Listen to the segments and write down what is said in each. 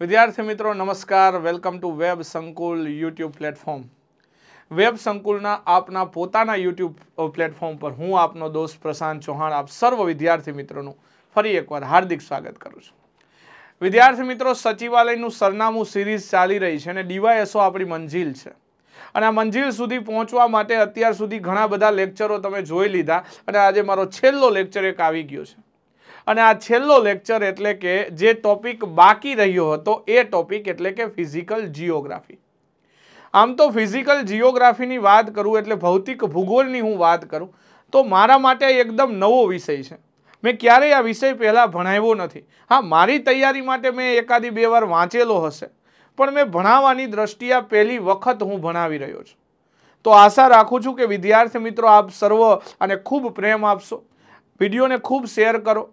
વિદ્યાર્થી મિત્રો નમસ્કાર welcome to web Sankul YouTube platform web સંકુલના આપના પોતાના યુટ્યુબ પ્લેટફોર્મ પર હું આપનો દોસ્ત પ્રશાંત ચૌહાણ આપ સર્વ વિદ્યાર્થી મિત્રોનું ફરી એકવાર હાર્દિક સ્વાગત કરું છું વિદ્યાર્થી મિત્રો સચિવાલયનું સરનામું સિરીઝ ચાલી રહી છે અને ડીવાયએસઓ આપણી મંજિલ છે અને આ મંજિલ સુધી પહોંચવા માટે અત્યાર સુધી ઘણા બધા લેક્ચરો તમે જોઈ લીધા અને આજે મારો છેલ્લો લેક્ચર એક આવી ગયો છે અને આ છેલ્લો લેક્ચર એટલે કે જે ટોપિક બાકી રહ્યો હતો એ ટોપિક એટલે કે ફિઝિકલ જિયોગ્રાફી આમ તો ફિઝિકલ જિયોગ્રાફીની વાત કરું એટલે ભૌતિક ભૂગોળની હું વાત કરું તો મારા માટે એકદમ નવો વિષય છે મેં ક્યારેય આ વિષય પહેલાં ભણાવ્યો નથી હા મારી તૈયારી માટે મેં એકાદી બે વાર વાંચેલો હશે પણ મેં ભણાવવાની દ્રષ્ટિએ પહેલી વખત હું ભણાવી રહ્યો છું તો આશા રાખું છું કે વિદ્યાર્થી મિત્રો આપ સર્વ અને ખૂબ પ્રેમ આપશો વિડીયોને ખૂબ શેર કરો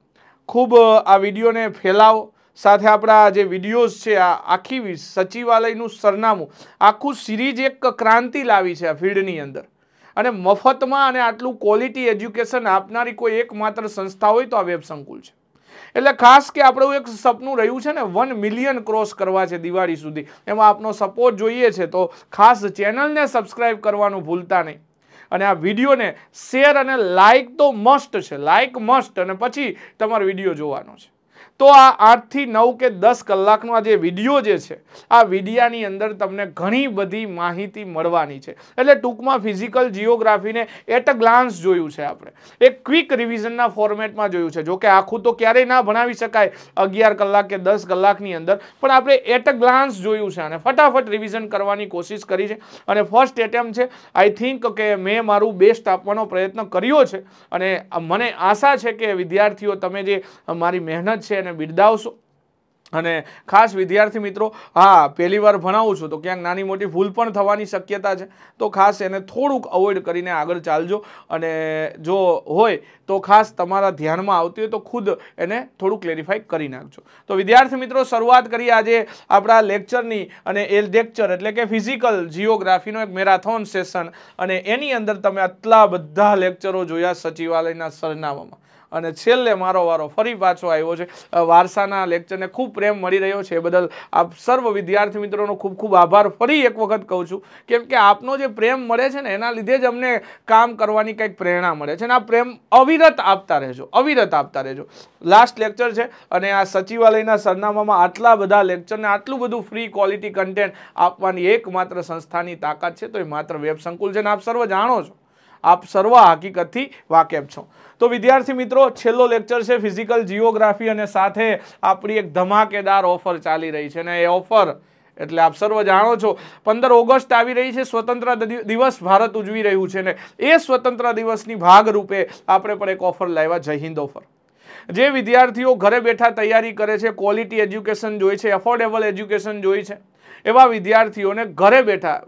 ખૂબ આ વિડીયોને ફેલાવો સાથે આપણા જે વિડીયોઝ છે આ આખી સચિવાલયનું સરનામું આખું સિરીઝ એક ક્રાંતિ લાવી છે આ ફિલ્ડની અંદર અને મફતમાં અને આટલું ક્વોલિટી એજ્યુકેશન આપનારી કોઈ એકમાત્ર સંસ્થા હોય તો આ વેબ સંકુલ છે એટલે ખાસ કે આપણું એક સપનું રહ્યું છે ને વન મિલિયન ક્રોસ કરવા છે દિવાળી સુધી એમાં આપનો સપોર્ટ જોઈએ છે તો ખાસ ચેનલને સબસ્ક્રાઈબ કરવાનું ભૂલતા નહીં અને આ વિડીયોને શેર અને લાઇક તો મસ્ટ છે લાઇક મસ્ટ અને પછી તમારો વિડીયો જોવાનો છે તો આ આઠથી નવ કે દસ કલાકનો આ જે વિડીયો જે છે આ વિડીયાની અંદર તમને ઘણી બધી માહિતી મળવાની છે એટલે ટૂંકમાં ફિઝિકલ જીઓગ્રાફીને એટ અ ગ્લાન્સ જોયું છે આપણે એક ક્વિક રિવિઝનના ફોર્મેટમાં જોયું છે જોકે આખું તો ક્યારેય ના ભણાવી શકાય અગિયાર કલાક કે દસ કલાકની અંદર પણ આપણે એટ અ ગ્લાન્સ જોયું છે અને ફટાફટ રિવિઝન કરવાની કોશિશ કરી છે અને ફર્સ્ટ એટેમ્પ છે આઈ થિંક કે મેં મારું બેસ્ટ આપવાનો પ્રયત્ન કર્યો છે અને મને આશા છે કે વિદ્યાર્થીઓ તમે જે મારી મહેનત છે એને બિરદાવશો અને ખાસ વિદ્યાર્થી મિત્રો હા પહેલી વાર ભણાવું છું તો ક્યાંક નાની મોટી ભૂલ પણ થવાની શક્યતા છે તો ખાસ એને થોડુંક અવોઇડ કરીને આગળ ચાલજો અને જો હોય તો ખાસ તમારા ધ્યાનમાં આવતી હોય તો ખુદ એને થોડું ક્લેરિફાઈ કરી નાખજો તો વિદ્યાર્થી મિત્રો શરૂઆત કરીએ આજે આપણા લેક્ચરની અને એ લેક્ચર એટલે કે ફિઝિકલ જીઓગ્રાફીનો એક મેરાથોન સેશન અને એની અંદર તમે આટલા બધા લેક્ચરો જોયા સચિવાલયના સરનામામાં અને છેલ્લે મારો વારો ફરી પાછો આવ્યો છે વારસાના લેક્ચરને ખૂબ પ્રેમ મળી રહ્યો છે બદલ આપ સર્વ વિદ્યાર્થી મિત્રોનો ખૂબ ખૂબ આભાર ફરી એક વખત કહું છું કેમ કે આપનો જે પ્રેમ મળે છે ને એના લીધે જ અમને કામ કરવાની કંઈક પ્રેરણા મળે છે અને આ પ્રેમ અવિરત આપતા રહેજો અવિરત આપતા રહેજો લાસ્ટ લેક્ચર છે અને આ સચિવાલયના સરનામામાં આટલા બધા લેક્ચરને આટલું બધું ફ્રી ક્વોલિટી કન્ટેન્ટ આપવાની એકમાત્ર સંસ્થાની તાકાત છે તો એ માત્ર વેબ સંકુલ છે ને આપ સર્વ જાણો છો આપ સર્વ હકીકતથી વાકેફ છો તો વિદ્યાર્થી મિત્રો છેલ્લો લેક્ચર છે ફિઝિકલ જીઓગ્રાફી અને સાથે આપણી એક ધમાકેદાર ઓફર ચાલી રહી છે અને એ ઓફર એટલે આપ સર્વ જાણો છો પંદર ઓગસ્ટ આવી રહી છે સ્વતંત્ર દિવસ ભારત ઉજવી રહ્યું છે ને એ સ્વતંત્ર દિવસની ભાગરૂપે આપણે પણ એક ઓફર લાવ્યા જય હિન્દ ઓફર જે વિદ્યાર્થીઓ ઘરે બેઠા તૈયારી કરે છે ક્વોલિટી એજ્યુકેશન જોઈ છે એફોર્ડેબલ એજ્યુકેશન જોઈ છે એવા વિદ્યાર્થીઓને ઘરે બેઠા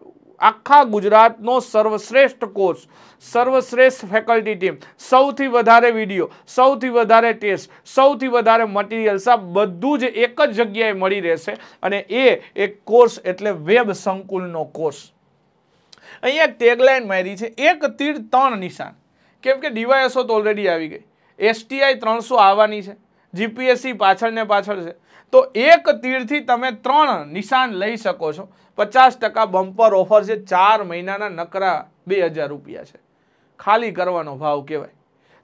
આખા ગુજરાતનો સર્વશ્રેષ્ઠ કોર્સ સર્વશ્રેષ્ઠ ફેકલ્ટી ટીમ સૌથી વધારે વિડીયો સૌથી વધારે ટેસ્ટ સૌથી વધારે મટીરિયલ્સ આ બધું જ એક જ જગ્યાએ મળી રહેશે અને એ એક કોર્સ એટલે વેબ સંકુલનો કોર્સ અહીંયા એક ટેગલાઇન મારી છે એક તીર ત્રણ નિશાન કેમ કે ડીવાયએસઓ તો ઓલરેડી આવી ગઈ એસટીઆઈ ત્રણસો આવવાની છે જીપીએસસી પાછળ ને પાછળ છે તો એક તીરથી તમે ત્રણ નિશાન લઈ શકો છો પચાસ ટકા બમ્પર ઓફર છે ચાર મહિનાના નકરા બે હજાર રૂપિયા છે ખાલી કરવાનો ભાવ કહેવાય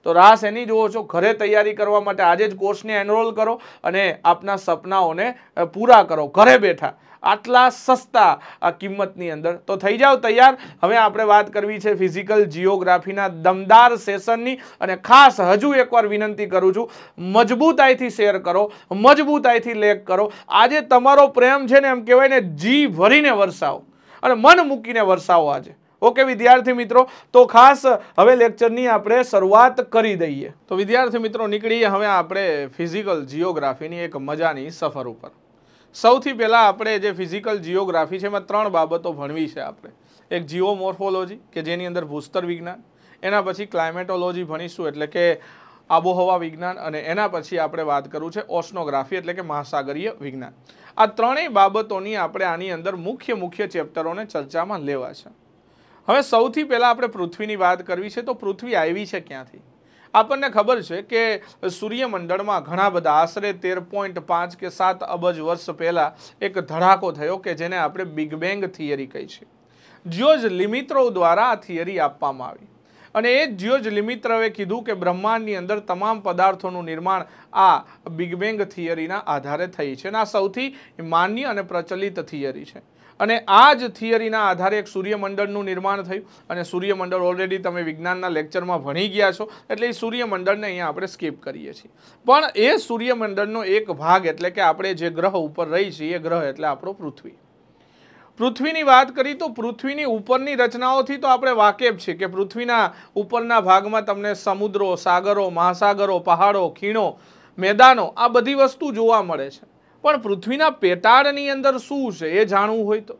તો રાસ એની જુઓ છો ઘરે તૈયારી કરવા માટે આજે જ કોર્સને એનરોલ કરો અને આપના સપનાઓને પૂરા કરો ઘરે બેઠા આટલા સસ્તા કિંમતની અંદર તો થઈ જાઓ તૈયાર હવે આપણે વાત કરવી છે ફિઝિકલ જીઓગ્રાફીના દમદાર સેશનની અને ખાસ હજુ એકવાર વિનંતી કરું છું મજબૂતાઈથી શેર કરો મજબૂતાઈથી લેક કરો આજે તમારો પ્રેમ છે ને એમ કહેવાય ને જી ભરીને વરસાવો અને મન મૂકીને વરસાવો આજે ઓકે વિદ્યાર્થી મિત્રો તો ખાસ હવે લેક્ચરની આપણે શરૂઆત કરી દઈએ તો વિદ્યાર્થી મિત્રો નીકળીએ હવે આપણે ફિઝિકલ જીઓગ્રાફીની એક મજાની સફર ઉપર સૌથી પહેલાં આપણે જે ફિઝિકલ જીઓગ્રાફી છે એમાં ત્રણ બાબતો ભણવી છે આપણે એક જીઓમોર્ફોલોજી કે જેની અંદર ભૂસ્તર વિજ્ઞાન એના પછી ક્લાઇમેટોલોજી ભણીશું એટલે કે આબોહવા વિજ્ઞાન અને એના પછી આપણે વાત કરવું છે ઓસ્નોગ્રાફી એટલે કે મહાસાગરીય વિજ્ઞાન આ ત્રણેય બાબતોની આપણે આની અંદર મુખ્ય મુખ્ય ચેપ્ટરોને ચર્ચામાં લેવા છે હવે સૌથી પહેલાં આપણે પૃથ્વીની વાત કરવી છે તો પૃથ્વી આવી છે ક્યાંથી આપણને ખબર છે કે સૂર્યમંડળમાં ઘણા બધા આશરે તેર પોઈન્ટ પાંચ કે સાત અબજ વર્ષ પહેલાં એક ધડાકો થયો કે જેને આપણે બિગ બેંગ થિયરી કહી છે જ્યોર્જ લિમિત્રો દ્વારા આ થિયરી આપવામાં આવી અને એ જ્યોજ લિમિત્રોએ કીધું કે બ્રહ્માંડની અંદર તમામ પદાર્થોનું નિર્માણ આ બિગ બેંગ થિયરીના આધારે થઈ છે અને આ સૌથી માન્ય અને પ્રચલિત થિયરી છે અને આ જ થિયરીના આધારે એક સૂર્યમંડળનું નિર્માણ થયું અને સૂર્યમંડળ ઓલરેડી તમે વિજ્ઞાનના લેક્ચરમાં ભણી ગયા છો એટલે એ સૂર્યમંડળને અહીંયા આપણે સ્કીપ કરીએ છીએ પણ એ સૂર્યમંડળનો એક ભાગ એટલે કે આપણે જે ગ્રહ ઉપર રહી છીએ એ ગ્રહ એટલે આપણો પૃથ્વી પૃથ્વીની વાત કરી તો પૃથ્વીની ઉપરની રચનાઓથી તો આપણે વાકેફ છે કે પૃથ્વીના ઉપરના ભાગમાં તમને સમુદ્રો સાગરો મહાસાગરો પહાડો ખીણો મેદાનો આ બધી વસ્તુ જોવા મળે છે પણ પૃથ્વીના પેટાળની અંદર શું છે એ જાણવું હોય તો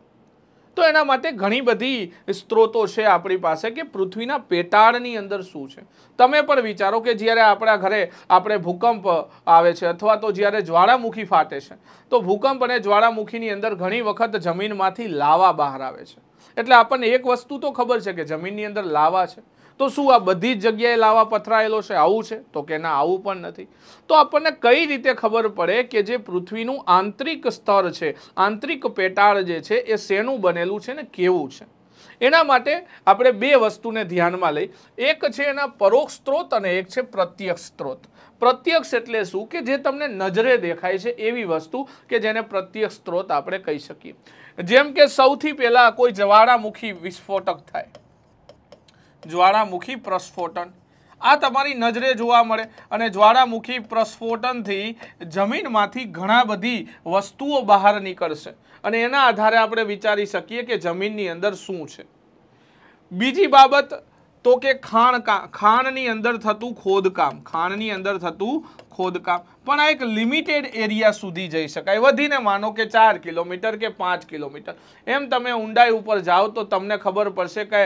તો એના માટે ઘણી બધી સ્ત્રોતો છે આપણી પાસે કે પૃથ્વીના પેટાળની અંદર શું છે તમે પણ વિચારો કે જ્યારે આપણા ઘરે આપણે ભૂકંપ આવે છે અથવા તો જ્યારે જ્વાળામુખી ફાટે છે તો ભૂકંપ અને જ્વાળામુખીની અંદર ઘણી વખત જમીનમાંથી લાવા બહાર આવે છે એટલે આપણને એક વસ્તુ તો ખબર છે કે જમીનની અંદર લાવા છે તો શું આ બધી જ જગ્યાએ લાવા પથરાયેલો છે આવું છે તો કે ના આવું પણ નથી તો આપણને કઈ રીતે ખબર પડે કે જે પૃથ્વીનું આંતરિક સ્તર છે આંતરિક પેટાળ જે છે એ શેનું બનેલું છે ને કેવું છે એના માટે આપણે બે વસ્તુને ધ્યાનમાં લઈ એક છે એના પરોક્ષ સ્ત્રોત અને એક છે પ્રત્યક્ષ સ્ત્રોત પ્રત્યક્ષ એટલે શું કે જે તમને નજરે દેખાય છે એવી વસ્તુ કે જેને પ્રત્યક્ષ સ્ત્રોત આપણે કહી શકીએ જેમ કે સૌથી પહેલાં કોઈ જવાળામુખી વિસ્ફોટક થાય જ્વાળામુખી પ્રસ્ફોટન આ તમારી નજરે જોવા મળે અને જ્વાળામુખી પ્રસ્ફોટનથી જમીનમાંથી ઘણા બધી વસ્તુઓ બહાર નીકળશે અને એના આધારે આપણે વિચારી શકીએ કે જમીનની અંદર શું છે બીજી બાબત તો કે ખાણ ખાણની અંદર થતું ખોદકામ ખાણની અંદર થતું ખોદકામ પણ આ એક લિમિટેડ એરિયા સુધી જઈ શકાય વધીને માનો કે ચાર કિલોમીટર કે પાંચ કિલોમીટર એમ તમે ઊંડાઈ ઉપર જાઓ તો તમને ખબર પડશે કે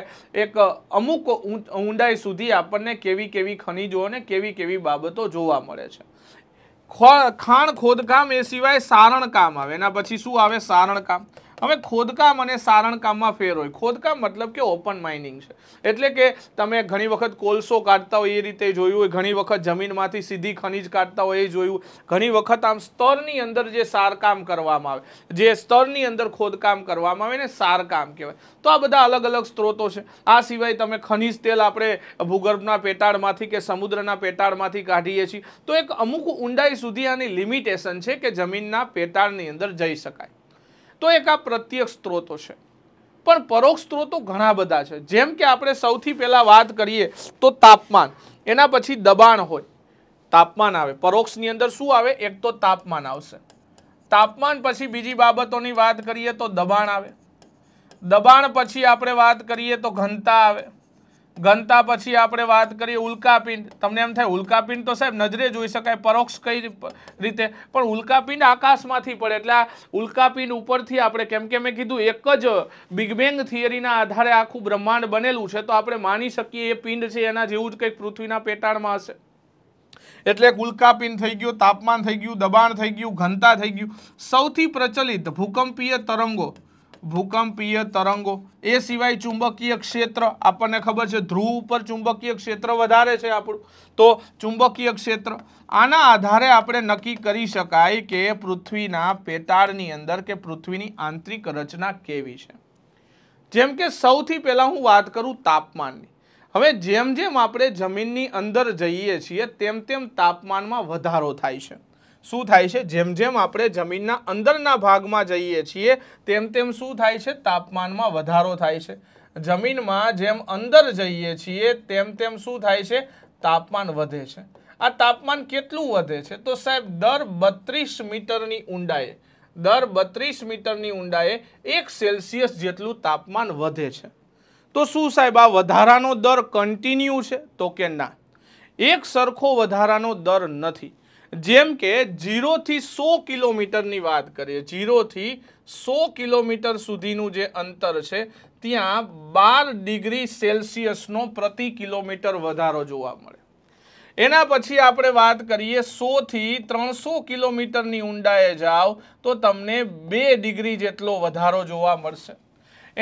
એક અમુક ઊંડાઈ સુધી આપણને કેવી કેવી ખનીજો અને કેવી કેવી બાબતો જોવા મળે છે ખાણ ખોદકામ એ સિવાય સારણકામ આવે એના પછી શું આવે સારણકામ હવે ખોદકામ અને સારણકામમાં ફેર હોય ખોદકામ મતલબ કે ઓપન માઇનિંગ છે એટલે કે તમે ઘણી વખત કોલસો કાઢતા હોય એ રીતે જોયું હોય ઘણી વખત જમીનમાંથી સીધી ખનીજ કાઢતા હોય એ જોયું ઘણી વખત આમ સ્તરની અંદર જે સારકામ કરવામાં આવે જે સ્તરની અંદર ખોદકામ કરવામાં આવે ને સારકામ કહેવાય તો આ બધા અલગ અલગ સ્ત્રોતો છે આ સિવાય તમે ખનીજ તેલ આપણે ભૂગર્ભના પેટાળમાંથી કે સમુદ્રના પેટાળમાંથી કાઢીએ છીએ તો એક અમુક ઊંડાઈ સુધી આની લિમિટેશન છે કે જમીનના પેટાળની અંદર જઈ શકાય તો એક આ પ્રત્યક્ષ સ્ત્રોતો છે પણ પરોક્ષ સ્ત્રોતો ઘણા બધા છે જેમ કે આપણે સૌથી પહેલાં વાત કરીએ તો તાપમાન એના પછી દબાણ હોય તાપમાન આવે પરોક્ષની અંદર શું આવે એક તો તાપમાન આવશે તાપમાન પછી બીજી બાબતોની વાત કરીએ તો દબાણ આવે દબાણ પછી આપણે વાત કરીએ તો ઘનતા આવે ઘનતા પછી આપણે વાત કરીએ ઉલ્કાપિંડ તમને એમ થાય ઉલ્કાપિંડ તો સાહેબ નજરે જોઈ શકાય પરોક્ષ કઈ રીતે પણ ઉલ્કાપિંડ આકાશમાંથી પડે એટલે આ ઉલ્કાપિંડ ઉપરથી આપણે કેમ કે મેં કીધું એક જ બિગ બેંગ થિયરીના આધારે આખું બ્રહ્માંડ બનેલું છે તો આપણે માની શકીએ એ પિંડ છે એના જેવું જ કંઈક પૃથ્વીના પેટાળમાં હશે એટલે ઉલ્કાપિંડ થઈ ગયું તાપમાન થઈ ગયું દબાણ થઈ ગયું ઘનતા થઈ ગયું સૌથી પ્રચલિત ભૂકંપીય તરંગો ભૂકંપીય તરંગો એ સિવાય ચુંબકીય ક્ષેત્ર આપણને ખબર છે ધ્રુવ ઉપર ચુંબકીય ક્ષેત્ર વધારે છે આપણું તો ચુંબકીય ક્ષેત્ર આના આધારે આપણે નક્કી કરી શકાય કે પૃથ્વીના પેટાળની અંદર કે પૃથ્વીની આંતરિક રચના કેવી છે જેમ કે સૌથી પહેલાં હું વાત કરું તાપમાનની હવે જેમ જેમ આપણે જમીનની અંદર જઈએ છીએ તેમ તેમ તાપમાનમાં વધારો થાય છે શું થાય છે જેમ જેમ આપણે જમીનના અંદરના ભાગમાં જઈએ છીએ તેમ તેમ શું થાય છે તાપમાનમાં વધારો થાય છે જમીનમાં જેમ અંદર જઈએ છીએ તેમ તેમ શું થાય છે તાપમાન વધે છે આ તાપમાન કેટલું વધે છે તો સાહેબ દર બત્રીસ મીટરની ઊંડાએ દર બત્રીસ મીટરની ઊંડાએ એક સેલ્સિયસ જેટલું તાપમાન વધે છે તો શું સાહેબ આ વધારાનો દર કન્ટિન્યુ છે તો કે ના એક સરખો વધારાનો દર નથી જેમ કે જીરોથી સો કિલોમીટરની વાત કરીએ જીરોથી સો કિલોમીટર સુધીનું જે અંતર છે ત્યાં બાર ડિગ્રી સેલ્સિયસનો પ્રતિ કિલોમીટર વધારો જોવા મળે એના પછી આપણે વાત કરીએ સોથી ત્રણસો કિલોમીટરની ઊંડાએ જાઓ તો તમને બે ડિગ્રી જેટલો વધારો જોવા મળશે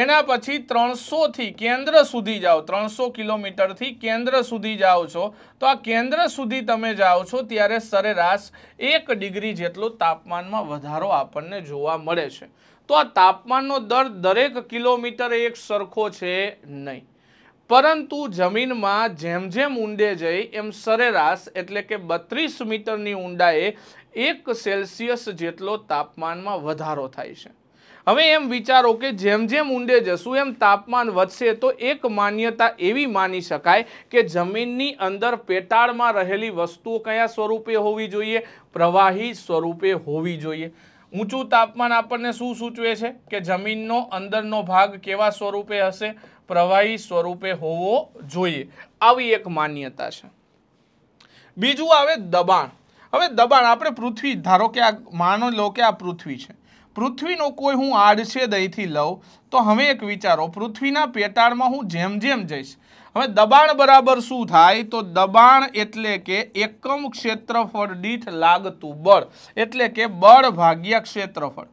એના પછી ત્રણસોથી કેન્દ્ર સુધી જાઓ ત્રણસો કિલોમીટરથી કેન્દ્ર સુધી જાઓ છો તો આ કેન્દ્ર સુધી તમે જાઓ છો ત્યારે સરેરાશ એક ડિગ્રી જેટલો તાપમાનમાં વધારો આપણને જોવા મળે છે તો આ તાપમાનનો દર દરેક કિલોમીટર એક સરખો છે નહીં પરંતુ જમીનમાં જેમ જેમ ઊંડે જઈ એમ સરેરાશ એટલે કે બત્રીસ મીટરની ઊંડાએ એક સેલ્સિયસ જેટલો તાપમાનમાં વધારો થાય છે હવે એમ વિચારો કે જેમ જેમ ઊંડે જશું એમ તાપમાન વધશે તો એક માન્યતા એવી માની શકાય કે જમીનની અંદર પેટાળમાં રહેલી વસ્તુઓ કયા સ્વરૂપે હોવી જોઈએ પ્રવાહી સ્વરૂપે હોવી જોઈએ ઊંચું તાપમાન આપણને શું સૂચવે છે કે જમીનનો અંદરનો ભાગ કેવા સ્વરૂપે હશે પ્રવાહી સ્વરૂપે હોવો જોઈએ આવી એક માન્યતા છે બીજું આવે દબાણ હવે દબાણ આપણે પૃથ્વી ધારો કે આ માનો લો કે આ પૃથ્વી છે પૃથ્વીનો કોઈ હું આડછેદ અહીંથી લઉં તો હવે એક વિચારો પૃથ્વીના પેટાળમાં હું જેમ જેમ જઈશ હવે દબાણ બરાબર શું થાય તો દબાણ એટલે કે એકમ ક્ષેત્રફળ દીઠ લાગતું બળ એટલે કે બળ ભાગ્યા ક્ષેત્રફળ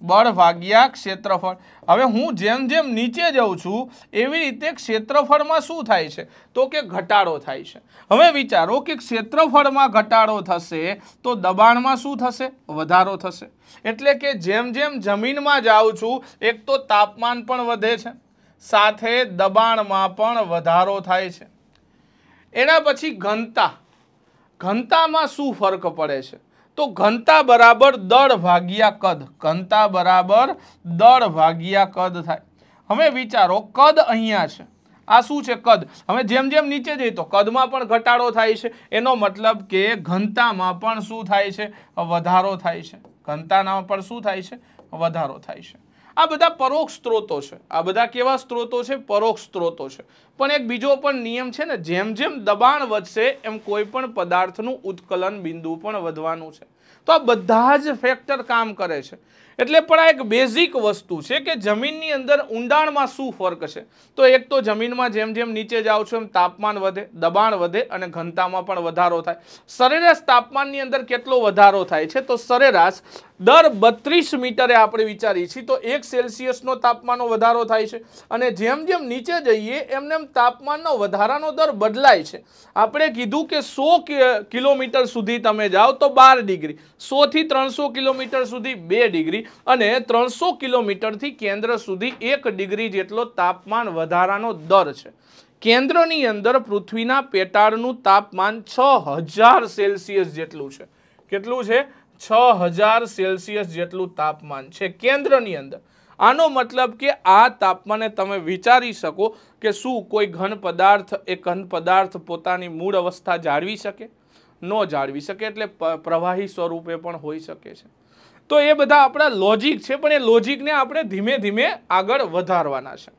બળ ભાગ્યા ક્ષેત્રફળ હવે હું જેમ જેમ નીચે જઉં છું એવી રીતે ક્ષેત્રફળમાં શું થાય છે તો કે ઘટાડો થાય છે હવે વિચારો કે ક્ષેત્રફળમાં ઘટાડો થશે તો દબાણમાં શું થશે વધારો થશે એટલે કે જેમ જેમ જમીનમાં જાઉં છું એક તો તાપમાન પણ વધે છે સાથે દબાણમાં પણ વધારો થાય છે એના પછી ઘનતા ઘનતામાં શું ફરક પડે છે તો ઘનતા બરાબર દળ ભાગ્યા કદ ઘનતા બરાબર દળ ભાગ્યા કદ થાય હવે વિચારો કદ અહીંયા છે આ શું છે કદ હવે જેમ જેમ નીચે જઈએ તો કદમાં પણ ઘટાડો થાય છે એનો મતલબ કે ઘનતામાં પણ શું થાય છે વધારો થાય છે ઘનતામાં પણ શું થાય છે વધારો થાય છે આ બધા પરોક્ષ સ્ત્રોતો છે આ બધા કેવા સ્ત્રોતો છે પરોક્ષ સ્ત્રોતો છે પણ એક બીજો પણ નિયમ છે ને જેમ જેમ દબાણ વધશે એમ કોઈ પણ પદાર્થનું ઉત્કલન બિંદુ પણ વધવાનું છે તો આ બધા જ ફેક્ટર કામ કરે છે એટલે પણ આ એક બેઝિક વસ્તુ છે કે જમીનની અંદર ઊંડાણમાં શું ફર્ક છે તો એક તો જમીનમાં જેમ જેમ નીચે જાઓ છો એમ તાપમાન વધે દબાણ વધે અને ઘનતામાં પણ વધારો થાય સરેરાશ તાપમાનની અંદર કેટલો વધારો થાય છે તો સરેરાશ દર બત્રીસ મીટરે આપણે વિચારીએ છીએ તો એક સેલ્સિયસનો તાપમાનનો વધારો થાય છે અને જેમ જેમ નીચે જઈએ એમને એમ તાપમાનનો વધારાનો દર બદલાય છે આપણે કીધું કે સો કિલોમીટર સુધી તમે જાઓ તો બાર ડિગ્રી સોથી ત્રણસો કિલોમીટર સુધી બે ડિગ્રી અને ત્રણસો કિલોમીટરથી કેન્દ્ર સુધી એક ડિગ્રી જેટલો તાપમાન વધારાનો દર છે કેન્દ્રની અંદર પૃથ્વીના પેટાળનું તાપમાન છ સેલ્સિયસ જેટલું છે કેટલું છે છ હજાર સેલ્સિયસ જેટલું તાપમાન છે કેન્દ્રની અંદર આનો મતલબ કે આ તાપમાને તમે વિચારી શકો કે શું કોઈ ઘન પદાર્થ એ ઘન પદાર્થ પોતાની મૂળ અવસ્થા જાળવી શકે ન જાળવી શકે એટલે પ્રવાહી સ્વરૂપે પણ હોઈ શકે છે તો એ બધા આપણા લોજિક છે પણ એ લોજિકને આપણે ધીમે ધીમે આગળ વધારવાના છે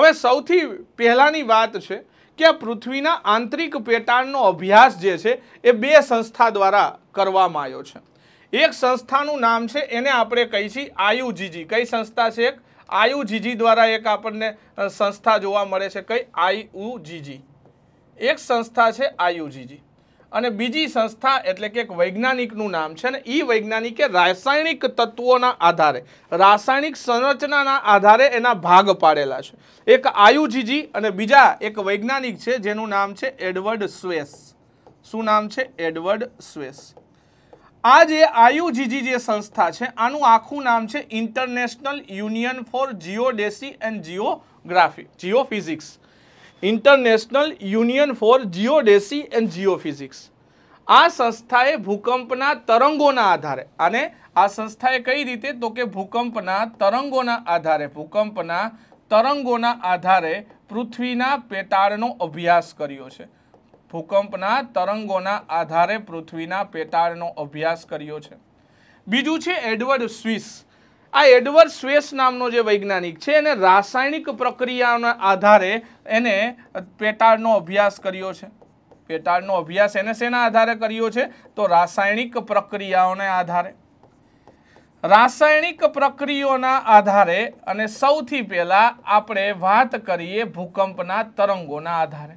હવે સૌથી પહેલાંની વાત છે કે પૃથ્વીના આંતરિક પેટાણનો અભ્યાસ જે છે એ બે સંસ્થા દ્વારા કરવામાં આવ્યો છે એક સંસ્થાનું નામ છે એને આપણે કહી છીએ આયુજીજી કઈ સંસ્થા છે એક આયુજીજી દ્વારા એક આપણને સંસ્થા જોવા મળે છે કઈ આયુજીજી એક સંસ્થા છે આયુજીજી અને બીજી સંસ્થા એટલે કે એક વૈજ્ઞાનિકનું નામ છે અને એ વૈજ્ઞાનિકે રાસાયણિક તત્વોના આધારે રાસાયણિક સંરચનાના આધારે એના ભાગ પાડેલા છે એક આયુજીજી અને બીજા એક વૈજ્ઞાનિક છે જેનું નામ છે એડવર્ડ સ્વેસ શું નામ છે એડવર્ડ સ્વેસ આ જે આયુજીજી જે સંસ્થા છે આનું આખું નામ છે international union for geodesy and geography physics international union for geodesy and geophysics આ સંસ્થાએ ભૂકંપના તરંગોના આધારે અને આ સંસ્થાએ કઈ રીતે તો કે ભૂકંપના તરંગોના આધારે ભૂકંપના તરંગોના આધારે પૃથ્વીના પેટાળનો અભ્યાસ કર્યો છે ભૂકંપના તરંગોના આધારે પૃથ્વીના પેટાળનો અભ્યાસ કર્યો છે બીજું છે એડવર્ડ સ્વિસ આ એડવર્ડ સ્વેસ નામનો જે વૈજ્ઞાનિક છે એને રાસાયણિક પ્રક્રિયાના આધારે એને પેટાળનો અભ્યાસ કર્યો છે પેટાળનો અભ્યાસ એને શેના આધારે કર્યો છે તો રાસાયણિક પ્રક્રિયાઓને આધારે રાસાયણિક પ્રક્રિયાઓના આધારે અને સૌથી પહેલાં આપણે વાત કરીએ ભૂકંપના તરંગોના આધારે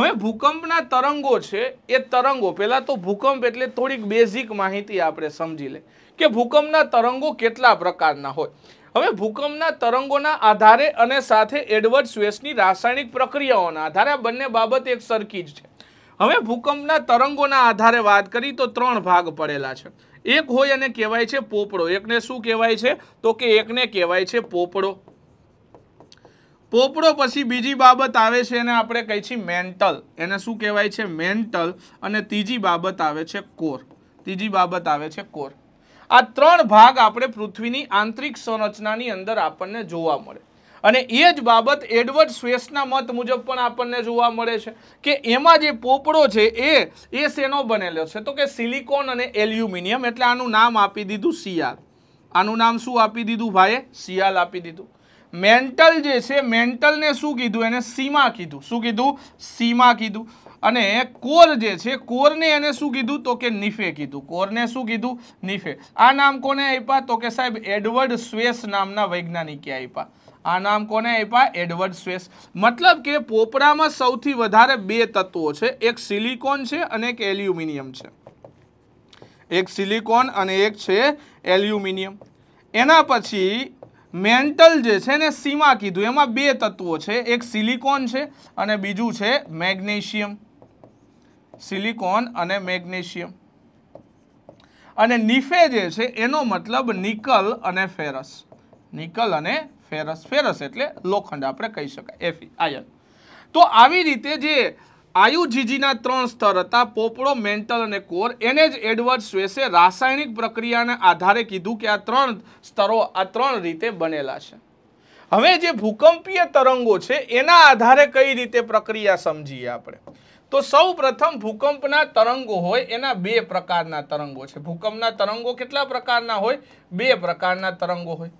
હવે ભૂકંપના તરંગો છે એ તરંગો પહેલાં તો ભૂકંપ એટલે થોડીક બેઝિક માહિતી આપણે સમજી લે કે ભૂકંપના તરંગો કેટલા પ્રકારના હોય હવે ભૂકંપના તરંગોના આધારે અને સાથે એડવર્ડ સ્વેસની રાસાયણિક પ્રક્રિયાઓના આધારે બંને બાબત એક સરખી જ છે હવે ભૂકંપના તરંગોના આધારે વાત કરી તો ત્રણ ભાગ પડેલા છે એક હોય અને કહેવાય છે પોપડો એકને શું કહેવાય છે તો કે એકને કહેવાય છે પોપડો પોપડો પછી બીજી બાબત આવે છે એને આપણે કહીએ છીએ મેન્ટલ એને શું કહેવાય છે મેન્ટલ અને ત્રીજી બાબત આવે છે કોર ત્રીજી બાબત આવે છે કોર આ ત્રણ ભાગ આપણે પૃથ્વીની આંતરિક સંરચનાની અંદર આપણને જોવા મળે અને એ જ બાબત એડવર્ડ સ્વેસના મત મુજબ પણ આપણને જોવા મળે છે કે એમાં જે પોપડો છે એ એ શેનો બનેલો છે તો કે સિલિકોન અને એલ્યુમિનિયમ એટલે આનું નામ આપી દીધું સિયાલ આનું નામ શું આપી દીધું ભાઈએ સિયાલ આપી દીધું મેન્ટલ જે છે મેન્ટલને શું કીધું એને સીમા કીધું શું કીધું સીમા કીધું અને કોર જે છે કોરને એને શું કીધું તો કે નિફે કીધું કોરને શું કીધું નિફે આ નામ કોને આપ્યા તો કે સાહેબ એડવર્ડ સ્વેસ નામના વૈજ્ઞાનિકે આપ્યા આ નામ કોને આપ્યા એડવર્ડ સ્વેસ મતલબ કે પોપડામાં સૌથી વધારે બે તત્વો છે એક સિલિકોન છે અને એક એલ્યુમિનિયમ છે એક સિલિકોન અને એક છે એલ્યુમિનિયમ એના પછી મેન્ટલ જે છે ને સીમા કીધું એમાં બે તત્વો છે એક સિલિકોન છે અને બીજું છે મેગ્નેશિયમ સિલિકોન અને મેગ્નેશિયમ અને નિફે જે છે એનો મતલબ નિકલ અને ફેરસ નિકલ અને ફેરસ ફેરસ એટલે લોખંડ આપણે કહી શકાય એફી આયન તો આવી રીતે જે આયુજીજીના ત્રણ સ્તર હતા પોપડો મેન્ટલ અને કોર એને જ એડવર્ડ સ્વેસે રાસાયણિક પ્રક્રિયાના આધારે કીધું કે આ ત્રણ સ્તરો આ ત્રણ રીતે બનેલા છે હવે જે ભૂકંપીય તરંગો છે એના આધારે કઈ રીતે પ્રક્રિયા સમજીએ આપણે તો સૌ પ્રથમ ભૂકંપના તરંગો હોય એના બે પ્રકારના તરંગો છે ભૂકંપના તરંગો કેટલા પ્રકારના હોય બે પ્રકારના તરંગો હોય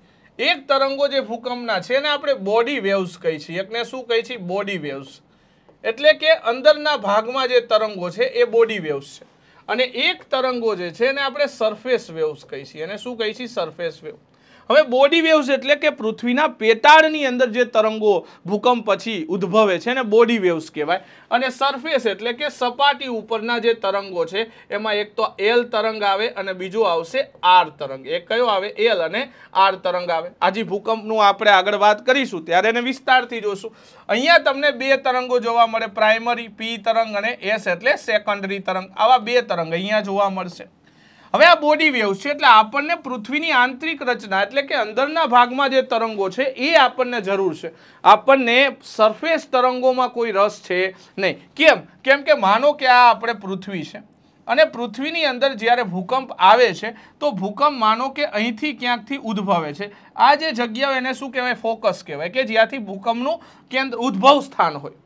એક તરંગો જે ભૂકંપના છે એને આપણે બોડી વેવ્સ કહી છીએ એકને શું કહી છીએ બોડી વેવ્સ એટલે કે અંદરના ભાગમાં જે તરંગો છે એ બોડી વેવ્સ છે અને એક તરંગો જે છે એને આપણે સરફેસ વેવ્સ કહી છીએ એને શું કહી છીએ સરફેસ વેવ હવે બોડી વેવ્સ એટલે કે પૃથ્વીના પેટાળની અંદર જે તરંગો ભૂકંપ પછી ઉદ્ભવે છે એને બોડી વેવ્સ કહેવાય અને સરફેસ એટલે કે સપાટી ઉપરના જે તરંગો છે એમાં એક તો એલ તરંગ આવે અને બીજો આવશે આર તરંગ એક કયો આવે એલ અને આર તરંગ આવે આજે ભૂકંપનું આપણે આગળ વાત કરીશું ત્યારે એને વિસ્તારથી જોશું અહીંયા તમને બે તરંગો જોવા મળે પ્રાઇમરી પી તરંગ અને એસ એટલે સેકન્ડરી તરંગ આવા બે તરંગ અહીંયા જોવા મળશે હવે આ બોડી વેવ છે એટલે આપણને પૃથ્વીની આંતરિક રચના એટલે કે અંદરના ભાગમાં જે તરંગો છે એ આપણને જરૂર છે આપણને સરફેસ તરંગોમાં કોઈ રસ છે નહીં કેમ કેમ કે માનો કે આ આપણે પૃથ્વી છે અને પૃથ્વીની અંદર જ્યારે ભૂકંપ આવે છે તો ભૂકંપ માનો કે અહીંથી ક્યાંકથી ઉદ્ભવે છે આ જે જગ્યાઓ એને શું કહેવાય ફોકસ કહેવાય કે જ્યાંથી ભૂકંપનું કેન્દ્ર ઉદ્ભવ સ્થાન હોય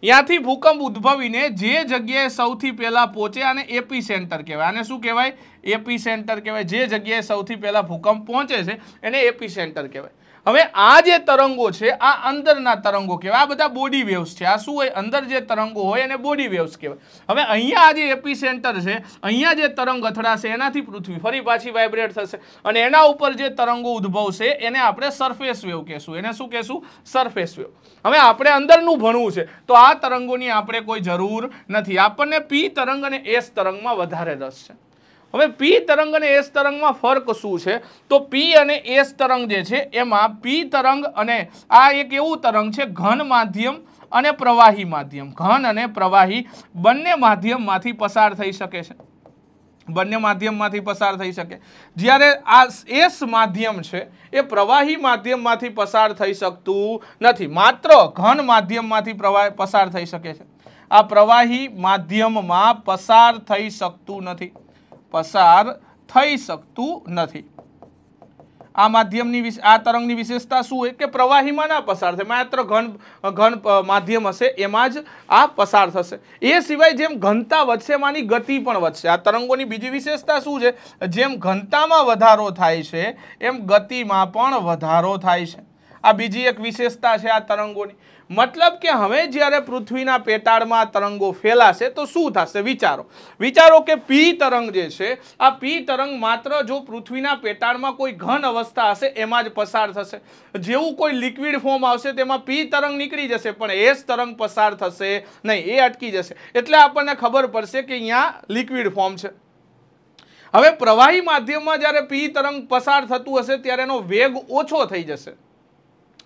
ત્યાંથી ભૂકંપ ઉદ્ભવીને જે જગ્યાએ સૌથી પહેલાં પહોંચે આને એપી સેન્ટર કહેવાય આને શું કહેવાય એપી સેન્ટર કહેવાય જે જગ્યાએ સૌથી પહેલાં ભૂકંપ પહોંચે છે એને એપી સેન્ટર કહેવાય હવે આ જે તરંગો છે આ અંદરના તરંગો કહેવાય આ બધા બોડી વેવ્સ છે આ શું હોય અંદર જે તરંગો હોય એને બોડી વેવ્સ કહેવાય હવે અહીંયા આ જે એપી સેન્ટર છે અહીંયા જે તરંગ અથડાશે એનાથી પૃથ્વી ફરી પાછી વાઇબ્રેટ થશે અને એના ઉપર જે તરંગો ઉદ્ભવશે એને આપણે સરફેસ વેવ કહેશું એને શું કહેશું સરફેસ વેવ હવે આપણે અંદરનું ભણવું છે તો આ તરંગોની આપણે કોઈ જરૂર નથી આપણને પી તરંગ અને એસ તરંગમાં વધારે રસ છે હવે પી તરંગ અને એસ તરંગમાં ફર્ક શું છે તો પી અને એસ તરંગ જે છે એમાં પી તરંગ અને આ એક એવું તરંગ છે ઘન માધ્યમ અને પ્રવાહી માધ્યમ ઘન અને પ્રવાહી બંને માધ્યમમાંથી પસાર થઈ શકે છે બંને માધ્યમમાંથી પસાર થઈ શકે જ્યારે આ એસ માધ્યમ છે એ પ્રવાહી માધ્યમમાંથી પસાર થઈ શકતું નથી માત્ર ઘન માધ્યમમાંથી પ્રવાહ પસાર થઈ શકે છે આ પ્રવાહી માધ્યમમાં પસાર થઈ શકતું નથી પસાર થઈ શકતું નથી આ માધ્યમની આ તરંગની વિશેષતા શું હોય કે પ્રવાહીમાં ના પસાર થાય માત્ર ઘન ઘન માધ્યમ હશે એમાં જ આ પસાર થશે એ સિવાય જેમ ઘનતા વધશે એમાંની ગતિ પણ વધશે આ તરંગોની બીજી વિશેષતા શું છે જેમ ઘનતામાં વધારો થાય છે એમ ગતિમાં પણ વધારો થાય છે આ બીજી એક વિશેષતા છે આ તરંગોની મતલબ કે હવે જ્યારે પૃથ્વીના પેટાળમાં તરંગો ફેલાશે તો શું થશે વિચારો વિચારો કે પી તરંગ જે છે આ પી તરંગ માત્ર જો પૃથ્વીના પેટાળમાં કોઈ ઘન અવસ્થા હશે એમાં જ પસાર થશે જેવું કોઈ લિક્વિડ ફોર્મ આવશે તેમાં પી તરંગ નીકળી જશે પણ એસ તરંગ પસાર થશે નહીં એ અટકી જશે એટલે આપણને ખબર પડશે કે અહીંયા લિક્વિડ ફોર્મ છે હવે પ્રવાહી માધ્યમમાં જ્યારે પી તરંગ પસાર થતું હશે ત્યારે એનો વેગ ઓછો થઈ જશે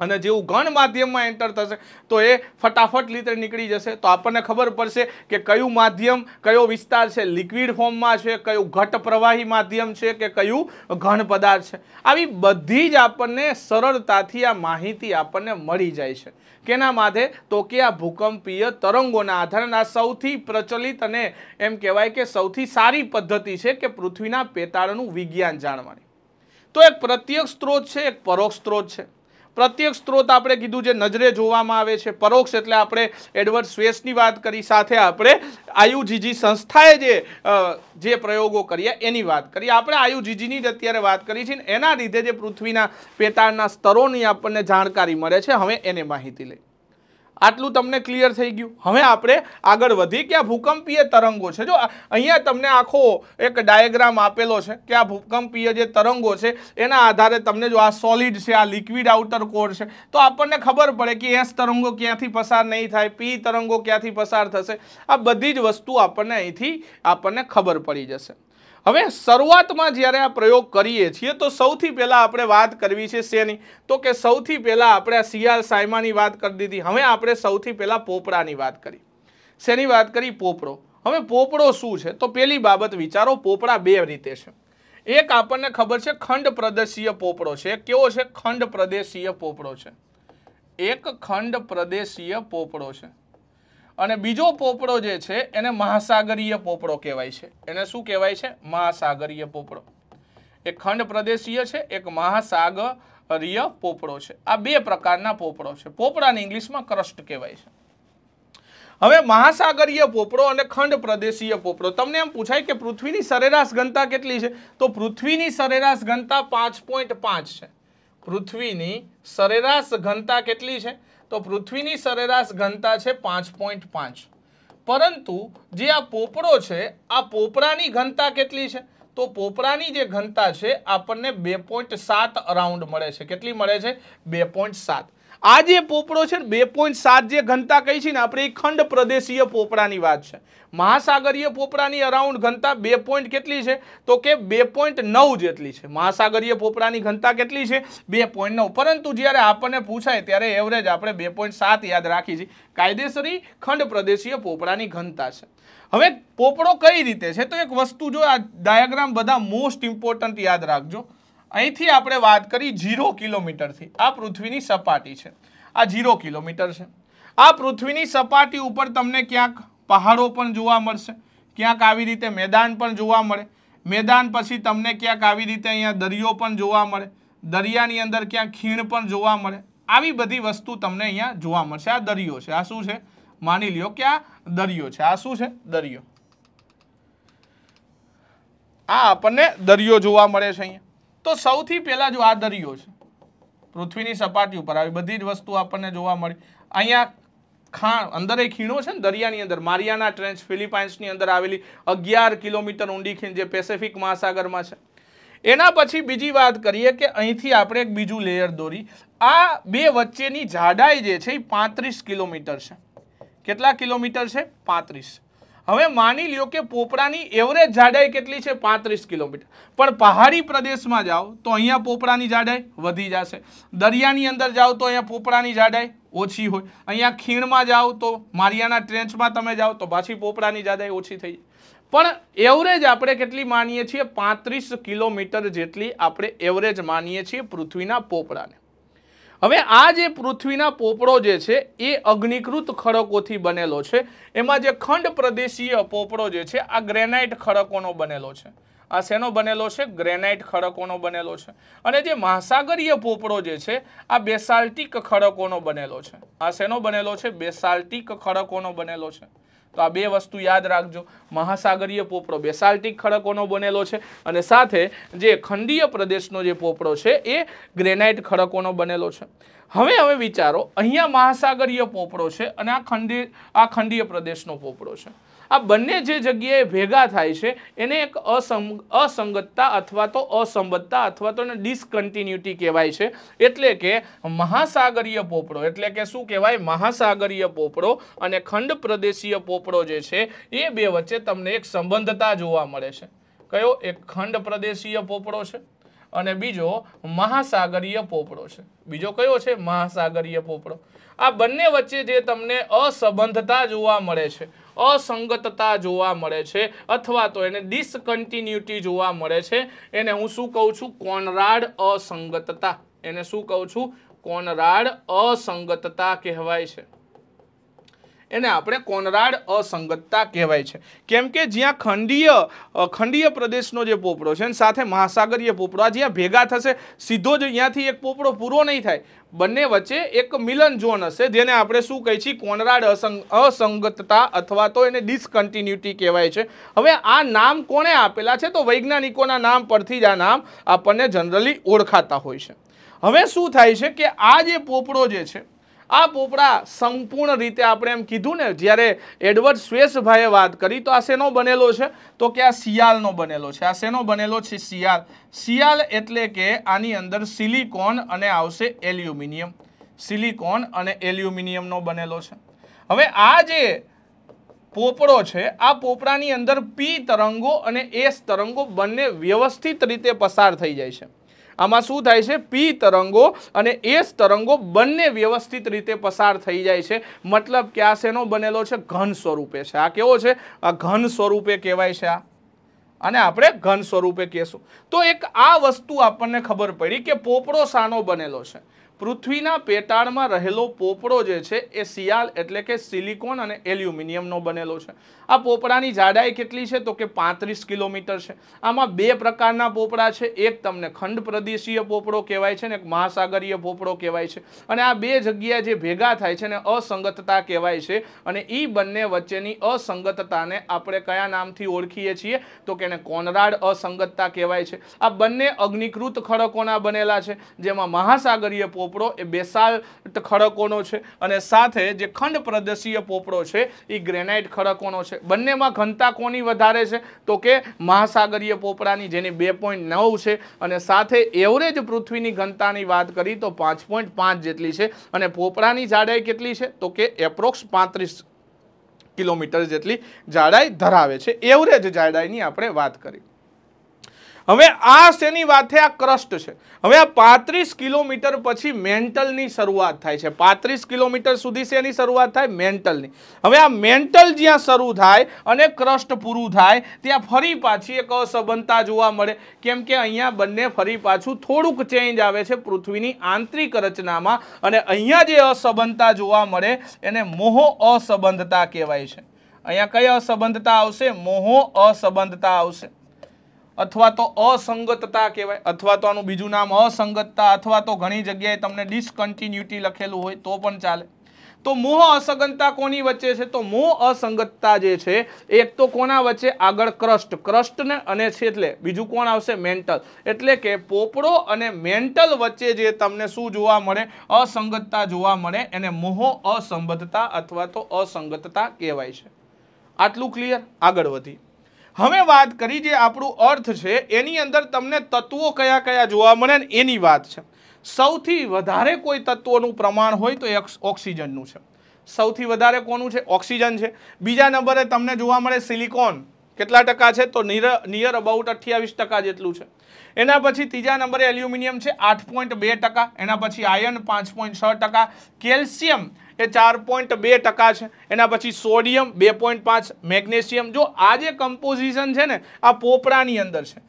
અને જેવું ઘણ માધ્યમમાં એન્ટર થશે તો એ ફટાફટ રીતે નીકળી જશે તો આપણને ખબર પડશે કે કયું માધ્યમ કયો વિસ્તાર છે લિક્વિડ ફોર્મમાં છે કયું ઘટ પ્રવાહી માધ્યમ છે કે કયું ઘણ પદાર્થ છે આવી બધી જ આપણને સરળતાથી આ માહિતી આપણને મળી જાય છે કેના માધે તો કે આ ભૂકંપીય તરંગોના આધારે આ સૌથી પ્રચલિત અને એમ કહેવાય કે સૌથી સારી પદ્ધતિ છે કે પૃથ્વીના પેતાળનું વિજ્ઞાન જાણવાની તો એક પ્રત્યક્ષ સ્ત્રોત છે એક પરોક્ષ સ્ત્રોત છે પ્રત્યેક સ્ત્રોત આપણે કીધું જે નજરે જોવામાં આવે છે પરોક્ષ એટલે આપણે એડવર્ડ સ્વેસની વાત કરી સાથે આપણે આયુજીજી સંસ્થાએ જે જે પ્રયોગો કરીએ એની વાત કરીએ આપણે આયુજીજીની જ અત્યારે વાત કરી છે એના લીધે જે પૃથ્વીના પેટાળના સ્તરોની આપણને જાણકારી મળે છે હવે એને માહિતી લઈ આટલું તમને ક્લિયર થઈ ગયું હવે આપણે આગળ વધી કે આ ભૂકંપીય તરંગો છે જો અહીંયા તમને આખો એક ડાયાગ્રામ આપેલો છે કે આ ભૂકંપીય જે તરંગો છે એના આધારે તમને જો આ સોલિડ છે આ લિક્વિડ આઉટર કોર છે તો આપણને ખબર પડે કે એસ તરંગો ક્યાંથી પસાર નહીં થાય પી તરંગો ક્યાંથી પસાર થશે આ બધી જ વસ્તુ આપણને અહીંથી આપણને ખબર પડી જશે હવે શરૂઆતમાં જ્યારે આ પ્રયોગ કરીએ છીએ તો સૌથી પહેલાં આપણે વાત કરવી છે શેની તો કે સૌથી પહેલાં આપણે આ શિયાળ સાયમાની વાત કરી દીધી હવે આપણે સૌથી પહેલાં પોપડાની વાત કરી શેની વાત કરી પોપડો હવે પોપડો શું છે તો પેલી બાબત વિચારો પોપડા બે રીતે છે એક આપણને ખબર છે ખંડ પ્રદેશીય પોપડો છે કેવો છે ખંડ પ્રદેશીય પોપડો છે એક ખંડ પ્રદેશીય પોપડો છે અને બીજો પોપડો જે છે એને મહાસાગરીય પોપડો કહેવાય છે એને શું કહેવાય છે મહાસાગરીય પોપડો એક ખંડ પ્રદેશીય છે એક મહાસાગરીય પોપડો છે આ બે પ્રકારના પોપડો છે પોપડાને ઇંગ્લિશમાં ક્રસ્ટ કહેવાય છે હવે મહાસાગરીય પોપડો અને ખંડ પ્રદેશીય પોપડો તમને એમ પૂછાય કે પૃથ્વીની સરેરાશ ઘનતા કેટલી છે તો પૃથ્વીની સરેરાશ ઘનતા પાંચ પોઈન્ટ પાંચ છે પૃથ્વીની સરેરાશ ઘનતા કેટલી છે તો પૃથ્વીની સરેરાશ ઘનતા છે પાંચ પોઈન્ટ પાંચ પરંતુ જે આ પોપડો છે આ પોપરાની ઘનતા કેટલી છે તો પોપરાની જે ઘનતા છે આપણને બે પોઈન્ટ સાત અરાઉન્ડ મળે છે કેટલી મળે છે બે પોઈન્ટ સાત આ જે પોપડો છે ને બે પોઈન્ટ સાત જે ઘનતા કહી છે ને આપણે એ ખંડ પ્રદેશીય પોપડાની વાત છે મહાસાગરીય પોપડાની અરાઉન્ડ ઘનતા બે પોઈન્ટ કેટલી છે તો કે બે પોઈન્ટ નવ જેટલી છે મહાસાગરીય પોપડાની ઘનતા કેટલી છે બે પોઈન્ટ નવ પરંતુ જ્યારે આપણને પૂછાય ત્યારે એવરેજ આપણે બે પોઈન્ટ સાત યાદ રાખી છીએ કાયદેસરી ખંડ પ્રદેશીય પોપડાની ઘનતા છે હવે પોપડો કઈ રીતે છે તો એક વસ્તુ જો આ ડાયાગ્રામ બધા મોસ્ટ ઇમ્પોર્ટન્ટ યાદ રાખજો અહીંથી આપણે વાત કરી ઝીરો કિલોમીટરથી આ પૃથ્વીની સપાટી છે આ ઝીરો કિલોમીટર છે આ પૃથ્વીની સપાટી ઉપર તમને ક્યાંક પહાડો પણ જોવા મળશે ક્યાંક આવી રીતે મેદાન પણ જોવા મળે મેદાન પછી તમને ક્યાંક આવી રીતે અહીંયા દરિયો પણ જોવા મળે દરિયાની અંદર ક્યાંક ખીણ પણ જોવા મળે આવી બધી વસ્તુ તમને અહીંયા જોવા મળશે આ દરિયો છે આ શું છે માની લ્યો કે આ દરિયો છે આ શું છે દરિયો આ આપણને દરિયો જોવા મળે છે અહીંયા તો સૌથી પહેલાં જો આ દરિયો છે પૃથ્વીની સપાટી ઉપર આવી બધી જ વસ્તુ આપણને જોવા મળી અહીંયા ખાણ અંદર એ ખીણો છે ને દરિયાની અંદર મારિયાના ટ્રેન્ચ ફિલિપાઇન્સની અંદર આવેલી અગિયાર કિલોમીટર ઊંડી ખીણ જે પેસેફિક મહાસાગરમાં છે એના પછી બીજી વાત કરીએ કે અહીંથી આપણે એક બીજું લેયર દોરી આ બે વચ્ચેની જાડાઈ જે છે એ પાંત્રીસ કિલોમીટર છે કેટલા કિલોમીટર છે પાંત્રીસ હવે માની લ્યો કે પોપડાની એવરેજ જાડાઈ કેટલી છે પાંત્રીસ કિલોમીટર પણ પહાડી પ્રદેશમાં જાઓ તો અહીંયા પોપડાની જાડાઈ વધી જશે દરિયાની અંદર જાઓ તો અહીંયા પોપડાની જાડાઈ ઓછી હોય અહીંયા ખીણમાં જાઓ તો મારિયાના ટ્રેન્ચમાં તમે જાઓ તો પાછી પોપડાની જાડાઈ ઓછી થઈ પણ એવરેજ આપણે કેટલી માનીએ છીએ પાંત્રીસ કિલોમીટર જેટલી આપણે એવરેજ માનીએ છીએ પૃથ્વીના પોપડાને હવે આ જે પૃથ્વીના પોપડો જે છે એ અગ્નિકૃત ખડકોથી બનેલો છે એમાં જે ખંડ પ્રદેશીય પોપડો જે છે આ ગ્રેનાઇટ ખડકોનો બનેલો છે આ શેનો બનેલો છે ગ્રેનાઇટ ખડકોનો બનેલો છે અને જે મહાસાગરીય પોપડો જે છે આ બેસાલ્ટિક ખડકોનો બનેલો છે આ શેનો બનેલો છે બેસાલ્ટિક ખડકોનો બનેલો છે તો આ બે વસ્તુ યાદ રાખજો મહાસાગરીય પોપડો બેસાલ્ટિક ખડકોનો બનેલો છે અને સાથે જે ખંડીય પ્રદેશનો જે પોપડો છે એ ગ્રેનાઇટ ખડકોનો બનેલો છે હવે હવે વિચારો અહીંયા મહાસાગરીય પોપડો છે અને આ ખંડી આ ખંડીય પ્રદેશનો પોપડો છે આ બંને જે જગ્યાએ ભેગા થાય છે એને એક અસંગતતા અથવા તો અસંબદ્ધતા અથવા તો ડિસકન્ટિન્યુટી કહેવાય છે એટલે કે મહાસાગરીય પોપડો એટલે કે શું કહેવાય મહાસાગરીય પોપડો અને ખંડ પ્રદેશીય પોપડો જે છે એ બે વચ્ચે તમને એક સંબંધતા જોવા મળે છે કયો એક ખંડ પ્રદેશીય પોપડો છે અને બીજો મહાસાગરીય પોપડો છે બીજો કયો છે મહાસાગરીય પોપડો આ બંને વચ્ચે જે તમને અસંબંધતા જોવા મળે છે અસંગતતા જોવા મળે છે અથવા તો એને ડિસકન્ટિન્યુટી જોવા મળે છે એને હું શું કહું છું કોનરાડ અસંગતતા એને શું કહું છું કોનરાડ અસંગતતા કહેવાય છે એને આપણે કોનરાડ અસંગતતા કહેવાય છે કેમ કે જ્યાં ખંડીય ખંડીય પ્રદેશનો જે પોપડો છે અને સાથે મહાસાગરીય પોપડો આ જ્યાં ભેગા થશે સીધો જ અહીંયાથી એક પોપડો પૂરો નહીં થાય બંને વચ્ચે એક મિલન ઝોન હશે જેને આપણે શું કહીએ છીએ કોનરાડ અસંગતતા અથવા તો એને ડિસકન્ટિન્યુટી કહેવાય છે હવે આ નામ કોણે આપેલા છે તો વૈજ્ઞાનિકોના નામ પરથી જ આ નામ આપણને જનરલી ઓળખાતા હોય છે હવે શું થાય છે કે આ જે પોપડો જે છે આ પોપડા સંપૂર્ણ રીતે આપણે એમ કીધું ને જ્યારે એડવર્ડ શ્વેસભાઈએ વાત કરી તો આ શેનો બનેલો છે તો કે આ શિયાળનો બનેલો છે આ શેનો બનેલો છે શિયાળ શિયાળ એટલે કે આની અંદર સિલિકોન અને આવશે એલ્યુમિનિયમ સિલિકોન અને એલ્યુમિનિયમનો બનેલો છે હવે આ જે પોપડો છે આ પોપડાની અંદર પી તરંગો અને એસ તરંગો બંને વ્યવસ્થિત રીતે પસાર થઈ જાય છે આમાં શું થાય છે પી તરંગો અને એસ તરંગો બંને વ્યવસ્થિત રીતે પસાર થઈ જાય છે મતલબ કે આ શેનો બનેલો છે ઘન સ્વરૂપે છે આ કેવો છે આ ઘન સ્વરૂપે કહેવાય છે આ અને આપણે ઘન સ્વરૂપે કહેશું તો એક આ વસ્તુ આપણને ખબર પડી કે પોપડો સાનો બનેલો છે પૃથ્વીના પેટાળમાં રહેલો પોપડો જે છે એ સિયાલ એટલે કે સિલિકોન અને એલ્યુમિનિયમનો બનેલો છે આ પોપડાની જાડાઈ કેટલી છે તો કે પાંત્રીસ કિલોમીટર છે આમાં બે પ્રકારના પોપડા છે એક તમને ખંડ પ્રદેશીય પોપડો કહેવાય છે ને એક મહાસાગરીય પોપડો કહેવાય છે અને આ બે જગ્યાએ જે ભેગા થાય છે ને અસંગતતા કહેવાય છે અને એ બંને વચ્ચેની અસંગતતાને આપણે કયા નામથી ઓળખીએ છીએ તો કે એને કોનરાડ અસંગતતા કહેવાય છે આ બંને અગ્નિકૃત ખડકોના બનેલા છે જેમાં મહાસાગરીય પોપડો પોપડો એ બેસાલ્ટ ખડકોનો છે અને સાથે જે ખંડ પ્રદેશીય પોપડો છે એ ગ્રેનાઇટ ખડકોનો છે બંનેમાં ઘનતા કોની વધારે છે તો કે મહાસાગરીય પોપડાની જેની બે પોઈન્ટ નવ છે અને સાથે એવરેજ પૃથ્વીની ઘનતાની વાત કરી તો પાંચ પોઈન્ટ પાંચ જેટલી છે અને પોપડાની જાડાઈ કેટલી છે તો કે એપ્રોક્સ પાંત્રીસ કિલોમીટર જેટલી જાડાઈ ધરાવે છે એવરેજ જાડાઈની આપણે વાત કરી હવે આ શેની વાત આ ક્રસ્ટ છે હવે આ પાંત્રીસ કિલોમીટર પછી મેન્ટલની શરૂઆત થાય છે પાંત્રીસ કિલોમીટર સુધી શેની શરૂઆત થાય મેન્ટલની હવે આ મેન્ટલ જ્યાં શરૂ થાય અને ક્રસ્ટ પૂરું થાય ત્યાં ફરી પાછી એક અસંબંધતા જોવા મળે કેમ કે અહીંયા બંને ફરી પાછું થોડુંક ચેન્જ આવે છે પૃથ્વીની આંતરિક રચનામાં અને અહીંયા જે અસંબંધતા જોવા મળે એને મોહો અસબંધતા કહેવાય છે અહીંયા કઈ અસબંધતા આવશે મોહો અસબંધતા આવશે અથવા તો અસંગતતા કહેવાય અથવા તો આનું બીજું નામ અસંગતતા અથવા તો ઘણી જગ્યાએ તમને ડિસકન્ટિન્યુટી લખેલું હોય તો પણ ચાલે તો મોહ અસંગતતા કોની વચ્ચે છે તો મોહ અસંગતતા જે છે એક તો કોના વચ્ચે આગળ ક્રસ્ટ ક્રસ્ટને અને છેટલે બીજું કોણ આવશે મેન્ટલ એટલે કે પોપડો અને મેન્ટલ વચ્ચે જે તમને શું જોવા મળે અસંગતતા જોવા મળે એને મોહ અસંબદ્ધતા અથવા તો અસંગતતા કહેવાય છે આટલું ક્લિયર આગળ વધી હવે વાત કરી જે આપણું અર્થ છે એની અંદર તમને તત્વો કયા કયા જોવા મળે ને એની વાત છે સૌથી વધારે કોઈ તત્વોનું પ્રમાણ હોય તો ઓક્સિજનનું છે સૌથી વધારે કોનું છે ઓક્સિજન છે બીજા નંબરે તમને જોવા મળે સિલિકોન કેટલા ટકા છે તો નિયર નિયર અબાઉટ અઠ્યાવીસ ટકા જેટલું છે એના પછી ત્રીજા નંબરે એલ્યુમિનિયમ છે આઠ પોઈન્ટ બે ટકા એના પછી આયર્ન પાંચ પોઈન્ટ છ ટકા કેલ્શિયમ એ ચાર પોઈન્ટ બે ટકા છે એના પછી સોડિયમ બે પોઈન્ટ પાંચ મેગ્નેશિયમ જો આ જે કમ્પોઝિશન છે ને આ પોપડાની અંદર છે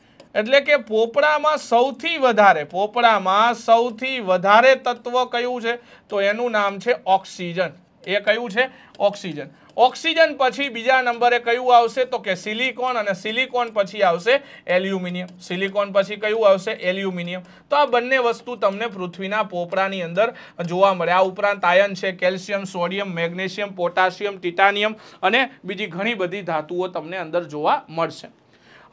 એટલે કે પોપડામાં સૌથી વધારે પોપડામાં સૌથી વધારે તત્વ કયું છે તો એનું નામ છે ઓક્સિજન એ કયું છે ઓક્સિજન ઓક્સિજન પછી બીજા નંબરે કયું આવશે તો કે સિલિકોન અને સિલિકોન પછી આવશે એલ્યુમિનિયમ સિલિકોન પછી કયું આવશે એલ્યુમિનિયમ તો આ બંને વસ્તુ તમને પૃથ્વીના પોપરાની અંદર જોવા મળે આ ઉપરાંત આયન છે calcium sodium magnesium potassium titanium અને બીજી ઘણી બધી ધાતુઓ તમને અંદર જોવા મળશે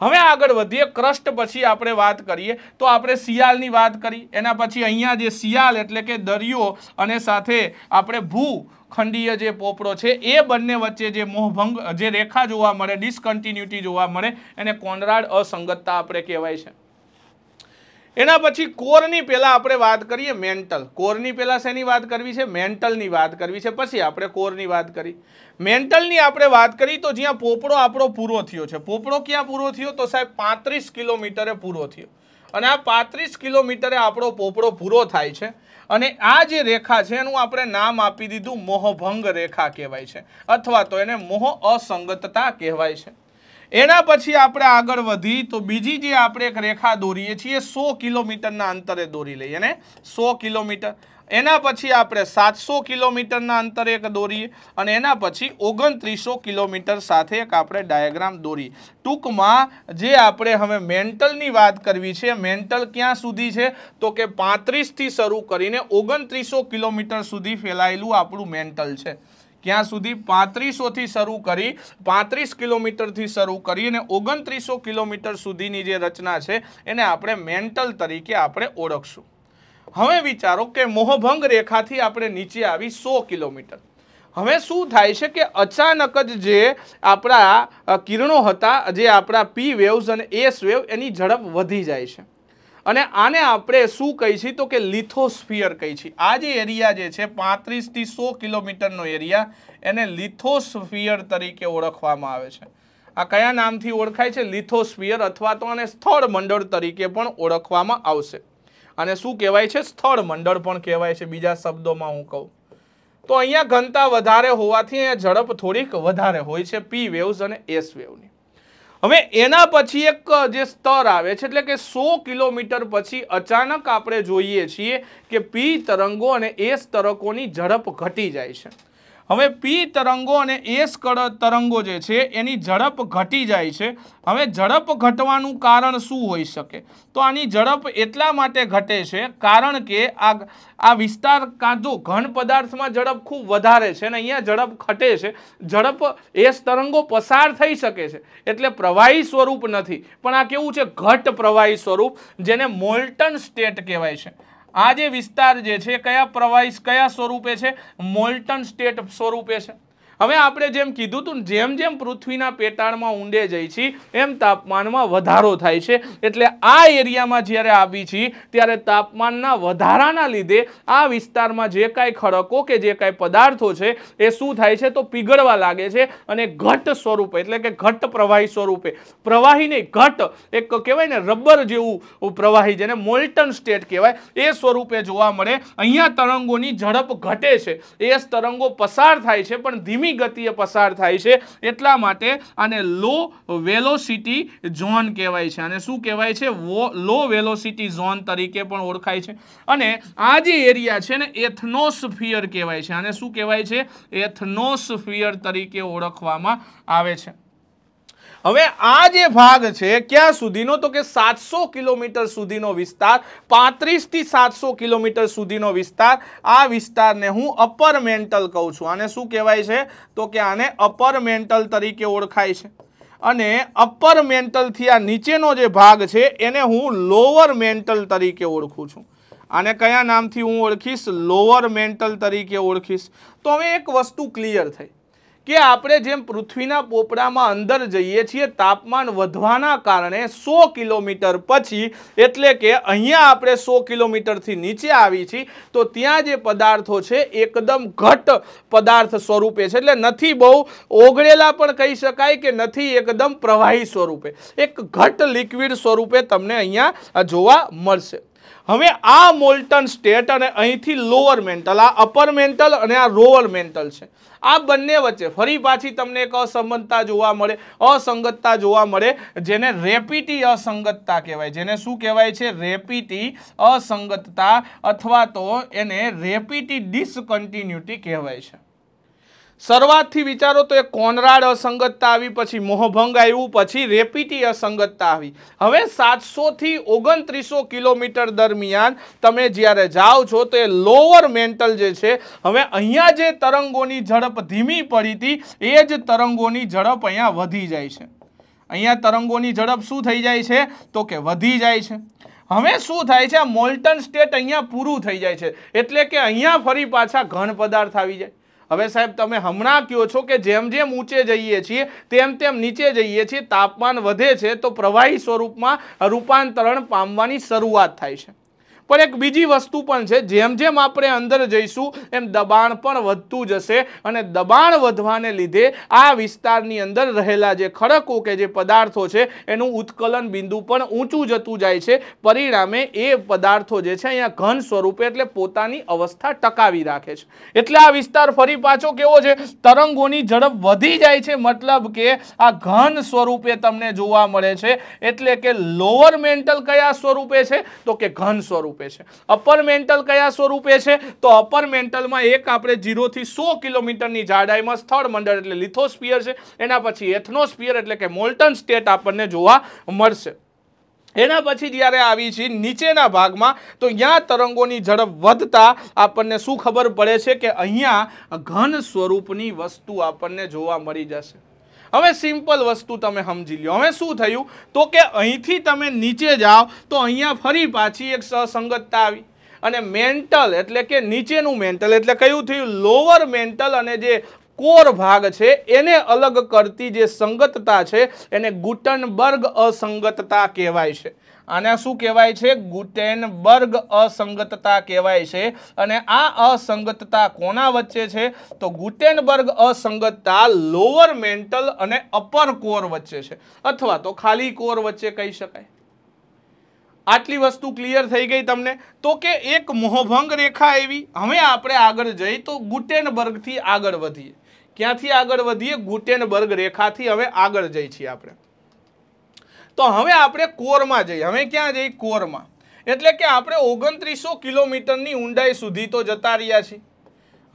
હવે આગળ વધીએ ક્રસ્ટ પછી આપણે વાત કરીએ તો આપણે શિયાળની વાત કરી એના પછી અહીંયા જે શિયાળ એટલે કે દરિયો અને સાથે આપણે ભૂ ખંડીય જે પોપડો છે એ બંને વચ્ચે જે મોહભંગ જે રેખા જોવા મળે ડિસકન્ટિન્યુટી જોવા મળે એને કોનરાડ અસંગતતા આપણે કહેવાય છે એના પછી કોરની પહેલાં આપણે વાત કરીએ મેન્ટલ કોરની પહેલાં શેની વાત કરવી છે મેન્ટલની વાત કરવી છે પછી આપણે કોરની વાત કરી મેન્ટલની આપણે વાત કરી તો જ્યાં પોપડો આપણો પૂરો થયો છે પોપડો ક્યાં પૂરો થયો તો સાહેબ પાંત્રીસ કિલોમીટરે પૂરો થયો અને આ પાંત્રીસ કિલોમીટરે આપણો પોપડો પૂરો થાય છે અને આ જે રેખા છે એનું આપણે નામ આપી દીધું મોહભંગ રેખા કહેવાય છે અથવા તો એને મોહ અસંગતતા કહેવાય છે એના પછી આપણે આગળ વધી તો બીજી જે આપણે એક રેખા દોરીએ છીએ સો કિલોમીટરના અંતરે દોરી લઈએ ને સો કિલોમીટર એના પછી આપણે સાતસો કિલોમીટરના અંતરે એક દોરીએ અને એના પછી ઓગણત્રીસો કિલોમીટર સાથે એક આપણે ડાયાગ્રામ દોરીએ ટૂંકમાં જે આપણે હવે મેન્ટલની વાત કરવી છે મેન્ટલ ક્યાં સુધી છે તો કે પાંત્રીસથી શરૂ કરીને ઓગણત્રીસો કિલોમીટર સુધી ફેલાયેલું આપણું મેન્ટલ છે ક્યાં સુધી પાંત્રીસોથી શરૂ કરી પાંત્રીસ કિલોમીટરથી શરૂ કરી અને ઓગણત્રીસો કિલોમીટર સુધીની જે રચના છે એને આપણે મેન્ટલ તરીકે આપણે ઓળખશું હવે વિચારો કે મોહભંગ રેખાથી આપણે નીચે આવી સો કિલોમીટર હવે શું થાય છે કે અચાનક જ જે આપણા કિરણો હતા જે આપણા પી વેવ્સ અને એસ વેવ એની ઝડપ વધી જાય છે અને આને આપણે શું કહી છીએ તો કે લિથોસ્ફિયર કહી છીએ આ જે એરિયા જે છે પાંત્રીસથી સો કિલોમીટરનો એરિયા એને લિથોસ્ફિયર તરીકે ઓળખવામાં આવે છે આ કયા નામથી ઓળખાય છે લિથોસ્ફિયર અથવા તો આને સ્થળ મંડળ તરીકે પણ ઓળખવામાં આવશે અને શું કહેવાય છે સ્થળ મંડળ પણ કહેવાય છે બીજા શબ્દોમાં હું કહું તો અહીંયા ઘનતા વધારે હોવાથી અહીંયા ઝડપ થોડીક વધારે હોય છે પી વેવ્સ અને એસ વેવની હવે એના પછી એક જે સ્તર આવે છે એટલે કે સો કિલોમીટર પછી અચાનક આપણે જોઈએ છીએ કે પી તરંગો અને એ તરકોની ઝડપ ઘટી જાય છે હવે પી તરંગો અને એસ તરંગો જે છે એની ઝડપ ઘટી જાય છે હવે ઝડપ ઘટવાનું કારણ શું હોઈ શકે તો આની ઝડપ એટલા માટે ઘટે છે કારણ કે આ આ વિસ્તાર કાં જો ઘન પદાર્થમાં ઝડપ ખૂબ વધારે છે અને અહીંયા ઝડપ ઘટે છે ઝડપ એસ તરંગો પસાર થઈ શકે છે એટલે પ્રવાહી સ્વરૂપ નથી પણ આ કેવું છે ઘટ પ્રવાહી સ્વરૂપ જેને મોલ્ટન સ્ટેટ કહેવાય છે આ જે વિસ્તાર જે છે કયા પ્રવાહી કયા સ્વરૂપે છે મોલ્ટન સ્ટેટ સ્વરૂપે છે હવે આપણે જેમ કીધું હતું જેમ જેમ પૃથ્વીના પેટાળમાં ઊંડે જઈ છીએ એમ તાપમાનમાં વધારો થાય છે એટલે આ એરિયામાં જ્યારે આવી છીએ ત્યારે તાપમાનના વધારાના લીધે આ વિસ્તારમાં જે કાંઈ ખડકો કે જે કાંઈ પદાર્થો છે એ શું થાય છે તો પીગળવા લાગે છે અને ઘટ સ્વરૂપે એટલે કે ઘટ પ્રવાહી સ્વરૂપે પ્રવાહી નહીં ઘટ એક કહેવાય ને રબર જેવું પ્રવાહી જેને મોલ્ટન સ્ટેટ કહેવાય એ સ્વરૂપે જોવા મળે અહીંયા તરંગોની ઝડપ ઘટે છે એ તરંગો પસાર થાય છે પણ ધીમી ધીમી ગતિએ પસાર થાય છે એટલા માટે આને લો વેલોસિટી ઝોન કહેવાય છે અને શું કહેવાય છે લો વેલોસિટી ઝોન તરીકે પણ ઓળખાય છે અને આ જે એરિયા છે ને એથનોસ્ફિયર કહેવાય છે અને શું કહેવાય છે એથનોસ્ફિયર તરીકે ઓળખવામાં આવે છે હવે આ જે ભાગ છે ક્યાં સુધીનો તો કે સાતસો કિલોમીટર સુધીનો વિસ્તાર પાંત્રીસથી સાતસો કિલોમીટર સુધીનો વિસ્તાર આ વિસ્તારને હું અપર મેન્ટલ કહું છું આને શું કહેવાય છે તો કે આને અપર મેન્ટલ તરીકે ઓળખાય છે અને અપર મેન્ટલથી આ નીચેનો જે ભાગ છે એને હું લોઅર મેન્ટલ તરીકે ઓળખું છું આને કયા નામથી હું ઓળખીશ લોઅર મેન્ટલ તરીકે ઓળખીશ તો હવે એક વસ્તુ ક્લિયર થઈ કે આપણે જેમ પૃથ્વીના પોપડામાં અંદર જઈએ છીએ તાપમાન વધવાના કારણે સો કિલોમીટર પછી એટલે કે અહીંયા આપણે સો કિલોમીટરથી નીચે આવી છીએ તો ત્યાં જે પદાર્થો છે એકદમ ઘટ પદાર્થ સ્વરૂપે છે એટલે નથી બહુ ઓગળેલા પણ કહી શકાય કે નથી એકદમ પ્રવાહી સ્વરૂપે એક ઘટ લિક્વિડ સ્વરૂપે તમને અહીંયા જોવા મળશે હવે આ મોલ્ટન સ્ટેટ અને અહીંથી લોઅર મેન્ટલ આ અપર મેન્ટલ અને આ રોવર મેન્ટલ છે આ બંને વચ્ચે ફરી પાછી તમને એક અસંબંધતા જોવા મળે અસંગતતા જોવા મળે જેને રેપિટી અસંગતતા કહેવાય જેને શું કહેવાય છે રેપિટી અસંગતતા અથવા તો એને રેપિટી ડિસકન્ટિન્યુટી કહેવાય છે શરૂઆતથી વિચારો તો એ કોનરાડ અસંગતતા આવી પછી મોહભંગ આવ્યું પછી રેપિટી અસંગતતા આવી હવે સાતસોથી ઓગણત્રીસો કિલોમીટર દરમિયાન તમે જ્યારે જાઓ છો તો એ લોઅર મેન્ટલ જે છે હવે અહીંયા જે તરંગોની ઝડપ ધીમી પડી હતી એ જ તરંગોની ઝડપ અહીંયા વધી જાય છે અહીંયા તરંગોની ઝડપ શું થઈ જાય છે તો કે વધી જાય છે હવે શું થાય છે આ મોલ્ટન સ્ટેટ અહીંયા પૂરું થઈ જાય છે એટલે કે અહીંયા ફરી પાછા ઘન પદાર્થ આવી જાય હવે સાહેબ તમે હમણાં કહો છો કે જેમ જેમ ઊંચે જઈએ છીએ તેમ તેમ નીચે જઈએ છીએ તાપમાન વધે છે તો પ્રવાહી સ્વરૂપમાં રૂપાંતરણ પામવાની શરૂઆત થાય છે પણ એક બીજી વસ્તુ પણ છે જેમ જેમ આપણે અંદર જઈશું એમ દબાણ પણ વધતું જશે અને દબાણ વધવાને લીધે આ વિસ્તારની અંદર રહેલા જે ખડકો કે જે પદાર્થો છે એનું ઉત્કલન બિંદુ પણ ઊંચું જતું જાય છે પરિણામે એ પદાર્થો જે છે અહીંયા ઘન સ્વરૂપે એટલે પોતાની અવસ્થા ટકાવી રાખે છે એટલે આ વિસ્તાર ફરી પાછો કેવો છે તરંગોની ઝડપ વધી જાય છે મતલબ કે આ ઘન સ્વરૂપે તમને જોવા મળે છે એટલે કે લોઅર મેન્ટલ કયા સ્વરૂપે છે તો કે ઘન સ્વરૂપ સ્વરૂપે છે અપર મેન્ટલ કયા સ્વરૂપે છે તો અપર મેન્ટલમાં એક આપણે જીરોથી સો કિલોમીટરની જાડાઈમાં સ્થળ મંડળ એટલે લિથોસ્પિયર છે એના પછી એથનોસ્પિયર એટલે કે મોલ્ટન સ્ટેટ આપણને જોવા મળશે એના પછી જ્યારે આવી છે નીચેના ભાગમાં તો અહીંયા તરંગોની ઝડપ વધતા આપણને શું ખબર પડે છે કે અહીંયા ઘન સ્વરૂપની વસ્તુ આપણને જોવા મળી જશે હવે સિમ્પલ વસ્તુ તમે સમજી લો હવે શું થયું તો કે અહીંથી તમે નીચે જાઓ તો અહીંયા ફરી પાછી એક સહસંગતતા આવી અને મેન્ટલ એટલે કે નીચેનું મેન્ટલ એટલે કયું થયું લોઅર મેન્ટલ અને જે કોર ભાગ છે એને અલગ કરતી જે સંગતતા છે એને ગુટનબર્ગ અસંગતતા કહેવાય છે આને શું કહેવાય છે ગુટેનબર્ગ અસંગતતા કહેવાય છે અને આ અસંગતતા કોના વચ્ચે છે તો ગુટેનબર્ગ અસંગતતા લોઅર મેન્ટલ અને અપર કોર વચ્ચે છે અથવા તો ખાલી કોર વચ્ચે કહી શકાય આટલી વસ્તુ ક્લિયર થઈ ગઈ તમને તો કે એક મોહભંગ રેખા એવી હવે આપણે આગળ જઈ તો ગુટેનબર્ગથી આગળ વધીએ ક્યાંથી આગળ વધીએ ગુટેનબર્ગ રેખાથી હવે આગળ જઈ છીએ આપણે તો હવે આપણે કોરમાં જઈએ હવે ક્યાં જઈએ કોરમાં એટલે કે આપણે ઓગણત્રીસો કિલોમીટરની ઊંડાઈ સુધી તો જતા રહ્યા છીએ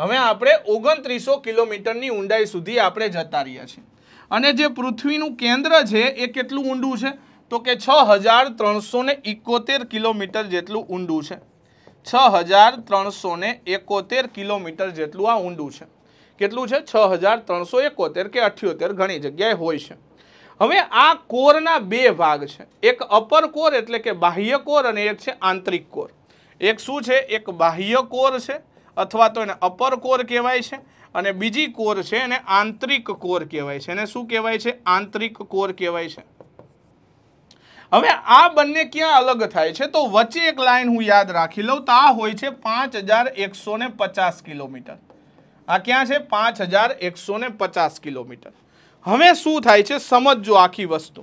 હવે આપણે ઓગણત્રીસો કિલોમીટરની ઊંડાઈ સુધી આપણે જતા રહ્યા છીએ અને જે પૃથ્વીનું કેન્દ્ર છે એ કેટલું ઊંડું છે તો કે છ હજાર ત્રણસો ને એકોતેર કિલોમીટર જેટલું ઊંડું છે છ હજાર ત્રણસો ને એકોતેર કિલોમીટર જેટલું આ ઊંડું છે કેટલું છે છ હજાર ત્રણસો એકોતેર કે અઠ્યોતેર ઘણી જગ્યાએ હોય છે હવે આ કોરના બે ભાગ છે એક અપર કોર એટલે કે બાહ્ય કોર અને એક છે આંતરિક કોર એક શું છે એક બાહ્ય કોર છે અથવા તો એને અપર કોર કહેવાય છે અને બીજી કોર છે એને આંતરિક કોર કહેવાય છે એને શું કહેવાય છે આંતરિક કોર કહેવાય છે હવે આ બંને ક્યાં અલગ થાય છે તો વચ્ચે એક લાઈન હું યાદ રાખી લઉં તો આ હોય છે પાંચ કિલોમીટર આ ક્યાં છે પાંચ કિલોમીટર હવે શું થાય છે સમજો આખી વસ્તુ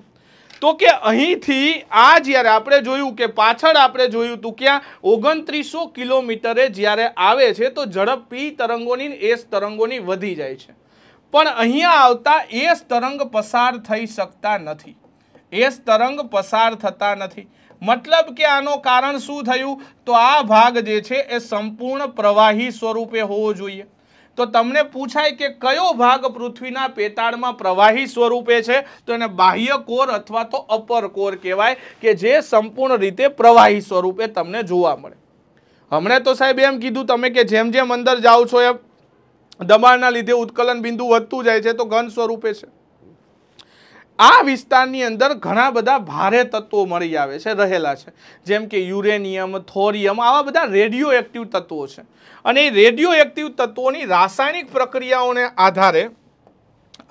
તો કે અહીંથી આ જ્યારે આપણે જોયું કે પાછળ આપણે જોયું હતું ક્યાં ઓગણત્રીસો કિલોમીટરે જ્યારે આવે છે તો ઝડપ પી તરંગોની એસ તરંગોની વધી જાય છે પણ અહીંયા આવતા એસ તરંગ પસાર થઈ શકતા નથી એસ તરંગ પસાર થતા નથી મતલબ કે આનો કારણ શું થયું તો આ ભાગ જે છે એ સંપૂર્ણ પ્રવાહી સ્વરૂપે હોવો જોઈએ તો તમને પૂછાય કે કયો ભાગ પૃથ્વીના પેતાળમાં પ્રવાહી સ્વરૂપે છે તો એને બાહ્ય કોર અથવા તો અપર કોર કહેવાય કે જે સંપૂર્ણ રીતે પ્રવાહી સ્વરૂપે તમને જોવા મળે હમણાં તો સાહેબ એમ કીધું તમે કે જેમ જેમ અંદર જાઓ છો એમ દબાણના લીધે ઉત્કલન બિંદુ વધતું જાય છે તો ઘન સ્વરૂપે છે આ વિસ્તારની અંદર ઘણા બધા ભારે તત્વો મળી આવે છે રહેલા છે જેમ કે યુરેનિયમ થોરિયમ આવા બધા રેડિયો એક્ટિવ તત્વો છે અને એ રેડિયો એક્ટિવ તત્વોની રાસાયણિક પ્રક્રિયાઓને આધારે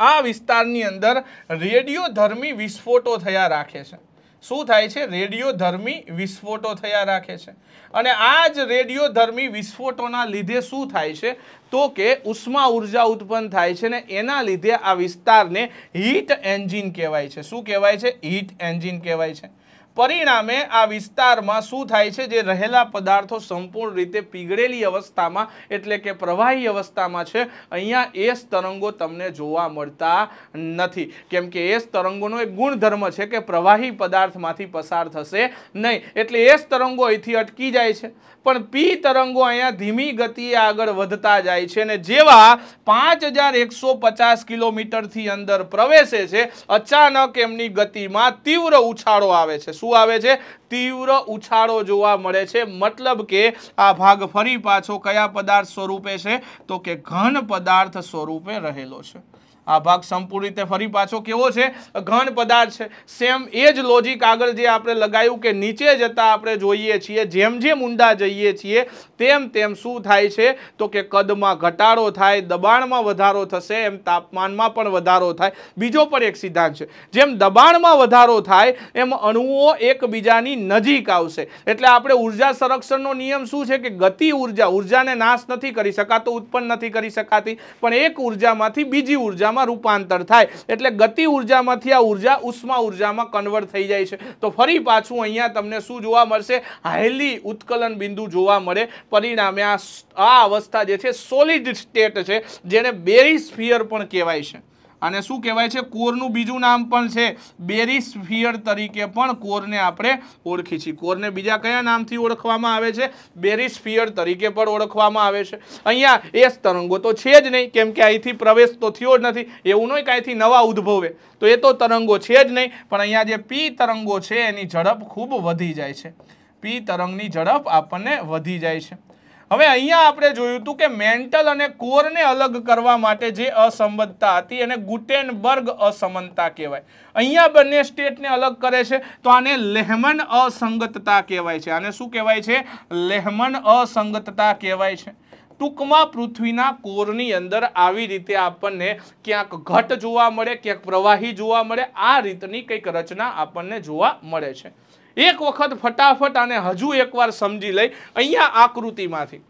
આ વિસ્તારની અંદર રેડિયોધર્મી વિસ્ફોટો થયા રાખે છે શું થાય છે રેડિયોધર્મી વિસ્ફોટો થયા રાખે છે અને આ જ રેડિયોધર્મી વિસ્ફોટોના લીધે શું થાય છે તો કે ઉષ્મા ઉર્જા ઉત્પન્ન થાય છે ને એના લીધે આ વિસ્તારને હીટ એન્જિન કહેવાય છે શું કહેવાય છે હીટ એન્જિન કહેવાય છે પરિણામે આ વિસ્તારમાં શું થાય છે જે રહેલા પદાર્થો સંપૂર્ણ રીતે પીગળેલી અવસ્થામાં એટલે કે પ્રવાહી અવસ્થામાં છે અહીંયા એસ તરંગો તમને જોવા મળતા નથી કેમ કે એસ તરંગોનો એક ગુણધર્મ છે કે પ્રવાહી પદાર્થમાંથી પસાર થશે નહીં એટલે એસ તરંગો અહીંથી અટકી જાય છે પણ પી તરંગો અહીંયા ધીમી ગતિએ આગળ વધતા જાય છે અને જેવા પાંચ હજાર એકસો પચાસ કિલોમીટરથી અંદર પ્રવેશે છે અચાનક એમની ગતિમાં તીવ્ર ઉછાળો આવે છે શું આવે છે તીવ્ર ઉછાળો જોવા મળે છે મતલબ કે આ ભાગ ફરી પાછો કયા પદાર્થ સ્વરૂપે છે તો કે ઘન પદાર્થ સ્વરૂપે રહેલો છે આ ભાગ સંપૂર્ણ રીતે ફરી પાછો કેવો છે ઘન પદાર્થ છે સેમ એ જ લોજિક આગળ જે આપણે લગાવ્યું કે નીચે જતાં આપણે જોઈએ છીએ જેમ જેમ ઊંડા જઈએ છીએ તેમ તેમ શું થાય છે તો કે કદમાં ઘટાડો થાય દબાણમાં વધારો થશે એમ તાપમાનમાં પણ વધારો થાય બીજો પણ એક સિદ્ધાંત છે જેમ દબાણમાં વધારો થાય એમ અણુઓ એકબીજાની નજીક આવશે એટલે આપણે ઉર્જા સંરક્ષણનો નિયમ શું છે કે ગતિ ઉર્જા ઉર્જાને નાશ નથી કરી શકાતો ઉત્પન્ન નથી કરી શકાતી પણ એક ઉર્જામાંથી બીજી ઉર્જામાં ઉર્જામાં રૂપાંતર થાય એટલે ગતિ ઉર્જામાંથી આ ઉર્જા ઉષ્મા ઉર્જામાં કન્વર્ટ થઈ જાય છે તો ફરી પાછું અહીંયા તમને શું જોવા મળશે હાઈલી ઉત્કલન બિંદુ જોવા મળે પરિણામે આ અવસ્થા જે છે સોલિડ સ્ટેટ છે જેને બેરી સ્ફિયર પણ કહેવાય છે અને શું કહેવાય છે કોરનું બીજું નામ પણ છે બેરિસ્ફિયર તરીકે પણ કોરને આપણે ઓળખી છીએ કોરને બીજા કયા નામથી ઓળખવામાં આવે છે બેરિસ્ફિયર તરીકે પણ ઓળખવામાં આવે છે અહીંયા એસ તરંગો તો છે જ નહીં કેમ કે અહીંથી પ્રવેશ તો થયો જ નથી એવું નહીં કે અહીંથી નવા ઉદ્ભવે તો એ તો તરંગો છે જ નહીં પણ અહીંયા જે પી તરંગો છે એની ઝડપ ખૂબ વધી જાય છે પી તરંગની ઝડપ આપણને વધી જાય છે હવે અહીંયા આપણે જોયું હતું કે મેન્ટલ અને કોરને અલગ કરવા માટે જે અસંબદ્ધતા હતી એને ગુટેનબર્ગ અસમાનતા કહેવાય અહીંયા બંને સ્ટેટને અલગ કરે છે તો આને લેહમન અસંગતતા કહેવાય છે આને શું કહેવાય છે લેહમન અસંગતતા કહેવાય છે ટૂંકમાં પૃથ્વીના કોરની અંદર આવી રીતે આપણને ક્યાંક ઘટ જોવા મળે ક્યાંક પ્રવાહી જોવા મળે આ રીતની કંઈક રચના આપણને જોવા મળે છે એક વખત ફટાફટ અને હજુ એકવાર સમજી લઈ અહીંયા આકૃતિમાંથી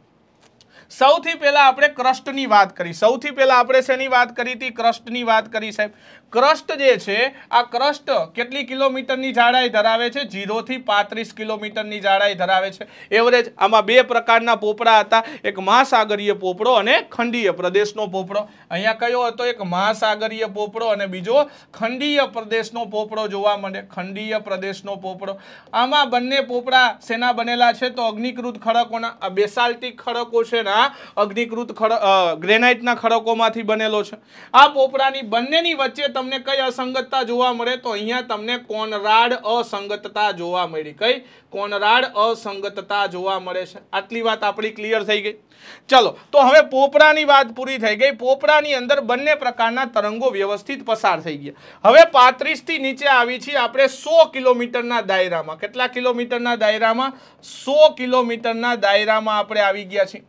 સૌથી પહેલાં આપણે ક્રસ્ટની વાત કરી સૌથી પહેલાં આપણે શેની વાત કરી હતી ક્રસ્ટની વાત કરી સાહેબ ક્રસ્ટ જે છે આ ક્રસ્ટ કેટલી કિલોમીટરની જાડાઈ ધરાવે છે જીરોથી પાંત્રીસ કિલોમીટરની જાડાઈ ધરાવે છે એવરેજ આમાં બે પ્રકારના પોપડા હતા એક મહાસાગરીય પોપડો અને ખંડીય પ્રદેશનો પોપડો અહીંયા કયો હતો એક મહાસાગરીય પોપડો અને બીજો ખંડીય પ્રદેશનો પોપડો જોવા મળે ખંડીય પ્રદેશનો પોપડો આમાં બંને પોપડા સેના બનેલા છે તો અગ્નિકૃત ખડકોના આ બેસાલ્ટિક ખડકો છે ને આ અગ્નિકૃત ખડક ગ્રેનાઇટના ખડકોમાંથી બનેલો છે આ પોપડાની બંનેની વચ્ચે તમને કઈ અસંગતતા જોવા મળે તો અહીંયા તમને કોનરાડ અસંગતતા જોવા મળી કઈ કોનરાડ અસંગતતા જોવા મળે છે આટલી વાત આપણી ક્લિયર થઈ ગઈ ચલો તો હવે પોપડાની વાત પૂરી થઈ ગઈ પોપડાની અંદર બંને પ્રકારના તરંગો વ્યવસ્થિત પસાર થઈ ગયા હવે પાંત્રીસથી નીચે આવી છીએ આપણે સો કિલોમીટરના દાયરામાં કેટલા કિલોમીટરના દાયરામાં સો કિલોમીટરના દાયરામાં આપણે આવી ગયા છીએ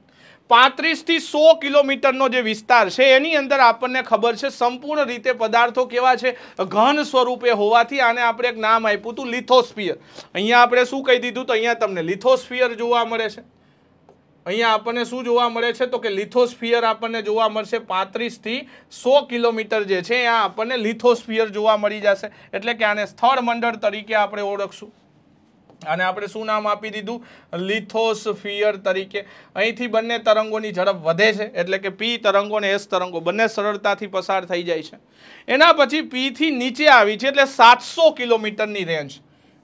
પાંત્રીસથી સો કિલોમીટરનો જે વિસ્તાર છે એની અંદર આપણને ખબર છે સંપૂર્ણ રીતે પદાર્થો કેવા છે ઘન સ્વરૂપે હોવાથી આને આપણે એક નામ આપ્યું હતું લિથોસ્ફિયર અહીંયા આપણે શું કહી દીધું તો અહીંયા તમને લિથોસ્ફિયર જોવા મળે છે અહીંયા આપણને શું જોવા મળે છે તો કે લિથોસ્ફિયર આપણને જોવા મળશે પાંત્રીસથી સો કિલોમીટર જે છે એ આપણને લિથોસ્ફિયર જોવા મળી જશે એટલે કે આને સ્થળ મંડળ તરીકે આપણે ઓળખશું અને આપણે શું નામ આપી દીધું લિથોસ્ફિયર તરીકે અહીંથી બંને તરંગોની ઝડપ વધે છે એટલે કે પી તરંગો અને એસ તરંગો બંને સરળતાથી પસાર થઈ જાય છે એના પછી પીથી નીચે આવી છે એટલે સાતસો કિલોમીટરની રેન્જ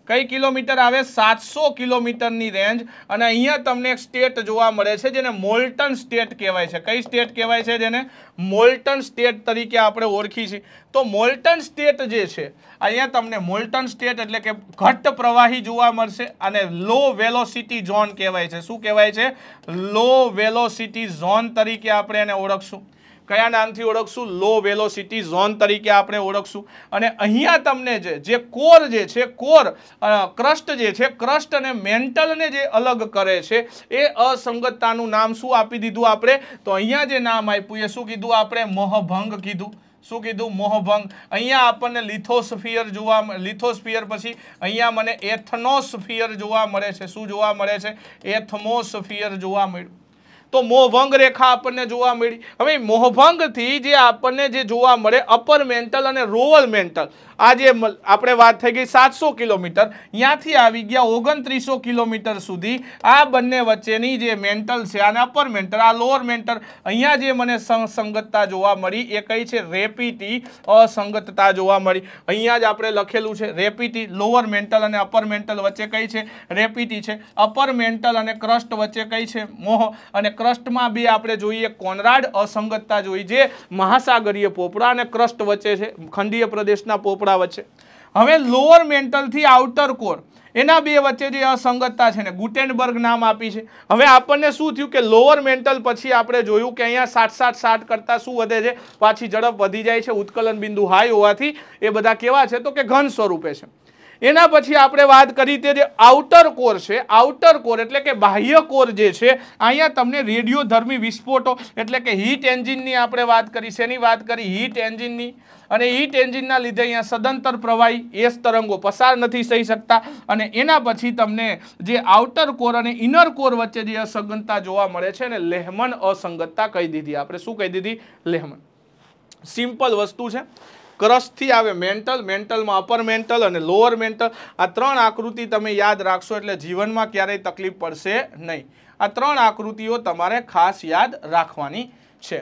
કઈ કિલોમીટર આવે સાતસો કિલોમીટરની રેન્જ અને અહીંયા તમને એક સ્ટેટ જોવા મળે છે જેને મોલ્ટન સ્ટેટ કહેવાય છે કઈ સ્ટેટ કહેવાય છે જેને મોલ્ટન સ્ટેટ તરીકે આપણે ઓળખી છીએ તો મોલ્ટન સ્ટેટ જે છે અહીંયા તમને મોલ્ટન સ્ટેટ એટલે કે ઘટ પ્રવાહી જોવા મળશે અને લો વેલોસિટી ઝોન કહેવાય છે શું કહેવાય છે લો વેલોસિટી ઝોન તરીકે આપણે એને ઓળખશું કયા નામથી ઓળખશું લો વેલોસિટી ઝોન તરીકે આપણે ઓળખશું અને અહીંયા તમને જે જે કોર જે છે કોર ક્રસ્ટ જે છે ક્રસ્ટ અને મેન્ટલને જે અલગ કરે છે એ અસંગતતાનું નામ શું આપી દીધું આપણે તો અહીંયા જે નામ આપ્યું એ શું કીધું આપણે મોહભંગ કીધું શું કીધું મોહભંગ અહીંયા આપણને લિથોસ્ફિયર જોવા લિથોસ્ફિયર પછી અહીંયા મને એથનોસ્ફિયર જોવા મળે છે શું જોવા મળે છે એથમોસ્ફિયર જોવા મળ્યું તો મોહભંગ રેખા આપણને જોવા મળી હવે મોહભંગથી જે આપણને જે જોવા મળે અપર મેન્ટલ અને રોવર મેન્ટલ આજે આપણે વાત થઈ ગઈ સાતસો કિલોમીટર ત્યાંથી આવી ગયા ઓગણત્રીસો કિલોમીટર સુધી આ બંને વચ્ચેની જે મેન્ટલ છે અને અપર મેન્ટલ આ લોઅર મેન્ટલ અહીંયા જે મને સંગતતા જોવા મળી એ કઈ છે રેપિટી અસંગતતા જોવા મળી અહીંયા જ આપણે લખેલું છે રેપિટી લોઅર મેન્ટલ અને અપર મેન્ટલ વચ્ચે કઈ છે રેપિટી છે અપર મેન્ટલ અને ક્રસ્ટ વચ્ચે કઈ છે મોહ અને ક્રસ્ટમાં બી આપણે જોઈએ કોનરાડ અસંગતતા જોઈ જે મહાસાગરીય પોપડા અને ક્રસ્ટ વચ્ચે છે ખંડીય પ્રદેશના પોપડા આપણા વચ્ચે હવે લોઅર મેન્ટલથી આઉટર કોર એના બે વચ્ચે જે અસંગતતા છે ને ગુટેનબર્ગ નામ આપી છે હવે આપણને શું થયું કે લોઅર મેન્ટલ પછી આપણે જોયું કે અહીંયા સાત સાત સાત કરતાં શું વધે છે પાછી ઝડપ વધી જાય છે ઉત્કલન બિંદુ હાઈ હોવાથી એ બધા કેવા છે તો કે ઘન સ્વરૂપે છે એના પછી આપણે વાત કરી તે જે આઉટર કોર છે આઉટર કોર એટલે કે બાહ્ય કોર જે છે અહીંયા તમને રેડિયો ધર્મી વિસ્ફોટો એટલે કે હીટ એન્જિનની આપણે વાત કરી શેની વાત કરી હીટ એન્જિનની અને હીટ એન્જિનના લીધે અહીંયા સદંતર પ્રવાહી એસ તરંગો પસાર નથી થઈ શકતા અને એના પછી તમને જે આઉટર કોર અને ઇનર કોર વચ્ચે જે અસંગતતા જોવા મળે છે ને લેહમન અસંગતતા કહી દીધી આપણે શું કહી દીધી લેહમન સિમ્પલ વસ્તુ છે ક્રસથી આવે મેન્ટલ મેન્ટલમાં અપર મેન્ટલ અને લોઅર મેન્ટલ આ ત્રણ આકૃતિ તમે યાદ રાખશો એટલે જીવનમાં ક્યારેય તકલીફ પડશે નહીં આ ત્રણ આકૃતિઓ તમારે ખાસ યાદ રાખવાની છે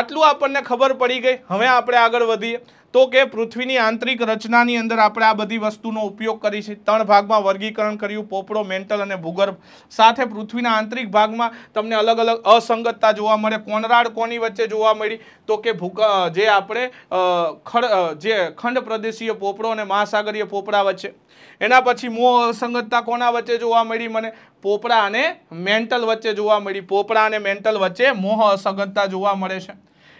આટલું આપણને ખબર પડી ગઈ હવે આપણે આગળ વધીએ તો કે પૃથ્વીની આંતરિક રચનાની અંદર આપણે આ બધી વસ્તુનો ઉપયોગ કરી છે ત્રણ ભાગમાં વર્ગીકરણ કર્યું પોપડો મેન્ટલ અને ભૂગર્ભ સાથે પૃથ્વીના આંતરિક ભાગમાં તમને અલગ અલગ અસંગતતા જોવા મળે કોનરાડ કોની વચ્ચે જોવા મળી તો કે ભૂક જે આપણે ખડ જે ખંડ પ્રદેશીય પોપડો અને મહાસાગરીય પોપડા વચ્ચે એના પછી મોહ અસંગતતા કોના વચ્ચે જોવા મળી મને પોપડા અને મેન્ટલ વચ્ચે જોવા મળી પોપડા અને મેન્ટલ વચ્ચે મોહ અસંગતતા જોવા મળે છે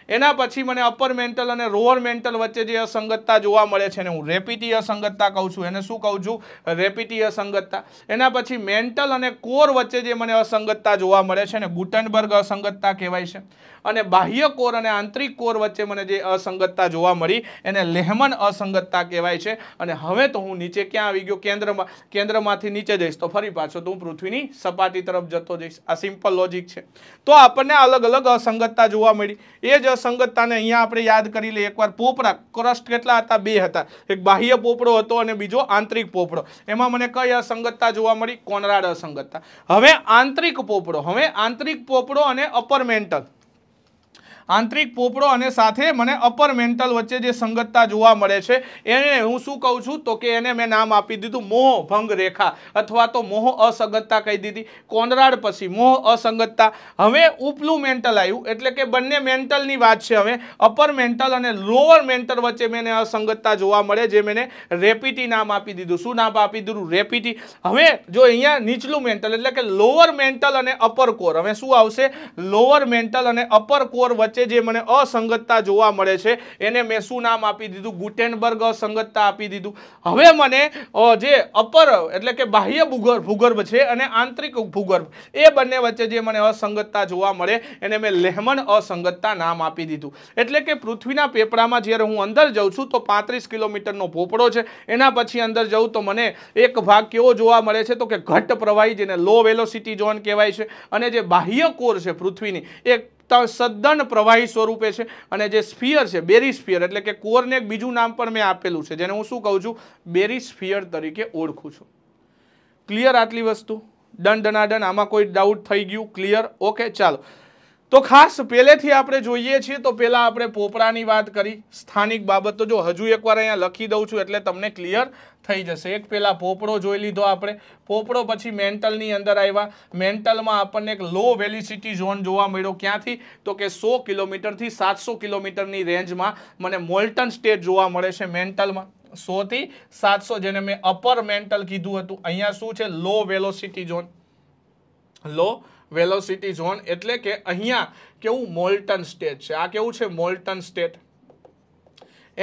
એના પછી મને અપર મેન્ટલ અને રોઅર મેન્ટલ વચ્ચે જે અસંગતતા જોવા મળે છે એને હું રેપિટી અસંગતતા કહું છું એને શું કહું છું રેપિટી અસંગતતા એના પછી મેન્ટલ અને કોર વચ્ચે જે મને અસંગતતા જોવા મળે છે ને ગુટનબર્ગ અસંગતતા કહેવાય છે અને બાહ્ય કોર અને આંતરિક કોર વચ્ચે મને જે અસંગતતા જોવા મળી એને લેહમન અસંગતતા કહેવાય છે અને હવે તો હું નીચે ક્યાં આવી ગયો કેન્દ્રમાં કેન્દ્રમાંથી નીચે જઈશ તો ફરી પાછો તો હું પૃથ્વીની સપાટી તરફ જતો જઈશ આ સિમ્પલ લોજિક છે તો આપણને અલગ અલગ અસંગતતા જોવા મળી એ જ અસંગતતાને અહીંયા આપણે યાદ કરી લઈએ એકવાર પોપડા ક્રસ્ટ કેટલા હતા બે હતા એક બાહ્ય પોપડો હતો અને બીજો આંતરિક પોપડો એમાં મને કઈ અસંગતતા જોવા મળી કોનરાડ અસંગતતા હવે આંતરિક પોપડો હવે આંતરિક પોપડો અને અપર મેન્ટલ આંતરિક પોપડો અને સાથે મને અપર મેન્ટલ વચ્ચે જે સંગતતા જોવા મળે છે એને હું શું કહું છું તો કે એને મેં નામ આપી દીધું મોહ ભંગ રેખા અથવા તો મોહ અસંગતતા કહી દીધી કોનરાડ પછી મોહ અસંગતતા હવે ઉપલું મેન્ટલ આવ્યું એટલે કે બંને મેન્ટલની વાત છે હવે અપર મેન્ટલ અને લોઅર મેન્ટલ વચ્ચે મેને અસંગતતા જોવા મળે જે મેં રેપિટી નામ આપી દીધું શું નામ આપી દીધું રેપિટી હવે જો અહીંયા નીચલું મેન્ટલ એટલે કે લોઅર મેન્ટલ અને અપર કોર હવે શું આવશે લોઅર મેન્ટલ અને અપર કોર વચ્ચે વચ્ચે જે મને અસંગતતા જોવા મળે છે એને મેં શું નામ આપી દીધું ગુટેનબર્ગ અસંગતતા આપી દીધું હવે મને જે અપર એટલે કે બાહ્ય ભૂગર્ભ ભૂગર્ભ છે અને આંતરિક ભૂગર્ભ એ બંને વચ્ચે જે મને અસંગતતા જોવા મળે એને મેં લેહમન અસંગતતા નામ આપી દીધું એટલે કે પૃથ્વીના પેપડામાં જ્યારે હું અંદર જઉં છું તો પાંત્રીસ કિલોમીટરનો પોપડો છે એના પછી અંદર જઉં તો મને એક ભાગ કેવો જોવા મળે છે તો કે ઘટ પ્રવાહી જેને લો વેલોસિટી ઝોન કહેવાય છે અને જે બાહ્ય કોર છે પૃથ્વીની એ સદ્દન પ્રવાહી સ્વરૂપે છે અને જે સ્ફિયર છે બેરીસ્ફિયર એટલે કે કોરને એક બીજું નામ પણ મેં આપેલું છે જેને હું શું કહું છું બેરીસ્ફિયર તરીકે ઓળખું છું ક્લિયર આટલી વસ્તુ ડન દંડ આમાં કોઈ ડાઉટ થઈ ગયું ક્લિયર ઓકે ચાલો તો ખાસ પહેલેથી આપણે જોઈએ છીએ તો પહેલાં આપણે પોપરાની વાત કરી સ્થાનિક બાબતો જો હજુ એકવાર અહીંયા લખી દઉં છું એટલે તમને ક્લિયર થઈ જશે એક પહેલાં પોપરો જોઈ લીધો આપણે પોપરો પછી મેન્ટલની અંદર આવ્યા મેન્ટલમાં આપણને એક લો વેલિસિટી ઝોન જોવા મળ્યો ક્યાંથી તો કે સો કિલોમીટરથી સાતસો કિલોમીટરની રેન્જમાં મને મોલ્ટન સ્ટેટ જોવા મળે છે મેન્ટલમાં સોથી સાતસો જેને મેં અપર મેન્ટલ કીધું હતું અહીંયા શું છે low velocity zone low velocity zone એટલે કે અહીંયા કેવું મોલ્ટન સ્ટેટ છે આ કેવું છે મોલ્ટન સ્ટેટ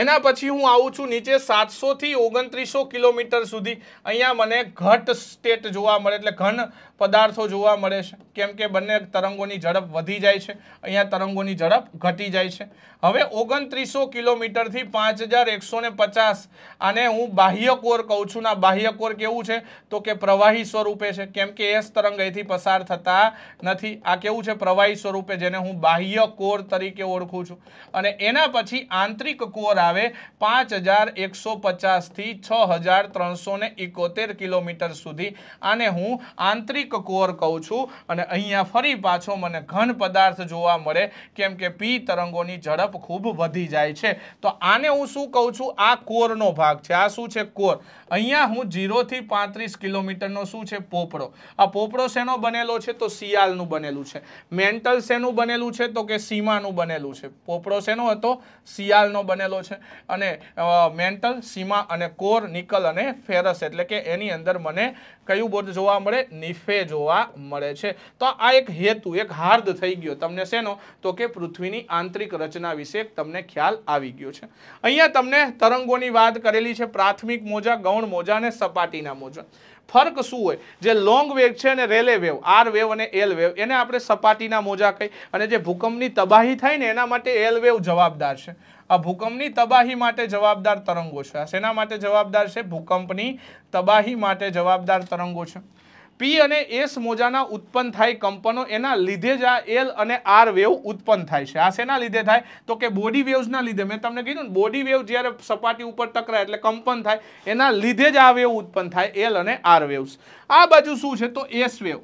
એના પછી હું આવું છું નીચે સાતસોથી ઓગણત્રીસો કિલોમીટર સુધી અહીંયા મને ઘટ સ્ટેટ જોવા મળે એટલે ઘન પદાર્થો જોવા મળે છે કેમ કે બંને તરંગોની ઝડપ વધી જાય છે અહીંયા તરંગોની ઝડપ ઘટી જાય છે હવે ઓગણત્રીસો કિલોમીટરથી પાંચ હજાર એકસો ને પચાસ અને હું બાહ્ય કોર કહું છું ના બાહ્ય કોર કેવું છે તો કે પ્રવાહી સ્વરૂપે છે કેમ કે એસ તરંગ અહીંથી પસાર થતા નથી આ કેવું છે પ્રવાહી સ્વરૂપે જેને હું બાહ્ય કોર તરીકે ઓળખું છું અને એના પછી આંતરિક કોર આવે પાંચ હજાર એકસો પચાસથી છ હજાર ત્રણસો ને ઇકોતેર કિલોમીટર સુધી આને હું આંતરિક પિત્તરિક કોર કહું છું અને અહીંયા ફરી પાછો મને ઘન પદાર્થ જોવા મળે કેમ કે પી તરંગોની ઝડપ ખૂબ વધી જાય છે તો આને હું શું કહું છું આ કોરનો ભાગ છે આ શું છે કોર અહીંયા હું જીરોથી પાંત્રીસ કિલોમીટરનો શું છે પોપડો આ પોપડો શેનો બનેલો છે તો શિયાળનું બનેલું છે મેન્ટલ શેનું બનેલું છે તો કે સીમાનું બનેલું છે પોપડો શેનો હતો શિયાળનો બનેલો છે અને મેન્ટલ સીમા અને કોર નિકલ અને ફેરસ એટલે કે એની અંદર મને કયું બોર્ડ જોવા મળે નિફે જોવા મળે છે તો આ એક હેતુ એક હાર્દ થઈ ગયો તમને શેનો તો કે પૃથ્વીની આંતરિક રચના વિશે તમને ખ્યાલ આવી ગયો છે અહીંયા તમને તરંગોની વાત કરેલી છે પ્રાથમિક મોજા ગૌ રાઉન્ડ મોજા અને સપાટીના મોજા ફરક શું હોય જે લોંગ વેવ છે અને રેલે વેવ આર વેવ અને એલ વેવ એને આપણે સપાટીના મોજા કહી અને જે ભૂકંપની તબાહી થાય ને એના માટે એલ વેવ જવાબદાર છે આ ભૂકંપની તબાહી માટે જવાબદાર તરંગો છે આ શેના માટે જવાબદાર છે ભૂકંપની તબાહી માટે જવાબદાર તરંગો છે પી અને એસ મોજાના ઉત્પન્ન થાય કંપનો એના લીધે જ આ એલ અને આર વેવ ઉત્પન્ન થાય છે આ શેના લીધે થાય તો કે બોડી વેવ્સના લીધે મેં તમને કીધું ને બોડી વેવ જ્યારે સપાટી ઉપર ટકરાય એટલે કંપન થાય એના લીધે જ આ વેવ ઉત્પન્ન થાય એલ અને આર વેવ્સ આ બાજુ શું છે તો એસ વેવ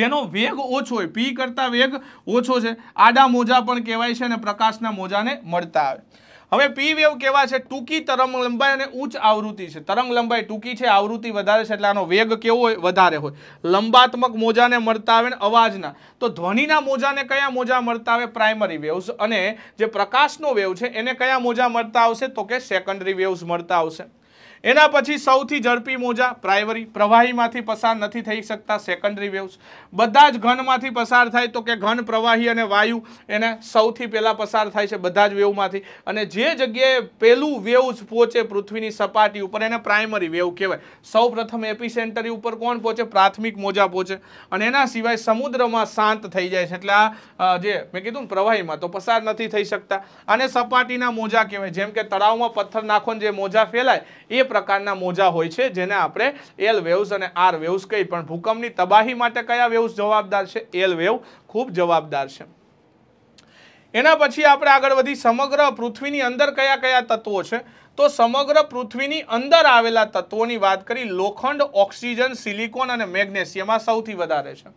જેનો વેગ ઓછો હોય પી કરતાં વેગ ઓછો છે આડા મોજા પણ કહેવાય છે અને પ્રકાશના મોજાને મળતા આવે હવે પી વેવ કેવા છે ટૂંકી તરંગ લંબાઈ અને ઉચ્ચ આવૃત્તિ છે તરંગ લંબાઈ ટૂંકી છે આવૃત્તિ વધારે છે એટલે આનો વેગ કેવો હોય વધારે હોય લંબાત્મક મોજાને મળતા આવે ને અવાજના તો ધ્વનિના મોજાને કયા મોજા મળતા આવે પ્રાઇમરી વેવ્સ અને જે પ્રકાશનો વેવ છે એને કયા મોજા મળતા આવશે તો કે સેકન્ડરી વેવ્સ મળતા આવશે એના પછી સૌથી ઝડપી મોજા પ્રાઇમરી પ્રવાહીમાંથી પસાર નથી થઈ શકતા સેકન્ડરી વેવ્સ બધા જ ઘનમાંથી પસાર થાય તો કે ઘન પ્રવાહી અને વાયુ એને સૌથી પહેલાં પસાર થાય છે બધા જ વેવમાંથી અને જે જગ્યાએ પહેલું વેવ્સ પહોંચે પૃથ્વીની સપાટી ઉપર એને પ્રાઇમરી વેવ કહેવાય સૌ પ્રથમ એપી ઉપર કોણ પહોંચે પ્રાથમિક મોજા પહોંચે અને એના સિવાય સમુદ્રમાં શાંત થઈ જાય છે એટલે આ જે મેં કીધું ને પ્રવાહીમાં તો પસાર નથી થઈ શકતા અને સપાટીના મોજા કહેવાય જેમ કે તળાવમાં પથ્થર નાખો જે મોજા ફેલાય એ પ્રકારના મોજા હોય છે જેને આપણે એલ વેવ્સ અને આર વેવ્સ કહી પણ ભૂકંપની તબાહી માટે કયા વેવ્સ જવાબદાર છે એલ વેવ ખૂબ જવાબદાર છે એના પછી આપણે આગળ વધી સમગ્ર પૃથ્વીની અંદર કયા કયા તત્વો છે તો સમગ્ર પૃથ્વીની અંદર આવેલા તત્વોની વાત કરી લોખંડ ઓક્સિજન સિલિકોન અને મેગ્નેશિયમ સૌથી વધારે છે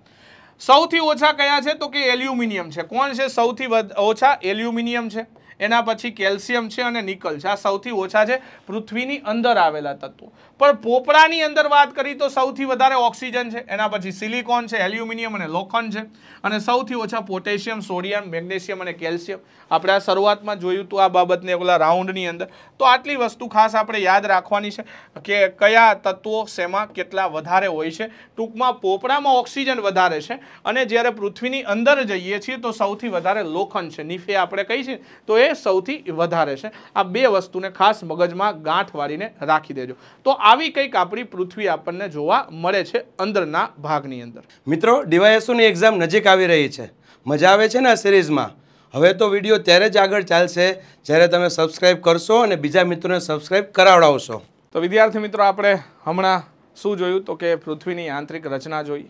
સૌથી ઓછા કયા છે તો કે એલ્યુમિનિયમ છે કોણ છે સૌથી ઓછા એલ્યુમિનિયમ છે એના પછી કેલ્શિયમ છે અને નિકલ છે આ સૌથી ઓછા છે પૃથ્વીની અંદર આવેલા તત્વો પણ પોપડાની અંદર વાત કરી તો સૌથી વધારે ઓક્સિજન છે એના પછી સિલિકોન છે એલ્યુમિનિયમ અને લોખંડ છે અને સૌથી ઓછા પોટેશિયમ સોડિયમ મેગ્નેશિયમ અને કેલ્શિયમ આપણે આ શરૂઆતમાં જોયું હતું આ બાબતને પેલા રાઉન્ડની અંદર તો આટલી વસ્તુ ખાસ આપણે યાદ રાખવાની છે કે કયા તત્વો શેમાં કેટલા વધારે હોય છે ટૂંકમાં પોપડામાં ઓક્સિજન વધારે છે અને જ્યારે પૃથ્વીની અંદર જઈએ છીએ તો સૌથી વધારે લોખંડ છે નિફે આપણે કહી છીએ તો એ એ સૌથી વધારે છે આ બે વસ્તુને ખાસ મગજમાં ગાંઠ વાળીને રાખી દેજો તો આવી કંઈક આપણી પૃથ્વી આપણને જોવા મળે છે અંદરના ભાગની અંદર મિત્રો ડીવાયએસઓની એક્ઝામ નજીક આવી રહી છે મજા આવે છે ને આ સિરીઝમાં હવે તો વિડીયો ત્યારે જ આગળ ચાલશે જ્યારે તમે સબસ્ક્રાઈબ કરશો અને બીજા મિત્રોને સબસ્ક્રાઇબ કરાવડાવશો તો વિદ્યાર્થી મિત્રો આપણે હમણાં શું જોયું તો કે પૃથ્વીની આંતરિક રચના જોઈ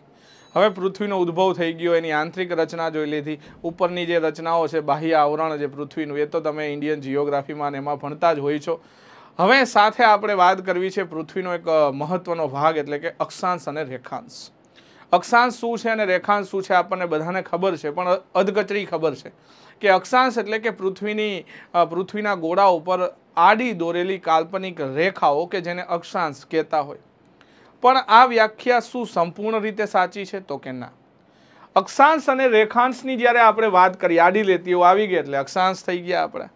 હવે પૃથ્વીનો ઉદ્ભવ થઈ ગયો એની આંતરિક રચના જોઈ લીધી ઉપરની જે રચનાઓ છે બાહ્ય આવરણ જે પૃથ્વીનું એ તો તમે ઇન્ડિયન જિયોગ્રાફીમાં એમાં ભણતા જ હોય છો હવે સાથે આપણે વાત કરવી છે પૃથ્વીનો એક મહત્વનો ભાગ એટલે કે અક્ષાંશ અને રેખાંશ અક્ષાંશ શું છે અને રેખાંશ શું છે આપણને બધાને ખબર છે પણ અધકચરી ખબર છે કે અક્ષાંશ એટલે કે પૃથ્વીની પૃથ્વીના ગોળા ઉપર આડી દોરેલી કાલ્પનિક રેખાઓ કે જેને અક્ષાંશ કહેતા હોય પણ આ વ્યાખ્યા શું સંપૂર્ણ રીતે સાચી છે તો કે ના અક્ષાંશ અને રેખાંશની જ્યારે આપણે વાત કરી આડી લેતીઓ આવી ગઈ એટલે અક્ષાંશ થઈ ગયા આપણે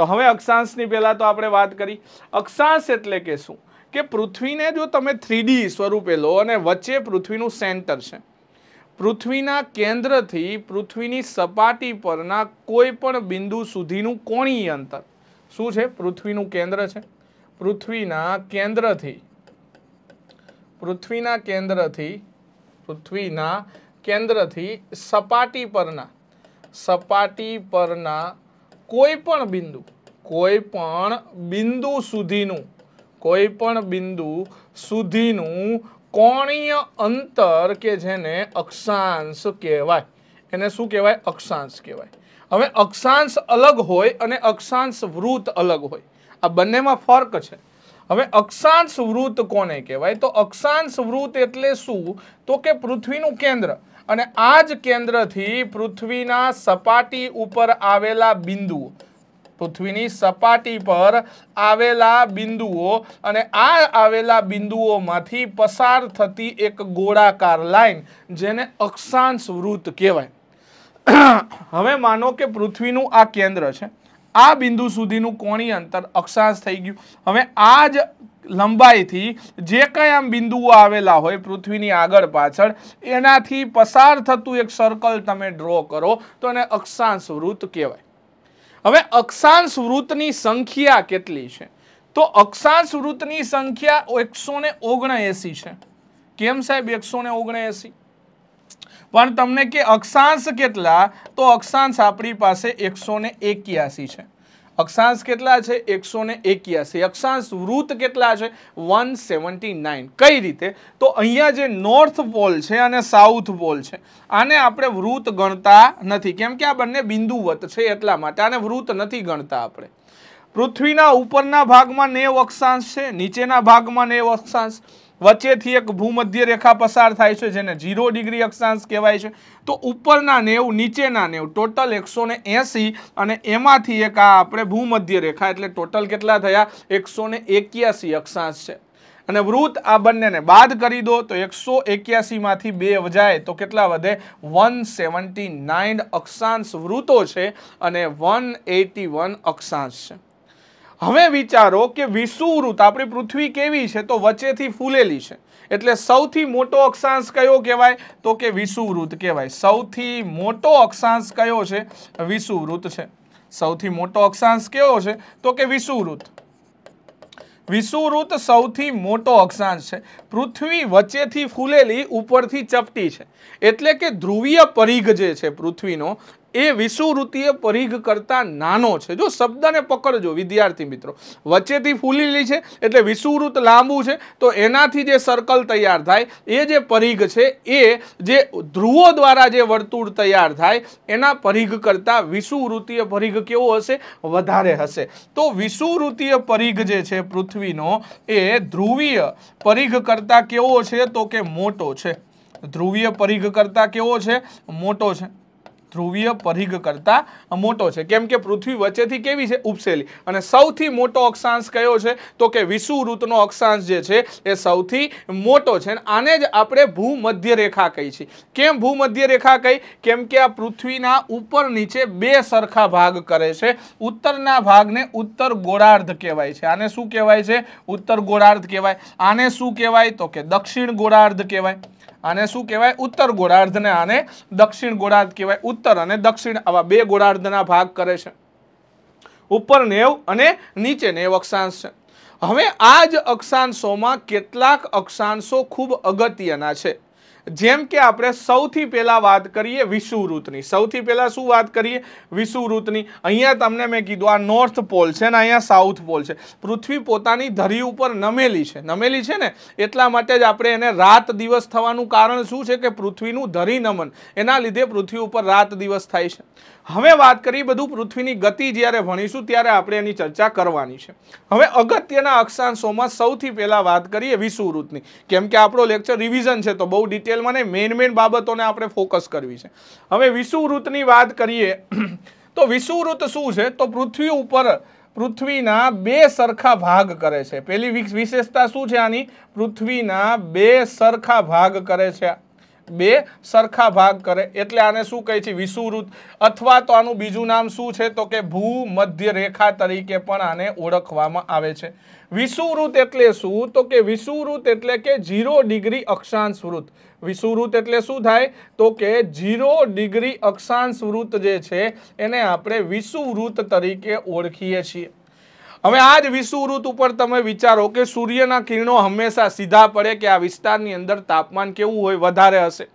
તો હવે અક્ષાંશની પહેલાં તો આપણે વાત કરી અક્ષાંશ એટલે કે શું કે પૃથ્વીને જો તમે થ્રીડી સ્વરૂપે લો અને વચ્ચે પૃથ્વીનું સેન્ટર છે પૃથ્વીના કેન્દ્રથી પૃથ્વીની સપાટી પરના કોઈ પણ બિંદુ સુધીનું કોણીય અંતર શું છે પૃથ્વીનું કેન્દ્ર છે પૃથ્વીના કેન્દ્રથી પૃથ્વીના કેન્દ્રથી પૃથ્વીના કેન્દ્રથી સપાટી પરના સપાટી પરના કોઈ પણ બિંદુ કોઈ પણ બિંદુ સુધીનું કોઈ પણ બિંદુ સુધીનું કોણીય અંતર કે જેને અક્ષાંશ કહેવાય એને શું કહેવાય અક્ષાંશ કહેવાય હવે અક્ષાંશ અલગ હોય અને અક્ષાંશ વૃત અલગ હોય આ બંનેમાં ફર્ક છે હવે અક્ષાંશ વૃત્ત કોને કહેવાય તો અક્ષાંશ વૃત્ત એટલે શું તો કે પૃથ્વીનું કેન્દ્ર અને આ જ કેન્દ્રથી પૃથ્વીના સપાટી ઉપર આવેલા બિંદુઓ પૃથ્વીની સપાટી પર આવેલા બિંદુઓ અને આ આવેલા બિંદુઓમાંથી પસાર થતી એક ગોળાકાર લાઈન જેને અક્ષાંશ વૃત્ત કહેવાય હવે માનો કે પૃથ્વીનું આ કેન્દ્ર છે આ બિંદુ સુધીનું કોણી અંતર અક્ષાંશ થઈ ગયું હવે આ જ લંબાઈથી જે કંઈ આમ બિંદુઓ આવેલા હોય પૃથ્વીની આગળ પાછળ એનાથી પસાર થતું એક સર્કલ તમે ડ્રો કરો તો એને અક્ષાંશ વૃત્ત કહેવાય હવે અક્ષાંશ વૃત્તની સંખ્યા કેટલી છે તો અક્ષાંશ વૃત્તની સંખ્યા એકસો ને ઓગણએંસી છે કેમ સાહેબ એકસો ને ઓગણએંસી પણ તમને કે અક્ષાંશ કેટલા તો અક્ષાંશ આપણી પાસે એકસો ને છે અક્ષાંશ કેટલા છે એકસો ને એક્યાસી અક્ષાંશ વૃત કેટલા છે વન સેવન્ટી નાઇન કઈ રીતે તો અહીંયા જે નોર્થ પોલ છે અને સાઉથ પોલ છે આને આપણે વૃત ગણતા નથી કેમ કે આ બંને બિંદુવત છે એટલા માટે આને વૃત નથી ગણતા આપણે પૃથ્વીના ઉપરના ભાગમાં નેવ અક્ષાંશ છે નીચેના ભાગમાં નેવ અક્ષાંશ વચ્ચેથી એક ભૂમધ્ય રેખા પસાર થાય છે જેને ઝીરો ડિગ્રી અક્ષાંશ કહેવાય છે તો ઉપરના નેવું નીચેના નેવું ટોટલ એકસો અને એમાંથી એક આ આપણે ભૂમધ્ય રેખા એટલે ટોટલ કેટલા થયા એકસો અક્ષાંશ છે અને વૃત આ બંનેને બાદ કરી દો તો એકસો એક્યાસીમાંથી બે વજાય તો કેટલા વધે વન સેવન્ટી નાઇન અક્ષાંશ વૃતો છે અને વન એટી વન અક્ષાંશ છે હવે વિચારો કે વિષુવૃત આપણી પૃથ્વી કેવી છે તો વચ્ચેથી ફૂલેલી છે એટલે સૌથી મોટો અક્ષાંશ કયો કહેવાય તો કે વિષુવૃત કહેવાય સૌથી મોટો અક્ષાંશ કયો છે વિષુવૃત છે સૌથી મોટો અક્ષાંશ કયો છે તો કે વિષુવૃત વિષુવૃત સૌથી મોટો અક્ષાંશ છે પૃથ્વી વચ્ચેથી ફૂલેલી ઉપરથી ચપટી છે એટલે કે ધ્રુવીય પરિઘ જે છે પૃથ્વીનો એ વિષુવૃત્તીય પરિઘ કરતાં નાનો છે જો શબ્દને પકડજો વિદ્યાર્થી મિત્રો વચ્ચેથી ફૂલેલી છે એટલે વિષુવૃત્ત લાંબુ છે તો એનાથી જે સર્કલ તૈયાર થાય એ જે પરિઘ છે એ જે ધ્રુવો દ્વારા જે વર્તુળ તૈયાર થાય એના પરિઘ કરતાં વિષુવૃત્તીય પરિઘ કેવો હશે વધારે હશે તો વિષુવૃત્તીય પરિઘ જે છે પૃથ્વીનો એ ધ્રુવીય પરિઘ કરતાં કેવો છે તો કે મોટો છે ધ્રુવીય પરિઘ કરતાં કેવો છે મોટો છે ધ્રુવીય પરિઘ કરતાં મોટો છે કેમ કે પૃથ્વી વચ્ચેથી કેવી છે ઉપસેલી અને સૌથી મોટો અક્ષાંશ કયો છે તો કે વિષુવૃતનો અક્ષાંશ જે છે એ સૌથી મોટો છે અને આને જ આપણે ભૂમધ્ય રેખા કહી છીએ કેમ ભૂમધ્ય રેખા કહી કેમ કે આ પૃથ્વીના ઉપર નીચે બે સરખા ભાગ કરે છે ઉત્તરના ભાગને ઉત્તર ગોળાર્ધ કહેવાય છે આને શું કહેવાય છે ઉત્તર ગોળાર્ધ કહેવાય આને શું કહેવાય તો કે દક્ષિણ ગોળાર્ધ કહેવાય આને શું કહેવાય ઉત્તર ગોળાર્ધને આને દક્ષિણ ગોળાર્ધ કહેવાય ઉત્તર અને દક્ષિણ આવા બે ગોળાર્ધના ભાગ કરે છે ઉપર નેવ અને નીચે નેવ અક્ષાંશ છે હવે આ જ અક્ષાંશોમાં કેટલાક અક્ષાંશો ખૂબ અગત્યના છે જેમ કે આપણે સૌથી પહેલાં વાત કરીએ વિષુવૃતની સૌથી પહેલાં શું વાત કરીએ વિષુવૃતની અહીંયા તમને મેં કીધું આ નોર્થ પોલ છે ને અહીંયા સાઉથ પોલ છે પૃથ્વી પોતાની ધરી ઉપર નમેલી છે નમેલી છે ને એટલા માટે જ આપણે એને રાત દિવસ થવાનું કારણ શું છે કે પૃથ્વીનું ધરી નમન એના લીધે પૃથ્વી ઉપર રાત દિવસ થાય છે હવે વાત કરીએ બધું પૃથ્વીની ગતિ જ્યારે ભણીશું ત્યારે આપણે એની ચર્ચા કરવાની છે હવે અગત્યના અક્ષાંશોમાં સૌથી પહેલાં વાત કરીએ વિષુવૃતની કેમ કે આપણો લેક્ચર રિવિઝન છે તો બહુ ડિટેલ ડિટેલમાં ને મેન મેન બાબતોને આપણે ફોકસ કરવી છે હવે વિષુવૃતની વાત કરીએ તો વિષુવૃત શું છે તો પૃથ્વી ઉપર પૃથ્વીના બે સરખા ભાગ કરે છે પહેલી વિશેષતા શું છે આની પૃથ્વીના બે સરખા ભાગ કરે છે બે સરખા ભાગ કરે એટલે આને શું કહે છે વિષુવૃત અથવા તો આનું બીજું નામ શું છે તો કે ભૂમધ્ય રેખા તરીકે પણ આને ઓળખવામાં આવે છે વિષુવૃત એટલે શું તો કે વિષુવૃત એટલે કે ઝીરો ડિગ્રી અક્ષાંશ વૃત્ત વિષુવૃત્ત એટલે શું થાય તો કે ઝીરો ડિગ્રી અક્ષાંશ વૃત્ત જે છે એને આપણે વિષુવૃત્ત તરીકે ઓળખીએ છીએ હવે આ જ વિષુવૃત ઉપર તમે વિચારો કે સૂર્યના કિરણો હંમેશા સીધા પડે કે આ વિસ્તારની અંદર તાપમાન કેવું હોય વધારે હશે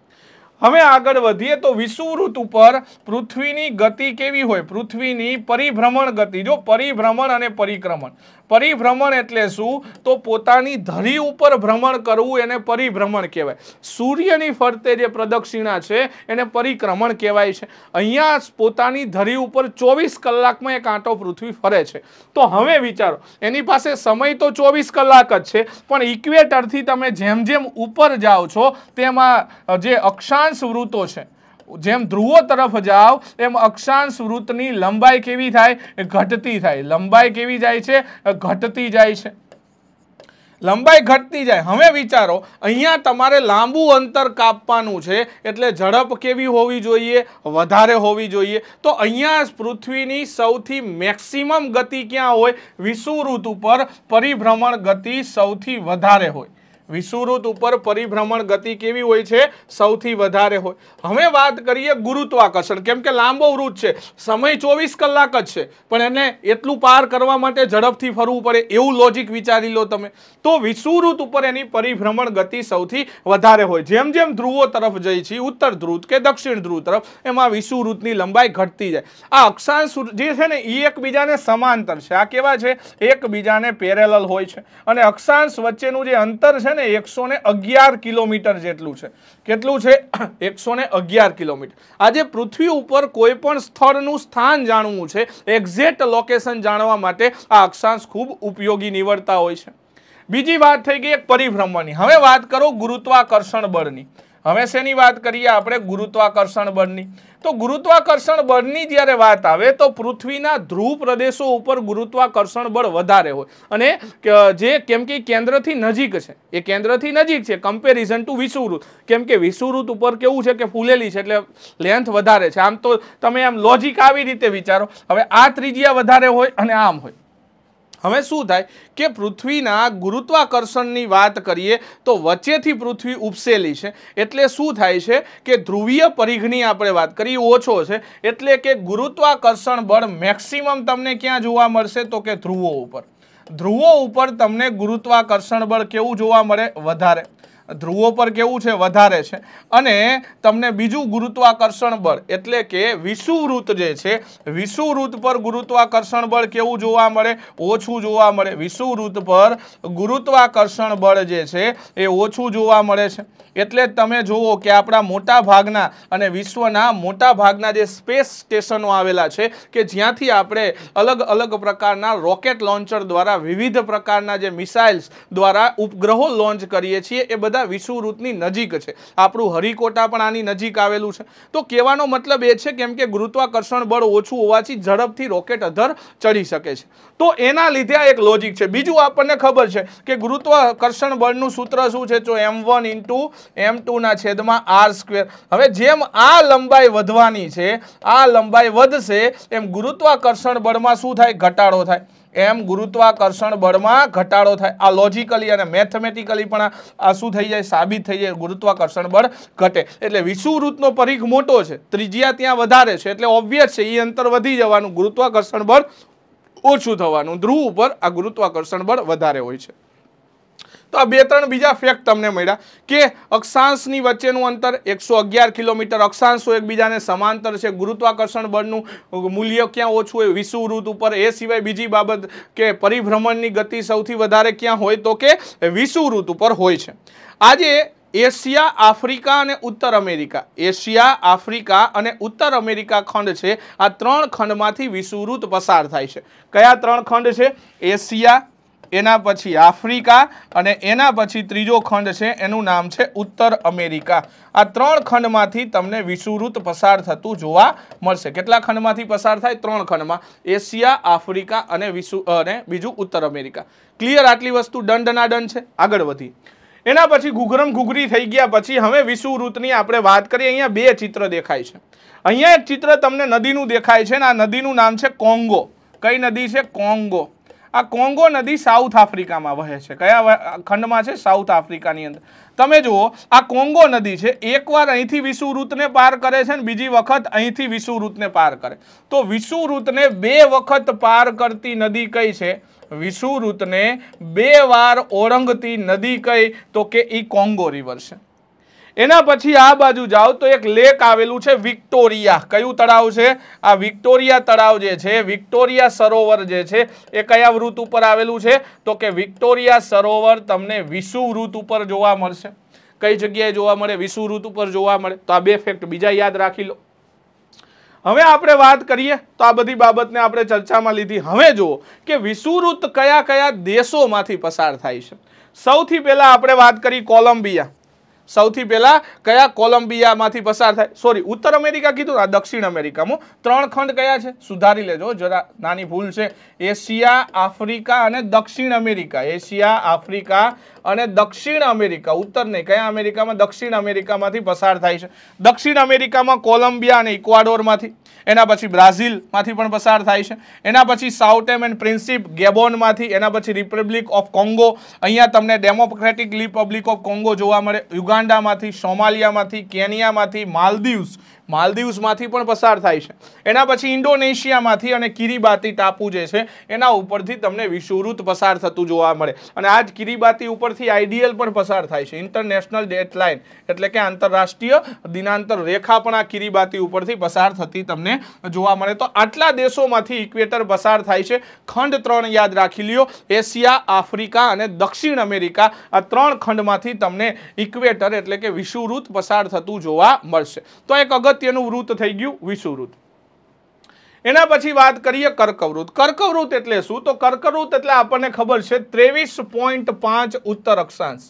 હવે આગળ વધીએ તો વિષુવૃત ઉપર પૃથ્વીની ગતિ કેવી હોય પૃથ્વીની પરિભ્રમણ ગતિ જો પરિભ્રમણ અને પરિક્રમણ પરિભ્રમણ એટલે શું તો પોતાની ધરી ઉપર ભ્રમણ કરવું એને પરિભ્રમણ કહેવાય સૂર્યની ફરતે જે પ્રદક્ષિણા છે એને પરિક્રમણ કહેવાય છે અહીંયા પોતાની ધરી ઉપર ચોવીસ કલાકમાં એક આંટો પૃથ્વી ફરે છે તો હવે વિચારો એની પાસે સમય તો ચોવીસ કલાક જ છે પણ ઇક્વેટરથી તમે જેમ જેમ ઉપર જાઓ છો તેમાં જે અક્ષાંશ અક્ષાંશ વૃત્તો છે જેમ ધ્રુવો તરફ જાઓ એમ અક્ષાંશ વૃતની લંબાઈ કેવી થાય ઘટતી થાય લંબાઈ કેવી જાય છે ઘટતી જાય છે લંબાઈ ઘટતી જાય હવે વિચારો અહીંયા તમારે લાંબુ અંતર કાપવાનું છે એટલે ઝડપ કેવી હોવી જોઈએ વધારે હોવી જોઈએ તો અહીંયા પૃથ્વીની સૌથી મેક્સિમમ ગતિ ક્યાં હોય વિષુવૃત ઉપર પરિભ્રમણ ગતિ સૌથી વધારે હોય વિષુવવૃત્ત ઉપર પરિભ્રમણ ગતિ કેવી હોય છે સૌથી વધારે હોય હવે વાત કરીએ ગુરુત્વાકર્ષણ કેમ કે લાંબો વૃત્ત છે સમય ચોવીસ કલાક જ છે પણ એને એટલું પાર કરવા માટે ઝડપથી ફરવું પડે એવું લોજિક વિચારી લો તમે તો વિષુવવૃત્ત ઉપર એની પરિભ્રમણ ગતિ સૌથી વધારે હોય જેમ જેમ ધ્રુવો તરફ જઈ છે ઉત્તર ધ્રુવ કે દક્ષિણ ધ્રુવ તરફ એમાં વિષુવવૃત્તની લંબાઈ ઘટતી જાય આ અક્ષાંશ જે છે ને એ એકબીજાને સમાંતર છે આ કેવા છે એકબીજાને પેરેલલ હોય છે અને અક્ષાંશ વચ્ચેનું જે અંતર છે ને ને એકસો અગિયાર કિલોમીટર જેટલું છે કેટલું છે એકસો અગિયાર કિલોમીટર આજે પૃથ્વી ઉપર કોઈ પણ સ્થળનું સ્થાન જાણવું છે એક્ઝેક્ટ લોકેશન જાણવા માટે આ અક્ષાંશ ખૂબ ઉપયોગી નીવડતા હોય છે બીજી વાત થઈ ગઈ એક પરિભ્રમણની હવે વાત કરો ગુરુત્વાકર્ષણ બળની હવે શેની વાત કરીએ આપણે ગુરુત્વાકર્ષણ બળની તો ગુરુત્વાકર્ષણ બળની જ્યારે વાત આવે તો પૃથ્વીના ધ્રુવ પ્રદેશો ઉપર ગુરુત્વાકર્ષણ બળ વધારે હોય અને જે કેમ કે કેન્દ્રથી નજીક છે એ કેન્દ્રથી નજીક છે કમ્પેરિઝન ટુ વિષુવૃત કેમ કે વિષુવૃત ઉપર કેવું છે કે ફૂલેલી છે એટલે લેન્થ વધારે છે આમ તો તમે આમ લોજિક આવી રીતે વિચારો હવે આ ત્રિજ્યા વધારે હોય અને આમ હોય હવે શું થાય કે પૃથ્વીના ગુરુત્વાકર્ષણની વાત કરીએ તો વચ્ચેથી પૃથ્વી ઉપસેલી છે એટલે શું થાય છે કે ધ્રુવીય પરિઘની આપણે વાત કરીએ ઓછો છે એટલે કે ગુરુત્વાકર્ષણ બળ મેક્સિમમ તમને ક્યાં જોવા મળશે તો કે ધ્રુવો ઉપર ધ્રુવો ઉપર તમને ગુરુત્વાકર્ષણ બળ કેવું જોવા મળે વધારે ધ્રુવો પર કેવું છે વધારે છે અને તમને બીજું ગુરુત્વાકર્ષણ બળ એટલે કે વિષુવૃત જે છે વિષુવૃત પર ગુરુત્વાકર્ષણ બળ કેવું જોવા મળે ઓછું જોવા મળે વિષુવૃત પર ગુરુત્વાકર્ષણ બળ જે છે એ ઓછું જોવા મળે છે એટલે તમે જુઓ કે આપણા મોટાભાગના અને વિશ્વના મોટા ભાગના જે સ્પેસ સ્ટેશનો આવેલા છે કે જ્યાંથી આપણે અલગ અલગ પ્રકારના રોકેટ લોન્ચર દ્વારા વિવિધ પ્રકારના જે મિસાઇલ્સ દ્વારા ઉપગ્રહો લોન્ચ કરીએ છીએ એ બધા બધા વિષુવવૃત્તની નજીક છે આપણું હરિકોટા પણ આની નજીક આવેલું છે તો કહેવાનો મતલબ એ છે કેમ કે ગુરુત્વાકર્ષણ બળ ઓછું હોવાથી ઝડપથી રોકેટ અધર ચડી શકે છે તો એના લીધે આ એક લોજિક છે બીજું આપણને ખબર છે કે ગુરુત્વાકર્ષણ બળનું સૂત્ર શું છે જો એમ વન ઇન્ટુ એમ ટુના છેદમાં આર સ્ક્વેર હવે જેમ આ લંબાઈ વધવાની છે આ લંબાઈ વધશે એમ ગુરુત્વાકર્ષણ બળમાં શું થાય ઘટાડો થાય એમ ગુરુત્વાકર્ષણ બળમાં ઘટાડો થાય આ લોજિકલી અને મેથમેટિકલી પણ આ શું થઈ જાય સાબિત થઈ જાય ગુરુત્વાકર્ષણ બળ ઘટે એટલે વિષુવૃત્તનો પરિઘ મોટો છે ત્રિજ્યા ત્યાં વધારે છે એટલે ઓબ્વિયસ છે એ અંતર વધી જવાનું ગુરુત્વાકર્ષણ બળ ઓછું થવાનું ધ્રુવ ઉપર આ ગુરુત્વાકર્ષણ બળ વધારે હોય છે તો આ બે ત્રણ બીજા ફેક્ટ તમને મળ્યા કે અક્ષાંશની વચ્ચેનું અંતર એકસો કિલોમીટર અક્ષાંશો એકબીજાને સમાંતર છે ગુરુત્વાકર્ષણ બળનું મૂલ્ય ક્યાં ઓછું હોય વિષુવૃત ઉપર એ સિવાય બીજી બાબત કે પરિભ્રમણની ગતિ સૌથી વધારે ક્યાં હોય તો કે વિષુવૃત ઉપર હોય છે આજે એશિયા આફ્રિકા અને ઉત્તર અમેરિકા એશિયા આફ્રિકા અને ઉત્તર અમેરિકા ખંડ છે આ ત્રણ ખંડમાંથી વિષુવૃત પસાર થાય છે કયા ત્રણ ખંડ છે એશિયા એના પછી આફ્રિકા અને એના પછી ત્રીજો ખંડ છે એનું નામ છે ઉત્તર અમેરિકા આ ત્રણ ખંડમાંથી તમને વિષુવૃત પસાર થતું જોવા મળશે કેટલા ખંડમાંથી પસાર થાય ત્રણ ખંડમાં એશિયા આફ્રિકા અને વિશ્વ અને બીજું ઉત્તર અમેરિકા ક્લિયર આટલી વસ્તુ દંડના દંડ છે આગળ વધી એના પછી ઘૂઘરમ ઘૂઘરી થઈ ગયા પછી હવે વિષુવૃતની આપણે વાત કરીએ અહીંયા બે ચિત્ર દેખાય છે અહીંયા એક ચિત્ર તમને નદીનું દેખાય છે અને આ નદીનું નામ છે કોંગો કઈ નદી છે કોંગો આ કોંગો નદી સાઉથ આફ્રિકામાં વહે છે કયા ખંડમાં છે સાઉથ આફ્રિકાની અંદર તમે જુઓ આ કોંગો નદી છે એકવાર અહીંથી વિષુવૃતને પાર કરે છે ને બીજી વખત અહીંથી વિષુવૃતને પાર કરે તો વિષુવૃતને બે વખત પાર કરતી નદી કઈ છે વિષુવૃતને બે વાર ઓળંગતી નદી કઈ તો કે ઈ કોંગો રિવર છે એના પછી આ બાજુ જાઓ તો એક લેક આવેલું છે વિક્ટોરિયા કયું તળાવ છે આ વિક્ટોરિયા તળાવ જે છે વિક્ટોરિયા સરોવર જે છે એ કયા વૃત ઉપર આવેલું છે તો કે વિક્ટોરિયા સરોવર તમને વિષુ વૃત ઉપર જોવા મળશે કઈ જગ્યાએ જોવા મળે વિષુ વૃત ઉપર જોવા મળે તો આ બે ફેક્ટ બીજા યાદ રાખી લો હવે આપણે વાત કરીએ તો આ બધી બાબતને આપણે ચર્ચામાં લીધી હવે જુઓ કે વિષુવૃત કયા કયા દેશોમાંથી પસાર થાય છે સૌથી પહેલાં આપણે વાત કરી કોલંબિયા સૌથી પહેલા કયા કોલંબિયામાંથી પસાર થાય સોરી ઉત્તર અમેરિકા કીધું આ દક્ષિણ અમેરિકામાં ત્રણ ખંડ કયા છે સુધારી લેજો જરા નાની ભૂલ છે એશિયા આફ્રિકા અને દક્ષિણ અમેરિકા એશિયા આફ્રિકા અને દક્ષિણ અમેરિકા ઉત્તર નહીં કયા અમેરિકામાં દક્ષિણ અમેરિકામાંથી પસાર થાય છે દક્ષિણ અમેરિકામાં કોલંબિયા અને ઇક્વાડોરમાંથી એના પછી બ્રાઝિલમાંથી પણ પસાર થાય છે એના પછી સાઉથ એમ એન્ડ પ્રિન્સિપ ગેબોનમાંથી એના પછી રિપબ્લિક ઓફ કોંગો અહીંયા તમને ડેમોક્રેટિક રિપબ્લિક ઓફ કોંગો જોવા મળે યુગાન્ડામાંથી સોમાલિયામાંથી કેનિયામાંથી માલદીવ્સ માલદીવ્સમાંથી પણ પસાર થાય છે એના પછી ઇન્ડોનેશિયામાંથી અને કિરીબાતી ટાપુ જે છે એના ઉપરથી તમને વિષુવૃત પસાર થતું જોવા મળે અને આ જ કિરીબાતી ઉપરથી આઈડીએલ પણ પસાર થાય છે ઇન્ટરનેશનલ ડેટલાઇન એટલે કે આંતરરાષ્ટ્રીય દિનાંતર રેખા પણ આ કિરીબાતી ઉપરથી પસાર થતી તમને જોવા મળે તો આટલા દેશોમાંથી ઇક્વેટર પસાર થાય છે ખંડ ત્રણ યાદ રાખી લ્યો એશિયા આફ્રિકા અને દક્ષિણ અમેરિકા આ ત્રણ ખંડમાંથી તમને ઇક્વેટર એટલે કે વિષુવૃત પસાર થતું જોવા મળશે તો એક અગત્ય અગત્યનું વૃત્ત થઈ ગયું વિષુવૃત એના પછી વાત કરીએ કર્કવૃત કર્કવૃત એટલે શું તો કર્કવૃત એટલે આપણને ખબર છે ત્રેવીસ પોઈન્ટ પાંચ ઉત્તર અક્ષાંશ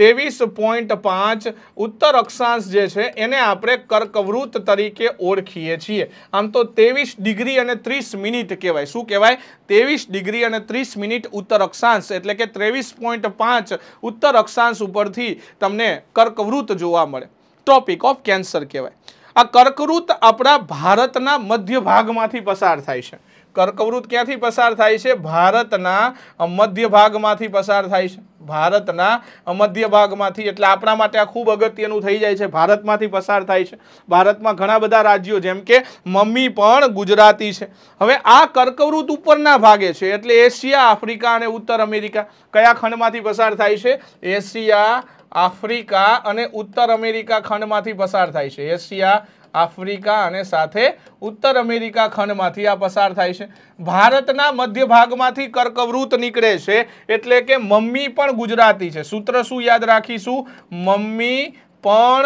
ત્રેવીસ પોઈન્ટ પાંચ ઉત્તર અક્ષાંશ જે છે એને આપણે કર્કવૃત તરીકે ઓળખીએ છીએ આમ તો ત્રેવીસ ડિગ્રી અને ત્રીસ મિનિટ કહેવાય શું કહેવાય ત્રેવીસ ડિગ્રી અને ત્રીસ મિનિટ ઉત્તર અક્ષાંશ એટલે કે ત્રેવીસ પોઈન્ટ પાંચ ઉત્તર અક્ષાંશ ઉપરથી તમને કર્કવૃત જોવા મળે ટોપિક ઓફ કેન્સર કહેવાય આ કર્કવૃત આપણા ભારતના મધ્ય ભાગમાંથી પસાર થાય છે કર્કવૃત ક્યાંથી પસાર થાય છે ભારતના મધ્ય ભાગમાંથી પસાર થાય છે ભારતના મધ્ય ભાગમાંથી એટલે આપણા માટે આ ખૂબ અગત્યનું થઈ જાય છે ભારતમાંથી પસાર થાય છે ભારતમાં ઘણા બધા રાજ્યો જેમ કે મમ્મી પણ ગુજરાતી છે હવે આ કર્કવૃત ઉપરના ભાગે છે એટલે એશિયા આફ્રિકા અને ઉત્તર અમેરિકા કયા ખંડમાંથી પસાર થાય છે એશિયા આફ્રિકા અને ઉત્તર અમેરિકા ખંડમાંથી પસાર થાય છે એશિયા આફ્રિકા અને સાથે ઉત્તર અમેરિકા ખંડમાંથી આ પસાર થાય છે ભારતના મધ્ય ભાગમાંથી કર્કવૃત નીકળે છે એટલે કે મમ્મી પણ ગુજરાતી છે સૂત્ર શું યાદ રાખીશું મમ્મી પણ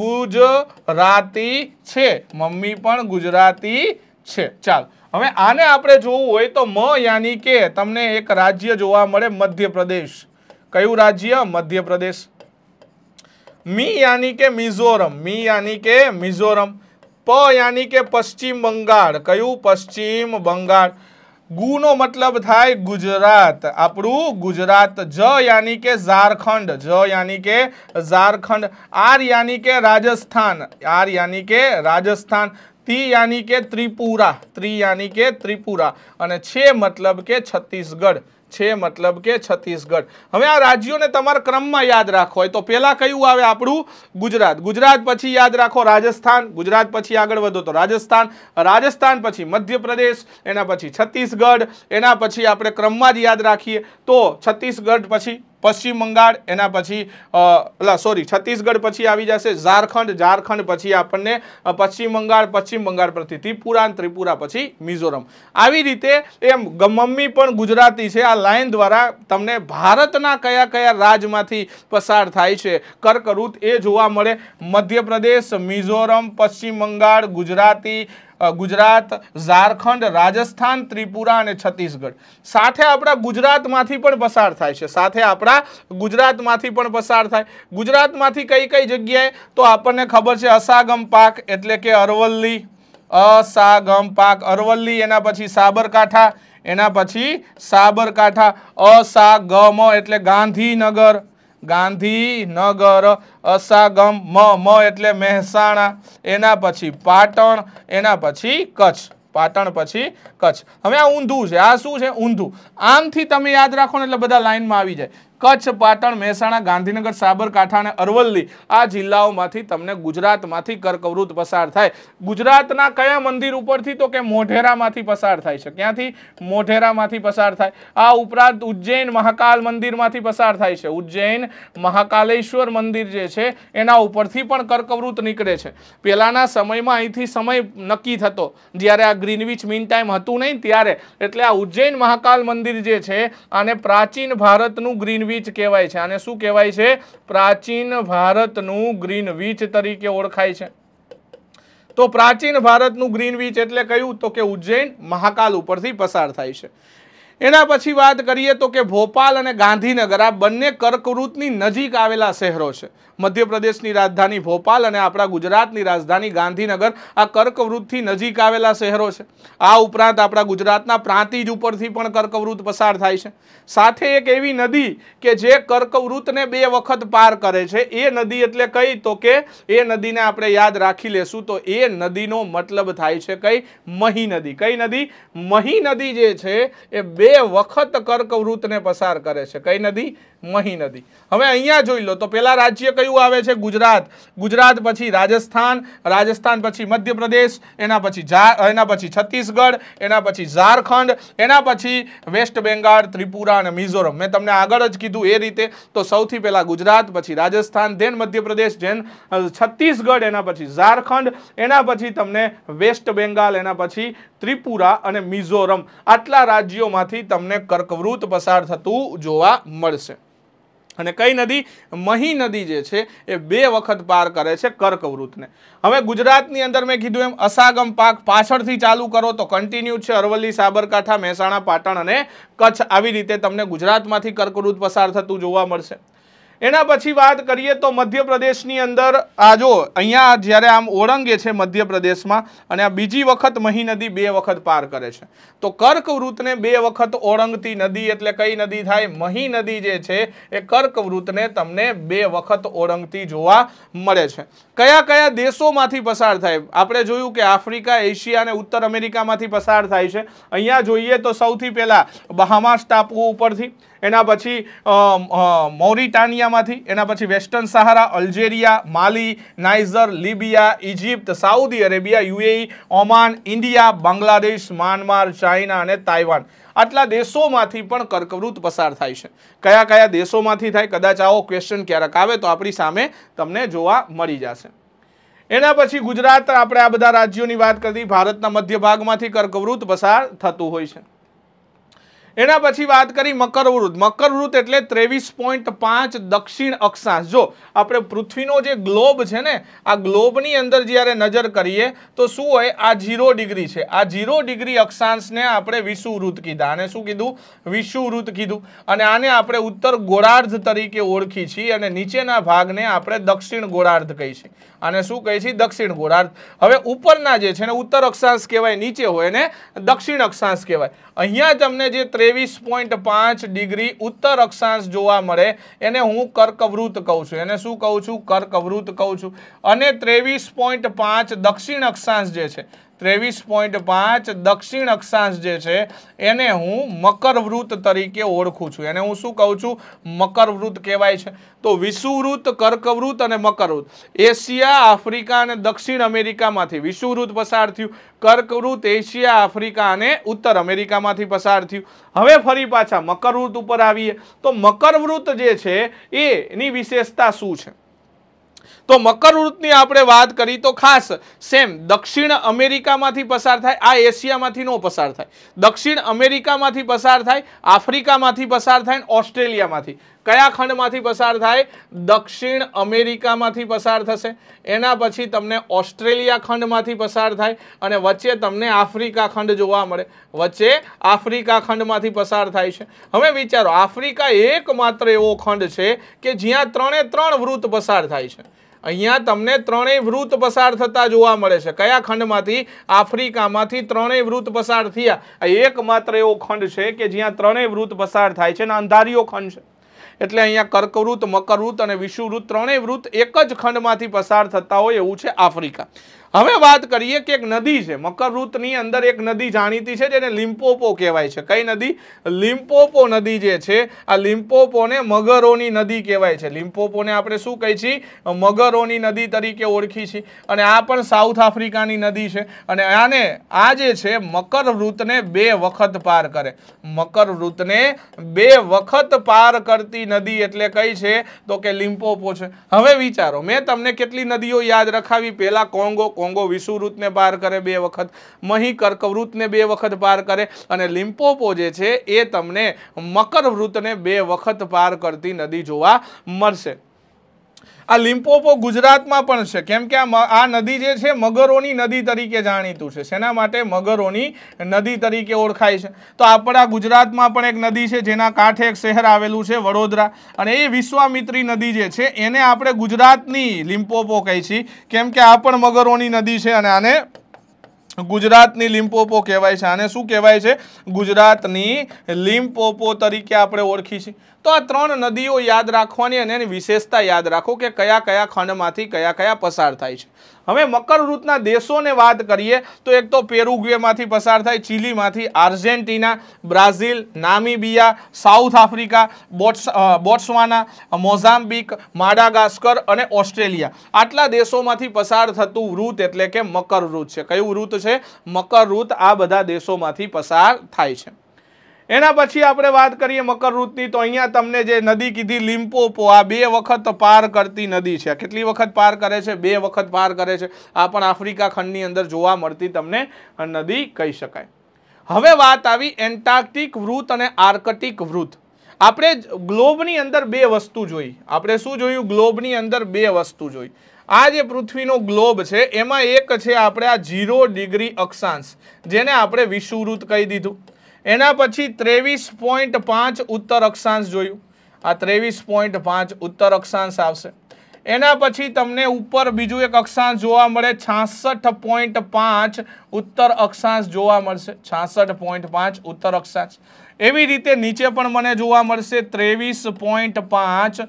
ગુજરાતી છે મમ્મી પણ ગુજરાતી છે ચાલ હવે આને આપણે જોવું હોય તો મ યાની કે તમને એક રાજ્ય જોવા મળે મધ્યપ્રદેશ કયું રાજ્ય મધ્યપ્રદેશ मी यानी के મિઝોરમ મી યાની કે મિઝોરમ પ યાની કે પશ્ચિમ બંગાળ કયું પશ્ચિમ બંગાળ ગુનો મતલબ થાય ગુજરાત આપણું ગુજરાત જ યાની કે ઝારખંડ જ યાની કે ઝારખંડ આર યાની કે રાજસ્થાન આર યાની કે રાજસ્થાન તી યાની કે ત્રિપુરા ત્રી યાની કે ત્રિપુરા અને છે મતલબ કે છત્તીસગઢ છે મતલબ કે છત્તીસગઢ હવે આ રાજ્યોને તમારા ક્રમમાં યાદ રાખો હોય તો પહેલાં કયું આવે આપણું ગુજરાત ગુજરાત પછી યાદ રાખો રાજસ્થાન ગુજરાત પછી આગળ વધો તો રાજસ્થાન રાજસ્થાન પછી મધ્યપ્રદેશ એના પછી છત્તીસગઢ એના પછી આપણે ક્રમમાં જ યાદ રાખીએ તો છત્તીસગઢ પછી પશ્ચિમ બંગાળ એના પછી અલા સોરી છત્તીસગઢ પછી આવી જશે ઝારખંડ ઝારખંડ પછી આપણને પશ્ચિમ બંગાળ પશ્ચિમ બંગાળ પરથી ત્રિપુરા ત્રિપુરા પછી મિઝોરમ આવી રીતે એમ મમ્મી પણ ગુજરાતી છે આ લાઇન દ્વારા તમને ભારતના કયા કયા રાજમાંથી પસાર થાય છે કર્કવૃત એ જોવા મળે મધ્યપ્રદેશ મિઝોરમ પશ્ચિમ બંગાળ ગુજરાતી ગુજરાત ઝારખંડ રાજસ્થાન ત્રિપુરા અને છત્તીસગઢ સાથે આપણા ગુજરાતમાંથી પણ પસાર થાય છે સાથે આપણા ગુજરાતમાંથી પણ પસાર થાય ગુજરાતમાંથી કઈ કઈ જગ્યાએ તો આપણને ખબર છે અસાગમ પાક એટલે કે અરવલ્લી અસાગમ પાક અરવલ્લી એના પછી સાબરકાંઠા એના પછી સાબરકાંઠા અસાગમ એટલે ગાંધીનગર ગાંધીનગર અસાગમ મ મ એટલે મહેસાણા એના પછી પાટણ એના પછી કચ્છ પાટણ પછી કચ્છ હવે આ ઊંધું છે આ શું છે ઊંધું આમથી તમે યાદ રાખો ને એટલે બધા લાઈનમાં આવી જાય કચ્છ પાટણ મહેસાણા ગાંધીનગર સાબરકાંઠા અને અરવલ્લી આ જિલ્લાઓમાંથી તમને ગુજરાતમાંથી કર્કવૃત પસાર થાય ગુજરાતના કયા મંદિર ઉપરથી તો કે મોઢેરામાંથી પસાર થાય છે ક્યાંથી મોઢેરામાંથી પસાર થાય આ ઉપરાંત ઉજ્જૈન મહાકાલ મંદિરમાંથી પસાર થાય છે ઉજ્જૈન મહાકાલેશ્વર મંદિર જે છે એના ઉપરથી પણ કર્કવૃત નીકળે છે પહેલાંના સમયમાં અહીંથી સમય નક્કી થતો જ્યારે આ ગ્રીનવિચ મીન ટાઈમ હતું નહીં ત્યારે એટલે આ ઉજ્જૈન મહાકાલ મંદિર જે છે આને પ્રાચીન ભારતનું ગ્રીનવિચ બીચ કહેવાય છે આને શું કહેવાય છે પ્રાચીન ભારતનું ગ્રીન તરીકે ઓળખાય છે તો પ્રાચીન ભારતનું ગ્રીનવીચ એટલે કયું તો કે ઉજ્જૈન મહાકાલ ઉપરથી પસાર થાય છે એના પછી વાત કરીએ તો કે ભોપાલ અને ગાંધીનગર આ બંને કર્કવૃતની નજીક આવેલા શહેરો છે મધ્યપ્રદેશની રાજધાની ભોપાલ અને આપણા ગુજરાતની રાજધાની ગાંધીનગર આ કર્કવૃતથી નજીક આવેલા શહેરો છે આ ઉપરાંત આપણા ગુજરાતના પ્રાંતિજ ઉપરથી પણ કર્કવૃત પસાર થાય છે સાથે એક એવી નદી કે જે કર્કવૃતને બે વખત પાર કરે છે એ નદી એટલે કઈ તો કે એ નદીને આપણે યાદ રાખી લેશું તો એ નદીનો મતલબ થાય છે કઈ મહી નદી કઈ નદી મહી નદી જે છે એ બે વખત કર્કવૃતને પસાર કરે છે કઈ નદી મહી નદી હવે અહીંયા જોઈ લો તો પહેલાં રાજ્ય કયું આવે છે ગુજરાત ગુજરાત પછી રાજસ્થાન રાજસ્થાન પછી મધ્યપ્રદેશ એના પછી એના પછી છત્તીસગઢ એના પછી ઝારખંડ એના પછી વેસ્ટ બેંગાળ ત્રિપુરા અને મિઝોરમ મેં તમને આગળ જ કીધું એ રીતે તો સૌથી પહેલાં ગુજરાત પછી રાજસ્થાન ધેન મધ્યપ્રદેશ જેન છત્તીસગઢ એના પછી ઝારખંડ એના પછી તમને વેસ્ટ બેંગાલ એના પછી ત્રિપુરા અને મિઝોરમ આટલા રાજ્યોમાંથી તમને કર્કવૃત પસાર થતું જોવા મળશે અને કઈ નદી મહી નદી જે છે એ બે વખત પાર કરે છે કર્કવૃતને હવે ગુજરાતની અંદર મેં કીધું એમ અસાગમ પાક પાછળથી ચાલુ કરો તો કન્ટિન્યુ છે અરવલ્લી સાબરકાંઠા મહેસાણા પાટણ અને કચ્છ આવી રીતે તમને ગુજરાતમાંથી કર્કવૃત પસાર થતું જોવા મળશે એના પછી વાત કરીએ તો મધ્યપ્રદેશની અંદર આ જો અહીંયા જ્યારે આમ ઓળંગે છે મધ્યપ્રદેશમાં અને આ બીજી વખત મહી નદી બે વખત પાર કરે છે તો કર્કવૃતને બે વખત ઓળંગતી નદી એટલે કઈ નદી થાય મહી નદી જે છે એ કર્કવૃતને તમને બે વખત ઓળંગતી જોવા મળે છે કયા કયા દેશોમાંથી પસાર થાય આપણે જોયું કે આફ્રિકા એશિયા અને ઉત્તર અમેરિકામાંથી પસાર થાય છે અહીંયા જોઈએ તો સૌથી પહેલાં બહામાસ ટાપુઓ ઉપરથી એના પછી મોરિટાનિયામાંથી એના પછી Western Sahara Algeria Mali Niger Libya Egypt Saudi Arabia UAE Oman India Bangladesh Myanmar China અને તાઇવાન આટલા દેશોમાંથી પણ કર્કવૃત પસાર થાય છે કયા કયા દેશોમાંથી થાય કદાચ આવો ક્વેશ્ચન ક્યારેક આવે તો આપણી સામે તમને જોવા મળી જશે એના પછી ગુજરાત આપણે આ બધા રાજ્યોની વાત કરી ભારતના મધ્ય ભાગમાંથી કર્કવૃત પસાર થતું હોય છે એના પછી વાત કરી મકરવૃત મકરવૃત એટલે ત્રેવીસ પોઈન્ટ પાંચ દક્ષિણ અક્ષાંશ જો આપણે પૃથ્વીનો જે ગ્લોબ છે ને આ ગ્લોબની અંદર જ્યારે નજર કરીએ તો શું હોય આ ઝીરો ડિગ્રી છે આ ઝીરો ડિગ્રી અક્ષાંશને આપણે વિષુવૃત કીધા આને શું કીધું વિષુવૃત કીધું અને આને આપણે ઉત્તર ગોળાર્ધ તરીકે ઓળખી છીએ અને નીચેના ભાગને આપણે દક્ષિણ ગોળાર્ધ કહી છીએ અને શું કહે છે દક્ષિણ ગોળાર્ધ હવે ઉપરના જે છે ને ઉત્તર અક્ષાંશ કહેવાય નીચે હોય ને દક્ષિણ અક્ષાંશ કહેવાય અહીંયા તમને જે ત્રેવીસ પોઈન્ટ પાંચ ડિગ્રી ઉત્તર અક્ષાંશ જોવા મળે એને હું કર્કવૃત કહું છું એને શું કહું છું કર્કવૃત કહું છું અને ત્રેવીસ પોઈન્ટ પાંચ દક્ષિણ અક્ષાંશ જે છે ત્રેવીસ પોઈન્ટ પાંચ દક્ષિણ અક્ષાંશ જે છે એને હું મકરવૃત તરીકે ઓળખું છું એને હું શું કહું છું મકરવૃત કહેવાય છે તો વિષુવૃત કર્કવૃત અને મકરવૃત એશિયા આફ્રિકા અને દક્ષિણ અમેરિકામાંથી વિષુવૃત પસાર થયું કર્કવૃત એશિયા આફ્રિકા અને ઉત્તર અમેરિકામાંથી પસાર થયું હવે ફરી પાછા મકરવૃત ઉપર આવીએ તો મકરવૃત જે છે એની વિશેષતા શું છે તો મકર વૃત્તની આપણે વાત કરી તો ખાસ સેમ દક્ષિણ અમેરિકામાંથી પસાર થાય આ એશિયામાંથી ન પસાર થાય દક્ષિણ અમેરિકામાંથી પસાર થાય આફ્રિકામાંથી પસાર થાય ઓસ્ટ્રેલિયામાંથી કયા ખંડમાંથી પસાર થાય દક્ષિણ અમેરિકામાંથી પસાર થશે એના પછી તમને ઓસ્ટ્રેલિયા ખંડમાંથી પસાર થાય અને વચ્ચે તમને આફ્રિકા ખંડ જોવા મળે વચ્ચે આફ્રિકા ખંડમાંથી પસાર થાય છે હવે વિચારો આફ્રિકા એકમાત્ર એવો ખંડ છે કે જ્યાં ત્રણે ત્રણ વૃત્ત પસાર થાય છે અહીંયા તમને ત્રણેય વૃત્ત પસાર થતા જોવા મળે છે કયા ખંડમાંથી આફ્રિકામાંથી ત્રણેય વૃત્ત પસાર થયા આ એકમાત્ર એવો ખંડ છે કે જ્યાં ત્રણેય વૃત્ત પસાર થાય છે અને અંધારીયો ખંડ છે એટલે અહીંયા કર્કવૃત મકરવૃત અને વિષુવૃત ત્રણેય વૃત્ત એક જ ખંડમાંથી પસાર થતા હોય એવું છે આફ્રિકા હવે વાત કરીએ કે એક નદી છે મકરરૂતની અંદર એક નદી જાણીતી છે જેને લિમ્પોપો કહેવાય છે કઈ નદી લિમ્પોપો નદી જે છે આ લિમ્પોપોને મગરોની નદી કહેવાય છે લિમ્પોપોને આપણે શું કહી છીએ મગરોની નદી તરીકે ઓળખી છે અને આ પણ સાઉથ આફ્રિકાની નદી છે અને આને આ જે છે મકરવૃતને બે વખત પાર કરે મકરવૃતને બે વખત પાર કરતી નદી એટલે કઈ છે તો કે લિમ્પોપો છે હવે વિચારો મેં તમને કેટલી નદીઓ યાદ રખાવી પહેલાં કોંગો કોંગો વિષુવૃતને પાર કરે બે વખત મહી કર્કવૃતને બે વખત પાર કરે અને લિમ્પોપો જે છે એ તમને મકરવૃતને બે વખત પાર કરતી નદી જોવા મળશે આ લિમ્પોપો ગુજરાતમાં પણ છે કેમ કે આ નદી જે છે મગરોની નદી તરીકે જાણીતું છે શેના માટે મગરોની નદી તરીકે ઓળખાય છે તો આપણા ગુજરાતમાં પણ એક નદી છે જેના કાંઠે એક શહેર આવેલું છે વડોદરા અને એ વિશ્વામિત્રી નદી જે છે એને આપણે ગુજરાતની લિમ્પોપો કહી છીએ કેમ કે આ પણ મગરોની નદી છે અને આને ગુજરાતની લિમ્પોપો કહેવાય છે આને શું કહેવાય છે ગુજરાતની લિમ્પોપો તરીકે આપણે ઓળખી છીએ તો આ ત્રણ નદીઓ યાદ રાખવાની અને એની વિશેષતા યાદ રાખો કે કયા કયા ખંડમાંથી કયા કયા પસાર થાય છે હવે મકર વૃતના દેશોને વાત કરીએ તો એક તો પેરુગ્વેમાંથી પસાર થાય ચીલીમાંથી Argentina Brazil Namibia South Africa Bots Botswana Mozambique Madagascar અને ઓસ્ટ્રેલિયા આટલા દેશોમાંથી પસાર થતું વૃત એટલે કે મકર વૃત છે કયું વૃત છે મકર વૃત આ બધા દેશોમાંથી પસાર થાય છે એના પછી આપણે વાત કરીએ મકરવૃતની તો અહીંયા તમને જે નદી કીધી લિમ્પોપો આ બે વખત પાર કરતી નદી છે કેટલી વખત પાર કરે છે બે વખત પાર કરે છે આ પણ આફ્રિકા ખંડની અંદર જોવા મળતી તમને નદી કહી શકાય હવે વાત આવી એન્ટાર્કટિક વૃત અને આર્કટિક વૃત આપણે ગ્લોબની અંદર બે વસ્તુ જોઈ આપણે શું જોયું ગ્લોબની અંદર બે વસ્તુ જોઈ આ જે પૃથ્વીનો ગ્લોબ છે એમાં એક છે આપણે આ ઝીરો ડિગ્રી અક્ષાંશ જેને આપણે વિષુવૃત કહી દીધું એના પછી ત્રેવીસ પોઈન્ટ પાંચ ઉત્તર અક્ષાંશ જોયું આ ત્રેવીસ પોઈન્ટ પાંચ ઉત્તર અક્ષાંશ આવશે એના પછી તમને ઉપર બીજું એક અક્ષાંશ જોવા મળે છાસઠ પોઈન્ટ પાંચ ઉત્તર અક્ષાંશ જોવા મળશે છાસઠ પોઈન્ટ પાંચ ઉત્તર અક્ષાંશ એવી રીતે નીચે પણ મને જોવા મળશે ત્રેવીસ પોઈન્ટ પાંચ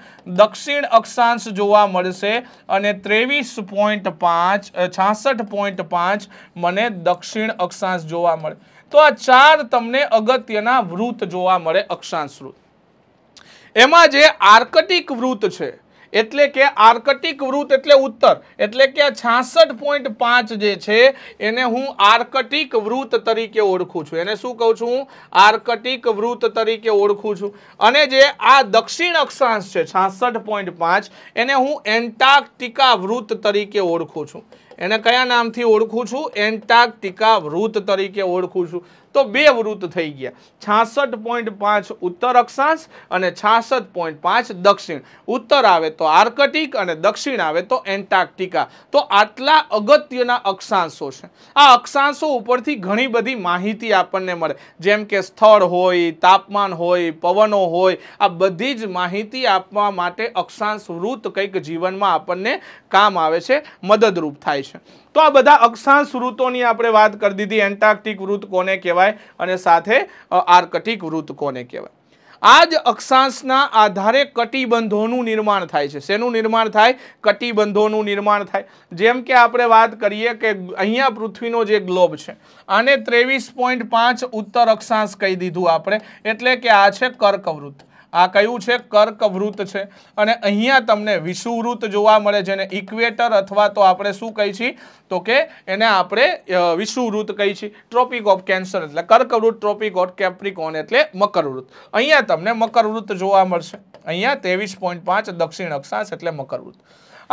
દક્ષિણ અક્ષાંશ જોવા મળશે અને ત્રેવીસ પોઈન્ટ પાંચ છાસઠ પોઈન્ટ પાંચ મને દક્ષિણ અક્ષાંશ જોવા મળે તો આ ચાર તમને અગત્યના વૃત જોવા મળે અક્ષાંશ વૃત એમાં જે આર્કટિક વૃત છે એટલે કે આર્કટિક વૃત એટલે ઉત્તર એટલે કે છાસઠ પોઈન્ટ પાંચ જે છે એને હું આર્કટિક વૃત તરીકે ઓળખું છું એને શું કહું છું આર્કટિક વૃત તરીકે ઓળખું છું અને જે આ દક્ષિણ અક્ષાંશ છે છાસઠ પોઈન્ટ પાંચ એને હું એન્ટાર્કટિકા વૃત તરીકે ઓળખું છું એને કયા નામથી ઓળખું છું એન્ટાર્કટિકા વૃત તરીકે ઓળખું છું તો બે વૃત થઈ ગયા છાસઠ પોઈન્ટ પાંચ ઉત્તર અક્ષાંશ અને છાસઠ પોઈન્ટ પાંચ દક્ષિણ ઉત્તર આવે તો આર્કટિક અને દક્ષિણ આવે તો એન્ટાર્કટિકા તો આટલા અગત્યના અક્ષાંશો છે આ અક્ષાંશો ઉપરથી ઘણી બધી માહિતી આપણને મળે જેમ કે સ્થળ હોય તાપમાન હોય પવનો હોય આ બધી જ માહિતી આપવા માટે અક્ષાંશ વૃત કંઈક જીવનમાં આપણને કામ આવે છે મદદરૂપ થાય છે તો આ બધા અક્ષાંશ વૃત્તોની આપણે વાત કરી દીધી એન્ટાર્કટિક વૃત્ત કોને કહેવાય અને સાથે આર્કટિક વૃત્ત કોને કહેવાય આ જ અક્ષાંશના આધારે કટિબંધોનું નિર્માણ થાય છે શેનું નિર્માણ થાય કટિબંધોનું નિર્માણ થાય જેમ કે આપણે વાત કરીએ કે અહીંયા પૃથ્વીનો જે ગ્લોબ છે આને ત્રેવીસ પોઈન્ટ પાંચ ઉત્તર અક્ષાંશ કહી દીધું આપણે એટલે કે આ છે કર્કવૃત્ત આ કયું છે કર્કવૃત્ત છે અને અહીંયા તમને વિષુવૃત્ત જોવા મળે જેને ઇક્વેટર અથવા તો આપણે શું કહી છીએ તો કે એને આપણે વિષુવૃત્ત કહી છીએ ટ્રોપિક ઓફ કેન્સર એટલે કર્કવૃત્ત ટ્રોપિક ઓફ કેપ્રિકોન એટલે મકરવૃત્ત અહીંયા તમને મકરવૃત્ત જોવા મળશે અહીંયા ત્રેવીસ દક્ષિણ અક્ષાંશ એટલે મકરવૃત્ત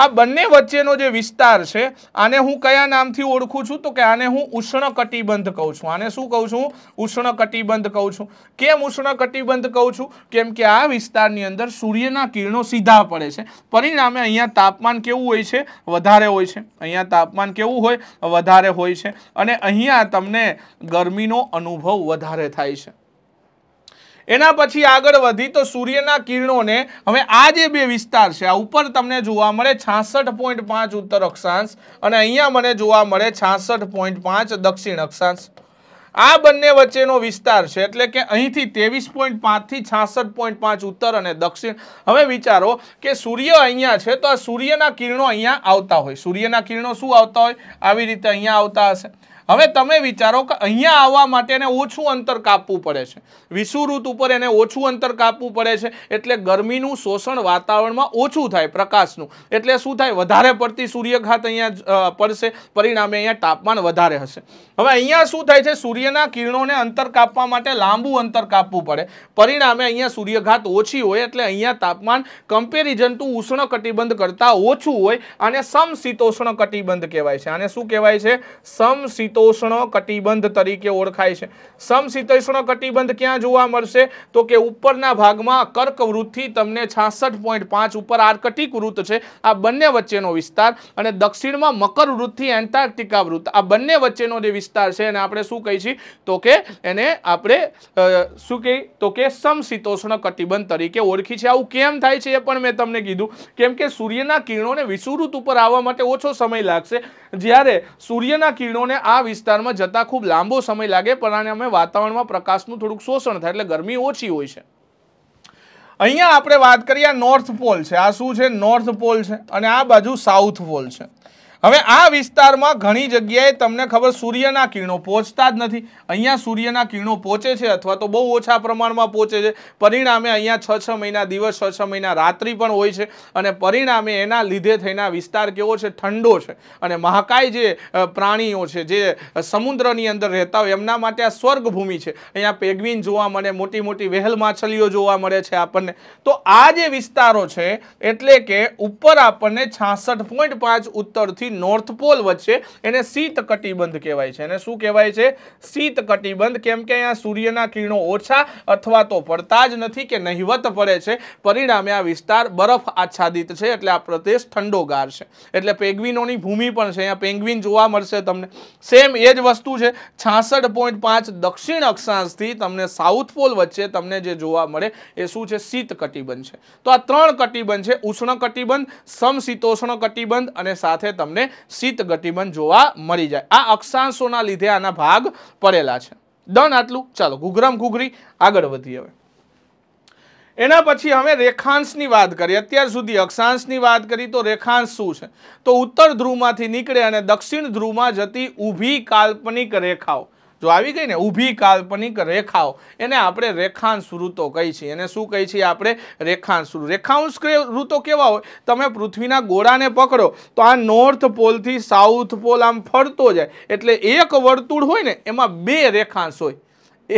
આ બંને વચ્ચેનો જે વિસ્તાર છે આને હું કયા નામથી ઓળખું છું તો કે આને હું ઉષ્ણ કટિબંધ કહું છું આને શું કહું છું ઉષ્ણ કટિબંધ કહું છું કેમ ઉષ્ણ કટિબંધ કહું છું કેમ કે આ વિસ્તારની અંદર સૂર્યના કિરણો સીધા પડે છે પરિણામે અહીંયા તાપમાન કેવું હોય છે વધારે હોય છે અહીંયા તાપમાન કેવું હોય વધારે હોય છે અને અહીંયા તમને ગરમીનો અનુભવ વધારે થાય છે એના પછી આગળ વધી તો સૂર્યના કિરણોને હવે આ જે બે વિસ્તાર છે આ ઉપર તમને જોવા મળે છાસઠ પોઈન્ટ પાંચ ઉત્તર અક્ષાંશ અને અહીંયા મને જોવા મળે છાસઠ પોઈન્ટ પાંચ દક્ષિણ અક્ષાંશ આ બંને વચ્ચેનો વિસ્તાર છે એટલે કે અહીંથી ત્રેવીસ પોઈન્ટ પાંચથી છાસઠ પોઈન્ટ પાંચ ઉત્તર અને દક્ષિણ હવે વિચારો કે સૂર્ય અહીંયા છે તો આ સૂર્યના કિરણો અહીંયા આવતા હોય સૂર્યના કિરણો શું આવતા હોય આવી રીતે અહીંયા આવતા હશે હવે તમે વિચારો કે અહીંયા આવવા માટે એને ઓછું અંતર કાપવું પડે છે વિષુવૃત ઉપર એને ઓછું અંતર કાપવું પડે છે એટલે ગરમીનું શોષણ વાતાવરણમાં ઓછું થાય પ્રકાશનું એટલે શું થાય વધારે પડતી સૂર્યઘાત અહીંયા પડશે પરિણામે અહીંયા તાપમાન વધારે હશે હવે અહીંયા શું થાય છે સૂર્યના કિરણોને અંતર કાપવા માટે લાંબુ અંતર કાપવું પડે પરિણામે અહીંયા સૂર્યઘાત ઓછી હોય એટલે અહીંયા તાપમાન કમ્પેરિઝન ટુ ઉષ્ણ કટિબંધ કરતાં ઓછું હોય અને સમશીતોષ્ણ કટિબંધ કહેવાય છે આને શું કહેવાય છે સમશીતો સમશીતોષ્ણ કટિબંધ તરીકે ઓળખાય છે સમશીતોષ્ણ કટિબંધ ક્યાં જોવા મળશે તો કે ઉપરના ભાગમાં કર્ક તમને છાસઠ પોઈન્ટ પાંચ ઉપર આર્કટિક વૃત્ત છે આ બંને વચ્ચેનો વિસ્તાર અને દક્ષિણમાં મકર વૃત્થી એન્ટાર્કટિકા વૃત્ત આ બંને વચ્ચેનો જે વિસ્તાર છે એને આપણે શું કહી છીએ તો કે એને આપણે શું કહીએ તો કે સમશીતોષ્ણ કટિબંધ તરીકે ઓળખી છે આવું કેમ થાય છે એ પણ મેં તમને કીધું કેમ કે સૂર્યના કિરણોને વિષુવૃત ઉપર આવવા માટે ઓછો સમય લાગશે જ્યારે સૂર્યના કિરણોને આ વિસ્તારમાં જતા ખૂબ લાંબો સમય લાગે પણ અમે વાતાવરણમાં પ્રકાશનું થોડુંક શોષણ થાય એટલે ગરમી ઓછી હોય છે અહીંયા આપણે વાત કરીએ નોર્થ પોલ છે આ શું છે નોર્થ પોલ છે અને આ બાજુ સાઉથ પોલ છે હવે આ વિસ્તારમાં ઘણી જગ્યાએ તમને ખબર સૂર્યના કિરણો પહોંચતા જ નથી અહીંયા સૂર્યના કિરણો પહોંચે છે અથવા તો બહુ ઓછા પ્રમાણમાં પહોંચે છે પરિણામે અહીંયા છ છ મહિના દિવસ છ છ મહિના રાત્રિ પણ હોય છે અને પરિણામે એના લીધે થઈને વિસ્તાર કેવો છે ઠંડો છે અને મહાકાય જે પ્રાણીઓ છે જે સમુદ્રની અંદર રહેતા હોય એમના માટે આ સ્વર્ગભૂમિ છે અહીંયા પેગ્વિન જોવા મળે મોટી મોટી વહેલ માછલીઓ જોવા મળે છે આપણને તો આ જે વિસ્તારો છે એટલે કે ઉપર આપણને છાસઠ પોઈન્ટ પાંચ ઉત્તરથી નોર્થ પોલ વચ્ચે એને શીત કટિબંધ કહેવાય છે એને શું કહેવાય છે શીત કટિબંધ કેમ કે અહીંયા સૂર્યના કિરણો ઓછા અથવા તો પડતા જ નથી કે નહિવત પડે છે પરિણામે આ વિસ્તાર બરફ આચ્છાદિત છે એટલે આ પ્રદેશ ઠંડોગાર છે એટલે પેંગ્વિનોની ભૂમિ પણ છે અહીંયા પેંગ્વિન જોવા મળશે તમને સેમ એ જ વસ્તુ છે છાસઠ પોઈન્ટ પાંચ દક્ષિણ અક્ષાંશથી તમને સાઉથ પોલ વચ્ચે તમને જે જોવા મળે એ શું છે શીત કટિબંધ છે તો આ ત્રણ કટિબંધ છે ઉષ્ણ કટિબંધ સમશીતોષ્ણ કટિબંધ અને સાથે તમને આપણને શીત ગતિબંધ જોવા મળી જાય આ અક્ષાંશોના લીધે આના ભાગ પડેલા છે ડન આટલું ચાલો ઘૂઘરામ ઘૂઘરી આગળ વધીએ હવે એના પછી હવે રેખાંશની વાત કરીએ અત્યાર સુધી અક્ષાંશની વાત કરી તો રેખાંશ શું છે તો ઉત્તર ધ્રુવમાંથી નીકળે અને દક્ષિણ ધ્રુવમાં જતી ઊભી કાલ્પનિક રેખાઓ જો આવી ગઈ ને ઊભી કાલ્પનિક રેખાઓ એને આપણે રેખાંશ ઋતો કહી છીએ એને શું કહી છીએ આપણે રેખાંશ રેખાંશ ઋતો કેવા હોય તમે પૃથ્વીના ગોળાને પકડો તો આ નોર્થ પોલથી સાઉથ પોલ આમ ફરતો જાય એટલે એક વર્તુળ હોય ને એમાં બે રેખાંશ હોય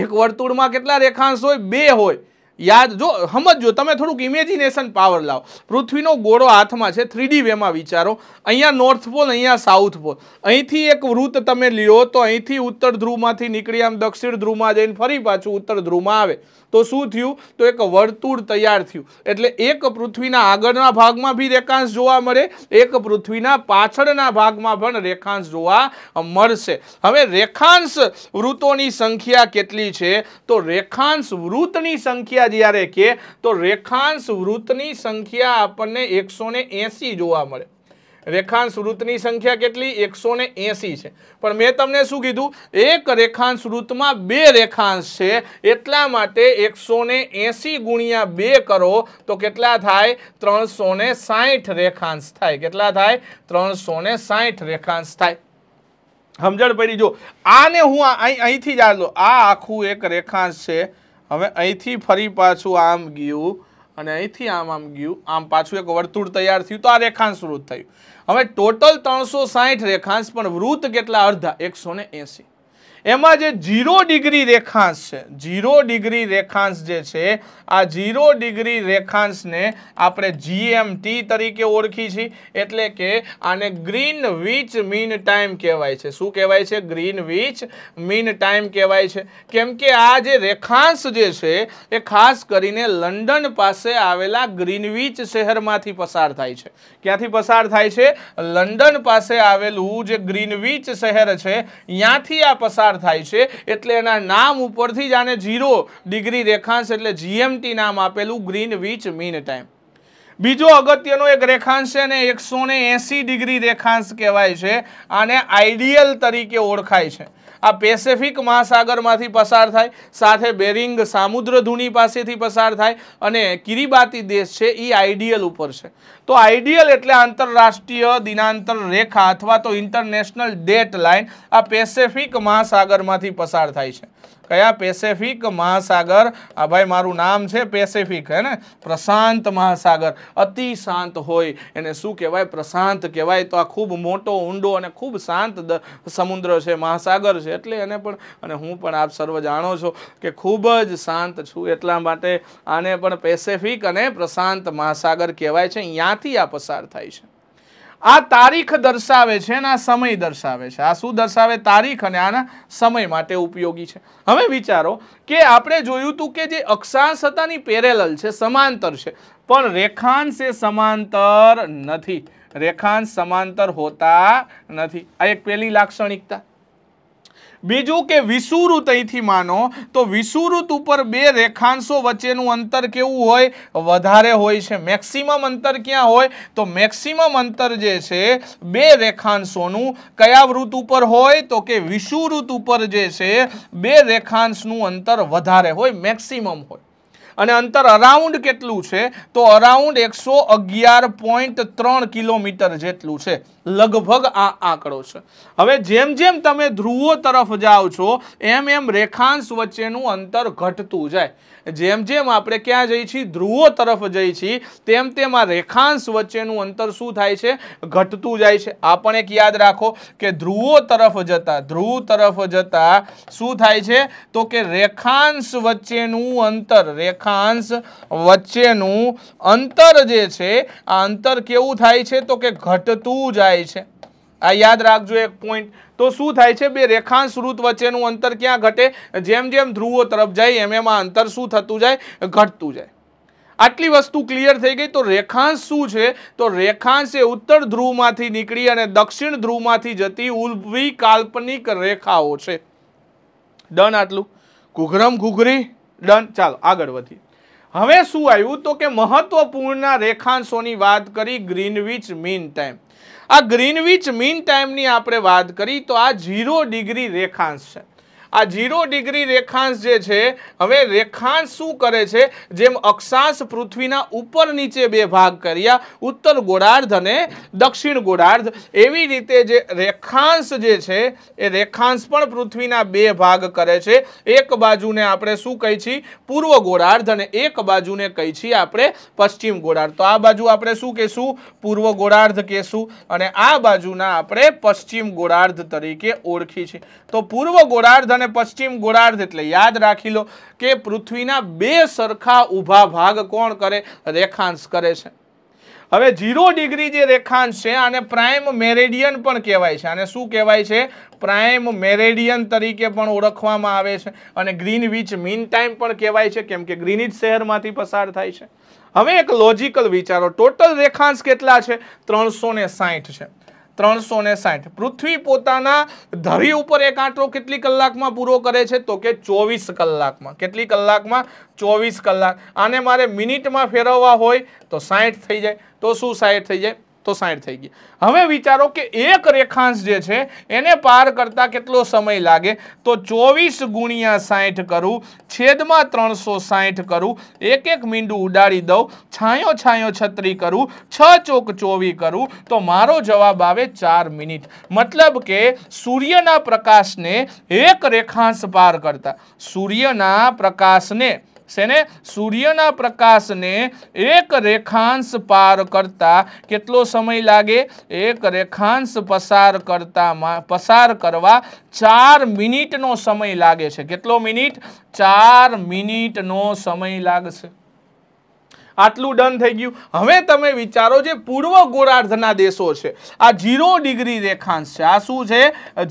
એક વર્તુળમાં કેટલા રેખાંશ હોય બે હોય યાદ જો સમજો તમે થોડુંક ઇમેજિનેશન પાવર લાવો પૃથ્વીનો ગોળો હાથમાં છે થ્રીડી વેમાં વિચારો અહીંયા નોર્થ પોલ અહીંયા સાઉથ પોલ અહીંથી એક વૃત્ત તમે લ્યો તો અહીંથી ઉત્તર ધ્રુવમાંથી નીકળી આમ દક્ષિણ ધ્રુવમાં જઈને ફરી પાછું ઉત્તર ધ્રુવમાં આવે તો શું થયું તો એક વર્તુળ તૈયાર થયું એટલે એક પૃથ્વીના આગળના ભાગમાં બી રેખાંશ જોવા મળે એક પૃથ્વીના પાછળના ભાગમાં પણ રેખાંશ જોવા મળશે હવે રેખાંશ વૃત્તોની સંખ્યા કેટલી છે તો રેખાંશ વૃત્તની સંખ્યા સંખ્યા જ્યારે કે તો રેખાંશ વૃત્તની સંખ્યા આપણને એકસો જોવા મળે રેખાંશ વૃત્તની સંખ્યા કેટલી એકસો છે પણ મેં તમને શું કીધું એક રેખાંશ વૃત્તમાં બે રેખાંશ છે એટલા માટે એકસો ને ગુણ્યા બે કરો તો કેટલા થાય ત્રણસો રેખાંશ થાય કેટલા થાય ત્રણસો રેખાંશ થાય સમજણ પડી જો આને હું અહીંથી જ આ લો આ આખું એક રેખાંશ છે હવે અહીંથી ફરી પાછું આમ ગયું અને અહીંથી આમ આમ ગયું આમ પાછું એક વર્તુળ તૈયાર થયું તો આ રેખાંશ વૃત્ત થયું હવે ટોટલ ત્રણસો રેખાંશ પણ વૃત્ત કેટલા અડધા એકસો ને એમાં જે ઝીરો ડિગ્રી રેખાંશ છે ઝીરો ડિગ્રી રેખાંશ જે છે આ ઝીરો ડિગ્રી રેખાંશને આપણે જીએમટી તરીકે ઓળખી છીએ એટલે કે આને ગ્રીન વીચ મીન ટાઈમ કહેવાય છે શું કહેવાય છે ગ્રીન વીચ મીન ટાઈમ કહેવાય છે કેમ કે આ જે રેખાંશ જે છે એ ખાસ કરીને લંડન પાસે આવેલા ગ્રીનવીચ શહેરમાંથી પસાર થાય છે ક્યાંથી પસાર થાય છે લંડન પાસે આવેલું જે ગ્રીનવીચ શહેર છે ત્યાંથી આ પસાર પસાર થાય છે એટલે એના નામ ઉપરથી જ આને ઝીરો ડિગ્રી રેખાંશ એટલે જીએમટી નામ આપેલું ગ્રીન વીચ મીન ટાઈમ બીજો અગત્યનો એક રેખાંશ છે ને એકસો ડિગ્રી રેખાંશ કહેવાય છે આને આઈડિયલ તરીકે ઓળખાય છે આ પેસેફિક મહાસાગરમાંથી પસાર થાય સાથે બેરિંગ સામુદ્ર ધૂની પાસેથી પસાર થાય અને કિરીબાતી દેશ છે એ આઈડિયલ ઉપર છે તો આઈડિયલ એટલે આંતરરાષ્ટ્રીય દિનાંતર રેખા અથવા તો ઇન્ટરનેશનલ ડેટ લાઇન આ પેસેફિક મહાસાગરમાંથી પસાર થાય છે કયા પેસેફિક મહાસાગર આ ભાઈ મારું નામ છે પેસેફિક હે ને પ્રશાંત મહાસાગર અતિ શાંત હોય એને શું કહેવાય પ્રશાંત કહેવાય તો આ ખૂબ મોટો ઊંડો અને ખૂબ શાંત સમુદ્ર છે મહાસાગર છે એટલે એને પણ અને હું પણ આપ સર્વ જાણો છો કે ખૂબ જ શાંત છું એટલા માટે આને પણ પેસેફિક અને પ્રશાંત મહાસાગર કહેવાય છે યાન ત્યાંથી આ પસાર થાય છે આ તારીખ દર્શાવે છે અને આ સમય દર્શાવે છે આ શું દર્શાવે તારીખ અને આના સમય માટે ઉપયોગી છે હવે વિચારો કે આપણે જોયું હતું કે જે અક્ષાંશ હતાની પેરેલલ છે સમાંતર છે પણ રેખાંશ એ સમાંતર નથી રેખાંશ સમાંતર હોતા નથી આ એક પહેલી લાક્ષણિકતા બીજું કે વિષુવૃત અહીંથી માનો તો વિષુવૃત ઉપર બે રેખાંશો વચ્ચેનું અંતર કેવું હોય વધારે હોય છે મેક્સિમમ અંતર ક્યાં હોય તો મેક્સિમમ અંતર જે છે બે રેખાંશોનું કયા વૃત ઉપર હોય તો કે વિષુવૃત ઉપર જે છે બે રેખાંશનું અંતર વધારે હોય મેક્સિમમ હોય અને અંતર અરાઉન્ડ કેટલું છે તો અરાઉન્ડ એકસો અગિયાર પોઈન્ટ ત્રણ કિલોમીટર જેટલું છે લગભગ આ આંકડો છે હવે જેમ જેમ તમે ધ્રુવો તરફ જાઓ છો એમ એમ રેખાંશ વચ્ચેનું અંતર ઘટતું જાય જેમ જેમ આપણે ક્યાં જઈએ છીએ ધ્રુવો તરફ જઈએ છીએ તેમ તેમ આ રેખાંશ વચ્ચેનું અંતર શું થાય છે ઘટતું જાય છે આ પણ એક યાદ રાખો કે ધ્રુવો તરફ જતા ધ્રુવ તરફ જતા શું થાય છે તો કે રેખાંશ વચ્ચેનું અંતર રેખાંશ વચ્ચેનું અંતર જે છે આ અંતર કેવું થાય છે તો કે ઘટતું જાય છે આ યાદ રાખજો એક પોઈન્ટ તો શું થાય છે બે રેખાંશ ઋત વચ્ચેનું અંતર ક્યાં ઘટે જેમ જેમ ધ્રુવો તરફ જાય એમ એમાં અંતર શું થતું જાય ઘટતું જાય આટલી વસ્તુ ક્લિયર થઈ ગઈ તો રેખાંશ શું છે તો રેખાંશ એ ઉત્તર ધ્રુવમાંથી નીકળી અને દક્ષિણ ધ્રુવમાંથી જતી ઉલ્વી કાલ્પનિક રેખાઓ છે ડન આટલું ઘૂઘરમ ઘૂઘરી ડન ચાલો આગળ વધીએ હવે શું આવ્યું તો કે મહત્વપૂર્ણ રેખાંશોની વાત કરી ગ્રીનવિચ મીન ટાઈમ આ ગ્રીનવિચ મીન ટાઈમની આપણે વાત કરી તો આ ઝીરો ડિગ્રી રેખાંશ છે આ ઝીરો ડિગ્રી રેખાંશ જે છે હવે રેખાંશ શું કરે છે જેમ અક્ષાંશ પૃથ્વીના ઉપર નીચે બે ભાગ કર્યા ઉત્તર ગોળાર્ધ અને દક્ષિણ ગોળાર્ધ એવી રીતે જે રેખાંશ જે છે એ રેખાંશ પણ પૃથ્વીના બે ભાગ કરે છે એક બાજુને આપણે શું કહી છીએ પૂર્વ ગોળાર્ધ અને એક બાજુને કહી છીએ આપણે પશ્ચિમ ગોળાર્ધ તો આ બાજુ આપણે શું કહેશું પૂર્વ ગોળાર્ધ કહેશું અને આ બાજુના આપણે પશ્ચિમ ગોળાર્ધ તરીકે ઓળખી છે તો પૂર્વ ગોળાર્ધ અને અને પશ્ચિમ ગોળાર્ધ એટલે યાદ રાખી લો કે પૃથ્વીના બે સરખા ઊભા ભાગ કોણ કરે રેખાંશ કરે છે હવે ઝીરો ડિગ્રી જે રેખાંશ છે આને પ્રાઇમ મેરેડિયન પણ કહેવાય છે આને શું કહેવાય છે પ્રાઇમ મેરેડિયન તરીકે પણ ઓળખવામાં આવે છે અને ગ્રીનવિચ મીન ટાઈમ પણ કહેવાય છે કેમ કે ગ્રીનિચ શહેરમાંથી પસાર થાય છે હવે એક લોજિકલ વિચારો ટોટલ રેખાંશ કેટલા છે ત્રણસો છે ત્રણસો ને સાઠ પૃથ્વી પોતાના ધરી ઉપર એક આંટો કેટલી કલાકમાં પૂરો કરે છે તો કે ચોવીસ કલાકમાં કેટલી કલાકમાં ચોવીસ કલાક આને મારે મિનિટમાં ફેરવવા હોય તો સાઠ થઈ જાય તો શું સાઠ થઈ જાય તો સાઠ થઈ ગઈ હવે વિચારો કે એક રેખાંશ જે છે એને પાર કરતાં કેટલો સમય લાગે તો ચોવીસ ગુણ્યા સાઠ કરું છેદમાં ત્રણસો સાઠ કરું એક એક મીંડું ઉડાડી દઉં છાંયો છાંયો છત્રી કરું છ ચોક ચોવી કરું તો મારો જવાબ આવે ચાર મિનિટ મતલબ કે સૂર્યના પ્રકાશને એક રેખાંશ પાર કરતા સૂર્યના પ્રકાશને શેને સૂર્યના પ્રકાશને એક રેખાંશ પાર કરતા કેટલો સમય લાગે એક રેખાંશ પસાર કરતા પસાર કરવા ચાર મિનિટનો સમય લાગે છે કેટલો મિનિટ ચાર મિનિટનો સમય લાગશે આટલું ડન થઈ ગયું હવે તમે વિચારો જે પૂર્વ ગોળાર્ધના દેશો છે આ ઝીરો ડિગ્રી રેખાંશ છે આ શું છે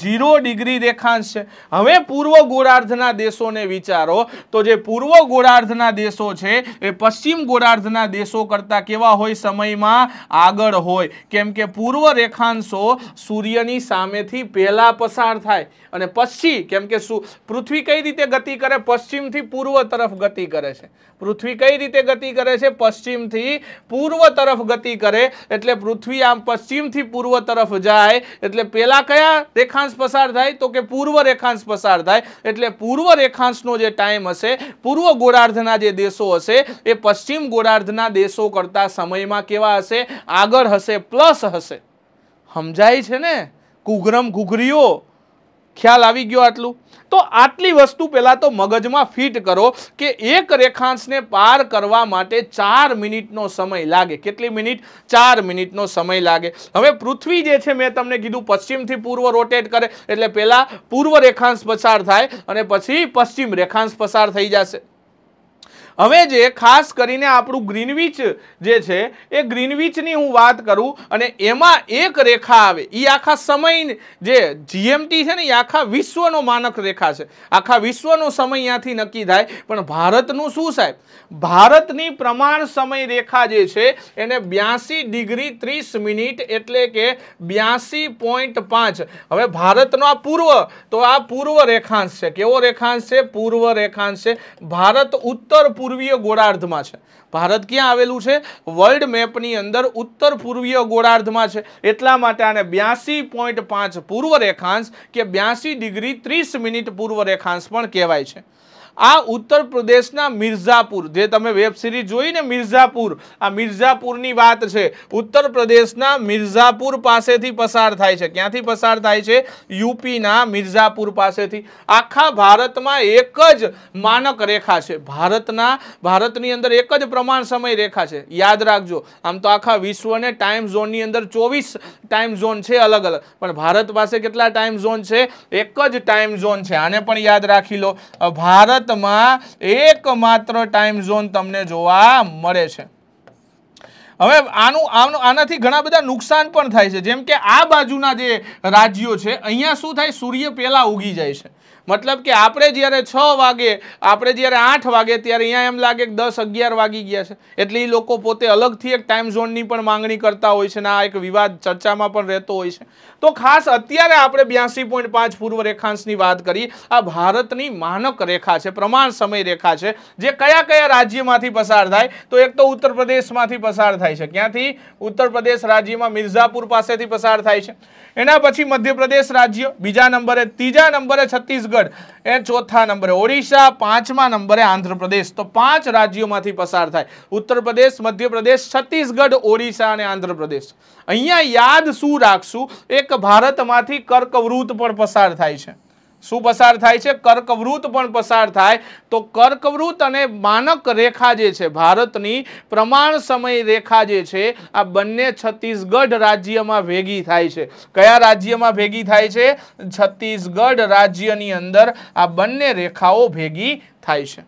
ઝીરો ડિગ્રી રેખાંશ છે હવે પૂર્વ ગોળાર્ધના દેશોને વિચારો તો જે પૂર્વ ગોળાર્ધના દેશો છે એ પશ્ચિમ ગોળાર્ધના દેશો કરતાં કેવા હોય સમયમાં આગળ હોય કેમ કે પૂર્વ રેખાંશો સૂર્યની સામેથી પહેલાં પસાર થાય અને પછી કેમ કે પૃથ્વી કઈ રીતે ગતિ કરે પશ્ચિમથી પૂર્વ તરફ ગતિ કરે છે પૃથ્વી કઈ રીતે ગતિ કરે છે પશ્ચિમથી પૂર્વ તરફ ગતિ કરે એટલે પૃથ્વી આમ પશ્ચિમથી પૂર્વ તરફ જાય એટલે પહેલાં કયા રેખાંશ પસાર થાય તો કે પૂર્વ રેખાંશ પસાર થાય એટલે પૂર્વ રેખાંશનો જે ટાઈમ હશે પૂર્વ ગોળાર્ધના જે દેશો હશે એ પશ્ચિમ ગોળાર્ધના દેશો કરતાં સમયમાં કેવા હશે આગળ હશે પ્લસ હશે સમજાય છે ને કુગ્રમ ઘુઘરીઓ ખ્યાલ આવી ગયો આટલું તો આટલી વસ્તુ પહેલાં તો મગજમાં ફિટ કરો કે એક રેખાંશને પાર કરવા માટે ચાર મિનિટનો સમય લાગે કેટલી મિનિટ ચાર મિનિટનો સમય લાગે હવે પૃથ્વી જે છે મેં તમને કીધું પશ્ચિમથી પૂર્વ રોટેટ કરે એટલે પહેલાં પૂર્વ રેખાંશ પસાર થાય અને પછી પશ્ચિમ રેખાંશ પસાર થઈ જશે હવે જે ખાસ કરીને આપણું ગ્રીનવીચ જે છે એ ગ્રીનવીચની હું વાત કરું અને એમાં એક રેખા આવે એ આખા સમય જે જીએમટી છે ને એ આખા વિશ્વનો માનક રેખા છે આખા વિશ્વનો સમય અહીંયાથી નક્કી થાય પણ ભારતનું શું સાહેબ ભારતની પ્રમાણ સમય રેખા જે છે એને બ્યાસી ડિગ્રી ત્રીસ મિનિટ એટલે કે બ્યાસી પોઈન્ટ પાંચ હવે ભારતનો આ પૂર્વ તો આ પૂર્વ રેખાંશ છે કેવો રેખાંશ છે પૂર્વ રેખાંશ છે ભારત ઉત્તર પૂર્વીય ગોળાર્ધમાં છે ભારત ક્યાં આવેલું છે વર્લ્ડ મેપની અંદર ઉત્તર પૂર્વીય ગોળાર્ધમાં છે એટલા માટે આને બ્યાસી પોઈન્ટ પાંચ પૂર્વ રેખાંશ કે બ્યાસી ડિગ્રી ત્રીસ મિનિટ પૂર્વ રેખાંશ પણ કહેવાય છે આ ઉત્તર પ્રદેશના મિર્ઝાપુર જે તમે વેબ સિરીઝ ને મિર્ઝાપુર આ મિર્ઝાપુરની વાત છે ઉત્તર પ્રદેશના મિર્ઝાપુર પાસેથી પસાર થાય છે ક્યાંથી પસાર થાય છે યુપીના મિર્ઝાપુર પાસેથી આખા ભારતમાં એક જ માનક રેખા છે ભારતના ભારતની અંદર એક જ પ્રમાણ સમય રેખા છે યાદ રાખજો આમ તો આખા વિશ્વને ટાઈમ ઝોનની અંદર ચોવીસ ટાઈમ ઝોન છે અલગ અલગ પણ ભારત પાસે કેટલા ટાઈમ ઝોન છે એક જ ટાઈમ ઝોન છે આને પણ યાદ રાખી લો ભારત ભારતમાં એકમાત્ર ટાઈમ ઝોન તમને જોવા મળે છે હવે આનું આનું આનાથી ઘણા બધા નુકસાન પણ થાય છે જેમ કે આ બાજુના જે રાજ્યો છે અહીંયા શું થાય સૂર્ય પહેલાં ઉગી જાય છે મતલબ કે આપણે જ્યારે છ વાગે આપણે જ્યારે આઠ વાગે ત્યારે અહીંયા એમ લાગે કે દસ અગિયાર વાગી ગયા છે એટલે એ લોકો પોતે અલગથી એક ટાઈમ ઝોનની પણ માંગણી કરતા હોય છે ને આ એક વિવાદ ચર્ચામાં પણ રહેતો હોય છે તો ખાસ અત્યારે આપણે બ્યાસી પોઈન્ટ પાંચ પૂર્વ રેખાંશની વાત કરી આ ભારતની માનક રેખા છે પ્રમાણ સમય રેખા છે જે કયા કયા રાજ્યમાંથી પસાર થાય તો એક તો ઉત્તર પ્રદેશમાંથી પસાર થાય છે ક્યાંથી ઉત્તર પ્રદેશ રાજ્યમાં મિર્ઝાપુર પાસેથી પસાર થાય છે એના પછી મધ્યપ્રદેશ રાજ્ય બીજા નંબરે ત્રીજા નંબરે છત્તીસગઢ એ ચોથા નંબરે ઓડિશા પાંચમા નંબરે આંધ્રપ્રદેશ તો પાંચ રાજ્યોમાંથી પસાર થાય ઉત્તર પ્રદેશ મધ્યપ્રદેશ છત્તીસગઢ ઓડિશા અને આંધ્રપ્રદેશ અહીંયા યાદ શું રાખશું એક ભારતમાંથી કર્કવૃત પણ પસાર થાય છે શું પસાર થાય છે કર્કવૃત પણ પસાર થાય તો કર્કવૃત અને માનક રેખા જે છે ભારતની પ્રમાણ સમય રેખા જે છે આ બંને છત્તીસગઢ રાજ્યમાં ભેગી થાય છે કયા રાજ્યમાં ભેગી થાય છે છત્તીસગઢ રાજ્યની અંદર આ બંને રેખાઓ ભેગી થાય છે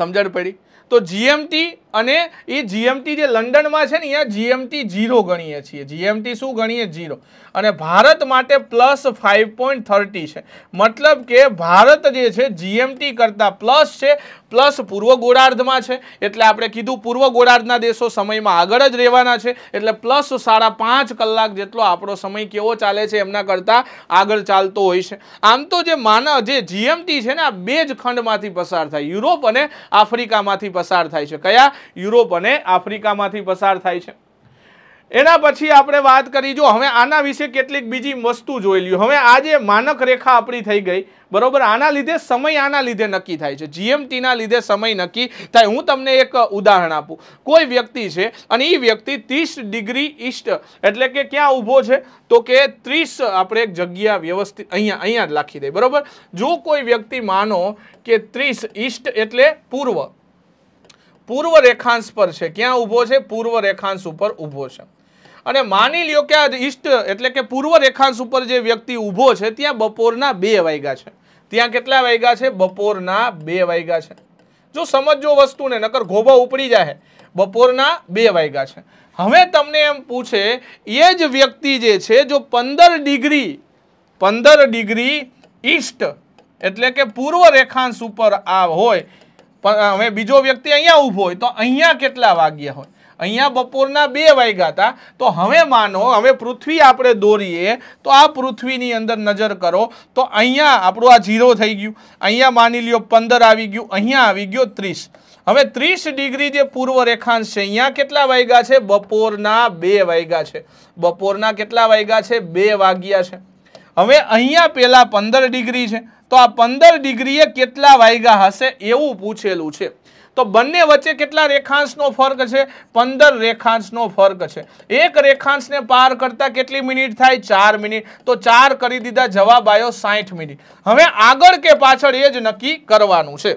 સમજણ પડી તો જીએમટી અને એ જીએમટી જે લંડનમાં છે ને અહીંયા જીએમટી ઝીરો ગણીએ છીએ જીએમટી શું ગણીએ ઝીરો અને ભારત માટે પ્લસ ફાઇવ પોઈન્ટ થર્ટી છે મતલબ કે ભારત જે છે જીએમટી કરતાં પ્લસ છે પ્લસ પૂર્વ ગોળાર્ધમાં છે એટલે આપણે કીધું પૂર્વ ગોળાર્ધના દેશો સમયમાં આગળ જ રહેવાના છે એટલે પ્લસ સાડા પાંચ કલાક જેટલો આપણો સમય કેવો ચાલે છે એમના કરતાં આગળ ચાલતો હોય છે આમ તો જે માનવ જે જીએમટી છે ને આ બે જ ખંડમાંથી પસાર થાય યુરોપ અને આફ્રિકામાંથી પસાર થાય છે કયા યુરોપ અને આફ્રિકામાંથી પસાર થાય છે એના પછી આપણે વાત કરી જો હવે આના વિશે કેટલીક બીજી વસ્તુ જોઈ લ્યું હવે આ જે માનક રેખા આપણી થઈ ગઈ બરોબર આના લીધે સમય આના લીધે નક્કી થાય છે જીએમટીના લીધે સમય નક્કી થાય હું તમને એક ઉદાહરણ આપું કોઈ વ્યક્તિ છે અને એ વ્યક્તિ ત્રીસ ડિગ્રી ઈસ્ટ એટલે કે ક્યાં ઊભો છે તો કે ત્રીસ આપણે એક જગ્યા વ્યવસ્થિત અહીંયા અહીંયા જ લખી દઈએ બરોબર જો કોઈ વ્યક્તિ માનો કે ત્રીસ ઈસ્ટ એટલે પૂર્વ પૂર્વ રેખાંશ પર છે ક્યાં ઊભો છે પૂર્વ રેખાંશ ઉપર ઊભો છે અને માની લ્યો કે આ ઈસ્ટ એટલે કે પૂર્વ રેખાંશ ઉપર જે વ્યક્તિ ઊભો છે ત્યાં બપોરના બે વાગ્યા છે ત્યાં કેટલા વાગ્યા છે બપોરના બે વાગ્યા છે જો સમજો વસ્તુને નકર ઘોબો ઉપડી જાય બપોરના બે વાગ્યા છે હવે તમને એમ પૂછે એ જ વ્યક્તિ જે છે જો પંદર ડિગ્રી પંદર ડિગ્રી ઈસ્ટ એટલે કે પૂર્વ રેખાંશ ઉપર આ હોય હવે બીજો વ્યક્તિ અહીંયા ઊભો હોય તો અહીંયા કેટલા વાગ્યા હોય અહીંયા બપોરના બે વાગ્યા હતા તો હવે માનો હવે પૃથ્વી આપણે દોરીએ તો આ પૃથ્વીની અંદર નજર કરો તો અહીંયા આપણું આ ઝીરો થઈ ગયું અહીંયા માની લ્યો પંદર આવી ગયું અહીંયા આવી ગયો ત્રીસ હવે ત્રીસ ડિગ્રી જે પૂર્વ રેખાંશ છે અહીંયા કેટલા વાગ્યા છે બપોરના બે વાગ્યા છે બપોરના કેટલા વાગ્યા છે બે વાગ્યા છે હવે અહીંયા પહેલાં પંદર ડિગ્રી છે તો આ પંદર ડિગ્રીએ કેટલા વાગ્યા હશે એવું પૂછેલું છે તો બંને વચ્ચે કેટલા રેખાંશનો ફર્ક છે પંદર રેખાંશનો ફર્ક છે એક રેખાંશને પાર કરતા કેટલી મિનિટ થાય ચાર મિનિટ તો ચાર કરી દીધા જવાબ આવ્યો સાઠ મિનિટ હવે આગળ કે પાછળ એ જ નક્કી કરવાનું છે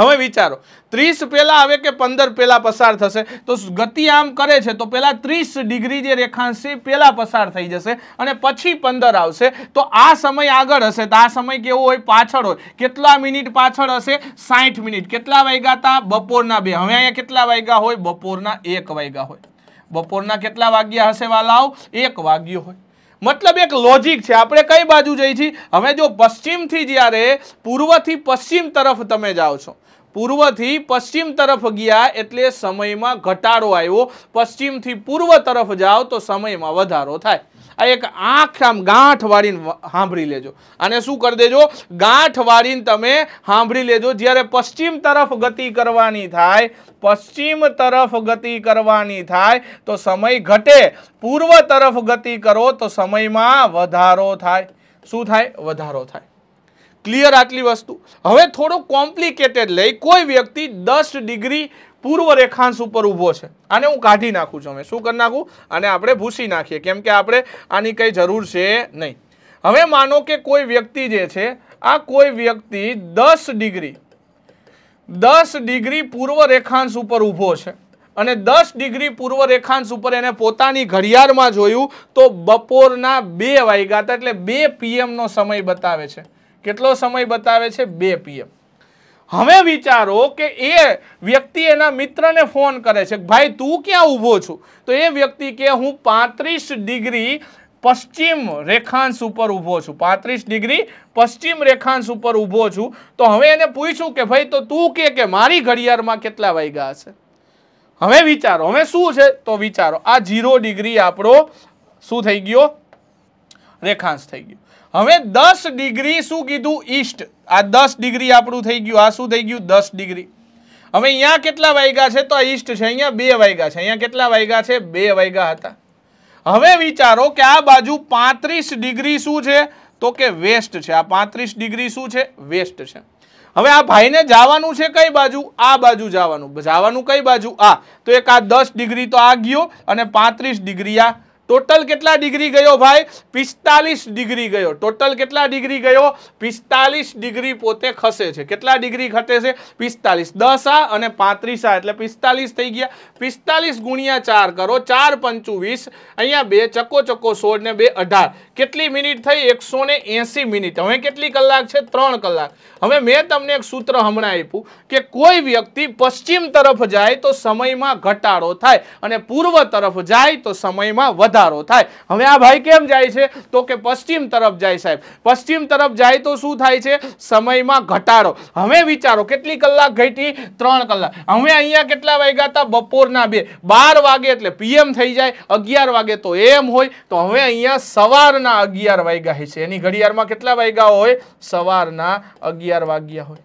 હવે વિચારો ત્રીસ પહેલાં આવે કે પંદર પહેલાં પસાર થશે તો ગતિ આમ કરે છે તો પહેલાં ત્રીસ ડિગ્રી જે રેખાંશ છે પહેલાં પસાર થઈ જશે અને પછી પંદર આવશે તો આ સમય આગળ હશે તો આ સમય કેવો હોય પાછળ હોય કેટલા મિનિટ પાછળ હશે સાઠ મિનિટ કેટલા વાગ્યા હતા બપોરના બે હવે અહીંયા કેટલા વાગ્યા હોય બપોરના એક વાગ્યા હોય બપોરના કેટલા વાગ્યા હશે વાલાઓ એક વાગ્યો હોય મતલબ એક લોજિક છે આપણે કઈ બાજુ જઈ છીએ હવે જો પશ્ચિમથી જ્યારે પૂર્વથી પશ્ચિમ તરફ તમે જાઓ છો પૂર્વથી પશ્ચિમ તરફ ગયા એટલે સમયમાં ઘટાડો આવ્યો પશ્ચિમથી પૂર્વ તરફ જાઓ તો સમયમાં વધારો થાય આ એક આંખ આમ ગાંઠ વાળીને સાંભળી લેજો અને શું કરી દેજો ગાંઠ વાળીને તમે સાંભળી લેજો જ્યારે પશ્ચિમ તરફ ગતિ કરવાની થાય પશ્ચિમ તરફ ગતિ કરવાની થાય તો સમય ઘટે પૂર્વ તરફ ગતિ કરો તો સમયમાં વધારો થાય શું થાય વધારો થાય ક્લિયર આટલી વસ્તુ હવે થોડું કોમ્પ્લિકેટેડ લઈ કોઈ વ્યક્તિ દસ ડિગ્રી પૂર્વ રેખાંશ ઉપર ઊભો છે આને હું કાઢી નાખું છું અમે શું કરી નાખું અને આપણે ભૂસી નાખીએ કેમ કે આપણે આની કંઈ જરૂર છે નહીં હવે માનો કે કોઈ વ્યક્તિ જે છે આ કોઈ વ્યક્તિ દસ ડિગ્રી દસ ડિગ્રી પૂર્વ રેખાંશ ઉપર ઊભો છે અને દસ ડિગ્રી પૂર્વ રેખાંશ ઉપર એને પોતાની ઘડિયાળમાં જોયું તો બપોરના બે વાગ્યા હતા એટલે બે પીએમનો સમય બતાવે છે કેટલો સમય બતાવે છે બે પીએમ હવે વિચારો કે એ વ્યક્તિ એના મિત્રને ફોન કરે છે ભાઈ તું ક્યાં ઊભો છું તો એ વ્યક્તિ કે હું પાંત્રીસ ડિગ્રી પશ્ચિમ રેખાંશ ઉપર ઊભો છું પાંત્રીસ ડિગ્રી પશ્ચિમ રેખાંશ ઉપર ઊભો છું તો હવે એને પૂછ્યું કે ભાઈ તો તું કે કે મારી ઘડિયાળમાં કેટલા વાગ્યા હશે હવે વિચારો હવે શું છે તો વિચારો આ ઝીરો ડિગ્રી આપણો શું થઈ ગયો રેખાંશ થઈ ગયો હવે દસ ડિગ્રી શું કીધું ઈસ્ટ આ દસ ડિગ્રી આપણું થઈ ગયું આ શું થઈ ગયું દસ ડિગ્રી હવે અહીંયા કેટલા વાગ્યા છે તો આ ઈસ્ટ છે અહીંયા બે વાગ્યા છે અહીંયા કેટલા વાગ્યા છે બે વાગ્યા હતા હવે વિચારો કે આ બાજુ પાંત્રીસ ડિગ્રી શું છે તો કે વેસ્ટ છે આ પાંત્રીસ ડિગ્રી શું છે વેસ્ટ છે હવે આ ભાઈને જવાનું છે કઈ બાજુ આ બાજુ જવાનું જવાનું કઈ બાજુ આ તો એક આ દસ ડિગ્રી તો આ ગયો અને પાંત્રીસ ડિગ્રી આ ટોટલ કેટલા ડિગ્રી ગયો ભાઈ પિસ્તાલીસ ડિગ્રી ગયો ટોટલ કેટલા ડિગ્રી ગયો પિસ્તાલીસ ડિગ્રી પોતે ખસે છે કેટલા ડિગ્રી ઘટે છે પિસ્તાલીસ દસ આ અને પાંત્રીસ આ એટલે પિસ્તાલીસ થઈ ગયા પિસ્તાલીસ ગુણ્યા ચાર કરો ચાર પંચું વીસ અહીંયા બે ચકો ચકો સોળ ને બે અઢાર કેટલી મિનિટ થઈ એકસો મિનિટ હવે કેટલી કલાક છે ત્રણ કલાક હવે મેં તમને એક સૂત્ર હમણાં આપ્યું કે કોઈ વ્યક્તિ પશ્ચિમ તરફ જાય તો સમયમાં ઘટાડો થાય અને પૂર્વ તરફ જાય તો સમયમાં વધારો થાય હવે આ ભાઈ કેમ જાય છે તો કે પશ્ચિમ તરફ જાય સાહેબ પશ્ચિમ તરફ જાય તો શું થાય છે સમયમાં ઘટાડો હવે વિચારો કેટલી કલાક ઘટી ત્રણ કલાક હવે અહીંયા કેટલા વાગ્યા હતા બપોરના બે બાર વાગે એટલે પીએમ થઈ જાય અગિયાર વાગે તો એમ હોય તો હવે અહીંયા સવાર સવારના અગિયાર વાગ્યા હોય એની ઘડિયાળમાં કેટલા વાગ્યા હોય સવારના અગિયાર વાગ્યા હોય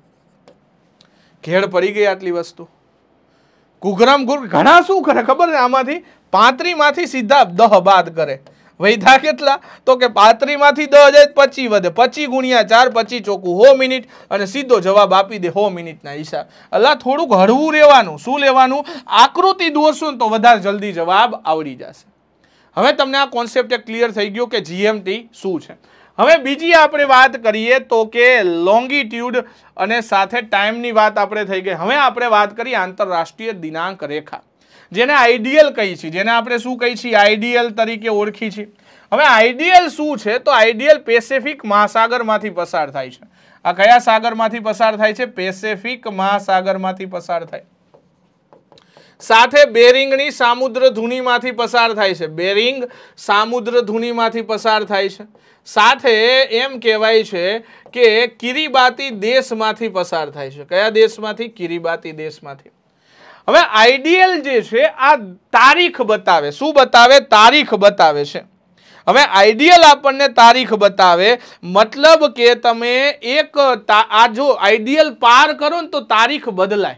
ઘેડ પડી ગઈ આટલી વસ્તુ કુગ્રામ ગુર ઘણા શું કરે ખબર છે આમાંથી પાંત્રીમાંથી સીધા દહ બાદ કરે વૈધા કેટલા તો કે પાંત્રીમાંથી દહ જાય પચી વધે પચી ગુણ્યા ચાર પચી ચોખ્ખું હો મિનિટ અને સીધો જવાબ આપી દે હો મિનિટના હિસાબ અલા થોડુંક હળવું રહેવાનું શું લેવાનું આકૃતિ દોરશું તો વધારે જલ્દી જવાબ આવડી જશે હવે તમને આ કોન્સેપ્ટ ક્લિયર થઈ ગયો કે જીએમટી શું છે હવે બીજી આપણે વાત કરીએ તો કે લોંગિટ્યુડ અને સાથે ટાઈમની વાત આપણે થઈ ગઈ હવે આપણે વાત કરીએ આંતરરાષ્ટ્રીય દિનાંક રેખા જેને આઈડિયલ કહી છીએ જેને આપણે શું કહી છીએ આઈડિયલ તરીકે ઓળખી છીએ હવે આઈડિયલ શું છે તો આઈડિયલ પેસેફિક મહાસાગરમાંથી પસાર થાય છે આ કયા સાગરમાંથી પસાર થાય છે પેસેફિક મહાસાગરમાંથી પસાર થાય સાથે બેરિંગની સામુદ્ર ધૂનીમાંથી પસાર થાય છે બેરિંગ સામુદ્ર ધૂનીમાંથી પસાર થાય છે સાથે એમ કહેવાય છે કે કિરીબાતી દેશમાંથી પસાર થાય છે કયા દેશમાંથી કિરીબાતી દેશમાંથી હવે આઈડિયલ જે છે આ તારીખ બતાવે શું બતાવે તારીખ બતાવે છે હવે આઈડિયલ આપણને તારીખ બતાવે મતલબ કે તમે એક આ જો આઈડિયલ પાર કરો ને તો તારીખ બદલાય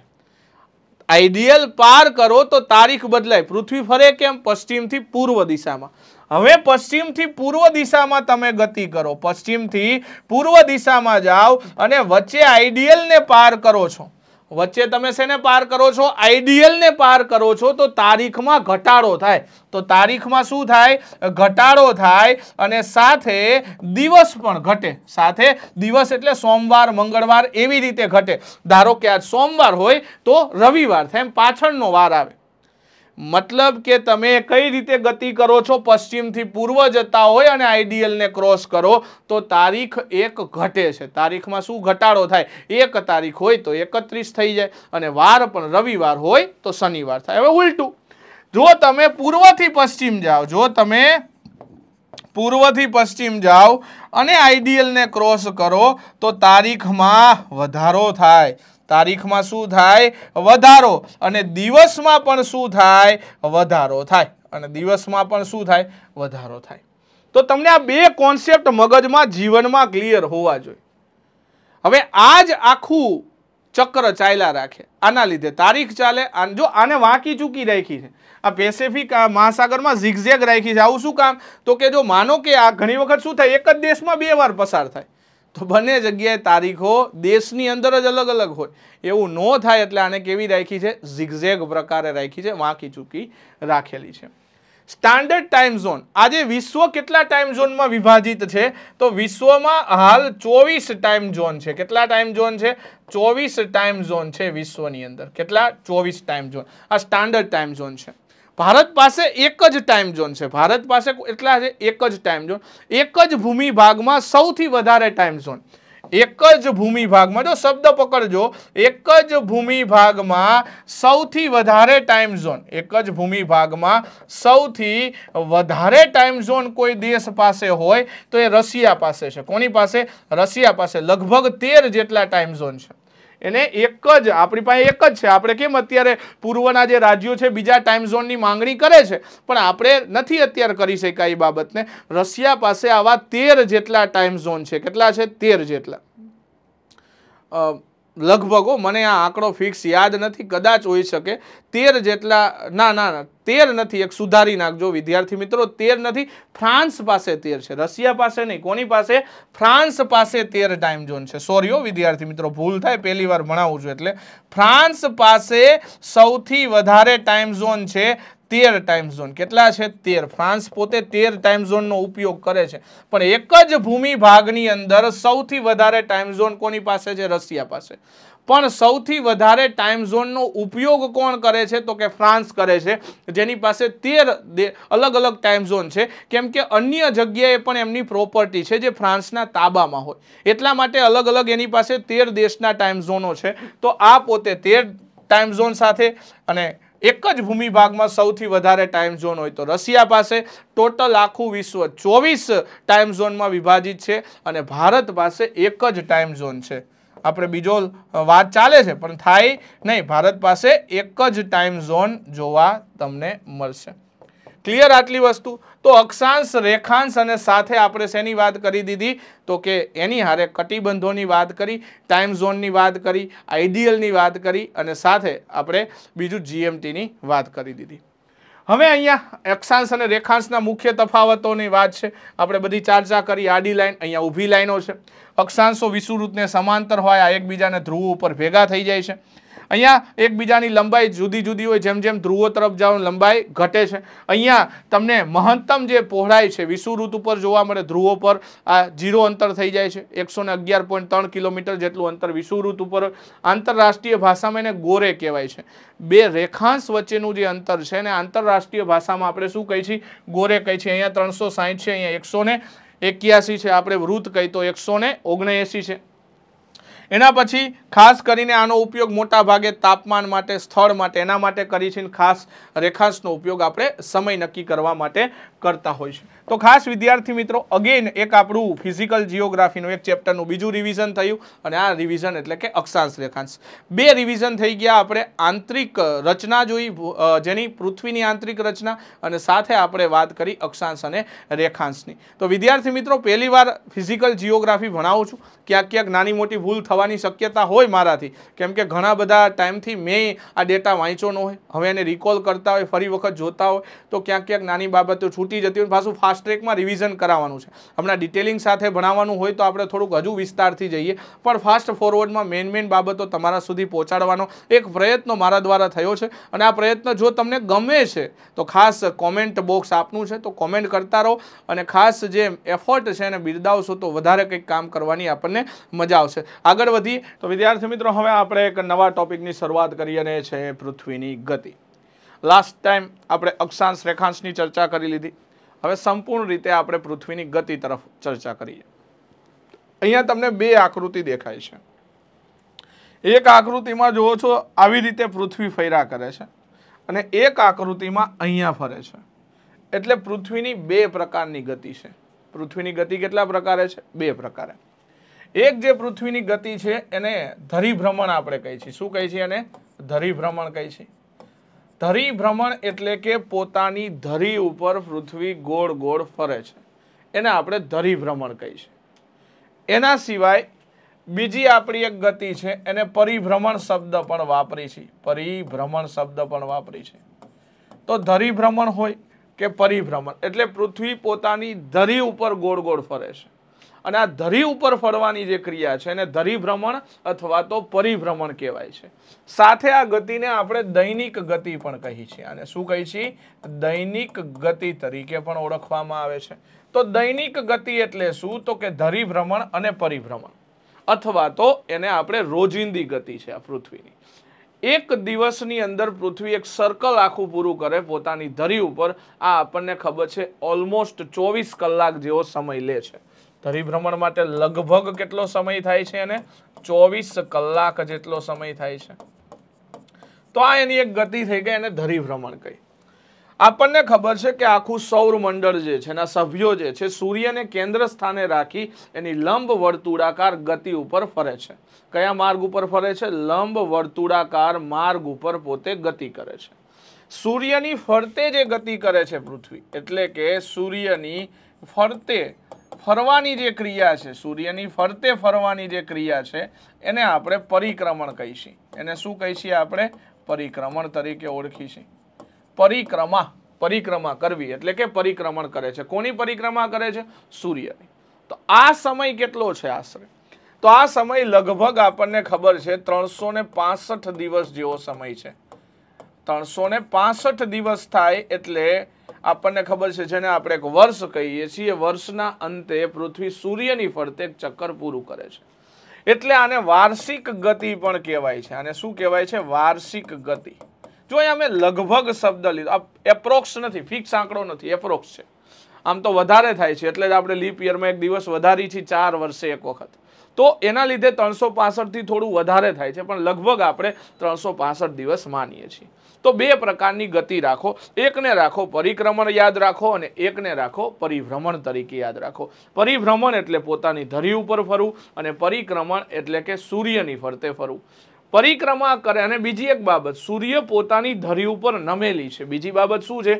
આઈડિયલ પાર કરો તો તારીખ બદલાય પૃથ્વી ફરે કેમ પશ્ચિમથી પૂર્વ દિશામાં હવે પશ્ચિમથી પૂર્વ દિશામાં તમે ગતિ કરો પશ્ચિમથી પૂર્વ દિશામાં જાઓ અને વચ્ચે આઈડિયલને પાર કરો છો વચ્ચે તમે શેને પાર કરો છો આઈડિયલને પાર કરો છો તો તારીખમાં ઘટાડો થાય તો તારીખમાં શું થાય ઘટાડો થાય અને સાથે દિવસ પણ ઘટે સાથે દિવસ એટલે સોમવાર મંગળવાર એવી રીતે ઘટે ધારો કે આજ સોમવાર હોય તો રવિવાર થાય એમ પાછળનો વાર આવે મતલબ કે તમે કઈ રીતે ગતિ કરો છો પશ્ચિમથી પૂર્વ જતા હોય અને આઈડિયલને ક્રોસ કરો તો તારીખ એક ઘટે છે તારીખમાં શું ઘટાડો થાય એક તારીખ હોય તો એકત્રીસ થઈ જાય અને વાર પણ રવિવાર હોય તો શનિવાર થાય હવે ઉલટું જો તમે પૂર્વથી પશ્ચિમ જાઓ જો તમે પૂર્વથી પશ્ચિમ જાઓ અને આઈડિયલને ક્રોસ કરો તો તારીખમાં વધારો થાય તારીખમાં શું થાય વધારો અને દિવસમાં પણ શું થાય વધારો થાય અને દિવસમાં પણ શું થાય વધારો થાય તો તમને આ બે કોન્સેપ્ટ મગજમાં જીવનમાં ક્લિયર હોવા જોઈએ હવે આ જ આખું ચક્ર ચાલ્યા રાખે આના લીધે તારીખ ચાલે જો આને વાંકી ચૂકી રાખી છે આ પેસેફિક મહાસાગરમાં ઝિગઝેગ રાખી છે આવું શું કામ તો કે જો માનો કે આ ઘણી વખત શું થાય એક જ દેશમાં બે વાર પસાર થાય તો બંને જગ્યાએ તારીખો દેશની અંદર જ અલગ અલગ હોય એવું ન થાય એટલે આને કેવી રાખી છે ઝિગઝેગ પ્રકારે રાખી છે વાંકી ચૂકી રાખેલી છે સ્ટાન્ડર્ડ ટાઈમ ઝોન આજે વિશ્વ કેટલા ટાઈમ ઝોનમાં વિભાજિત છે તો વિશ્વમાં હાલ ચોવીસ ટાઈમ ઝોન છે કેટલા ટાઈમ ઝોન છે ચોવીસ ટાઈમ ઝોન છે વિશ્વની અંદર કેટલા ચોવીસ ટાઈમ ઝોન આ સ્ટાન્ડર્ડ ટાઈમ ઝોન છે ભારત પાસે એક જ ટાઈમ ઝોન છે ભારત પાસે એટલા છે એક જ ટાઈમ ઝોન એક જ ભૂમિ ભાગમાં સૌથી વધારે ટાઈમ ઝોન એક જ ભૂમિ ભાગમાં જો શબ્દ પકડજો એક જ ભૂમિ ભાગમાં સૌથી વધારે ટાઈમ ઝોન એક જ ભૂમિ ભાગમાં સૌથી વધારે ટાઈમ ઝોન કોઈ દેશ પાસે હોય તો એ રશિયા પાસે છે કોની પાસે રશિયા પાસે લગભગ તેર જેટલા ટાઈમ ઝોન છે એને એક જ આપણી પાસે એક જ છે આપણે કેમ અત્યારે પૂર્વના જે રાજ્યો છે બીજા ટાઈમ ઝોનની માંગણી કરે છે પણ આપણે નથી અત્યારે કરી શકાય એ બાબતને રશિયા પાસે આવા તેર જેટલા ટાઈમ ઝોન છે કેટલા છે તેર જેટલા લગભગો મને આ આંકડો ફિક્સ યાદ નથી કદાચ હોઈ શકે તેર જેટલા ના ના ના તેર નથી એક સુધારી નાખજો વિદ્યાર્થી મિત્રો તેર નથી ફ્રાન્સ પાસે તેર છે રશિયા પાસે નહીં કોની પાસે ફ્રાન્સ પાસે તેર ટાઈમ ઝોન છે સોરીઓ વિદ્યાર્થી મિત્રો ભૂલ થાય પહેલી વાર ભણાવું છું એટલે ફ્રાન્સ પાસે સૌથી વધારે ટાઈમ ઝોન છે તેર ટાઈમ ઝોન કેટલા છે તેર ફ્રાન્સ પોતે તેર ટાઈમ ઝોનનો ઉપયોગ કરે છે પણ એક જ ભૂમિ ભાગની અંદર સૌથી વધારે ટાઈમ ઝોન કોની પાસે છે રશિયા પાસે પણ સૌથી વધારે ટાઈમ ઝોનનો ઉપયોગ કોણ કરે છે તો કે ફ્રાન્સ કરે છે જેની પાસે તેર અલગ અલગ ટાઈમ ઝોન છે કેમ કે અન્ય જગ્યાએ પણ એમની પ્રોપર્ટી છે જે ફ્રાન્સના તાબામાં હોય એટલા માટે અલગ અલગ એની પાસે તેર દેશના ટાઈમ ઝોનો છે તો આ પોતે તેર ટાઈમ ઝોન સાથે અને એક જ ભૂમિભાગમાં સૌથી વધારે ટાઈમ ઝોન હોય તો રશિયા પાસે ટોટલ આખું વિશ્વ ચોવીસ ટાઈમ ઝોનમાં વિભાજિત છે અને ભારત પાસે એક જ ટાઈમ ઝોન છે આપણે બીજો વાત ચાલે છે પણ થાય નહીં ભારત પાસે એક જ ટાઈમ ઝોન જોવા તમને મળશે ક્લિયર આટલી વસ્તુ તો અક્ષાંશ રેખાંશ અને સાથે આપણે શેની વાત કરી દીધી તો કે એની હારે કટિબંધોની વાત કરી ટાઈમ ઝોનની વાત કરી આઈડિયલની વાત કરી અને સાથે આપણે બીજું જીએમટીની વાત કરી દીધી હવે અહીંયા અક્ષાંશ અને રેખાંશના મુખ્ય તફાવતોની વાત છે આપણે બધી ચર્ચા કરી આડી લાઇન અહીંયા ઊભી લાઇનો છે અક્ષાંશો વિષુવૃત્તને સમાંતર હોય આ એકબીજાને ધ્રુવ ઉપર ભેગા થઈ જાય છે અહીંયા એકબીજાની લંબાઈ જુદી જુદી હોય જેમ જેમ ધ્રુવો તરફ જાઓ લંબાઈ ઘટે છે અહીંયા તમને મહત્તમ જે પહોળાઈ છે વિષુવૃત ઉપર જોવા મળે ધ્રુવો પર આ જીરો અંતર થઈ જાય છે એકસો કિલોમીટર જેટલું અંતર વિષુવૃત ઉપર આંતરરાષ્ટ્રીય ભાષામાં એને ગોરે કહેવાય છે બે રેખાંશ વચ્ચેનું જે અંતર છે એને આંતરરાષ્ટ્રીય ભાષામાં આપણે શું કહી છીએ ગોરે કહી છીએ અહીંયા ત્રણસો છે અહીંયા એકસો એક્યાસી છે આપણે વૃત કહી તો એકસો ને ઓગણએંસી છે એના પછી ખાસ કરીને આનો ઉપયોગ મોટા ભાગે તાપમાન માટે સ્થળ માટે એના માટે કરી છે ખાસ રેખાંશનો ઉપયોગ આપણે સમય નક્કી કરવા માટે કરતા હોય છે તો ખાસ વિદ્યાર્થી મિત્રો અગેન એક આપણું ફિઝિકલ જીઓગ્રાફીનું એક ચેપ્ટરનું બીજું રિવિઝન થયું અને આ રિવિઝન એટલે કે અક્ષાંશ રેખાંશ બે રિવિઝન થઈ ગયા આપણે આંતરિક રચના જોઈ જેની પૃથ્વીની આંતરિક રચના અને સાથે આપણે વાત કરી અક્ષાંશ અને રેખાંશની તો વિદ્યાર્થી મિત્રો પહેલી વાર ફિઝિકલ જીઓગ્રાફી ભણાવું છું ક્યાંક ક્યાંક નાની મોટી ભૂલ થવાની શક્યતા હોય મારાથી કેમ કે ઘણા બધા ટાઈમથી મેં આ ડેટા વાંચ્યો ન હોય હવે એને રિકોલ કરતા હોય ફરી વખત જોતા હોય તો ક્યાંક ક્યાંક નાની બાબતો છૂટ આવતી જતી હોય પાછું ફાસ્ટ ટ્રેકમાં રિવિઝન કરાવવાનું છે હમણાં ડિટેલિંગ સાથે ભણાવવાનું હોય તો આપણે થોડુંક હજુ વિસ્તારથી જઈએ પણ ફાસ્ટ ફોરવર્ડમાં મેઇન મેઇન બાબતો તમારા સુધી પહોંચાડવાનો એક પ્રયત્નો મારા દ્વારા થયો છે અને આ પ્રયત્ન જો તમને ગમે છે તો ખાસ કોમેન્ટ બોક્સ આપનું છે તો કોમેન્ટ કરતા રહો અને ખાસ જે એફર્ટ છે એને બિરદાવશો તો વધારે કંઈક કામ કરવાની આપણને મજા આવશે આગળ વધીએ તો વિદ્યાર્થી મિત્રો હવે આપણે એક નવા ટોપિકની શરૂઆત કરીએ અને છે પૃથ્વીની ગતિ લાસ્ટ ટાઈમ આપણે અક્ષાંશ રેખાંશની ચર્ચા કરી લીધી હવે સંપૂર્ણ રીતે આપણે પૃથ્વીની ગતિ તરફ ચર્ચા કરીએ અહીંયા તમને બે આકૃતિ દેખાય છે એક આકૃતિમાં જુઓ છો આવી રીતે પૃથ્વી ફૈરા કરે છે અને એક આકૃતિમાં અહીંયા ફરે છે એટલે પૃથ્વીની બે પ્રકારની ગતિ છે પૃથ્વીની ગતિ કેટલા પ્રકારે છે બે પ્રકારે એક જે પૃથ્વીની ગતિ છે એને ધરીભ્રમણ આપણે કહીએ છીએ શું કહીએ છીએ એને ધરીભ્રમણ કહીએ છીએ ધરી ભ્રમણ એટલે કે પોતાની ધરી ઉપર પૃથ્વી ગોળ ગોળ ફરે છે એને આપણે ધરી ભ્રમણ કહીએ છીએ એના સિવાય બીજી આપણી એક ગતિ છે એને પરિભ્રમણ શબ્દ પણ વાપરી છે પરિભ્રમણ શબ્દ પણ વાપરી છે તો ધરી ભ્રમણ હોય કે પરિભ્રમણ એટલે પૃથ્વી પોતાની ધરી ઉપર ગોળ ગોળ ફરે છે અને આ ધરી ઉપર ફરવાની જે ક્રિયા છે એને ધરીભ્રમણ અથવા તો પરિભ્રમણ કહેવાય છે સાથે આ ગતિને આપણે દૈનિક ગતિ પણ કહી છીએ અને શું કહી છીએ દૈનિક ગતિ તરીકે પણ ઓળખવામાં આવે છે તો દૈનિક ગતિ એટલે શું તો કે ધરીભ્રમણ અને પરિભ્રમણ અથવા તો એને આપણે રોજિંદી ગતિ છે આ પૃથ્વીની એક દિવસની અંદર પૃથ્વી એક સર્કલ આખું પૂરું કરે પોતાની ધરી ઉપર આ આપણને ખબર છે ઓલમોસ્ટ ચોવીસ કલાક જેવો સમય લે છે ધરીભ્રમણ માટે લગભગ કેટલો સમય થાય છે અને ચોવીસ કલાક જેટલો સમય થાય છે તો આ એની એક ગતિ થઈ ગઈ એને ધરીભ્રમણ કહી આપણને ખબર છે કે આખું સૌરમંડળ જે છે એના સભ્યો જે છે સૂર્યને કેન્દ્ર સ્થાને રાખી એની લંબ વર્તુળાકાર ગતિ ઉપર ફરે છે કયા માર્ગ ઉપર ફરે છે લંબ વર્તુળાકાર માર્ગ ઉપર પોતે ગતિ કરે છે સૂર્યની ફરતે જે ગતિ કરે છે પૃથ્વી એટલે કે સૂર્યની ફરતે ફરવાની જે ક્રિયા છે સૂર્યની ફરતે ફરવાની જે ક્રિયા છે એને આપણે પરિક્રમણ કહીશી એને શું કહીશી આપણે પરિક્રમણ તરીકે ઓળખીશી પરિક્રમા પરિક્રમા કરવી એટલે કે પરિક્રમણ કરે છે કોની પરિક્રમા કરે છે સૂર્યની તો આ સમય કેટલો છે આશરે તો આ સમય લગભગ આપણને ખબર છે ત્રણસો દિવસ જેવો સમય છે ત્રણસો દિવસ થાય એટલે આપણને ખબર છે જેને આપણે એક વર્ષ કહીએ છીએ વર્ષના અંતે પૃથ્વી સૂર્યની ફરતે એક ચક્કર પૂરું કરે છે એટલે આને વાર્ષિક ગતિ પણ કહેવાય છે આને શું કહેવાય છે વાર્ષિક ગતિ જો અહીંયા મેં લગભગ શબ્દ લીધો એપ્રોક્સ નથી ફિક્સ આંકડો નથી એપ્રોક્સ છે આમ તો વધારે થાય છે એટલે જ આપણે લીપ યરમાં એક દિવસ વધારી છે ચાર વર્ષે એક વખત તો એના લીધે ત્રણસો પાસઠથી થોડું વધારે થાય છે પણ લગભગ આપણે ત્રણસો પાસઠ દિવસ માનીએ છીએ તો બે પ્રકારની ગતિ રાખો એકને રાખો પરિક્રમણ યાદ રાખો અને એકને રાખો પરિભ્રમણ તરીકે યાદ રાખો પરિભ્રમણ એટલે પોતાની ધરી ઉપર ફરવું અને પરિક્રમણ એટલે કે સૂર્યની ફરતે ફરવું પરિક્રમા કરે અને બીજી એક બાબત સૂર્ય પોતાની ધરી ઉપર નમેલી છે બીજી બાબત શું છે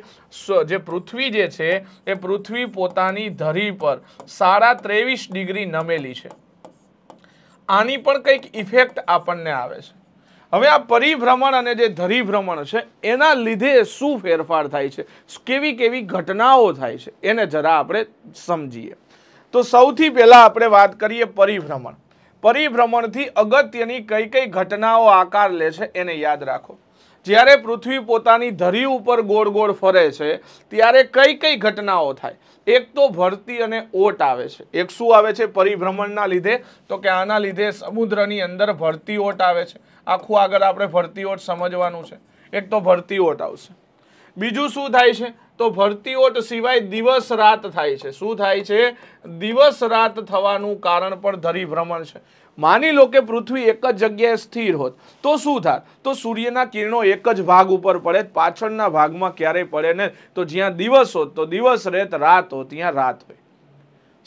જે પૃથ્વી જે છે એ પૃથ્વી પોતાની ધરી પર સાડા ત્રેવીસ ડિગ્રી નમેલી છે આની પણ કંઈક ઇફેક્ટ આપણને આવે છે હવે આ પરિભ્રમણ અને જે ધરીભ્રમણ છે એના લીધે શું ફેરફાર થાય છે કેવી કેવી ઘટનાઓ થાય છે એને જરા આપણે સમજીએ તો સૌથી પહેલાં આપણે વાત કરીએ પરિભ્રમણ પરિભ્રમણથી અગત્યની કઈ કઈ ઘટનાઓ આકાર લે છે એને યાદ રાખો જ્યારે પૃથ્વી પોતાની ધરી ઉપર ગોળ ગોળ ફરે છે ત્યારે કઈ કઈ ઘટનાઓ થાય એક તો ભરતી અને ઓટ આવે છે એક શું આવે છે પરિભ્રમણના લીધે તો કે આના લીધે સમુદ્રની અંદર ભરતી ઓટ આવે છે આખું આગળ આપણે ભરતી ઓટ સમજવાનું છે એક તો ભરતી ઓટ આવશે બીજું શું થાય છે તો ભરતી ઓટ સિવાય દિવસ રાત થાય છે શું થાય છે દિવસ રાત થવાનું કારણ પણ ધરી ભ્રમણ છે માની લો કે પૃથ્વી એક જ જગ્યાએ સ્થિર હોત તો શું થાય તો સૂર્યના કિરણો એક જ ભાગ ઉપર પડે પાછળના ભાગમાં ક્યારેય પડે ને તો જ્યાં દિવસ હોત તો દિવસ રહેત રાત હોત ત્યાં રાત હોય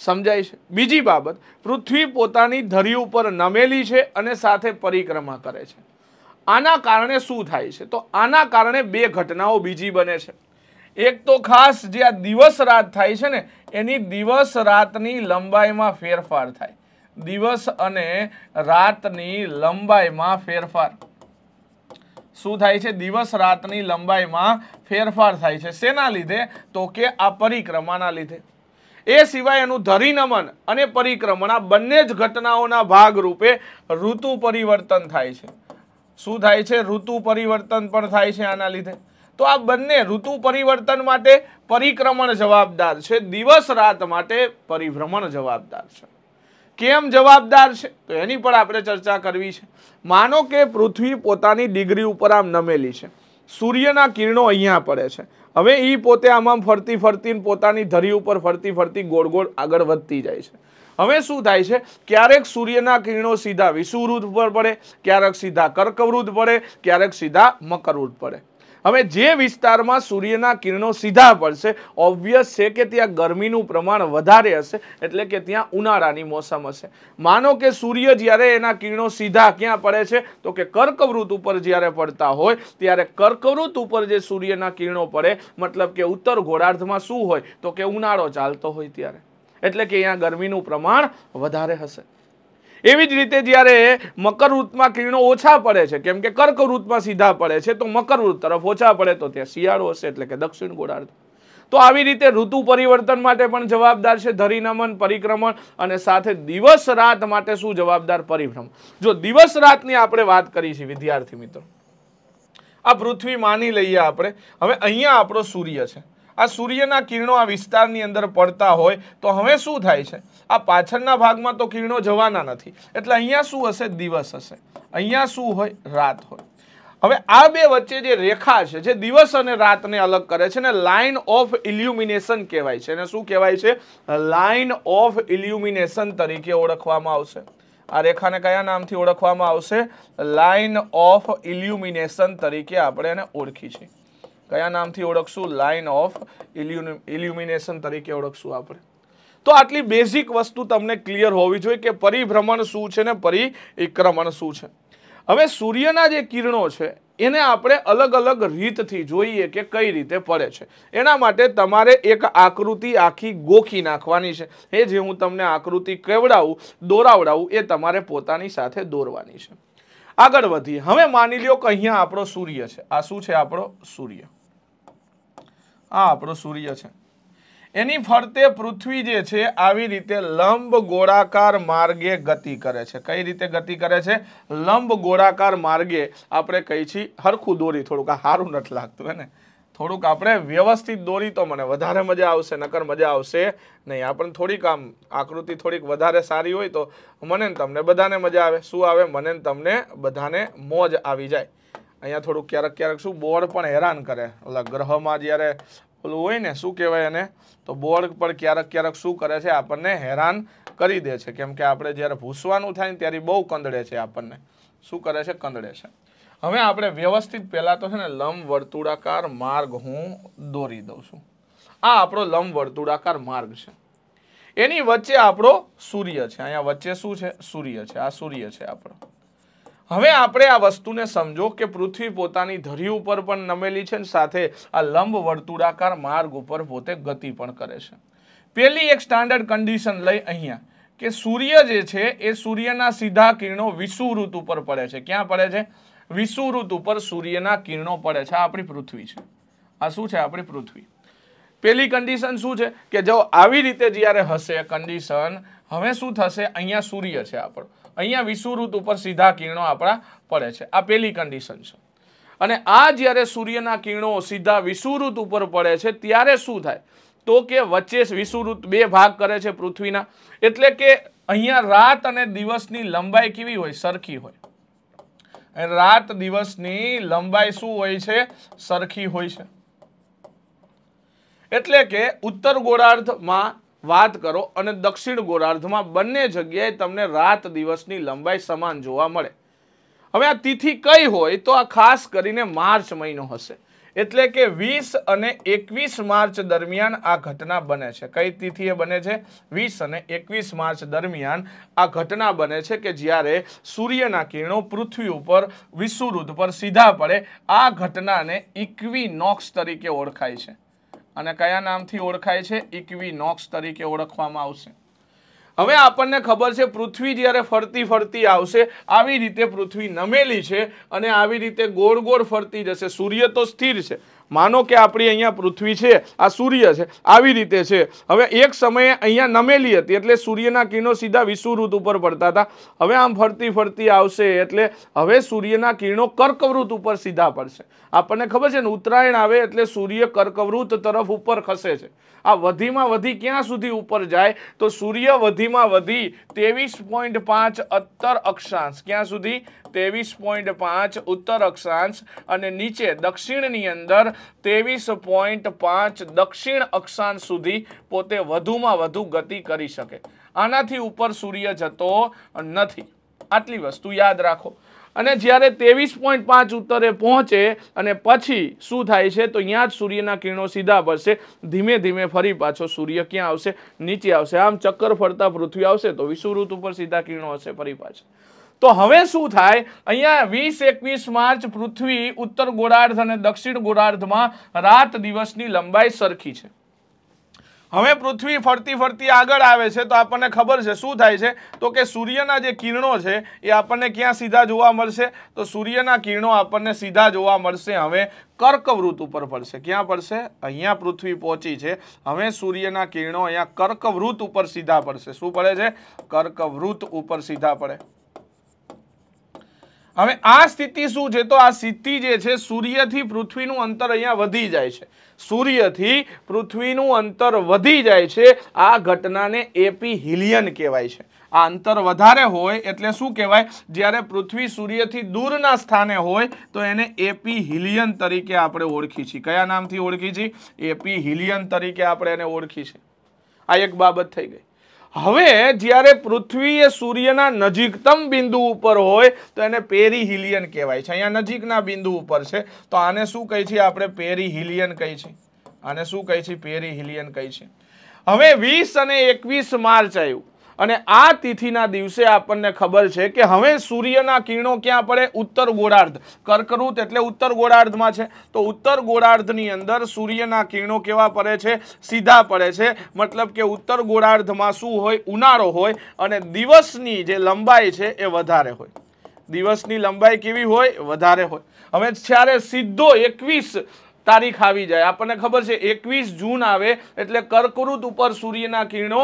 સમજાય છે બીજી બાબત પૃથ્વી પોતાની ધરી ઉપર નમેલી છે અને સાથે પરિક્રમા કરે છે આના કારણે શું થાય છે તો આના કારણે બે ઘટનાઓ બીજી બને છે એક તો ખાસ જે આ દિવસ રાત થાય છે ને એની દિવસ રાતની લંબાઈમાં ફેરફાર થાય દિવસ અને રાતની લંબાઈમાં ફેરફાર શું થાય છે દિવસ રાતની લંબાઈમાં ફેરફાર થાય છે શેના લીધે તો કે આ પરિક્રમાના લીધે એ સિવાય એનું ધરીનમન અને પરિક્રમણ આ બંને જ ઘટનાઓના ભાગરૂપે ઋતુ પરિવર્તન થાય છે શું થાય છે ઋતુ પરિવર્તન પણ થાય છે આના લીધે તો આ બંને ઋતુ પરિવર્તન માટે પરિક્રમણ જવાબદાર છે દિવસ રાત માટે પરિભ્રમણ જવાબદાર છે કેમ જવાબદાર છે તો એની પણ આપણે ચર્ચા કરવી છે માનો કે પૃથ્વી પોતાની ડિગ્રી ઉપર આમ નમેલી છે સૂર્યના કિરણો અહીંયા પડે છે હવે એ પોતે આમાં ફરતી ફરતી પોતાની ધરી ઉપર ફરતી ફરતી ગોળ ગોળ આગળ વધતી જાય છે હવે શું થાય છે ક્યારેક સૂર્યના કિરણો સીધા વિષુવૃદ્ધ પર પડે ક્યારેક સીધા કર્કવૃદ્ધ પડે ક્યારેક સીધા મકરવૃદ્ધ પડે હવે જે વિસ્તારમાં સૂર્યના કિરણો સીધા પડશે ઓબ્વિયસ છે કે ત્યાં ગરમીનું પ્રમાણ વધારે હશે એટલે કે ત્યાં ઉનાળાની મોસમ હશે માનો કે સૂર્ય જ્યારે એના કિરણો સીધા ક્યાં પડે છે તો કે કર્કવૃત ઉપર જ્યારે પડતા હોય ત્યારે કર્કવૃત ઉપર જે સૂર્યના કિરણો પડે મતલબ કે ઉત્તર ગોળાર્ધમાં શું હોય તો કે ઉનાળો ચાલતો હોય ત્યારે એટલે કે અહીંયા ગરમીનું પ્રમાણ વધારે હશે એવી જ રીતે જ્યારે મકર વૃત્તમાં કિરણો ઓછા પડે છે કેમ કે કર્ક સીધા પડે છે તો મકર તરફ ઓછા પડે તો ત્યાં શિયાળો હશે એટલે કે દક્ષિણ ગોળાર્ધ તો આવી રીતે ઋતુ પરિવર્તન માટે પણ જવાબદાર છે ધરીનમન પરિક્રમણ અને સાથે દિવસ રાત માટે શું જવાબદાર પરિભ્રમ જો દિવસ રાતની આપણે વાત કરી છે વિદ્યાર્થી મિત્રો આ પૃથ્વી માની લઈએ આપણે હવે અહીંયા આપણો સૂર્ય છે આ સૂર્યના કિરણો આ વિસ્તારની અંદર પડતા હોય તો હવે શું થાય છે આ પાછળના ભાગમાં તો કિરણો જવાના નથી એટલે અહીંયા શું હશે દિવસ હશે અહીંયા શું હોય રાત હોય હવે આ બે વચ્ચે જે રેખા છે જે દિવસ અને રાતને અલગ કરે છે ને લાઇન ઓફ ઇલ્યુમિનેશન કહેવાય છે અને શું કહેવાય છે લાઇન ઓફ ઇલ્યુમિનેશન તરીકે ઓળખવામાં આવશે આ રેખાને કયા નામથી ઓળખવામાં આવશે લાઇન ઓફ ઇલ્યુમિનેશન તરીકે આપણે એને ઓળખી છીએ કયા નામથી ઓળખશું લાઇન ઓફ ઇલ્યુમિનેશન તરીકે ઓળખશું આપણે તો આટલી બેઝિક વસ્તુ તમને ક્લિયર હોવી જોઈએ કે પરિભ્રમણ શું છે ને પરિક્રમણ શું છે હવે સૂર્યના જે કિરણો છે એને આપણે અલગ અલગ રીતથી જોઈએ કે કઈ રીતે પડે છે એના માટે તમારે એક આકૃતિ આખી ગોખી નાખવાની છે એ જે હું તમને આકૃતિ કેવડાવું દોરાવડાવું એ તમારે પોતાની સાથે દોરવાની છે આગળ વધીએ હવે માની લ્યો કે અહીંયા આપણો સૂર્ય છે આ શું છે આપણો સૂર્ય આ આપણો સૂર્ય છે એની ફરતે પૃથ્વી જે છે આવી રીતે લંબ ગોળાકાર માર્ગે ગતિ કરે છે કઈ રીતે ગતિ કરે છે લંબ ગોળાકાર માર્ગે આપણે કહી છીએ હરખું દોરી થોડુંક આ સારું નથી લાગતું હે ને થોડુંક આપણે વ્યવસ્થિત દોરી તો મને વધારે મજા આવશે નકર મજા આવશે નહીં આપણને થોડીક આમ આકૃતિ થોડીક વધારે સારી હોય તો મને ને તમને બધાને મજા આવે શું આવે મને ને તમને બધાને મોજ આવી જાય અહીંયા થોડું ક્યારેક ક્યારેક શું બોર્ડ પણ હેરાન કરે એટલે ગ્રહમાં જ્યારે પેલું હોય ને શું કહેવાય એને તો બોર્ડ પણ ક્યારેક ક્યારેક શું કરે છે આપણને હેરાન કરી દે છે કેમ કે આપણે જ્યારે ભૂસવાનું થાય ને ત્યારે બહુ કંદડે છે આપણને શું કરે છે કંદડે છે હવે આપણે વ્યવસ્થિત પહેલાં તો છે ને લંબ વર્તુળાકાર માર્ગ હું દોરી દઉં છું આ આપણો લંબ વર્તુળાકાર માર્ગ છે એની વચ્ચે આપણો સૂર્ય છે અહીંયા વચ્ચે શું છે સૂર્ય છે આ સૂર્ય છે આપણો હવે આપણે આ વસ્તુને સમજો કે પૃથ્વી પોતાની ધરી ઉપર પણ નમેલી છે સાથે આ લંબ વર્તુળાકાર માર્ગ ઉપર પોતે ગતિ પણ કરે છે પહેલી એક સ્ટાન્ડર્ડ કન્ડિશન લઈ અહીંયા કે સૂર્ય જે છે એ સૂર્યના સીધા કિરણો વિષુવૃત ઉપર પડે છે ક્યાં પડે છે વિષુવૃત ઉપર સૂર્યના કિરણો પડે છે આ આપણી પૃથ્વી છે આ શું છે આપણી પૃથ્વી પહેલી કન્ડિશન શું છે કે જો આવી રીતે જ્યારે હશે કન્ડિશન હવે શું થશે અહીંયા સૂર્ય છે આપણો અહીંયા વિષુવૃત્ત ઉપર સીધા કિરણો આપણા પડે છે આ પહેલી કન્ડિશન છે અને આ જ્યારે સૂર્યના કિરણો સીધા વિષુવૃત્ત ઉપર પડે છે ત્યારે શું થાય તો કે વચ્ચે વિષુવૃત્ત બે ભાગ કરે છે પૃથ્વીના એટલે કે અહીંયા રાત અને દિવસની લંબાઈ કેવી હોય સરખી હોય રાત દિવસની લંબાઈ શું હોય છે સરખી હોય છે એટલે કે ઉત્તર ગોળાર્ધમાં વાત કરો અને દક્ષિણ ગોળાર્ધમાં બંને જગ્યાએ તમને રાત દિવસની લંબાઈ સમાન જોવા મળે હવે આ તિથિ કઈ હોય તો આ ખાસ કરીને માર્ચ મહિનો હશે એટલે કે વીસ અને એકવીસ માર્ચ દરમિયાન આ ઘટના બને છે કઈ તિથિએ બને છે વીસ અને એકવીસ માર્ચ દરમિયાન આ ઘટના બને છે કે જ્યારે સૂર્યના કિરણો પૃથ્વી ઉપર વિષુવૃત પર સીધા પડે આ ઘટનાને ઇક્વિનોક્સ તરીકે ઓળખાય છે અને કયા નામથી ઓળખાય છે નોક્સ તરીકે ઓળખવામાં આવશે હવે આપણને ખબર છે પૃથ્વી જ્યારે ફરતી ફરતી આવશે આવી રીતે પૃથ્વી નમેલી છે અને આવી રીતે ગોળ ગોળ ફરતી જશે સૂર્ય તો સ્થિર છે માનો કે આપણી અહીંયા પૃથ્વી છે આ સૂર્ય છે આવી રીતે છે હવે એક સમયે અહીંયા નમેલી હતી એટલે સૂર્યના કિરણો સીધા વિષુવૃત ઉપર પડતા હતા હવે આમ ફરતી ફરતી આવશે એટલે હવે સૂર્યના કિરણો કર્કવૃત ઉપર સીધા પડશે આપણને ખબર છે ને ઉત્તરાયણ આવે એટલે સૂર્ય કર્કવૃત તરફ ઉપર ખસે છે આ વધીમાં વધી ક્યાં સુધી ઉપર જાય તો સૂર્ય વધીમાં વધી ત્રેવીસ પોઈન્ટ પાંચ અત્તર અક્ષાંશ ક્યાં સુધી ત્રેવીસ પોઈન્ટ પાંચ ઉત્તર અક્ષાંશ અને નીચે દક્ષિણની અંદર ત્રેવીસ પોઈન્ટ પાંચ દક્ષિણ અક્ષાંશ સુધી પોતે વધુમાં વધુ ગતિ કરી શકે આનાથી ઉપર સૂર્ય જતો નથી આટલી વસ્તુ યાદ રાખો અને જ્યારે ત્રેવીસ પોઈન્ટ પાંચ ઉત્તરે પહોંચે અને પછી શું થાય છે તો અહીંયા જ સૂર્યના કિરણો સીધા પડશે ધીમે ધીમે ફરી પાછો સૂર્ય ક્યાં આવશે નીચે આવશે આમ ચક્કર ફરતા પૃથ્વી આવશે તો વિષુવૃત ઉપર સીધા કિરણો હશે ફરી પાછા તો હવે શું થાય અહીંયા વીસ એકવીસ માર્ચ પૃથ્વી ઉત્તર ગોળાર્ધ અને દક્ષિણ ગોળાર્ધમાં રાત દિવસની લંબાઈ સરખી છે હવે પૃથ્વી ફરતી ફરતી આગળ આવે છે તો આપણને ખબર છે શું થાય છે તો કે સૂર્યના જે કિરણો છે એ આપણને ક્યાં સીધા જોવા મળશે તો સૂર્યના કિરણો આપણને સીધા જોવા મળશે હવે કર્કવૃત ઉપર પડશે ક્યાં પડશે અહીંયા પૃથ્વી પહોંચી છે હવે સૂર્યના કિરણો અહીંયા કર્કવૃત ઉપર સીધા પડશે શું પડે છે કર્કવૃત ઉપર સીધા પડે હવે આ સ્થિતિ શું છે તો આ સ્થિતિ જે છે સૂર્યથી પૃથ્વીનું અંતર અહીંયા વધી જાય છે સૂર્યથી પૃથ્વીનું અંતર વધી જાય છે આ ઘટનાને એપી હિલિયન કહેવાય છે આ અંતર વધારે હોય એટલે શું કહેવાય જ્યારે પૃથ્વી સૂર્યથી દૂરના સ્થાને હોય તો એને એપી હિલિયન તરીકે આપણે ઓળખી છીએ કયા નામથી ઓળખી છીએ એપી હિલિયન તરીકે આપણે એને ઓળખી છે આ એક બાબત થઈ ગઈ હવે જ્યારે પૃથ્વી એ સૂર્યના નજીકતમ બિંદુ ઉપર હોય તો એને પેરી હિલિયન કહેવાય છે અહીંયા નજીકના બિંદુ ઉપર છે તો આને શું કહી છે આપણે પેરી હિલિયન કહી છે આને શું કહે છે હિલિયન કહી છે હવે વીસ અને એકવીસ માર્ચ આવ્યું અને આ તિથિના દિવસે આપણને ખબર છે કે હવે સૂર્યના કિરણો ક્યાં પડે ઉત્તર ગોળાર્ધ કર્કવૃત એટલે ઉત્તર ગોળાર્ધમાં છે તો ઉત્તર ગોળાર્ધની અંદર સૂર્યના કિરણો કેવા પડે છે સીધા પડે છે મતલબ કે ઉત્તર ગોળાર્ધમાં શું હોય ઉનાળો હોય અને દિવસની જે લંબાઈ છે એ વધારે હોય દિવસની લંબાઈ કેવી હોય વધારે હોય હવે જ્યારે સીધો એકવીસ તારીખ આવી જાય આપણને ખબર છે એકવીસ જૂન આવે એટલે કર્કવૃત ઉપર સૂર્યના કિરણો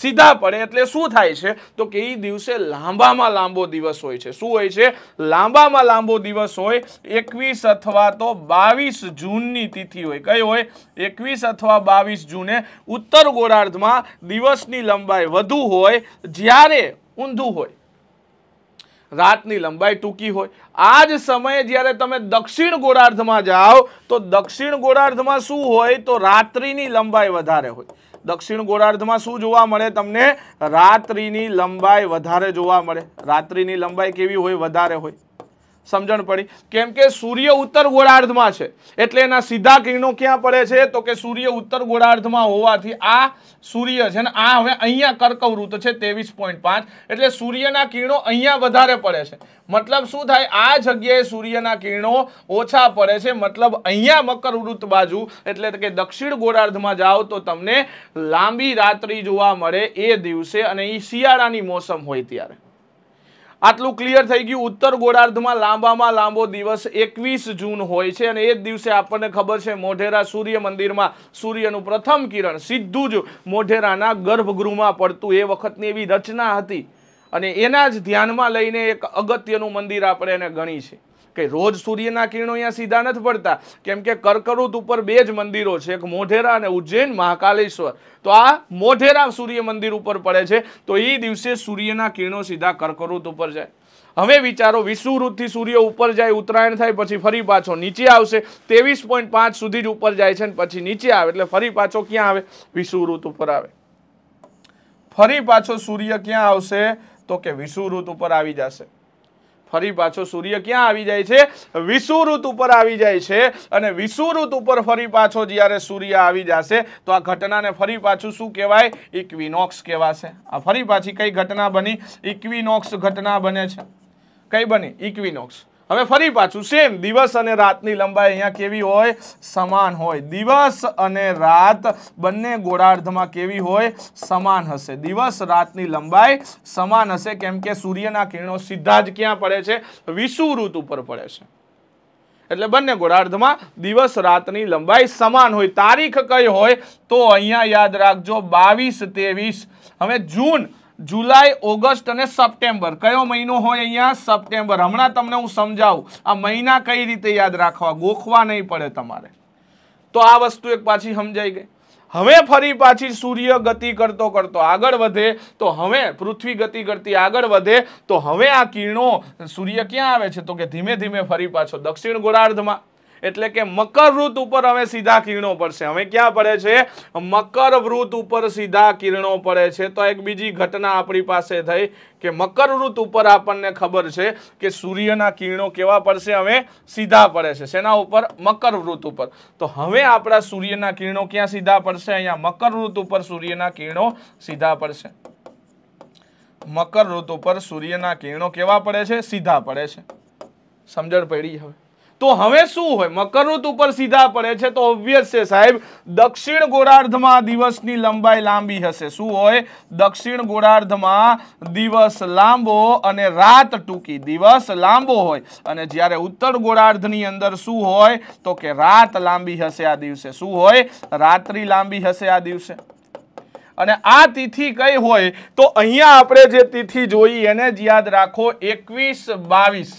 સીધા પડે એટલે શું થાય છે તો કે એ દિવસે લાંબામાં લાંબો દિવસ હોય છે શું હોય છે લાંબામાં લાંબો દિવસ હોય એકવીસ અથવા તો બાવીસ જૂનની તિથિ હોય કઈ હોય એકવીસ અથવા બાવીસ જૂને ઉત્તર ગોળાર્ધમાં દિવસની લંબાઈ વધુ હોય જ્યારે ઊંધું હોય રાતની લંબાઈ ટૂંકી હોય આ જ સમયે જ્યારે તમે દક્ષિણ ગોળાર્ધમાં જાઓ તો દક્ષિણ ગોળાર્ધમાં શું હોય તો રાત્રિની લંબાઈ વધારે હોય દક્ષિણ ગોળાર્ધમાં શું જોવા મળે તમને રાત્રિની લંબાઈ વધારે જોવા મળે રાત્રિની લંબાઈ કેવી હોય વધારે હોય સમજણ પડી કેમ કે સૂર્ય ઉત્તર ગોળાર્ધમાં છે એટલે એના સીધા કિરણો ક્યાં પડે છે તો કે સૂર્ય ઉત્તર ગોળાર્ધમાં હોવાથી આ સૂર્ય છે ને આ હવે અહીંયા કર્કવૃત્ત છે ત્રેવીસ પોઈન્ટ પાંચ એટલે સૂર્યના કિરણો અહીંયા વધારે પડે છે મતલબ શું થાય આ જગ્યાએ સૂર્યના કિરણો ઓછા પડે છે મતલબ અહીંયા મકરવૃત્ત બાજુ એટલે કે દક્ષિણ ગોળાર્ધમાં જાઓ તો તમને લાંબી રાત્રિ જોવા મળે એ દિવસે અને એ શિયાળાની મોસમ હોય ત્યારે આટલું ક્લિયર થઈ ગયું ઉત્તર ગોળાર્ધમાં લાંબામાં લાંબો દિવસ એકવીસ જૂન હોય છે અને એ જ દિવસે આપણને ખબર છે મોઢેરા સૂર્ય મંદિરમાં સૂર્યનું પ્રથમ કિરણ સીધું જ મોઢેરાના ગર્ભગૃહમાં પડતું એ વખતની એવી રચના હતી અને એના જ ધ્યાનમાં લઈને એક અગત્યનું મંદિર આપણે એને ગણી છે કે રોજ સૂર્યના કિરણો અહીંયા સીધા નથી પડતા કેમ કે કર્કવૃત ઉપર બે જ મંદિરો છે એક મોઢેરા અને ઉજ્જૈન મહાકાલેશ્વર તો આ મોઢેરા સૂર્ય મંદિર ઉપર પડે છે તો એ દિવસે સૂર્યના કિરણો સીધા કર્કવૃત ઉપર જાય હવે વિચારો વિષુવૃતથી સૂર્ય ઉપર જાય ઉત્તરાયણ થાય પછી ફરી પાછો નીચે આવશે ત્રેવીસ પોઈન્ટ પાંચ સુધી જ ઉપર જાય છે ને પછી નીચે આવે એટલે ફરી પાછો ક્યાં આવે વિષુવૃત ઉપર આવે ફરી પાછો સૂર્ય ક્યાં આવશે તો કે વિષુવૃત ઉપર આવી જશે ફરી પાછો સૂર્ય ક્યાં આવી જાય છે વિષુવૃત ઉપર આવી જાય છે અને વિષુવૃત ઉપર ફરી પાછો જ્યારે સૂર્ય આવી જશે તો આ ઘટનાને ફરી પાછું શું કહેવાય ઇક્વિનોક્સ કહેવાશે આ ફરી પાછી કઈ ઘટના બની ઇક્વિનોક્સ ઘટના બને છે કઈ બની ઇક્વિનોક્સ હવે ફરી પાછું સેમ દિવસ અને રાતની લંબાઈ અહીંયા કેવી હોય સમાન હોય દિવસ અને રાત બંને ગોળાર્ધમાં કેવી હોય સમાન હશે દિવસ રાતની લંબાઈ સમાન હશે કેમ કે સૂર્યના કિરણો સીધા જ ક્યાં પડે છે વિષુવૃત ઉપર પડે છે એટલે બંને ગોળાર્ધમાં દિવસ રાતની લંબાઈ સમાન હોય તારીખ કઈ હોય તો અહીંયા યાદ રાખજો બાવીસ ત્રેવીસ હવે જૂન જુલાઈ ઓગસ્ટ અને સપ્ટેમ્બર કયો મહિનો હોય અહીંયા સપ્ટેમ્બર હમણાં તમને હું સમજાવું આ મહિના કઈ રીતે યાદ રાખવા ગોખવા નહીં પડે તમારે તો આ વસ્તુ એક પાછી સમજાઈ ગઈ હવે ફરી પાછી સૂર્ય ગતિ કરતો કરતો આગળ વધે તો હવે પૃથ્વી ગતિ કરતી આગળ વધે તો હવે આ કિરણો સૂર્ય ક્યાં આવે છે તો કે ધીમે ધીમે ફરી પાછો દક્ષિણ ગોળાર્ધમાં એટલે કે મકર વૃત ઉપર હવે સીધા કિરણો પડશે હવે ક્યાં પડે છે મકર વૃત ઉપર સીધા કિરણો પડે છે તો એક બીજી ઘટના આપણી પાસે થઈ કે મકર વૃત ઉપર આપણને ખબર છે કે સૂર્યના કિરણો કેવા પડશે હવે સીધા પડે છે શેના ઉપર મકર વૃત ઉપર તો હવે આપણા સૂર્યના કિરણો ક્યાં સીધા પડશે અહીંયા મકર વૃત ઉપર સૂર્યના કિરણો સીધા પડશે મકર ઋતુ પર સૂર્યના કિરણો કેવા પડે છે સીધા પડે છે સમજણ પડી હવે તો હવે શું હોય મકર ઋતુ ઉપર સીધા પડે છે તો ઓબ્વિયસ છે સાહેબ દક્ષિણ ગોળાર્ધમાં દિવસની લંબાઈ લાંબી હશે શું હોય દક્ષિણ ગોળાર્ધમાં દિવસ લાંબો અને રાત ટૂંકી દિવસ લાંબો હોય અને જ્યારે ઉત્તર ગોળાર્ધની અંદર શું હોય તો કે રાત લાંબી હશે આ દિવસે શું હોય રાત્રિ લાંબી હશે આ દિવસે અને આ તિથિ કઈ હોય તો અહીંયા આપણે જે તિથિ જોઈ એને જ યાદ રાખો એકવીસ બાવીસ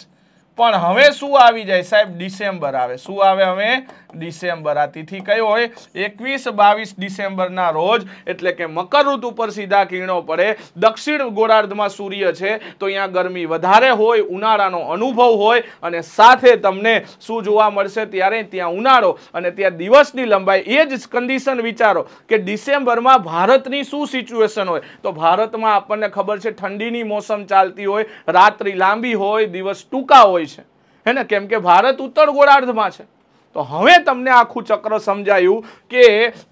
પણ હવે શું આવી જાય સાહેબ ડિસેમ્બર આવે શું આવે હવે ડિસેમ્બર આ તિથિ કયો હોય એકવીસ બાવીસ ડિસેમ્બરના રોજ એટલે કે મકર ઋતુ પર સીધા કિરણો પડે દક્ષિણ ગોળાર્ધમાં સૂર્ય છે તો અહીંયા ગરમી વધારે હોય ઉનાળાનો અનુભવ હોય અને સાથે તમને શું જોવા મળશે ત્યારે ત્યાં ઉનાળો અને ત્યાં દિવસની લંબાઈ એ જ કન્ડિશન વિચારો કે ડિસેમ્બરમાં ભારતની શું સિચ્યુએશન હોય તો ભારતમાં આપણને ખબર છે ઠંડીની મોસમ ચાલતી હોય રાત્રિ લાંબી હોય દિવસ ટૂંકા હોય છે હે ને કેમ કે ભારત ઉત્તર ગોળાર્ધમાં છે તો હવે તમને આખું ચક્ર સમજાયું કે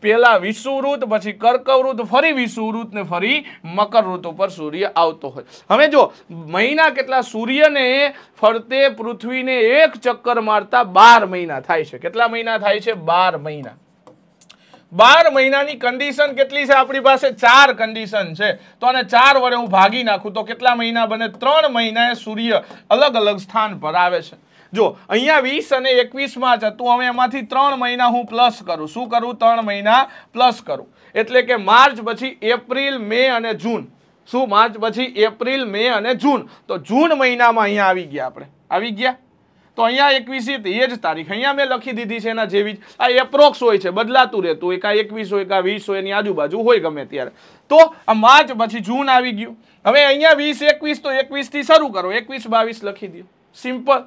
પહેલાં વિષુવૃત પછી કર્કવૃત ફરી વિષુવૃત ને ફરી ઋતુ ઉપર સૂર્ય આવતો હોય હવે જો મહિના કેટલા સૂર્યને ફરતે પૃથ્વીને એક ચક્કર મારતા બાર મહિના થાય છે કેટલા મહિના થાય છે બાર મહિના બાર મહિનાની કન્ડિશન કેટલી છે આપણી પાસે ચાર કન્ડિશન છે તો આને ચાર વડે હું ભાગી નાખું તો કેટલા મહિના બને ત્રણ મહિનાએ સૂર્ય અલગ અલગ સ્થાન પર આવે છે જો અહીંયા વીસ અને એકવીસમાં જ હતું હવે એમાંથી ત્રણ મહિના હું પ્લસ કરું શું કરું ત્રણ મહિના પ્લસ કરું એટલે કે માર્ચ પછી એપ્રિલ મે અને જૂન શું માર્ચ પછી એપ્રિલ મે અને જૂન તો જૂન મહિનામાં અહીંયા આવી ગયા આપણે આવી ગયા તો અહીંયા એકવીસી એ જ તારીખ અહીંયા મેં લખી દીધી છે એના જેવી જ આ એપ્રોક્સ હોય છે બદલાતું રહેતું એકા એકવીસ હોય કા વીસ હોય એની આજુબાજુ હોય ગમે ત્યારે તો આ માર્ચ પછી જૂન આવી ગયું હવે અહીંયા વીસ એકવીસ તો એકવીસથી શરૂ કરો એકવીસ બાવીસ લખી દો સિમ્પલ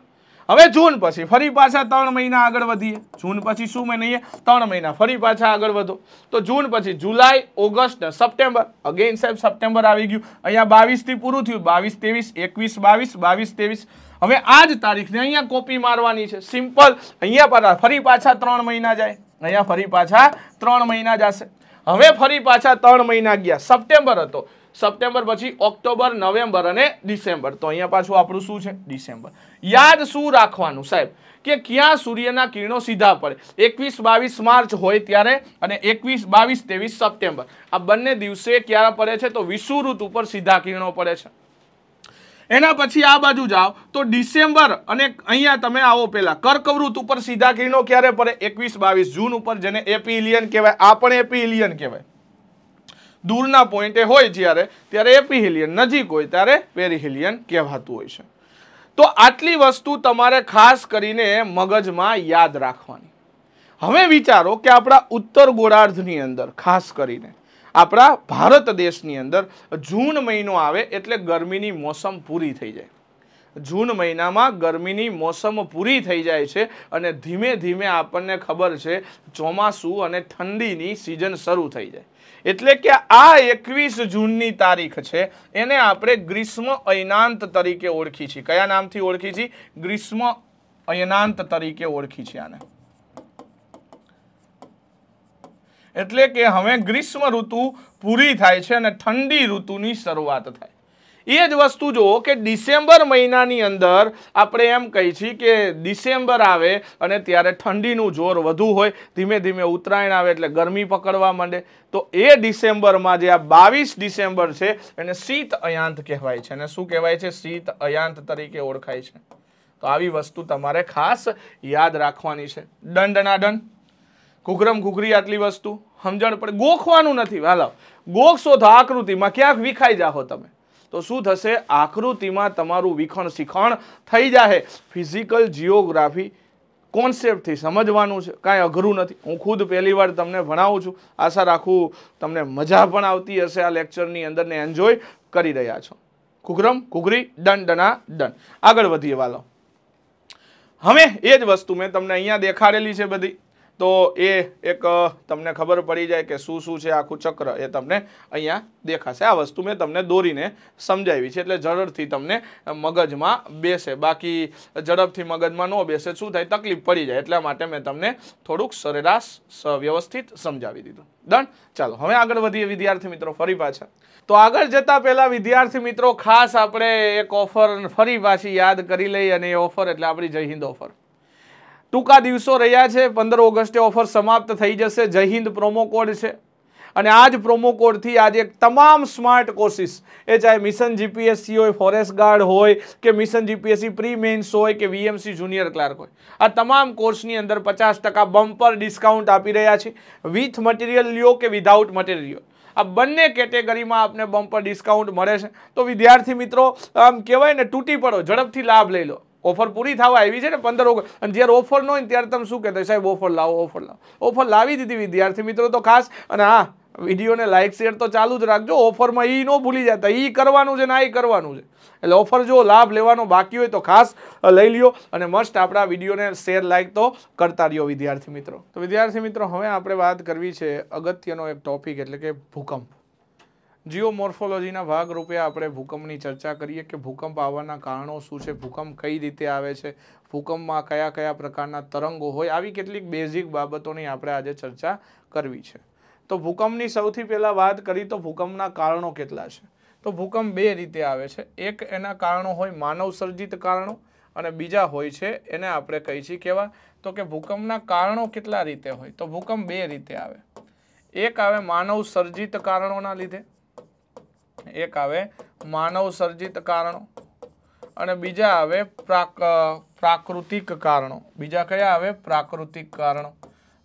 હવે જૂન પછી ફરી પાછા ત્રણ મહિના આગળ વધીએ જૂન પછી શું મહિના ત્રણ મહિના ફરી પાછા આગળ વધો તો જૂન પછી જુલાઈ ઓગસ્ટ સપ્ટેમ્બર અગેન સાહેબ સપ્ટેમ્બર આવી ગયું અહીંયા બાવીસથી પૂરું થયું બાવીસ ત્રેવીસ એકવીસ બાવીસ બાવીસ ત્રેવીસ હવે આ જ તારીખને અહીંયા કોપી મારવાની છે સિમ્પલ અહીંયા ફરી પાછા ત્રણ મહિના જાય અહીંયા ફરી પાછા ત્રણ મહિના જશે હવે ફરી પાછા ત્રણ મહિના ગયા સપ્ટેમ્બર હતો સપ્ટેમ્બર પછી ઓક્ટોબર નવેમ્બર અને ડિસેમ્બર તો અહીંયા પાછું આપણું શું છે ડિસેમ્બર યાદ શું રાખવાનું સાહેબ કે ક્યાં સૂર્યના કિરણો સીધા પડે એકવીસ બાવીસ માર્ચ હોય ત્યારે અને એકવીસ બાવીસ ત્રેવીસ સપ્ટેમ્બર આ બંને દિવસે ક્યારે પડે છે તો વિષુવૃત ઉપર સીધા કિરણો પડે છે એના પછી આ બાજુ જાઓ તો ડિસેમ્બર અને અહીંયા તમે આવો પહેલા કર્કવૃત ઉપર સીધા કિરણો ક્યારે પડે એકવીસ બાવીસ જૂન ઉપર જેને એપીલિયન કહેવાય આ પણ એપીલિયન કહેવાય દૂરના પોઈન્ટે હોય જ્યારે ત્યારે એપીહિલિયન નજીક હોય ત્યારે પેરિહિલિયન કહેવાતું હોય છે તો આટલી વસ્તુ તમારે ખાસ કરીને મગજમાં યાદ રાખવાની હવે વિચારો કે આપણા ઉત્તર ગોળાર્ધની અંદર ખાસ કરીને આપણા ભારત દેશની અંદર જૂન મહિનો આવે એટલે ગરમીની મોસમ પૂરી થઈ જાય જૂન મહિનામાં ગરમીની મોસમ પૂરી થઈ જાય છે અને ધીમે ધીમે આપણને ખબર છે ચોમાસું અને ઠંડીની સિઝન શરૂ થઈ જાય એટલે કે આ એકવીસ જૂનની તારીખ છે એને આપણે ગ્રીષ્મ અયનાંત તરીકે ઓળખી છીએ કયા નામથી ઓળખી છીએ ગ્રીષ્મ અયનાંત તરીકે ઓળખી છીએ આને એટલે કે હવે ગ્રીષ્મ ઋતુ પૂરી થાય છે અને ઠંડી ઋતુની શરૂઆત થાય એ જ વસ્તુ જુઓ કે ડિસેમ્બર મહિનાની અંદર આપણે એમ કહી છીએ કે ડિસેમ્બર આવે અને ત્યારે ઠંડીનું જોર વધુ હોય ધીમે ધીમે ઉત્તરાયણ આવે એટલે ગરમી પકડવા માંડે તો એ ડિસેમ્બરમાં જે આ બાવીસ ડિસેમ્બર છે એને શીત અયાંત કહેવાય છે અને શું કહેવાય છે શીત અયાંત તરીકે ઓળખાય છે તો આવી વસ્તુ તમારે ખાસ યાદ રાખવાની છે દંડના દંડ ઘૂઘરમ ઘૂઘરી આટલી વસ્તુ સમજણ પડે ગોખવાનું નથી હાલો ગોખશો તો આકૃતિમાં ક્યાંક વિખાઈ જાઓ તમે તો શું થશે આકૃતિમાં તમારું વિખણ શિખણ થઈ જાહે ફિઝિકલ જીઓગ્રાફી કોન્સેપ્ટથી સમજવાનું છે કાંઈ અઘરું નથી હું ખુદ પહેલી વાર તમને ભણાવું છું આશા રાખું તમને મજા પણ આવતી હશે આ લેક્ચરની અંદર ને એન્જોય કરી રહ્યા છો કુકરમ કુકરી દંડ દના દંડ આગળ વધીએ વાલો હવે એ જ વસ્તુ મેં તમને અહીંયા દેખાડેલી છે બધી તો એ એક તમને ખબર પડી જાય કે શું શું છે આખું ચક્ર એ તમને અહીંયા દેખાશે આ વસ્તુ મેં તમને દોરીને સમજાવી છે એટલે ઝડપથી તમને મગજમાં બેસે બાકી ઝડપથી મગજમાં ન બેસે શું થાય તકલીફ પડી જાય એટલા માટે મેં તમને થોડુંક સરેરાશ વ્યવસ્થિત સમજાવી દીધું ડન ચાલો હવે આગળ વધીએ વિદ્યાર્થી મિત્રો ફરી પાછા તો આગળ જતાં પહેલાં વિદ્યાર્થી મિત્રો ખાસ આપણે એક ઓફર ફરી પાછી યાદ કરી લઈએ અને એ ઓફર એટલે આપણી જય હિન્દ ઓફર ટૂંકા દિવસો રહ્યા છે પંદર ઓગસ્ટે ઓફર સમાપ્ત થઈ જશે જય હિન્દ પ્રોમો કોડ છે અને આ જ પ્રોમો કોડથી આજે તમામ સ્માર્ટ કોર્સિસ એ ચાહે મિશન જીપીએસસી હોય ફોરેસ્ટ ગાર્ડ હોય કે મિશન જીપીએસસી પ્રી મેન્સ હોય કે વીએમસી જુનિયર ક્લાર્ક હોય આ તમામ કોર્સની અંદર પચાસ ટકા બમ્પર ડિસ્કાઉન્ટ આપી રહ્યા છે વિથ મટીરિયલ લ્યો કે વિધાઉટ મટીરિયલ આ બંને કેટેગરીમાં આપને બમ્પર ડિસ્કાઉન્ટ મળે છે તો વિદ્યાર્થી મિત્રો આમ કહેવાય ને તૂટી પડો ઝડપથી લાભ લઈ લો ઓફર પૂરી થવા આવી છે ને પંદર ઓગસ્ટ અને જ્યારે ઓફર ન હોય ત્યારે તમે શું કહેતા સાહેબ ઓફર લાવો ઓફર લાવો ઓફર લાવી દીધી વિદ્યાર્થી મિત્રો તો ખાસ અને હા વિડીયોને લાઇક શેર તો ચાલુ જ રાખજો ઓફરમાં એ ન ભૂલી જતા એ કરવાનું છે ને એ કરવાનું છે એટલે ઓફર જો લાભ લેવાનો બાકી હોય તો ખાસ લઈ લ્યો અને મસ્ટ આપણા વિડીયોને શેર લાઇક તો કરતા રહ્યો વિદ્યાર્થી મિત્રો તો વિદ્યાર્થી મિત્રો હવે આપણે વાત કરવી છે અગત્યનો એક ટોપિક એટલે કે ભૂકંપ જીઓમોર્ફોલોજીના ભાગરૂપે આપણે ભૂકંપની ચર્ચા કરીએ કે ભૂકંપ આવવાના કારણો શું છે ભૂકંપ કઈ રીતે આવે છે ભૂકંપમાં કયા કયા પ્રકારના તરંગો હોય આવી કેટલીક બેઝિક બાબતોની આપણે આજે ચર્ચા કરવી છે તો ભૂકંપની સૌથી પહેલાં વાત કરી તો ભૂકંપના કારણો કેટલા છે તો ભૂકંપ બે રીતે આવે છે એક એના કારણો હોય માનવસર્જિત કારણો અને બીજા હોય છે એને આપણે કહી છીએ કેવા તો કે ભૂકંપના કારણો કેટલા રીતે હોય તો ભૂકંપ બે રીતે આવે એક આવે માનવ સર્જિત કારણોના લીધે એક આવે માનવ સર્જિત કારણો અને બીજા આવે પ્રાકૃતિક કારણો બીજા કયા આવે પ્રાકૃતિક કારણો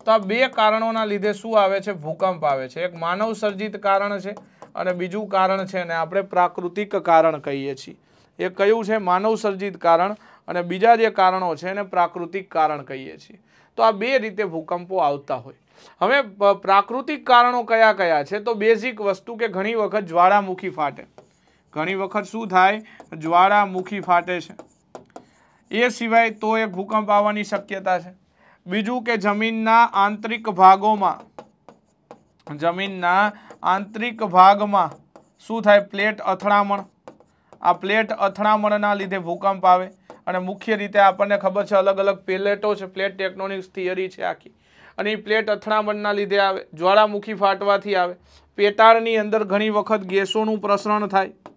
તો આ બે કારણોના લીધે શું આવે છે ભૂકંપ આવે છે એક માનવ સર્જિત કારણ છે અને બીજું કારણ છે ને આપણે પ્રાકૃતિક કારણ કહીએ છીએ એ કયું છે માનવ સર્જિત કારણ અને બીજા જે કારણો છે એને પ્રાકૃતિક કારણ કહીએ છીએ તો આ બે રીતે ભૂકંપો આવતા હોય હવે પ્રાકૃતિક કારણો કયા કયા છે તો બેઝિક વસ્તુ કે ઘણી વખત જ્વાળામુખી ફાટે ઘણી વખત શું થાય જ્વાળામુખી ફાટે છે એ સિવાય તો એ ભૂકંપ આવવાની શક્યતા છે બીજું કે જમીનના આંતરિક ભાગોમાં જમીનના આંતરિક ભાગમાં શું થાય પ્લેટ અથડામણ આ પ્લેટ અથડામણના લીધે ભૂકંપ આવે અને મુખ્ય રીતે આપણને ખબર છે અલગ અલગ પ્લેટો છે પ્લેટ ટેકનોનિક્સ થિયરી છે આખી અને એ પ્લેટ અથડામણના લીધે આવે જ્વાળામુખી ફાટવાથી આવે પેટાળની અંદર ઘણી વખત ગેસોનું પ્રસરણ થાય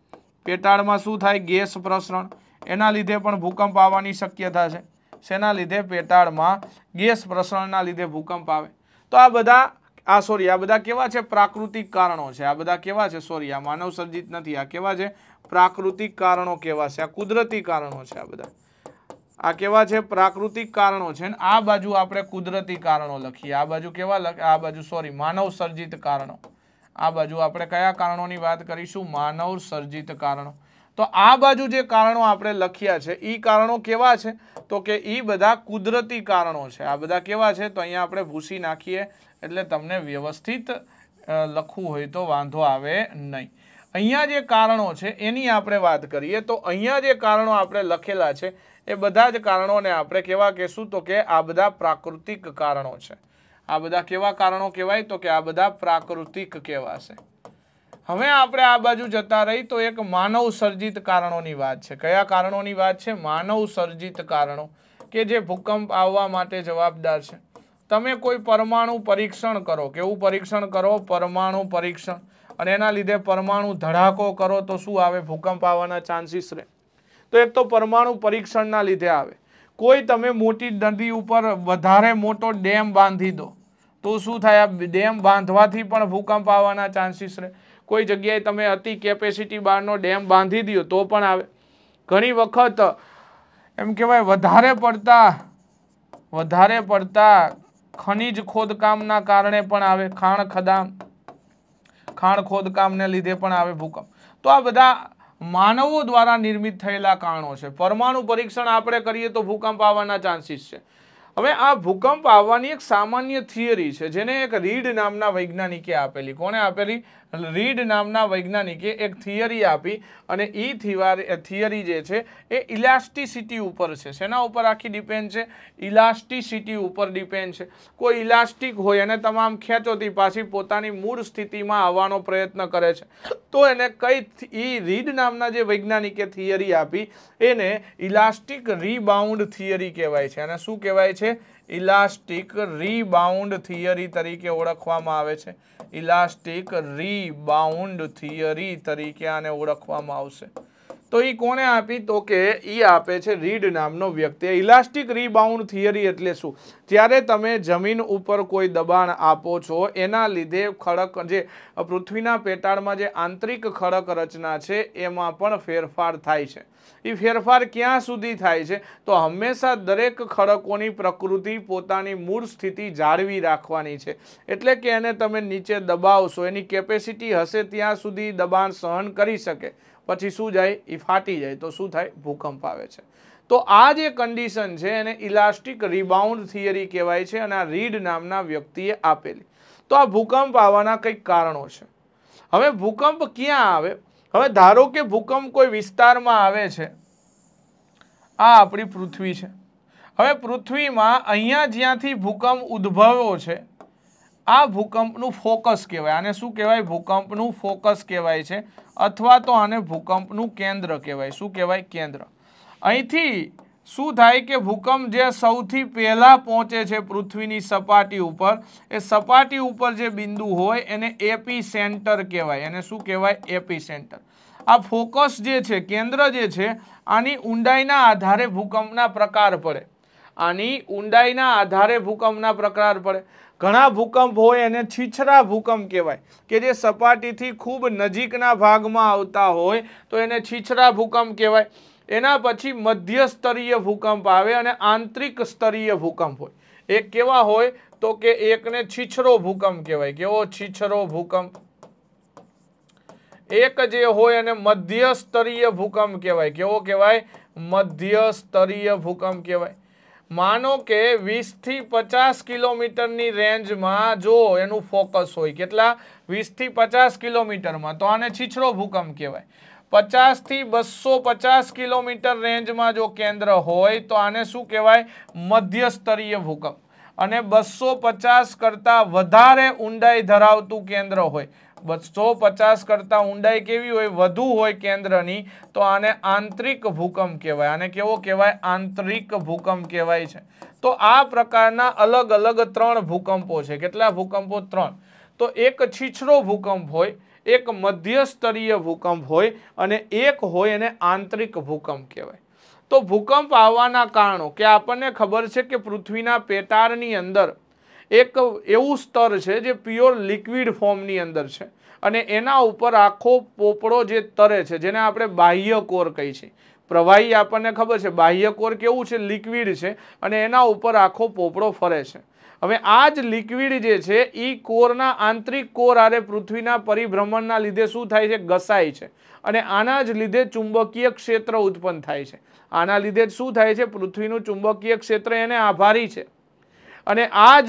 પેટાળમાં શું થાય ગેસ પ્રસરણ એના લીધે પણ ભૂકંપ આવવાની શક્યતા છે શેના લીધે પેટાળમાં ગેસ પ્રસરણના લીધે ભૂકંપ આવે તો આ બધા આ સોરી આ બધા કેવા છે પ્રાકૃતિક કારણો છે આ બધા કેવા છે સોરી આ માનવ નથી આ કેવા છે પ્રાકૃતિક કારણો કેવા છે આ કુદરતી કારણો છે આ બધા આ કેવા છે પ્રાકૃતિક કારણો છે આ બાજુ આપણે કુદરતી કારણો લખીએ આ બાજુ કેવા આ બાજુ સોરી માનવ સર્જિત કારણો આ બાજુ આપણે કયા કારણોની વાત કરીશું માનવ સર્જિત કારણો તો આ બાજુ જે કારણો આપણે લખ્યા છે એ કારણો કેવા છે તો કે એ બધા કુદરતી કારણો છે આ બધા કેવા છે તો અહીંયા આપણે ભૂસી નાખીએ એટલે તમને વ્યવસ્થિત લખવું હોય તો વાંધો આવે નહીં અહીંયા જે કારણો છે એની આપણે વાત કરીએ તો અહીંયા જે કારણો આપણે લખેલા છે એ બધા જ કારણોને આપણે કેવા કહેશું તો કે આ બધા પ્રાકૃતિક કારણો છે આ બધા કેવા કારણો કહેવાય તો કે આ બધા પ્રાકૃતિક કહેવાશે હવે આપણે આ બાજુ જતા રહી તો એક માનવ સર્જિત કારણોની વાત છે કયા કારણોની વાત છે માનવ સર્જિત કારણો કે જે ભૂકંપ આવવા માટે જવાબદાર છે તમે કોઈ પરમાણુ પરીક્ષણ કરો કેવું પરીક્ષણ કરો પરમાણુ પરીક્ષણ અને એના લીધે પરમાણુ ધડાકો કરો તો શું આવે ભૂકંપ આવવાના ચાન્સીસ રહે તો એક તો પરમાણુ પરીક્ષણના લીધે આવે કોઈ તમે મોટી નદી ઉપર વધારે મોટો ડેમ બાંધી દો તો શું થાય ડેમ બાંધવાથી પણ ભૂકંપ આવવાના ચાન્સીસ રહે કોઈ જગ્યાએ તમે અતિ કેપેસિટી બહારનો ડેમ બાંધી દો તો પણ આવે ઘણી વખત એમ કહેવાય વધારે પડતા વધારે પડતા ખનીજ ખોદકામના કારણે પણ આવે ખાણ ખદામ ખાણ ખોદકામને લીધે પણ આવે ભૂકંપ તો આ બધા માનવો દ્વારા નિર્મિત થયેલા કારણો છે પરમાણુ પરીક્ષણ આપણે કરીએ તો ભૂકંપ આવવાના ચાન્સીસ છે હવે આ ભૂકંપ આવવાની એક સામાન્ય થિયરી છે જેને એક રીડ નામના વૈજ્ઞાનિકે આપેલી કોને આપેલી રીડ નામના વૈજ્ઞાનિકે એક થિયરી આપી અને એ થિયરી જે છે એ ઇલાસ્ટિસિટી ઉપર છે શેના ઉપર આખી ડિપેન્ડ છે ઇલાસ્ટિસિટી ઉપર ડિપેન્ડ છે કોઈ ઇલાસ્ટિક હોય અને તમામ ખેંચોથી પાછી પોતાની મૂળ સ્થિતિમાં આવવાનો પ્રયત્ન કરે છે તો એને કઈ એ રીડ નામના જે વૈજ્ઞાનિકે થિયરી આપી એને ઇલાસ્ટિક રીબાઉન્ડ થિયરી કહેવાય છે અને શું કહેવાય છે ઇલાસ્ટિક રીબાઉન્ડ થિયરી તરીકે ઓળખવામાં આવે છે ઇલાસ્ટિક રીબાઉન્ડ થિયરી તરીકે આને ઓળખવામાં આવશે તો એ કોને આપી તો કે એ આપે છે રીડ નામનો વ્યક્તિ ઇલાસ્ટિક રીબાઉન્ડ થિયરી એટલે શું ત્યારે તમે જમીન ઉપર કોઈ દબાણ આપો છો એના લીધે ખડક જે પૃથ્વીના પેટાળમાં જે આંતરિક ખડક રચના છે એમાં પણ ફેરફાર થાય છે એ ફેરફાર ક્યાં સુધી થાય છે તો હંમેશા દરેક ખડકોની પ્રકૃતિ પોતાની મૂળ સ્થિતિ જાળવી રાખવાની છે એટલે કે એને તમે નીચે દબાવશો એની કેપેસિટી હશે ત્યાં સુધી દબાણ સહન કરી શકે પછી શું જાય એ ફાટી જાય તો શું થાય ભૂકંપ આવે છે તો આ જે કન્ડિશન છે એને ઇલાસ્ટિક રિબાઉન્ડ થિયરી કહેવાય છે અને આ રીડ નામના વ્યક્તિએ આપેલી તો આ ભૂકંપ આવવાના કંઈક કારણો છે હવે ભૂકંપ ક્યાં આવે હવે ધારો કે ભૂકંપ કોઈ વિસ્તારમાં આવે છે આ આપણી પૃથ્વી છે હવે પૃથ્વીમાં અહીંયા જ્યાંથી ભૂકંપ ઉદ્ભવ્યો છે આ ભૂકંપનું ફોકસ કહેવાય આને શું કહેવાય ભૂકંપનું ફોકસ કહેવાય છે અથવા તો આને ભૂકંપનું કેન્દ્ર કહેવાય શું કહેવાય કેન્દ્ર અહીંથી શું થાય કે ભૂકંપ જે સૌથી પહેલાં પહોંચે છે પૃથ્વીની સપાટી ઉપર એ સપાટી ઉપર જે બિંદુ હોય એને એપી સેન્ટર કહેવાય એને શું કહેવાય એપી સેન્ટર આ ફોકસ જે છે કેન્દ્ર જે છે આની ઊંડાઈના આધારે ભૂકંપના પ્રકાર પડે આની ઊંડાઈના આધારે ભૂકંપના પ્રકાર પડે ઘણા ભૂકંપ હોય એને છીછરા ભૂકંપ કહેવાય કે જે સપાટીથી ખૂબ નજીકના ભાગમાં આવતા હોય તો એને છીછરા ભૂકંપ કહેવાય એના પછી મધ્યસ્તરીય ભૂકંપ આવે અને આંતરિક સ્તરીય ભૂકંપ હોય એ કેવા હોય તો કે એકને છીછરો ભૂકંપ કહેવાય કેવો છીછરો ભૂકંપ એક જે હોય એને મધ્યસ્તરીય ભૂકંપ કહેવાય કેવો કહેવાય મધ્યસ્તરીય ભૂકંપ કહેવાય માનો કે વીસથી પચાસ કિલોમીટરની રેન્જમાં જો એનું ફોકસ હોય કેટલા વીસથી પચાસ કિલોમીટરમાં તો આને છીછરો ભૂકંપ કહેવાય પચાસથી બસો પચાસ કિલોમીટર રેન્જમાં જો કેન્દ્ર હોય તો આને શું કહેવાય મધ્યસ્તરીય ભૂકંપ અને બસો પચાસ કરતાં વધારે ઊંડાઈ ધરાવતું કેન્દ્ર હોય બસો પચાસ કરતાં ઊંડાઈ કેવી હોય વધુ હોય કેન્દ્રની તો આને આંતરિક ભૂકંપ કહેવાય આને કેવો કહેવાય આંતરિક ભૂકંપ કહેવાય છે તો આ પ્રકારના અલગ અલગ ત્રણ ભૂકંપો છે કેટલા ભૂકંપો ત્રણ તો એક છીછરો ભૂકંપ હોય એક મધ્યસ્તરીય ભૂકંપ હોય અને એક હોય એને આંતરિક ભૂકંપ કહેવાય તો ભૂકંપ આવવાના કારણો કે આપણને ખબર છે કે પૃથ્વીના પેટારની અંદર એક એવું સ્તર છે જે પ્યોર લિક્વિડ ફોર્મની અંદર છે અને એના ઉપર આખો પોપડો જે તરે છે જેને આપણે બાહ્ય કોર કહી છીએ પ્રવાહી આપણને ખબર છે બાહ્ય કોર કેવું છે લિક્વિડ છે અને એના ઉપર આખો પોપડો ફરે છે હવે આ જ લિક્વિડ જે છે એ કોરના આંતરિક કોર આરે પૃથ્વીના પરિભ્રમણના લીધે શું થાય છે ઘસાય છે અને આના જ લીધે ચુંબકીય ક્ષેત્ર ઉત્પન્ન થાય છે આના લીધે શું થાય છે પૃથ્વીનું ચુંબકીય ક્ષેત્ર એને આભારી છે અને આ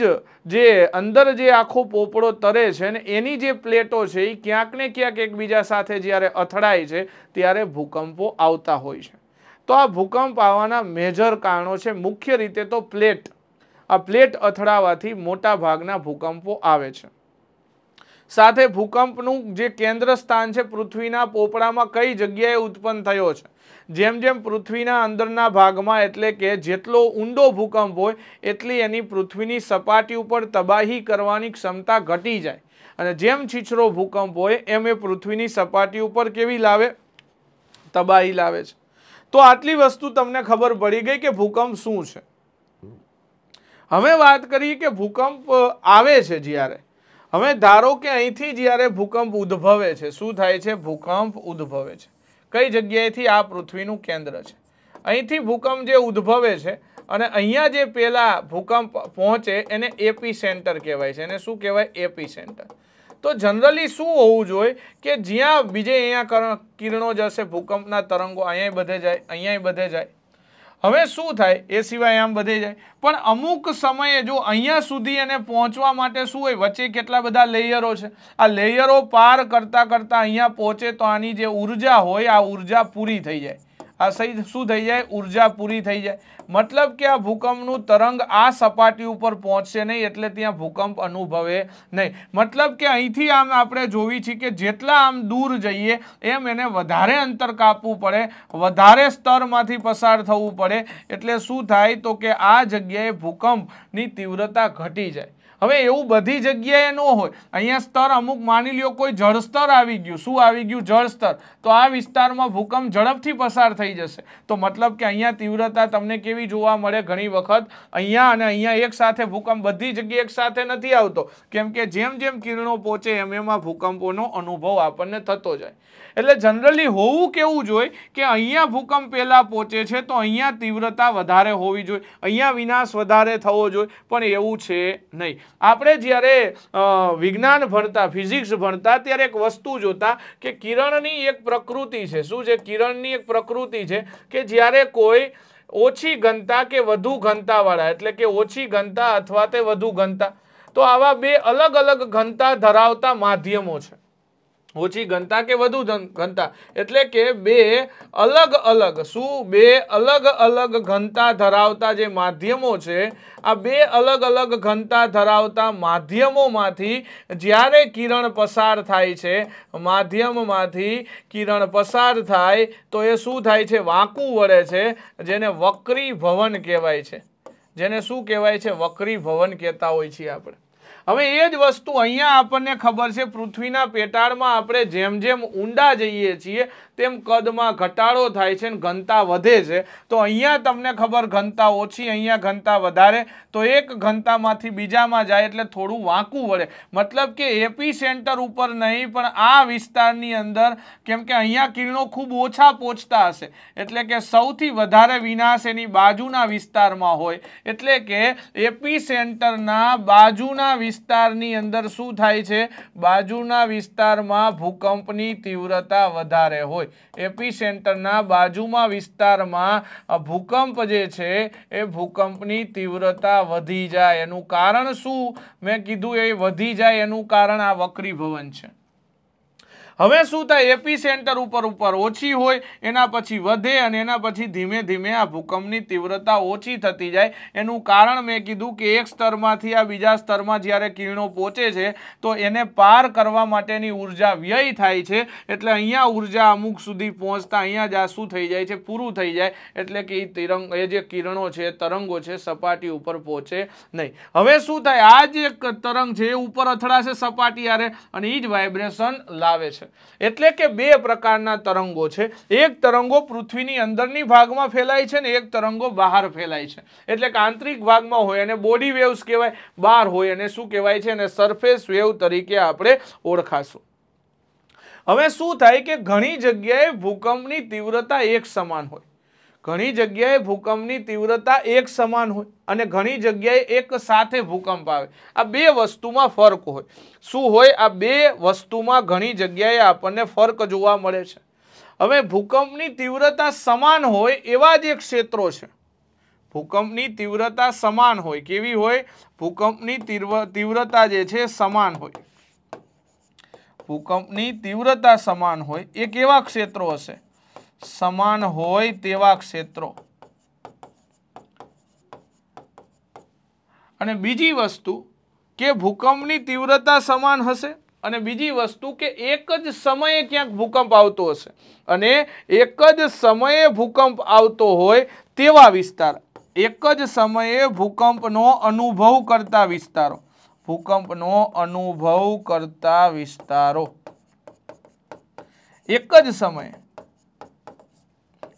જે અંદર જે આખો પોપડો તરે છે ને એની જે પ્લેટો છે એ ક્યાંક ને ક્યાંક એકબીજા સાથે જ્યારે અથડાય છે ત્યારે ભૂકંપો આવતા હોય છે તો આ ભૂકંપ આવવાના મેજર કારણો છે મુખ્ય રીતે તો પ્લેટ આ પ્લેટ અથડાવાથી મોટા ભાગના ભૂકંપો આવે છે સાથે ભૂકંપનું જે કેન્દ્ર સ્થાન છે પૃથ્વીના પોપડામાં કઈ જગ્યાએ ઉત્પન્ન થયો છે જેમ જેમ પૃથ્વીના અંદરના ભાગમાં એટલે કે જેટલો ઊંડો ભૂકંપ હોય એટલી એની પૃથ્વીની સપાટી ઉપર તબાહી કરવાની ક્ષમતા ઘટી જાય અને જેમ છીછરો ભૂકંપ હોય એમ એ પૃથ્વીની સપાટી ઉપર કેવી લાવે તબાહી લાવે છે તો આટલી વસ્તુ તમને ખબર પડી ગઈ કે ભૂકંપ શું છે હવે વાત કરીએ કે ભૂકંપ આવે છે જ્યારે હવે ધારો કે અહીંથી જ્યારે ભૂકંપ ઉદ્ભવે છે શું થાય છે ભૂકંપ ઉદ્ભવે છે કઈ જગ્યાએથી આ પૃથ્વીનું કેન્દ્ર છે અહીંથી ભૂકંપ જે ઉદ્ભવે છે અને અહીંયા જે પહેલાં ભૂકંપ પહોંચે એને એપી સેન્ટર કહેવાય છે એને શું કહેવાય એપી સેન્ટર તો જનરલી શું હોવું જોઈએ કે જ્યાં બીજે અહીંયા કિરણો જશે ભૂકંપના તરંગો અહીંયા બધે જાય અહીંયા બધે જાય હવે શું થાય એ સિવાય આમ વધે જાય પણ અમુક સમયે જો અહીંયા સુધી એને પહોંચવા માટે શું હોય વચ્ચે કેટલા બધા લેયરો છે આ લેયરો પાર કરતાં કરતાં અહીંયા પહોંચે તો આની જે ઉર્જા હોય આ ઉર્જા પૂરી થઈ જાય આ સહી શું થઈ જાય ઉર્જા પૂરી થઈ જાય મતલબ કે આ ભૂકંપનું તરંગ આ સપાટી ઉપર પહોંચશે નહીં એટલે ત્યાં ભૂકંપ અનુભવે નહીં મતલબ કે અહીંથી આમ આપણે જોવી છીએ કે જેટલા આમ દૂર જઈએ એમ એને વધારે અંતર કાપવું પડે વધારે સ્તરમાંથી પસાર થવું પડે એટલે શું થાય તો કે આ જગ્યાએ ભૂકંપની તીવ્રતા ઘટી જાય હવે એવું બધી જગ્યાએ ન હોય અહીંયા સ્તર અમુક માની લ્યો કોઈ જળસ્તર આવી ગયું શું આવી ગયું જળસ્તર તો આ વિસ્તારમાં ભૂકંપ ઝડપથી પસાર થઈ જશે તો મતલબ કે અહીંયા તીવ્રતા તમને કેવી જોવા મળે ઘણી વખત અહીંયા અને અહીંયા એક સાથે ભૂકંપ બધી જગ્યાએ એક સાથે નથી આવતો કેમ કે જેમ જેમ કિરણો પહોંચે એમ એમાં ભૂકંપોનો અનુભવ આપણને થતો જાય એટલે જનરલી હોવું કેવું જોઈએ કે અહીંયા ભૂકંપ પહેલાં પહોંચે છે તો અહીંયા તીવ્રતા વધારે હોવી જોઈએ અહીંયા વિનાશ વધારે થવો જોઈએ પણ એવું છે નહીં આપણે જ્યારે વિજ્ઞાન ભણતા ફિઝિક્સ ભણતા ત્યારે એક વસ્તુ જોતા કે કિરણની એક પ્રકૃતિ છે શું છે કિરણની એક પ્રકૃતિ છે કે જ્યારે કોઈ ઓછી ઘનતા કે વધુ ઘનતાવાળા એટલે કે ઓછી ઘનતા અથવા તે વધુ ઘનતા તો આવા બે અલગ અલગ ઘનતા ધરાવતા માધ્યમો છે ઓછી ઘનતા કે વધુ ઘનતા એટલે કે બે અલગ અલગ શું બે અલગ અલગ ઘનતા ધરાવતા જે માધ્યમો છે આ બે અલગ અલગ ઘનતા ધરાવતા માધ્યમોમાંથી જ્યારે કિરણ પસાર થાય છે માધ્યમમાંથી કિરણ પસાર થાય તો એ શું થાય છે વાંકું વળે છે જેને વક્રી ભવન કહેવાય છે જેને શું કહેવાય છે વક્રી ભવન કહેતા હોય છીએ આપણે હવે એ જ વસ્તુ અહીંયા આપણને ખબર છે પૃથ્વીના પેટાળમાં આપણે જેમ જેમ ઊંડા જઈએ છીએ તેમ કદમાં ઘટાડો થાય છે અને ઘનતા વધે છે તો અહીંયા તમને ખબર ઘનતા ઓછી અહીંયા ઘનતા વધારે તો એક ઘનતામાંથી બીજામાં જાય એટલે થોડું વાંકું વળે મતલબ કે એપી સેન્ટર ઉપર નહીં પણ આ વિસ્તારની અંદર કેમ કે અહીંયા કિરણો ખૂબ ઓછા પહોંચતા હશે એટલે કે સૌથી વધારે વિનાશ એની બાજુના વિસ્તારમાં હોય એટલે કે એપી સેન્ટરના બાજુના વિસ્તારની અંદર શું થાય છે બાજુના વિસ્તારમાં ભૂકંપની તીવ્રતા વધારે હોય એપી સેન્ટરના બાજુમાં વિસ્તારમાં ભૂકંપ જે છે એ ભૂકંપની તીવ્રતા વધી જાય એનું કારણ શું મેં કીધું એ વધી જાય એનું કારણ આ વક્રી ભવન છે હવે શું થાય એપી સેન્ટર ઉપર ઉપર ઓછી હોય એના પછી વધે અને એના પછી ધીમે ધીમે આ ભૂકંપની તીવ્રતા ઓછી થતી જાય એનું કારણ મેં કીધું કે એક સ્તરમાંથી આ બીજા સ્તરમાં જ્યારે કિરણો પહોંચે છે તો એને પાર કરવા માટેની ઉર્જા વ્યય થાય છે એટલે અહીંયા ઉર્જા અમુક સુધી પહોંચતા અહીંયા જ આ શું થઈ જાય છે પૂરું થઈ જાય એટલે કે એ તિરંગ એ જે કિરણો છે તરંગો છે સપાટી ઉપર પહોંચે નહીં હવે શું થાય આ જે તરંગ છે એ ઉપર અથડાશે સપાટી આરે અને એ જ વાઇબ્રેશન લાવે છે એટલે કે બે પ્રકારના તરંગો છે એક તરંગો પૃથ્વીની અંદરની ભાગમાં ફેલાય છે ને એક તરંગો બહાર ફેલાય છે એટલે કે આંતરિક ભાગમાં હોય અને બોડી વેવ્સ કહેવાય બહાર હોય અને શું કહેવાય છે અને સરફેસ વેવ તરીકે આપણે ઓળખાશું હવે શું થાય કે ઘણી જગ્યાએ ભૂકંપની તીવ્રતા એક સમાન હોય ઘણી જગ્યાએ ભૂકંપની તીવ્રતા એક સમાન હોય અને ઘણી જગ્યાએ એક સાથે ભૂકંપ આવે આ બે વસ્તુમાં ફર્ક હોય શું હોય આ બે વસ્તુમાં ઘણી જગ્યાએ આપણને ફર્ક જોવા મળે છે હવે ભૂકંપની તીવ્રતા સમાન હોય એવા જ એક ક્ષેત્રો છે ભૂકંપની તીવ્રતા સમાન હોય કેવી હોય ભૂકંપની તીવ્રતા જે છે સમાન હોય ભૂકંપની તીવ્રતા સમાન હોય એ કેવા ક્ષેત્રો હશે સમાન હોય તેવા ક્ષેત્રો અને બીજી વસ્તુ કે ભૂકંપની તીવ્રતા સમાન હશે અને બીજી વસ્તુ કે એક જ સમયે ક્યાંક ભૂકંપ આવતો હશે અને એક જ સમયે ભૂકંપ આવતો હોય તેવા વિસ્તાર એક જ સમયે ભૂકંપનો અનુભવ કરતા વિસ્તારો ભૂકંપનો અનુભવ કરતા વિસ્તારો એક જ સમયે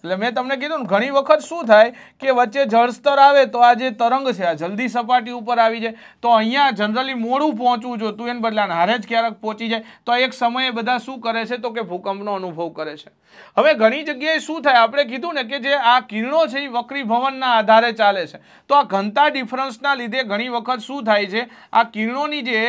એટલે મેં તમને કીધું ને ઘણી વખત શું થાય કે વચ્ચે જળસ્તર આવે તો આ જે તરંગ છે આ જલ્દી સપાટી ઉપર આવી જાય તો અહીંયા જનરલી મોડું પહોંચવું જો તું એને બદલાને હારે જ ક્યારેક પહોંચી જાય તો એક સમયે બધા શું કરે છે તો કે ભૂકંપનો અનુભવ કરે છે હવે ઘણી જગ્યાએ શું થાય આપણે કીધું ને કે જે આ કિરણો છે એ વક્રી ભવનના આધારે ચાલે છે તો આ ઘનતા ડિફરન્સના લીધે ઘણી વખત શું થાય છે આ કિરણોની જે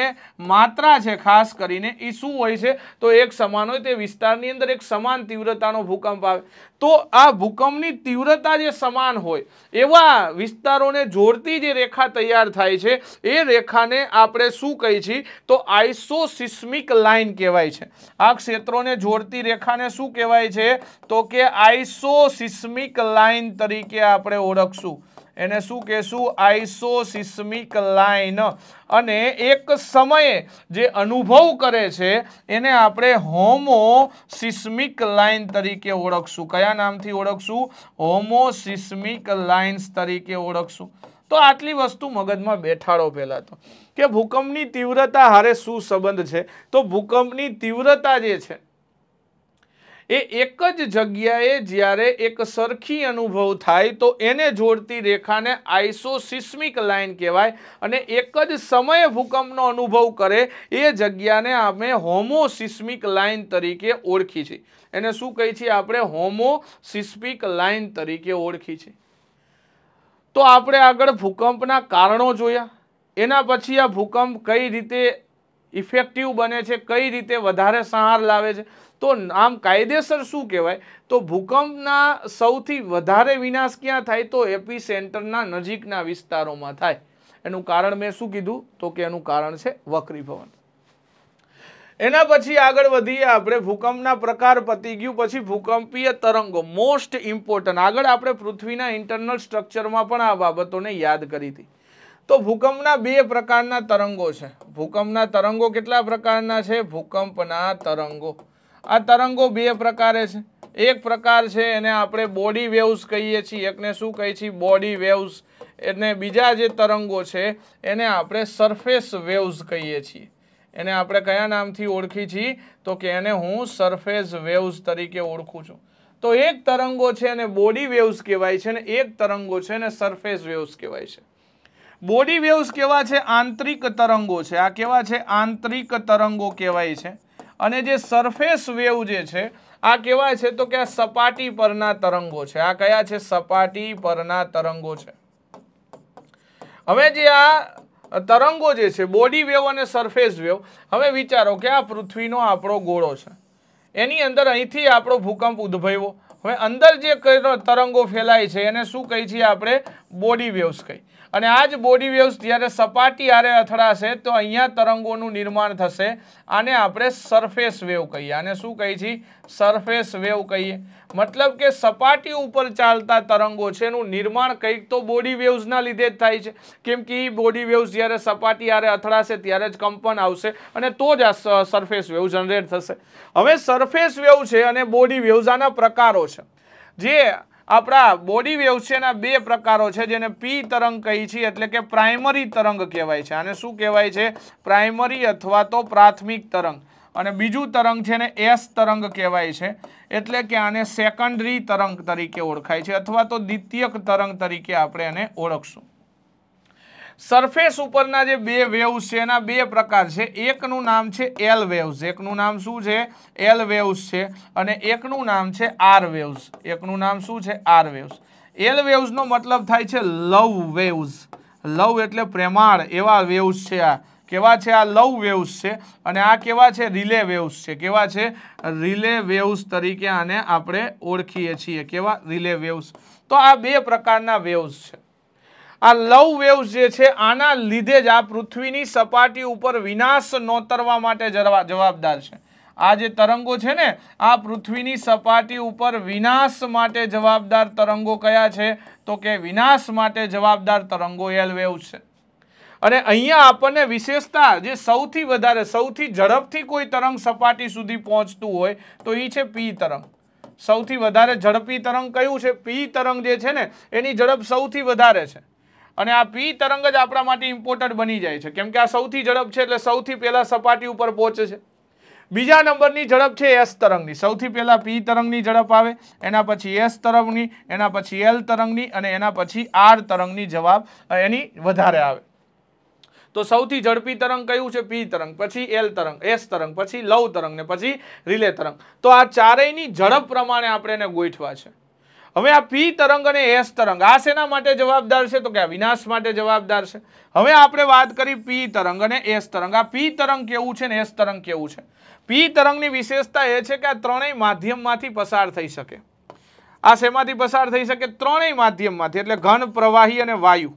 માત્રા છે ખાસ કરીને એ શું હોય છે તો એક સમાન હોય તે વિસ્તારની અંદર એક સમાન તીવ્રતાનો ભૂકંપ આવે તો આ આ ભૂકંપની તીવ્રતા જે સમાન હોય એવા વિસ્તારોને જોડતી જે રેખા તૈયાર થાય છે એ રેખાને આપણે શું કહીએ છીએ તો આઈસોસિસ્મિક લાઇન કહેવાય છે આ ક્ષેત્રોને જોડતી રેખાને શું કહેવાય છે તો કે આઈસોસિસ્મિક લાઇન તરીકે આપણે ઓળખશું એને શું કહેશું આઈસોસિસ્મિક લાઇન અને એક સમયે જે અનુભવ કરે છે એને આપણે હોમોસિસ્મિક લાઇન તરીકે ઓળખશું કયા નામથી ઓળખશું હોમોસિસ્મિક લાઇન્સ તરીકે ઓળખશું તો આટલી વસ્તુ મગજમાં બેઠાડો પહેલાં તો કે ભૂકંપની તીવ્રતા હારે શું સંબંધ છે તો ભૂકંપની તીવ્રતા જે છે એ એક જ જગ્યાએ જ્યારે એક સરખી અનુભવ થાય તો એને જોડતી રેખાને આઇસોસિસ્મિક લાઇન કહેવાય અને એક જ સમયે ભૂકંપનો અનુભવ કરે એ જગ્યાને આપણે હોમોસિસ્મિક લાઇન તરીકે ઓળખી છે એને શું કહી છીએ આપણે હોમોસિસ્મિક લાઇન તરીકે ઓળખી છે તો આપણે આગળ ભૂકંપના કારણો જોયા એના પછી આ ભૂકંપ કઈ રીતે ઇફેક્ટિવ બને છે કઈ રીતે વધારે સહાર લાવે છે તો આમ કાયદેસર શું કહેવાય તો ભૂકંપના સૌથી વધારે વિનાશ ક્યાં થાય તો એપી સેન્ટરના નજીકના વિસ્તારોમાં થાય એનું કારણ મેં શું કીધું તો કે એનું કારણ છે વક્રીભવન એના પછી આગળ વધીએ આપણે ભૂકંપના પ્રકાર પતી ગયું પછી ભૂકંપીય તરંગો મોસ્ટ ઇમ્પોર્ટન્ટ આગળ આપણે પૃથ્વીના ઇન્ટરનલ સ્ટ્રક્ચરમાં પણ આ બાબતોને યાદ કરી હતી તો ભૂકંપના બે પ્રકારના તરંગો છે ભૂકંપના તરંગો કેટલા પ્રકારના છે ભૂકંપના તરંગો આ તરંગો બે પ્રકારે છે એક પ્રકાર છે એને આપણે બોડી વેવ્સ કહીએ છીએ એકને શું કહીએ છીએ બોડી વેવ્સ એને બીજા જે તરંગો છે એને આપણે સરફેસ વેવ્સ કહીએ છીએ એને આપણે કયા નામથી ઓળખી છીએ તો કે એને હું સરફેસ વેવ્સ તરીકે ઓળખું છું તો એક તરંગો છે એને બોડી વેવ્સ કહેવાય છે અને એક તરંગો છે એને સરફેસ વેવ્સ કહેવાય છે બોડી વેવ્સ કેવા છે આંતરિક તરંગો છે આ કેવા છે આંતરિક તરંગો કહેવાય છે અને જે સરફેસ વેવ જે છે આ કહેવાય છે તો કે આ સપાટી પરના તરંગો છે આ કયા છે સપાટી પરના તરંગો છે હવે જે આ તરંગો જે છે બોડી વેવ અને સરફેસ વેવ હવે વિચારો કે આ પૃથ્વીનો આપણો ગોળો છે એની અંદર અહીંથી આપણો ભૂકંપ ઉદ્ભવ્યો હવે અંદર જે તરંગો ફેલાય છે એને શું કહી છીએ આપણે બોડી વેવ્સ કહી અને આ જ બોડી વેવ્સ જ્યારે સપાટી આરે અથડાશે તો અહીંયા તરંગોનું નિર્માણ થશે આને આપણે સરફેસ વેવ કહીએ આને શું કહીએ છીએ સરફેસ વેવ કહીએ મતલબ કે સપાટી ઉપર ચાલતા તરંગો છે એનું નિર્માણ કંઈક તો બોડી વેવ્સના લીધે જ થાય છે કેમ કે એ બોડી વેવ્સ જ્યારે સપાટી આરે અથડાશે ત્યારે જ કંપન આવશે અને તો જ આ સરફેસ વેવ જનરેટ થશે હવે સરફેસ વેવ છે અને બોડી વેવ્સ આના પ્રકારો છે જે આપણા બોડી વેવ્સ છે એના બે પ્રકારો છે જેને પી તરંગ કહી છીએ એટલે કે પ્રાઇમરી તરંગ કહેવાય છે આને શું કહેવાય છે પ્રાઇમરી અથવા તો પ્રાથમિક તરંગ અને બીજું તરંગ છે ને એસ તરંગ કહેવાય છે એટલે કે આને સેકન્ડરી તરંગ તરીકે ઓળખાય છે અથવા તો દ્વિતીયક તરંગ તરીકે આપણે એને ઓળખશું સરફેસ ઉપરના જે બે વેવ્સ છે એના બે પ્રકાર છે એકનું નામ છે એલ વેવ્સ એકનું નામ શું છે એલ વેવ્સ છે અને એકનું નામ છે આર વેવ્સ એકનું નામ શું છે આર વેવ્સ એલ વેવ્સનો મતલબ થાય છે લવ વેવ્સ લવ એટલે પ્રેમાળ એવા વેવ્સ છે આ કેવા છે આ લવ વેવ્સ છે અને આ કેવા છે રિલે વેવ્સ છે કેવા છે રિલે વેવ્સ તરીકે આને આપણે ઓળખીએ છીએ કેવા રિલે વેવ્સ તો આ બે પ્રકારના વેવ્સ છે આ લવ વેવ્સ જે છે આના લીધે જ આ પૃથ્વીની સપાટી ઉપર વિનાશ નોતરવા માટે જવાબદાર છે આ જે તરંગો છે ને આ પૃથ્વીની સપાટી ઉપર વિનાશ માટે જવાબદાર તરંગો કયા છે તો કે વિનાશ માટે જવાબદાર તરંગો એલ વેવ છે અને અહીંયા આપણને વિશેષતા જે સૌથી વધારે સૌથી ઝડપથી કોઈ તરંગ સપાટી સુધી પહોંચતું હોય તો એ છે પી તરંગ સૌથી વધારે ઝડપી તરંગ કયું છે પી તરંગ જે છે ને એની ઝડપ સૌથી વધારે છે અને આ પી તરંગ જ આપણા માટે ઇમ્પોર્ટન્ટ બની જાય છે કેમ કે આ સૌથી ઝડપ છે એટલે સૌથી પહેલાં સપાટી ઉપર પહોંચે છે બીજા નંબરની ઝડપ છે એસ તરંગની સૌથી પહેલાં પી તરંગની ઝડપ આવે એના પછી એસ તરંગની એના પછી એલ તરંગની અને એના પછી આર તરંગની જવાબ એની વધારે આવે તો સૌથી ઝડપી તરંગ કયું છે પી તરંગ પછી એલ તરંગ એસ તરંગ પછી લવ તરંગ ને પછી રિલે તરંગ તો આ ચારેયની ઝડપ પ્રમાણે આપણે એને ગોઠવા છે હવે આ પી તરંગ અને એસ તરંગ આ શેના માટે જવાબદાર છે તો કે વિનાશ માટે જવાબદાર છે હવે આપણે વાત કરી પી તરંગ અને એસ તરંગ આ પી તરંગ કેવું છે ને એસ તરંગ કેવું છે પી તરંગની વિશેષતા એ છે કે આ ત્રણેય માધ્યમમાંથી પસાર થઈ શકે આ શેમાંથી પસાર થઈ શકે ત્રણેય માધ્યમમાંથી એટલે ઘન પ્રવાહી અને વાયુ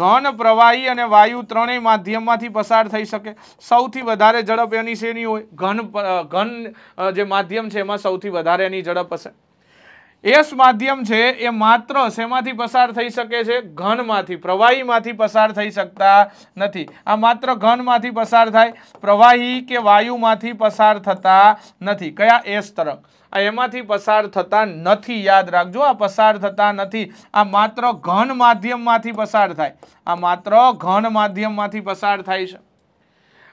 ઘન પ્રવાહી અને વાયુ ત્રણેય માધ્યમમાંથી પસાર થઈ શકે સૌથી વધારે ઝડપ એની શેની હોય ઘન ઘન જે માધ્યમ છે એમાં સૌથી વધારે એની ઝડપ હશે એસ માધ્યમ છે એ માત્ર શેમાંથી પસાર થઈ શકે છે ઘનમાંથી પ્રવાહીમાંથી પસાર થઈ શકતા નથી આ માત્ર ઘનમાંથી પસાર થાય પ્રવાહી કે વાયુમાંથી પસાર થતા નથી કયા એસ તરફ આ એમાંથી પસાર થતા નથી યાદ રાખજો આ પસાર થતા નથી આ માત્ર ઘન માધ્યમમાંથી પસાર થાય આ માત્ર ઘન માધ્યમમાંથી પસાર થાય છે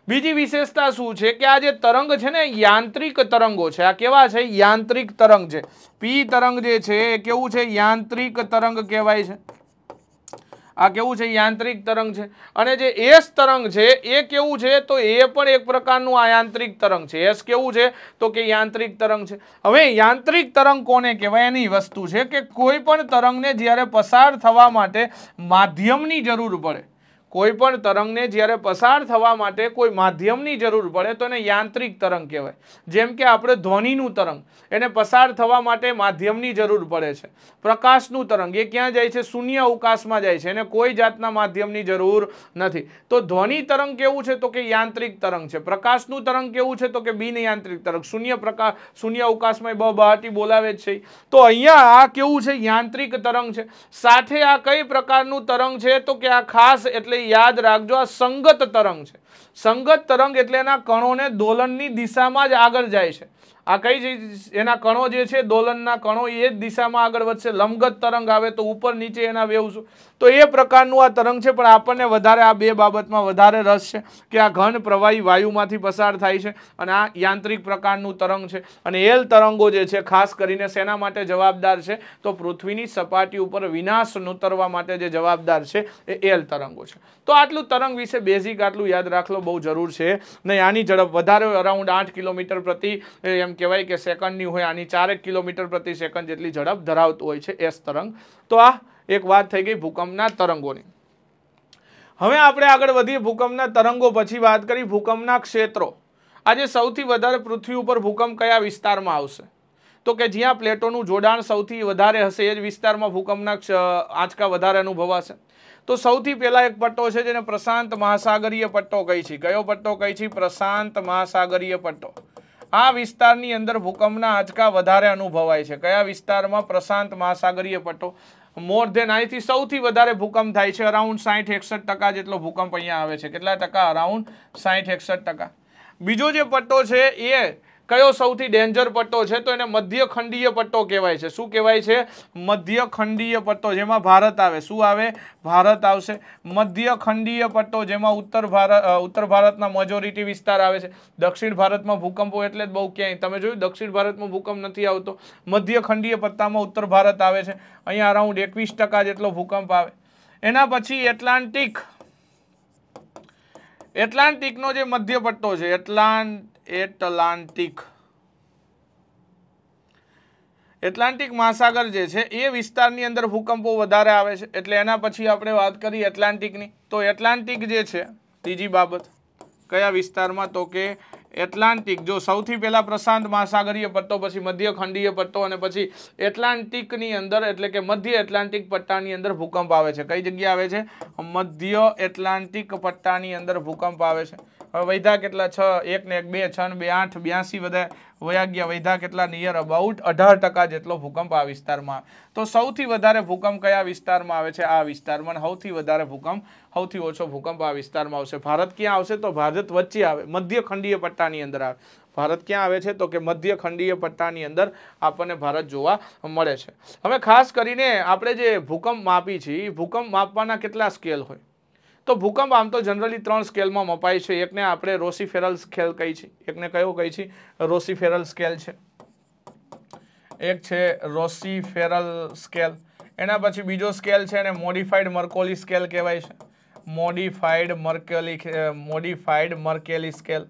બીજી વિશેષતા શું છે કે આ જે તરંગ છે ને યાંત્રિક તરંગો છે આ કેવા છે યાંત્રિક તરંગ છે પી તરંગ જે છે એ કેવું છે યાંત્રિક તરંગ કહેવાય છે આ કેવું છે યાંત્રિક તરંગ છે અને જે એસ તરંગ છે એ કેવું છે તો એ પણ એક પ્રકારનું આ યાંત્રિક તરંગ છે એસ કેવું છે તો કે યાંત્રિક તરંગ છે હવે યાંત્રિક તરંગ કોને કહેવાય એની વસ્તુ છે કે કોઈ પણ તરંગને જ્યારે પસાર થવા માટે માધ્યમની જરૂર પડે કોઈ પણ તરંગને જ્યારે પસાર થવા માટે કોઈ માધ્યમની જરૂર પડે તો એને યાંત્રિક તરંગ કહેવાય જેમ કે આપણે ધ્વનિનું તરંગ એને પસાર થવા માટે માધ્યમની જરૂર પડે છે પ્રકાશનું તરંગ એ ક્યાં જાય છે શૂન્ય અવકાશમાં જાય છે એને કોઈ જાતના માધ્યમની જરૂર નથી તો ધ્વનિ તરંગ કેવું છે તો કે યાંત્રિક તરંગ છે પ્રકાશનું તરંગ કેવું છે તો કે બિન યાંત્રિક તરંગ શૂન્ય પ્રકાશ શૂન્ય અવકાશમાં બહાટી બોલાવે જ છે તો અહીંયા આ કેવું છે યાંત્રિક તરંગ છે સાથે આ કઈ પ્રકારનું તરંગ છે તો કે આ ખાસ એટલે યાદ રાખજો આ સંગત તરંગ છે સંગત તરંગ એટલે એના કણોને દોલનની દિશામાં જ આગળ જાય છે આ કઈ એના કણો જે છે દોલનના કણો એ જ દિશામાં આગળ વધશે લંબગત તરંગ આવે તો ઉપર નીચે એના વેવ્સ તો એ પ્રકારનું આ તરંગ છે પણ આપણને વધારે આ બે બાબતમાં વધારે રસ છે કે આ ઘન પ્રવાહી વાયુમાંથી પસાર થાય છે અને આ યાંત્રિક પ્રકારનું તરંગ છે અને એલ તરંગો જે છે ખાસ કરીને શેના માટે જવાબદાર છે તો પૃથ્વીની સપાટી ઉપર વિનાશ નૂતરવા માટે જે જવાબદાર છે એ એલ તરંગો છે તો આટલું તરંગ વિશે બેઝિક આટલું યાદ રાખલો બહુ જરૂર છે નહીં આની ઝડપ વધારે અરાઉન્ડ આઠ કિલોમીટર પ્રતિ એમ કહેવાય કે સેકન્ડની હોય આની ચારેક કિલોમીટર પ્રતિ સેકન્ડ જેટલી ઝડપ ધરાવતું હોય છે એસ તરંગ તો આ એક વાત થઈ ગઈ ભૂકંપના તરંગોની હવે આપણે આગળ વધીએ ભૂકંપના તરંગો પછી વાત કરી ભૂકંપના ક્ષેત્રો આજે સૌથી વધારે પૃથ્વી ઉપર ભૂકંપ કયા વિસ્તારમાં આવશે તો કે જ્યાં પ્લેટોનું જોડાણ સૌથી વધારે હશે એ જ વિસ્તારમાં ભૂકંપના આંચકા વધારે અનુભવાશે તો સૌથી પહેલાં એક પટ્ટો છે જેને પ્રશાંત મહાસાગરીય પટ્ટો કહી છે કયો પટ્ટો કહી છે પ્રશાંત મહાસાગરીય પટ્ટો આ વિસ્તારની અંદર ભૂકંપના આંચકા વધારે અનુભવાય છે કયા વિસ્તારમાં પ્રશાંત મહાસાગરીય પટ્ટો મોર ધેન અહીંથી સૌથી વધારે ભૂકંપ થાય છે અરાઉન્ડ સાહીઠ એકસઠ ટકા જેટલો ભૂકંપ અહીંયા આવે છે કેટલા ટકા અરાઉન્ડ સાહીઠ એકસઠ ટકા બીજો જે પટ્ટો છે એ કયો સૌથી ડેન્જર પટ્ટો છે તો એને મધ્ય ખંડીય પટ્ટો કહેવાય છે શું કહેવાય છે મધ્ય ખંડીય પટ્ટો જેમાં ભારત આવે શું આવે ભારત આવશે મધ્ય ખંડીય પટ્ટો જેમાં ઉત્તર ભારત ઉત્તર ભારતના મેજોરિટી વિસ્તાર આવે છે દક્ષિણ ભારતમાં ભૂકંપ એટલે જ બહુ ક્યાંય તમે જોયું દક્ષિણ ભારતમાં ભૂકંપ નથી આવતો મધ્ય ખંડીય પટ્ટામાં ઉત્તર ભારત આવે છે અહીંયા અરાઉન્ડ એકવીસ જેટલો ભૂકંપ આવે એના પછી એટલાન્ટિક એટલાન્ટિકનો જે મધ્ય પટ્ટો છે એટલાન્ટ એટલાન્ટિક એટલાન્ટિક મહાસાગર જે છે એ વિસ્તારની અંદર ભૂકંપો વધારે આવે છે એટલે એના પછી આપણે વાત કરીએ એટલાન્ટિકની તો એટલાન્ટિક જે છે ત્રીજી બાબત કયા વિસ્તારમાં તો કે એટલાન્ટિક જો સૌથી પહેલાં પ્રશાંત મહાસાગરીય પટ્ટો પછી મધ્ય ખંડીય પટ્ટો અને પછી એટલાન્ટિકની અંદર એટલે કે મધ્ય એટલાન્ટિક પટ્ટાની અંદર ભૂકંપ આવે છે કઈ જગ્યા આવે છે મધ્ય એટલાન્ટિક પટ્ટાની અંદર ભૂકંપ આવે છે હવે વૈધા કેટલા છ એક ને એક બે છ ને બે આઠ બ્યાસી બધા વયા ગયા વૈધા કેટલા નિયર અબાઉટ અઢાર ટકા જેટલો ભૂકંપ આ વિસ્તારમાં તો સૌથી વધારે ભૂકંપ કયા વિસ્તારમાં આવે છે આ વિસ્તારમાં સૌથી વધારે ભૂકંપ સૌથી ઓછો ભૂકંપ આ વિસ્તારમાં આવશે ભારત ક્યાં આવશે તો ભારત વચ્ચે આવે મધ્ય ખંડીય પટ્ટાની અંદર આવે ભારત ક્યાં આવે છે તો કે મધ્ય ખંડીય પટ્ટાની અંદર આપણને ભારત જોવા મળે છે હવે ખાસ કરીને આપણે જે ભૂકંપ માપી છીએ એ ભૂકંપ માપવાના કેટલા સ્કેલ હોય તો ભૂકંપ આમ તો જનરલી ત્રણ સ્કેલમાં મપાય છે એકને આપણે રોસીફેરલ સ્કેલ કહી છે એકને કયો કહી છે રોસીફેરલ સ્કેલ છે એક છે રોસીફેરલ સ્કેલ એના પછી બીજો સ્કેલ છે એને મોડિફાઈડ મર્કોલી સ્કેલ કહેવાય છે modified Mercalli modified Mercalli scale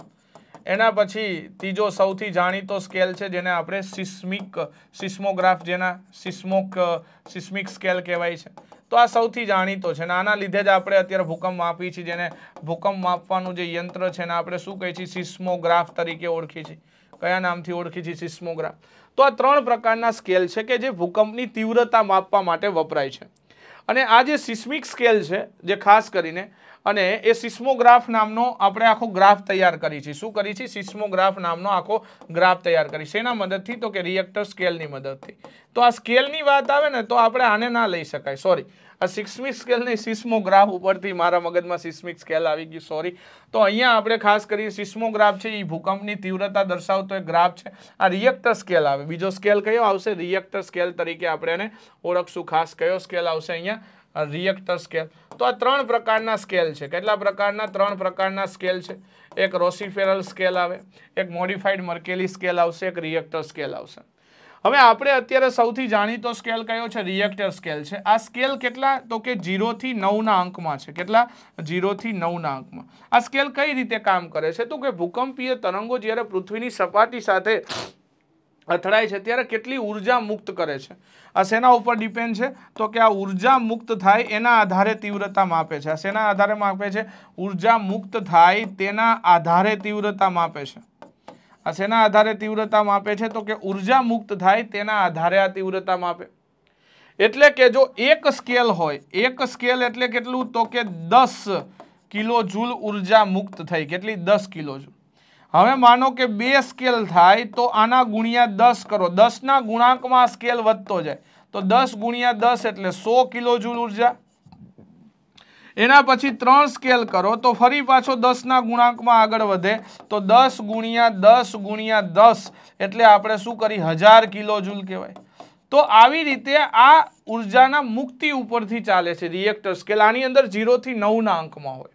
એના પછી ત્રીજો સૌથી જાણીતો સ્કેલ છે જેને આપણે સિસ્મિક સિસ્મોગ્રાફ જેના સિસ્મોક સિસ્મિક સ્કેલ કહેવાય છે તો આ સૌથી જાણીતો છે અને આના લીધે જ આપણે અત્યારે ભૂકંપ માપીએ છીએ જેને ભૂકંપ માપવાનું જે યંત્ર છે ને આપણે શું કહીએ છીએ સિસ્મોગ્રાફ તરીકે ઓળખીએ છીએ કયા નામથી ઓળખીએ છીએ સિસ્મોગ્રાફ તો આ ત્રણ પ્રકારના સ્કેલ છે કે જે ભૂકંપની તીવ્રતા માપવા માટે વપરાય છે અને આ જે સિસ્મિક સ્કેલ છે જે ખાસ કરીને અને એ સિસ્મોગ્રાફ નામનો આપણે આખો ગ્રાફ તૈયાર કરી છે શું કરી છે સિસ્મોગ્રાફ નામનો આખો ગ્રાફ તૈયાર કરી શેના મદદથી તો કે રિએક્ટર સ્કેલની મદદથી તો આ સ્કેલની વાત આવે ને તો આપણે આને ના લઈ શકાય સોરી આ સિસ્મિક સ્કેલ નહીં સિસ્મોગ્રાફ ઉપરથી મારા મગજમાં સિસ્મિક સ્કેલ આવી ગયું સોરી તો અહીંયા આપણે ખાસ કરીએ સિસ્મોગ્રાફ છે એ ભૂકંપની તીવ્રતા દર્શાવતો એક ગ્રાફ છે આ રિએક્ટર સ્કેલ આવે બીજો સ્કેલ કયો આવશે રિએક્ટર સ્કેલ તરીકે આપણે એને ઓળખશું ખાસ કયો સ્કેલ આવશે અહીંયા રિએક્ટર સ્કેલ તો આ ત્રણ પ્રકારના સ્કેલ છે કેટલા પ્રકારના ત્રણ પ્રકારના સ્કેલ છે એક રોસિફેરલ સ્કેલ આવે એક મોડિફાઈડ મર્કેલી સ્કેલ આવશે એક રિએક્ટર સ્કેલ આવશે હવે આપણે અત્યારે સૌથી જાણીતો સ્કેલ કયો છે રિએક્ટર સ્કેલ છે આ સ્કેલ કેટલા તો કે જીરોથી નવના અંકમાં છે કેટલા જીરોથી નવના અંકમાં આ સ્કેલ કઈ રીતે કામ કરે છે તો કે ભૂકંપીય તરંગો જ્યારે પૃથ્વીની સપાટી સાથે અથડાય છે ત્યારે કેટલી ઉર્જા મુક્ત કરે છે આ સેના ઉપર ડિપેન્ડ છે તો કે આ ઉર્જા મુક્ત થાય એના આધારે તીવ્રતા માપે છે આ સેના આધારે માપે છે ઉર્જા મુક્ત થાય તેના આધારે તીવ્રતા માપે છે આ સેના આધારે તીવ્રતા માપે છે તો કે ઉર્જા મુક્ત થાય તેના આધારે આ તીવ્રતા માપે એટલે કે જો એક સ્કેલ હોય એક સ્કેલ એટલે કેટલું તો કે દસ કિલો ઝૂલ ઉર્જા મુક્ત થઈ કેટલી દસ કિલો જૂલ હવે માનો કે બે સ્કેલ થાય તો આના ગુણ્યા દસ કરો દસના ગુણાંકમાં સ્કેલ વધતો જાય તો દસ ગુણ્યા દસ એટલે સો કિલો જુલ ઉર્જા એના પછી ત્રણ સ્કેલ કરો તો ફરી પાછો દસના ગુણાંકમાં આગળ વધે તો દસ ગુણ્યા દસ ગુણ્યા દસ એટલે આપણે શું કરી હજાર કિલો જૂલ કહેવાય તો આવી રીતે આ ઉર્જાના મુક્તિ ઉપરથી ચાલે છે રિએક્ટર સ્કેલ આની અંદર ઝીરોથી નવના અંકમાં હોય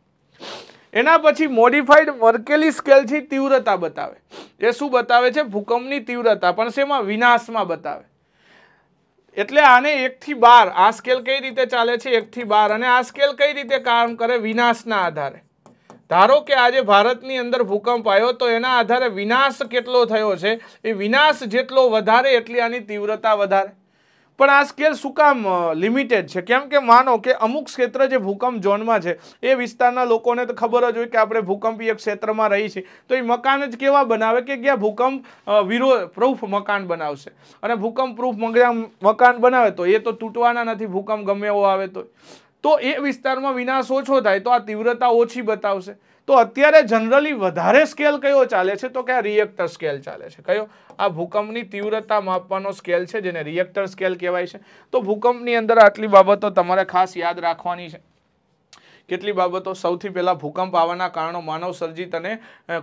એના પછી મોડિફાઈડ વર્કેલી સ્કેલથી તીવ્રતા બતાવે એ શું બતાવે છે ભૂકંપની તીવ્રતા પણ શેમાં વિનાશમાં બતાવે એટલે આને એકથી બાર આ સ્કેલ કઈ રીતે ચાલે છે એકથી બાર અને આ સ્કેલ કઈ રીતે કામ કરે વિનાશના આધારે ધારો કે આજે ભારતની અંદર ભૂકંપ આવ્યો તો એના આધારે વિનાશ કેટલો થયો છે એ વિનાશ જેટલો વધારે એટલી આની તીવ્રતા વધારે પણ આ સ્કેલ શું કામ લિમિટેડ છે કેમ કે માનો કે અમુક ક્ષેત્ર જે ભૂકંપ ઝોનમાં છે એ વિસ્તારના લોકોને તો ખબર જ હોય કે આપણે ભૂકંપીય ક્ષેત્રમાં રહી છીએ તો એ મકાન જ કેવા બનાવે કે ક્યાં ભૂકંપ વિરોધ પ્રૂફ મકાન બનાવશે અને ભૂકંપ પ્રૂફ મકાન બનાવે તો એ તો તૂટવાના નથી ભૂકંપ ગમે એવો આવે તો તો એ વિસ્તારમાં વિનાશ ઓછો થાય તો આ તીવ્રતા ઓછી બતાવશે તો અત્યારે જનરલી વધારે સ્કેલ કયો ચાલે છે તો કે આ રિએક્ટર સ્કેલ ચાલે છે કયો આ ભૂકંપની તીવ્રતા માપવાનો સ્કેલ છે જેને રિએક્ટર સ્કેલ કહેવાય છે તો ભૂકંપની અંદર આટલી બાબતો તમારે ખાસ યાદ રાખવાની છે કેટલી બાબતો સૌથી પહેલાં ભૂકંપ આવવાના કારણો માનવ સર્જિત અને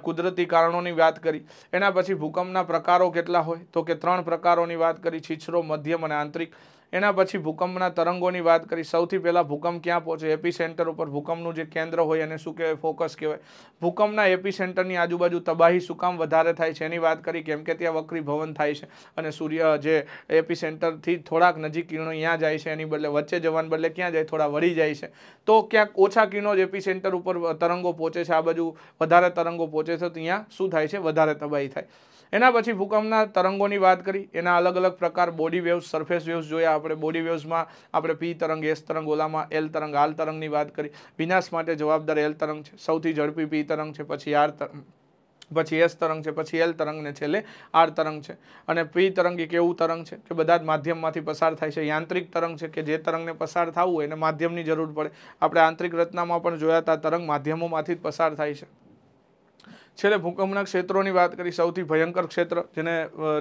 કુદરતી કારણોની વાત કરી એના પછી ભૂકંપના પ્રકારો કેટલા હોય તો કે ત્રણ પ્રકારોની વાત કરી છીછરો મધ્યમ અને આંતરિક એના પછી ભૂકંપના તરંગોની વાત કરી સૌથી પહેલાં ભૂકંપ ક્યાં પહોંચે એપી સેન્ટર ઉપર ભૂકંપનું જે કેન્દ્ર હોય એને શું કહેવાય ફોકસ કહેવાય ભૂકંપના એપી સેન્ટરની આજુબાજુ તબાહી શું કામ વધારે થાય છે એની વાત કરી કેમ કે ત્યાં વક્રી ભવન થાય છે અને સૂર્ય જે એપી સેન્ટરથી થોડાક નજીક કિરણો ત્યાં જાય છે એની બદલે વચ્ચે જવાને બદલે ક્યાં જાય થોડા વળી જાય છે તો ક્યાંક ઓછા કિરણો જ એપી સેન્ટર ઉપર તરંગો પહોંચે છે આ બાજુ વધારે તરંગો પહોંચે છે તો ત્યાં શું થાય છે વધારે તબાહી થાય એના પછી ભૂકંપના તરંગોની વાત કરી એના અલગ અલગ પ્રકાર બોડી વેવ્સ સરફેસ વેવ્સ જોયા આપણે બોડી વેવ્સમાં આપણે પી તરંગ એસ તરંગ ઓલામાં એલ તરંગ આલ તરંગની વાત કરી વિનાશ માટે જવાબદાર એલ તરંગ છે સૌથી ઝડપી પી તરંગ છે પછી આર તરંગ પછી એસ તરંગ છે પછી એલ તરંગને છેલ્લે આર તરંગ છે અને પી તરંગ એક એવું તરંગ છે કે બધા જ માધ્યમમાંથી પસાર થાય છે યાંત્રિક તરંગ છે કે જે તરંગને પસાર થવું હોય એને માધ્યમની જરૂર પડે આપણે આંતરિક રચનામાં પણ જોયા હતા તરંગ માધ્યમોમાંથી જ પસાર થાય છે છેલ્લે ભૂકંપના ક્ષેત્રોની વાત કરી સૌથી ભયંકર ક્ષેત્ર જેને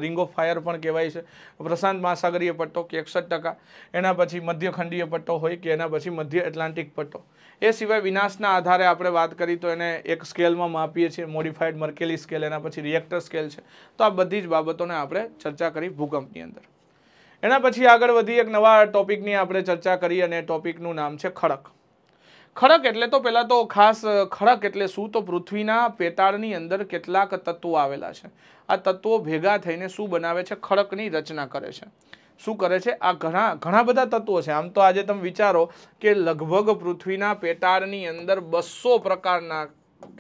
રિંગ ઓફ ફાયર પણ કહેવાય છે પ્રશાંત મહાસાગરીય પટ્ટો કે એકસઠ ટકા એના પછી મધ્યખંડીય પટ્ટો હોય કે એના પછી મધ્ય એટલાન્ટિક પટ્ટો એ સિવાય વિનાશના આધારે આપણે વાત કરી તો એને એક સ્કેલમાં માપીએ છીએ મોડિફાઈડ મર્કેલી સ્કેલ એના પછી રિએક્ટર સ્કેલ છે તો આ બધી જ બાબતોને આપણે ચર્ચા કરી ભૂકંપની અંદર એના પછી આગળ વધી એક નવા ટોપિકની આપણે ચર્ચા કરી અને ટોપિકનું નામ છે ખડક ખડક એટલે તો પહેલાં તો ખાસ ખડક એટલે શું તો પૃથ્વીના પેટાળની અંદર કેટલાક તત્વો આવેલા છે આ તત્વો ભેગા થઈને શું બનાવે છે ખડકની રચના કરે છે શું કરે છે આ ઘણા ઘણા બધા તત્વો છે આમ તો આજે તમે વિચારો કે લગભગ પૃથ્વીના પેટાળની અંદર બસો પ્રકારના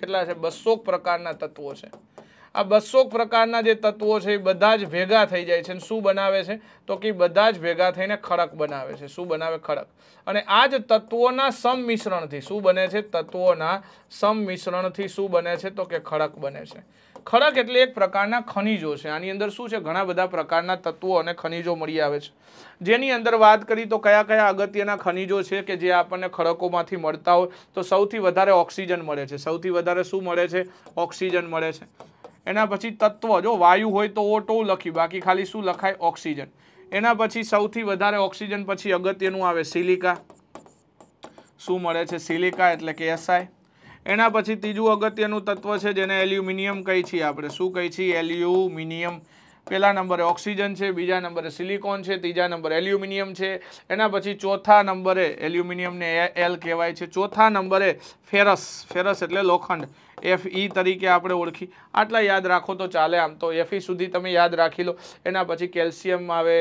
કેટલા છે બસો પ્રકારના તત્વો છે આ બસોક પ્રકારના જે તત્વો છે એ બધા જ ભેગા થઈ જાય છે શું બનાવે છે તો કે બધા જ ભેગા થઈને ખડક બનાવે છે શું બનાવે ખડક અને આ જ તત્વોના સંમિશ્રણથી શું બને છે તત્વોના સંમિશ્રણથી શું બને છે તો કે ખડક બને છે ખડક એટલે એક પ્રકારના ખનીજો છે આની અંદર શું છે ઘણા બધા પ્રકારના તત્વો અને ખનીજો મળી આવે છે જેની અંદર વાત કરી તો કયા કયા અગત્યના ખનીજો છે કે જે આપણને ખડકોમાંથી મળતા હોય તો સૌથી વધારે ઓક્સિજન મળે છે સૌથી વધારે શું મળે છે ઓક્સિજન મળે છે એના પછી તત્વ જો વાયુ હોય તો ઓ ટો લખ્યું બાકી ખાલી શું લખાય ઓક્સિજન એના પછી સૌથી વધારે ઓક્સિજન પછી અગત્યનું આવે સિલિકા શું મળે છે સિલિકા એટલે કે એસઆઈ એના પછી ત્રીજું અગત્યનું તત્વ છે જેને એલ્યુમિનિયમ કહી છીએ આપણે શું કહી છીએ એલ્યુમિનિયમ પહેલા નંબરે ઓક્સિજન છે બીજા નંબરે સિલિકોન છે ત્રીજા નંબરે એલ્યુમિનિયમ છે એના પછી ચોથા નંબરે એલ્યુમિનિયમને એલ કહેવાય છે ચોથા નંબરે ફેરસ ફેરસ એટલે લોખંડ એફ ઈ તરીકે આપણે ઓળખી આટલા યાદ રાખો તો ચાલે આમ તો એફ ઈ સુધી તમે યાદ રાખી લો એના પછી કેલ્શિયમ આવે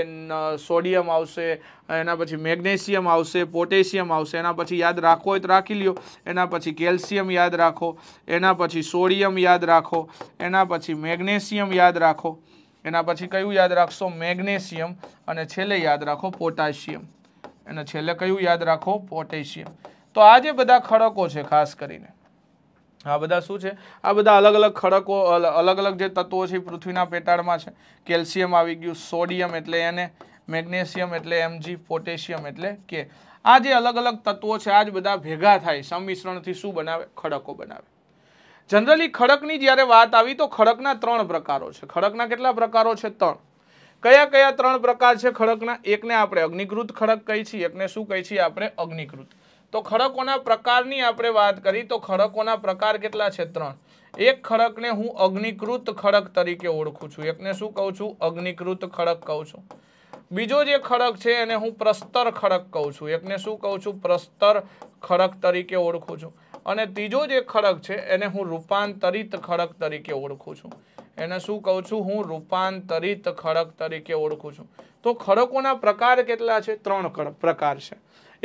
સોડિયમ આવશે એના પછી મેગ્નેશિયમ આવશે પોટેશિયમ આવશે એના પછી યાદ રાખો હોય તો રાખી લ્યો એના પછી કેલ્શિયમ યાદ રાખો એના પછી સોડિયમ યાદ રાખો એના પછી મેગ્નેશિયમ યાદ રાખો એના પછી કયું યાદ રાખશો મેગ્નેશિયમ અને છેલ્લે યાદ રાખો પોટાશિયમ અને છેલ્લે કયું યાદ રાખો પોટેશિયમ તો આ જે બધા ખડકો છે ખાસ કરીને આ બધા શું છે આ બધા અલગ અલગ ખડકો અલગ અલગ જે તત્વો છે પૃથ્વીના પેટાળમાં છે કેલ્શિયમ આવી ગયું સોડિયમ એટલે એને મેગ્નેશિયમ એટલે એમજી પોટેશિયમ એટલે કે આ જે અલગ અલગ તત્વો છે આ જ બધા ભેગા થાય સંમિશ્રણથી શું બનાવે ખડકો બનાવે જનરલી ખડકની જ્યારે વાત આવી તો ખડકના ત્રણ પ્રકારો છે ખડકના કેટલા પ્રકારો છે ત્રણ કયા કયા ત્રણ પ્રકાર છે ખડકના એકને આપણે અગ્નિકૃત ખડક કહી છીએ એકને શું કહી છીએ આપણે અગ્નિકૃત તો ખડકોના પ્રકારની આપણે વાત કરી તો ખડકોના પ્રકાર કેટલા છે ત્રણ એક ખડકને હું અગ્નિકૃત ખડક તરીકે ઓળખું છું એકને શું કહું છું અગ્નિકૃત ખડક કહું છું બીજો જે ખડક છે એને હું પ્રસ્તર ખડક કહું છું એકને શું કહું છું પ્રસ્તર ખડક તરીકે ઓળખું છું અને ત્રીજો જે ખડક છે એને હું રૂપાંતરિત ખડક તરીકે ઓળખું છું એને શું કહું છું હું રૂપાંતરિત ખડક તરીકે ઓળખું છું તો ખડકોના પ્રકાર કેટલા છે ત્રણ પ્રકાર છે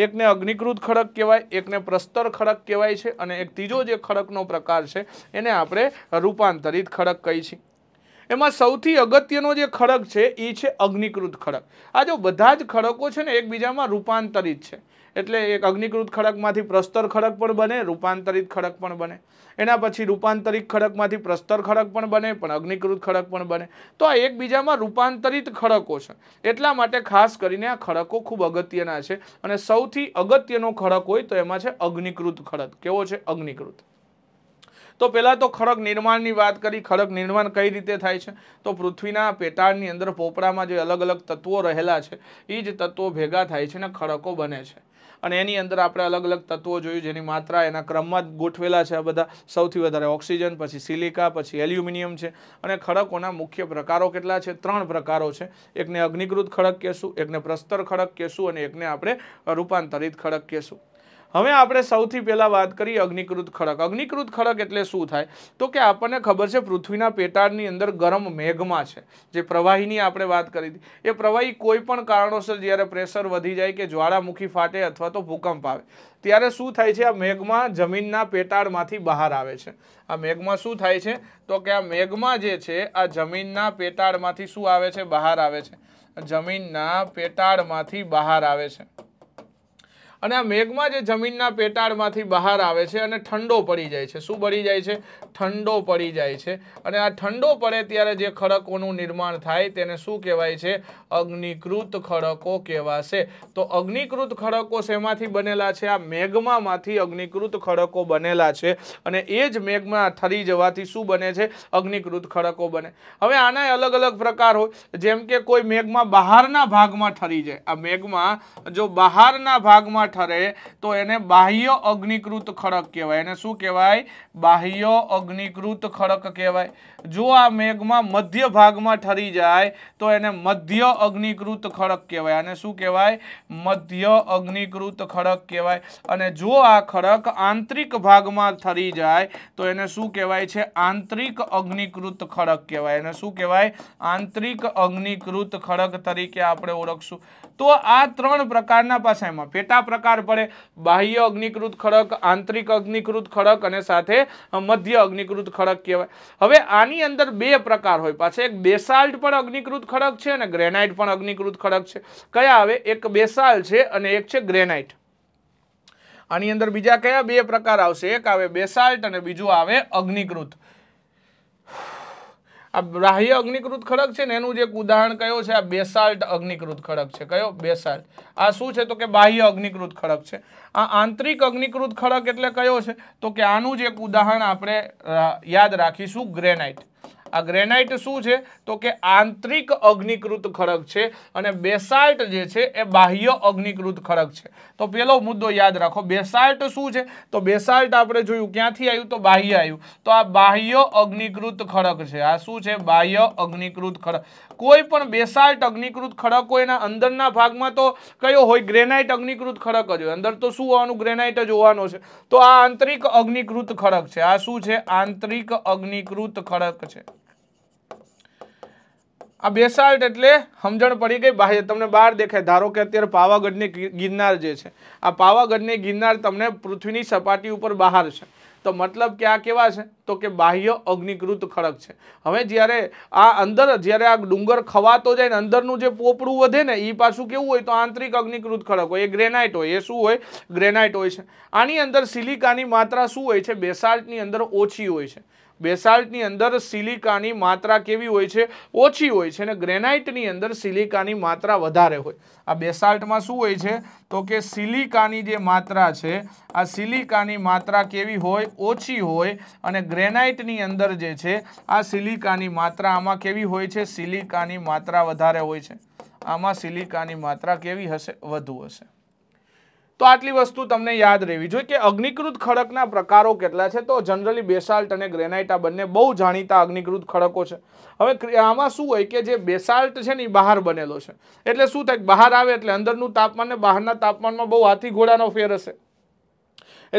એકને અગ્નિકૃત ખડક કહેવાય એકને પ્રસ્તર ખડક કહેવાય છે અને એક ત્રીજો જે ખડકનો પ્રકાર છે એને આપણે રૂપાંતરિત ખડક કહી છીએ એમાં સૌથી અગત્યનો જે ખડક છે એ છે અગ્નિકૃત ખડક આ જો બધા જ ખડકો છે ને એકબીજામાં રૂપાંતરિત છે એટલે એક અગ્નિકૃત ખડકમાંથી પ્રસ્તર ખડક પણ બને રૂપાંતરિત ખડક પણ બને એના પછી રૂપાંતરિત ખડકમાંથી પ્રસ્તર ખડક પણ બને પણ અગ્નિકૃત ખડક પણ બને તો આ એકબીજામાં રૂપાંતરિત ખડકો છે એટલા માટે ખાસ કરીને આ ખડકો ખૂબ અગત્યના છે અને સૌથી અગત્યનો ખડક હોય તો એમાં છે અગ્નિકૃત ખડક કેવો છે અગ્નિકૃત તો પહેલાં તો ખડક નિર્માણની વાત કરી ખડક નિર્માણ કઈ રીતે થાય છે તો પૃથ્વીના પેટાળની અંદર પોપરામાં જે અલગ અલગ તત્વો રહેલા છે એ જ તત્વો ભેગા થાય છે ને ખડકો બને છે અને એની અંદર આપણે અલગ અલગ તત્વો જોયું જેની માત્રા એના ક્રમમાં ગોઠવેલા છે આ બધા સૌથી વધારે ઓક્સિજન પછી સિલિકા પછી એલ્યુમિનિયમ છે અને ખડકોના મુખ્ય પ્રકારો કેટલા છે ત્રણ પ્રકારો છે એકને અગ્નિકૃત ખડક કહેશું એકને પ્રસ્તર ખડક કહેશું અને એકને આપણે રૂપાંતરિત ખડક કહેશું હવે આપણે સૌથી પહેલાં વાત કરીએ અગ્નિકૃત ખડક અગ્નિકૃત ખડક એટલે શું થાય તો કે આપણને ખબર છે પૃથ્વીના પેટાળની અંદર ગરમ મેઘમાં છે જે પ્રવાહીની આપણે વાત કરી હતી એ પ્રવાહી કોઈ પણ કારણોસર જ્યારે પ્રેશર વધી જાય કે જ્વાળામુખી ફાટે અથવા તો ભૂકંપ આવે ત્યારે શું થાય છે આ મેઘમાં જમીનના પેટાળમાંથી બહાર આવે છે આ મેઘમાં શું થાય છે તો કે આ મેઘમાં જે છે આ જમીનના પેટાળમાંથી શું આવે છે બહાર આવે છે જમીનના પેટાળમાંથી બહાર આવે છે અને આ મેઘમાં જે જમીનના પેટાળમાંથી બહાર આવે છે અને ઠંડો પડી જાય છે શું બળી જાય છે ઠંડો પડી જાય છે અને આ ઠંડો પડે ત્યારે જે ખડકોનું નિર્માણ થાય તેને શું કહેવાય છે અગ્નિકૃત ખડકો કહેવાશે તો અગ્નિકૃત ખડકો શેમાંથી બનેલા છે આ મેઘમામાંથી અગ્નિકૃત ખડકો બનેલા છે અને એ જ મેઘમાં ઠરી જવાથી શું બને છે અગ્નિકૃત ખડકો બને હવે આના અલગ અલગ પ્રકાર હોય જેમ કે કોઈ મેઘમાં બહારના ભાગમાં ઠરી જાય આ મેઘમાં જો બહારના ભાગમાં ઠરે તો એને બાહ્ય અગ્નિકૃત ખડક કહેવાય એને શું કહેવાય બાહ્ય અગ્નિકૃત ખડક કહેવાય જો આ મેઘમાં મધ્ય ભાગમાં ઠરી જાય તો એને મધ્ય અગ્નિકૃત ખડક કહેવાય અને શું કહેવાય મધ્ય અગ્નિકૃત ખડક કહેવાય અને જો આ ખડક આંતરિક ભાગમાં ઠરી જાય તો એને શું કહેવાય છે આંતરિક અગ્નિકૃત ખડક કહેવાય એને શું કહેવાય આંતરિક અગ્નિકૃત ખડક તરીકે આપણે ઓળખશું તો આ ત્રણ પ્રકારના પાસામાં પેટા પ્રકાર પડે બાહ્ય અગ્નિકૃત ખડક આંતરિક અગ્નિકૃત ખડક અને સાથે મધ્ય અગ્નિકૃત ખડક કહેવાય હવે આની અંદર બે પ્રકાર હોય પાછા એક બેસાલ્ટ પણ અગ્નિકૃત ખડક છે અને ગ્રેનાઇટ પણ અગ્નિકૃત ખડક છે કયા આવે એક બેસાલ્ટ છે અને એક છે ગ્રેનાઇટ આની અંદર બીજા કયા બે પ્રકાર આવશે એક આવે બેસાલ્ટ અને બીજું આવે અગ્નિકૃત આ બાહ્ય અગ્નિકૃત ખડક છે ને એનું જે ઉદાહરણ કયો છે આ બેસાલ્ટ અગ્નિકૃત ખડક છે કયો બેસાલ્ટ આ શું છે તો કે બાહ્ય અગ્નિકૃત ખડક છે આ આંતરિક અગ્નિકૃત ખડક એટલે કયો છે તો કે આનું જે ઉદાહરણ આપણે યાદ રાખીશું ગ્રેનાઇટ આ ગ્રેનાઇટ શું છે તો કે આંતરિક અગ્નિકૃત ખડક છે અને બેસાલ્ટ જે છે એ બાહ્ય અગ્નિકૃત ખડક છે તો પેલો મુદ્દો યાદ રાખો બેસાલ્ટ શું છે તો બેસાલ્ટ આપણે જોયું ક્યાંથી આવ્યું તો બાહ્ય આવ્યું તો આ બાહ્ય અગ્નિકૃત ખડક છે આ શું છે બાહ્ય અગ્નિકૃત ખડક કોઈ પણ બેસાલ્ટ અગ્નિકૃત ખડકો એના અંદરના ભાગમાં તો કયો હોય ગ્રેનાઇટ અગ્નિકૃત ખડક જ હોય અંદર તો શું હોવાનું ગ્રેનાઇટ જ હોવાનો છે તો આ આંતરિક અગ્નિકૃત ખડક છે આ શું છે આંતરિક અગ્નિકૃત ખડક છે આ બેસાલ્ટ એટલે સમજણ પડી ગઈ બાહ્ય તમને બહાર દેખાય ધારો કે અત્યારે પાવાગઢની ગિરનાર જે છે આ પાવાગઢની ગિરનાર તમને પૃથ્વીની સપાટી ઉપર બહાર છે તો મતલબ કે આ કેવા છે તો કે બાહ્ય અગ્નિકૃત ખડક છે હવે જ્યારે આ અંદર જ્યારે આ ડુંગર ખવાતો જાય ને અંદરનું જે પોપડું વધે ને એ પાછું કેવું હોય તો આંતરિક અગ્નિકૃત ખડક હોય એ ગ્રેનાઇટ હોય એ શું હોય ગ્રેનાઇટ હોય છે આની અંદર સિલિકાની માત્રા શું હોય છે બેસાલ્ટની અંદર ઓછી હોય છે બેસાલ્ટની અંદર સિલિકાની માત્રા કેવી હોય છે ઓછી હોય છે અને ગ્રેનાઇટની અંદર સિલિકાની માત્રા વધારે હોય આ બેસાલ્ટમાં શું હોય છે તો કે સિલિકાની જે માત્રા છે આ સિલિકાની માત્રા કેવી હોય ઓછી હોય અને ગ્રેનાઇટની અંદર જે છે આ સિલિકાની માત્રા આમાં કેવી હોય છે સિલિકાની માત્રા વધારે હોય છે આમાં સિલિકાની માત્રા કેવી હશે વધુ હશે તો આટલી વસ્તુ તમને યાદ રહેવી જોઈએ કે અગ્નિકૃત ખડકના પ્રકારો કેટલા છે તો જનરલી બેસાલ્ટ અને ગ્રેનાઇટ આ બંને બહુ જાણીતા અગ્નિકૃત ખડકો છે હવે આમાં શું હોય કે જે બેસાલ્ટ છે ને એ બહાર બનેલો છે એટલે શું થાય બહાર આવે એટલે અંદરનું તાપમાન ને બહારના તાપમાનમાં બહુ હાથી ઘોડાનો ફેર હશે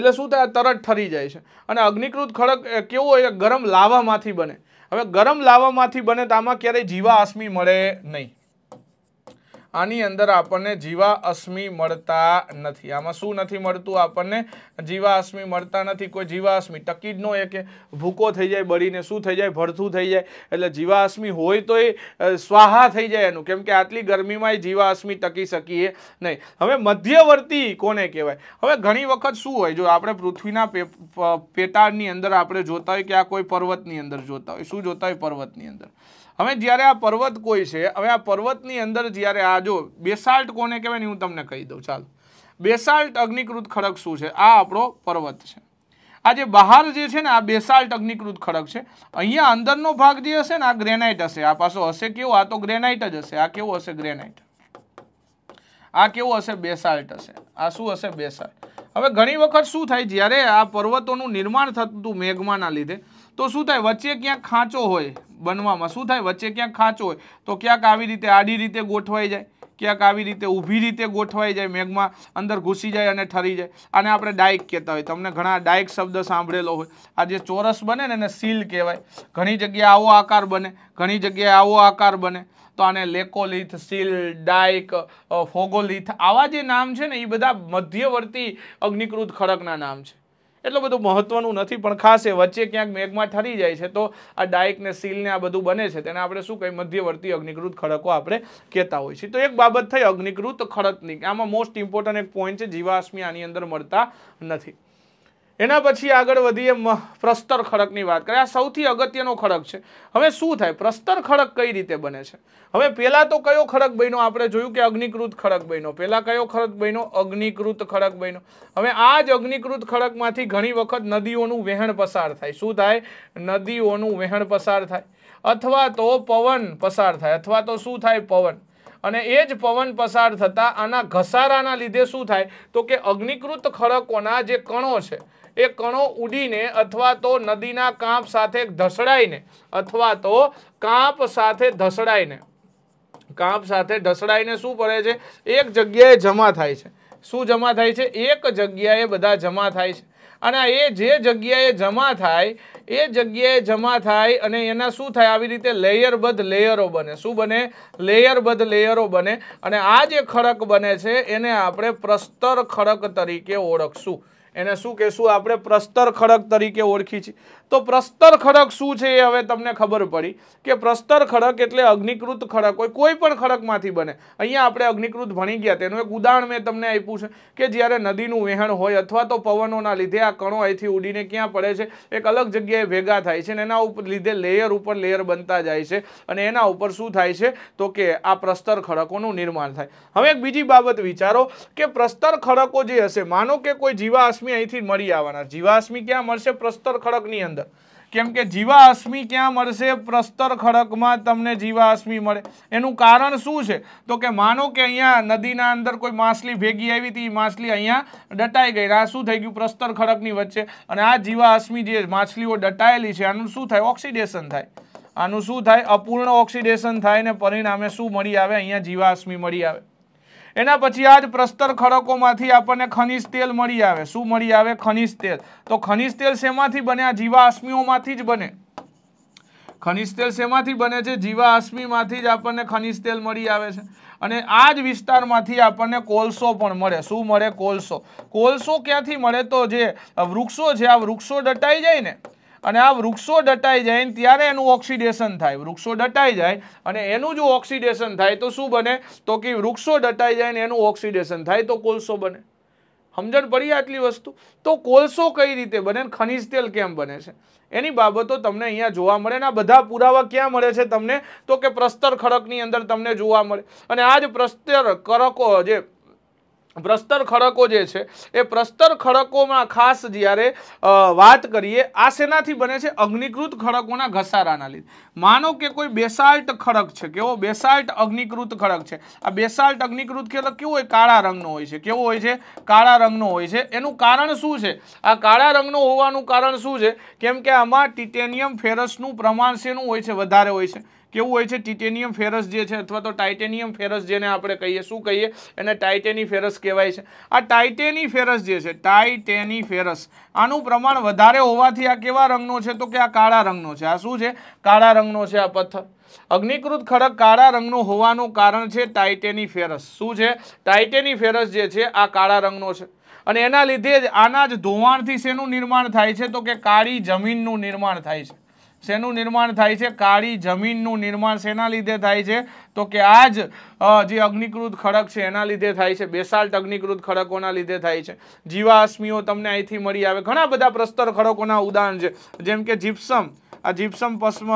એટલે શું થાય તરત ઠરી જાય છે અને અગ્નિકૃત ખડક કેવો હોય ગરમ લાવામાંથી બને હવે ગરમ લાવામાંથી બને તો આમાં ક્યારેય જીવાશ્મી મળે નહીં આની અંદર આપણને જીવાશ્મી મળતા નથી આમાં શું નથી મળતું આપણને જીવાશ્મી મળતા નથી કોઈ જીવાશ્મી ટકી જ ન હોય કે ભૂકો થઈ જાય બળીને શું થઈ જાય ભરથું થઈ જાય એટલે જીવાશ્મી હોય તો એ સ્વાહા થઈ જાય એનું કેમકે આટલી ગરમીમાં એ જીવાશ્મી ટકી શકીએ નહીં હવે મધ્યવર્તી કોને કહેવાય હવે ઘણી વખત શું હોય જો આપણે પૃથ્વીના પેટાળની અંદર આપણે જોતા હોય કે આ કોઈ પર્વતની અંદર જોતા હોય શું જોતા હોય પર્વતની અંદર હવે જ્યારે આ પર્વત કોઈ છે હવે આ પર્વતની અંદર જ્યારે આ જો બેસાલ્ટ કોને કહેવાય ને હું તમને કહી દઉં ચાલો બેસાલ્ટ અગ્નિકૃત ખડક શું છે આ આપણો પર્વત છે આ જે બહાર જે છે ને આ બેસાલ્ટ અગ્નિકૃત ખડક છે અહીંયા અંદરનો ભાગ જે હશે ને આ ગ્રેનાઇટ હશે આ પાછો હશે કેવો આ તો ગ્રેનાઇટ જ હશે આ કેવો હશે ગ્રેનાઇટ આ કેવો હશે બેસાલ્ટ હશે આ શું હશે બેસાલ્ટ હવે ઘણી વખત શું થાય જ્યારે આ પર્વતોનું નિર્માણ થતું હતું મેઘમાના લીધે તો શું થાય વચ્ચે ક્યાંક ખાંચો હોય બનવામાં શું થાય વચ્ચે ક્યાંક ખાંચો હોય તો ક્યાંક આવી રીતે આડી રીતે ગોઠવાઈ જાય ક્યાંક આવી રીતે ઊભી રીતે ગોઠવાઈ જાય મેઘમાં અંદર ઘૂસી જાય અને ઠરી જાય આને આપણે ડાયક કહેતા હોય તમને ઘણા ડાયક શબ્દ સાંભળેલો હોય આ જે ચોરસ બને ને એને સીલ કહેવાય ઘણી જગ્યાએ આવો આકાર બને ઘણી જગ્યાએ આવો આકાર બને તો આને લેકોલિથ સીલ ડાયક ફોગોલિથ આવા જે નામ છે ને એ બધા મધ્યવર્તી અગ્નિકૃત ખડકના નામ છે એટલું બધું મહત્વનું નથી પણ ખાસ એ વચ્ચે ક્યાંક મેઘમાં ઠરી જાય છે તો આ ડાયક ને સીલ આ બધું બને છે તેને આપણે શું કહીએ મધ્યવર્તી અગ્નિકૃત ખડકો આપણે કહેતા હોઈએ છીએ તો એક બાબત થઈ અગ્નિકૃત ખડકની આમાં મોસ્ટ ઇમ્પોર્ટન્ટ એક પોઈન્ટ છે જીવાશ્મી આની અંદર મળતા નથી એના પછી આગળ વધીએ પ્રસ્તર ખડકની વાત કરીએ આ સૌથી અગત્યનો ખડક છે હવે શું થાય પ્રસ્તર ખડક કઈ રીતે બને છે હવે પહેલાં તો કયો ખડક બન્યો આપણે જોયું કે અગ્નિકૃત ખડક બન્યો પહેલાં કયો ખડક બન્યો અગ્નિકૃત ખડક બન્યો હવે આ જ અગ્નિકૃત ખડકમાંથી ઘણી વખત નદીઓનું વહેણ પસાર થાય શું થાય નદીઓનું વહેણ પસાર થાય અથવા તો પવન પસાર થાય અથવા તો શું થાય પવન અને એ જ પવન પસાર થતાં આના ઘસારાના લીધે શું થાય તો કે અગ્નિકૃત ખડકોના જે કણો છે એ કણો ઉડીને અથવા તો નદીના કાંપ સાથે ધસડાઈને અથવા તો કાંપ સાથે ધસડાઈને કાંપ સાથે ઢસડાઈને શું પડે છે એક જગ્યાએ જમા થાય છે શું જમા થાય છે એક જગ્યાએ બધા જમા થાય છે અને એ જે જગ્યાએ જમા થાય એ જગ્યાએ જમા થાય અને એના શું થાય આવી રીતે લેયરબદ્ધ લેયરો બને શું બને લેયરબદ્ધ લેયરો બને અને આ જે ખડક બને છે એને આપણે પ્રસ્તર ખડક તરીકે ઓળખશું એને શું કહેશું આપણે પ્રસ્તર ખડક તરીકે ઓળખી છીએ તો પ્રસ્તર ખડક શું છે એ હવે તમને ખબર પડી કે પ્રસ્તર ખડક એટલે અગ્નિકૃત ખડક હોય કોઈ પણ ખડકમાંથી બને અહીંયા આપણે અગ્નિકૃત ભણી ગયા તેનું એક ઉદાહરણ મેં તમને આપ્યું છે કે જ્યારે નદીનું વહેણ હોય અથવા તો પવનોના લીધે આ કણો અહીંથી ઉડીને ક્યાં પડે છે એક અલગ જગ્યાએ ભેગા થાય છે અને એના ઉપર લીધે લેયર ઉપર લેયર બનતા જાય છે અને એના ઉપર શું થાય છે તો કે આ પ્રસ્તર ખડકોનું નિર્માણ થાય હવે એક બીજી બાબત વિચારો કે પ્રસ્તર ખડકો જે હશે માનો કે કોઈ જીવાશ્મી અહીંથી મળી આવવાના જીવાશ્મી ક્યાં મળશે પ્રસ્તર ખડકની અંદર અંદર કેમ કે જીવાશ્મી ક્યાં મળશે પ્રસ્તર ખડકમાં તમને જીવાશ્મી મળે એનું કારણ શું છે તો કે માનો કે અહીંયા નદીના અંદર કોઈ માછલી ભેગી આવી હતી માછલી અહીંયા ડટાઈ ગઈ આ શું થઈ ગયું પ્રસ્તર ખડકની વચ્ચે અને આ જીવાશ્મી જે માછલીઓ ડટાયેલી છે આનું શું થાય ઓક્સિડેશન થાય આનું શું થાય અપૂર્ણ ઓક્સિડેશન થાય ને પરિણામે શું મળી આવે અહીંયા જીવાશ્મી મળી આવે એના પછી આ જ પ્રસ્તર ખડકોમાંથી આપણને ખનિજ તેલ મળી આવે શું મળી આવે ખનિજ તેલ તો ખનિજ તેલ શેમાંથી બને આ જીવાશ્મીઓમાંથી જ બને ખનિજ તેલ શેમાંથી બને છે જીવાશ્મીમાંથી જ આપણને ખનિજ તેલ મળી આવે છે અને આ જ વિસ્તારમાંથી આપણને કોલસો પણ મળે શું મળે કોલસો કોલસો ક્યાંથી મળે તો જે વૃક્ષો છે આ વૃક્ષો દટાઈ જાય ને અને આ વૃક્ષો દટાઈ જાય ને ત્યારે એનું ઓક્સિડેશન થાય વૃક્ષો ડટાઈ જાય અને એનું જો ઓક્સિડેશન થાય તો શું બને તો કે વૃક્ષો ડટાઈ જાય ને એનું ઓક્સિડેશન થાય તો કોલસો બને સમજણ પડી આટલી વસ્તુ તો કોલસો કઈ રીતે બને ખનિજ તેલ કેમ બને છે એની બાબતો તમને અહીંયા જોવા મળે ને આ બધા પુરાવા ક્યાં મળે છે તમને તો કે પ્રસ્તર ખડકની અંદર તમને જોવા મળે અને આ જ પ્રસ્તર કરકો જે પ્રસ્તર ખડકો જે છે એ પ્રસ્તર ખડકોમાં ખાસ જ્યારે વાત કરીએ આ શેનાથી બને છે અગ્નિકૃત ખડકોના ઘસારાના લીધે માનો કે કોઈ બેસાલ્ટ ખડક છે કેવો બેસાલ્ટ અગ્નિકૃત ખડક છે આ બેસાલ્ટ અગ્નિકૃત ખડક કેવો હોય કાળા રંગનો હોય છે કેવો હોય છે કાળા રંગનો હોય છે એનું કારણ શું છે આ કાળા રંગનો હોવાનું કારણ શું છે કેમ કે આમાં ટિટેનિયમ ફેરસનું પ્રમાણ શેનું હોય છે વધારે હોય છે કેવું હોય છે ટિટેનિયમ ફેરસ જે છે અથવા તો ટાઇટેનિયમ ફેરસ જેને આપણે કહીએ શું કહીએ એને ટાઇટેની ફેરસ કહેવાય છે આ ટાઇટેની ફેરસ જે છે ટાઇટેની ફેરસ આનું પ્રમાણ વધારે હોવાથી આ કેવા રંગનો છે તો કે આ કાળા રંગનો છે આ શું છે કાળા રંગનો છે આ પથ્થર અગ્નિકૃત ખડક કાળા રંગનો હોવાનું કારણ છે ટાઇટેની ફેરસ શું છે ટાઇટેની ફેરસ જે છે આ કાળા રંગનો છે અને એના લીધે જ આના જ ધોવાણથી શેનું નિર્માણ થાય છે તો કે કાળી જમીનનું નિર્માણ થાય છે શેનું નિર્માણ થાય છે કાળી જમીનનું નિર્માણ શેના લીધે થાય છે તો કે આ જ જે અગ્નિકૃત ખડક છે એના લીધે થાય છે બેસાલ્ટ અગ્નિકૃત ખડકોના લીધે થાય છે જીવાશ્મીઓ તમને અહીંથી મળી આવે ઘણા બધા પ્રસ્તર ખડકોના ઉદાહરણ છે જેમ કે જીપ્સમ આ જીપ્સમ પશ્મ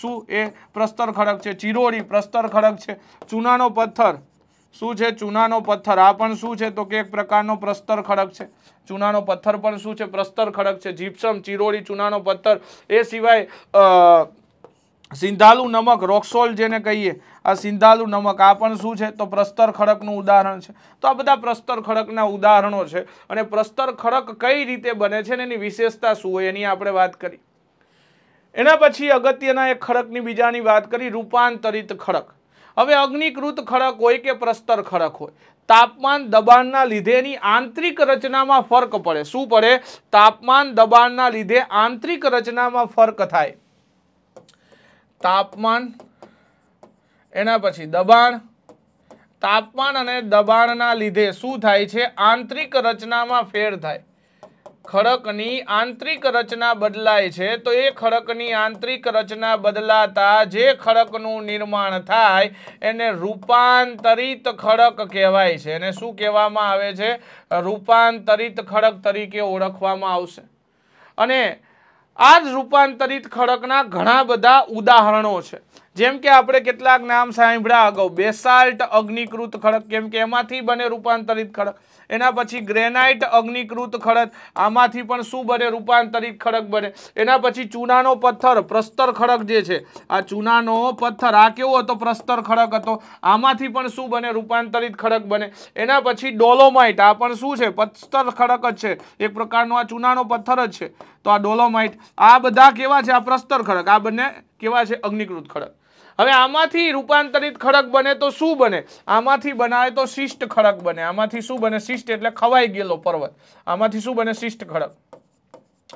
શું એ પ્રસ્તર ખડક છે ચિરોડી પ્રસ્તર ખડક છે ચૂનાનો પથ્થર શું છે ચૂનાનો પથ્થર આ પણ શું છે તો કે એક પ્રકારનો પ્રસ્તર ખડક છે ચૂનાનો પથ્થર પણ શું છે પ્રસ્તર ખડક છે જીપ્સમ ચિરોડી ચૂનાનો પથ્થર એ સિવાય સિંધાલુ નમક રોક્સોલ જેને કહીએ આ સિંધાલુ નમક આ પણ શું છે તો પ્રસ્તર ખડકનું ઉદાહરણ છે તો આ બધા પ્રસ્તર ખડકના ઉદાહરણો છે અને પ્રસ્તર ખડક કઈ રીતે બને છે ને એની વિશેષતા શું હોય એની આપણે વાત કરી એના પછી અગત્યના એક ખડકની બીજાની વાત કરી રૂપાંતરિત ખડક હવે અગ્નિકૃત ખડક હોય કે પ્રસ્તર ખડક હોય તાપમાન દબાણના લીધેની આંતરિક રચનામાં ફર્ક પડે શું પડે તાપમાન દબાણના લીધે આંતરિક રચનામાં ફર્ક થાય તાપમાન એના પછી દબાણ તાપમાન અને દબાણના લીધે શું થાય છે આંતરિક રચનામાં ફેર થાય ખડકની આંતરિક રચના બદલાય છે તો એ ખડકની આંતરિક રચના બદલાતા જે ખડકનું નિર્માણ થાય એને રૂપાંતરિત ખડક કહેવાય છે એને શું કહેવામાં આવે છે રૂપાંતરિત ખડક તરીકે ઓળખવામાં આવશે અને આ જ રૂપાંતરિત ખડકના ઘણા બધા ઉદાહરણો છે જેમ કે આપણે કેટલાક નામ સાંભળ્યા અગાઉ બેસાલ્ટ અગ્નિકૃત ખડક કેમ કે એમાંથી બને રૂપાંતરિત ખડક એના પછી ગ્રેનાઇટ અગ્નિકૃત ખડક આમાંથી પણ શું બને રૂપાંતરિત ખડક બને એના પછી ચૂનાનો પથ્થર પ્રસ્તર ખડક જે છે આ ચૂનાનો પથ્થર આ કેવો હતો પ્રસ્તર ખડક હતો આમાંથી પણ શું બને રૂપાંતરિત ખડક બને એના પછી ડોલોમાઇટ આ પણ શું છે પથ્થર ખડક જ છે એક પ્રકારનો આ ચૂનાનો પથ્થર જ છે તો આ ડોલોમાઇટ આ બધા કેવા છે આ પ્રસ્તર ખડક આ બંને કેવા છે અગ્નિકૃત ખડક હવે આમાંથી રૂપાંતરિત ખડક બને તો શું બને આમાંથી બનાવે તો શિષ્ટ ખડક બને આમાંથી શું બને શિષ્ટ એટલે ખવાઈ ગયેલો પર્વત આમાંથી શું બને શિષ્ટ ખડક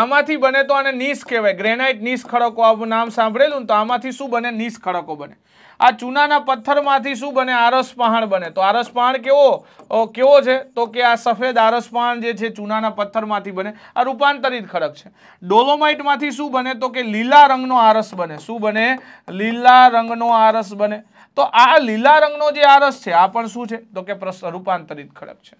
આમાંથી બને તો આને નીસ કહેવાય ગ્રેનાઇટ નીસ ખડકો આ નામ સાંભળેલું ને તો આમાંથી શું બને નીસ ખડકો બને આ ચૂનાના પથ્થરમાંથી શું બને આરસપહાણ બને તો આરસપહાણ કેવો કેવો છે તો કે આ સફેદ આરસ જે છે ચૂનાના પથ્થરમાંથી બને આ રૂપાંતરિત ખડક છે ડોલોમાઇટમાંથી શું બને તો કે લીલા રંગનો આરસ બને શું બને લીલા રંગનો આરસ બને તો આ લીલા રંગનો જે આરસ છે આ પણ શું છે તો કે રૂપાંતરિત ખડક છે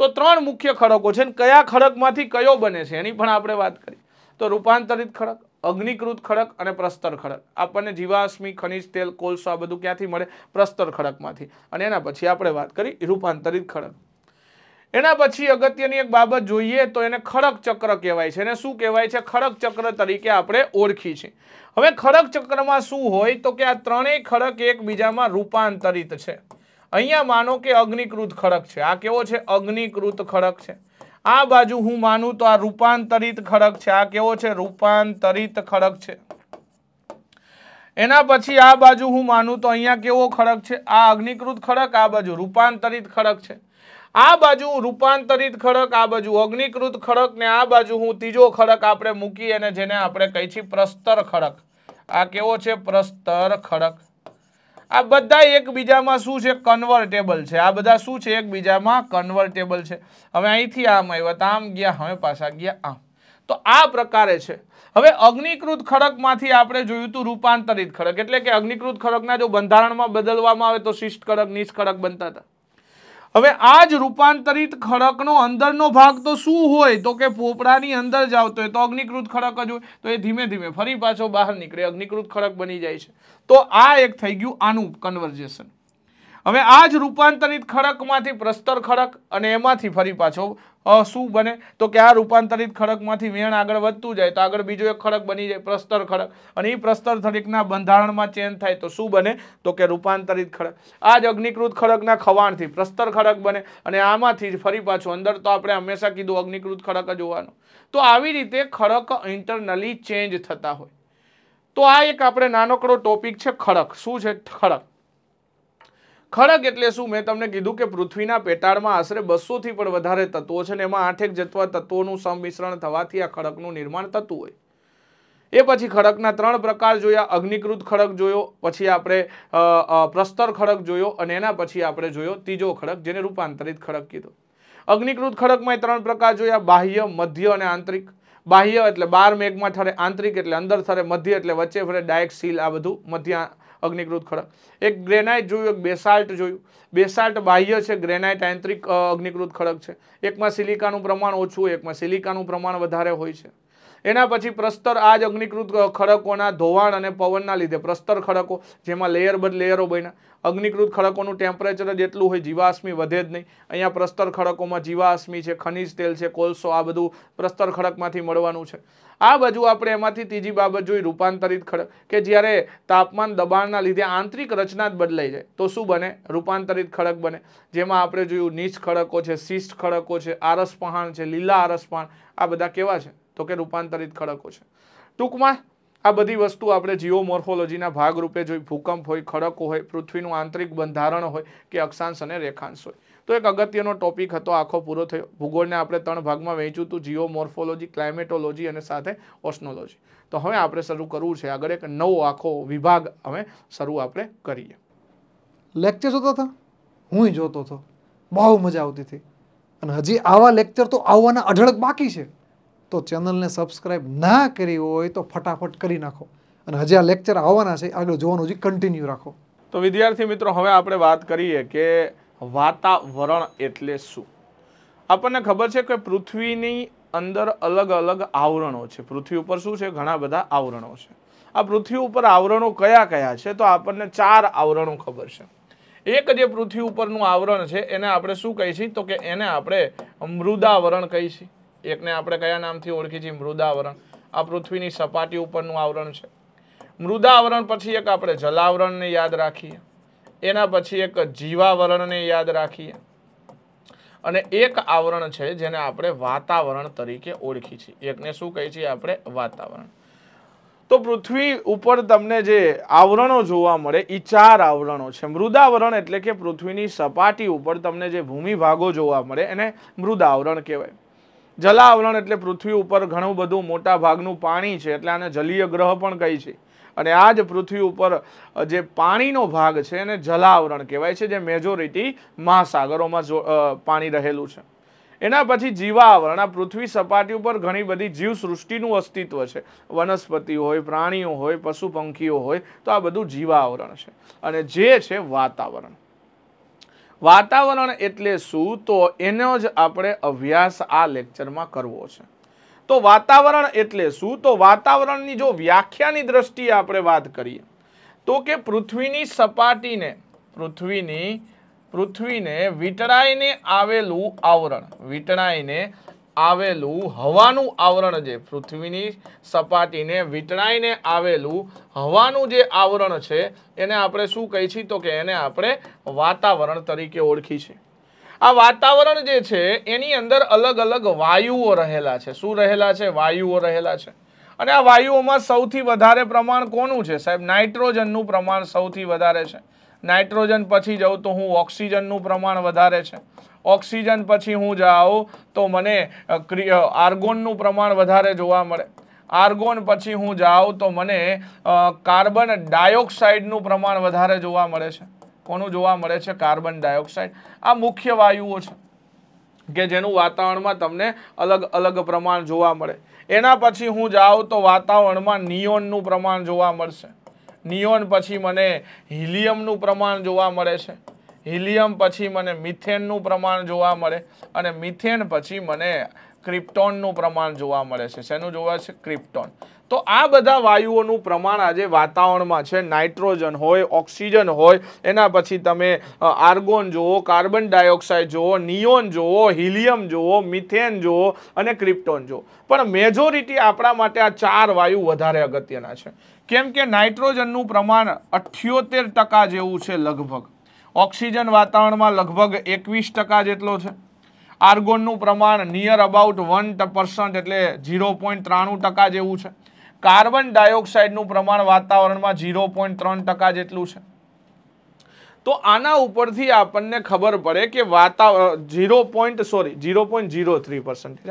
તો ત્રણ મુખ્ય ખડકો છે કયા ખડકમાંથી કયો બને છે એની પણ આપણે વાત કરી તો રૂપાંતરિત ખડક અગ્નિકૃત ખડક અને પ્રસ્તર ખડક આપણને જીવાશ્મી ખનિજ તેલ કોલસો આ બધું ક્યાંથી મળે પ્રસ્તર ખડકમાંથી અને એના પછી આપણે વાત કરી રૂપાંતરિત ખડક એના પછી અગત્યની એક બાબત જોઈએ તો એને ખડક ચક્ર કહેવાય છે એને શું કહેવાય છે ખડક ચક્ર તરીકે આપણે ઓળખી છે હવે ખડક ચક્રમાં શું હોય તો કે આ ત્રણેય ખડક એકબીજામાં રૂપાંતરિત છે અહીંયા માનો કે અગ્નિકૃત ખડક છે આ કેવો છે અગ્નિકૃત ખડક છે આ બાજુ હું માનું તો આ રૂપાંતરિત ખડક છે આ કેવો છે રૂપાંતરિત ખડક છે એના પછી આ બાજુ હું માનું તો અહીંયા કેવો ખડક છે આ અગ્નિકૃત ખડક આ બાજુ રૂપાંતરિત ખડક છે આ બાજુ રૂપાંતરિત ખડક આ બાજુ અગ્નિકૃત ખડક ને આ બાજુ હું ત્રીજો ખડક આપણે મૂકી અને જેને આપણે કહી છીએ પ્રસ્તર ખડક આ કેવો છે પ્રસ્તર ખડક આ બધા એકબીજામાં શું છે કન્વર્ટેબલ છે આ બધા શું છે એકબીજામાં કન્વર્ટેબલ છે હવે અહીંથી આમ આવ્યા આમ ગયા હવે પાછા ગયા આમ તો આ પ્રકારે છે હવે અગ્નિકૃત ખડકમાંથી આપણે જોયું હતું રૂપાંતરિત ખડક એટલે કે અગ્નિકૃત ખડકના જો બંધારણમાં બદલવામાં આવે તો શિષ્ટ ખડક નિષ્ખડક બનતા હતા હવે આ જ રૂપાંતરિત ખડકનો અંદરનો ભાગ તો શું હોય તો કે પોપડાની અંદર જ આવતો હોય તો અગ્નિકૃત ખડક જ હોય તો એ ધીમે ધીમે ફરી પાછો બહાર નીકળે અગ્નિકૃત ખડક બની જાય છે તો આ એક થઈ ગયું આનું કન્વર્જેશન હવે આ જ રૂપાંતરિત ખડકમાંથી પ્રસ્તર ખડક અને એમાંથી ફરી પાછો શું બને તો કે આ રૂપાંતરિત ખડકમાંથી વેણ આગળ વધતું જાય તો આગળ બીજો એક ખડક બની જાય પ્રસ્તર ખડક અને એ પ્રસ્તર ખડકના બંધારણમાં ચેન્જ થાય તો શું બને તો કે રૂપાંતરિત ખડક આ જ અગ્નિકૃત ખડકના ખવાણથી પ્રસ્તર ખડક બને અને આમાંથી જ ફરી પાછું અંદર તો આપણે હંમેશા કીધું અગ્નિકૃત ખડક જ હોવાનું તો આવી રીતે ખડક ઇન્ટરનલી ચેન્જ થતા હોય તો આ એક આપણે નાનકડો ટોપિક છે ખડક શું છે ખડક ખડક એટલે શું મેં તમને કીધું કે પૃથ્વીના પેટાળમાં આશરે બસોથી પણ વધારે તત્વો છે ને એમાં આઠેક જત્વા તત્વોનું સંમિશ્રણ થવાથી આ ખડકનું નિર્માણ થતું હોય એ પછી ખડકના ત્રણ પ્રકાર જોયા અગ્નિકૃત ખડક જોયો પછી આપણે પ્રસ્તર ખડક જોયો અને એના પછી આપણે જોયો ત્રીજો ખડક જેને રૂપાંતરિત ખડક કીધો અગ્નિકૃત ખડકમાં ત્રણ પ્રકાર જોયા બાહ્ય મધ્ય અને આંતરિક બાહ્ય એટલે બાર મેઘમાં ઠરે આંતરિક એટલે અંદર થરે મધ્ય એટલે વચ્ચે ફરે ડાયક્સીલ આ બધું મધ્ય અગ્નિકૃત ખડક એક ગ્રેનાઇટ જોયું એક બેસાલ્ટ જોયું બેસાલ્ટ બાહ્ય છે ગ્રેનાઇટ આંતરિક અગ્નિકૃત ખડક છે એકમાં સિલિકાનું પ્રમાણ ઓછું એકમાં સિલિકાનું પ્રમાણ વધારે હોય છે એના પછી પ્રસ્તર આ જ અગ્નિકૃત ખડકોના ધોવાણ અને પવનના લીધે પ્રસ્તર ખડકો જેમાં લેયર બદ લેયરો બન્યા અગ્નિકૃત ખડકોનું ટેમ્પરેચર જેટલું હોય જીવાશ્મી વધે જ નહીં અહીંયા પ્રસ્તર ખડકોમાં જીવાશ્મી છે ખનિજ તેલ છે કોલસો આ બધું પ્રસ્તર ખડકમાંથી મળવાનું છે આ બાજુ આપણે એમાંથી ત્રીજી બાબત જોઈ રૂપાંતરિત ખડક કે જ્યારે તાપમાન દબાણના લીધે આંતરિક રચના જ બદલાઈ જાય તો શું બને રૂપાંતરિત ખડક બને જેમાં આપણે જોયું નીચ ખડકો છે શિષ્ટ ખડકો છે આરસપહાણ છે લીલા આરસપહાણ આ બધા કેવા છે તો કે રૂપાંતરિત ખડકો છે ટૂંકમાં આ બધી વસ્તુ આપણે જીઓમોર્ફોલોજીના ભાગરૂપે જોઈ ભૂકંપ હોય ખડકો હોય પૃથ્વીનું આંતરિક બંધારણ હોય કે અક્ષાંશ અને રેખાંશ હોય તો એક અગત્યનો ટોપિક હતો આખો પૂરો થયો ભૂગોળને આપણે ત્રણ ભાગમાં વહેંચ્યું હતું જીઓમોર્ફોલોજી ક્લાઇમેટોલોજી અને સાથે ઓસ્નોલોજી તો હવે આપણે શરૂ કરવું છે આગળ એક નવો આખો વિભાગ હવે શરૂ આપણે કરીએ લેક્ચર જોતો હતો હું જોતો હતો બહુ મજા આવતી હતી અને હજી આવા લેક્ચર તો આવવાના અઢળક બાકી છે તો ચેનલને સબસ્ક્રાઈબ ના કરી હોય તો ફટાફટ કરી નાખો અને હજી આ લેક્ચર આવવાના છે આગળ જોવાનું હજી કન્ટિન્યુ રાખો તો વિદ્યાર્થી મિત્રો હવે આપણે વાત કરીએ કે વાતાવરણ એટલે શું આપણને ખબર છે કે પૃથ્વીની અંદર અલગ અલગ આવરણો છે પૃથ્વી ઉપર શું છે ઘણા બધા આવરણો છે આ પૃથ્વી ઉપર આવરણો કયા કયા છે તો આપણને ચાર આવરણો ખબર છે એક જે પૃથ્વી ઉપરનું આવરણ છે એને આપણે શું કહીએ તો કે એને આપણે મૃદાવરણ કહીએ છીએ એકને આપણે કયા નામથી ઓળખી છીએ મૃદાવરણ આ પૃથ્વીની સપાટી ઉપરનું આવરણ છે મૃદાવરણ પછી એક આપણે જલાવરણને યાદ રાખીએ એના પછી એક જીવાવરણને યાદ રાખીએ અને એક આવરણ છે જેને આપણે વાતાવરણ તરીકે ઓળખી છીએ એકને શું કહીએ છીએ આપણે વાતાવરણ તો પૃથ્વી ઉપર તમને જે આવરણો જોવા મળે એ ચાર આવરણો છે મૃદાવરણ એટલે કે પૃથ્વીની સપાટી ઉપર તમને જે ભૂમિભાગો જોવા મળે એને મૃદાવરણ કહેવાય જલાવરણ એટલે પૃથ્વી ઉપર ઘણું બધું મોટા ભાગનું પાણી છે એટલે આને જલીય ગ્રહ પણ કહી છે અને આ જ પૃથ્વી ઉપર જે પાણીનો ભાગ છે એને જલાવરણ કહેવાય છે જે મેજોરિટી મહાસાગરોમાં પાણી રહેલું છે એના પછી જીવાવરણ આ પૃથ્વી સપાટી ઉપર ઘણી બધી જીવસૃષ્ટિનું અસ્તિત્વ છે વનસ્પતિ હોય પ્રાણીઓ હોય પશુ પંખીઓ હોય તો આ બધું જીવાવરણ છે અને જે છે વાતાવરણ વાતાવરણ એટલે શું તો એનો જ આપણે અભ્યાસ આ લેક્ચરમાં કરવો છે તો વાતાવરણ એટલે શું તો વાતાવરણની જો વ્યાખ્યાની દ્રષ્ટિએ આપણે વાત કરીએ તો કે પૃથ્વીની સપાટીને પૃથ્વીની પૃથ્વીને વીંટળાઈને આવેલું આવરણ વીંટળાઈને આવેલું હવાનું આવરણ જે પૃથ્વીની સપાટીને વીંટળાઈને આવેલું હવાનું જે આવરણ છે એને આપણે શું કહી છીએ તો કે એને આપણે વાતાવરણ તરીકે ઓળખી છે આ વાતાવરણ જે છે એની અંદર અલગ અલગ વાયુઓ રહેલા છે શું રહેલા છે વાયુઓ રહેલા છે અને આ વાયુઓમાં સૌથી વધારે પ્રમાણ કોનું છે સાહેબ નાઇટ્રોજનનું પ્રમાણ સૌથી વધારે છે નાઇટ્રોજન પછી જાઉં તો હું ઓક્સિજનનું પ્રમાણ વધારે છે ઓક્સિજન પછી હું જાઉં તો મને આર્ગોનનું પ્રમાણ વધારે જોવા મળે આર્ગોન પછી હું જાઉં તો મને કાર્બન ડાયોક્સાઇડનું પ્રમાણ વધારે જોવા મળે છે કોનું જોવા મળે છે કાર્બન ડાયોક્સાઇડ આ મુખ્ય વાયુઓ છે કે જેનું વાતાવરણમાં તમને અલગ અલગ પ્રમાણ જોવા મળે એના પછી હું જાઉં તો વાતાવરણમાં નિયોનનું પ્રમાણ જોવા મળશે નિયોન પછી મને હિલિયમનું પ્રમાણ જોવા મળે છે હિલિયમ પછી મને મિથેનનું પ્રમાણ જોવા મળે અને મિથેન પછી મને ક્રિપ્ટોનનું પ્રમાણ જોવા મળે છે શેનું જોવા છે ક્રિપ્ટોન તો આ બધા વાયુઓનું પ્રમાણ આજે વાતાવરણમાં છે નાઇટ્રોજન હોય ઓક્સિજન હોય એના પછી તમે આર્ગોન જુઓ કાર્બન ડાયોક્સાઇડ જુઓ નિયોન જુઓ હિલિયમ જુઓ મિથેન જુઓ અને ક્રિપ્ટોન જુઓ પણ મેજોરિટી આપણા માટે આ ચાર વાયુ વધારે અગત્યના છે કેમ કે નાઇટ્રોજનનું પ્રમાણ અઠ્યોતેર ટકા જેવું છે લગભગ ઓક્સિજન વાતાવરણમાં લગભગ એકવીસ ટકા જેટલો છે આર્ગોનનું પ્રમાણ નિયર અબાઉટ વન પર્સન્ટ એટલે ઝીરો પોઈન્ટ ત્રાણું ટકા જેવું છે કાર્બન ડાયોક્સાઇડનું પ્રમાણ વાતાવરણમાં ઝીરો પોઈન્ટ ત્રણ ટકા જેટલું છે તો આના ઉપરથી આપણને ખબર પડે કે વાતાવરણ zero point sorry zero point zero three percent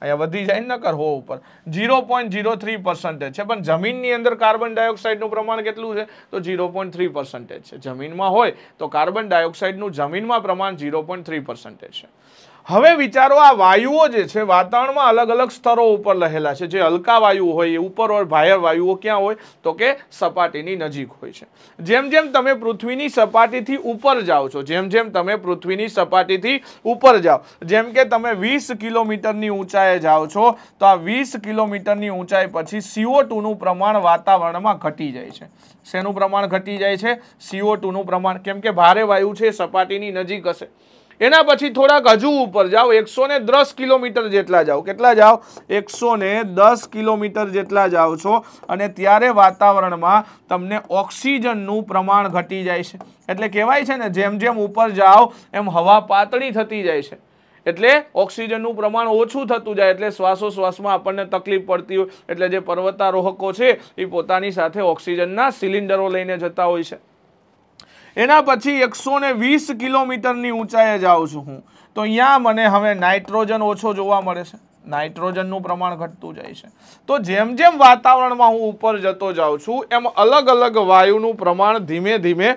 અહીંયા વધી જાય ને નકર હો ઉપર zero point zero three percentage છે પણ જમીનની અંદર કાર્બન ડાયોક્સાઇડનું પ્રમાણ કેટલું છે તો ઝીરો પોઈન્ટ થ્રી પર્સન્ટેજ છે જમીનમાં હોય તો કાર્બન ડાયોક્સાઇડનું જમીનમાં પ્રમાણ ઝીરો પોઈન્ટ થ્રી પર્સન્ટેજ છે હવે વિચારો આ વાયુઓ જે છે વાતાવરણમાં અલગ અલગ સ્તરો ઉપર રહેલા છે જે હલકા વાયુઓ હોય એ ઉપર હોય ભાયર વાયુઓ ક્યાં હોય તો કે સપાટીની નજીક હોય છે જેમ જેમ તમે પૃથ્વીની સપાટીથી ઉપર જાઓ છો જેમ જેમ તમે પૃથ્વીની સપાટીથી ઉપર જાઓ જેમ કે તમે વીસ કિલોમીટરની ઊંચાઈએ જાઓ છો તો આ વીસ કિલોમીટરની ઊંચાઈ પછી સીઓ ટુનું પ્રમાણ વાતાવરણમાં ઘટી જાય છે શેનું પ્રમાણ ઘટી જાય છે સીઓ ટુનું પ્રમાણ કેમ કે ભારે વાયુ છે સપાટીની નજીક હશે એના પછી થોડાક હજુ ઉપર જાઓ એકસો ને દસ કિલોમીટર જેટલા જાઓ કેટલા જાઓ એકસો ને દસ કિલોમીટર જેટલા જાઓ છો અને ત્યારે વાતાવરણમાં તમને ઓક્સિજનનું પ્રમાણ ઘટી જાય છે એટલે કહેવાય છે ને જેમ જેમ ઉપર જાઓ એમ હવા પાતળી થતી જાય છે એટલે ઓક્સિજનનું પ્રમાણ ઓછું થતું જાય એટલે શ્વાસોશ્વાસમાં આપણને તકલીફ પડતી હોય એટલે જે પર્વતારોહકો છે એ પોતાની સાથે ઓક્સિજનના સિલિન્ડરો લઈને જતા હોય છે એના પછી એકસો ને વીસ કિલોમીટરની ઊંચાઈએ જાઉં છું હું તો અહીંયા મને હવે નાઇટ્રોજન ઓછો જોવા મળે છે નાઇટ્રોજનનું પ્રમાણ ઘટતું જાય છે તો જેમ જેમ વાતાવરણમાં હું ઉપર જતો જાઉં છું એમ અલગ અલગ વાયુનું પ્રમાણ ધીમે ધીમે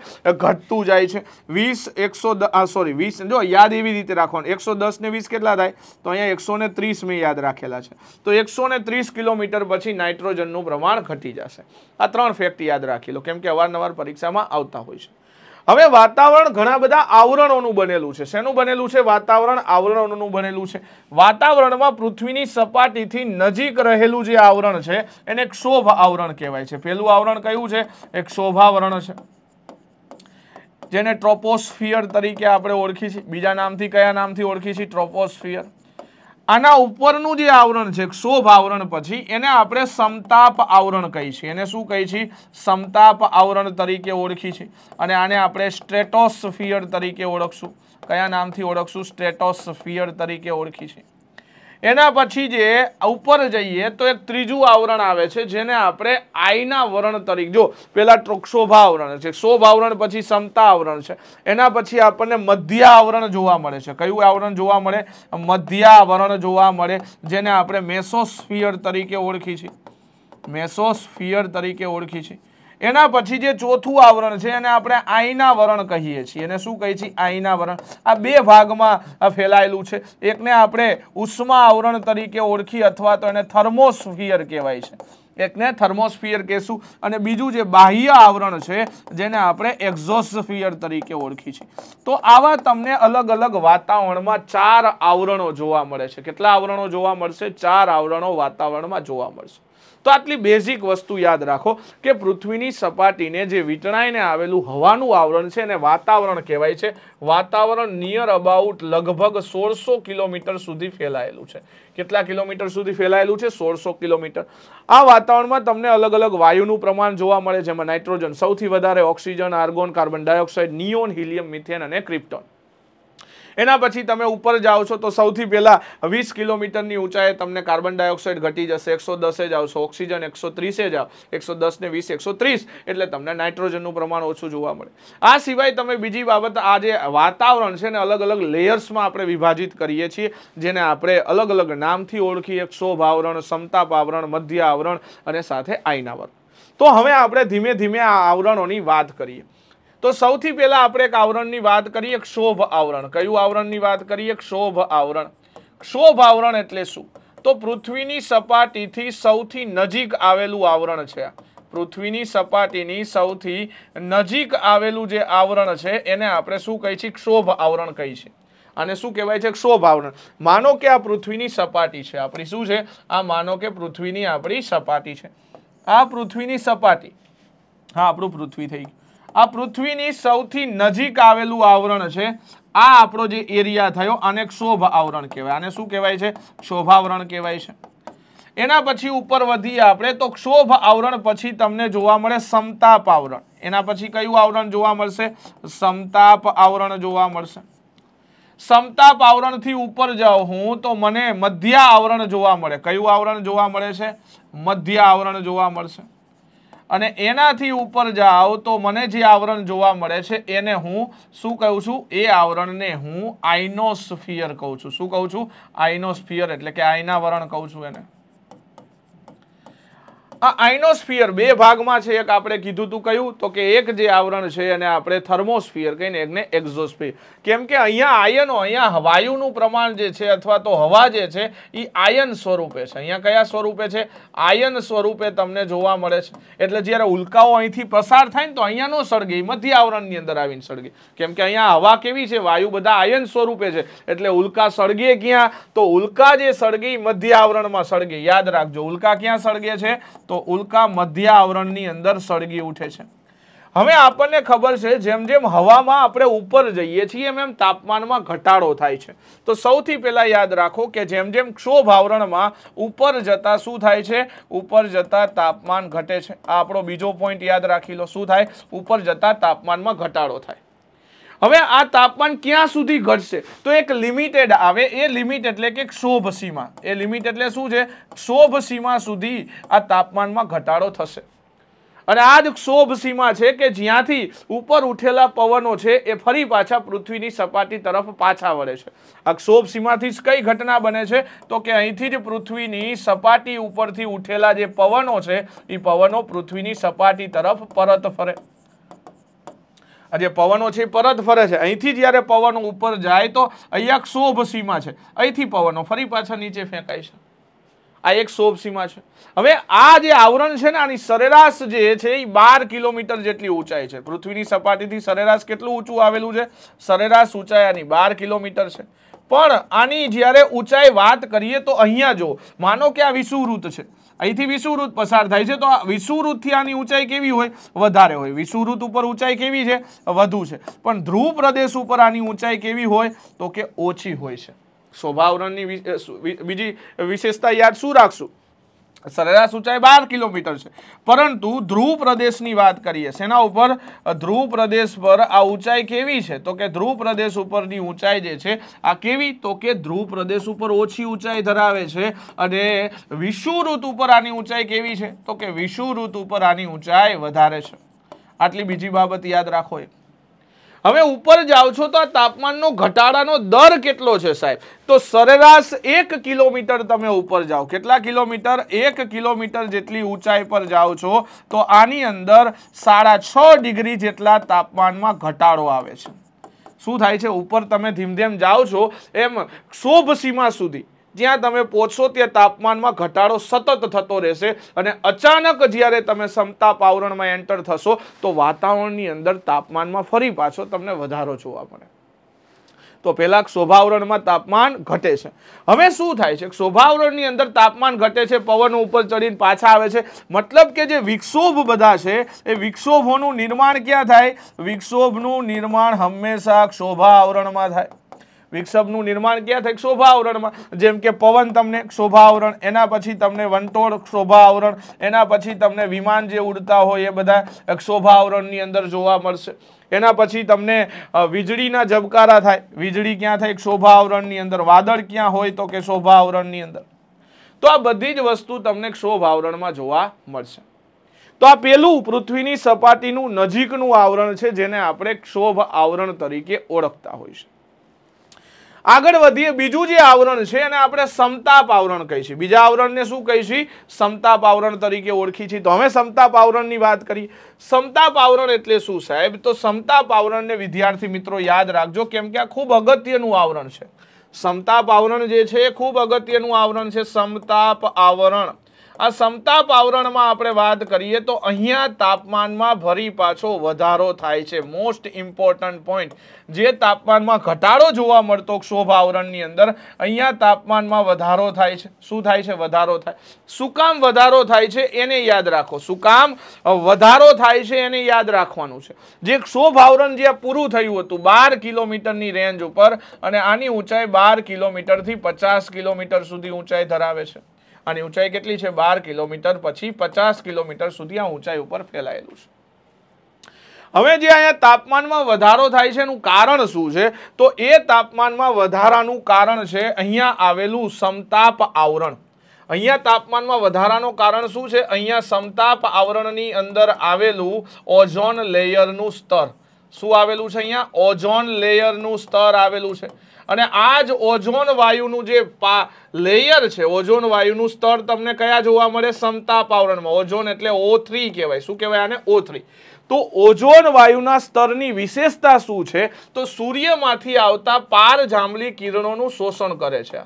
ઘટતું જાય છે વીસ એકસો સોરી વીસ જો યાદ એવી રીતે રાખવાનું એકસો દસ ને વીસ કેટલા થાય તો અહીંયા એકસો ને ત્રીસ મેં યાદ રાખેલા છે તો એકસો ને ત્રીસ કિલોમીટર પછી નાઇટ્રોજનનું પ્રમાણ ઘટી જશે આ ત્રણ ફેક્ટ યાદ રાખી લો કેમ કે અવારનવાર પરીક્ષામાં આવતા હોય છે હવે વાતાવરણ ઘણા બધા આવરણોનું બનેલું છે શેનું બનેલું છે વાતાવરણ આવરણોનું બનેલું છે વાતાવરણમાં પૃથ્વીની સપાટીથી નજીક રહેલું જે આવરણ છે એને ક્ષોભ આવરણ કહેવાય છે પહેલું આવરણ કયું છે એક શોભાવરણ છે જેને ટ્રોપોસ્ફિયર તરીકે આપણે ઓળખી છીએ બીજા નામથી કયા નામથી ઓળખી છીએ ટ્રોપોસ્ફિયર આના ઉપરનું જે આવરણ છે ક્ષોભ આવરણ પછી એને આપણે સમતાપ આવરણ કહી છીએ એને શું કહી છીએ સમતાપ આવરણ તરીકે ઓળખી છે અને આને આપણે સ્ટ્રેટોસ્ફિયર તરીકે ઓળખશું કયા નામથી ઓળખશું સ્ટ્રેટોસ્ફિયર તરીકે ઓળખી છીએ એના પછી જે ઉપર જઈએ તો એક ત્રીજું આવરણ આવે છે જેને આપણે આઈના વરણ તરીકે જો પેલા શોભા આવરણ છે શોભ આવરણ પછી સમતા આવરણ છે એના પછી આપણને મધ્ય આવરણ જોવા મળે છે કયું આવરણ જોવા મળે મધ્ય આવરણ જોવા મળે જેને આપણે મેસોસ્ફિયર તરીકે ઓળખી છીએ મેસોસ્ફિયર તરીકે ઓળખી છીએ એના પછી જે ચોથું આવરણ છે એને આપણે આઈના વરણ કહીએ છીએ એને શું કહીએ છીએ આઈના વરણ આ બે ભાગમાં ફેલાયેલું છે એકને આપણે ઉષ્મા આવરણ તરીકે ઓળખી અથવા તો એને થર્મોસ્ફિયર કહેવાય છે એકને થર્મોસ્ફિયર કહેશું અને બીજું જે બાહ્ય આવરણ છે જેને આપણે એક્ઝોસ્ફિયર તરીકે ઓળખી છે તો આવા તમને અલગ અલગ વાતાવરણમાં ચાર આવરણો જોવા મળે છે કેટલા આવરણો જોવા મળશે ચાર આવરણો વાતાવરણમાં જોવા મળશે આટલી બેઝિક વસ્તુ યાદ રાખો કે પૃથ્વીની સપાટીને જે વીંટણાઈને આવેલું હવાનું આવરણ છે એને વાતાવરણ કહેવાય છે વાતાવરણ નિયર અબાઉટ લગભગ સોળસો કિલોમીટર સુધી ફેલાયેલું છે કેટલા કિલોમીટર સુધી ફેલાયેલું છે સોળસો કિલોમીટર આ વાતાવરણમાં તમને અલગ અલગ વાયુનું પ્રમાણ જોવા મળે જેમાં નાઇટ્રોજન સૌથી વધારે oxygen argon carbon dioxide neon helium methane અને ક્રિપ્ટોન એના પછી તમે ઉપર જાઓ છો તો સૌથી પહેલાં વીસ કિલોમીટરની ઊંચાઈએ તમને કાર્બન ડાયોક્સાઇડ ઘટી જશે એકસો દસે જ આવશો ઓક્સિજન એકસો ત્રીસે જ આવ એકસો દસ ને વીસ એકસો ત્રીસ એટલે તમને નાઇટ્રોજનનું પ્રમાણ ઓછું જોવા મળે આ સિવાય તમે બીજી બાબત આ જે વાતાવરણ છે ને અલગ અલગ લેયર્સમાં આપણે વિભાજિત કરીએ છીએ જેને આપણે અલગ અલગ નામથી ઓળખીએ શોભ આવરણ સમતાપ આવરણ મધ્ય આવરણ અને સાથે આયનાવરણ તો હવે આપણે ધીમે ધીમે આ આવરણોની વાત કરીએ તો સૌથી પહેલાં આપણે એક આવરણની વાત કરીએ ક્ષોભ આવરણ કયું આવરણની વાત કરીએ ક્ષોભ આવરણ ક્ષોભ આવરણ એટલે શું તો પૃથ્વીની સપાટીથી સૌથી નજીક આવેલું આવરણ છે પૃથ્વીની સપાટીની સૌથી નજીક આવેલું જે આવરણ છે એને આપણે શું કહીએ છીએ ક્ષોભ આવરણ કહીએ છીએ અને શું કહેવાય છે ક્ષોભ આવરણ માનો કે આ પૃથ્વીની સપાટી છે આપણી શું છે આ માનો કે પૃથ્વીની આપણી સપાટી છે આ પૃથ્વીની સપાટી હા આપણું પૃથ્વી થઈ ગયું આ પૃથ્વીની સૌથી નજીક આવેલું આવરણ છે આ આપણો જે એરિયા થયો આને શોભ આવરણ કહેવાય આને શું કહેવાય છે શોભાવરણ કહેવાય છે એના પછી ઉપર વધીએ આપણે તો ક્ષોભ આવરણ પછી તમને જોવા મળે સમતાપ આવરણ એના પછી કયું આવરણ જોવા મળશે સમતાપ આવરણ જોવા મળશે સમતાપ આવરણથી ઉપર જાઉં હું તો મને મધ્ય આવરણ જોવા મળે કયું આવરણ જોવા મળે છે મધ્ય આવરણ જોવા મળશે અને એનાથી ઉપર જાઓ તો મને જે આવરણ જોવા મળે છે એને હું શું કહું છું એ આવરણને હું આઇનોસ્ફિયર કહું છું શું કહું છું આઇનોસ્ફિયર એટલે કે આયનાવરણ કહું છું એને આ આઇનોસ્ફિયર બે ભાગમાં છે એક આપણે કીધું હતું કયું તો કે એક જે આવરણ છે અને આપણે થર્મોસ્ફિયર કહીને એકને એક્ઝોસ્ફિયર કેમ કે અહીંયા આયનો અહીંયા વાયુનું પ્રમાણ જે છે અથવા તો હવા જે છે એ આયન સ્વરૂપે છે અહીંયા કયા સ્વરૂપે છે આયન સ્વરૂપે તમને જોવા મળે છે એટલે જ્યારે ઉલ્કાઓ અહીંથી પસાર થાય ને તો અહીંયાનો નો સળગે મધ્ય આવરણની અંદર આવીને સળગે કેમ કે અહીંયા હવા કેવી છે વાયુ બધા આયન સ્વરૂપે છે એટલે ઉલ્કા સળગે ક્યાં તો ઉલ્કા જે સળગી મધ્ય આવરણમાં સળગે યાદ રાખજો ઉલ્કા ક્યાં સળગે છે તો ઉલ્કા મધ્ય આવરણની અંદર સળગી ઉઠે છે હવે આપણને ખબર છે જેમ જેમ હવામાં આપણે ઉપર જઈએ છીએ એમ એમ તાપમાનમાં ઘટાડો થાય છે તો સૌથી પહેલાં યાદ રાખો કે જેમ જેમ ક્ષોભ આવરણમાં ઉપર જતાં શું થાય છે ઉપર જતાં તાપમાન ઘટે છે આ આપણો બીજો પોઈન્ટ યાદ રાખી લો શું થાય ઉપર જતાં તાપમાનમાં ઘટાડો થાય હવે આ તાપમાન ક્યાં સુધી ઘટશે તો એક લિમિટેડ આવે એ લિમિટ એટલે કે ક્ષોભ સીમા એ લિમિટ એટલે શું છે ક્ષોભ સીમા સુધી આ તાપમાનમાં ઘટાડો થશે અને આ જ ક્ષોભ સીમા છે કે જ્યાંથી ઉપર ઉઠેલા પવનો છે એ ફરી પાછા પૃથ્વીની સપાટી તરફ પાછા વળે છે આ ક્ષોભ સીમાથી જ કઈ ઘટના બને છે તો કે અહીંથી જ પૃથ્વીની સપાટી ઉપરથી ઉઠેલા જે પવનો છે એ પવનો પૃથ્વીની સપાટી તરફ પરત ફરે જે પવનો છે એ પરત ફરે છે અહીંથી જ્યારે પવનો ઉપર જાય તો અહીંયા શોભ સીમા છે અહીંથી પવનો ફરી પાછા નીચે ફેંકાય છે આ એક શોભ સીમા છે હવે આ જે આવરણ છે ને આની સરેરાશ જે છે એ બાર કિલોમીટર જેટલી ઊંચાઈ છે પૃથ્વીની સપાટીથી સરેરાશ કેટલું ઊંચું આવેલું છે સરેરાશ ઊંચાઈ આની બાર કિલોમીટર છે પણ આની જ્યારે ઊંચાઈ વાત કરીએ તો અહીંયા જો માનો કે આ વિષુવૃત છે અહીંથી વિષુવૃત પસાર થાય છે તો આ વિષુવૃતથી આની ઊંચાઈ કેવી હોય વધારે હોય વિષુવૃત ઉપર ઊંચાઈ કેવી છે વધુ છે પણ ધ્રુવ પ્રદેશ ઉપર આની ઊંચાઈ કેવી હોય તો કે ઓછી હોય છે શોભાવરણની બીજી વિશેષતા યાદ શું રાખશું સરેરાશ ઊંચાઈ બાર કિલોમીટર છે પરંતુ ધ્રુવ પ્રદેશની વાત કરીએ શેના ઉપર ધ્રુવ પ્રદેશ પર આ ઊંચાઈ કેવી છે તો કે ધ્રુવ પ્રદેશ ઉપરની ઊંચાઈ જે છે આ કેવી તો કે ધ્રુવ પ્રદેશ ઉપર ઓછી ઊંચાઈ ધરાવે છે અને વિષુવૃત ઉપર આની ઊંચાઈ કેવી છે તો કે વિષુવૃત ઉપર આની ઊંચાઈ વધારે છે આટલી બીજી બાબત યાદ રાખો એ હવે ઉપર જાઓ છો તો આ તાપમાનનો ઘટાડાનો દર કેટલો છે સાહેબ તો સરેરાશ એક કિલોમીટર તમે ઉપર જાઓ કેટલા કિલોમીટર એક કિલોમીટર જેટલી ઊંચાઈ પર જાઓ છો તો આની અંદર સાડા છ ડિગ્રી જેટલા તાપમાનમાં ઘટાડો આવે છે શું થાય છે ઉપર તમે ધીમધીમ જાઓ છો એમ શોભ સીમા સુધી જ્યાં તમે પહોંચશો ત્યાં તાપમાનમાં ઘટાડો સતત થતો રહેશે અને અચાનક જ્યારે તમે સમતાપ આવરણમાં એન્ટર થશો તો વાતાવરણની અંદર તાપમાનમાં ફરી પાછો તમને વધારો જોવા મળે તો પહેલાં શોભાવરણમાં તાપમાન ઘટે છે હવે શું થાય છે શોભાવરણની અંદર તાપમાન ઘટે છે પવન ઉપર ચડીને પાછા આવે છે મતલબ કે જે વિક્ષોભ બધા છે એ વિક્ષોભોનું નિર્માણ ક્યાં થાય વિક્ષોભનું નિર્માણ હંમેશા શોભાવરણમાં થાય વિક્ષભનું નિર્માણ ક્યાં થાય શોભા આવરણમાં જેમ કે પવન તમને શોભા આવરણ એના પછી તમને વંટોળ શોભા આવરણ એના પછી તમને વિમાન જે ઉડતા હોય એ બધા શોભા આવરણની અંદર જોવા મળશે એના પછી તમને વીજળીના ઝબકારા થાય વીજળી ક્યાં થાય શોભા આવરણની અંદર વાદળ ક્યાં હોય તો કે શોભા આવરણની અંદર તો આ બધી જ વસ્તુ તમને શોભ આવરણમાં જોવા મળશે તો આ પેલું પૃથ્વીની સપાટીનું નજીકનું આવરણ છે જેને આપણે ક્ષોભ આવરણ તરીકે ઓળખતા હોઈશું આગળ વધીએ બીજું જે આવરણ છે એને આપણે સમતાપ આવરણ છીએ બીજા આવરણને શું કહી છીએ સમતાપ આવરણ તરીકે ઓળખી છીએ તો અમે સમતાપ આવરણની વાત કરીએ સમતાપ આવરણ એટલે શું સાહેબ તો સમતાપ આવરણને વિદ્યાર્થી મિત્રો યાદ રાખજો કેમ કે આ ખૂબ અગત્યનું આવરણ છે સમતાપ આવરણ જે છે એ ખૂબ અગત્યનું આવરણ છે સમતાપ આવરણ આ સમતાપ આવરણમાં આપણે વાત કરીએ તો અહીંયા તાપમાનમાં ફરી પાછો વધારો થાય છે મોસ્ટ ઇમ્પોર્ટન્ટ પોઈન્ટ જે તાપમાનમાં ઘટાડો જોવા મળતો ક્ષોભ આવરણની અંદર અહીંયા તાપમાનમાં વધારો થાય છે શું થાય છે વધારો થાય શું વધારો થાય છે એને યાદ રાખો શું કામ વધારો થાય છે એને યાદ રાખવાનું છે જે ક્ષોભ આવરણ જે પૂરું થયું હતું બાર કિલોમીટરની રેન્જ ઉપર અને આની ઊંચાઈ બાર કિલોમીટરથી પચાસ કિલોમીટર સુધી ઊંચાઈ ધરાવે છે આની ઊંચાઈ કેટલી છે બાર કિલોમીટર પછી પચાસ કિલોમીટર સુધી આ ઊંચાઈ ઉપર ફેલાયેલું છે હવે જે અહીંયા તાપમાનમાં વધારો થાય છે એનું કારણ શું છે તો એ તાપમાનમાં વધારાનું કારણ છે અહીંયા આવેલું સમતાપ આવરણ અહીંયા તાપમાનમાં વધારાનું કારણ શું છે અહીંયા સમતાપ આવરણની અંદર આવેલું ઓઝોન લેયરનું સ્તર શું આવેલું છે અહીંયા ઓઝોન લેયરનું સ્તર આવેલું છે અને આ જ ઓઝોન વાયુનું જે લેયર છે ઓઝોન વાયુનું સ્તર તમને કયા જોવા મળે સમતા પાવરણમાં ઓઝોન એટલે ઓ થ્રી કહેવાય શું કહેવાય આને ઓ તો ઓઝોન વાયુના સ્તરની વિશેષતા શું છે તો સૂર્યમાંથી આવતા પાર જાંબલી કિરણોનું શોષણ કરે છે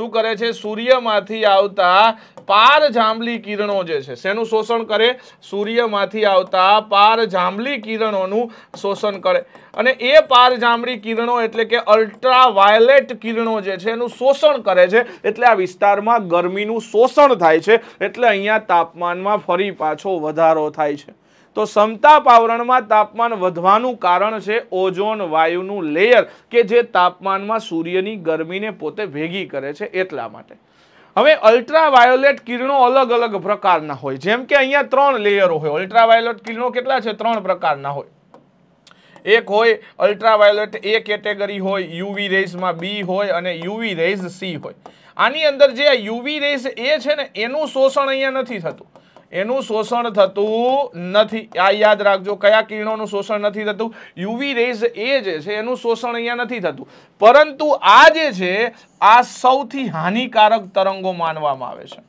શું કરે છે સૂર્યમાંથી આવતા પાર જાંબલી કિરણો જે છે શેનું શોષણ કરે સૂર્યમાંથી આવતા પાર જાંબલી કિરણોનું શોષણ કરે અને એ પાર જાંબલી કિરણો એટલે કે અલ્ટ્રાવાયોલેટ કિરણો જે છે એનું શોષણ કરે છે એટલે આ વિસ્તારમાં ગરમીનું શોષણ થાય છે એટલે અહીંયા તાપમાનમાં ફરી પાછો વધારો થાય છે તો સમતા પાવરણમાં તાપમાન વધવાનું કારણ છે ઓઝોન વાયુનું લેયર કે જે તાપમાનમાં સૂર્યની ગરમીને પોતે ભેગી કરે છે એટલા માટે હવે અલ્ટ્રાવાયોલેટ કિરણો અલગ અલગ પ્રકારના હોય જેમ કે અહીંયા ત્રણ લેયરો હોય અલ્ટ્રાવાયોલેટ કિરણો કેટલા છે ત્રણ પ્રકારના હોય એક હોય અલ્ટ્રાવાયોલેટ એ કેટેગરી હોય યુવી રેઝમાં બી હોય અને યુવી રેઝ સી હોય આની અંદર જે યુવી રેઝ એ છે ને એનું શોષણ અહીંયા નથી થતું એનું શોષણ થતું નથી આ યાદ રાખજો કયા કિરણોનું શોષણ નથી થતું યુવી રેઝ એ જે છે એનું શોષણ અહીંયા નથી થતું પરંતુ આ જે છે આ સૌથી હાનિકારક તરંગો માનવામાં આવે છે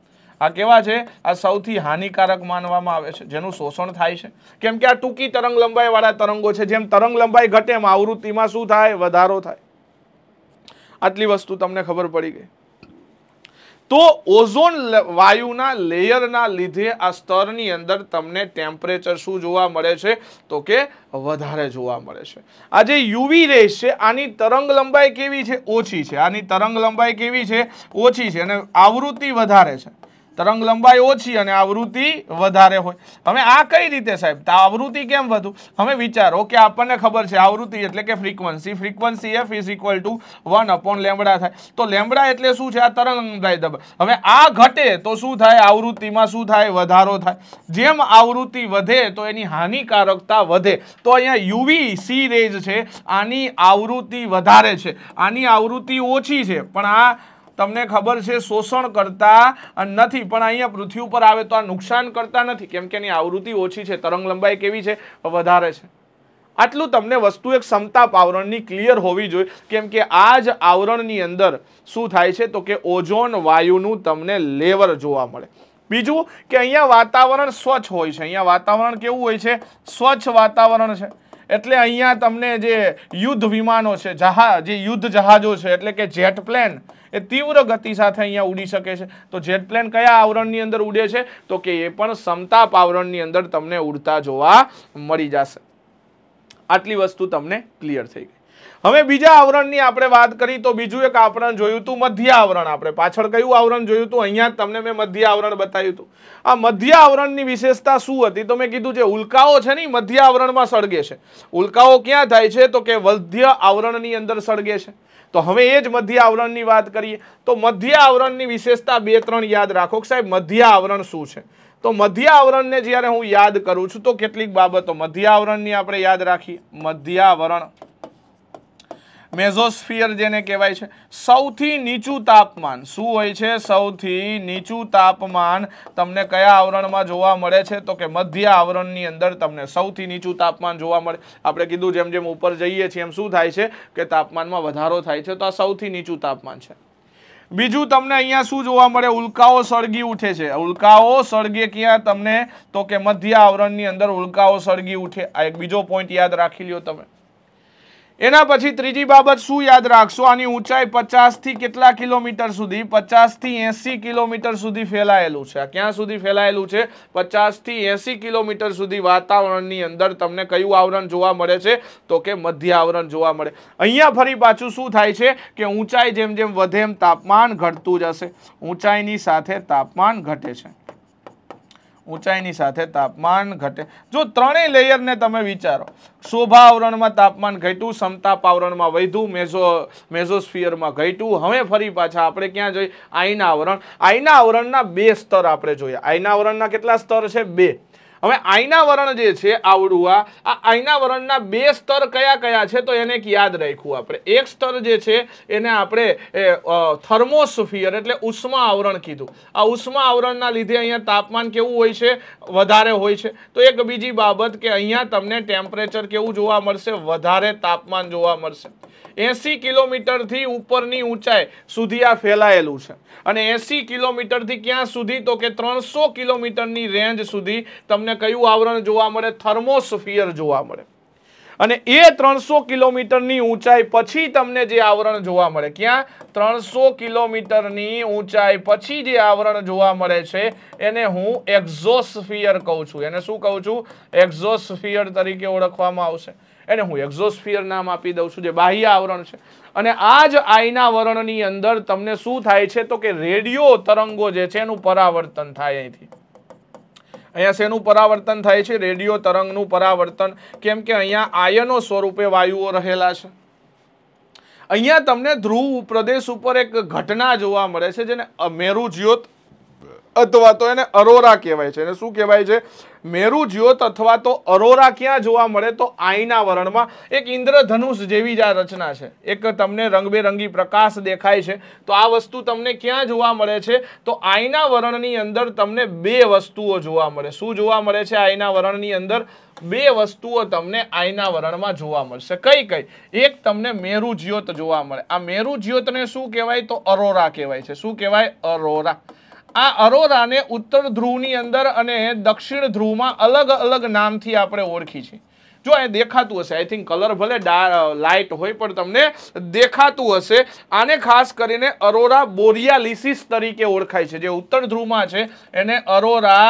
આ કેવા છે આ સૌથી હાનિકારક માનવામાં આવે છે જેનું શોષણ થાય છે કેમ કે આ ટૂંકી તરંગ લંબાઈવાળા તરંગો છે જેમ તરંગ લંબાઈ ઘટે આવૃત્તિમાં શું થાય વધારો થાય આટલી વસ્તુ તમને ખબર પડી ગઈ તો ઓઝોન વાયુના લેયરના લીધે આ સ્તરની અંદર તમને ટેમ્પરેચર શું જોવા મળે છે તો કે વધારે જોવા મળે છે આ જે યુવી રેસ છે આની તરંગ લંબાઈ કેવી છે ઓછી છે આની તરંગ લંબાઈ કેવી છે ઓછી છે અને આવૃત્તિ વધારે છે તરંગ લંબાઈ ઓછી અને આવૃત્તિ વધારે હોય હવે આ કઈ રીતે સાહેબ તો આવૃત્તિ કેમ વધુ હવે વિચારો કે આપણને ખબર છે આવૃત્તિ એટલે કે frequency frequency F is equal to one upon lambda થાય તો લેમડા એટલે શું છે આ તરંગ લંબાઈ દબ હવે આ ઘટે તો શું થાય આવૃત્તિમાં શું થાય વધારો થાય જેમ આવૃત્તિ વધે તો એની હાનિકારકતા વધે તો અહીંયા યુવી સી રેજ છે આની આવૃત્તિ વધારે છે આની આવૃત્તિ ઓછી છે પણ આ તમને ખબર છે શોષણ કરતા નથી પણ અહીંયા પૃથ્વી ઉપર આવે તો આ નુકસાન કરતા નથી કેમ કે એની આવૃત્તિ ઓછી છે તરંગ લંબાઈ કેવી છે વધારે છે આટલું તમને વસ્તુ એક સમતાપ આવરણની ક્લિયર હોવી જોઈએ કેમ કે આ જ આવરણની અંદર શું થાય છે તો કે ઓઝોન વાયુનું તમને લેવર જોવા મળે બીજું કે અહીંયા વાતાવરણ સ્વચ્છ હોય છે અહીંયા વાતાવરણ કેવું હોય છે સ્વચ્છ વાતાવરણ છે એટલે અહીંયા તમને જે યુદ્ધ વિમાનો છે જહાજ જે યુદ્ધ જહાજો છે એટલે કે જેટ પ્લેન એ તીવ્ર ગતિ સાથે અહીંયા ઉડી શકે છે તો જેટ પ્લેન કયા આવરણની અંદર ઉડે છે તો કે એ પણ સમતાપ આવરણની અંદર તમને ઉડતા જોવા મળી જશે આટલી વસ્તુ તમને ક્લિયર થઈ ગઈ હવે બીજા આવરણની આપણે વાત કરી તો બીજું એક આવરણ જોયું હતું મધ્ય આવરણ આપણે પાછળ કયું આવરણ જોયું હતું અહીંયા તમને મેં મધ્ય આવરણ બતાવ્યું હતું આ મધ્ય આવરણની વિશેષતા શું હતી તો મેં કીધું છે ઉલ્કાઓ છે ને મધ્ય આવરણમાં સળગે છે ઉલ્કાઓ ક્યાં થાય છે તો કે મધ્ય આવરણની અંદર સળગે છે તો હવે એ જ મધ્ય આવરણની વાત કરીએ તો મધ્ય આવરણની વિશેષતા બે ત્રણ યાદ રાખો સાહેબ મધ્ય આવરણ શું છે તો મધ્ય આવરણને જ્યારે હું યાદ કરું છું તો કેટલીક બાબતો મધ્ય આવરણની આપણે યાદ રાખીએ મધ્યાવરણ મેઝોસ્ફિયર જેને કહેવાય છે સૌથી નીચું તાપમાન શું હોય છે સૌથી નીચું તાપમાન તમને કયા આવરણમાં જોવા મળે છે તો કે મધ્ય આવરણની અંદર તમને સૌથી નીચું તાપમાન જોવા મળે આપણે કીધું જેમ જેમ ઉપર જઈએ છીએ એમ શું થાય છે કે તાપમાનમાં વધારો થાય છે તો આ સૌથી નીચું તાપમાન છે બીજું તમને અહીંયા શું જોવા મળે ઉલ્કાઓ સળગી ઉઠે છે ઉલ્કાઓ સળગે ક્યાં તમને તો કે મધ્ય આવરણની અંદર ઉલ્કાઓ સળગી ઉઠે આ એક બીજો પોઈન્ટ યાદ રાખી લ્યો તમે એના પછી ત્રીજી બાબત શું યાદ રાખશો આની ઊંચાઈ પચાસથી કેટલા કિલોમીટર સુધી પચાસથી એંસી કિલોમીટર સુધી ફેલાયેલું છે ક્યાં સુધી ફેલાયેલું છે પચાસથી એંસી કિલોમીટર સુધી વાતાવરણની અંદર તમને કયું આવરણ જોવા મળે છે તો કે મધ્ય આવરણ જોવા મળે અહીંયા ફરી પાછું શું થાય છે કે ઊંચાઈ જેમ જેમ વધે એમ તાપમાન ઘટતું જશે ઊંચાઈની સાથે તાપમાન ઘટે છે ઊંચાઈની સાથે તાપમાન ઘટે જો ત્રણેય લેયરને તમે વિચારો શોભા આવરણમાં તાપમાન ઘટ્યું સમતાપ આવરણમાં વધ્યું મેઝો મેઝોસ્ફિયરમાં ઘટ્યું હવે ફરી પાછા આપણે ક્યાં જોઈએ આઈના આવરણ આઈના આવરણના બે સ્તર આપણે જોઈએ આઈના આવરણના કેટલા સ્તર છે બે હવે આયનાવરણ જે છે આવડું આ આયનાવરણના બે સ્તર કયા કયા છે તો એને એક યાદ રાખ્યું આપણે એક સ્તર જે છે એને આપણે થર્મોસ્ફિયર એટલે ઉષ્મા આવરણ કીધું આ ઉષ્મા આવરણના લીધે અહીંયા તાપમાન કેવું હોય છે વધારે હોય છે તો એક બીજી બાબત કે અહીંયા તમને ટેમ્પરેચર કેવું જોવા મળશે વધારે તાપમાન જોવા મળશે એસી કિલોમીટરથી ઉપરની ઊંચાઈ સુધી આ ફેલાયેલું છે અને એસી કિલોમીટરથી ક્યાં સુધી તો કે ત્રણસો કિલોમીટરની રેન્જ સુધી તમને કયું આવરણ જોવા મળે થર્મોસ્ફિયર જોવા મળે અને એ ત્રણસો કિલોમીટરની ઊંચાઈ પછી તમને જે આવરણ જોવા મળે ક્યાં ત્રણસો કિલોમીટરની ઊંચાઈ પછી જે આવરણ જોવા મળે છે એને હું એક્ઝોસ્ફિયર કહું છું એને શું કહું છું એક્ઝોસ્ફિયર તરીકે ઓળખવામાં આવશે એને હું એક્ઝોસ્ફિયર નામ આપી દઉં છું જે બાહ્ય આવરણ છે અને આ જ આયના વરણની અંદર તમને શું થાય છે તો કે રેડિયો તરંગો જે છે એનું પરાવર્તન થાય અહીંથી અહીંયા શેનું પરાવર્તન થાય છે રેડિયો તરંગનું પરાવર્તન કેમ કે અહીંયા આયનો સ્વરૂપે વાયુઓ રહેલા છે અહીંયા તમને ધ્રુવ પ્રદેશ ઉપર એક ઘટના જોવા મળે છે જેને મેરુ જ્યોત અથવા તો એને અરોરા કહેવાય છે એને શું કહેવાય છે મેરુ જ્યોત અથવા તો અરોરા ક્યાં જોવા મળે તો આઈના વરણમાં એક ઇન્દ્રધનુષ જેવી જ આ રચના છે એક તમને રંગબેરંગી પ્રકાશ દેખાય છે તો આ વસ્તુ તમને ક્યાં જોવા મળે છે તો આઈના વરણની અંદર તમને બે વસ્તુઓ જોવા મળે શું જોવા મળે છે આઈના વરણની અંદર બે વસ્તુઓ તમને આઈના વરણમાં જોવા મળશે કઈ કઈ એક તમને મેરુ જ્યોત જોવા મળે આ મેરુ જ્યોતને શું કહેવાય તો અરોરા કહેવાય છે શું કહેવાય અરોરા આ અરોરાને ઉત્તર ધ્રુવની અંદર અને દક્ષિણ ધ્રુવમાં અલગ અલગ નામથી આપણે ઓળખી છીએ જો એ દેખાતું હશે આઈ થિંક કલર ભલે લાઇટ હોય પણ તમને દેખાતું હશે આને ખાસ કરીને અરોરા બોરિયાલિસિસ તરીકે ઓળખાય છે જે ઉત્તર ધ્રુવમાં છે એને અરોરા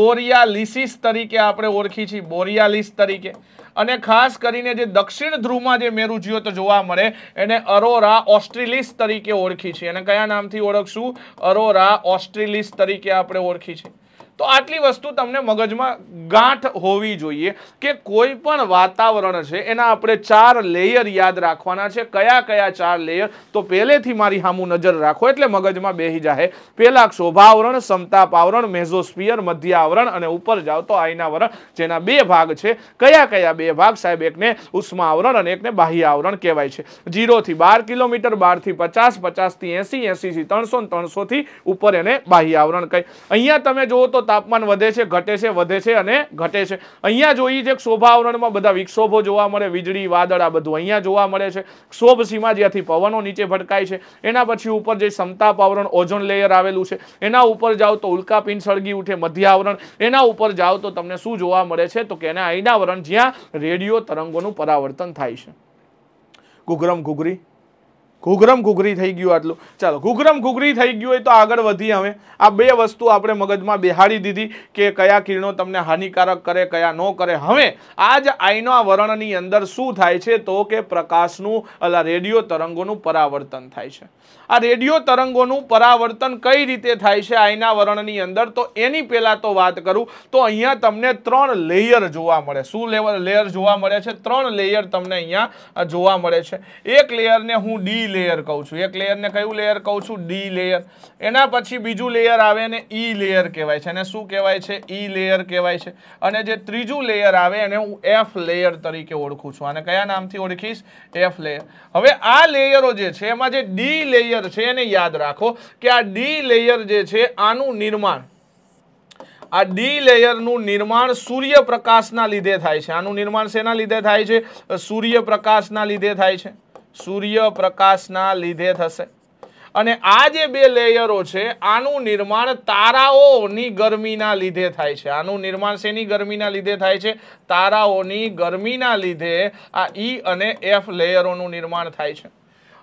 બોરિયાલિસિસ તરીકે આપણે ઓળખી છીએ બોરિયાલિસ તરીકે અને ખાસ કરીને જે દક્ષિણ ધ્રુવમાં જે તો જોવા મળે એને અરોરા ઓસ્ટ્રેલિસ તરીકે ઓળખી છે અને કયા નામથી ઓળખશું અરોરા ઓસ્ટ્રેલિસ તરીકે આપણે ઓળખી છે તો આટલી વસ્તુ તમને મગજમાં ગાંઠ હોવી જોઈએ કે કોઈ પણ વાતાવરણ છે એના આપણે ચાર લેયર યાદ રાખવાના છે કયા કયા ચાર લેયર તો પહેલેથી મારી હામું નજર રાખો એટલે મગજમાં બેહી જાય પહેલાં શોભાવરણ આવરણ મેઝોસ્પિયર મધ્યાવરણ અને ઉપર જાઓ તો આયનાવરણ જેના બે ભાગ છે કયા કયા બે ભાગ સાહેબ એકને ઉષ્મા આવરણ અને એકને બાહ્ય આવરણ કહેવાય છે જીરોથી બાર કિલોમીટર બારથી પચાસ પચાસથી એંસી એંસીથી ત્રણસો ત્રણસોથી ઉપર એને બાહ્ય આવરણ કહે અહીંયા તમે જુઓ તો તાપમાન વધે છે ઘટે છે વધે છે અને ઘટે છે અહીંયા જોઈએ છે શોભાવરણમાં બધા વિક્ષોભો જોવા મળે વીજળી વાદળ આ બધું અહીંયા જોવા મળે છે ક્ષોભ સીમા જ્યાંથી પવનો નીચે ભટકાય છે એના પછી ઉપર જે સમતાપ આવરણ ઓઝોન લેયર આવેલું છે એના ઉપર જાઓ તો ઉલ્કાપિંડ સળગી ઉઠે મધ્ય આવરણ એના ઉપર જાઓ તો તમને શું જોવા મળે છે તો કે એના આયનાવરણ જ્યાં રેડિયો તરંગોનું પરાવર્તન થાય છે ઘૂઘરમ ઘુઘરી ઘૂઘરમ ઘૂઘરી થઈ ગયું આટલું ચાલો ઘૂઘરમ ઘૂઘરી થઈ ગયું હોય તો આગળ વધી હવે આ બે વસ્તુ આપણે મગજમાં બેહાડી દીધી કે કયા કિરણો તમને હાનિકારક કરે કયા ન કરે હવે આ જ આઈના વરણની અંદર શું થાય છે તો કે પ્રકાશનું અલા રેડિયો તરંગોનું પરાવર્તન થાય છે આ રેડિયો તરંગોનું પરાવર્તન કઈ રીતે થાય છે આયના વરણની અંદર તો એની પહેલાં તો વાત કરું તો અહીંયા તમને ત્રણ લેયર જોવા મળે શું લેવલ લેયર જોવા મળે છે ત્રણ લેયર તમને અહીંયા જોવા મળે છે એક લેયરને હું ડી લેયર કહું છું એક લેયરને કયું લેયર કહું છું ડી લેયર એના પછી બીજું લેયર આવે ને ઈ લેયર કહેવાય છે અને શું કહેવાય છે ઈ લેયર કહેવાય છે અને જે ત્રીજું લેયર આવે એને હું એફ લેયર તરીકે ઓળખું છું અને કયા નામથી ઓળખીશ એફ લેયર હવે આ લેયરો જે છે એમાં જે ડી લેયર લેયર છે એને યાદ રાખો કે આ ડી લેયર જે છે આનું નિર્માણ આ ડી લેયરનું નિર્માણ સૂર્યપ્રકાશના લીધે થાય છે આનું નિર્માણ શેના લીધે થાય છે સૂર્યપ્રકાશના લીધે થાય છે સૂર્યપ્રકાશના લીધે થશે અને આ જે બે લેયરો છે આનું નિર્માણ તારાઓની ગરમીના લીધે થાય છે આનું નિર્માણ શેની ગરમીના લીધે થાય છે તારાઓની ગરમીના લીધે આ ઈ e અને એફ લેયરોનું નિર્માણ થાય છે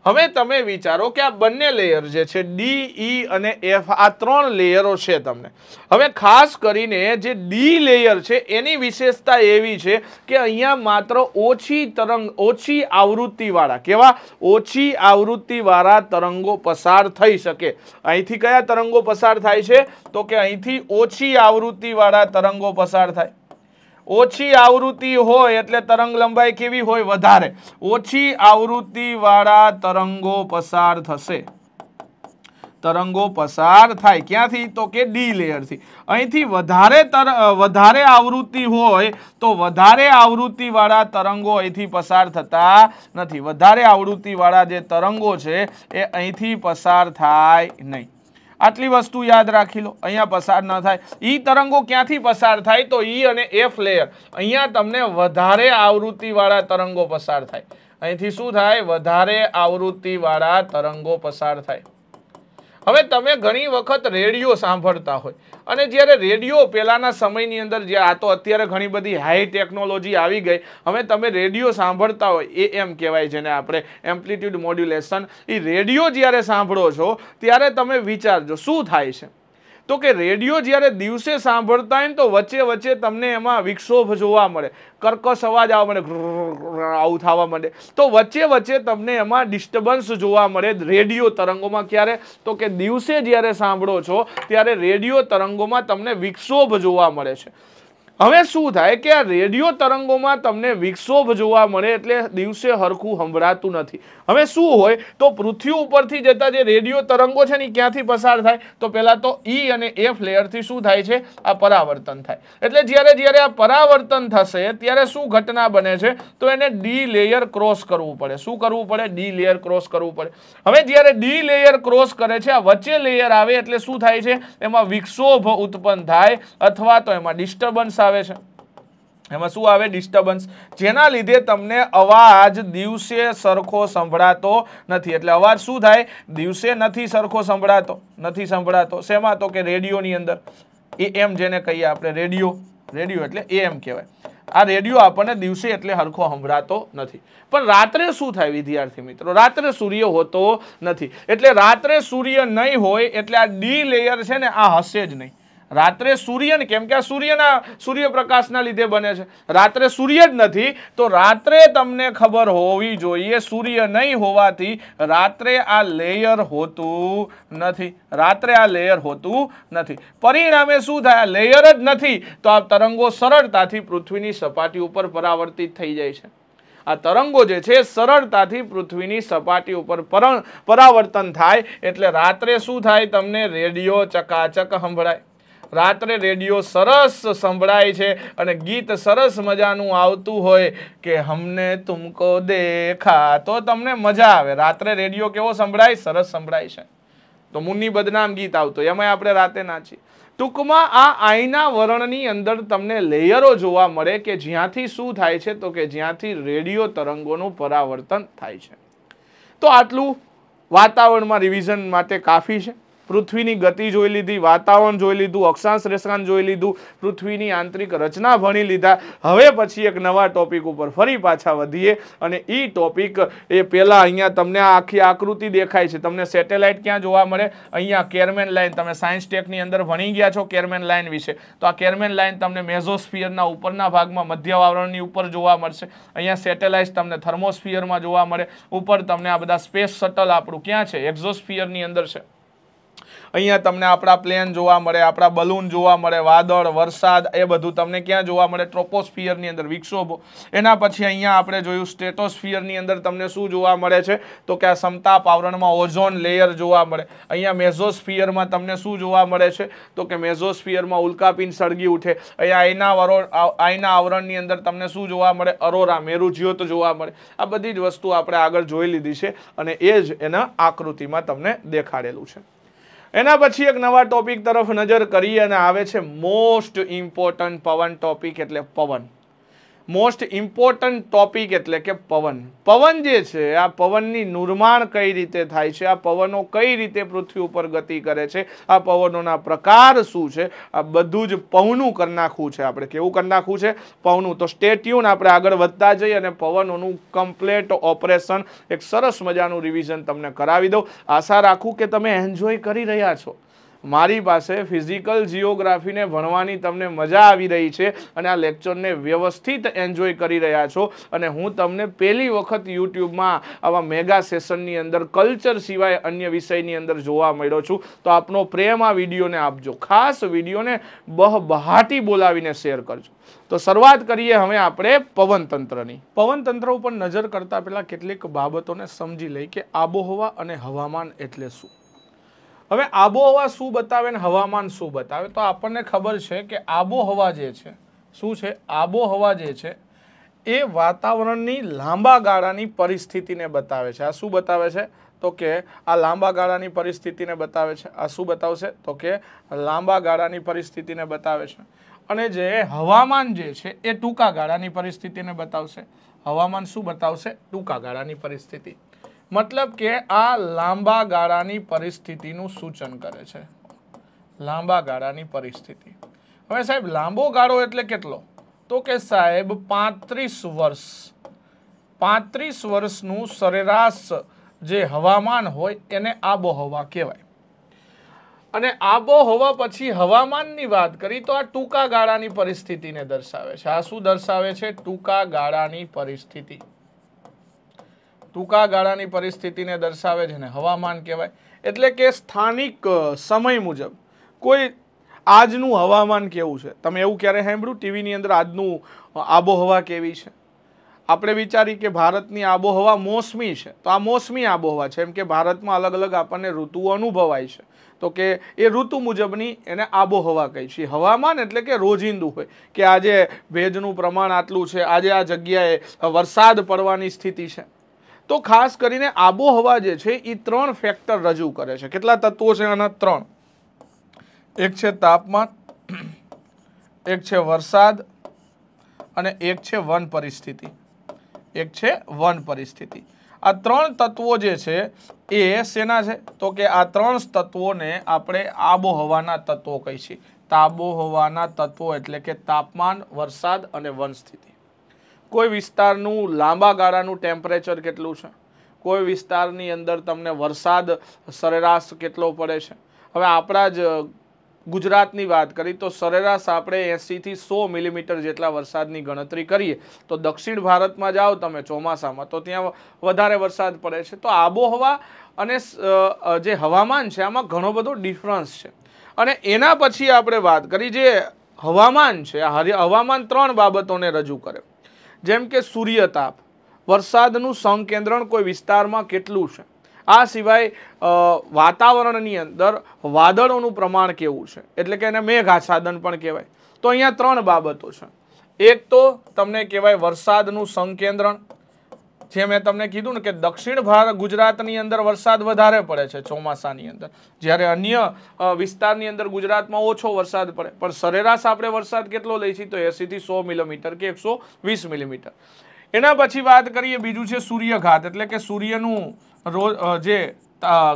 હવે તમે વિચારો કે આ બંને લેયર જે છે ડી ઈ e અને એફ આ ત્રણ લેયરો છે તમને હવે ખાસ કરીને જે ડી લેયર છે એની વિશેષતા એવી છે કે અહીંયા માત્ર ઓછી તરંગ ઓછી આવૃત્તિવાળા કેવા ઓછી આવૃત્તિવાળા તરંગો પસાર થઈ શકે અહીંથી કયા તરંગો પસાર થાય છે તો કે અહીંથી ઓછી આવૃત્તિવાળા તરંગો પસાર થાય ઓછી આવૃત્તિ હોય એટલે તરંગ લંબાઈ કેવી હોય વધારે ઓછી આવૃત્તિવાળા તરંગો પસાર થશે તરંગો પસાર થાય ક્યાંથી તો કે ડી લેયરથી અહીંથી વધારે વધારે આવૃત્તિ હોય તો વધારે આવૃત્તિવાળા તરંગો અહીંથી પસાર થતા નથી વધારે આવૃત્તિવાળા જે તરંગો છે એ અહીંથી પસાર થાય નહીં આટલી વસ્તુ યાદ રાખી લો અહીંયા પસાર ન થાય ઈ તરંગો ક્યાંથી પસાર થાય તો ઈ અને એફ લેયર અહીંયા તમને વધારે આવૃત્તિવાળા તરંગો પસાર થાય અહીંથી શું થાય વધારે આવૃત્તિવાળા તરંગો પસાર થાય હવે તમે ઘણી વખત રેડિયો સાંભળતા હોય અને જ્યારે રેડિયો પહેલાંના સમયની અંદર જે આ તો અત્યારે ઘણી બધી હાઈ ટેકનોલોજી આવી ગઈ હવે તમે રેડિયો સાંભળતા હોય એ એમ કહેવાય જેને આપણે એમ્પ્લિટ્યૂડ મોડ્યુલેશન એ રેડિયો જ્યારે સાંભળો છો ત્યારે તમે વિચારજો શું થાય છે તો કે રેડિયો જ્યારે દિવસે સાંભળતા હોય ને તો વચ્ચે વચ્ચે તમને એમાં વિક્ષોભ જોવા મળે કર્કશ અવાજ આવવા મળે આવું થવા માંડે તો વચ્ચે વચ્ચે તમને એમાં ડિસ્ટર્બન્સ જોવા મળે રેડિયો તરંગોમાં ક્યારે તો કે દિવસે જ્યારે સાંભળો છો ત્યારે રેડિયો તરંગોમાં તમને વિક્ષોભ જોવા મળે છે હવે શું થાય કે આ રેડિયો તરંગોમાં તમને વિક્ષોભ જોવા મળે એટલે દિવસે હરખું સંભળાતું નથી હવે શું હોય તો પૃથ્વી ઉપરથી જતા જે રેડિયો તરંગો છે ને ક્યાંથી પસાર થાય તો પહેલાં તો ઈ e અને એફ લેયરથી શું થાય છે આ પરાવર્તન થાય એટલે જ્યારે જ્યારે આ પરાવર્તન થશે ત્યારે શું ઘટના બને છે તો એને ડી લેયર ક્રોસ કરવું પડે શું કરવું પડે ડી લેયર ક્રોસ કરવું પડે હવે જ્યારે ડી લેયર ક્રોસ કરે છે આ વચ્ચે લેયર આવે એટલે શું થાય છે એમાં વિક્ષોભ ઉત્પન્ન થાય અથવા તો એમાં ડિસ્ટર્બન્સ આવે છે એમાં શું આવે ડિસ્ટર્બન્સ જેના લીધે તમને અવાજ દિવસે સરખો સંભળાતો નથી એટલે અવાજ શું થાય દિવસે નથી સરખો સંભળાતો નથી સંભળાતો શેમાં તો કે રેડિયોની અંદર એ એમ જેને કહીએ આપણે રેડિયો રેડિયો એટલે એ એમ કહેવાય આ રેડિયો આપણને દિવસે એટલે હરખો સંભળાતો નથી પણ રાત્રે શું થાય વિદ્યાર્થી મિત્રો રાત્રે સૂર્ય હોતો નથી એટલે રાત્રે સૂર્ય નહીં હોય એટલે આ ડી લેયર છે ને આ હશે જ નહીં રાત્રે સૂર્યને કેમ કે આ સૂર્યના સૂર્યપ્રકાશના લીધે બને છે રાત્રે સૂર્ય જ નથી તો રાત્રે તમને ખબર હોવી જોઈએ સૂર્ય નહીં હોવાથી રાત્રે આ લેયર હોતું નથી રાત્રે આ લેયર હોતું નથી પરિણામે શું થાય લેયર જ નથી તો આ તરંગો સરળતાથી પૃથ્વીની સપાટી ઉપર પરાવર્તિત થઈ જાય છે આ તરંગો જે છે સરળતાથી પૃથ્વીની સપાટી ઉપર પરાવર્તન થાય એટલે રાત્રે શું થાય તમને રેડિયો ચકાચક સંભળાય રાત્રે રેડિયો સરસ સંભળાય છે અને ગીત સરસ મજાનું આવતું હોય કે હમને તુમકો દેખા તો તમને મજા આવે રાત્રે રેડિયો કેવો સંભળાય સરસ સંભળાય છે તો મુન્ની બદનામ ગીત આવતું એમાં આપણે રાતે નાચીએ ટૂંકમાં આ આઈના વરણની અંદર તમને લેયરો જોવા મળે કે જ્યાંથી શું થાય છે તો કે જ્યાંથી રેડિયો તરંગોનું પરાવર્તન થાય છે તો આટલું વાતાવરણમાં રિવિઝન માટે કાફી છે પૃથ્વીની ગતિ જોઈ લીધી વાતાવરણ જોઈ લીધું અક્ષાંશ રેખાંશ જોઈ લીધું પૃથ્વીની આંતરિક રચના ભણી લીધા હવે પછી એક નવા ટોપિક ઉપર ફરી પાછા વધીએ અને એ ટોપિક એ પહેલાં અહીંયા તમને આખી આકૃતિ દેખાય છે તમને સેટેલાઇટ ક્યાં જોવા મળે અહીંયા કેરમેન લાઇન તમે સાયન્સ ટેકની અંદર ભણી ગયા છો કેરમેન લાઇન વિશે તો આ કેરમેન લાઇન તમને મેઝોસ્ફિયરના ઉપરના ભાગમાં મધ્ય આવરણની ઉપર જોવા મળશે અહીંયા સેટેલાઇટ તમને થર્મોસ્ફિયરમાં જોવા મળે ઉપર તમને આ બધા સ્પેસ શટલ આપણું ક્યાં છે એક્ઝોસ્ફિયરની અંદર છે અહીંયા તમને આપણા પ્લેન જોવા મળે આપણા બલૂન જોવા મળે વાદળ વરસાદ એ બધું તમને ક્યાં જોવા મળે ટ્રોપોસ્ફિયરની અંદર વિક્ષોભો એના પછી અહીંયા આપણે જોયું સ્ટેટોસ્ફિયરની અંદર તમને શું જોવા મળે છે તો કે આ સમતાપ આવરણમાં ઓઝોન લેયર જોવા મળે અહીંયા મેઝોસ્ફિયરમાં તમને શું જોવા મળે છે તો કે મેઝોસ્ફિયરમાં ઉલ્કાપિન સળગી ઉઠે અહીંયા આઈના વરો આઈના આવરણની અંદર તમને શું જોવા મળે અરોરા મેરુજ્યોત જોવા મળે આ બધી જ વસ્તુ આપણે આગળ જોઈ લીધી છે અને એ જ એના આકૃતિમાં તમને દેખાડેલું છે એના પછી એક નવા ટોપિક તરફ નજર કરી અને આવે છે મોસ્ટ ઇમ્પોર્ટન્ટ પવન ટોપિક એટલે પવન મોસ્ટ ઇમ્પોર્ટન્ટ ટોપિક એટલે કે પવન પવન જે છે આ પવનની નિર્માણ કઈ રીતે થાય છે આ પવનો કઈ રીતે પૃથ્વી ઉપર ગતિ કરે છે આ પવનોના પ્રકાર શું છે આ બધું જ પવનું કરી નાખવું છે આપણે કેવું કરી નાખવું છે પવનું તો સ્ટેટ્યુન આપણે આગળ વધતા જઈએ અને પવનોનું કમ્પ્લેટ ઓપરેશન એક સરસ મજાનું રિવિઝન તમને કરાવી દઉં આશા રાખું કે તમે એન્જોય કરી રહ્યા છો મારી પાસે ફિઝિકલ જીઓગ્રાફીને ભણવાની તમને મજા આવી રહી છે અને આ લેક્ચરને વ્યવસ્થિત એન્જોય કરી રહ્યા છો અને હું તમને પહેલી વખત યુટ્યુબમાં આવા મેગા સેશનની અંદર કલ્ચર સિવાય અન્ય વિષયની અંદર જોવા મળ્યો છું તો આપનો પ્રેમ આ વિડીયોને આપજો ખાસ વિડીયોને બહબહાટી બોલાવીને શેર કરજો તો શરૂઆત કરીએ હવે આપણે પવનતંત્રની પવનતંત્ર ઉપર નજર કરતાં પહેલાં કેટલીક બાબતોને સમજી લઈ કે આબોહવા અને હવામાન એટલે શું હવે આબોહવા શું બતાવે ને હવામાન શું બતાવે તો આપણને ખબર છે કે આબોહવા જે છે શું છે આબોહવા જે છે એ વાતાવરણની લાંબા ગાળાની પરિસ્થિતિને બતાવે છે આ શું બતાવે છે તો કે આ લાંબા ગાળાની પરિસ્થિતિને બતાવે છે આ શું બતાવશે તો કે લાંબા ગાળાની પરિસ્થિતિને બતાવે છે અને જે હવામાન જે છે એ ટૂંકા ગાળાની પરિસ્થિતિને બતાવશે હવામાન શું બતાવશે ટૂંકા ગાળાની પરિસ્થિતિ મતલબ કે આ લાંબા ગાળાની પરિસ્થિતિનું સૂચન કરે છે લાંબા ગાળાની પરિસ્થિતિ હવે સાહેબ લાંબો ગાળો એટલે કેટલો તો કે સાહેબ પાંત્રીસ વર્ષ પાંત્રીસ વર્ષનું સરેરાશ જે હવામાન હોય એને આબોહવા કહેવાય અને આબોહવા પછી હવામાનની વાત કરી તો આ ટૂંકા ગાળાની પરિસ્થિતિને દર્શાવે છે આ શું દર્શાવે છે ટૂંકા ગાળાની પરિસ્થિતિ ટૂંકા ગાળાની પરિસ્થિતિને દર્શાવે છે ને હવામાન કહેવાય એટલે કે સ્થાનિક સમય મુજબ કોઈ આજનું હવામાન કેવું છે તમે એવું ક્યારે સાંભળ્યું ટીવીની અંદર આજનું આબોહવા કેવી છે આપણે વિચારી કે ભારતની આબોહવા મોસમી છે તો આ મોસમી આબોહવા છે એમ કે ભારતમાં અલગ અલગ આપણને ઋતુઓ અનુભવાય છે તો કે એ ઋતુ મુજબની એને આબોહવા કહી છે હવામાન એટલે કે રોજિંદુ હોય કે આજે ભેજનું પ્રમાણ આટલું છે આજે આ જગ્યાએ વરસાદ પડવાની સ્થિતિ છે તો ખાસ કરીને આબોહવા જે છે એ ત્રણ ફેક્ટર રજૂ કરે છે કેટલા તત્વો છે આના ત્રણ એક છે તાપમાન એક છે વરસાદ અને એક છે વન પરિસ્થિતિ એક છે વન પરિસ્થિતિ આ ત્રણ તત્વો જે છે એ શેના છે તો કે આ ત્રણ તત્વોને આપણે આબોહવાના તત્વો કહીએ છીએ આબોહવાના તત્વો એટલે કે તાપમાન વરસાદ અને વન સ્થિતિ કોઈ વિસ્તારનું લાંબા ગાળાનું ટેમ્પરેચર કેટલું છે કોઈ વિસ્તારની અંદર તમને વરસાદ સરેરાશ કેટલો પડે છે હવે આપણા જ ગુજરાતની વાત કરી તો સરેરાશ આપણે એંસીથી સો મિલીમીટર જેટલા વરસાદની ગણતરી કરીએ તો દક્ષિણ ભારતમાં જાઓ તમે ચોમાસામાં તો ત્યાં વધારે વરસાદ પડે છે તો આબોહવા અને જે હવામાન છે આમાં ઘણો બધો ડિફરન્સ છે અને એના પછી આપણે વાત કરી જે હવામાન છે હવામાન ત્રણ બાબતોને રજૂ કરે જેમ કે સૂર્યતાપ વરસાદનું સંકેન્દ્રણ કોઈ વિસ્તારમાં કેટલું છે આ સિવાય વાતાવરણની અંદર વાદળોનું પ્રમાણ કેવું છે એટલે કે એને મેઘાસાદન પણ કહેવાય તો અહીંયા ત્રણ બાબતો છે એક તો તમને કહેવાય વરસાદનું સંકેન્દ્રણ જે મેં તમને કીધું ને કે દક્ષિણ ભારત ગુજરાતની અંદર વરસાદ વધારે પડે છે ચોમાસાની અંદર જ્યારે અન્ય વિસ્તારની અંદર ગુજરાતમાં ઓછો વરસાદ પડે પણ સરેરાશ આપણે વરસાદ કેટલો લઈ છીએ તો એંસીથી સો મિલીમીટર કે એકસો વીસ મિલીમીટર એના પછી વાત કરીએ બીજું છે સૂર્યઘાત એટલે કે સૂર્યનું રોજ જે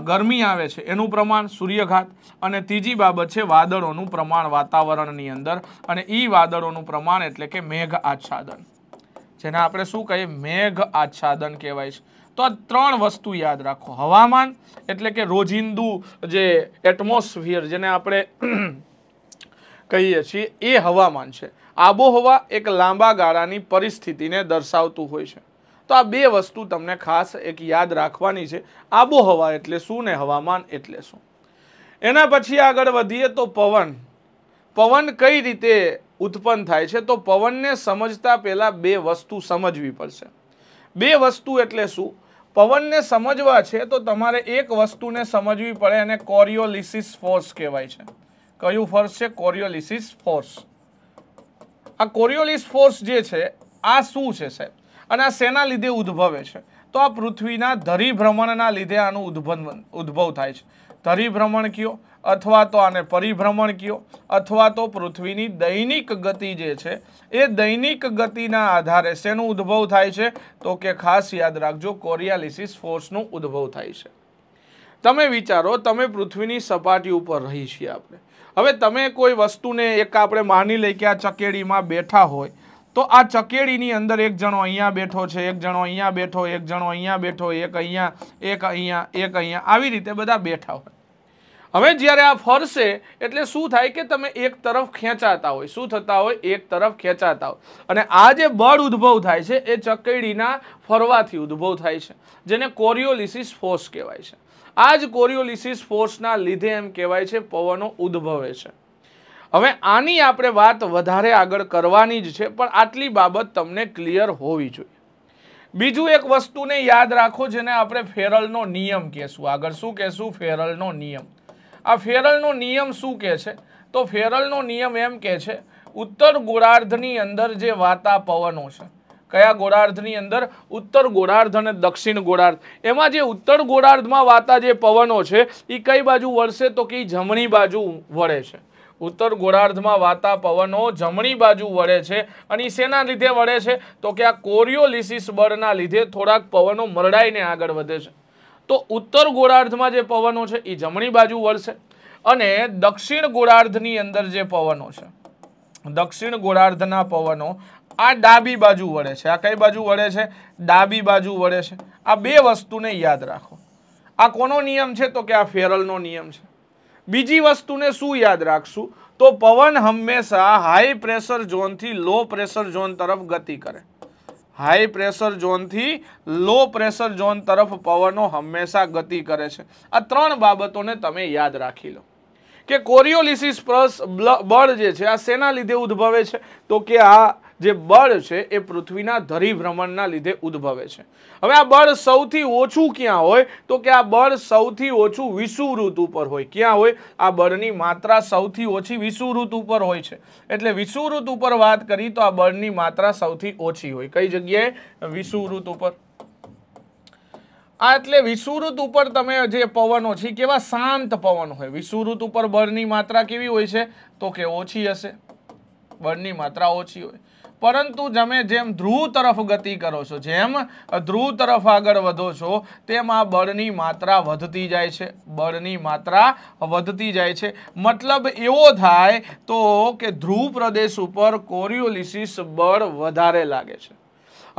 ગરમી આવે છે એનું પ્રમાણ સૂર્યઘાત અને ત્રીજી બાબત છે વાદળોનું પ્રમાણ વાતાવરણની અંદર અને એ વાદળોનું પ્રમાણ એટલે કે મેઘ આચ્છાદન જેને આપણે શું કહીએ મેઘ આચ્છાદન કહેવાય છે તો આ ત્રણ વસ્તુ યાદ રાખો હવામાન એટલે કે રોજિંદુ જે એટમોસ્ફિયર જેને આપણે કહીએ છીએ એ હવામાન છે આબોહવા એક લાંબા ગાળાની પરિસ્થિતિને દર્શાવતું હોય છે તો આ બે વસ્તુ તમને ખાસ એક યાદ રાખવાની છે આબોહવા એટલે શું ને હવામાન એટલે શું એના પછી આગળ વધીએ તો પવન પવન કઈ રીતે ઉત્પન્ન થાય છે તો પવનને સમજતા પહેલાં બે વસ્તુ સમજવી પડશે બે વસ્તુ એટલે શું પવનને સમજવા છે તો તમારે એક વસ્તુને સમજવી પડે અને કોરિયોલિસિસ ફોર્સ કહેવાય છે કયું ફોર્સ છે કોરિયોલિસિસ ફોર્સ આ કોરિયોલિસ ફોર્સ જે છે આ શું છે સાહેબ અને આ શેના લીધે ઉદ્ભવે છે તો આ પૃથ્વીના ધરીભ્રમણના લીધે આનું ઉદ્ભવ ઉદ્ભવ થાય છે ધરીભ્રમણ કયો અથવા તો આને પરિભ્રમણ કયો અથવા તો પૃથ્વીની દૈનિક ગતિ જે છે એ દૈનિક ગતિના આધારે શેનું ઉદ્ભવ થાય છે તો કે ખાસ યાદ રાખજો કોરિયાલિસિસ ફોર્સનું ઉદ્ભવ થાય છે તમે વિચારો તમે પૃથ્વીની સપાટી ઉપર રહી છીએ આપણે હવે તમે કોઈ વસ્તુને એક આપણે માની લઈ કે આ ચકેડીમાં બેઠા હોય તો આ ચકેડીની અંદર એક જણો અહીંયા બેઠો છે એક જણો અહીંયા બેઠો એક જણો અહીંયા બેઠો એક અહીંયા એક અહીંયા એક અહીંયા આવી રીતે બધા બેઠા હોય હવે જ્યારે આ ફરશે એટલે શું થાય કે તમે એક તરફ ખેંચાતા હોય શું થતા હોય એક તરફ ખેંચાતા હોય અને આ જે બળ ઉદ્ભવ થાય છે એ ચકડીના ફરવાથી ઉદ્ભવ થાય છે જેને કોરિયોલિસિસ ફોર્સ કહેવાય છે આ જ કોરિયોલિસિસ ફોર્સના લીધે એમ કહેવાય છે પવનો ઉદ્ભવે છે હવે આની આપણે વાત વધારે આગળ કરવાની જ છે પણ આટલી બાબત તમને ક્લિયર હોવી જોઈએ બીજું એક વસ્તુને યાદ રાખો જેને આપણે ફેરલનો નિયમ કહેશું આગળ શું કહેશું ફેરલનો નિયમ આ ફેરલનો નિયમ શું કહે છે તો ફેરલનો નિયમ એમ કહે છે ઉત્તર ગોળાર્ધની અંદર જે વાતા પવનો છે કયા ગોળાર્ધની અંદર ઉત્તર ગોળાર્ધ અને દક્ષિણ ગોળાર્ધ એમાં જે ઉત્તર ગોળાર્ધમાં વાતા જે પવનો છે એ કઈ બાજુ વળશે તો કઈ જમણી બાજુ વળે છે ઉત્તર ગોળાર્ધમાં વાતા પવનો જમણી બાજુ વળે છે અને શેના લીધે વળે છે તો કે આ કોરિયોલિસિસ બળના લીધે થોડાક પવનો મરડાઈને આગળ વધે છે તો ઉત્તર ગોળાર્ધમાં જે પવનો છે એ જમણી બાજુ વળશે અને દક્ષિણ ગોળાર્ધની અંદર જે પવનો છે દક્ષિણ ગોળાર્ધના પવનો આ ડાબી બાજુ વળે છે આ કઈ બાજુ વળે છે ડાબી બાજુ વળે છે આ બે વસ્તુને યાદ રાખો આ કોનો નિયમ છે તો કે આ ફેરલનો નિયમ છે બીજી વસ્તુને શું યાદ રાખશું તો પવન હંમેશા હાઈ પ્રેશર ઝોનથી લો પ્રેશર ઝોન તરફ ગતિ કરે હાઈ પ્રેશર ઝોનથી લો પ્રેશર ઝોન તરફ પવનો હંમેશા ગતિ કરે છે આ ત્રણ બાબતોને તમે યાદ રાખી લો કે કોરિયોલિસિસ પ્લસ બળ જે છે આ શેના લીધે ઉદ્ભવે છે તો કે આ જે બળ છે એ પૃથ્વીના ધરીભ્રમણના લીધે ઉદ્ભવે છે હવે આ બળ સૌથી ઓછું ક્યાં હોય તો કે આ બળ સૌથી ઓછું વિષુવૃત ઉપર હોય ક્યાં હોય આ બળની માત્રા સૌથી ઓછી વિષુવૃત ઉપર હોય છે એટલે વિષુવૃત ઉપર વાત કરી તો આ બળની માત્રા સૌથી ઓછી હોય કઈ જગ્યાએ વિષુવૃત ઉપર આ એટલે વિષુવૃત ઉપર તમે જે પવનો છે કેવા શાંત પવન હોય વિષુવૃત ઉપર બળની માત્રા કેવી હોય છે તો કે ઓછી હશે બળની માત્રા ઓછી હોય પરંતુ તમે જેમ ધ્રુવ તરફ ગતિ કરો છો જેમ ધ્રુવ તરફ આગળ વધો છો તેમ આ બળની માત્રા વધતી જાય છે બળની માત્રા વધતી જાય છે મતલબ એવો થાય તો કે ધ્રુવ પ્રદેશ ઉપર કોરિયોલિસિસ બળ વધારે લાગે છે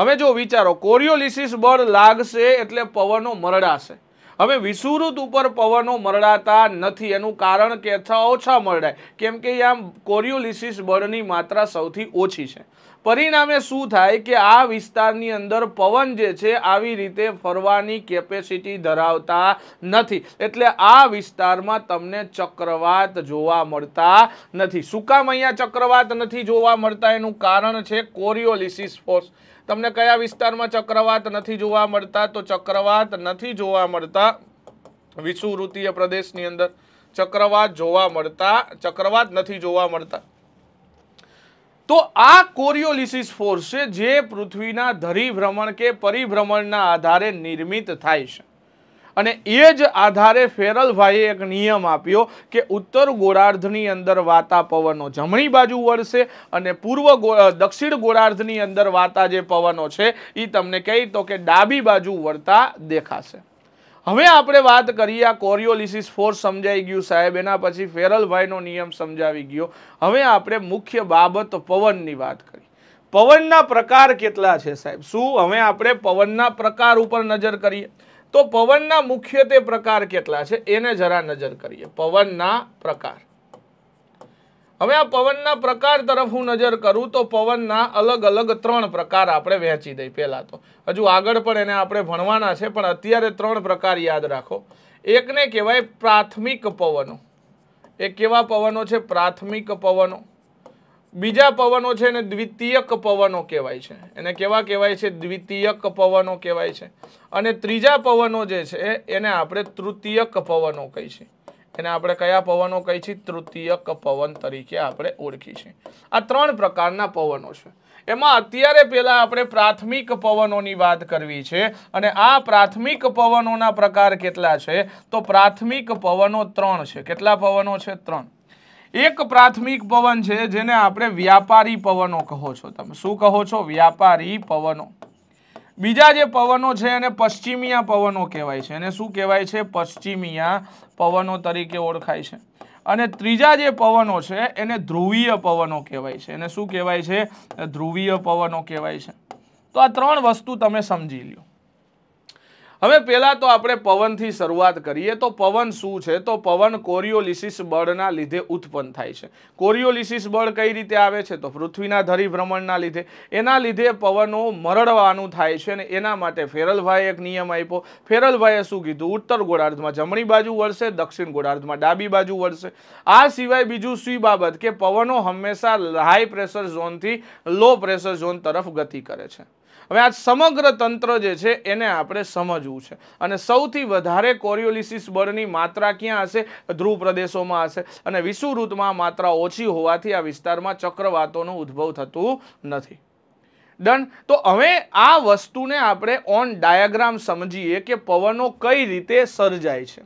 હવે જો વિચારો કોરિયોલિસિસ બળ લાગશે એટલે પવનો મરડાશે હવે વિષુવૃત ઉપર પવનો મરડાતા નથી એનું કારણ કે અથવા ઓછા મરડાય કેમ કે આમ કોરિયોલિસિસ બળની માત્રા સૌથી ઓછી છે પરિણામે શું થાય કે આ વિસ્તારની અંદર પવન જે છે આવી રીતે ફરવાની કેપેસિટી ધરાવતા નથી એટલે આ વિસ્તારમાં તમને ચક્રવાત જોવા મળતા નથી શું અહીંયા ચક્રવાત નથી જોવા મળતા એનું કારણ છે કોરિયોલિસિસ ફોર્સ તમને કયા વિસ્તારમાં ચક્રવાત નથી જોવા મળતા તો ચક્રવાત નથી જોવા મળતા વિષુવૃત્તીય પ્રદેશની અંદર ચક્રવાત જોવા મળતા ચક્રવાત નથી જોવા મળતા તો આ કોરિયોલિસિસ ફોર્સ છે જે પૃથ્વીના ધરીભ્રમણ કે પરિભ્રમણના આધારે નિર્મિત થાય છે અને એ જ આધારે ફેરલભાઈએ એક નિયમ આપ્યો કે ઉત્તર ગોળાર્ધની અંદર વાતા પવનો જમણી બાજુ વળશે અને પૂર્વ દક્ષિણ ગોળાર્ધની અંદર વાતા જે પવનો છે એ તમને કહી તો કે ડાબી બાજુ વળતા દેખાશે હવે આપણે વાત કરીએ આ કોરિયોલિસિસ ફોર્સ સમજાઈ ગયું સાહેબ એના પછી ફેરલભાઈનો નિયમ સમજાવી ગયો હવે આપણે મુખ્ય બાબત પવનની વાત કરી પવનના પ્રકાર કેટલા છે સાહેબ શું હવે આપણે પવનના પ્રકાર ઉપર નજર કરીએ તો પવનના મુખ્યત્વે પ્રકાર કેટલા છે એને જરા નજર કરીએ પવનના પ્રકાર હવે આ પવનના પ્રકાર તરફ હું નજર કરું તો પવનના અલગ અલગ ત્રણ પ્રકાર આપણે વહેંચી દઈએ પહેલાં તો હજુ આગળ પણ એને આપણે ભણવાના છે પણ અત્યારે ત્રણ પ્રકાર યાદ રાખો એકને કહેવાય પ્રાથમિક પવનો એ કેવા પવનો છે પ્રાથમિક પવનો બીજા પવનો છે એને દ્વિતીયક પવનો કહેવાય છે એને કેવા કહેવાય છે દ્વિતીયક પવનો કહેવાય છે અને ત્રીજા પવનો જે છે એને આપણે તૃતીયક પવનો કહીએ એને આપણે કયા પવનો કહી છીએ તૃતીયક પવન તરીકે આપણે ઓળખી છે આ ત્રણ પ્રકારના પવનો છે એમાં અત્યારે પહેલાં આપણે પ્રાથમિક પવનોની વાત કરવી છે અને આ પ્રાથમિક પવનોના પ્રકાર કેટલા છે તો પ્રાથમિક પવનો ત્રણ છે કેટલા પવનો છે ત્રણ એક પ્રાથમિક પવન છે જેને આપણે વ્યાપારી પવનો કહો છો તમે શું કહો છો વ્યાપારી પવનો બીજા જે પવનો છે એને પશ્ચિમિયા પવનો કહેવાય છે એને શું કહેવાય છે પશ્ચિમિયા પવનો તરીકે ઓળખાય છે અને ત્રીજા જે પવનો છે એને ધ્રુવીય પવનો કહેવાય છે એને શું કહેવાય છે ધ્રુવીય પવનો કહેવાય છે તો આ ત્રણ વસ્તુ તમે સમજી લ્યો હવે પહેલાં તો આપણે પવનથી શરૂઆત કરીએ તો પવન શું છે તો પવન કોરિયોલિસિસ બળના લીધે ઉત્પન્ન થાય છે કોરિયોલિસિસ બળ કઈ રીતે આવે છે તો પૃથ્વીના ધરીભ્રમણના લીધે એના લીધે પવનો મરડવાનું થાય છે અને એના માટે ફેરલભાઈ એક નિયમ આપ્યો ફેરલભાઈએ શું કીધું ઉત્તર ગોળાર્ધમાં જમણી બાજુ વળશે દક્ષિણ ગોળાર્ધમાં ડાબી બાજુ વળશે આ સિવાય બીજું સી બાબત કે પવનો હંમેશા હાઈ પ્રેશર ઝોનથી લો પ્રેશર ઝોન તરફ ગતિ કરે છે હવે આ સમગ્ર તંત્ર જે છે એને આપણે સમજવું છે અને સૌથી વધારે કોરિયોલિસિસ બળની માત્રા ક્યાં હશે ધ્રુવ પ્રદેશોમાં હશે અને વિષુવૃતમાં માત્રા ઓછી હોવાથી આ વિસ્તારમાં ચક્રવાતોનો ઉદ્ભવ થતું નથી ડન તો હવે આ વસ્તુને આપણે ઓન ડાયાગ્રામ સમજીએ કે પવનો કઈ રીતે સર્જાય છે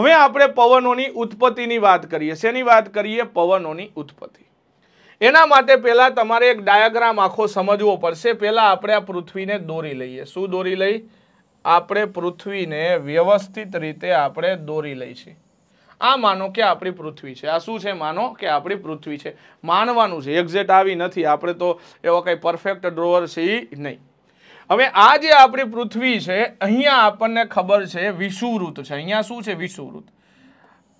હવે આપણે પવનોની ઉત્પત્તિની વાત કરીએ શેની વાત કરીએ પવનોની ઉત્પત્તિ એના માટે પહેલાં તમારે એક ડાયાગ્રામ આખો સમજવો પડશે પહેલાં આપણે આ પૃથ્વીને દોરી લઈએ શું દોરી લઈ આપણે પૃથ્વીને વ્યવસ્થિત રીતે આપણે દોરી લઈ આ માનો કે આપણી પૃથ્વી છે આ શું છે માનો કે આપણી પૃથ્વી છે માનવાનું છે એક્ઝેક્ટ આવી નથી આપણે તો એવો કંઈ પરફેક્ટ ડ્રોવર છે નહીં હવે આ જે આપણી પૃથ્વી છે અહીંયા આપણને ખબર છે વિષુવૃત છે અહીંયા શું છે વિષુવૃત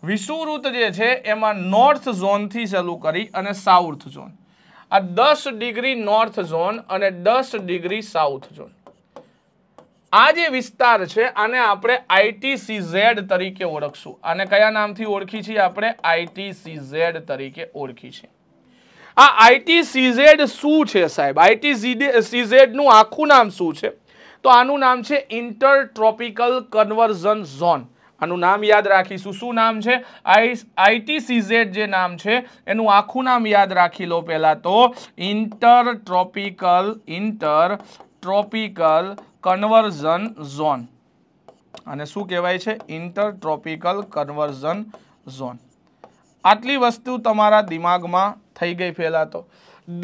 વિષુવવૃત્ત જે છે એમાં નોર્થ ઝોનથી શરૂ કરી અને સાઉથ ઝોન આ દસ ડિગ્રી નોર્થ ઝોન અને દસ ડિગ્રી સાઉથ ઝોન આ જે વિસ્તાર છે આને આપણે ઝેડ તરીકે ઓળખશું આને કયા નામથી ઓળખી છીએ આપણે ઝેડ તરીકે ઓળખી છે આ ઝેડ શું છે સાહેબ આઈટીસીઝેડનું આખું નામ શું છે તો આનું નામ છે ઇન્ટરટ્રોપિકલ કન્વર્ઝન ઝોન આનું નામ યાદ રાખીશું શું નામ છે આઈટીસીઝેડ જે નામ છે એનું આખું નામ યાદ રાખી લો પહેલાં તો inter tropical inter tropical convergence zone અને શું કહેવાય છે ઇન્ટર ટ્રોપિકલ કન્વર્ઝન ઝોન આટલી વસ્તુ તમારા દિમાગમાં થઈ ગઈ પહેલાં તો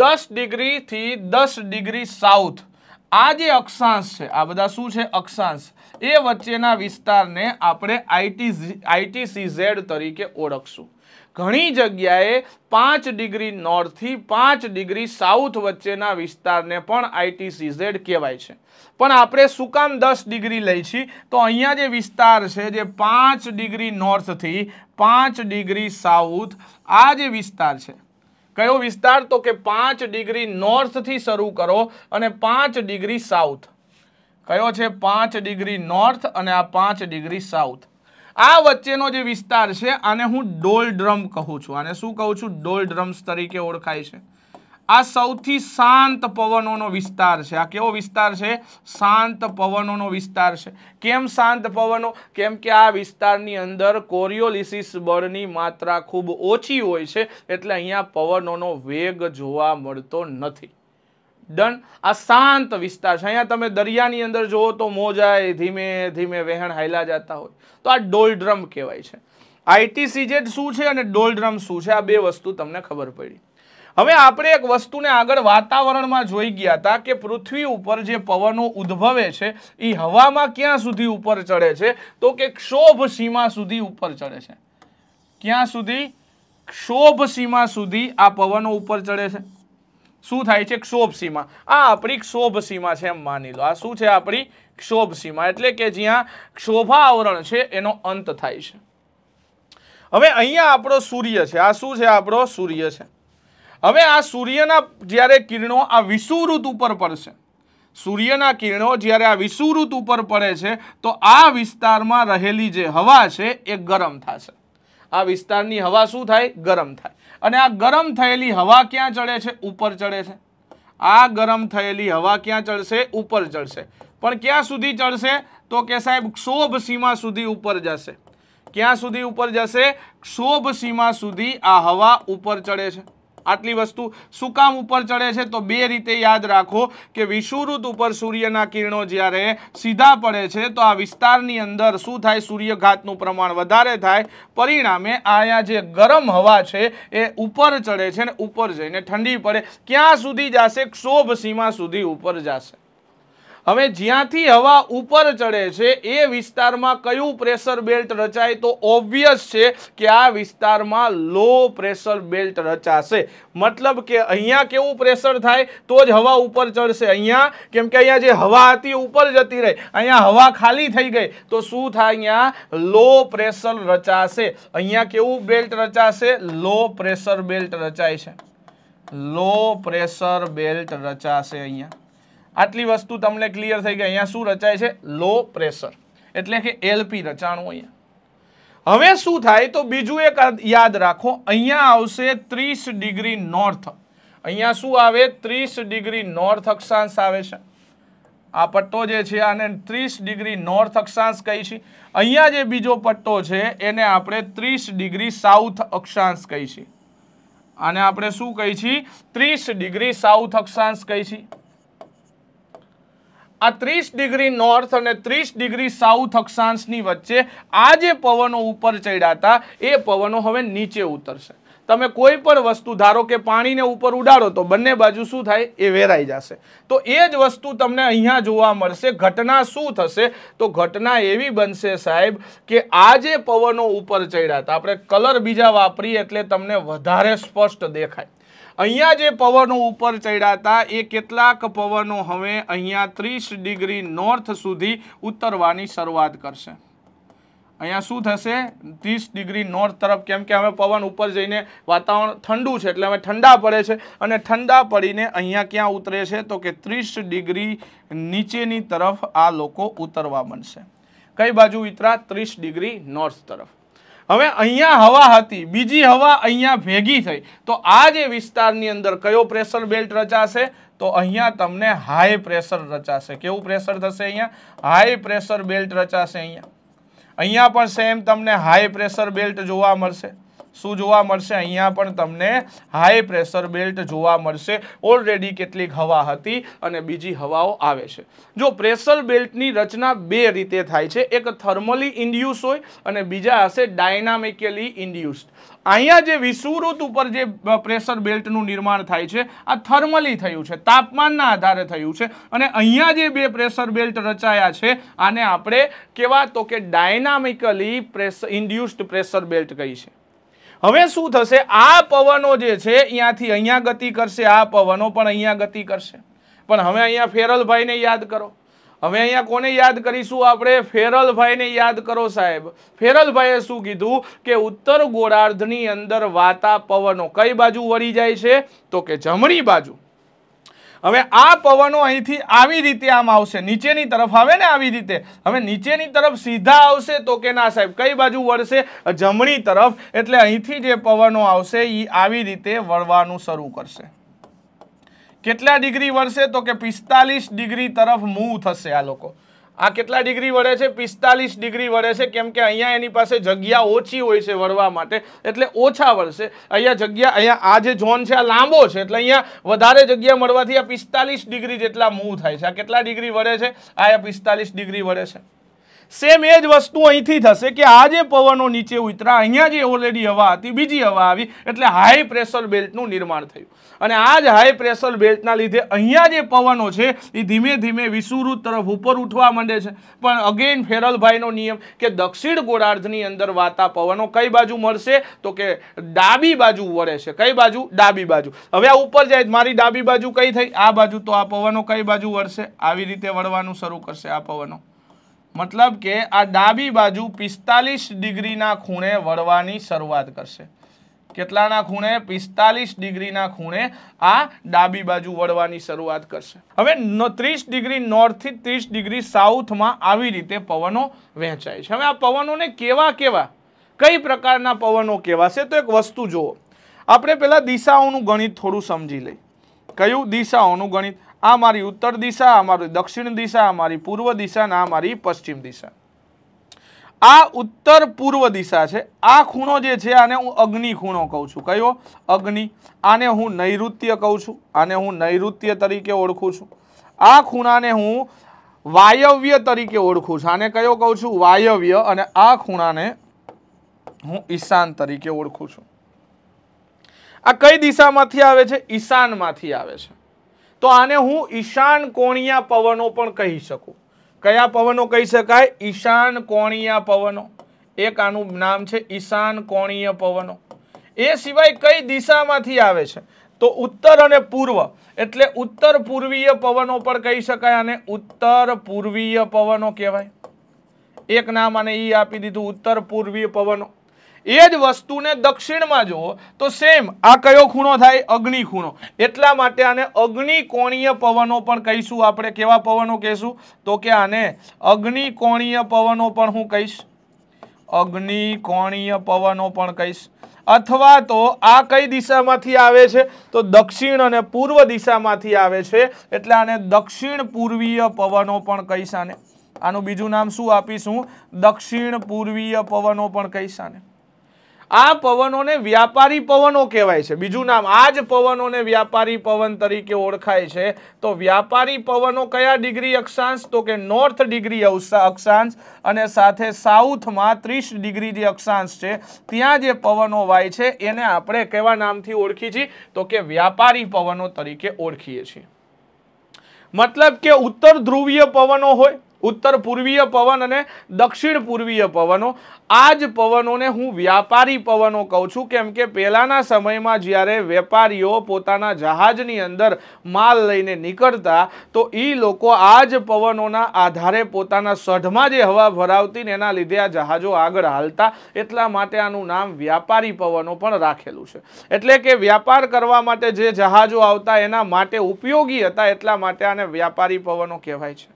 દસ ડિગ્રીથી દસ ડિગ્રી સાઉથ આ જે અક્ષાંશ છે આ બધા શું છે અક્ષાંશ એ વચ્ચેના વિસ્તારને આપણે આઈટી આઈટીસી ઝેડ તરીકે ઓળખશું ઘણી જગ્યાએ પાંચ ડિગ્રી નોર્થથી પાંચ ડિગ્રી સાઉથ વચ્ચેના વિસ્તારને પણ આઈટીસી ઝેડ કહેવાય છે પણ આપણે શું કામ દસ ડિગ્રી લઈ છીએ તો અહીંયા જે વિસ્તાર છે જે પાંચ ડિગ્રી નોર્થથી પાંચ ડિગ્રી સાઉથ આ જે વિસ્તાર છે કયો વિસ્તાર તો કે પાંચ ડિગ્રી નોર્થથી શરૂ કરો અને પાંચ ડિગ્રી સાઉથ કયો છે પાંચ ડિગ્રી નોર્થ અને આ પાંચ ડિગ્રી સાઉથ આ વચ્ચેનો જે વિસ્તાર છે આને હું ડોલ ડ્રમ કહું છું આને શું કહું છું ડોલ ડ્રમ્સ તરીકે ઓળખાય છે આ સૌથી શાંત પવનોનો વિસ્તાર છે આ કેવો વિસ્તાર છે શાંત પવનોનો વિસ્તાર છે કેમ શાંત પવનો કેમ કે આ વિસ્તારની અંદર કોરિયોલિસિસ બળની માત્રા ખૂબ ઓછી હોય છે એટલે અહીંયા પવનોનો વેગ જોવા મળતો નથી ડન આ શાંત વિસ્તાર છે અહીંયા તમે દરિયાની અંદર જુઓ તો મોજાય ધીમે ધીમે વહેણ હાયલા જતા હોય તો આ ડોલડ્રમ કહેવાય છે આઈટીસી જે શું છે અને ડોલડ્રમ શું છે આ બે વસ્તુ તમને ખબર પડી હવે આપણે એક વસ્તુને આગળ વાતાવરણમાં જોઈ ગયા હતા કે પૃથ્વી ઉપર જે પવનો ઉદ્ભવે છે એ હવામાં ક્યાં સુધી ઉપર ચડે છે તો કે ક્ષોભ સીમા સુધી ઉપર ચડે છે ક્યાં સુધી ક્ષોભ સીમા સુધી આ પવનો ઉપર ચડે છે શું થાય છે ક્ષોભ સીમા આ આપણી ક્ષોભ સીમા છે એમ માની લો આ શું છે આપણી ક્ષોભ સીમા એટલે કે જ્યાં ક્ષોભા આવરણ છે એનો અંત થાય છે હવે અહીંયા આપણો સૂર્ય છે આ શું છે આપણો સૂર્ય છે હવે આ સૂર્યના જ્યારે કિરણો આ વિષુવૃત ઉપર પડશે સૂર્યના કિરણો જ્યારે આ વિષુવૃત ઉપર પડે છે તો આ વિસ્તારમાં રહેલી જે હવા છે એ ગરમ થશે આ વિસ્તારની હવા શું થાય ગરમ થાય અને આ ગરમ થયેલી હવા ક્યાં ચડે છે ઉપર ચડે છે આ ગરમ થયેલી હવા ક્યાં ચડશે ઉપર ચડશે પણ ક્યાં સુધી ચડશે તો કે સાહેબ ક્ષોભ સીમા સુધી ઉપર જશે ક્યાં સુધી ઉપર જશે ક્ષોભ સીમા સુધી આ હવા ઉપર ચડે છે આટલી વસ્તુ શું કામ ઉપર ચડે છે તો બે રીતે યાદ રાખો કે વિષુવૃત ઉપર સૂર્યના કિરણો જ્યારે સીધા પડે છે તો આ વિસ્તારની અંદર શું થાય સૂર્યઘાતનું પ્રમાણ વધારે થાય પરિણામે આયા જે ગરમ હવા છે એ ઉપર ચડે છે ને ઉપર જઈને ઠંડી પડે ક્યાં સુધી જશે ક્ષોભ સીમા સુધી ઉપર જશે હવે જ્યાંથી હવા ઉપર ચડે છે એ વિસ્તારમાં કયું પ્રેશર બેલ્ટ રચાય તો ઓબ્વિયસ છે કે આ વિસ્તારમાં લો પ્રેશર બેલ્ટ રચાશે મતલબ કે અહીંયા કેવું પ્રેશર થાય તો જ હવા ઉપર ચડશે અહીંયા કેમ કે અહીંયા જે હવા હતી ઉપર જતી રહી અહીંયા હવા ખાલી થઈ ગઈ તો શું થાય અહીંયા લો પ્રેશર રચાશે અહીંયા કેવું બેલ્ટ રચાશે લો પ્રેશર બેલ્ટ રચાય છે લો પ્રેશર બેલ્ટ રચાશે અહીંયા આટલી વસ્તુ તમને ક્લિયર થઈ ગઈ અહીંયા શું રચાય છે લો પ્રેશર એટલે કે એલપી રચાણું અહીંયા હવે શું થાય તો બીજું એક યાદ રાખો અહીંયા આવશે ત્રીસ ડિગ્રી નોર્થ અહીંયા શું આવે ત્રીસ ડિગ્રી નોર્થ અક્ષાંશ આવે છે આ પટ્ટો જે છે આને ત્રીસ ડિગ્રી નોર્થ અક્ષાંશ કહી છે અહીંયા જે બીજો પટ્ટો છે એને આપણે ત્રીસ ડિગ્રી સાઉથ અક્ષાંશ કહી છે આને આપણે શું કહી છીએ ત્રીસ ડિગ્રી સાઉથ અક્ષાંશ કહી છીએ આ ત્રીસ ડિગ્રી નોર્થ અને ત્રીસ ડિગ્રી સાઉથ અક્ષાંશની વચ્ચે આ જે પવનો ઉપર ચડ્યા હતા એ પવનો હવે નીચે ઉતરશે તમે કોઈ પણ વસ્તુ ધારો કે પાણીને ઉપર ઉડાડો તો બંને બાજુ શું થાય એ વેરાઈ જશે તો એ જ વસ્તુ તમને અહીંયા જોવા મળશે ઘટના શું થશે તો ઘટના એવી બનશે સાહેબ કે આ જે પવનો ઉપર ચડ્યા હતા આપણે કલર બીજા વાપરીએ એટલે તમને વધારે સ્પષ્ટ દેખાય અહીંયા જે પવનો ઉપર ચડ્યા હતા એ કેટલાક પવનો હવે અહીંયા ત્રીસ ડિગ્રી નોર્થ સુધી ઉતરવાની શરૂઆત કરશે અહીંયા શું થશે ત્રીસ ડિગ્રી નોર્થ તરફ કેમ કે હવે પવન ઉપર જઈને વાતાવરણ ઠંડુ છે એટલે હવે ઠંડા પડે છે અને ઠંડા પડીને અહીંયા ક્યાં ઉતરે છે તો કે ત્રીસ ડિગ્રી નીચેની તરફ આ લોકો ઉતરવા બનશે કઈ બાજુ ઉતરા ત્રીસ ડિગ્રી નોર્થ તરફ હવે અહીંયા હવા હતી બીજી હવા અહીંયા ભેગી થઈ તો આ જે વિસ્તારની અંદર કયો પ્રેશર બેલ્ટ રચાશે તો અહીંયા તમને હાઈ પ્રેશર રચાશે કેવું પ્રેશર થશે અહીંયા હાઈ પ્રેશર બેલ્ટ રચાશે અહીંયા અહીંયા પણ સેમ તમને હાઈ પ્રેશર બેલ્ટ જોવા મળશે શું જોવા મળશે અહીંયા પણ તમને હાઈ પ્રેશર બેલ્ટ જોવા મળશે ઓલરેડી કેટલીક હવા હતી અને બીજી હવાઓ આવે છે જો પ્રેશર બેલ્ટની રચના બે રીતે થાય છે એક થર્મલી ઇન્ડ્યુસ હોય અને બીજા હશે ડાયનામિકલી ઇન્ડ્યુસ્ડ અહીંયા જે વિષુવૃત ઉપર જે પ્રેશર બેલ્ટનું નિર્માણ થાય છે આ થર્મલી થયું છે તાપમાનના આધારે થયું છે અને અહીંયા જે બે પ્રેશર બેલ્ટ રચાયા છે આને આપણે કેવા તો કે dynamically pressure induced pressure belt કહી છે હવે શું થશે આ પવનો જે છે અહીંયાથી અહીંયા ગતિ કરશે આ પવનો પણ અહીંયા ગતિ કરશે પણ હવે અહીંયા ફેરલભાઈને યાદ કરો હવે અહીંયા કોને યાદ કરીશું આપણે ફેરલભાઈને યાદ કરો સાહેબ ફેરલભાઈએ શું કીધું કે ઉત્તર ગોળાર્ધની અંદર વાતા પવનો કઈ બાજુ વળી જાય છે તો કે જમણી બાજુ હવે આ પવનો અહીંથી આવી રીતે આમ આવશે નીચેની તરફ આવે ને આવી રીતે હવે નીચેની તરફ સીધા આવશે તો કે ના સાહેબ કઈ બાજુ વળશે જમણી તરફ એટલે અહીંથી જે પવનો આવશે એ આવી રીતે વળવાનું શરૂ કરશે કેટલા ડિગ્રી વળશે તો કે પિસ્તાલીસ ડિગ્રી તરફ મૂવ થશે આ લોકો આ કેટલા ડિગ્રી વળે છે પિસ્તાલીસ ડિગ્રી વળે છે કેમ કે અહીંયા એની પાસે જગ્યા ઓછી હોય છે વળવા માટે એટલે ઓછા વળશે અહીંયા જગ્યા અહીંયા આ જે ઝોન છે આ લાંબો છે એટલે અહીંયા વધારે જગ્યા મળવાથી આ પિસ્તાલીસ ડિગ્રી જેટલા મૂવ થાય છે આ કેટલા ડિગ્રી વળે છે આ પિસ્તાલીસ ડિગ્રી વળે છે સેમ એ જ વસ્તુ અહીંથી થશે કે આ જે પવનો નીચે ઉતરા અહીંયા જે ઓલરેડી હવા હતી બીજી હવા આવી એટલે હાઈ પ્રેશર બેલ્ટનું નિર્માણ થયું અને આ જ હાઈ પ્રેશર બેલ્ટના લીધે અહીંયા જે પવનો છે એ ધીમે ધીમે વિષુવૃત તરફ ઉપર ઉઠવા માંડે છે પણ અગેન ફેરલભાઈનો નિયમ કે દક્ષિણ ગોળાર્ધની અંદર વાતા પવનો કઈ બાજુ મળશે તો કે ડાબી બાજુ વળે છે કઈ બાજુ ડાબી બાજુ હવે આ ઉપર જાય મારી ડાબી બાજુ કઈ થઈ આ બાજુ તો આ પવનો કઈ બાજુ વળશે આવી રીતે વળવાનું શરૂ કરશે આ પવનો મતલબ કે આ ડાબી બાજુ પિસ્તાલીસ ડિગ્રીના ખૂણે વળવાની શરૂઆત કરશે કેટલાના ખૂણે પિસ્તાલીસ ડિગ્રીના ખૂણે આ ડાબી બાજુ વળવાની શરૂઆત કરશે હવે ત્રીસ ડિગ્રી નોર્થથી ત્રીસ ડિગ્રી સાઉથમાં આવી રીતે પવનો વહેંચાય છે હવે આ પવનોને કેવા કેવા કઈ પ્રકારના પવનો કેવા છે તો એક વસ્તુ જુઓ આપણે પહેલાં દિશાઓનું ગણિત થોડું સમજી લઈ કયું દિશાઓનું ગણિત આ મારી ઉત્તર દિશા આ મારી દક્ષિણ દિશા આ મારી પૂર્વ દિશા અને આ મારી પશ્ચિમ દિશા આ ઉત્તર પૂર્વ દિશા છે આ ખૂણો જે છે આને હું અગ્નિ ખૂણો કહું છું કયો અગ્નિ આને હું નૈઋત્ય કહું છું આને હું નૈઋત્ય તરીકે ઓળખું છું આ ખૂણાને હું વાયવ્ય તરીકે ઓળખું છું આને કયો કહું છું વાયવ્ય અને આ ખૂણાને હું ઈશાન તરીકે ઓળખું છું આ કઈ દિશામાંથી આવે છે ઈશાનમાંથી આવે છે તો આને હું ઈશાન કોણીયા પવનો પણ કહી શકું કયા પવનો કહી શકાય ઈશાન કોણીય પવનો એક આનું નામ છે ઈશાન કોણીય પવનો એ સિવાય કઈ દિશામાંથી આવે છે તો ઉત્તર અને પૂર્વ એટલે ઉત્તર પૂર્વીય પવનો પણ કહી શકાય અને ઉત્તર પૂર્વીય પવનો કહેવાય એક નામ આને ઈ આપી દીધું ઉત્તર પૂર્વીય પવનો એ જ વસ્તુને દક્ષિણમાં જુઓ તો સેમ આ કયો ખૂણો થાય અગ્નિ ખૂણો એટલા માટે આને અગ્નિકોણીય પવનો પણ કહીશું આપણે કેવા પવનો કહીશું તો કે આને અગ્નિકોણીય પવનો પણ હું કહીશ અગ્નિકોણીય પવનો પણ કહીશ અથવા તો આ કઈ દિશામાંથી આવે છે તો દક્ષિણ અને પૂર્વ દિશામાંથી આવે છે એટલે આને દક્ષિણ પૂર્વીય પવનો પણ કહીશ આને આનું બીજું નામ શું આપીશું દક્ષિણ પૂર્વીય પવનો પણ કહીશ આને આ પવનોને વ્યાપારી પવનો કહેવાય છે બીજું નામ આ જ પવનોને વ્યાપારી પવન તરીકે ઓળખાય છે તો વ્યાપારી પવનો કયા ડિગ્રી અક્ષાંશ તો કે નોર્થ ડિગ્રી અક્ષાંશ અને સાથે સાઉથમાં ત્રીસ ડિગ્રી જે અક્ષાંશ છે ત્યાં જે પવનો વાય છે એને આપણે કેવા નામથી ઓળખીએ છીએ તો કે વ્યાપારી પવનો તરીકે ઓળખીએ છીએ મતલબ કે ઉત્તર ધ્રુવીય પવનો હોય ઉત્તર પૂર્વીય પવન અને દક્ષિણ પૂર્વીય પવનો આ જ પવનોને હું વ્યાપારી પવનો કહું છું કેમ કે પહેલાંના સમયમાં જ્યારે વેપારીઓ પોતાના જહાજની અંદર માલ લઈને નીકળતા તો એ લોકો આ જ પવનોના આધારે પોતાના સઢમાં જે હવા ભરાવતી ને એના લીધે આ જહાજો આગળ હાલતા એટલા માટે આનું નામ વ્યાપારી પવનો પણ રાખેલું છે એટલે કે વ્યાપાર કરવા માટે જે જહાજો આવતા એના માટે ઉપયોગી હતા એટલા માટે આને વ્યાપારી પવનો કહેવાય છે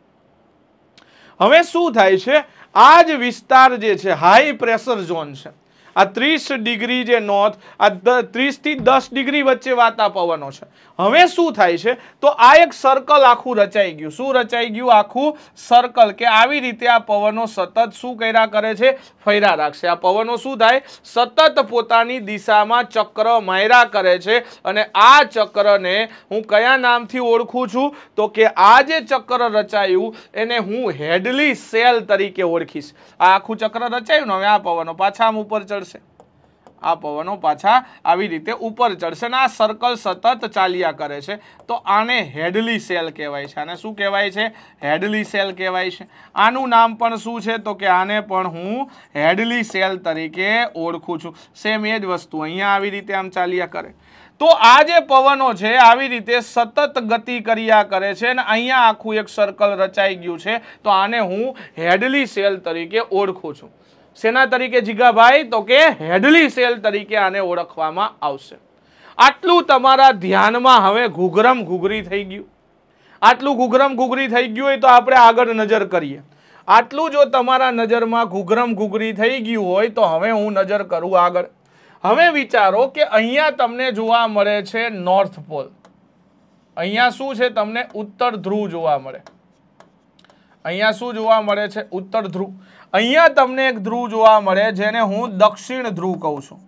હવે શું થાય છે આ જ વિસ્તાર જે છે હાઈ પ્રેશર ઝોન છે આ ત્રીસ ડિગ્રી જે નોર્થ આ ત્રીસથી દસ ડિગ્રી વચ્ચે વાતાપવનો છે હવે શું થાય છે તો આ એક સર્કલ આખું રચાઈ ગયું શું રચાઈ ગયું આખું સર્કલ કે આવી રીતે આ પવનો સતત શું કર્યા કરે છે ફૈરા રાખશે આ પવનો શું થાય સતત પોતાની દિશામાં ચક્ર માયરા કરે છે અને આ ચક્રને હું કયા નામથી ઓળખું છું તો કે આ જે ચક્ર રચાયું એને હું હેડલી સેલ તરીકે ઓળખીશ આ આખું ચક્ર રચાયું ને હવે આ પવનો પાછા આમ ઉપર ચડશે આ પવનો પાછા આવી રીતે ઉપર ચડશે અને આ સર્કલ સતત ચાલ્યા કરે છે તો આને હેડલી સેલ કહેવાય છે આને શું કહેવાય છે હેડલી સેલ કહેવાય છે આનું નામ પણ શું છે તો કે આને પણ હું હેડલી સેલ તરીકે ઓળખું છું સેમ એ જ વસ્તુ અહીંયા આવી રીતે આમ ચાલ્યા કરે તો આ જે પવનો છે આવી રીતે સતત ગતિ કર્યા કરે છે અને અહીંયા આખું એક સર્કલ રચાઈ ગયું છે તો આને હું હેડલી સેલ તરીકે ઓળખું છું શેના તરીકે જીગાભાઈ તો કે હેડલી સેલ તરીકે આને ઓળખવામાં આવશે આટલું તમારા ધ્યાનમાં હવે ઘૂઘરમ ઘૂઘરી થઈ ગયું આટલું ઘૂઘરમ ઘૂઘરી થઈ ગયું હોય તો આપણે આગળ નજર કરીએ આટલું જો તમારા નજરમાં ઘૂઘરમ ઘૂઘરી થઈ ગયું હોય તો હવે હું નજર કરું આગળ હવે વિચારો કે અહીંયા તમને જોવા મળે છે નોર્થ પોલ અહીંયા શું છે તમને ઉત્તર ધ્રુવ જોવા મળે અહીંયા શું જોવા મળે છે ઉત્તર ધ્રુવ અહીંયા તમને એક ધ્રુવ જોવા મળે જેને હું દક્ષિણ ધ્રુવ કહું છું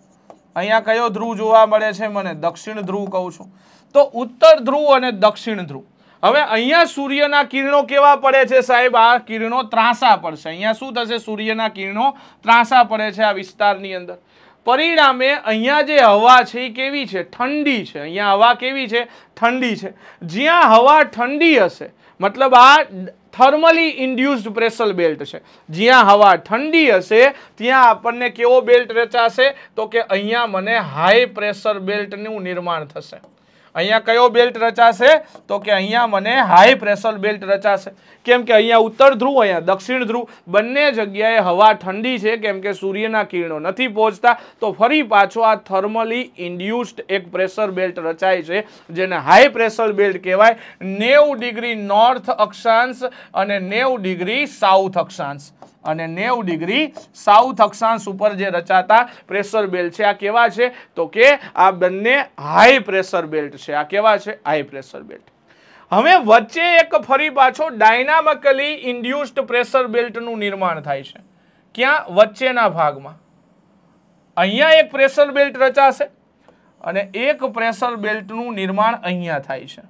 અહીંયા કયો ધ્રુવ જોવા મળે છે મને દક્ષિણ ધ્રુવ કહું છું તો ઉત્તર ધ્રુવ અને દક્ષિણ ધ્રુવ હવે અહીંયા સૂર્યના કિરણો કેવા પડે છે સાહેબ આ કિરણો ત્રાસા પડશે અહીંયા શું થશે સૂર્યના કિરણો ત્રાસા પડે છે આ વિસ્તારની અંદર પરિણામે અહીંયા જે હવા છે એ કેવી છે ઠંડી છે અહીંયા હવા કેવી છે ઠંડી છે જ્યાં હવા ઠંડી હશે મતલબ આ થર્મલી ઇન્ડ્યુસ્ડ પ્રેશર બેલ્ટ છે જ્યાં હવા ઠંડી હશે ત્યાં આપણને કેવો બેલ્ટ રચાશે તો કે અહીંયા મને હાઈ પ્રેશર બેલ્ટનું નિર્માણ થશે અહીંયા કયો બેલ્ટ રચાશે તો કે અહીંયા મને હાઈ પ્રેશર બેલ્ટ રચાશે કેમ કે અહીંયા ઉત્તર ધ્રુવ અહીંયા દક્ષિણ ધ્રુવ બંને જગ્યાએ હવા ઠંડી છે કેમ કે સૂર્યના કિરણો નથી પહોંચતા તો ફરી પાછો આ થર્મલી ઇન્ડ્યુસ્ડ એક પ્રેશર બેલ્ટ રચાય છે જેને હાઈ પ્રેશર બેલ્ટ કહેવાય નેવું ડિગ્રી નોર્થ અક્ષાંશ અને નેવું ડિગ્રી સાઉથ અક્ષાંશ અને નેવ ડિગ્રી સાઉથ અક્ષાંશ ઉપર જે રચાતા પ્રેશર બેલ્ટ છે આ કેવા છે તો કે આ બંને હાઈ પ્રેશર બેલ્ટ છે આ કેવા છે હાઈ પ્રેશર બેલ્ટ હવે વચ્ચે એક ફરી પાછો ડાયનામિકલી ઇન્ડ્યુસ્ડ પ્રેશર બેલ્ટનું નિર્માણ થાય છે ક્યાં વચ્ચેના ભાગમાં અહીંયા એક પ્રેશર બેલ્ટ રચાશે અને એક પ્રેશર બેલ્ટનું નિર્માણ અહીંયા થાય છે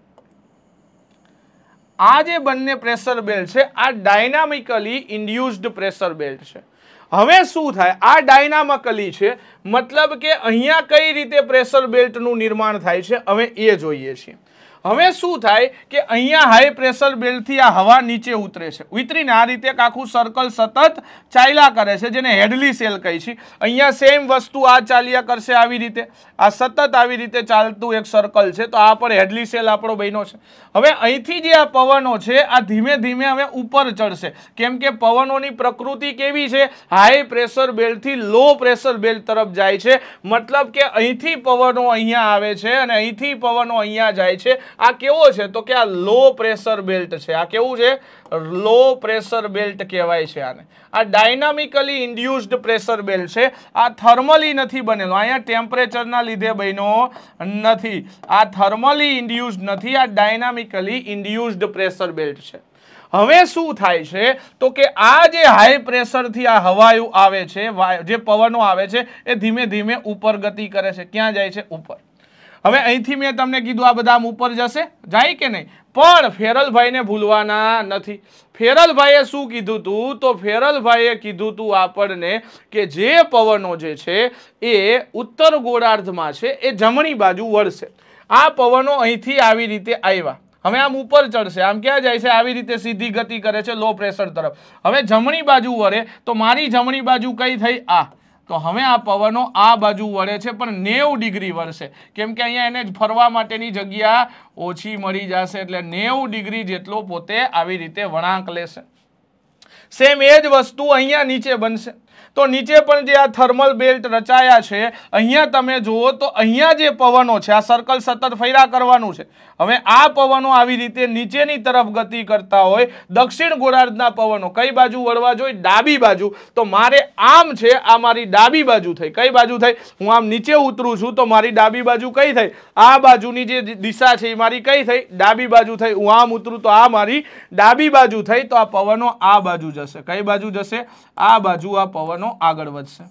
આ જે બંને પ્રેશર બેલ્ટ છે આ ડાયનામિકલી ઇન્ડ્યુઝડ પ્રેશર બેલ્ટ છે હવે શું થાય આ ડાયનામિકલી છે મતલબ કે અહીંયા કઈ રીતે પ્રેશર બેલ્ટનું નિર્માણ થાય છે હવે એ જોઈએ છીએ હવે શું થાય કે અહીંયા હાઈ પ્રેશર બેલ્ટથી આ હવા નીચે ઉતરે છે ઉતરીને આ રીતે આખું સર્કલ સતત ચાલ્યા કરે છે જેને હેડલી સેલ કહી છે અહીંયા સેમ વસ્તુ આ ચાલ્યા કરશે આવી રીતે આ સતત આવી રીતે ચાલતું એક સર્કલ છે તો આ પર હેડલી સેલ આપણો બન્યો છે હવે અહીંથી જે આ પવનો છે આ ધીમે ધીમે હવે ઉપર ચડશે કેમ કે પવનોની પ્રકૃતિ કેવી છે હાઈ પ્રેશર બેલ્ટથી લો પ્રેશર બેલ્ટ તરફ જાય છે મતલબ કે અહીંથી પવનો અહીંયા આવે છે અને અહીંથી પવનો અહીંયા જાય છે આ કેવો છે તો કે આ લો પ્રેશર બેલ્ટ છે આ કેવું છે લો પ્રેશર બેલ્ટ કહેવાય છે આને આ ડાયનામિકલી ઇન્ડ્યુસ્ડ પ્રેશર બેલ્ટ છે આ થર્મલી નથી બનેલો અહીંયા ટેમ્પરેચરના લીધે બન્યો નથી આ થર્મલી ઇન્ડ્યુસ્ડ નથી આ ડાયનામિકલી ઇન્ડ્યુસ્ડ પ્રેશર બેલ્ટ છે હવે શું થાય છે તો કે આ જે હાઈ પ્રેશરથી આ હવાયુ આવે છે જે પવનો આવે છે એ ધીમે ધીમે ઉપર ગતિ કરે છે ક્યાં જાય છે ઉપર હવે અહીંથી મેં તમને કીધું આ બધા ઉપર જશે જાય કે નહીં પણ ફેરલભાઈને ભૂલવાના નથી ફેરલભાઈએ શું કીધું તું તો ફેરલભાઈએ કીધું તું આપણને કે જે પવનો જે છે એ ઉત્તર ગોળાર્ધમાં છે એ જમણી બાજુ વળશે આ પવનો અહીંથી આવી રીતે આવ્યા હવે આમ ઉપર ચડશે આમ ક્યાં જાય છે આવી રીતે સીધી ગતિ કરે છે લો પ્રેશર તરફ હવે જમણી બાજુ વળે તો મારી જમણી બાજુ કઈ થઈ આ તો હવે આ પવનો આ બાજુ વળે છે પણ નેવું ડિગ્રી વળશે કેમ કે અહીંયા એને ફરવા માટેની જગ્યા ઓછી મળી જશે એટલે નેવું ડિગ્રી જેટલો પોતે આવી રીતે વળાંક લેશે સેમ એ જ વસ્તુ અહીંયા નીચે બનશે તો નીચે પણ જે આ થર્મલ બેલ્ટ રચાયા છે અહીંયા તમે જુઓ તો અહીંયા જે પવનો છે આ સર્કલ સતત ફૈરા કરવાનું છે હવે આ પવનો આવી રીતે નીચેની તરફ ગતિ કરતા હોય દક્ષિણ ગોળાર્ધના પવનો કઈ બાજુ વળવા જોઈએ ડાબી બાજુ તો મારે આમ છે આ મારી ડાબી બાજુ થઈ કઈ બાજુ થઈ હું આમ નીચે ઉતરું છું તો મારી ડાબી બાજુ કઈ થઈ આ બાજુની જે દિશા છે એ મારી કઈ થઈ ડાબી બાજુ થઈ હું આમ ઉતરું તો આ મારી ડાબી બાજુ થઈ તો આ પવનો આ બાજુ જશે કઈ બાજુ જશે આ બાજુ આ પવન પવનો આગળ વધશે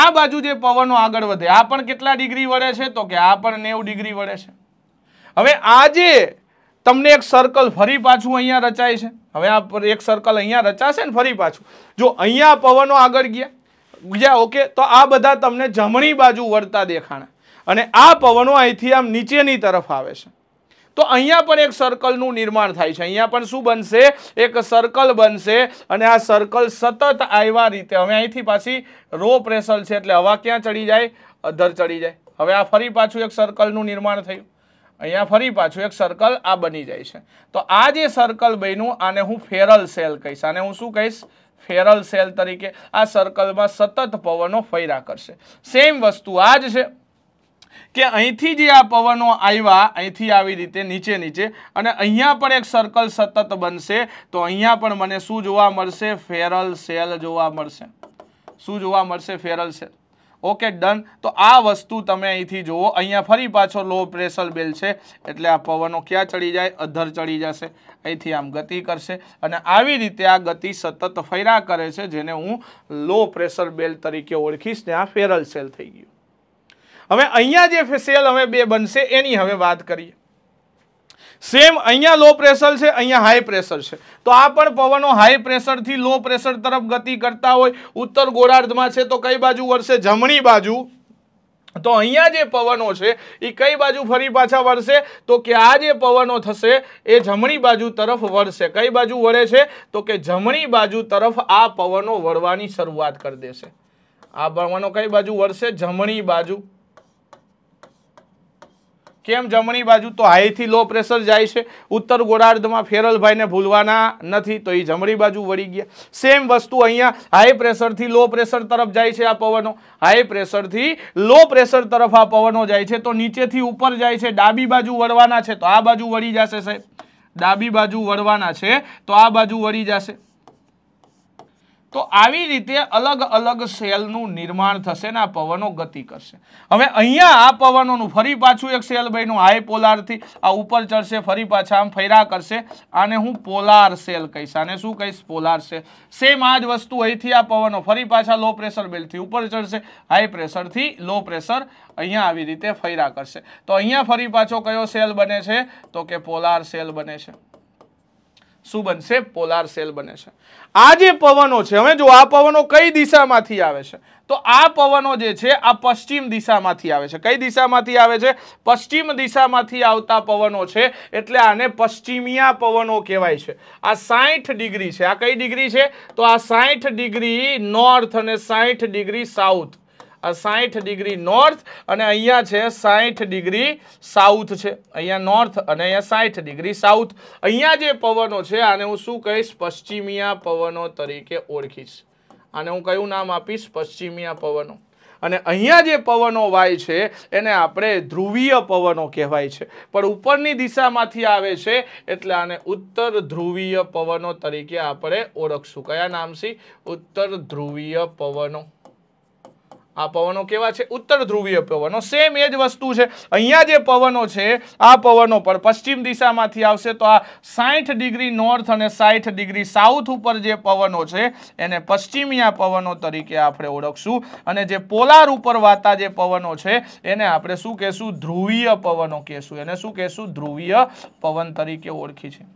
આ બાજુ જે પવનો આગળ વધે આ પણ કેટલા ડિગ્રી વળે છે તો કે આ પણ નેવું ડિગ્રી વળે છે હવે આજે તમને એક સર્કલ ફરી પાછું અહીંયા રચાય છે હવે આ એક સર્કલ અહીંયા રચાશે ને ફરી પાછું જો અહીંયા પવનો આગળ ગયા ગયા ઓકે તો આ બધા તમને જમણી બાજુ વળતા દેખાણા અને આ પવનો અહીંથી આમ નીચેની તરફ આવે છે તો અહીંયા પણ એક સર્કલનું નિર્માણ થાય છે અહીંયા પણ શું બનશે એક સર્કલ બનશે અને આ સર્કલ સતત આવ્યા રીતે હવે અહીંથી પાછી રો પ્રેશર છે એટલે હવા ક્યાં ચડી જાય અધર ચડી જાય હવે આ ફરી પાછું એક સર્કલનું નિર્માણ થયું અહીંયા ફરી પાછું એક સર્કલ આ બની જાય છે તો આ જે સર્કલ બન્યું આને હું ફેરલ સેલ કહીશ આને હું શું કહીશ ફેરલ સેલ તરીકે આ સર્કલમાં સતત પવનો ફૈરા કરશે સેમ વસ્તુ આ જ છે કે અહીંથી જે આ પવનો આવ્યા અહીંથી આવી રીતે નીચે નીચે અને અહીંયા પણ એક સર્કલ સતત બનશે તો અહીંયા પણ મને શું જોવા મળશે ફેરલ સેલ જોવા મળશે શું જોવા મળશે ફેરલ સેલ ઓકે ડન તો આ વસ્તુ તમે અહીંથી જુઓ અહીંયા ફરી પાછો લો પ્રેશર બેલ છે એટલે આ પવનો ક્યાં ચડી જાય અધર ચડી જશે અહીંથી આમ ગતિ કરશે અને આવી રીતે આ ગતિ સતત ફૈરા કરે છે જેને હું લો પ્રેશર બેલ તરીકે ઓળખીશ ને આ ફેરલ સેલ થઈ ગયું હવે અહીંયા જે સેલ હવે બે બનશે એની હવે વાત કરીએ સેમ અહીંયા લો પ્રેશર છે અહીંયા હાઈ પ્રેશર છે તો આ પણ પવનો હાઈ પ્રેશરથી લો પ્રેશર તરફ ગતિ કરતા હોય ઉત્તર ગોળાર્ધમાં છે તો કઈ બાજુ વળશે જમણી બાજુ તો અહીંયા જે પવનો છે એ કઈ બાજુ ફરી પાછા વળશે તો કે આ જે પવનો થશે એ જમણી બાજુ તરફ વળશે કઈ બાજુ વળે છે તો કે જમણી બાજુ તરફ આ પવનો વળવાની શરૂઆત કરી દેશે આ પવનો કઈ બાજુ વળશે જમણી બાજુ કેમ જમણી બાજુ તો હાઈથી લો પ્રેશર જાય છે ઉત્તર ગોળાર્ધમાં ફેરલભાઈને ભૂલવાના નથી તો એ જમણી બાજુ વળી ગયા સેમ વસ્તુ અહીંયા હાઈ પ્રેશરથી લો પ્રેશર તરફ જાય છે આ પવનો હાઈ પ્રેશરથી લો પ્રેશર તરફ આ પવનો જાય છે તો નીચેથી ઉપર જાય છે ડાબી બાજુ વળવાના છે તો આ બાજુ વળી જશે સાહેબ ડાબી બાજુ વળવાના છે તો આ બાજુ વળી જશે તો આવી રીતે અલગ અલગ સેલનું નિર્માણ થશે ને આ પવનો ગતિ કરશે હવે અહીંયા આ પવનોનું ફરી પાછું એક સેલ બન્યું હાઈ પોલારથી આ ઉપર ચડશે ફરી પાછા આમ ફૈરા કરશે આને હું પોલાર સેલ કહીશ આને શું કહીશ પોલાર સેલ સેમ આ જ વસ્તુ અહીંથી આ પવનો ફરી પાછા લો પ્રેશર બેલ્ટથી ઉપર ચડશે હાઈ પ્રેશરથી લો પ્રેશર અહીંયા આવી રીતે ફૈરા કરશે તો અહીંયા ફરી પાછો કયો સેલ બને છે તો કે પોલાર સેલ બને છે શું બનશે પોલાર સેલ બને છે આ જે પવનો છે હવે જો આ પવનો કઈ દિશામાંથી આવે છે તો આ પવનો જે છે આ પશ્ચિમ દિશામાંથી આવે છે કઈ દિશામાંથી આવે છે પશ્ચિમ દિશામાંથી આવતા પવનો છે એટલે આને પશ્ચિમિયા પવનો કહેવાય છે આ સાઠ ડિગ્રી છે આ કઈ ડિગ્રી છે તો આ સાઠ ડિગ્રી નોર્થ અને સાઠ ડિગ્રી સાઉથ આ સાઠ ડિગ્રી નોર્થ અને અહીંયા છે સાઠ ડિગ્રી સાઉથ છે અહીંયા નોર્થ અને અહીંયા સાઠ ડિગ્રી સાઉથ અહીંયા જે પવનો છે આને હું શું કહીશ પશ્ચિમીયા પવનો તરીકે ઓળખીશ આને હું કયું નામ આપીશ પશ્ચિમીયા પવનો અને અહીંયા જે પવનો વાય છે એને આપણે ધ્રુવીય પવનો કહેવાય છે પણ ઉપરની દિશામાંથી આવે છે એટલે આને ઉત્તર ધ્રુવીય પવનો તરીકે આપણે ઓળખશું કયા નામથી ઉત્તર ધ્રુવીય પવનો આ પવનો કેવા છે ઉત્તર ધ્રુવીય પવનો સેમ એ જ વસ્તુ છે અહીંયા જે પવનો છે આ પવનો પર પશ્ચિમ દિશામાંથી આવશે તો આ સાઠ ડિગ્રી નોર્થ અને સાઠ ડિગ્રી સાઉથ ઉપર જે પવનો છે એને પશ્ચિમીયા પવનો તરીકે આપણે ઓળખશું અને જે પોલાર ઉપર વાતા જે પવનો છે એને આપણે શું કહેશું ધ્રુવીય પવનો કહેશું એને શું કહેશું ધ્રુવીય પવન તરીકે ઓળખી છે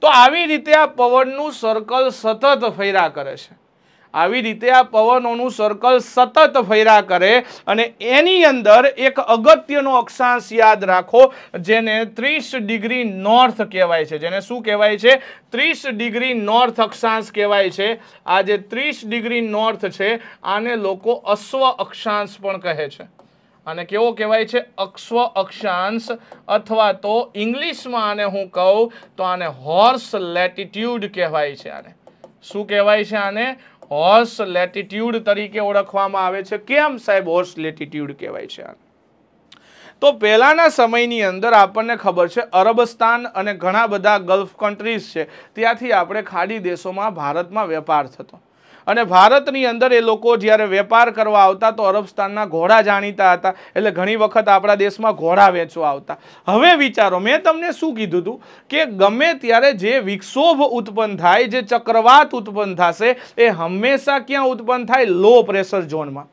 તો આવી રીતે આ પવનનું સર્કલ સતત ફેરા કરે છે આવી રીતે આ પવનોનું સર્કલ સતત ફેરા કરે અને એની અંદર એક અગત્યનો અક્ષાંશ યાદ રાખો જેને ત્રીસ ડિગ્રી નોર્થ કહેવાય છે જેને શું કહેવાય છે ત્રીસ ડિગ્રી નોર્થ અક્ષાંશ કહેવાય છે આ જે ત્રીસ ડિગ્રી નોર્થ છે આને લોકો અશ્વ અક્ષાંશ પણ કહે છે અને કેવો કહેવાય છે અક્ષવ અક્ષાંશ અથવા તો ઇંગ્લિશમાં આને હું કહું તો આને હોર્સ લેટિટ્યુડ કહેવાય છે આને શું કહેવાય છે આને હોર્સ લેટિટ્યુડ તરીકે ઓળખવામાં આવે છે કેમ સાહેબ હોર્સ લેટિટ્યુડ કહેવાય છે તો પહેલાંના સમયની અંદર આપણને ખબર છે અરબસ્તાન અને ઘણા બધા ગલ્ફ કન્ટ્રીઝ છે ત્યાંથી આપણે ખાડી દેશોમાં ભારતમાં વેપાર થતો અને ભારતની અંદર એ લોકો જ્યારે વેપાર કરવા આવતા તો અરબસ્તાનના ઘોડા જાણીતા હતા એટલે ઘણી વખત આપણા દેશમાં ઘોડા વેચવા આવતા હવે વિચારો મેં તમને શું કીધું હતું કે ગમે ત્યારે જે વિક્ષોભ ઉત્પન્ન થાય જે ચક્રવાત ઉત્પન્ન થશે એ હંમેશા ક્યાં ઉત્પન્ન થાય લો પ્રેશર ઝોનમાં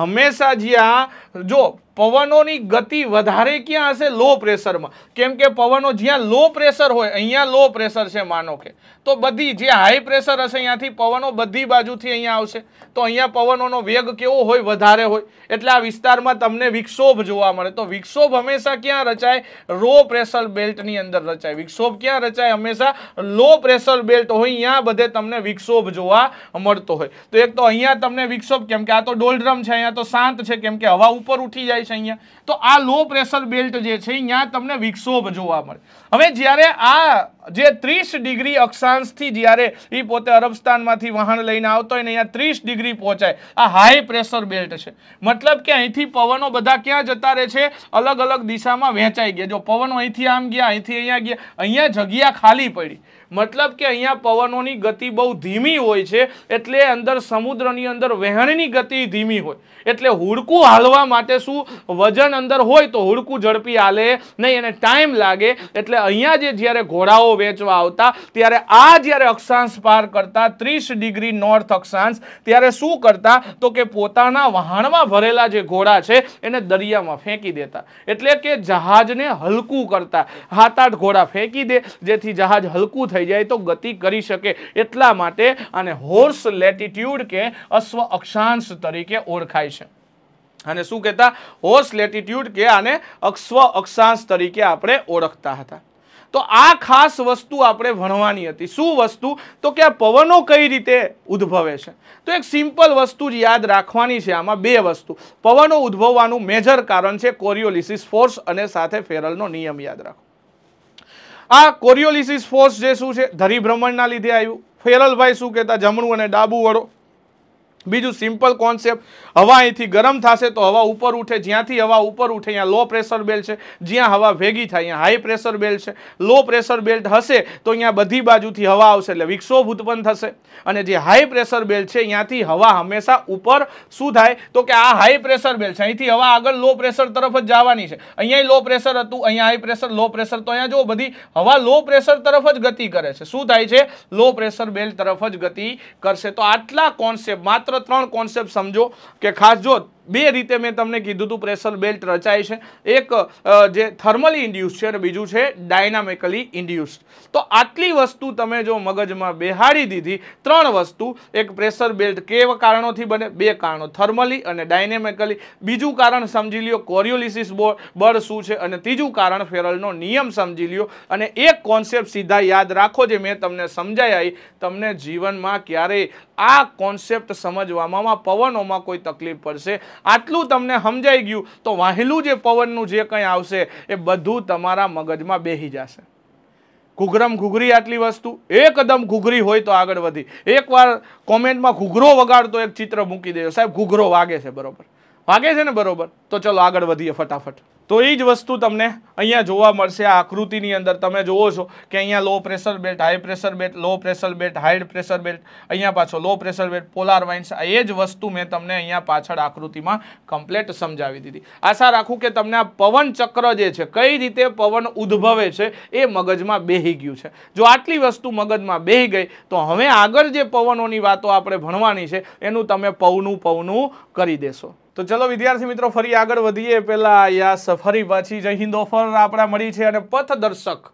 હંમેશા જ્યાં જો પવનોની ગતિ વધારે ક્યાં હશે લો પ્રેશરમાં કેમ કે પવનો જ્યાં લો પ્રેશર હોય અહીંયા લો પ્રેશર છે માનો કે તો બધી જે હાઈ પ્રેશર હશે અહીંયાથી પવનો બધી બાજુથી અહીંયા આવશે તો અહીંયા પવનોનો વેગ કેવો હોય વધારે હોય એટલે આ વિસ્તારમાં તમને વિક્ષોભ જોવા મળે તો વિક્ષોભ હંમેશા ક્યાં રચાય લો પ્રેશર બેલ્ટની અંદર રચાય વિક્ષોભ ક્યાં રચાય હંમેશા લો પ્રેશર બેલ્ટ હોય અહીંયા બધે તમને વિક્ષોભ જોવા મળતો હોય તો એક તો અહીંયા તમને વિક્ષોભ કેમ કે આ તો ડોલડ્રમ છે અહીંયા તો શાંત છે કેમ કે હવા ઉપર ઉઠી જાય છે અહીંયા તો આ લો પ્રેશર બેલ્ટ જે છે અહીંયા તમને વિક્ષોભ જોવા મળે હવે જ્યારે આ જે ત્રીસ ડિગ્રી અક્ષાંશથી જ્યારે એ પોતે અરબસ્તાનમાંથી વહાણ લઈને આવતો હોય ને અહીંયા ત્રીસ ડિગ્રી પહોંચાય આ હાઈ પ્રેશર બેલ્ટ છે મતલબ કે અહીંથી પવનો બધા ક્યાં જતા રહે છે અલગ અલગ દિશામાં વહેંચાઈ ગયા જો પવનો અહીંથી આમ ગયા અહીંથી અહીંયા ગયા અહીંયા જગ્યા ખાલી પડી મતલબ કે અહીંયા પવનોની ગતિ બહુ ધીમી હોય છે એટલે અંદર સમુદ્રની અંદર વહેણની ગતિ ધીમી હોય એટલે હુડકું હાલવા માટે શું વજન અંદર હોય તો હુડકું ઝડપી હાલે નહીં એને ટાઈમ લાગે એટલે અહીંયા જે જ્યારે ઘોડાઓ વેચવા આવતા ત્યારે આ જ્યારે અક્ષાંશ પાર કરતા ત્રીસ ડિગ્રી નોર્થ અક્ષાંશ ત્યારે શું કરતા તો કે પોતાના વહાણમાં ભરેલા જે ઘોડા છે એને દરિયામાં ફેંકી દેતા એટલે કે જહાજને હલકું કરતા હાથ આઠ ઘોડા ફેંકી દે જેથી જહાજ હલકું થઈ થઈ જાય તો ગતિ કરી શકે એટલા માટે આને હોર્સ લેટિટ્યુડ કે અશ્વ અક્ષાંશ તરીકે ઓળખાય છે અને શું કહેતા હોર્સ લેટિટ્યુડ કે આને અક્ષવ અક્ષાંશ તરીકે આપણે ઓળખતા હતા તો આ ખાસ વસ્તુ આપણે ભણવાની હતી શું વસ્તુ તો કે આ પવનો કઈ રીતે ઉદ્ભવે છે તો એક સિમ્પલ વસ્તુ જ યાદ રાખવાની છે આમાં બે વસ્તુ પવનો ઉદ્ભવવાનું મેજર કારણ છે કોરિયોલિસિસ ફોર્સ અને સાથે ફેરલનો નિયમ યાદ રાખો આ કોરિયોલિસિસ ફોર્સ જે શું છે ધરીભ્રમણના લીધે આવ્યું ફેરલભાઈ શું કહેતા જમણું અને ડાબું વળો બીજું સિમ્પલ કોન્સેપ્ટ હવા અહીંથી ગરમ થશે તો હવા ઉપર ઉઠે જ્યાંથી હવા ઉપર ઉઠે અહીંયા લો પ્રેશર બેલ્ટ છે જ્યાં હવા ભેગી થાય અહીંયા હાઈ પ્રેશર બેલ્ટ છે લો પ્રેશર બેલ્ટ હશે તો અહીંયા બધી બાજુથી હવા આવશે એટલે વિક્ષોભ ઉત્પન્ન થશે અને જે હાઈ પ્રેશર બેલ્ટ છે અહીંયાથી હવા હંમેશા ઉપર શું થાય તો કે આ હાઈ પ્રેશર બેલ્ટ છે અહીંથી હવા આગળ લો પ્રેશર તરફ જ જવાની છે અહીંયા લો પ્રેશર હતું અહીંયા હાઈ પ્રેશર લો પ્રેશર તો અહીંયા જો બધી હવા લો પ્રેશર તરફ જ ગતિ કરે છે શું થાય છે લો પ્રેશર બેલ્ટ તરફ જ ગતિ કરશે તો આટલા કોન્સેપ્ટ માત્ર ત્રણ કોન્સેપ્ટ સમજો કે ખાસ જો બે રીતે મેં તમને કીધું હતું પ્રેશર બેલ્ટ રચાય છે એક જે થર્મલી ઇન્ડ્યુસ છે અને બીજું છે ડાયનામિકલી ઇન્ડ્યુસ તો આટલી વસ્તુ તમે જો મગજમાં બેહાડી દીધી ત્રણ વસ્તુ એક પ્રેશર બેલ્ટ કેવા કારણોથી બને બે કારણો થર્મલી અને ડાયનેમિકલી બીજું કારણ સમજી લ્યો કોરિયોલિસિસ બળ શું છે અને ત્રીજું કારણ ફેરલનો નિયમ સમજી લ્યો અને એક કોન્સેપ્ટ સીધા યાદ રાખો જે મેં તમને સમજાઈ તમને જીવનમાં ક્યારેય આ કોન્સેપ્ટ સમજવામાં પવનોમાં કોઈ તકલીફ પડશે આટલું તમને સમજાઈ ગયું તો વાહેલું જે પવનનું જે કંઈ આવશે એ બધું તમારા મગજમાં બેહી જશે ઘૂઘરમ ઘૂઘરી આટલી વસ્તુ એકદમ ઘૂઘરી હોય તો આગળ વધી એકવાર કોમેન્ટમાં ઘૂઘરો વગાડતો એક ચિત્ર મૂકી દેજો સાહેબ ઘૂઘરો વાગે છે બરોબર વાગે છે ને બરોબર તો ચલો આગળ વધીએ ફટાફટ તો એ જ વસ્તુ તમને અહીંયા જોવા મળશે આ આકૃતિની અંદર તમે જુઓ છો કે અહીંયા low pressure belt high pressure belt low pressure belt high pressure belt અહીંયા પાછો લો પ્રેશર બેટ પોલાર વાઇન્સ એ જ વસ્તુ મેં તમને અહીંયા પાછળ આકૃતિમાં કમ્પ્લેટ સમજાવી દીધી આશા રાખું કે તમને આ પવન ચક્ર જે છે કઈ રીતે પવન ઉદ્ભવે છે એ મગજમાં બેહી ગયું છે જો આટલી વસ્તુ મગજમાં બેહી ગઈ તો હવે આગળ જે પવનોની વાતો આપણે ભણવાની છે એનું તમે પવનું પવનું કરી દેશો તો ચલો વિદ્યાર્થી મિત્રો ફરી આગળ વધીએ પહેલાં યા સફરી પાછી જય હિન્દ ઓફર આપણા મળી છે અને પથદર્શક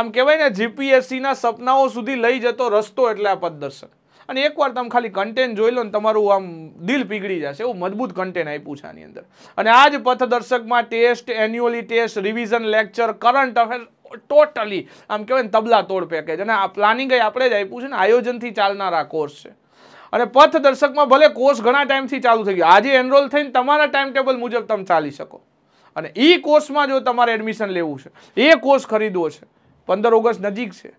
આમ કહેવાય ને જીપીએસસીના સપનાઓ સુધી લઈ જતો રસ્તો એટલે આ પથદર્શક અને એકવાર તમે ખાલી કન્ટેન્ટ જોઈ લો ને તમારું આમ દિલ પીગળી જશે એવું મજબૂત કન્ટેન્ટ આપ્યું છે આની અંદર અને આ જ પથદર્શકમાં test annually test revision lecture current affair totally આમ કહેવાય ને તબલા તોડ પેકેજ અને આ પ્લાનિંગ આપણે જ આપ્યું છે ને આયોજનથી ચાલનારા આ કોર્સ છે અને પથ દર્શકમાં ભલે કોર્સ ઘણા ટાઈમથી ચાલુ થઈ ગયો આજે એનરોલ થઈને તમારા ટાઈમ ટેબલ મુજબ તમે ચાલી શકો અને એ કોર્સમાં જો તમારે એડમિશન લેવું છે એ કોર્સ ખરીદવો છે પંદર ઓગસ્ટ નજીક છે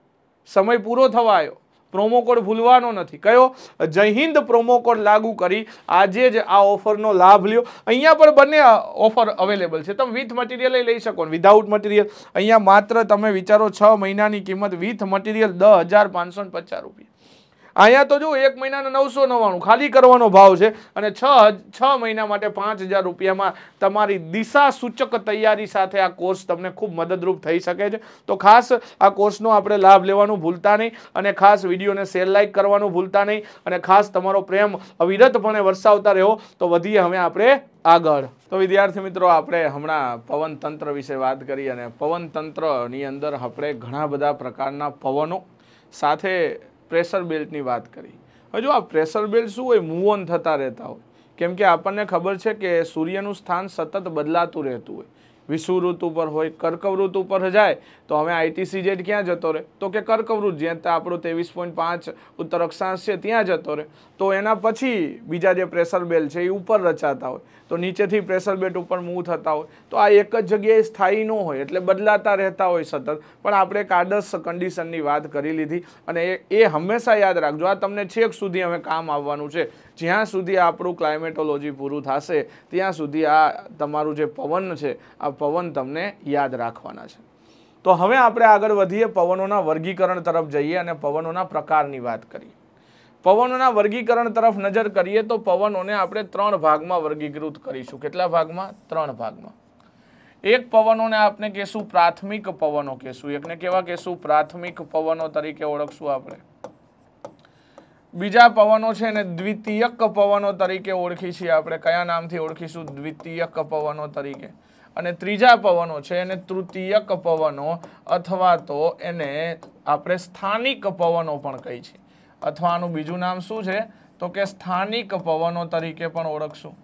સમય પૂરો થવા આવ્યો પ્રોમો કોડ ભૂલવાનો નથી કયો જય હિન્દ પ્રોમો કોડ લાગુ કરી આજે જ આ ઓફરનો લાભ લ્યો અહીંયા પણ બંને ઓફર અવેલેબલ છે તમે વિથ મટીરિયલ લઈ શકો ને વિધાઉટ મટીરિયલ અહીંયા માત્ર તમે વિચારો છ મહિનાની કિંમત વિથ મટીરિયલ દસ હજાર પાંચસો પચાસ રૂપિયા અહીંયા તો જો એક મહિનાના નવસો નવ્વાણું ખાલી કરવાનો ભાવ છે અને છ છ મહિના માટે પાંચ હજાર રૂપિયામાં તમારી દિશા સૂચક તૈયારી સાથે આ કોર્સ તમને ખૂબ મદદરૂપ થઈ શકે છે તો ખાસ આ કોર્સનો આપણે લાભ લેવાનું ભૂલતા નહીં અને ખાસ વિડીયોને શેર લાઇક કરવાનું ભૂલતા નહીં અને ખાસ તમારો પ્રેમ અવિરતપણે વરસાવતા રહ્યો તો વધીએ હવે આપણે આગળ તો વિદ્યાર્થી મિત્રો આપણે હમણાં પવન તંત્ર વિશે વાત કરી અને પવન તંત્રની અંદર આપણે ઘણા બધા પ્રકારના પવનો સાથે પ્રેશર બેલ્ટની વાત કરી હવે જો આ પ્રેશર બેલ્ટ શું હોય મૂવ ઓન થતા રહેતા હોય કેમ કે આપણને ખબર છે કે સૂર્યનું સ્થાન સતત બદલાતું રહેતું હોય વિષુવૃત ઉપર હોય કર્કવૃત ઉપર જાય તો હવે આઈટીસી જેટ ક્યાં જતો રહે તો કે કર્કવૃત જ્યાં ત્યાં આપણો ત્રેવીસ પોઈન્ટ પાંચ ઉત્તર અક્ષાંશ છે ત્યાં જતો રહે તો એના પછી બીજા જે પ્રેશર બેલ છે એ ઉપર રચાતા હોય તો નીચેથી પ્રેશર બેટ ઉપર મૂવ થતા હોય તો આ એક જ જગ્યાએ સ્થાયી ન હોય એટલે બદલાતા રહેતા હોય સતત પણ આપણે એક આદર્શ કન્ડિશનની વાત કરી લીધી અને એ હંમેશા યાદ રાખજો આ તમને છેક સુધી હવે કામ આવવાનું છે જ્યાં સુધી આપણું ક્લાઇમેટોલોજી પૂરું થશે ત્યાં સુધી આ તમારું જે પવન છે આ પવન તમને યાદ રાખવાના છે તો હવે આપણે આગળ વધીએ પવનોના વર્ગીકરણ તરફ જઈએ અને પવનોના પ્રકારની વાત કરીએ પવનોના વર્ગીકરણ તરફ નજર કરીએ તો પવનોને આપણે ત્રણ ભાગમાં વર્ગીકૃત કરીશું કેટલા ભાગમાં ત્રણ ભાગમાં એક પવનોને આપણે કહેશું પ્રાથમિક પવનો કહેશું એકને કેવા કહેશું પ્રાથમિક પવનો તરીકે ઓળખશું આપણે બીજા પવનો છે એને દ્વિતીયક પવનો તરીકે ઓળખી આપણે કયા નામથી ઓળખીશું દ્વિતીયક પવનો તરીકે અને ત્રીજા પવનો છે એને તૃતીયક પવનો અથવા તો એને આપણે સ્થાનિક પવનો પણ કહી છીએ અથવા આનું બીજું નામ શું છે તો કે સ્થાનિક પવનો તરીકે પણ ઓળખશું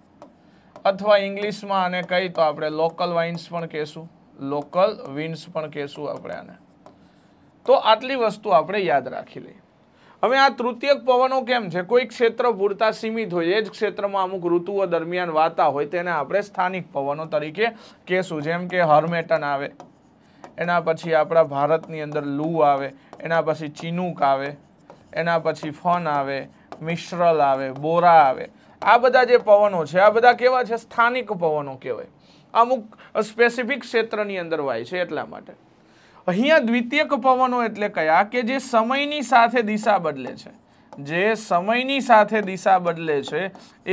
અથવા ઇંગ્લિશમાં આને કહી તો આપણે લોકલ વાઇન્સ પણ કહેશું લોકલ વિન્સ પણ કહેશું આપણે આને તો આટલી વસ્તુ આપણે યાદ રાખી લઈએ હવે આ તૃતીયક પવનો કેમ છે કોઈ ક્ષેત્ર પૂરતા સીમિત હોય એ જ ક્ષેત્રમાં અમુક ઋતુઓ દરમિયાન વાતા હોય તેને આપણે સ્થાનિક પવનો તરીકે કહેશું જેમ કે હર્મેટન આવે એના પછી આપણા ભારતની અંદર લૂ આવે એના પછી ચીનુક આવે એના પછી ફન આવે મિશ્રલ આવે બોરા આવે આ બધા જે પવનો છે આ બધા કેવા છે સ્થાનિક પવનો કહેવાય અમુક સ્પેસિફિક ક્ષેત્રની અંદર વાય છે એટલા માટે અહીંયા દ્વિતીયક પવનો એટલે કયા કે જે સમયની સાથે દિશા બદલે છે જે સમયની સાથે દિશા બદલે છે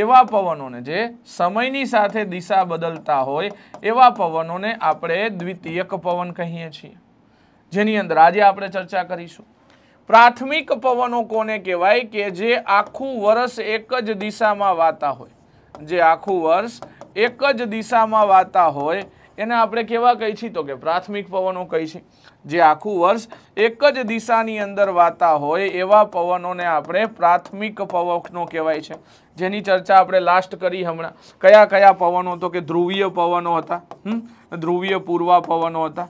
એવા પવનોને જે સમયની સાથે દિશા બદલતા હોય એવા પવનોને આપણે દ્વિતીયક પવન કહીએ છીએ જેની અંદર આજે આપણે ચર્ચા કરીશું પ્રાથમિક પવનો કોને કહેવાય કે જે આખું વર્ષ એક જ દિશામાં વાતા હોય જે આખું વર્ષ એક જ દિશામાં વાતા હોય એને આપણે કેવા કહી છીએ તો કે પ્રાથમિક પવનો કહી છે જે આખું વર્ષ એક જ દિશાની અંદર વાતા હોય એવા પવનોને આપણે પ્રાથમિક પવનો કહેવાય છે જેની ચર્ચા આપણે લાસ્ટ કરી હમણાં કયા કયા પવનો તો કે ધ્રુવીય પવનો હતા ધ્રુવીય પૂર્વા પવનો હતા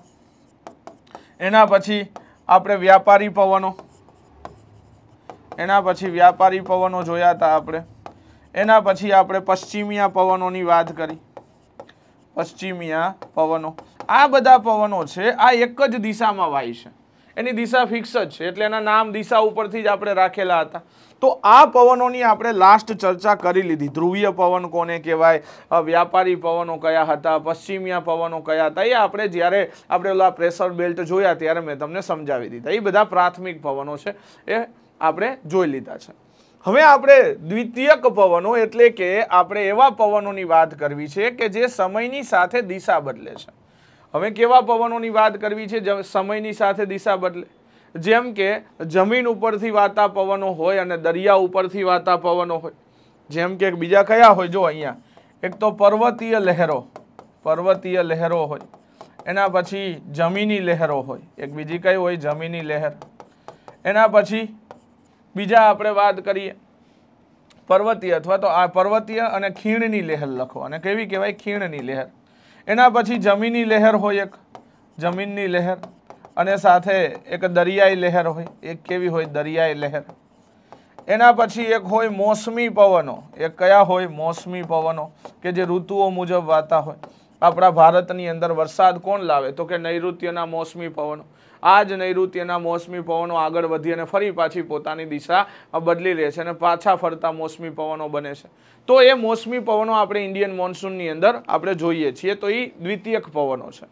એના પછી આપણે વ્યાપારી પવનો એના પછી વ્યાપારી પવનો જોયા હતા આપણે એના પછી આપણે પશ્ચિમીયા પવનોની વાત કરી પશ્ચિમીયા પવનો આ બધા પવનો છે આ એક જ દિશામાં વાય છે એની દિશા ફિક્સ જ છે એટલે એના નામ દિશા ઉપરથી જ આપણે રાખેલા હતા તો આ પવનોની આપણે લાસ્ટ ચર્ચા કરી લીધી ધ્રુવીય પવન કોને કહેવાય વ્યાપારી પવનો કયા હતા પશ્ચિમીયા પવનો કયા હતા એ આપણે જ્યારે આપણે ઓલા પ્રેશર બેલ્ટ જોયા ત્યારે મેં તમને સમજાવી દીધા એ બધા પ્રાથમિક પવનો છે એ આપણે જોઈ લીધા છે હવે આપણે દ્વિતીયક પવનો એટલે કે આપણે એવા પવનોની વાત કરવી છે કે જે સમયની સાથે દિશા બદલે છે હવે કેવા પવનોની વાત કરવી છે સમયની સાથે દિશા બદલે જેમ કે જમીન ઉપરથી વાતા પવનો હોય અને દરિયા ઉપરથી વાતા પવનો હોય જેમ કે બીજા કયા હોય જો અહીંયા એક તો પર્વતીય લહેરો પર્વતીય લહેરો હોય એના પછી જમીની લહેરો હોય એક બીજી કઈ હોય જમીની લહેર એના પછી બીજા આપણે વાત કરીએ પર્વતીય અથવા તો આ પર્વતીય અને ખીણની લહેર લખો અને કેવી કહેવાય ખીણની લહેર એના પછી જમીની લહેર હોય એક જમીનની લહેર અને સાથે એક દરિયાઈ લહેર હોય એક કેવી હોય દરિયાઈ લહેર એના પછી એક હોય મોસમી પવનો એક કયા હોય મોસમી પવનો કે જે ઋતુઓ મુજબ વાતા હોય આપણા ભારતની અંદર વરસાદ કોણ લાવે તો કે નૈઋત્યના મોસમી પવનો આ જ નૈઋત્યના મોસમી પવનો આગળ વધી અને ફરી પાછી પોતાની દિશા બદલી રહે છે અને પાછા ફરતા મોસમી પવનો બને છે તો એ મોસમી પવનો આપણે ઇન્ડિયન મોન્સૂનની અંદર આપણે જોઈએ છીએ તો એ દ્વિતીયક પવનો છે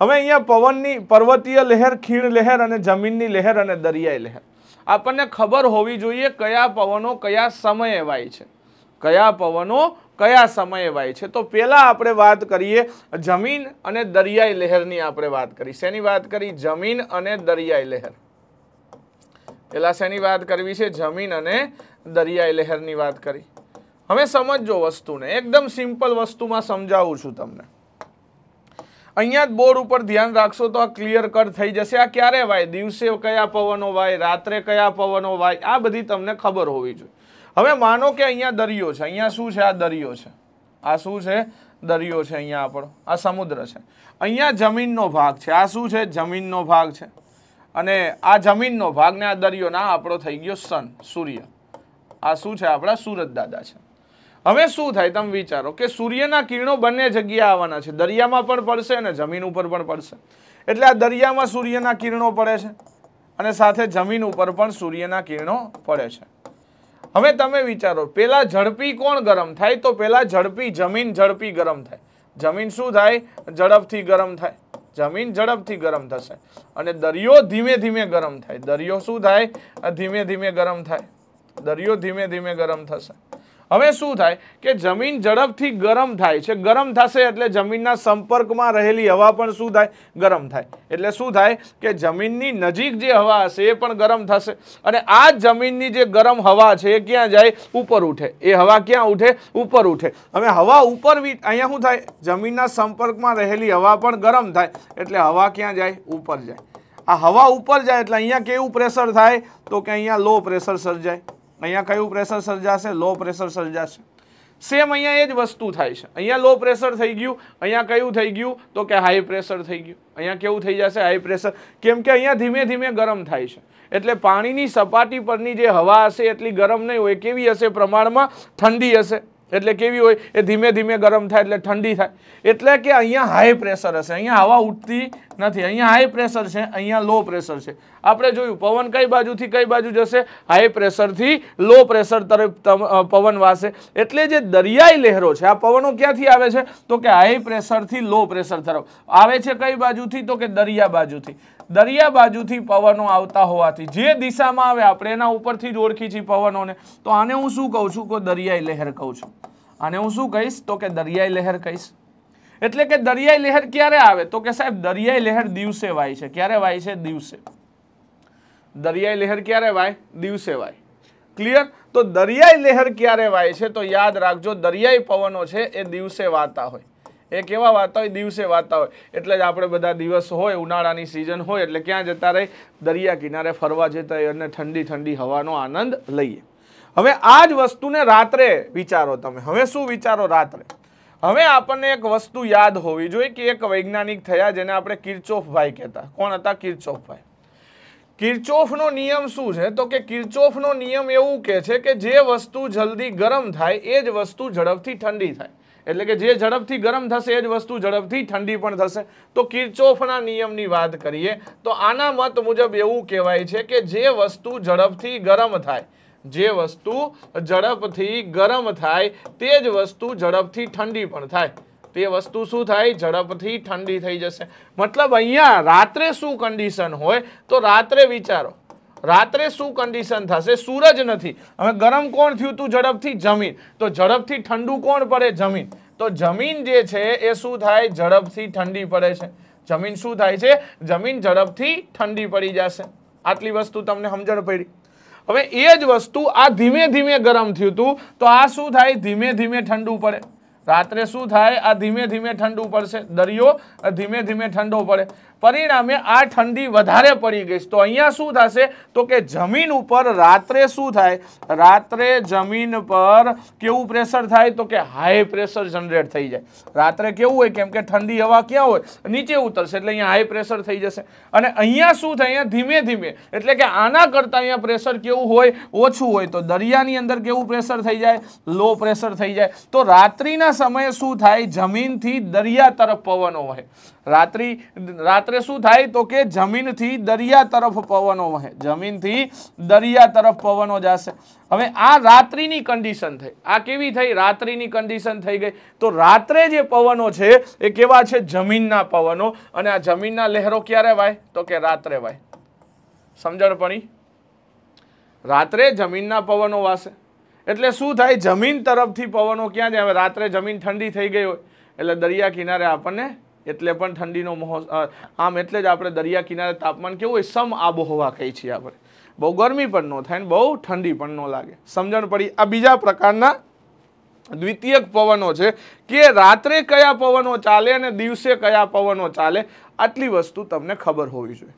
હવે અહીંયા પવનની પર્વતીય લહેર ખીણ લહેર અને જમીનની લહેર અને દરિયાઈ લહેર આપણને ખબર હોવી જોઈએ કયા પવનો કયા સમયે વાય છે કયા પવનો કયા સમયે વાય છે તો પહેલાં આપણે વાત કરીએ જમીન અને દરિયાઈ લહેરની આપણે વાત કરી શેની વાત કરી જમીન અને દરિયાઈ લહેર પહેલાં શેની વાત કરવી છે જમીન અને દરિયાઈ લહેરની વાત કરી હવે સમજો વસ્તુને એકદમ સિમ્પલ વસ્તુમાં સમજાવું છું તમને અહીંયા જ બોર્ડ ઉપર ધ્યાન રાખશો તો આ ક્લિયર કટ થઈ જશે આ ક્યારે વાય દિવસે કયા પવનો વાય રાત્રે કયા પવનો વાય આ બધી તમને ખબર હોવી જોઈએ હવે માનો કે અહીંયા દરિયો છે અહીંયા શું છે આ દરિયો છે આ શું છે દરિયો છે અહીંયા આપણો આ સમુદ્ર છે અહીંયા જમીનનો ભાગ છે આ શું છે જમીનનો ભાગ છે અને આ જમીનનો ભાગ ને આ દરિયોના આપણો થઈ ગયો સન સૂર્ય આ શું છે આપણા સુરત દાદા છે હવે શું થાય તમે વિચારો કે સૂર્યના કિરણો બંને જગ્યાએ આવવાના છે દરિયામાં પણ પડશે અને જમીન ઉપર પણ પડશે એટલે આ દરિયામાં સૂર્યના કિરણો પડે છે અને સાથે જમીન ઉપર પણ સૂર્યના કિરણો પડે છે હવે તમે વિચારો પેલા ઝડપી કોણ ગરમ થાય તો પેલા ઝડપી જમીન ઝડપી ગરમ થાય જમીન શું થાય ઝડપથી ગરમ થાય જમીન ઝડપથી ગરમ થશે અને દરિયો ધીમે ધીમે ગરમ થાય દરિયો શું થાય ધીમે ધીમે ગરમ થાય દરિયો ધીમે ધીમે ગરમ થશે હવે શું થાય કે જમીન ઝડપથી ગરમ થાય છે ગરમ થશે એટલે જમીનના સંપર્કમાં રહેલી હવા પણ શું થાય ગરમ થાય એટલે શું થાય કે જમીનની નજીક જે હવા હશે એ પણ ગરમ થશે અને આ જમીનની જે ગરમ હવા છે એ ક્યાં જાય ઉપર ઉઠે એ હવા ક્યાં ઉઠે ઉપર ઉઠે હવે હવા ઉપર અહીંયા શું થાય જમીનના સંપર્કમાં રહેલી હવા પણ ગરમ થાય એટલે હવા ક્યાં જાય ઉપર જાય આ હવા ઉપર જાય એટલે અહીંયા કેવું પ્રેશર થાય તો કે અહીંયા લો પ્રેશર સર્જાય અહીંયા કયું પ્રેશર સર્જાશે લો પ્રેશર સર્જાશે સેમ અહીંયા એ જ વસ્તુ થાય છે અહીંયા લો પ્રેશર થઈ ગયું અહીંયા કયું થઈ ગયું તો કે હાઈ પ્રેશર થઈ ગયું અહીંયા કેવું થઈ જશે હાઈ પ્રેશર કેમ કે અહીંયા ધીમે ધીમે ગરમ થાય છે એટલે પાણીની સપાટી પરની જે હવા હશે એટલી ગરમ નહીં હોય કેવી હશે પ્રમાણમાં ઠંડી હશે એટલે કેવી હોય એ ધીમે ધીમે ગરમ થાય એટલે ઠંડી થાય એટલે કે અહીંયા હાઈ પ્રેશર હશે અહીંયા હવા ઉઠતી નથી અહીંયા હાઈ પ્રેશર છે અહીંયા લો પ્રેશર છે આપણે જોયું પવન કઈ બાજુથી કઈ બાજુ જશે હાઈ પ્રેશરથી લો પ્રેશર તરફ પવન વાસે એટલે જે દરિયાઈ લહેરો છે આ પવનો ક્યાંથી આવે છે તો કે હાઈ પ્રેશરથી લો પ્રેશર તરફ આવે છે કઈ બાજુથી તો કે દરિયા બાજુથી દરિયા બાજુથી પવનો આવતા હોવાથી જે દિશામાં આવે આપણે એના ઉપરથી જ ઓળખી છીએ પવનોને તો આને હું શું કહું છું કે દરિયાઈ લહેર કહું છું આને હું શું કહીશ તો કે દરિયાઈ લહેર કહીશ એટલે કે દરિયાઈ લહેર ક્યારે આવે તો કે સાહેબ દરિયાઈ લહેર દિવસે વાય છે ક્યારે વાય છે દિવસે દરિયાઈ લહેર ક્યારે વાય દિવસે વાય ક્લિયર તો દરિયાઈ લહેર ક્યારે વાય છે તો યાદ રાખજો દરિયાઈ પવનો છે એ દિવસે વાતા હોય એ કેવા વાતા હોય દિવસે વાતા હોય એટલે જ આપણે બધા દિવસ હોય ઉનાળાની સિઝન હોય એટલે ક્યાં જતા રહી દરિયા કિનારે ફરવા જતા હોય અને ઠંડી ઠંડી હવાનો આનંદ લઈએ હવે આ જ વસ્તુને રાત્રે વિચારો તમે હવે શું વિચારો રાત્રે હવે આપણને એક વસ્તુ યાદ હોવી જોઈએ કે એક વૈજ્ઞાનિક થયા જેને આપણે કિર્ચોફભાઈ કહેતા કોણ હતા કિર્ચોફભાઈ કિર્ચોફનો નિયમ શું છે તો કે કિર્ચોફનો નિયમ એવું કહે છે કે જે વસ્તુ જલ્દી ગરમ થાય એ જ વસ્તુ ઝડપથી ઠંડી થાય એટલે કે જે ઝડપથી ગરમ થશે એ જ વસ્તુ ઝડપથી ઠંડી પણ થશે તો કિર્ચોફના નિયમની વાત કરીએ તો આના મત મુજબ એવું કહેવાય છે કે જે વસ્તુ ઝડપથી ગરમ થાય જે વસ્તુ ઝડપથી ગરમ થાય તે જ વસ્તુ ઝડપથી ઠંડી પણ થાય તે વસ્તુ શું થાય ઝડપથી ઠંડી થઈ જશે મતલબ અહીંયા રાત્રે શું કન્ડિશન હોય તો રાત્રે વિચારો રાત્રે શું કન્ડિશન થશે સૂરજ નથી હવે ગરમ કોણ થયું તું ઝડપથી જમીન તો ઝડપથી ઠંડુ કોણ પડે જમીન તો જમીન જે છે એ શું થાય ઝડપથી ઠંડી પડે છે જમીન શું થાય છે જમીન ઝડપથી ઠંડી પડી જશે આટલી વસ્તુ તમને સમજણ પડી હવે એ જ વસ્તુ આ ધીમે ધીમે ગરમ થયું હતું તો આ શું થાય ધીમે ધીમે ઠંડુ પડે રાત્રે શું થાય આ ધીમે ધીમે ઠંડુ પડશે દરિયો ધીમે ધીમે ઠંડો પડે પરિણામે આ ઠંડી વધારે પડી ગઈ તો અહીંયા શું થશે તો કે જમીન ઉપર રાત્રે શું થાય રાત્રે જમીન પર કેવું પ્રેશર થાય તો કે હાઈ પ્રેશર જનરેટ થઈ જાય રાત્રે કેવું હોય કેમ કે ઠંડી હવા ક્યાં હોય નીચે ઉતરશે એટલે અહીંયા હાઈ પ્રેશર થઈ જશે અને અહીંયા શું થાય અહીંયા ધીમે ધીમે એટલે કે આના કરતાં અહીંયા પ્રેશર કેવું હોય ઓછું હોય તો દરિયાની અંદર કેવું પ્રેશર થઈ જાય લો પ્રેશર થઈ જાય તો રાત્રિના સમયે શું થાય જમીનથી દરિયા તરફ પવનો હોય રાત્રિ રાત્રે રાત્રે શું થાય તો કે જમીનથી દરિયા તરફ પવનો વહે જમીનથી દરિયા તરફ પવનો જશે હવે આ રાત્રિની કન્ડિશન થઈ આ કેવી થઈ રાત્રિની કન્ડિશન થઈ ગઈ તો રાત્રે જે પવનો છે એ કેવા છે જમીનના પવનો અને આ જમીનના લહેરો ક્યારે વાય તો કે રાત્રે વાય સમજણ પડી રાત્રે જમીનના પવનો વાસે એટલે શું થાય જમીન તરફથી પવનો ક્યાં જાય હવે રાત્રે જમીન ઠંડી થઈ ગઈ હોય એટલે દરિયા કિનારે આપણને એટલે પણ ઠંડીનો મોહ આમ એટલે જ આપણે દરિયા કિનારે તાપમાન કેવું હોય સમ આબોહવા કહી છીએ આપણે બહુ ગરમી પણ ન થાય ને બહુ ઠંડી પણ ન લાગે સમજણ પડી આ બીજા પ્રકારના દ્વિતીયક પવનો છે કે રાત્રે કયા પવનો ચાલે અને દિવસે કયા પવનો ચાલે આટલી વસ્તુ તમને ખબર હોવી જોઈએ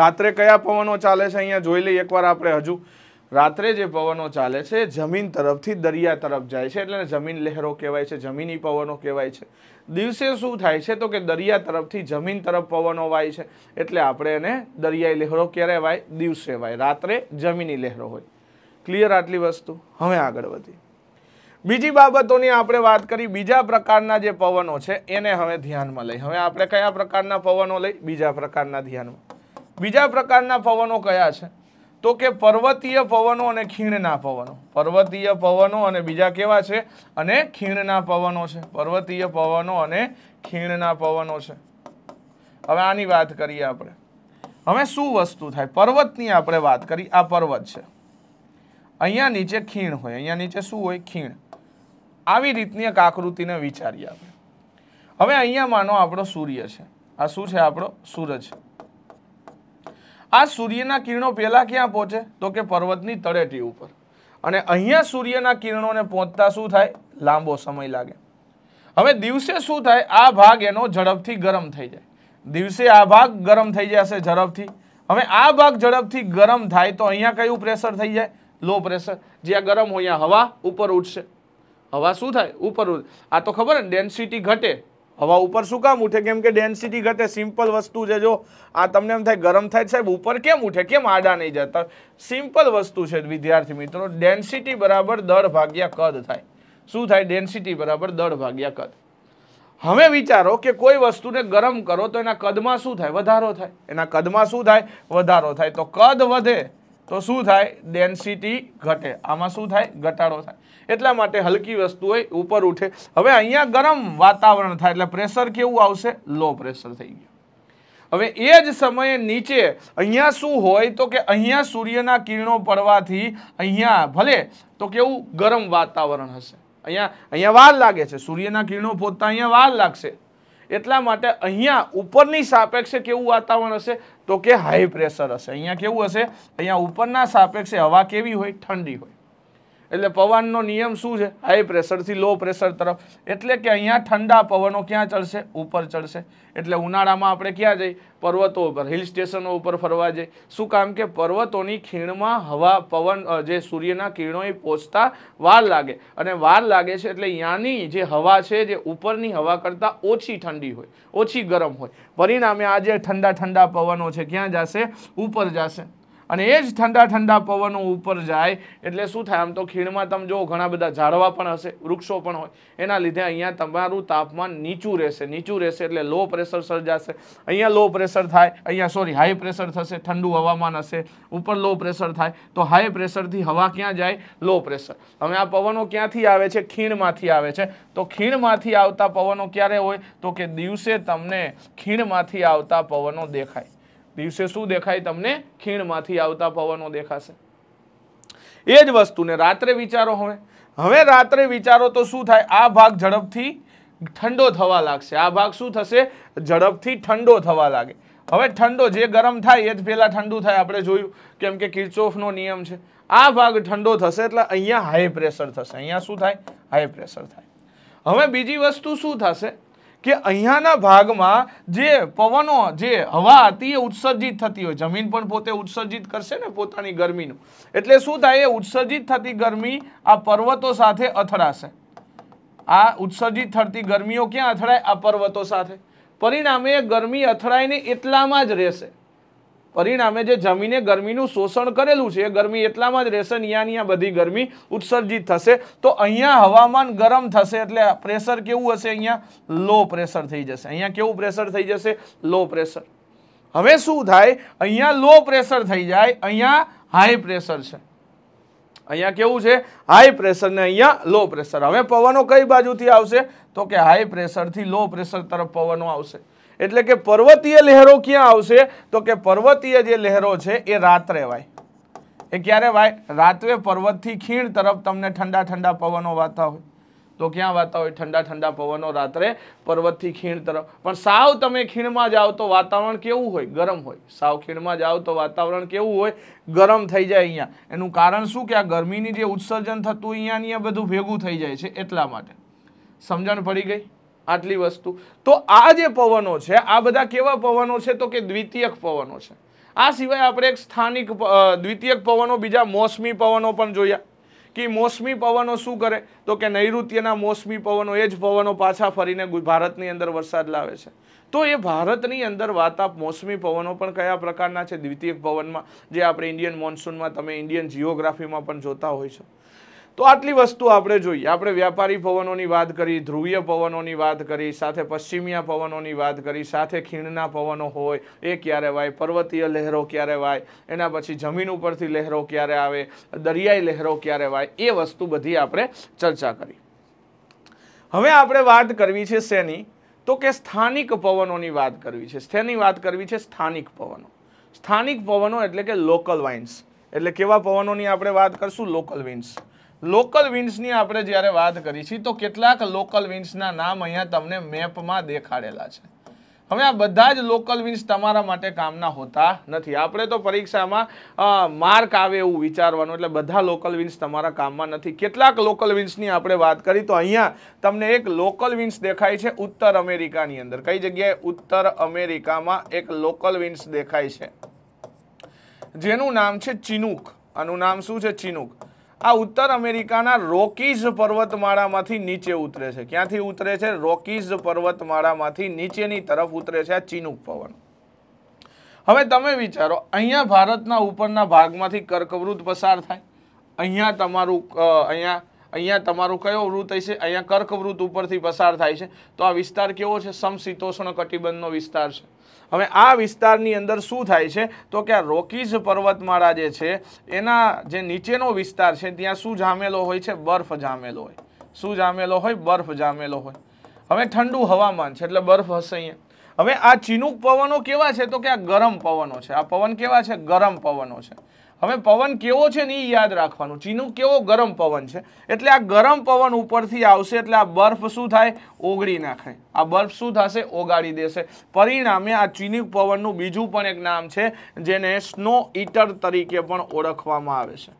રાત્રે કયા પવનો ચાલે છે અહીંયા જોઈ લઈએ એકવાર આપણે હજુ રાત્રે જે પવનો ચાલે છે જમીન તરફથી દરિયા તરફ જાય છે એટલે જમીન લહેરો કહેવાય છે જમીની પવનો કહેવાય છે દિવસે શું થાય છે તો કે દરિયા તરફથી જમીન તરફ પવનો વાય છે એટલે આપણે એને દરિયાઈ લહેરો ક્યારે વાય દિવસે વાય રાત્રે જમીની લહેરો હોય ક્લિયર આટલી વસ્તુ હવે આગળ વધી બીજી બાબતોની આપણે વાત કરી બીજા પ્રકારના જે પવનો છે એને હવે ધ્યાનમાં લઈ હવે આપણે કયા પ્રકારના પવનો લઈ બીજા પ્રકારના ધ્યાનમાં બીજા પ્રકારના પવનો કયા છે તો કે પર્વતીય પવનો અને ખીણના પવનો પર્વતીય પવનો અને બીજા કેવા છે અને ખીણના પવનો છે પર્વતીય પવનો અને ખીણના પવનો છે હવે આની વાત કરીએ આપણે હવે શું વસ્તુ થાય પર્વતની આપણે વાત કરી આ પર્વત છે અહીંયા નીચે ખીણ હોય અહીંયા નીચે શું હોય ખીણ આવી રીતની એક આકૃતિને વિચારીએ આપણે હવે અહીંયા માનો આપણો સૂર્ય છે આ શું છે આપણો સૂરજ છે આ સૂર્યના કિરણો પહેલાં ક્યાં પહોંચે તો કે પર્વતની તળેટી ઉપર અને અહીંયા સૂર્યના કિરણોને પહોંચતા શું થાય લાંબો સમય લાગે હવે દિવસે શું થાય આ ભાગ એનો ઝડપથી ગરમ થઈ જાય દિવસે આ ભાગ ગરમ થઈ જશે ઝડપથી હવે આ ભાગ ઝડપથી ગરમ થાય તો અહીંયા કયું પ્રેશર થઈ જાય લો પ્રેશર જ્યાં ગરમ હોય હવા ઉપર ઉઠશે હવા શું થાય ઉપર આ તો ખબર ને ડેન્સિટી ઘટે હવા ઉપર શું કામ ઉઠે કેમ કે ડેન્સિટી ઘટે સિમ્પલ વસ્તુ છે જો આ તમને એમ થાય ગરમ થાય સાહેબ ઉપર કેમ ઉઠે કેમ આડા નહીં જતા સિમ્પલ વસ્તુ છે વિદ્યાર્થી મિત્રો ડેન્સિટી બરાબર દર ભાગ્યા કદ થાય શું થાય ડેન્સિટી બરાબર દર ભાગ્યા કદ હવે વિચારો કે કોઈ વસ્તુને ગરમ કરો તો એના કદમાં શું થાય વધારો થાય એના કદમાં શું થાય વધારો થાય તો કદ વધે તો શું થાય ડેન્સિટી ઘટે આમાં શું થાય ઘટાડો થાય એટલા માટે હલકી વસ્તુ હોય ઉપર ઉઠે હવે અહીંયા ગરમ વાતાવરણ થાય એટલે પ્રેશર કેવું આવશે લો પ્રેશર થઈ ગયું હવે એ જ સમયે નીચે અહીંયા શું હોય તો કે અહીંયા સૂર્યના કિરણો પડવાથી અહીંયા ભલે તો કેવું ગરમ વાતાવરણ હશે અહીંયા અહીંયા વાર લાગે છે સૂર્યના કિરણો પોતા અહીંયા વાર લાગશે એટલા માટે અહીંયા ઉપરની સાપેક્ષે કેવું વાતાવરણ હશે તો કે હાઈ પ્રેશર હશે અહીંયા કેવું હશે અહીંયા ઉપરના સાપેક્ષે હવા કેવી હોય ઠંડી હોય એટલે પવનનો નિયમ શું છે હાઈ પ્રેશરથી લો પ્રેશર તરફ એટલે કે અહીંયા ઠંડા પવનો ક્યાં ચડશે ઉપર ચડશે એટલે ઉનાળામાં આપણે ક્યાં જઈ પર્વતો ઉપર હિલ સ્ટેશનો ઉપર ફરવા જઈ શું કામ કે પર્વતોની ખીણમાં હવા પવન જે સૂર્યના કિરણો એ પહોંચતા વાર લાગે અને વાર લાગે છે એટલે યાની જે હવા છે જે ઉપરની હવા કરતાં ઓછી ઠંડી હોય ઓછી ગરમ હોય પરિણામે આ જે ઠંડા ઠંડા પવનો છે ક્યાં જશે ઉપર જશે અને એ જ ઠંડા ઠંડા પવનો ઉપર જાય એટલે શું થાય આમ તો ખીણમાં તમે જો ઘણા બધા ઝાડવા પણ હશે વૃક્ષો પણ હોય એના લીધે અહીંયા તમારું તાપમાન નીચું રહેશે નીચું રહેશે એટલે લો પ્રેશર સર્જાશે અહીંયા લો પ્રેશર થાય અહીંયા સોરી હાઈ પ્રેશર થશે ઠંડુ હવામાન હશે ઉપર લો પ્રેશર થાય તો હાઈ પ્રેશરથી હવા ક્યાં જાય લો પ્રેશર હવે આ પવનો ક્યાંથી આવે છે ખીણમાંથી આવે છે તો ખીણમાંથી આવતા પવનો ક્યારે હોય તો કે દિવસે તમને ખીણમાંથી આવતા પવનો દેખાય દિવસે શું દેખાય તમને ખીણમાંથી આવતા પવનો દેખાશે એ જ વસ્તુને રાત્રે વિચારો હવે હવે રાત્રે વિચારો તો શું થાય આ ભાગ ઝડપથી ઠંડો થવા લાગશે આ ભાગ શું થશે ઝડપથી ઠંડો થવા લાગે હવે ઠંડો જે ગરમ થાય એ જ પહેલાં ઠંડુ થાય આપણે જોયું કેમ કે કિર્ચોફનો નિયમ છે આ ભાગ ઠંડો થશે એટલે અહીંયા હાઈ પ્રેશર થશે અહીંયા શું થાય હાઈ પ્રેશર થાય હવે બીજી વસ્તુ શું થશે કે અહીંયાના ભાગમાં જે પવનો જે હવા હતી એ ઉત્સર્જિત થતી હોય જમીન પણ પોતે ઉત્સર્જિત કરશે ને પોતાની ગરમીનું એટલે શું થાય એ ઉત્સર્જિત થતી ગરમી આ પર્વતો સાથે અથડાશે આ ઉત્સર્જિત થતી ગરમીઓ ક્યાં અથડાય આ પર્વતો સાથે પરિણામે ગરમી અથડાઈને એટલામાં જ રહેશે પરિણામે જે જમીને ગરમીનું શોષણ કરેલું છે એ ગરમી એટલામાં જ રહેશે નિયા નિયા બધી ગરમી ઉત્સર્જિત થશે તો અહીંયા હવામાન ગરમ થશે એટલે પ્રેશર કેવું હશે અહીંયા લો પ્રેશર થઈ જશે અહીંયા કેવું પ્રેશર થઈ જશે લો પ્રેશર હવે શું થાય અહીંયા લો પ્રેશર થઈ જાય અહીંયા હાઈ પ્રેશર છે અહીંયા કેવું છે હાઈ પ્રેશર ને અહીંયા લો પ્રેશર હવે પવનો કઈ બાજુથી આવશે તો કે હાઈ પ્રેશરથી લો પ્રેશર તરફ પવનો આવશે એટલે કે પર્વતીય લહેરો ક્યાં આવશે તો કે પર્વતીય જે લહેરો છે એ રાત્રે વાય એ ક્યારે વાય રાત્રે પર્વતથી ખીણ તરફ તમને ઠંડા ઠંડા પવનો વાતા હોય તો ક્યાં વાતા હોય ઠંડા ઠંડા પવનો રાત્રે પર્વતથી ખીણ તરફ પણ સાવ તમે ખીણમાં જાઓ તો વાતાવરણ કેવું હોય ગરમ હોય સાવ ખીણમાં જાઓ તો વાતાવરણ કેવું હોય ગરમ થઈ જાય અહીંયા એનું કારણ શું કે આ ગરમીની જે ઉત્સર્જન થતું અહીંયાની અહીંયા બધું ભેગું થઈ જાય છે એટલા માટે સમજણ પડી ગઈ આટલી વસ્તુ તો આ જે પવનો છે આ બધા કેવા પવનો છે તો કે દ્વિતીયક પવનો છે આ સિવાય આપણે એક સ્થાનિક દ્વિતીયક પવનો બીજા મોસમી પવનો પણ જોયા કે મોસમી પવનો શું કરે તો કે નૈઋત્યના મોસમી પવનો એ જ પવનો પાછા ફરીને ભારતની અંદર વરસાદ લાવે છે તો એ ભારતની અંદર વાતા મોસમી પવનો પણ કયા પ્રકારના છે દ્વિતીય પવનમાં જે આપણે ઇન્ડિયન મોન્સૂનમાં તમે ઇન્ડિયન જિયોગ્રાફીમાં પણ જોતા હોય છો તો આટલી વસ્તુ આપણે જોઈએ આપણે વ્યાપારી પવનોની વાત કરી ધ્રુવીય પવનોની વાત કરી સાથે પશ્ચિમીય પવનોની વાત કરી સાથે ખીણના પવનો હોય એ ક્યારે વાય પર્વતીય લહેરો ક્યારે વાય એના પછી જમીન ઉપરથી લહેરો ક્યારે આવે દરિયાઈ લહેરો ક્યારે વાય એ વસ્તુ બધી આપણે ચર્ચા કરી હવે આપણે વાત કરવી છે શેની તો કે સ્થાનિક પવનોની વાત કરવી છે શેની વાત કરવી છે સ્થાનિક પવનો સ્થાનિક પવનો એટલે કે લોકલ વાઇન્સ એટલે કેવા પવનોની આપણે વાત કરશું લોકલ વિન્ડ્સ લોકલ વિન્ડ્સની આપણે જ્યારે વાત કરી છે તો કેટલાક લોકલ વિન્ડ્સના નામ અહીંયા તમને મેપમાં દેખાડેલા છે હવે આ બધા જ લોકલ વિન્સ તમારા માટે કામના હોતા નથી આપણે તો પરીક્ષામાં માર્ક આવે એવું વિચારવાનું એટલે બધા લોકલ વિન્સ તમારા કામમાં નથી કેટલાક લોકલ વિન્સની આપણે વાત કરી તો અહીંયા તમને એક લોકલ વિન્સ દેખાય છે ઉત્તર અમેરિકાની અંદર કઈ જગ્યાએ ઉત્તર અમેરિકામાં એક લોકલ વિન્સ દેખાય છે જેનું નામ છે ચિનુક આનું નામ શું છે ચિનુક આ ઉત્તર અમેરિકાના રોકીઝ પર્વતમાળામાંથી નીચે ઉતરે છે ક્યાંથી ઉતરે છે રોકીઝ પર્વતમાળામાંથી નીચેની તરફ ઉતરે છે આ ચીનુક પવન હવે તમે વિચારો અહીંયા ભારતના ઉપરના ભાગમાંથી કર્કવૃત પસાર થાય અહીંયા તમારું અહીંયા અહીંયા તમારું કયો વૃત હશે અહીંયા કર્કવૃત ઉપરથી પસાર થાય છે તો આ વિસ્તાર કેવો છે સમશીતોષ્ણ કટિબંધનો વિસ્તાર છે હવે આ વિસ્તારની અંદર શું થાય છે તો કે આ રોકીઝ પર્વતમાળા જે છે એના જે નીચેનો વિસ્તાર છે ત્યાં શું જામેલો હોય છે બરફ જામેલો હોય શું જામેલો હોય બરફ જામેલો હોય હવે ઠંડુ હવામાન છે એટલે બરફ હશે અહીંયા હવે આ ચીનુક પવનો કેવા છે તો કે આ ગરમ પવનો છે આ પવન કેવા છે ગરમ પવનો છે હવે પવન કેવો છે ને એ યાદ રાખવાનું ચીનું કેવો ગરમ પવન છે એટલે આ ગરમ પવન ઉપરથી આવશે એટલે આ બર્ફ શું થાય ઓગળી નાખાય આ બરફ શું થશે ઓગાળી દેશે પરિણામે આ ચીની પવનનું બીજું પણ એક નામ છે જેને સ્નો ઈટર તરીકે પણ ઓળખવામાં આવે છે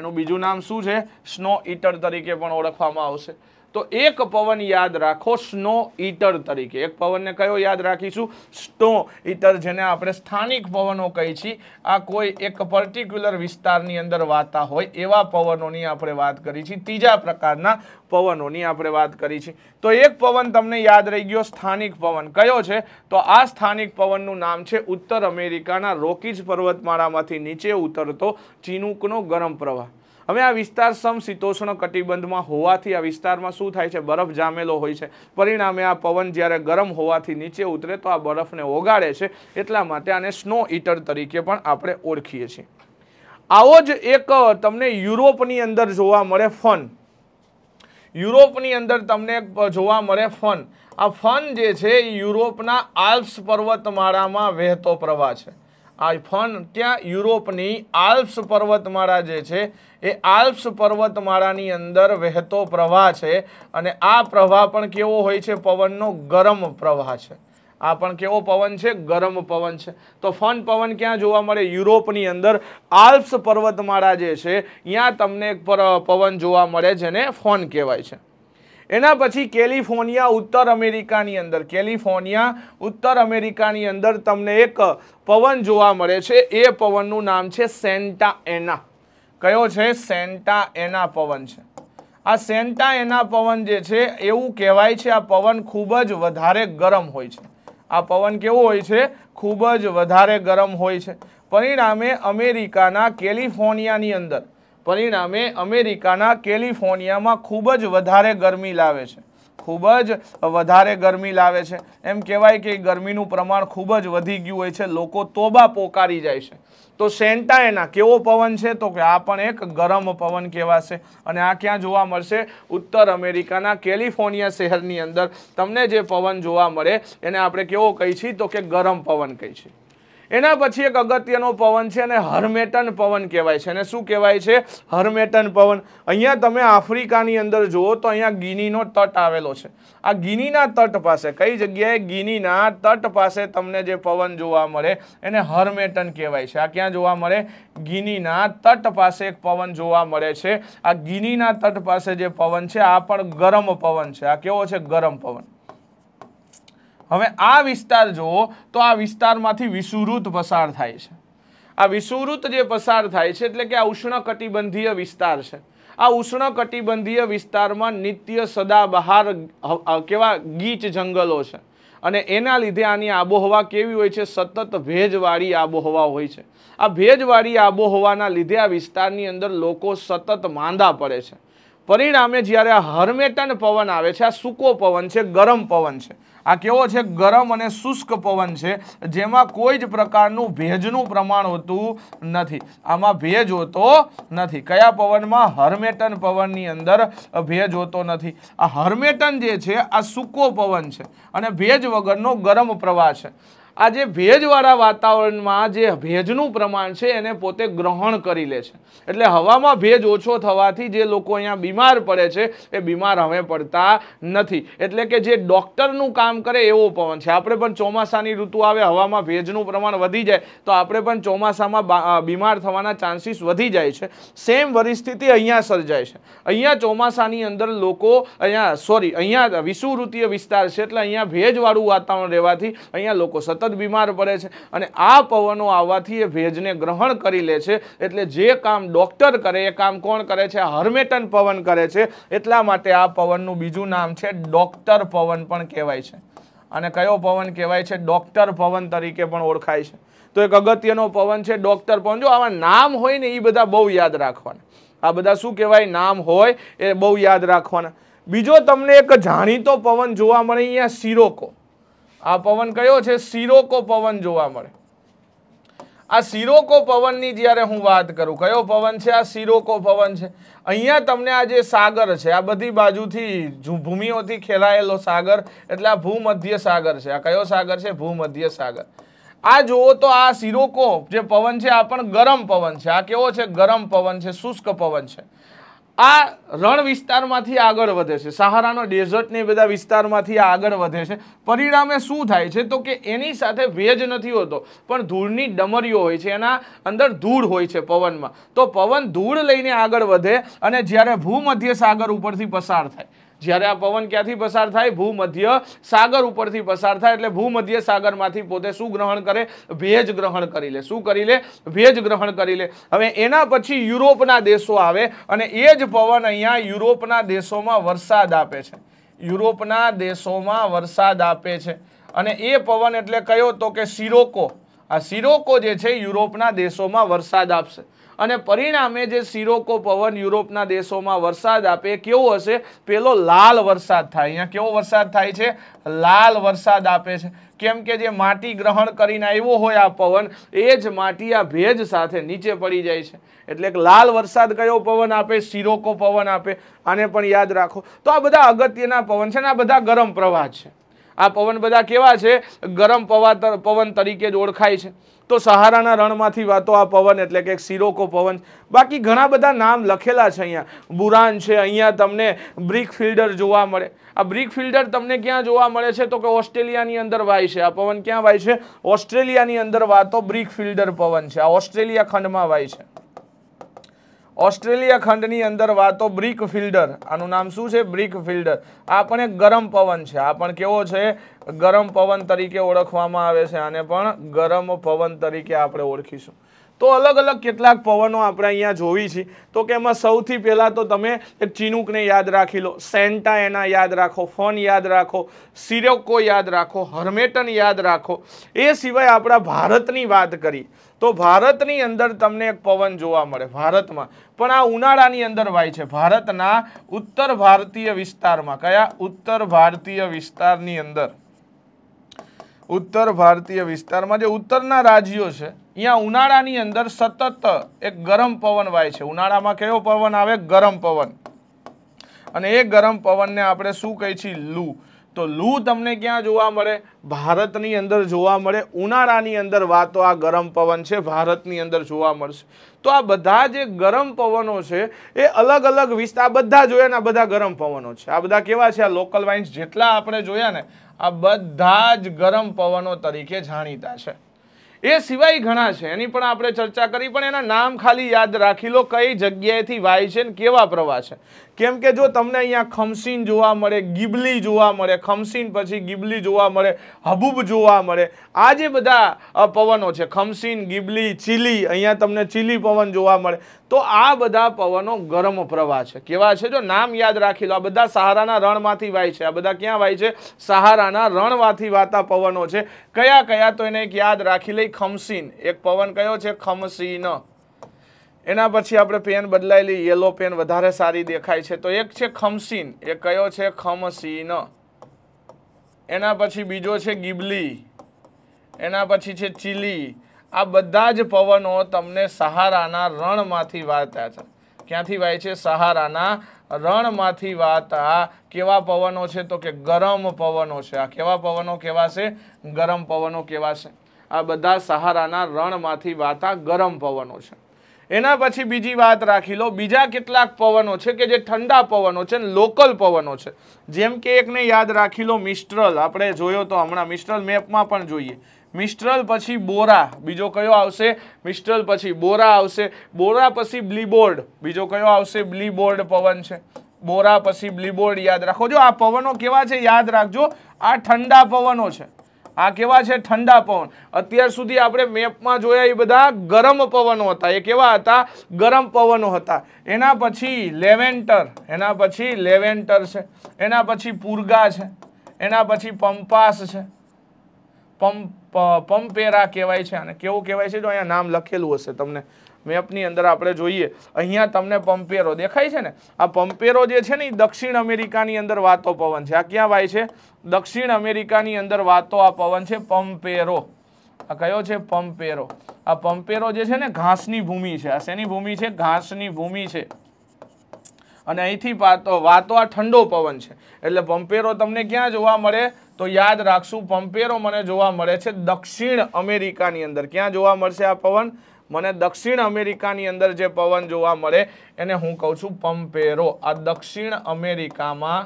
એનું બીજું નામ શું છે સ્નો ઈટર તરીકે પણ ઓળખવામાં આવશે તો એક પવન યાદ રાખો સ્નો ઈટર તરીકે એક પવનને કયો યાદ રાખીશું સ્નો ઈટર જેને આપણે સ્થાનિક પવનો કહીએ છીએ આ કોઈ એક પર્ટિક્યુલર વિસ્તારની અંદર વાતા હોય એવા પવનોની આપણે વાત કરી છીએ ત્રીજા પ્રકારના પવનોની આપણે વાત કરી છે તો એક પવન તમને યાદ રહી ગયો સ્થાનિક પવન કયો છે તો આ સ્થાનિક પવનનું નામ છે ઉત્તર અમેરિકાના રોકીજ પર્વતમાળામાંથી નીચે ઉતરતો ચીનુકનો ગરમ પ્રવાહ હવે આ વિસ્તાર સમશીતોષ્ણ કટિબંધમાં હોવાથી આ વિસ્તારમાં શું થાય છે બરફ જામેલો હોય છે પરિણામે આ પવન જ્યારે ગરમ હોવાથી નીચે ઉતરે તો આ બરફને ઓગાળે છે એટલા માટે આને સ્નો ઇટર તરીકે પણ આપણે ઓળખીએ છીએ આવો જ એક તમને યુરોપની અંદર જોવા મળે ફન યુરોપની અંદર તમને જોવા મળે ફન આ ફન જે છે એ યુરોપના આલ્પ્સ પર્વતમાળામાં વહેતો પ્રવાહ છે આ ફન ત્યાં યુરોપની આલ્પ્સ પર્વતમાળા જે છે એ આલ્પ્સ પર્વતમાળાની અંદર વહેતો પ્રવાહ છે અને આ પ્રવાહ પણ કેવો હોય છે પવનનો ગરમ પ્રવાહ છે આ પણ કેવો પવન છે ગરમ પવન છે તો ફન પવન ક્યાં જોવા મળે યુરોપની અંદર આલ્પ્સ પર્વતમાળા જે છે ત્યાં તમને પવન જોવા મળે જેને ફોન કહેવાય છે એના પછી કેલિફોર્નિયા ઉત્તર અમેરિકાની અંદર કેલિફોર્નિયા ઉત્તર અમેરિકાની અંદર તમને એક પવન જોવા મળે છે એ પવનનું નામ છે સેન્ટા એના કયો છે સેન્ટા એના પવન છે આ સેન્ટા એના પવન જે છે એવું કહેવાય છે આ પવન ખૂબ જ વધારે ગરમ હોય છે આ પવન કેવું હોય છે ખૂબ જ વધારે ગરમ હોય છે પરિણામે અમેરિકાના કેલિફોર્નિયાની અંદર પરિણામે અમેરિકાના કેલિફોર્નિયામાં ખૂબ જ વધારે ગરમી લાવે છે ખૂબ જ વધારે ગરમી લાવે છે એમ કહેવાય કે ગરમીનું પ્રમાણ ખૂબ જ વધી ગયું હોય છે લોકો તોબા પોકારી જાય છે તો સેન્ટા એના કેવો પવન છે તો કે આ પણ એક ગરમ પવન કહેવાશે અને આ ક્યાં જોવા મળશે ઉત્તર અમેરિકાના કેલિફોર્નિયા શહેરની અંદર તમને જે પવન જોવા મળે એને આપણે કેવો કહી છીએ તો કે ગરમ પવન કહી છીએ એના પછી એક અગત્યનો પવન છે અને હર્મેટન પવન કહેવાય છે અને શું કહેવાય છે હર્મેટન પવન અહીંયા તમે આફ્રિકાની અંદર જુઓ તો અહીંયા ગિનીનો તટ આવેલો છે આ ગિનીના તટ પાસે કઈ જગ્યાએ ગિનીના તટ પાસે તમને જે પવન જોવા મળે એને હર્મેટન કહેવાય છે આ ક્યાં જોવા મળે ગિનીના તટ પાસે એક પવન જોવા મળે છે આ ગિનીના તટ પાસે જે પવન છે આ પણ ગરમ પવન છે આ કેવો છે ગરમ પવન હવે આ વિસ્તાર જુઓ તો આ વિસ્તારમાંથી વિષુવૃત પસાર થાય છે આ વિષુવૃત જે પસાર થાય છે એટલે કે આ ઉષ્ણકટિબંધીય વિસ્તાર છે આ ઉષ્ણકટિબંધીય વિસ્તારમાં નિત્ય સદાબહાર કેવા ગીચ જંગલો છે અને એના લીધે આની આબોહવા કેવી હોય છે સતત ભેજવાળી આબોહવા હોય છે આ ભેજવાળી આબોહવાના લીધે આ વિસ્તારની અંદર લોકો સતત માંદા પડે છે પરિણામે જ્યારે આ હર્મેટન પવન આવે છે આ સૂકો પવન છે ગરમ પવન છે આ કેવો છે ગરમ અને શુષ્ક પવન છે જેમાં કોઈ જ પ્રકારનું ભેજનું પ્રમાણ હોતું નથી આમાં ભેજ હોતો નથી કયા પવનમાં હર્મેટન પવનની અંદર ભેજ હોતો નથી આ હર્મેટન જે છે આ સૂકો પવન છે અને ભેજ વગરનો ગરમ પ્રવાહ છે આ જે ભેજવાળા વાતાવરણમાં જે ભેજનું પ્રમાણ છે એને પોતે ગ્રહણ કરી લે છે એટલે હવામાં ભેજ ઓછો થવાથી જે લોકો અહીંયા બીમાર પડે છે એ બીમાર હવે પડતા નથી એટલે કે જે ડૉક્ટરનું કામ કરે એવો પવન છે આપણે પણ ચોમાસાની ઋતુ આવે હવામાં ભેજનું પ્રમાણ વધી જાય તો આપણે પણ ચોમાસામાં બીમાર થવાના ચાન્સીસ વધી જાય છે સેમ પરિસ્થિતિ અહીંયા સર્જાય છે અહીંયા ચોમાસાની અંદર લોકો અહીંયા સોરી અહીંયા વિષુવૃત્તીય વિસ્તાર છે એટલે અહીંયા ભેજવાળું વાતાવરણ રહેવાથી અહીંયા લોકો સતત સતત બીમાર પડે છે અને આ પવનો આવવાથી એ ભેજને ગ્રહણ કરી લે છે એટલે જે કામ ડૉક્ટર કરે એ કામ કોણ કરે છે હર્મેટન પવન કરે છે એટલા માટે આ પવનનું બીજું નામ છે ડૉક્ટર પવન પણ કહેવાય છે અને કયો પવન કહેવાય છે ડૉક્ટર પવન તરીકે પણ ઓળખાય છે તો એક અગત્યનો પવન છે ડૉક્ટર પવન જો આવા નામ હોય ને એ બધા બહુ યાદ રાખવાના આ બધા શું કહેવાય નામ હોય એ બહુ યાદ રાખવાના બીજો તમને એક જાણીતો પવન જોવા મળે અહીંયા સિરોકો આ પવન કયો છે સિરોકો પવન જોવા મળે આ સિરોકો પવનની જ્યારે હું વાત કરું કયો પવન છે આ સિરોકો પવન છે અહીંયા તમને આ જે સાગર છે આ બધી બાજુથી ભૂમિઓથી ખેલાયેલો સાગર એટલે આ ભૂમધ્ય સાગર છે આ કયો સાગર છે ભૂમધ્ય સાગર આ જુઓ તો આ સિરોકો જે પવન છે આ પણ ગરમ પવન છે આ કેવો છે ગરમ પવન છે શુષ્ક પવન છે આ રણ વિસ્તારમાંથી આગળ વધે છે સહારાનો ડેઝર્ટ ને બધા વિસ્તારમાંથી આગળ વધે છે પરિણામે શું થાય છે તો કે એની સાથે વેજ નથી હોતો પણ ધૂળની ડમરીઓ હોય છે એના અંદર ધૂળ હોય છે પવનમાં તો પવન ધૂળ લઈને આગળ વધે અને જ્યારે ભૂમધ્ય સાગર ઉપરથી પસાર થાય જ્યારે આ પવન ક્યાંથી પસાર થાય ભૂમધ્ય સાગર ઉપરથી પસાર થાય એટલે ભૂમધ્ય સાગરમાંથી પોતે શું ગ્રહણ કરે ભેજ ગ્રહણ કરી લે શું કરી લે ભેજ ગ્રહણ કરી લે હવે એના પછી યુરોપના દેશો આવે અને એ જ પવન અહીંયા યુરોપના દેશોમાં વરસાદ આપે છે યુરોપના દેશોમાં વરસાદ આપે છે અને એ પવન એટલે કયો તો કે સિરોકો આ સિરોકો જે છે યુરોપના દેશોમાં વરસાદ આપશે અને પરિણામે જે સિરોકો પવન યુરોપના દેશોમાં વરસાદ આપે કેવો હશે પેલો લાલ વરસાદ થાય અહીંયા કેવો વરસાદ થાય છે લાલ વરસાદ આપે છે કેમ કે જે માટી ગ્રહણ કરીને આવ્યો હોય આ પવન એ જ માટી આ ભેજ સાથે નીચે પડી જાય છે એટલે લાલ વરસાદ કયો પવન આપે સિરોકો પવન આપે આને પણ યાદ રાખો તો આ બધા અગત્યના પવન છે ને આ બધા ગરમ પ્રવાહ છે આ પવન બધા કેવા છે ગરમ પવન તરીકે જ ઓળખાય છે તો સહારાના રણમાંથી વાતો આ પવન એટલે કે સિરોકો પવન બાકી ઘણા બધા નામ લખેલા છે અહીંયા બુરાન છે અહીંયા તમને બ્રિક ફિલ્ડર જોવા મળે આ બ્રિક ફિલ્ડર તમને ક્યાં જોવા મળે છે તો કે ઓસ્ટ્રેલિયાની અંદર વાય છે આ પવન ક્યાં વાય છે ઓસ્ટ્રેલિયાની અંદર વાતો બ્રિક ફિલ્ડર પવન છે આ ઓસ્ટ્રેલિયા ખંડમાં વાય છે ઓસ્ટ્રેલિયા ખંડની અંદર વાતો બ્રિક ફિલ્ડર આનું નામ શું છે બ્રિક ફિલ્ડર આ પણ એક ગરમ પવન છે આ પણ કેવો છે ગરમ પવન તરીકે ઓળખવામાં આવે છે આને પણ ગરમ પવન તરીકે આપણે ઓળખીશું તો અલગ અલગ કેટલાક પવનો આપણે અહીંયા જોવી છીએ તો કે એમાં સૌથી પહેલાં તો તમે એક ચિનુકને યાદ રાખી લો સેન્ટા એના યાદ રાખો ફોન યાદ રાખો સિરોકો યાદ રાખો હર્મેટન યાદ રાખો એ સિવાય આપણા ભારતની વાત કરી તો ભારતની અંદર તમને એક પવન જોવા મળે ભારતમાં પણ આ ઉનાળાની અંદર વાય છે ભારતના ઉત્તર ભારતીય વિસ્તારમાં કયા ઉત્તર ભારતીય વિસ્તારની અંદર ઉત્તર ભારતીય વિસ્તારમાં જે ઉત્તરના રાજ્યો છે અહીંયા ઉનાળાની અંદર સતત એક ગરમ પવન વાય છે ઉનાળામાં કેવો પવન આવે ગરમ પવન અને એ ગરમ પવનને આપણે શું કહીએ છીએ લૂ તો લૂ તમને ક્યાં જોવા મળે ભારતની અંદર જોવા મળે ઉનાળાની અંદર વાતો આ ગરમ પવન છે ભારતની અંદર જોવા મળશે તો આ બધા જે ગરમ પવનો છે એ અલગ અલગ વિસ્તાર બધા જોયા ને આ બધા ગરમ પવનો છે આ બધા કેવા છે આ લોકલ વાઇન્સ જેટલા આપણે જોયા ને આ બધા જ ગરમ પવનો તરીકે જાણીતા છે એ સિવાય ઘણા છે એની પણ આપણે ચર્ચા કરી પણ એના નામ ખાલી યાદ રાખી લો કઈ જગ્યાએથી વાય છે ને કેવા પ્રવાહ છે કેમ કે જો તમને અહીંયા ખમસીન જોવા મળે ગિબલી જોવા મળે ખમસીન પછી ગિબલી જોવા મળે હબુબ જોવા મળે આ જે બધા પવનો છે ખમસીન ગીબલી ચીલી અહીંયા તમને ચીલી પવન જોવા મળે તો આ બધા પવનો ગરમ પ્રવાહ છે કેવા છે જો નામ યાદ રાખી લો આ બધા સહારાના રણમાંથી વાય છે આ બધા ક્યાં વાય છે સહારાના રણમાંથી વાતા પવનો છે કયા કયા તો એને એક યાદ રાખી લઈ ખમસીન એક પવન કયો છે ખમસીન એના પછી આપણે પેન બદલાયેલી યલો પેન વધારે સારી દેખાય છે તો એક છે ખમસીન એ કયો છે ખમસીન એના પછી બીજો છે ગીબલી એના પછી છે ચીલી આ બધા જ પવનો તમને સહારાના રણમાંથી વાતા છે ક્યાંથી વાય છે સહારાના રણમાંથી વાતા કેવા પવનો છે તો કે ગરમ પવનો છે આ કેવા પવનો કહેવાશે ગરમ પવનો કેવા આ બધા સહારાના રણમાંથી વાતા ગરમ પવનો છે એના પછી બીજી વાત રાખી લો બીજા કેટલાક પવનો છે કે જે ઠંડા પવનો છે લોકલ પવનો છે જેમ કે એકને યાદ રાખી લો મિસ્ટ્રલ આપણે જોયો તો હમણાં મિસ્ટ્રલ મેપમાં પણ જોઈએ મિસ્ટ્રલ પછી બોરા બીજો કયો આવશે મિસ્ટ્રલ પછી બોરા આવશે બોરા પછી બ્લીબોર્ડ બીજો કયો આવશે બ્લીબોર્ડ પવન છે બોરા પછી બ્લીબોર્ડ યાદ રાખો જો આ પવનો કેવા છે યાદ રાખજો આ ઠંડા પવનો છે આ કેવા છે ઠંડા પવન અત્યાર સુધી આપણે મેપમાં જોયા એ બધા ગરમ પવનો હતા એ કેવા હતા ગરમ પવનો હતા એના પછી લેવેન્ટર એના પછી લેવેન્ટર છે એના પછી પુરગા છે એના પછી પંપાસ છે પંપ પંપેરા કહેવાય છે અને કેવું કહેવાય છે જો અહીંયા નામ લખેલું હશે તમને મેપની અંદર આપણે જોઈએ અહીંયા તમને પંપેરો દેખાય છે ને આ પંપેરો જે છે ને એ દક્ષિણ અમેરિકાની અંદર વાતો પવન છે આ ક્યાં વાય છે દક્ષિણ અમેરિકાની અંદર વાતો આ પવન છે પંપેરો આ કયો છે પંપેરો આ પંપેરો જે છે ને ઘાસની ભૂમિ છે આ શેની ભૂમિ છે ઘાસની ભૂમિ છે અને અહીંથી વાતો વાતો આ ઠંડો પવન છે એટલે પંપેરો તમને ક્યાં જોવા મળે તો યાદ રાખશું પંપેરો મને જોવા મળે છે દક્ષિણ અમેરિકાની અંદર ક્યાં જોવા મળશે આ પવન મને દક્ષિણ અમેરિકાની અંદર જે પવન જોવા મળે એને હું કહું છું પંપેરો આ દક્ષિણ અમેરિકામાં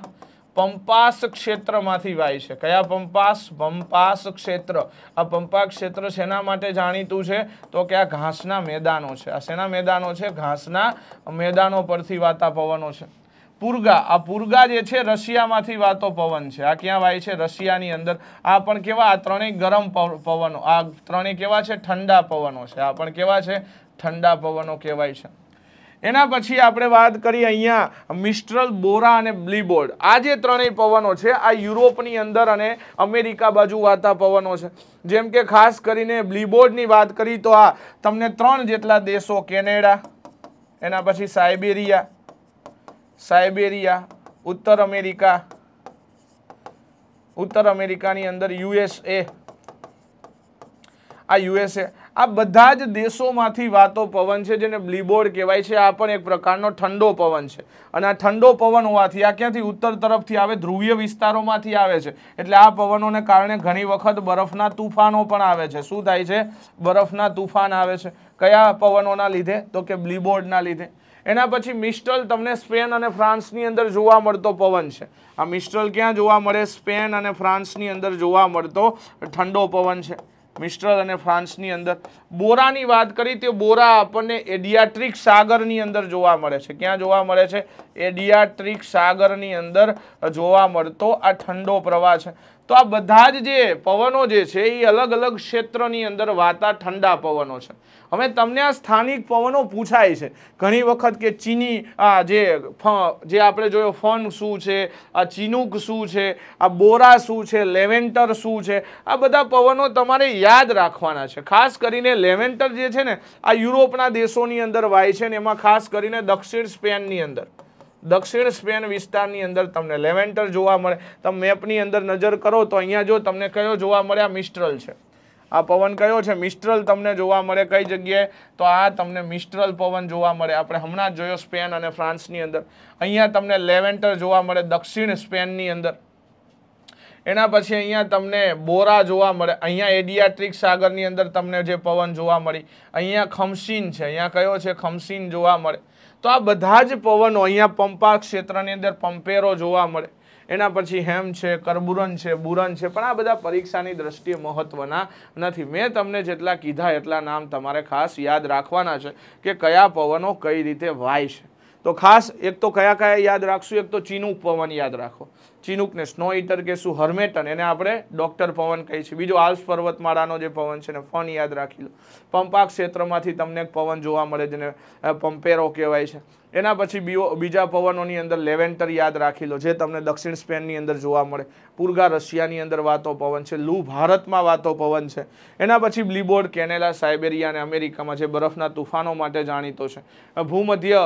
પંપાસ ક્ષેત્રમાંથી વાય છે કયા પંપાસ પંપાસ ક્ષેત્ર આ પંપા ક્ષેત્ર શેના માટે જાણીતું છે તો કે આ ઘાસના મેદાનો છે આ શેના મેદાનો છે ઘાસના મેદાનો પરથી વાતા પવનો છે પૂર્ગા આ પૂર્ગા જે છે રશિયામાંથી વાતો પવન છે આ ક્યાં વાય છે રશિયાની અંદર આ પણ કેવા આ ત્રણેય ગરમ પવનો આ ત્રણેય કેવા છે ઠંડા પવનો છે આ પણ કેવા છે ઠંડા પવનો કહેવાય છે એના પછી આપણે વાત કરીએ અહીંયા મિસ્ટ્રલ બોરા અને બ્લીબોર્ડ આ જે ત્રણેય પવનો છે આ યુરોપની અંદર અને અમેરિકા બાજુ વાતા પવનો છે જેમ કે ખાસ કરીને બ્લીબોર્ડની વાત કરી તો આ તમને ત્રણ જેટલા દેશો કેનેડા એના પછી સાઇબેરિયા સાયબેરિયા ઉત્તર અમેરિકા ઉત્તર અમેરિકાની અંદર યુએસએ આ યુએસએ આ બધા જ દેશોમાંથી વાતો પવન છે જેને બ્લીબોર્ડ કહેવાય છે આ પણ એક પ્રકારનો ઠંડો પવન છે અને આ ઠંડો પવન હોવાથી આ ક્યાંથી ઉત્તર તરફથી આવે ધ્રુવીય વિસ્તારોમાંથી આવે છે એટલે આ પવનોને કારણે ઘણી વખત બરફના તુફાનો પણ આવે છે શું થાય છે બરફના તુફાન આવે છે કયા પવનોના લીધે તો કે બ્લીબોર્ડના લીધે એના પછી મિસ્ટલ તમને સ્પેન અને ફ્રાન્સની અંદર જોવા મળતો પવન છે આ મિસ્ટલ ક્યાં જોવા મળે સ્પેન અને ફ્રાન્સની અંદર જોવા મળતો ઠંડો પવન છે મિસ્ટ્રલ અને ફ્રાન્સની અંદર બોરાની વાત કરી તે બોરા આપણને એડિયાટ્રિક સાગરની અંદર જોવા મળે છે ક્યાં જોવા મળે છે એડિયાટ્રિક સાગરની અંદર જોવા મળતો આ ઠંડો પ્રવાહ છે તો આ બધા જ જે પવનો જે છે એ અલગ અલગ ક્ષેત્રની અંદર વાતા ઠંડા પવનો છે હવે તમને આ સ્થાનિક પવનો પૂછાય છે ઘણી વખત કે ચીની આ જે ફ જે આપણે જોયો ફન શું છે આ ચીનુક શું છે આ બોરા શું છે લેવેન્ટર શું છે આ બધા પવનો તમારે યાદ રાખવાના છે ખાસ કરીને લેવેન્ટર જે છે ને આ યુરોપના દેશોની અંદર વાય છે ને એમાં ખાસ કરીને દક્ષિણ સ્પેનની અંદર દક્ષિણ સ્પેન વિસ્તારની અંદર તમને લેવેન્ટર જોવા મળે તમે મેપની અંદર નજર કરો તો અહીંયા જો તમને કયો જોવા મળે આ મિસ્ટ્રલ છે આ પવન કયો છે મિસ્ટ્રલ તમને જોવા મળે કઈ જગ્યાએ તો આ તમને મિસ્ટ્રલ પવન જોવા મળે આપણે હમણાં જ જોયો સ્પેન અને ફ્રાન્સની અંદર અહીંયા તમને લેવેન્ટર જોવા મળે દક્ષિણ સ્પેનની અંદર એના પછી અહીંયા તમને બોરા જોવા મળે અહીંયા એડિયાટ્રિક સાગરની અંદર તમને જે પવન જોવા મળી અહીંયા ખમસીન છે અહીંયા કયો છે ખમસીન જોવા મળે તો આ બધા જ પવનો અહીંયા પંપા ક્ષેત્રની અંદર પંપેરો જોવા મળે એના પછી હેમ છે કરબુરન છે બુરન છે પણ આ બધા પરીક્ષાની દ્રષ્ટિએ મહત્વના નથી મેં તમને જેટલા કીધા એટલા નામ તમારે ખાસ યાદ રાખવાના છે કે કયા પવનો કઈ રીતે વાય છે તો ખાસ એક તો કયા કયા યાદ રાખશું એક તો ચીનું પવન યાદ રાખો ચિનુકને સ્નો ઇટર કે શું હર્મેટન એને આપણે ડૉક્ટર પવન કહીએ છીએ બીજો આલ્સ પર્વતમાળાનો જે પવન છે ને ફન યાદ રાખી લો પંપાક ક્ષેત્રમાંથી તમને એક પવન જોવા મળે જેને પંપેરો કહેવાય છે એના પછી બીજા પવનોની અંદર લેવેન્ટર યાદ રાખી લો જે તમને દક્ષિણ સ્પેનની અંદર જોવા મળે પૂર્ગા રશિયાની અંદર વાતો પવન છે લૂ ભારતમાં વાતો પવન છે એના પછી બ્લીબોર્ડ કેનેલા સાઇબેરિયા અને અમેરિકામાં જે બરફના તુફાનો માટે જાણીતો છે ભૂમધ્ય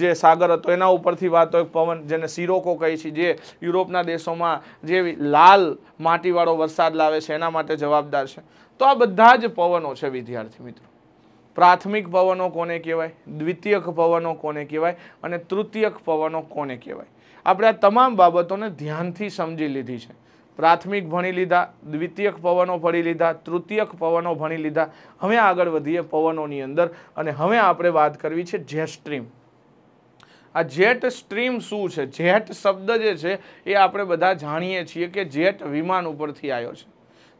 જે સાગર હતો એના ઉપરથી વાતો એક પવન જેને સિરોકો કહે છે જે યુરોપના દેશોમાં જે લાલ માટીવાળો વરસાદ લાવે છે એના માટે જવાબદાર છે તો આ બધા જ પવનો છે વિદ્યાર્થી મિત્રો પ્રાથમિક પવનો કોને કહેવાય દ્વિતીયક પવનો કોને કહેવાય અને તૃતીયક પવનો કોને કહેવાય આપણે આ તમામ બાબતોને ધ્યાનથી સમજી લીધી છે પ્રાથમિક ભણી લીધા દ્વિતીયક પવનો ભણી લીધા તૃતીયક પવનો ભણી લીધા હવે આગળ વધીએ પવનોની અંદર અને હવે આપણે વાત કરવી છે જેટ સ્ટ્રીમ આ જેટ સ્ટ્રીમ શું છે જેટ શબ્દ જે છે એ આપણે બધા જાણીએ છીએ કે જેટ વિમાન ઉપરથી આવ્યો છે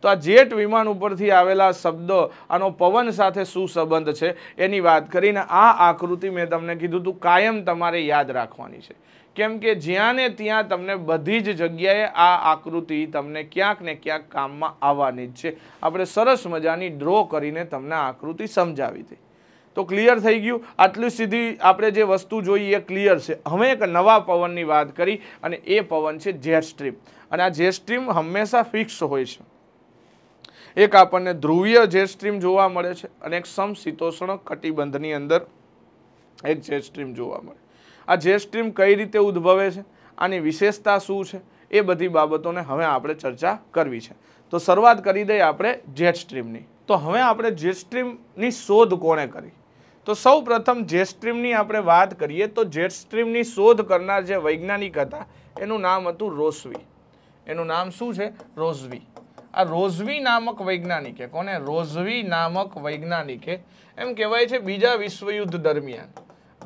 તો આ જેટ વિમાન ઉપરથી આવેલા શબ્દો આનો પવન સાથે શું સંબંધ છે એની વાત કરીને આ આકૃતિ મેં તમને કીધું હતું કાયમ તમારે યાદ રાખવાની છે કેમકે કે જ્યાં ને ત્યાં તમને બધી જ જગ્યાએ આ આકૃતિ તમને ક્યાંક ને ક્યાંક કામમાં આવવાની જ છે આપણે સરસ મજાની ડ્રો કરીને તમને આકૃતિ સમજાવી હતી તો ક્લિયર થઈ ગયું આટલી સીધી આપણે જે વસ્તુ જોઈએ એ ક્લિયર છે હવે એક નવા પવનની વાત કરી અને એ પવન છે જેટ સ્ટ્રીમ અને આ જેટ સ્ટ્રીમ હંમેશા ફિક્સ હોય છે એક આપણને ધ્રુવીય જેટ સ્ટ્રીમ જોવા મળે છે અને એક સમશીતોષ્ણ કટિબંધની અંદર એક જેટ સ્ટ્રીમ જોવા મળે આ જેટ સ્ટ્રીમ કઈ રીતે ઉદ્ભવે છે આની વિશેષતા શું છે એ બધી બાબતોને હવે આપણે ચર્ચા કરવી છે તો શરૂઆત કરી દઈએ આપણે જેટ સ્ટ્રીમની તો હવે આપણે જેટ સ્ટ્રીમની શોધ કોણે કરી તો સૌ પ્રથમ જેટ સ્ટ્રીમની આપણે વાત કરીએ તો જેટ સ્ટ્રીમની શોધ કરનાર જે વૈજ્ઞાનિક હતા એનું નામ હતું રોસવી એનું નામ શું છે રોઝવી આ રોઝવી નામક વૈજ્ઞાનિકે કોને રોઝવી નામક વૈજ્ઞાનિકે એમ કહેવાય છે બીજા વિશ્વયુદ્ધ દરમિયાન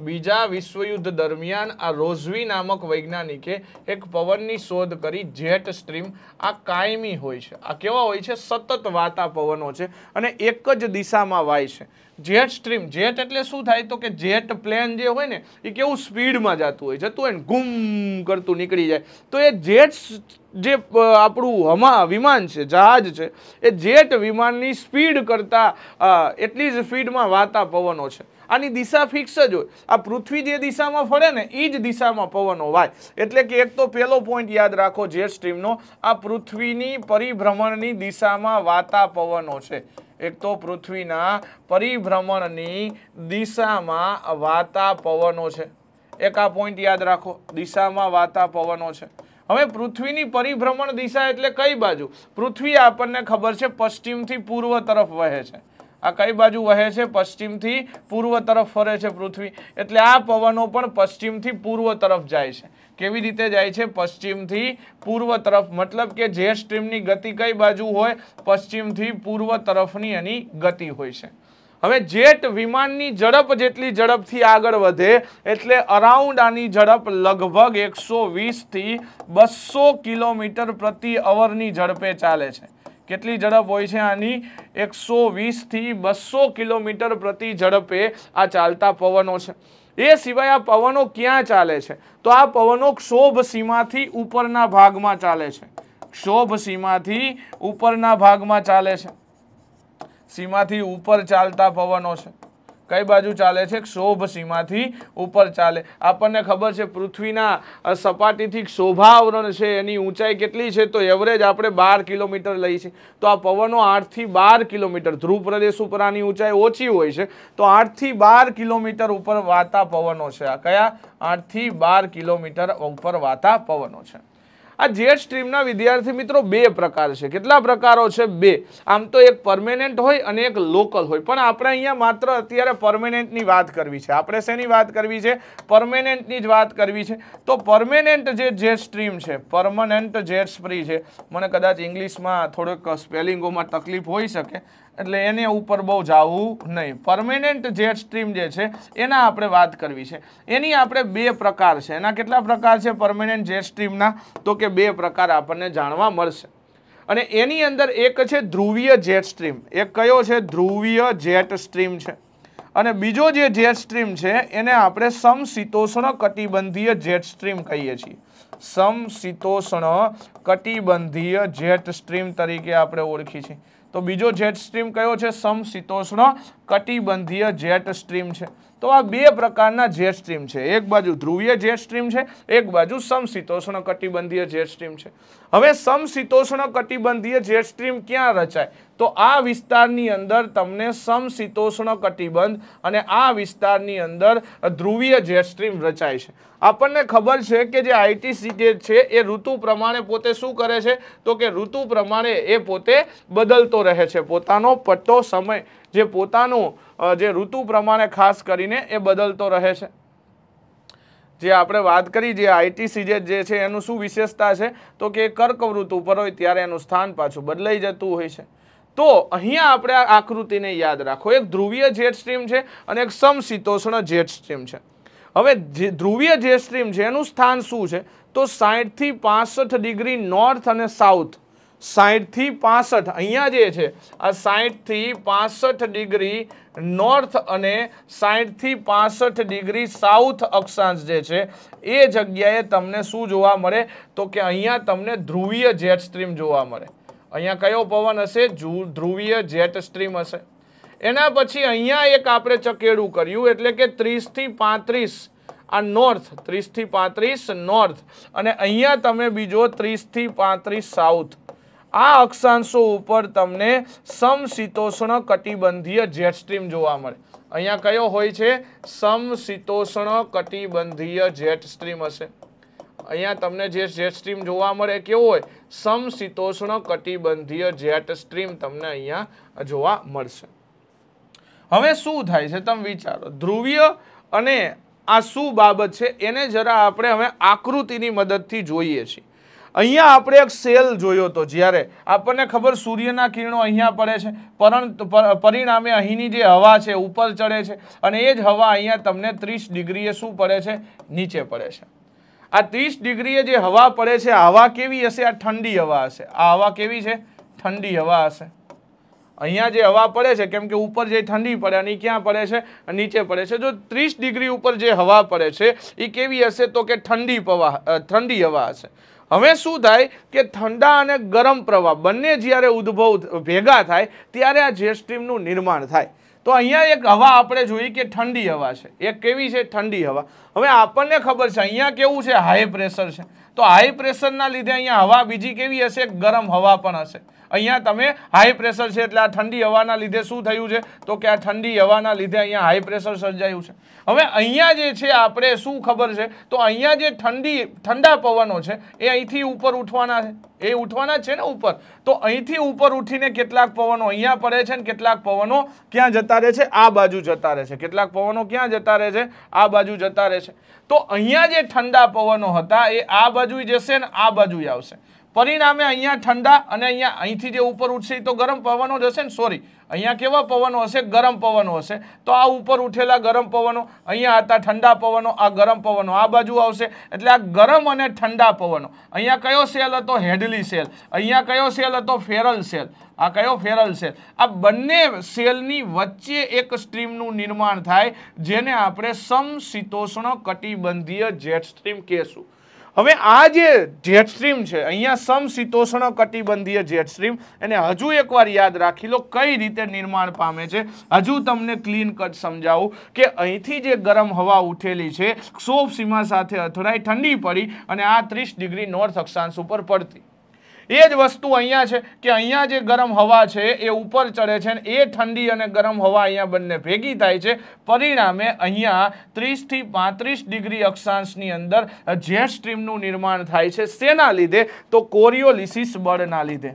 બીજા વિશ્વયુદ્ધ દરમિયાન આ રોઝવી નામક વૈજ્ઞાનિકે એક પવનની શોધ કરી જેટ સ્ટ્રીમ આ કાયમી હોય છે આ કેવા હોય છે સતત વાતા પવનો છે અને એક જ દિશામાં વાય છે જેટ સ્ટ્રીમ જેટ એટલે શું થાય તો કે જેટ પ્લેન જે હોય ને એ કેવું સ્પીડમાં જતું હોય જતું હોય ને ગુમ કરતું નીકળી જાય તો એ જેટ જે આપણું હમા વિમાન છે જહાજ છે એ જેટ વિમાનની સ્પીડ કરતાં એટલી જ સ્પીડમાં વાતા પવનો છે આની દિશા ફિક્સ જ હોય આ પૃથ્વી જે દિશામાં ફરે ને એ જ દિશામાં પવનો વાય એટલે કે એક તો પહેલો પોઈન્ટ યાદ રાખો જે સ્ટ્રીમનો આ પૃથ્વીની પરિભ્રમણની દિશામાં વાતા પવનો છે એક તો પૃથ્વીના પરિભ્રમણની દિશામાં વાતા પવનો છે એક આ પોઈન્ટ યાદ રાખો દિશામાં વાતા પવનો છે હવે પૃથ્વીની પરિભ્રમણ દિશા એટલે કઈ બાજુ પૃથ્વી આપણને ખબર છે પશ્ચિમથી પૂર્વ તરફ વહે છે આ કઈ બાજુ વહે છે પશ્ચિમથી પૂર્વ તરફ ફરે છે પૃથ્વી એટલે આ પવનો પણ પશ્ચિમથી પૂર્વ તરફ જાય છે કેવી રીતે જાય છે પશ્ચિમથી પૂર્વ તરફ મતલબ કે જે સ્ટ્રીમની ગતિ કઈ બાજુ હોય પશ્ચિમથી પૂર્વ તરફની એની ગતિ હોય છે હવે જેટ વિમાનની ઝડપ જેટલી ઝડપથી આગળ વધે એટલે અરાઉન્ડ આની ઝડપ લગભગ એકસો વીસથી બસો કિલોમીટર પ્રતિ અવરની ઝડપે ચાલે છે કેટલી ઝડપ હોય છે આની એકસો વીસથી બસો કિલોમીટર પ્રતિ ઝડપે આ ચાલતા પવનો છે એ સિવાય આ પવનો ક્યાં ચાલે છે તો આ પવનો ક્ષોભ સીમાથી ઉપરના ભાગમાં ચાલે છે ક્ષોભ સીમાથી ઉપરના ભાગમાં ચાલે છે સીમાથી ઉપર ચાલતા પવનો છે કઈ બાજુ ચાલે છે ક્ષોભ સીમાથી ઉપર ચાલે આપણને ખબર છે પૃથ્વીના સપાટીથી આવરણ છે એની ઊંચાઈ કેટલી છે તો એવરેજ આપણે બાર કિલોમીટર લઈએ છીએ તો આ પવનો આઠથી બાર કિલોમીટર ધ્રુવ પ્રદેશ ઉપર આની ઊંચાઈ ઓછી હોય છે તો આઠથી બાર કિલોમીટર ઉપર વાતા પવનો છે આ કયા આઠથી બાર કિલોમીટર ઉપર વાતા પવનો છે આ જેટ સ્ટ્રીમના વિદ્યાર્થી મિત્રો બે પ્રકાર છે કેટલા પ્રકારો છે બે આમ તો એક પરમેનન્ટ હોય અને એક લોકલ હોય પણ આપણે અહીંયા માત્ર અત્યારે પરમેનન્ટની વાત કરવી છે આપણે શેની વાત કરવી છે પરમેનન્ટની જ વાત કરવી છે તો પરમેનન્ટ જે જેટ સ્ટ્રીમ છે પરમનન્ટ જેટ સ્પ્રી છે મને કદાચ ઇંગ્લિશમાં થોડુંક સ્પેલિંગોમાં તકલીફ હોઈ શકે એટલે એને ઉપર બહુ જવું નહીં પરમેનન્ટ જેટ સ્ટ્રીમ જે છે એના આપણે વાત કરવી છે એની આપણે બે પ્રકાર છે એના કેટલા પ્રકાર છે પરમેનન્ટ જેટ સ્ટ્રીમના તો કે બે પ્રકાર આપણને જાણવા મળશે અને એની અંદર એક છે ધ્રુવીય જેટ સ્ટ્રીમ એક કયો છે ધ્રુવીય જેટ સ્ટ્રીમ છે અને બીજો જે જેટ સ્ટ્રીમ છે એને આપણે સમશીતોષ્ણ કટિબંધીય જેટ સ્ટ્રીમ કહીએ છીએ સમશીતોષ્ણ કટિબંધીય જેટ સ્ટ્રીમ તરીકે આપણે ઓળખી છીએ તો બીજો જેટ સ્ટ્રીમ કયો છે સમશીતોષ્ણ કટિબંધીય જેટ સ્ટ્રીમ છે તો આ બે પ્રકારના જેટ સ્ટ્રીમ છે એક બાજુ ધ્રુવીય જેટ સ્ટ્રીમ છે એક બાજુ સમશીતોષ્ણ કટિબંધીય જેટ સ્ટ્રીમ છે હવે સમશીતોષ્ણ કટિબંધીય જેટ સ્ટ્રીમ ક્યાં રચાય તો આ વિસ્તારની અંદર તમને સમશીતોષ્ણ કટિબંધ અને આ વિસ્તારની અંદર ધ્રુવીય જેટ સ્ટ્રીમ રચાય છે આપણને ખબર છે કે જે આઈટીસી જે છે એ ઋતુ પ્રમાણે પોતે શું કરે છે તો કે ઋતુ પ્રમાણે એ પોતે બદલતો રહે છે પોતાનો પટ્ટો સમય જે પોતાનું જે ઋતુ પ્રમાણે ખાસ કરીને એ બદલતો રહે છે જે આપણે વાત કરી જે આઈટીસી જે છે એનું શું વિશેષતા છે તો કે કર્ક ઋતુ પર હોય ત્યારે એનું સ્થાન પાછું બદલાઈ જતું હોય છે તો અહીંયા આપણે આ આકૃતિને યાદ રાખો એક ધ્રુવીય જેટ સ્ટ્રીમ છે અને એક સમશીતોષ્ણ જેટ સ્ટ્રીમ છે હવે જે ધ્રુવીય જેટ સ્ટ્રીમ છે એનું સ્થાન શું છે તો સાઠથી પાસઠ ડિગ્રી નોર્થ અને સાઉથ સાહીઠથી પાસઠ અહીંયા જે છે આ સાહીઠથી પાસઠ ડિગ્રી નોર્થ અને સાહીઠથી પાસઠ ડિગ્રી સાઉથ અક્ષાંશ જે છે એ જગ્યાએ તમને શું જોવા મળે તો કે અહીંયા તમને ધ્રુવીય જેટ સ્ટ્રીમ જોવા મળે અહીંયા કયો પવન હશે ધ્રુવીય જેટ સ્ટ્રીમ હશે એના પછી અહીંયા એક આપણે ચકેડું કર્યું એટલે કે ત્રીસથી પાંત્રીસ આ નોર્થ ત્રીસથી પાંત્રીસ નોર્થ અને અહીંયા તમે બીજો ત્રીસથી પાંત્રીસ સાઉથ આ અક્ષાંશો ઉપર તમને સમશીતોષ્ણ કટિબંધીય જેટ સ્ટ્રીમ જોવા મળે અહીંયા કયો હોય છે સમશીતોષ્ણ કટિબંધીય જેટ સ્ટ્રીમ હશે અહીંયા તમને જે જેટ સ્ટ્રીમ જોવા મળે કેવો હોય સમશીતોષ્ણ કટિબંધીય જેટ સ્ટ્રીમ તમને અહીંયા જોવા મળશે હવે શું થાય છે તમે વિચારો ધ્રુવીય અને આ શું બાબત છે એને જરા આપણે હવે આકૃતિની મદદથી જોઈએ છીએ અહીંયા આપણે એક સેલ જોયો હતો જ્યારે આપણને ખબર સૂર્યના કિરણો અહીંયા પડે છે પરંતુ પરિણામે અહીંની જે હવા છે ઉપર ચડે છે અને એ જ હવા અહીંયા તમને ત્રીસ ડિગ્રીએ શું પડે છે નીચે પડે છે આ ત્રીસ ડિગ્રીએ જે હવા પડે છે હવા કેવી હશે આ ઠંડી હવા હશે આ હવા કેવી છે ઠંડી હવા હશે અહીંયા જે હવા પડે છે કેમ કે ઉપર જે ઠંડી પડે અને ક્યાં પડે છે નીચે પડે છે જો ત્રીસ ડિગ્રી ઉપર જે હવા પડે છે એ કેવી હશે તો કે ઠંડી પવા ઠંડી હવા હશે હવે શું થાય કે ઠંડા અને ગરમ પ્રવાહ બંને જ્યારે ઉદ્ભવ ભેગા થાય ત્યારે આ જેટ સ્ટ્રીમનું નિર્માણ થાય તો અહીંયા એક હવા આપણે જોઈ કે ઠંડી હવા છે એ કેવી છે ઠંડી હવા હવે આપણને ખબર છે અહીંયા કેવું છે હાઈ પ્રેશર છે તો હાઈ પ્રેશરના લીધે અહીંયા હવા બીજી કેવી હશે ગરમ હવા પણ હશે અહીંયા તમે હાઈ પ્રેશર છે એટલે આ ઠંડી હવાના લીધે શું થયું છે તો કે આ ઠંડી હવાના લીધે અહીંયા હાઈ પ્રેશર સર્જાયું છે હવે અહીંયા જે છે આપણે શું ખબર છે તો અહીંયા જે ઠંડી ઠંડા પવનો છે એ અહીંથી ઉપર ઉઠવાના છે એ ઉઠવાના છે ને ઉપર તો અહીંથી ઉપર ઉઠીને કેટલાક પવનો અહીંયા પડે છે ને કેટલાક પવનો ક્યાં જતા રહે છે આ બાજુ જતા રહે છે કેટલાક પવનો ક્યાં જતા રહે છે આ બાજુ જતા રહે છે તો અહીંયા જે ઠંડા પવનો હતા એ આ બાજુ જશે ને આ બાજુ આવશે પરિણામે અહીંયા ઠંડા અને અહીંયા અહીંથી જે ઉપર ઉઠશે એ તો ગરમ પવનો જ હશે ને સોરી અહીંયા કેવા પવનો હશે ગરમ પવનો હશે તો આ ઉપર ઉઠેલા ગરમ પવનો અહીંયા હતા ઠંડા પવનો આ ગરમ પવનો આ બાજુ આવશે એટલે આ ગરમ અને ઠંડા પવનો અહીંયા કયો સેલ હતો હેડલી સેલ અહીંયા કયો સેલ હતો ફેરલ સેલ આ કયો ફેરલ સેલ આ બંને સેલની વચ્ચે એક સ્ટ્રીમનું નિર્માણ થાય જેને આપણે સમશીતોષ્ણ કટિબંધીય જેટ સ્ટ્રીમ કહેશું હવે આ જે જેટ સ્ટ્રીમ છે અહીંયા સમશીતોષ્ણ કટિબંધીય જેટ સ્ટ્રીમ એને હજુ એકવાર યાદ રાખી લો કઈ રીતે નિર્માણ પામે છે હજુ તમને ક્લીન કટ સમજાવું કે અહીંથી જે ગરમ હવા ઉઠેલી છે ક્ષોભ સીમા સાથે અથડાઈ ઠંડી પડી અને આ ત્રીસ ડિગ્રી નોર્થ અક્ષાંશ ઉપર પડતી એ જ વસ્તુ અહીંયા છે કે અહીંયા જે ગરમ હવા છે એ ઉપર ચડે છે અને એ ઠંડી અને ગરમ હવા અહીંયા બંને ભેગી થાય છે પરિણામે અહીંયા ત્રીસથી પાંત્રીસ ડિગ્રી અક્ષાંશની અંદર જે સ્ટ્રીમનું નિર્માણ થાય છે શેના લીધે તો કોરિયોલિસિસ બળના લીધે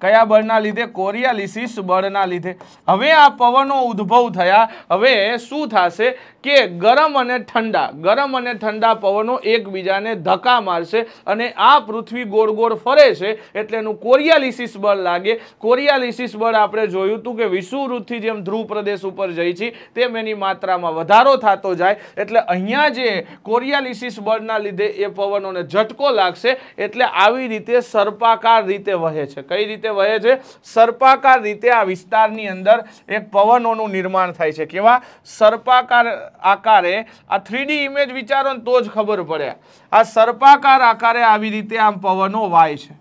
કયા બળના લીધે કોરિયાલિસિસ બળના લીધે હવે આ પવનો ઉદ્ભવ થયા હવે શું થશે કે ગરમ અને ઠંડા ગરમ અને ઠંડા પવનો એકબીજાને ધક્કા મારશે અને આ પૃથ્વી ગોળ ગોળ ફરે છે એટલે એનું કોરિયાલિસિસ બળ લાગે કોરિયાલિસિસ બળ આપણે જોયું હતું કે વિષુવૃત્તથી જેમ ધ્રુવ પ્રદેશ ઉપર જઈ છે તેમ એની માત્રામાં વધારો થતો જાય એટલે અહીંયા જે કોરિયાલિસિસ બળના લીધે એ પવનોને ઝટકો લાગશે એટલે આવી રીતે સર્પાકાર રીતે વહે છે કઈ રીતે રીતે વહે છે સર્પાકાર રીતે આ વિસ્તારની અંદર એક પવનોનું નિર્માણ થાય છે કેવા સર્પાકાર આકારે આ થ્રીડી ઇમેજ વિચારો તો જ ખબર પડે આ સર્પાકાર આકારે આવી રીતે આમ પવનો વાય છે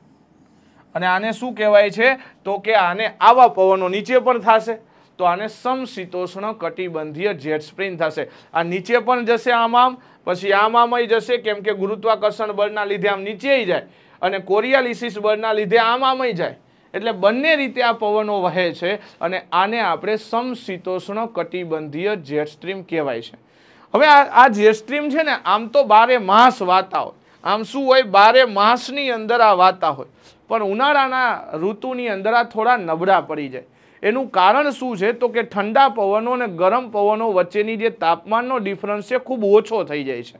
અને આને શું કહેવાય છે તો કે આને આવા પવનો નીચે પણ થશે તો આને સમશીતોષ્ણ કટિબંધીય જેટ સ્પ્રિંગ થશે આ નીચે પણ જશે આમ આમ પછી આમ આમય જશે કેમ કે ગુરુત્વાકર્ષણ બળના લીધે આમ નીચે જાય અને કોરિયાલિસિસ બળના લીધે આમ આમય જાય એટલે બંને રીતે આ પવનો વહે છે અને આને આપણે સમશીતોષ્ણ કટિબંધીય જેટ સ્ટ્રીમ કહેવાય છે હવે આ આ જેટ છે ને આમ તો બારે માસ વાતા હોય આમ શું હોય બારે માસની અંદર આ વાતા હોય પણ ઉનાળાના ઋતુની અંદર આ થોડા નબળા પડી જાય એનું કારણ શું છે તો કે ઠંડા પવનો અને ગરમ પવનો વચ્ચેની જે તાપમાનનો ડિફરન્સ છે ખૂબ ઓછો થઈ જાય છે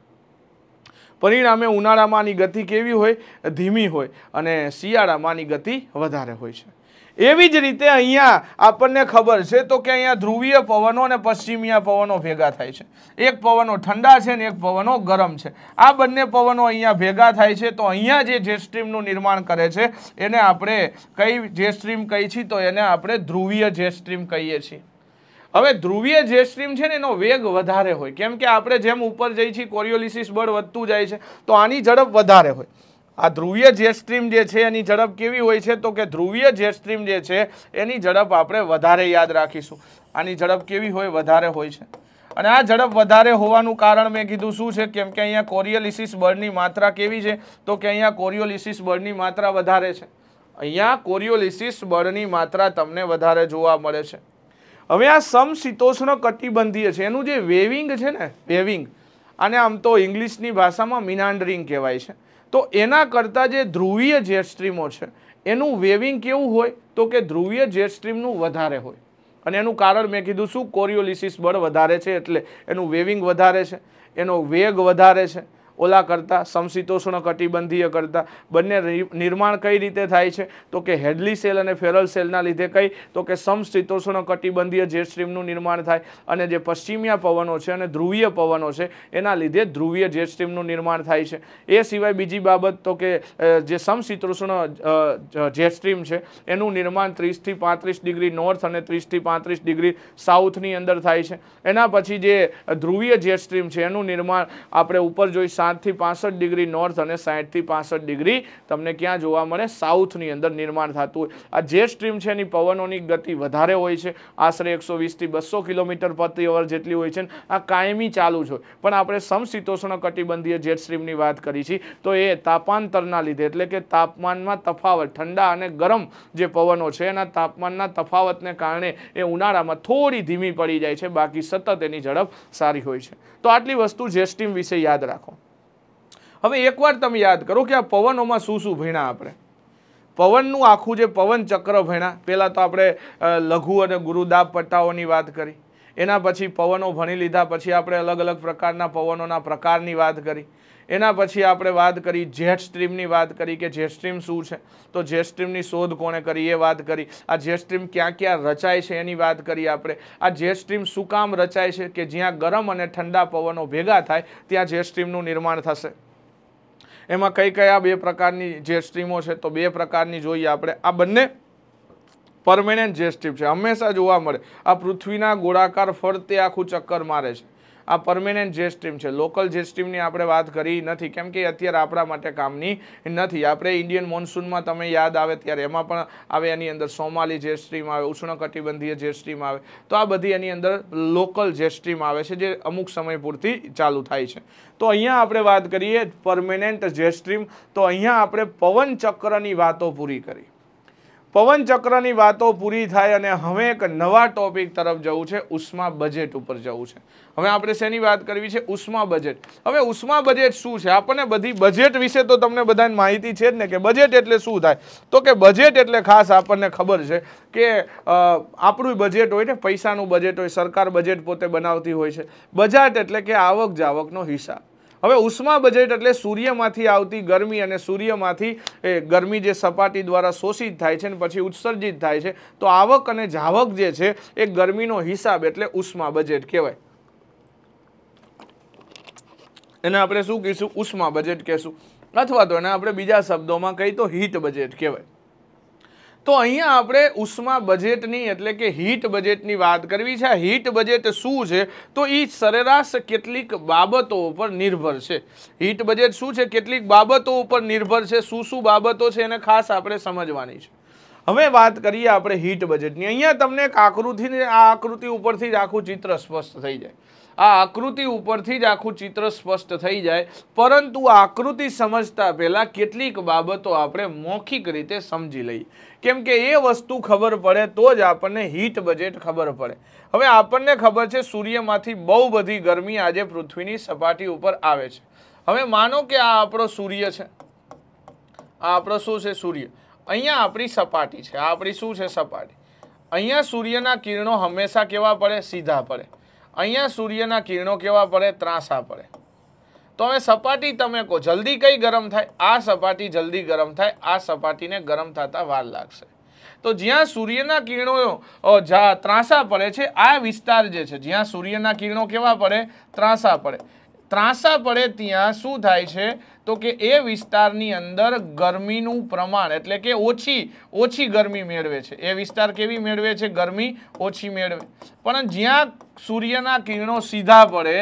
પરિણામે ઉનાળામાંની ગતિ કેવી હોય ધીમી હોય અને શિયાળામાં આની ગતિ વધારે હોય છે એવી જ રીતે અહીંયા આપણને ખબર છે તો કે અહીંયા ધ્રુવીય પવનો અને પશ્ચિમીય પવનો ભેગા થાય છે એક પવનો ઠંડા છે ને એક પવનો ગરમ છે આ બંને પવનો અહીંયા ભેગા થાય છે તો અહીંયા જે જેટ સ્ટ્રીમનું નિર્માણ કરે છે એને આપણે કઈ જેટ સ્ટ્રીમ કહી છીએ તો એને આપણે ધ્રુવીય જેટ સ્ટ્રીમ કહીએ છીએ હવે ધ્રુવીય જે સ્ટ્રીમ છે ને એનો વેગ વધારે હોય કેમ કે આપણે જેમ ઉપર જઈએ છીએ કોરિયોલિસિસ બળ વધતું જાય છે તો આની ઝડપ વધારે હોય આ ધ્રુવીય જે સ્ટ્રીમ જે છે એની ઝડપ કેવી હોય છે તો કે ધ્રુવીય જે સ્ટ્રીમ જે છે એની ઝડપ આપણે વધારે યાદ રાખીશું આની ઝડપ કેવી હોય વધારે હોય છે અને આ ઝડપ વધારે હોવાનું કારણ મેં કીધું શું છે કેમ કે અહીંયા કોરિયોલિસિસ બળની માત્રા કેવી છે તો કે અહીંયા કોરિયોલિસિસ બળની માત્રા વધારે છે અહીંયા કોરિયોલિસિસ બળની માત્રા તમને વધારે જોવા મળે છે હવે આ સમશીતોષ્ણ કટિબંધીય છે એનું જે વેવિંગ છે ને વેવિંગ અને આમ તો ઇંગ્લિશની ભાષામાં મિનાન્ડરિંગ કહેવાય છે તો એના કરતાં જે ધ્રુવીય જેટ સ્ટ્રીમો છે એનું વેવિંગ કેવું હોય તો કે ધ્રુવીય જેટ સ્ટ્રીમનું વધારે હોય અને એનું કારણ મેં કીધું શું કોરિયોલિસિસ બળ વધારે છે એટલે એનું વેવિંગ વધારે છે એનો વેગ વધારે છે ઓલા કરતાં સમશીતોષ્ણ કટિબંધીય કરતાં બંને નિર્માણ કઈ રીતે થાય છે તો કે હેડલી સેલ અને ફેરલ સેલના લીધે કઈ તો કે સમશીતોષ્ણ કટિબંધીય જેટ સ્ટ્રીમનું નિર્માણ થાય અને જે પશ્ચિમિયા પવનો છે અને ધ્રુવીય પવનો છે એના લીધે ધ્રુવીય જેટ સ્ટ્રીમનું નિર્માણ થાય છે એ સિવાય બીજી બાબત તો કે જે સમશીતોષ્ણ જેટ સ્ટ્રીમ છે એનું નિર્માણ ત્રીસથી પાંત્રીસ ડિગ્રી નોર્થ અને ત્રીસથી પાંત્રીસ ડિગ્રી સાઉથની અંદર થાય છે એના પછી જે ધ્રુવીય જેટ છે એનું નિર્માણ આપણે ઉપર જોઈ પાંચથી પાંસઠ ડિગ્રી નોર્થ અને સાઠથી પાંસઠ ડિગ્રી તમને ક્યાં જોવા મળે સાઉથની અંદર નિર્માણ થતું હોય આ જે સ્ટ્રીમ છે એની પવનોની ગતિ વધારે હોય છે આશરે એકસો વીસથી બસો કિલોમીટર પ્રતિ અવર જેટલી હોય છે આ કાયમી ચાલુ જ હોય પણ આપણે સમશીતોષ્ણ કટિબંધીય જેટ સ્ટ્રીમની વાત કરી છે તો એ તાપાંતરના લીધે એટલે કે તાપમાનમાં તફાવત ઠંડા અને ગરમ જે પવનો છે એના તાપમાનના તફાવતને કારણે એ ઉનાળામાં થોડી ધીમી પડી જાય છે બાકી સતત એની ઝડપ સારી હોય છે તો આટલી વસ્તુ જેટ સ્ટ્રીમ વિશે યાદ રાખો હવે એકવાર તમે યાદ કરો કે આ પવનોમાં શું શું ભણ્યા આપણે પવનનું આખું જે પવન ચક્ર ભણ્યા પહેલાં તો આપણે લઘુ અને ગુરુદાબ પટ્ટાઓની વાત કરી એના પછી પવનો ભણી લીધા પછી આપણે અલગ અલગ પ્રકારના પવનોના પ્રકારની વાત કરી એના પછી આપણે વાત કરી જેટ સ્ટ્રીમની વાત કરી કે જેટ સ્ટ્રીમ શું છે તો જેટ સ્ટ્રીમની શોધ કોણે કરી એ વાત કરી આ જેટ સ્ટ્રીમ ક્યાં ક્યાં રચાય છે એની વાત કરી આપણે આ જેટ સ્ટ્રીમ શું કામ રચાય છે કે જ્યાં ગરમ અને ઠંડા પવનો ભેગા થાય ત્યાં જેટ સ્ટ્રીમનું નિર્માણ થશે એમાં કઈ કયા બે પ્રકારની જે સ્ટ્રીમો છે તો બે પ્રકારની જોઈએ આપણે આ બંને પરમેનન્ટ જે સ્ટ્રીપ છે હંમેશા જોવા મળે આ પૃથ્વીના ગોળાકાર ફરતે આખું ચક્કર મારે છે આ પરમેનન્ટ જે સ્ટ્રીમ છે લોકલ જે સ્ટ્રીમની આપણે વાત કરી નથી કેમ કે અત્યારે આપણા માટે કામની નથી આપણે ઇન્ડિયન મોન્સૂનમાં તમે યાદ આવે ત્યારે એમાં પણ આવે એની અંદર સોમાલી જે સ્ટ્રીમ આવે ઉષ્ણકટિબંધીય જે સ્ટ્રીમ આવે તો આ બધી એની અંદર લોકલ જે સ્ટ્રીમ આવે છે જે અમુક સમય પૂરતી ચાલુ થાય છે તો અહીંયા આપણે વાત કરીએ પરમેનન્ટ જે સ્ટ્રીમ તો અહીંયા આપણે પવન ચક્રની વાતો પૂરી કરી પવન ચક્રની વાતો પૂરી થાય અને હવે એક નવા ટોપિક તરફ જવું છે ઉષ્મા બજેટ ઉપર જવું છે હવે આપણે શેની વાત કરવી છે ઉષ્મા બજેટ હવે ઉષ્મા બજેટ શું છે આપણને બધી બજેટ વિશે તો તમને બધાને માહિતી છે જ ને કે બજેટ એટલે શું થાય તો કે બજેટ એટલે ખાસ આપણને ખબર છે કે આપણું બજેટ હોય ને પૈસાનું બજેટ હોય સરકાર બજેટ પોતે બનાવતી હોય છે બજેટ એટલે કે આવક જાવકનો હિસાબ હવે ઉષ્મા બજેટ એટલે સૂર્યમાંથી આવતી ગરમી અને સૂર્યમાંથી એ ગરમી જે સપાટી દ્વારા શોષિત થાય છે ને પછી ઉત્સર્જિત થાય છે તો આવક અને જાવક જે છે એ ગરમીનો હિસાબ એટલે ઉષ્મા બજેટ કહેવાય એને આપણે શું કહીશું ઉષ્મા બજેટ કહેશું અથવા તો એને આપણે બીજા શબ્દોમાં કહી તો હિત બજેટ કહેવાય તો અહીંયા આપણે ઉષ્મા બજેટની એટલે કે હીટ બજેટની વાત કરવી છે હીટ બજેટ શું છે તો એ સરેરાશ કેટલીક બાબતો ઉપર નિર્ભર છે હીટ બજેટ શું છે કેટલીક બાબતો ઉપર નિર્ભર છે શું શું બાબતો છે એને ખાસ આપણે સમજવાની છે હવે વાત કરીએ આપણે હીટ બજેટની અહીંયા તમને એક આકૃતિની આ આકૃતિ ઉપરથી જ આખું ચિત્ર સ્પષ્ટ થઈ જાય આ આકૃતિ ઉપરથી જ આખું ચિત્ર સ્પષ્ટ થઈ જાય પરંતુ આકૃતિ સમજતા પહેલાં કેટલીક બાબતો આપણે મૌખિક રીતે સમજી લઈએ કેમકે એ વસ્તુ ખબર પડે તો જ આપણને હીટ બજેટ ખબર પડે હવે આપણને ખબર છે સૂર્યમાંથી બહુ બધી ગરમી આજે પૃથ્વીની સપાટી ઉપર આવે છે હવે માનો કે આ આપણો સૂર્ય છે આ આપણો શું છે સૂર્ય અહીંયા આપણી સપાટી છે આ આપણી શું છે સપાટી અહીંયા સૂર્યના કિરણો હંમેશા કેવા પડે સીધા પડે અહીંયા સૂર્યના કિરણો કેવા પડે ત્રાંસા પડે તો હવે સપાટી તમે કહો જલ્દી કઈ ગરમ થાય આ સપાટી જલ્દી ગરમ થાય આ સપાટીને ગરમ થતાં વાર લાગશે તો જ્યાં સૂર્યના કિરણો ત્રાંસા પડે છે આ વિસ્તાર જે છે જ્યાં સૂર્યના કિરણો કેવા પડે ત્રાંસા પડે ત્રાસા પડે ત્યાં શું થાય છે તો કે એ વિસ્તારની અંદર ગરમીનું પ્રમાણ એટલે કે ઓછી ઓછી ગરમી મેળવે છે એ વિસ્તાર કેવી મેળવે છે ગરમી ઓછી મેળવે પણ જ્યાં સૂર્યના કિરણો સીધા પડે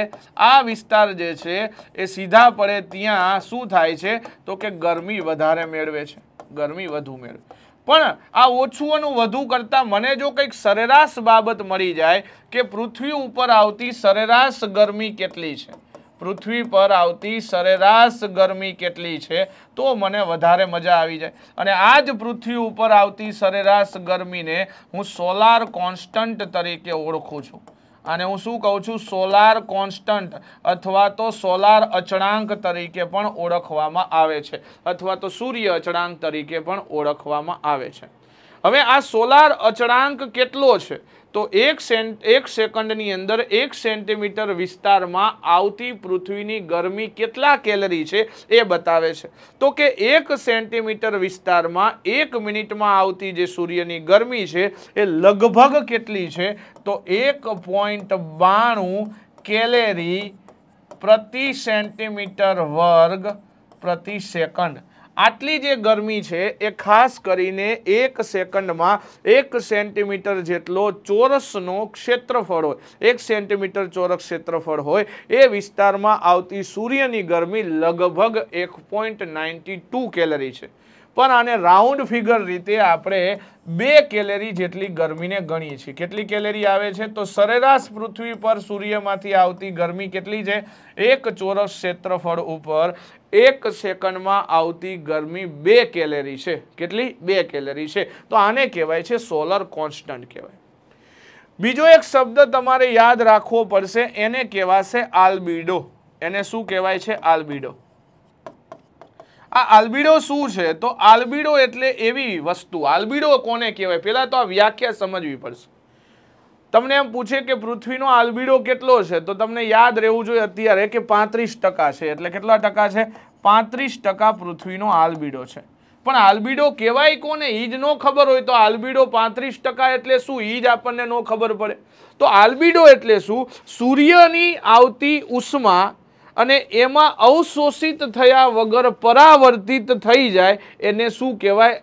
આ વિસ્તાર જે છે એ સીધા પડે ત્યાં શું થાય છે તો કે ગરમી વધારે મેળવે છે ગરમી વધુ મેળવે પણ આ ઓછું અને વધુ કરતાં મને જો કંઈક સરેરાશ બાબત મળી જાય કે પૃથ્વી ઉપર આવતી સરેરાશ ગરમી કેટલી છે પૃથ્વી પર આવતી સરેરાશ ગરમી કેટલી છે તો મને વધારે મજા આવી જાય અને આ જ પૃથ્વી ઉપર આવતી સરેરાશ ગરમીને હું સોલાર કોન્સ્ટન્ટ તરીકે ઓળખું છું અને હું શું કહું છું સોલાર કોન્સ્ટન્ટ અથવા તો સોલાર અચળાંક તરીકે પણ ઓળખવામાં આવે છે અથવા તો સૂર્ય અચળાંક તરીકે પણ ઓળખવામાં આવે છે હવે આ સોલાર અચળાંક કેટલો છે તો એક સેન્ટ એક સેકન્ડની અંદર એક સેન્ટીમીટર વિસ્તારમાં આવતી પૃથ્વીની ગરમી કેટલા કેલરી છે એ બતાવે છે તો કે એક સેન્ટીમીટર વિસ્તારમાં એક મિનિટમાં આવતી જે સૂર્યની ગરમી છે એ લગભગ કેટલી છે તો એક પોઈન્ટ બાણું કેલેરી પ્રતિ સેન્ટીમીટર વર્ગ પ્રતિ સેકન્ડ આટલી જે ગરમી છે એ ખાસ કરીને એક સેકન્ડમાં એક સેન્ટીમીટર જેટલો ચોરસનો ક્ષેત્રફળ હોય એક સેન્ટીમીટર ચોરસ ક્ષેત્રફળ હોય એ વિસ્તારમાં આવતી સૂર્યની ગરમી લગભગ એક પોઈન્ટ નાઇન્ટી ટુ કેલરી છે પણ આને રાઉન્ડ ફિગર રીતે આપણે બે કેલેરી જેટલી ગરમીને ગણીએ છીએ કેટલી કેલેરી આવે છે તો સરેરાશ પૃથ્વી પર સૂર્યમાંથી આવતી ગરમી કેટલી છે એક ચોરસ ક્ષેત્રફળ ઉપર એક સેકન્ડમાં આવતી ગરમી બે કેલેરી છે કેટલી બે કેલેરી છે તો આને કહેવાય છે સોલર કોન્સ્ટન્ટ કહેવાય બીજો એક શબ્દ તમારે યાદ રાખવો પડશે એને કહેવાશે આલબીડો એને શું કહેવાય છે આલબીડો આ આલ્બીડો શું છે તો આલ્બીડો એટલે એવી વસ્તુ આલ્બીડો કોને કહેવાય પહેલાં તો આ વ્યાખ્યા સમજવી પડશે તમને એમ પૂછે કે પૃથ્વીનો આલ્બીડો કેટલો છે તો તમને યાદ રહેવું જોઈએ અત્યારે કે પાંત્રીસ ટકા છે એટલે કેટલા ટકા છે પાંત્રીસ ટકા પૃથ્વીનો આલ્બીડો છે પણ આલ્બીડો કહેવાય કોને ઈ જ ન ખબર હોય તો આલ્બીડો પાંત્રીસ ટકા એટલે શું ઈ જ આપણને ન ખબર પડે તો આલ્બીડો એટલે શું સૂર્યની આવતી ઉષ્મા અને એમાં અવશોષિત થયા વગર પરાવર્તિત થઈ જાય એને શું કહેવાય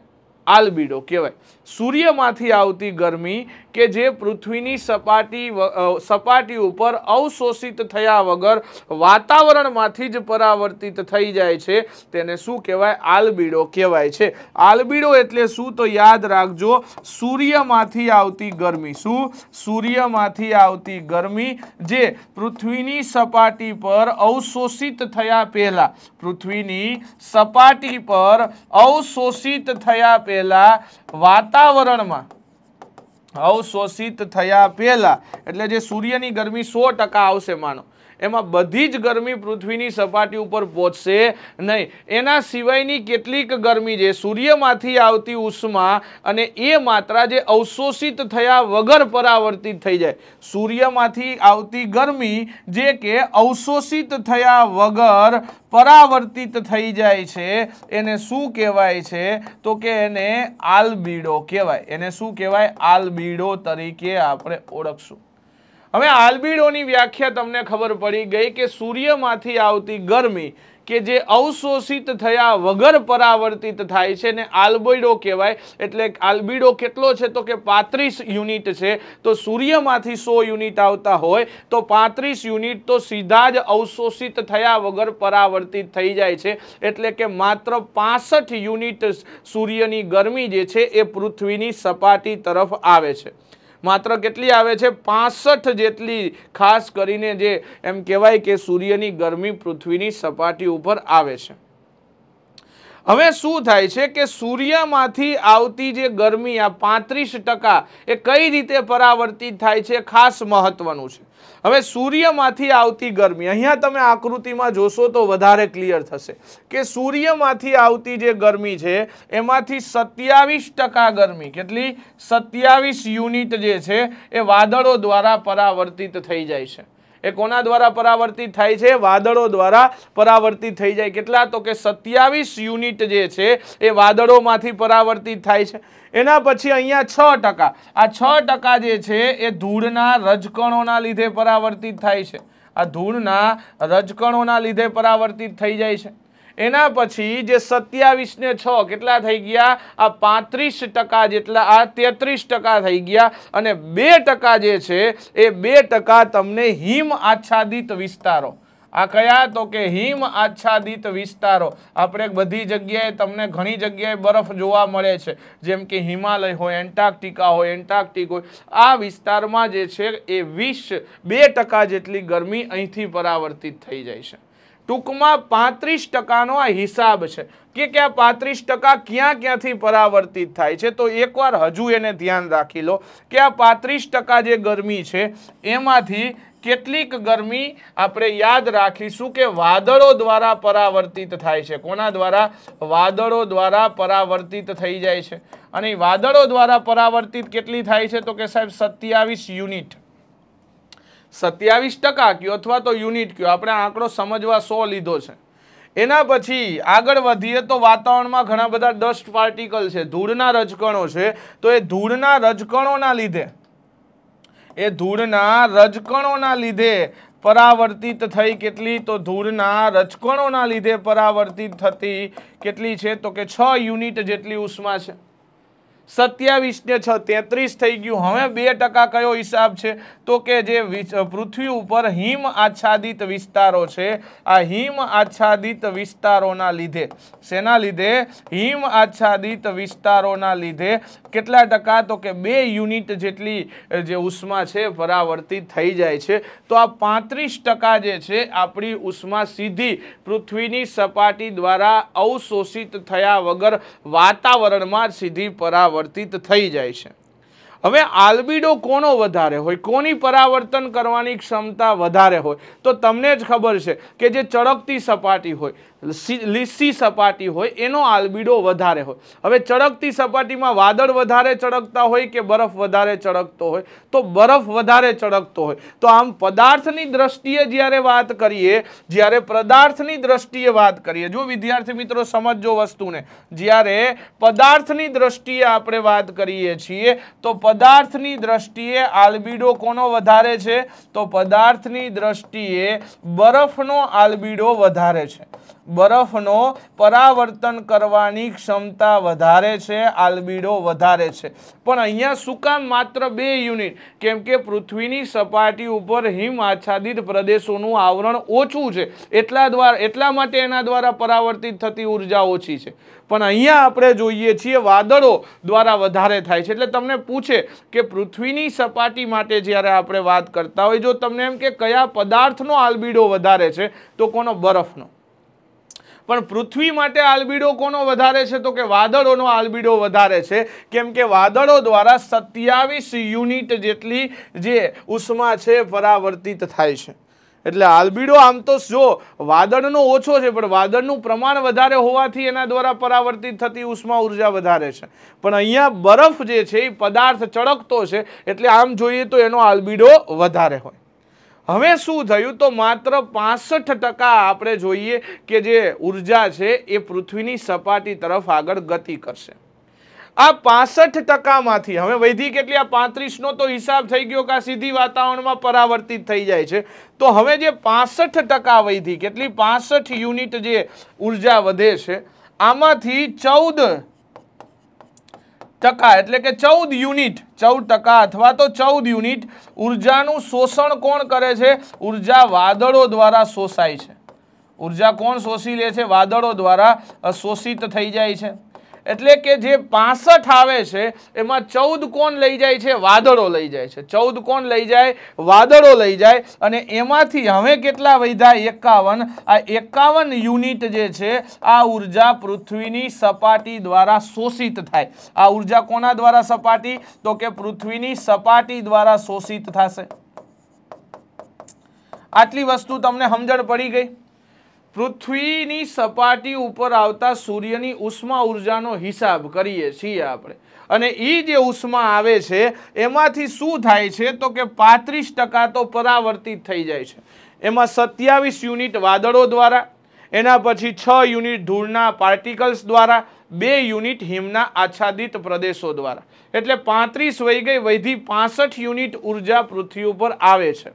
આલબીડો કહેવાય સૂર્યમાંથી આવતી ગરમી કે જે પૃથ્વીની સપાટી સપાટી ઉપર અવશોષિત થયા વગર વાતાવરણમાંથી જ પરાવર્તિત થઈ જાય છે તેને શું કહેવાય આલબીડો કહેવાય છે આલબીડો એટલે શું તો યાદ રાખજો સૂર્યમાંથી આવતી ગરમી શું સૂર્યમાંથી આવતી ગરમી જે પૃથ્વીની સપાટી પર અવશોષિત થયા પહેલાં પૃથ્વીની સપાટી પર અવશોષિત થયા પહેલાં વાતાવરણમાં અવશોષિત થયા પહેલા એટલે જે સૂર્યની ગરમી સો ટકા આવશે માનો એમાં બધી જ ગરમી પૃથ્વીની સપાટી ઉપર પહોંચશે નહીં એના સિવાયની કેટલીક ગરમી જે સૂર્યમાંથી આવતી ઉષ્મા અને એ માત્રા જે અવશોષિત થયા વગર પરાવર્તિત થઈ જાય સૂર્યમાંથી આવતી ગરમી જે કે અવશોષિત થયા વગર પરાવર્તિત થઈ જાય છે એને શું કહેવાય છે તો કે એને આલબીડો કહેવાય એને શું કહેવાય આલબીડો તરીકે આપણે ઓળખશું હવે આલ્બિડોની વ્યાખ્યા તમને ખબર પડી ગઈ કે સૂર્યમાંથી આવતી ગરમી કે જે અવશોષિત થયા વગર પરાવર્તિત થાય છે ને આલ્બોઈડો કહેવાય એટલે આલ્બીડો કેટલો છે તો કે પાંત્રીસ યુનિટ છે તો સૂર્યમાંથી સો યુનિટ આવતા હોય તો પાંત્રીસ યુનિટ તો સીધા જ અવશોષિત થયા વગર પરાવર્તિત થઈ જાય છે એટલે કે માત્ર પાસઠ યુનિટ સૂર્યની ગરમી જે છે એ પૃથ્વીની સપાટી તરફ આવે છે માત્ર કેટલી આવે છે પાસઠ જેટલી ખાસ કરીને જે એમ કહેવાય કે સૂર્યની ગરમી પૃથ્વીની સપાટી ઉપર આવે છે હવે શું થાય છે કે સૂર્યમાંથી આવતી જે ગરમી આ પાંત્રીસ ટકા એ કઈ રીતે પરાવર્તિત થાય છે ખાસ મહત્વનું છે હવે સૂર્યમાંથી આવતી ગરમી અહીંયા તમે આકૃતિમાં જોશો તો વધારે ક્લિયર થશે કે સૂર્યમાંથી આવતી જે ગરમી છે એમાંથી સત્યાવીસ ગરમી કેટલી સત્યાવીસ યુનિટ જે છે એ વાદળો દ્વારા પરાવર્તિત થઈ જાય છે એ કોના દ્વારા પરાવર્તિત થાય છે વાદળો દ્વારા પરાવર્તિત થઈ જાય કેટલા તો કે સત્યાવીસ યુનિટ જે છે એ વાદળોમાંથી પરાવર્તિત થાય છે એના પછી અહીંયા છ ટકા આ છ ટકા જે છે એ ધૂળના રજકણોના લીધે પરાવર્તિત થાય છે આ ધૂળના રજકણોના લીધે પરાવર્તિત થઈ જાય છે એના પછી જે સત્યાવીસને છ કેટલા થઈ ગયા આ પાંત્રીસ ટકા જેટલા આ તેત્રીસ ટકા થઈ ગયા અને બે ટકા જે છે એ બે ટકા તમને હિમ આચ્છાદિત વિસ્તારો આ કયા તો કે હિમ આચ્છાદિત વિસ્તારો આપણે બધી જગ્યાએ તમને ઘણી જગ્યાએ બરફ જોવા મળે છે જેમ કે હિમાલય હોય એન્ટાર્કટિકા હોય એન્ટાર્કટિક હોય આ વિસ્તારમાં જે છે એ વીસ બે જેટલી ગરમી અહીંથી પરાવર્તિત થઈ જાય છે ટૂંકમાં પાંત્રીસ ટકાનો આ હિસાબ છે કે ક્યાં પાંત્રીસ ટકા ક્યાં ક્યાંથી પરાવર્તિત થાય છે તો એકવાર હજુ એને ધ્યાન રાખી લો કે આ પાંત્રીસ ટકા જે ગરમી છે એમાંથી કેટલીક ગરમી આપણે યાદ રાખીશું કે વાદળો દ્વારા પરાવર્તિત થાય છે કોના દ્વારા વાદળો દ્વારા પરાવર્તિત થઈ જાય છે અને વાદળો દ્વારા પરાવર્તિત કેટલી થાય છે તો કે સાહેબ સત્યાવીસ યુનિટ સત્યાવીસ ટકા કયો અથવા તો યુનિટ કયો આપણે આંકડો સમજવા સો લીધો છે એના પછી આગળ વધીએ તો વાતાવરણમાં ઘણા બધા ડસ્ટ પાર્ટિકલ છે ધૂળના રજકણો છે તો એ ધૂળના રજકણોના લીધે એ ધૂળના રજકણોના લીધે પરાવર્તિત થઈ કેટલી તો ધૂળના રજકણોના લીધે પરાવર્તિત થતી કેટલી છે તો કે છ યુનિટ જેટલી ઉષ્મા છે સત્યાવીસ ને છ તેત્રીસ થઈ ગયું હવે બે ટકા કયો હિસાબ છે તો કે જે પૃથ્વી ઉપર હિમ આચ્છાદિત વિસ્તારો છે આ હિમ આચ્છાદિત વિસ્તારોના લીધે શેના લીધે હિમ આચ્છાદિત વિસ્તારોના લીધે કેટલા ટકા તો કે બે યુનિટ જેટલી જે ઉષ્મા છે પરાવર્તિત થઈ જાય છે તો આ પાંત્રીસ ટકા જે છે આપણી ઉષ્મા સીધી પૃથ્વીની સપાટી દ્વારા અવશોષિત થયા વગર વાતાવરણમાં સીધી પરાવર્તિત થઈ જાય છે હવે આલ્બીડો કોનો વધારે હોય કોની પરાવર્તન કરવાની ક્ષમતા વધારે હોય તો તમને જ ખબર છે કે જે ચળકતી સપાટી હોય લીસી સપાટી હોય એનો આલબીડો વધારે હોય હવે ચડકતી સપાટીમાં વાદળ વધારે ચડકતા હોય કે બરફ વધારે ચડકતો હોય તો બરફ વધારે ચડકતો હોય તો આમ પદાર્થની દ્રષ્ટિએ જ્યારે વાત કરીએ જ્યારે પદાર્થની દ્રષ્ટિએ વાત કરીએ જો વિદ્યાર્થી મિત્રો સમજો વસ્તુને જ્યારે પદાર્થની દ્રષ્ટિએ આપણે વાત કરીએ છીએ તો પદાર્થની દ્રષ્ટિએ આલબીડો કોનો વધારે છે તો પદાર્થની દ્રષ્ટિએ બરફનો આલબીડો વધારે છે બરફનો પરાવર્તન કરવાની ક્ષમતા વધારે છે આલબીડો વધારે છે પણ અહીંયા શું કામ માત્ર બે યુનિટ કેમ કે પૃથ્વીની સપાટી ઉપર હિમ આચ્છાદિત પ્રદેશોનું આવરણ ઓછું છે એટલા દ્વારા એટલા માટે એના દ્વારા પરાવર્તિત થતી ઉર્જા ઓછી છે પણ અહીંયા આપણે જોઈએ છીએ વાદળો દ્વારા વધારે થાય છે એટલે તમને પૂછે કે પૃથ્વીની સપાટી માટે જ્યારે આપણે વાત કરતા હોય જો તમને એમ કે કયા પદાર્થનો આલબીડો વધારે છે તો કોનો બરફનો પણ પૃથ્વી માટે આલ્બીડો કોનો વધારે છે તો કે વાદળોનો આલ્બીડો વધારે છે કેમ કે વાદળો દ્વારા સત્યાવીસ યુનિટ જેટલી જે ઉષ્મા છે પરાવર્તિત થાય છે એટલે આલ્બીડો આમ તો જો વાદળનો ઓછો છે પણ વાદળનું પ્રમાણ વધારે હોવાથી એના દ્વારા પરાવર્તિત થતી ઉષ્મા ઉર્જા વધારે છે પણ અહીંયા બરફ જે છે એ પદાર્થ ચળકતો છે એટલે આમ જોઈએ તો એનો આલ્બીડો વધારે હોય હવે શું થયું તો માત્ર પાસઠ ટકા આપણે જોઈએ કે જે ઉર્જા છે એ પૃથ્વીની સપાટી તરફ આગળ ગતિ કરશે આ પાસઠ ટકામાંથી હવે વૈધી કેટલી આ પાંત્રીસનો તો હિસાબ થઈ ગયો કે આ સીધી વાતાવરણમાં પરાવર્તિત થઈ જાય છે તો હવે જે પાસઠ ટકા વૈધી કેટલી પાસઠ યુનિટ જે ઉર્જા વધે છે આમાંથી ચૌદ ટકા એટલે કે ચૌદ યુનિટ ચૌદ ટકા અથવા તો ચૌદ યુનિટ ઉર્જાનું શોષણ કોણ કરે છે ઉર્જા વાદળો દ્વારા શોષાય છે ઉર્જા કોણ શોષી લે છે વાદળો દ્વારા શોષિત થઈ જાય છે એટલે કે જે પાસઠ આવે છે એમાં ચૌદ કોણ લઈ જાય છે વાદળો લઈ જાય છે ચૌદ કોણ લઈ જાય વાદળો લઈ જાય અને એમાંથી હવે કેટલા વધ્યા એકાવન આ એકાવન યુનિટ જે છે આ ઉર્જા પૃથ્વીની સપાટી દ્વારા શોષિત થાય આ ઉર્જા કોના દ્વારા સપાટી તો કે પૃથ્વીની સપાટી દ્વારા શોષિત થશે આટલી વસ્તુ તમને સમજણ પડી ગઈ પૃથ્વીની સપાટી ઉપર આવતા સૂર્યની ઉષ્મા ઉર્જાનો હિસાબ કરીએ છીએ આપણે અને એ જે ઉષ્મા આવે છે એમાંથી શું થાય છે તો કે પાંત્રીસ ટકા તો પરાવર્તિત થઈ જાય છે એમાં સત્યાવીસ યુનિટ વાદળો દ્વારા એના પછી છ યુનિટ ધૂળના પાર્ટિકલ્સ દ્વારા બે યુનિટ હિમના આચ્છાદિત પ્રદેશો દ્વારા એટલે પાંત્રીસ વહી ગઈ વૈધી પાસઠ યુનિટ ઉર્જા પૃથ્વી ઉપર આવે છે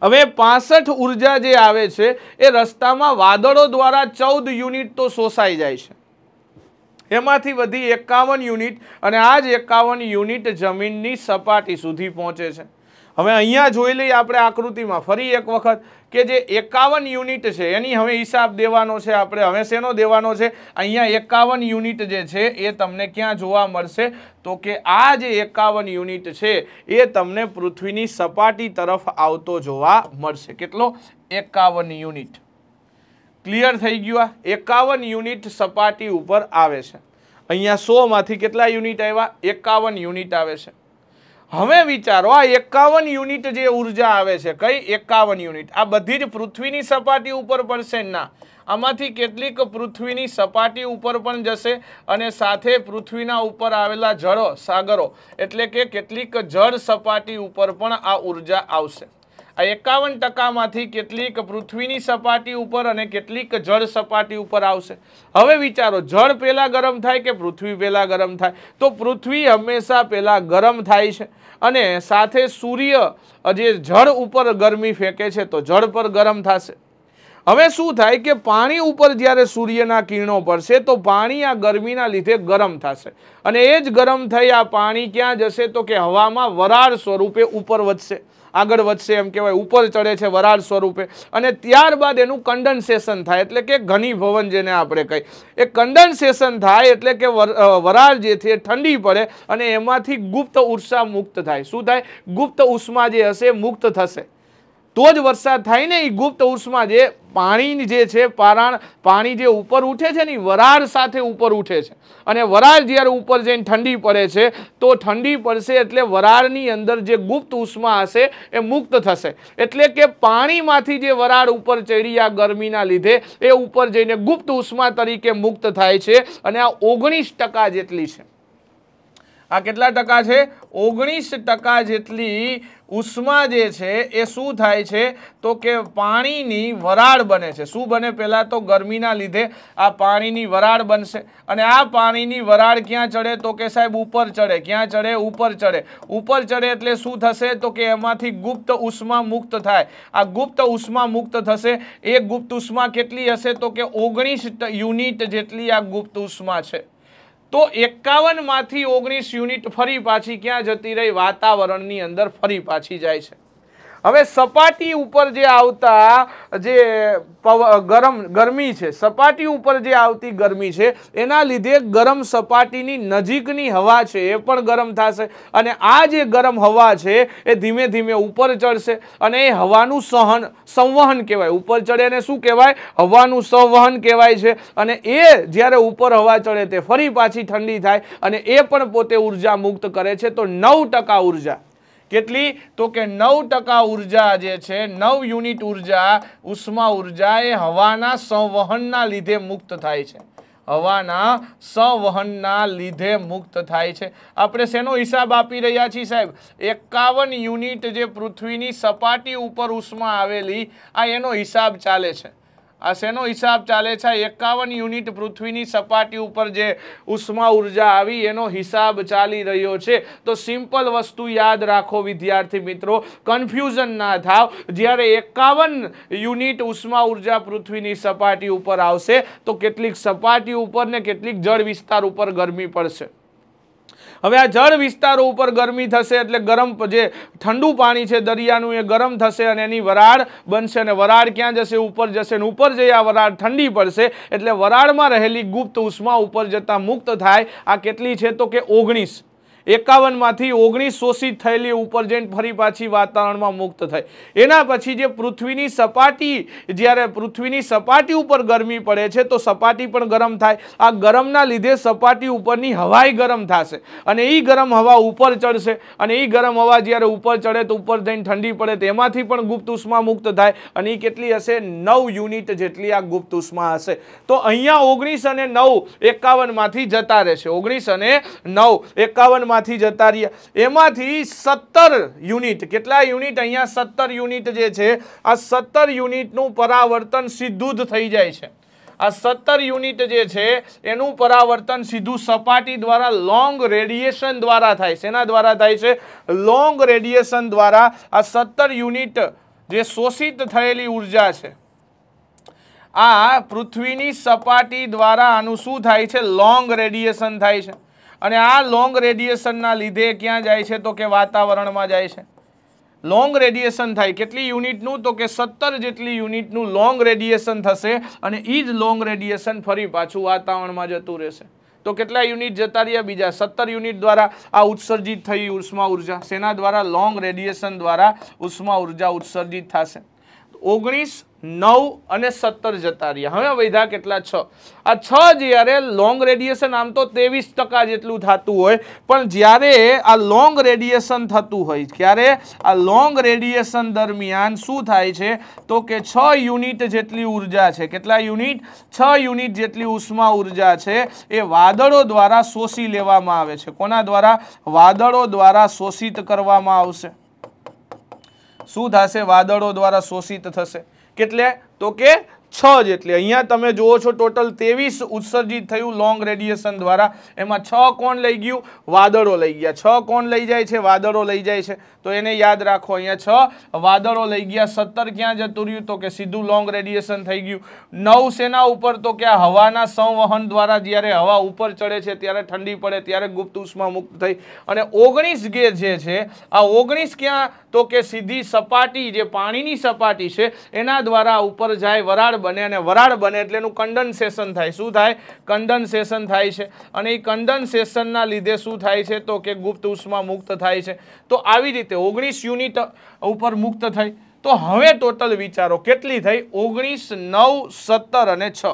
હવે પાસઠ ઉર્જા જે આવે છે એ રસ્તામાં વાદળો દ્વારા ચૌદ યુનિટ તો શોષાઈ જાય છે એમાંથી વધી એકાવન યુનિટ અને આ જ એકાવન યુનિટ જમીનની સપાટી સુધી પહોંચે છે હવે અહીંયા જોઈ લઈએ આપણે આકૃતિમાં ફરી એક વખત કે જે એકાવન યુનિટ છે એની હવે હિસાબ દેવાનો છે આપણે હવે શેનો દેવાનો છે અહીંયા એકાવન યુનિટ જે છે એ તમને ક્યાં જોવા મળશે તો કે આ જે એકાવન યુનિટ છે એ તમને પૃથ્વીની સપાટી તરફ આવતો જોવા મળશે કેટલો એકાવન યુનિટ ક્લિયર થઈ ગયું આ એકાવન યુનિટ સપાટી ઉપર આવે છે અહીંયા સોમાંથી કેટલા યુનિટ આવ્યા એકાવન યુનિટ આવે છે હવે વિચારો આ એકાવન યુનિટ જે ઉર્જા આવે છે કઈ એકાવન યુનિટ આ બધી જ પૃથ્વીની સપાટી ઉપર પડશે ના આમાંથી કેટલીક પૃથ્વીની સપાટી ઉપર પણ જશે અને સાથે પૃથ્વીના ઉપર આવેલા જળો સાગરો એટલે કે કેટલીક જળ સપાટી ઉપર પણ આ ઉર્જા આવશે આ એકાવન ટકામાંથી કેટલીક પૃથ્વીની સપાટી ઉપર અને કેટલીક જળ સપાટી ઉપર આવશે હવે વિચારો જળ પહેલાં ગરમ થાય કે પૃથ્વી પહેલાં ગરમ થાય તો પૃથ્વી હંમેશા પહેલાં ગરમ થાય છે અને સાથે સૂર્ય જે જળ ઉપર ગરમી ફેંકે છે તો જળ પર ગરમ થશે હવે શું થાય કે પાણી ઉપર જ્યારે સૂર્યના કિરણો પડશે તો પાણી આ ગરમીના લીધે ગરમ થશે અને એ જ ગરમ થઈ આ પાણી ક્યાં જશે તો કે હવામાં વરાળ સ્વરૂપે ઉપર વધશે આગળ વધશે એમ કહેવાય ઉપર ચડે છે વરાળ સ્વરૂપે અને ત્યારબાદ એનું કન્ડન્સેશન થાય એટલે કે ભવન જેને આપણે કહી એ કન્ડન્સેશન થાય એટલે કે વરાળ જે છે ઠંડી પડે અને એમાંથી ગુપ્ત ઉર્સા મુક્ત થાય શું થાય ગુપ્ત ઉષ્મા જે હશે મુક્ત થશે તો જ વરસાદ થાય ને એ ગુપ્ત ઉષ્મા જે પાણી જે છે પારણ પાણી જે ઉપર ઉઠે છે ને એ વરાળ સાથે ઉપર ઉઠે છે અને વરાળ જ્યારે ઉપર જઈને ઠંડી પડે છે તો ઠંડી પડશે એટલે વરાળની અંદર જે ગુપ્ત ઉષ્મા હશે એ મુક્ત થશે એટલે કે પાણીમાંથી જે વરાળ ઉપર ચડી આ ગરમીના લીધે એ ઉપર જઈને ગુપ્ત ઉષ્મા તરીકે મુક્ત થાય છે અને આ ઓગણીસ જેટલી છે આ કેટલા ટકા છે ઓગણીસ જેટલી ઉષ્મા જે છે એ શું થાય છે તો કે પાણીની વરાળ બને છે શું બને પહેલાં તો ગરમીના લીધે આ પાણીની વરાળ બનશે અને આ પાણીની વરાળ ક્યાં ચડે તો કે સાહેબ ઉપર ચડે ક્યાં ચડે ઉપર ચડે ઉપર ચડે એટલે શું થશે તો કે એમાંથી ગુપ્ત ઉષ્મા મુક્ત થાય આ ગુપ્ત ઉષ્મા મુક્ત થશે એ ગુપ્ત ઉષ્મા કેટલી હશે તો કે ઓગણીસ યુનિટ જેટલી આ ગુપ્ત ઉષ્મા છે તો એકાવનમાંથી ઓગણીસ યુનિટ ફરી પાછી ક્યાં જતી રહી વાતાવરણની અંદર ફરી પાછી જાય છે હવે સપાટી ઉપર જે આવતા જે ગરમ ગરમી છે સપાટી ઉપર જે આવતી ગરમી છે એના લીધે ગરમ સપાટીની નજીકની હવા છે એ પણ ગરમ થશે અને આ જે ગરમ હવા છે એ ધીમે ધીમે ઉપર ચડશે અને એ હવાનું સહન સંવહન કહેવાય ઉપર ચડે એને શું કહેવાય હવાનું સંવહન કહેવાય છે અને એ જ્યારે ઉપર હવા ચડે તે ફરી પાછી ઠંડી થાય અને એ પણ પોતે ઉર્જા મુક્ત કરે છે તો નવ ટકા ઉર્જા કેટલી તો કે નવ ટકા ઉર્જા જે છે નવ યુનિટ ઉર્જા ઉષ્મા ઉર્જા એ હવાના સંવહનના લીધે મુક્ત થાય છે હવાના સંવહનના લીધે મુક્ત થાય છે આપણે શેનો હિસાબ આપી રહ્યા છીએ સાહેબ એકાવન યુનિટ જે પૃથ્વીની સપાટી ઉપર ઉષ્મા આવેલી આ એનો હિસાબ ચાલે છે આ શેનો હિસાબ ચાલે છે એકાવન યુનિટ પૃથ્વીની સપાટી ઉપર જે ઉષ્મા ઉર્જા આવી એનો હિસાબ ચાલી રહ્યો છે તો સિમ્પલ વસ્તુ યાદ રાખો વિદ્યાર્થી મિત્રો કન્ફ્યુઝન ના થાવ જ્યારે એકાવન યુનિટ ઉષ્મા ઉર્જા પૃથ્વીની સપાટી ઉપર આવશે તો કેટલીક સપાટી ઉપર ને કેટલીક જળ વિસ્તાર ઉપર ગરમી પડશે હવે આ જળ વિસ્તારો ઉપર ગરમી થશે એટલે ગરમ જે ઠંડુ પાણી છે દરિયાનું એ ગરમ થશે અને એની વરાળ બનશે અને વરાળ ક્યાં જશે ઉપર જશે અને ઉપર જઈ આ વરાળ ઠંડી પડશે એટલે વરાળમાં રહેલી ગુપ્ત ઉષ્મા ઉપર જતાં મુક્ત થાય આ કેટલી છે તો કે ઓગણીસ એકાવનમાંથી ઓગણીસ શોષિત થયેલી ઉપર જઈને ફરી પાછી વાતાવરણમાં મુક્ત થઈ એના પછી જે પૃથ્વીની સપાટી જ્યારે પૃથ્વીની સપાટી ઉપર ગરમી પડે છે તો સપાટી પણ ગરમ થાય આ ગરમના લીધે સપાટી ઉપરની હવાય ગરમ થશે અને એ ગરમ હવા ઉપર ચડશે અને એ ગરમ હવા જ્યારે ઉપર ચડે તો ઉપર જઈને ઠંડી પડે તેમાંથી પણ ગુપ્ત ઉષ્મા મુક્ત થાય અને એ કેટલી હશે નવ યુનિટ જેટલી આ ગુપ્ત ઉષ્મા હશે તો અહીંયા ઓગણીસ અને નવ એકાવનમાંથી જતા રહેશે ઓગણીસ અને નવ એકાવનમાં એમાંથી જતા રહ્યા એમાંથી સત્તર યુનિટ કેટલા યુનિટ અહીંયા સત્તર યુનિટ જે છે આ સત્તર યુનિટનું પરાવર્તન સીધું જ થઈ જાય છે આ સત્તર યુનિટ જે છે એનું પરાવર્તન સીધું સપાટી દ્વારા લોંગ રેડિયેશન દ્વારા થાય છે એના દ્વારા થાય છે લોંગ રેડિયેશન દ્વારા આ સત્તર યુનિટ જે શોષિત થયેલી ઉર્જા છે આ પૃથ્વીની સપાટી દ્વારા આનું શું થાય છે લોંગ રેડિયેશન થાય છે અને આ લોંગ રેડિયેશનના લીધે ક્યાં જાય છે તો કે વાતાવરણમાં જાય છે લોંગ રેડિયેશન થાય કેટલી યુનિટનું તો કે સત્તર જેટલી યુનિટનું લોંગ રેડિયેશન થશે અને એ જ લોંગ રેડિયેશન ફરી પાછું વાતાવરણમાં જતું રહેશે તો કેટલા યુનિટ જતા રહ્યા બીજા સત્તર યુનિટ દ્વારા આ ઉત્સર્જિત થઈ ઉષ્મા ઉર્જા સેના દ્વારા લોંગ રેડિયેશન દ્વારા ઉષ્મા ઉર્જા ઉત્સર્જિત થશે ઓગણીસ નવ અને સત્તર જતા રહ્યા હવે વૈધા કેટલા છ આ છ જ્યારે લોંગ રેડિયેશન આમ તો ત્રેવીસ ટકા જેટલું થતું હોય પણ જ્યારે આ લોંગ રેડિયેશન થતું હોય ત્યારે આ લોંગ રેડિયેશન દરમિયાન શું થાય છે તો કે છ યુનિટ જેટલી ઉર્જા છે કેટલા યુનિટ છ યુનિટ જેટલી ઉષ્મા ઉર્જા છે એ વાદળો દ્વારા શોષી લેવામાં આવે છે કોના દ્વારા વાદળો દ્વારા શોષિત કરવામાં આવશે શું થશે વાદળો દ્વારા શોષિત થશે કેટલે તો કે છ જેટલી અહીંયા તમે જુઓ છો ટોટલ ત્રેવીસ ઉત્સર્જિત થયું લોંગ રેડિયેશન દ્વારા એમાં છ કોણ લઈ ગયું વાદળો લઈ ગયા છ કોણ લઈ જાય છે વાદળો લઈ જાય છે તો એને યાદ રાખો અહીંયા છ વાદળો લઈ ગયા સત્તર ક્યાં જતું રહ્યું તો કે સીધું લોંગ રેડિયેશન થઈ ગયું નવ સેના ઉપર તો કે હવાના સંવહન દ્વારા જ્યારે હવા ઉપર ચડે છે ત્યારે ઠંડી પડે ત્યારે ગુપ્ત ઉષ્મા મુક્ત થઈ અને ઓગણીસ ગે જે છે આ ઓગણીસ ક્યાં તો કે સીધી સપાટી જે પાણીની સપાટી છે એના દ્વારા ઉપર જાય વરાળ બને અને વરાળ બને એટલે એનું કન્ડન્સેશન થાય શું થાય કન્ડન્સેશન થાય છે અને એ કન્ડન્સેશનના લીધે શું થાય છે તો કે ગુપ્ત ઉષ્મા મુક્ત થાય છે તો આવી રીતે ઓગણીસ યુનિટ ઉપર મુક્ત થઈ તો હવે ટોટલ વિચારો કેટલી થઈ ઓગણીસ નવ સત્તર અને છ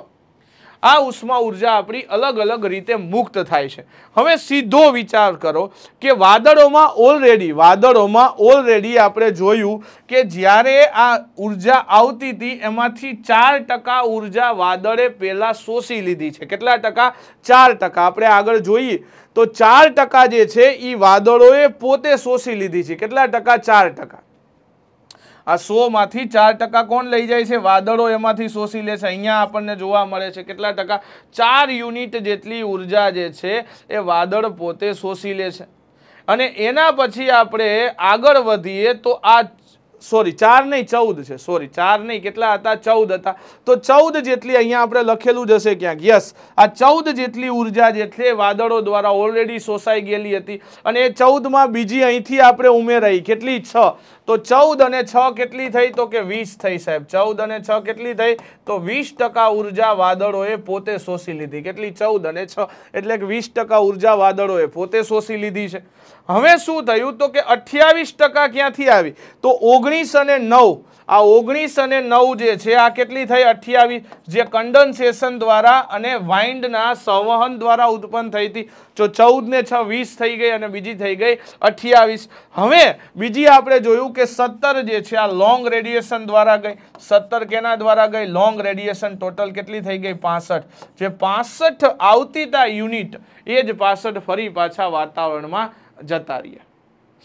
આ ઉષ્મા ઉર્જા આપણી અલગ અલગ રીતે મુક્ત થાય છે હવે સીધો વિચાર કરો કે વાદળોમાં ઓલરેડી વાદળોમાં ઓલરેડી આપણે જોયું કે જ્યારે આ ઉર્જા આવતી હતી એમાંથી ચાર ટકા ઉર્જા વાદળે પહેલાં શોષી લીધી છે કેટલા ટકા ચાર ટકા આપણે આગળ જોઈએ તો ચાર ટકા જે છે એ વાદળોએ પોતે શોષી લીધી છે કેટલા ટકા ચાર ટકા આ સોમાંથી ચાર ટકા કોણ લઈ જાય છે વાદળો એમાંથી શોષી લે છે અહીંયા આપણને જોવા મળે છે કેટલા ટકા ચાર યુનિટ જેટલી ઉર્જા જે છે એ વાદળ પોતે શોષી લે છે અને એના પછી આપણે આગળ વધીએ તો આ સોરી ચાર નહીં ચૌદ છે સોરી ચાર નહીં કેટલા હતા ચૌદ હતા તો ચૌદ જેટલી અહીંયા આપણે લખેલું જશે ક્યાંક યસ આ ચૌદ જેટલી ઉર્જા જે છે વાદળો દ્વારા ઓલરેડી શોષાઈ ગયેલી હતી અને એ ચૌદમાં બીજી અહીંથી આપણે ઉમેરાઈ કેટલી છ તો ચૌદ અને છ કેટલી થઈ તો કે વીસ થઈ સાહેબ ચૌદ અને છ કેટલી થઈ તો વીસ ટકા ઉર્જા વાદળોએ પોતે શોષી લીધી કેટલી ચૌદ અને છ એટલે કે વીસ ટકા ઉર્જા વાદળોએ પોતે શોષી લીધી છે હવે શું થયું તો કે અઠ્યાવીસ ટકા ક્યાંથી આવી તો ઓગણીસ અને નવ આ ઓગણીસ અને નવ જે છે આ કેટલી થઈ અઠ્યાવીસ જે કન્ડન્સેશન દ્વારા અને વાઇન્ડના સંવહન દ્વારા ઉત્પન્ન થઈ હતી જો ચૌદ ને છ વીસ થઈ ગઈ અને બીજી થઈ ગઈ અઠ્યાવીસ હવે બીજી આપણે જોયું કે સત્તર જે છે આ લોંગ રેડિયેશન દ્વારા ગઈ સત્તર કેના દ્વારા ગઈ લોંગ રેડિયેશન ટોટલ કેટલી થઈ ગઈ પાસઠ જે પાસઠ તા યુનિટ એ જ પાસઠ ફરી પાછા વાતાવરણમાં જતા રહ્યા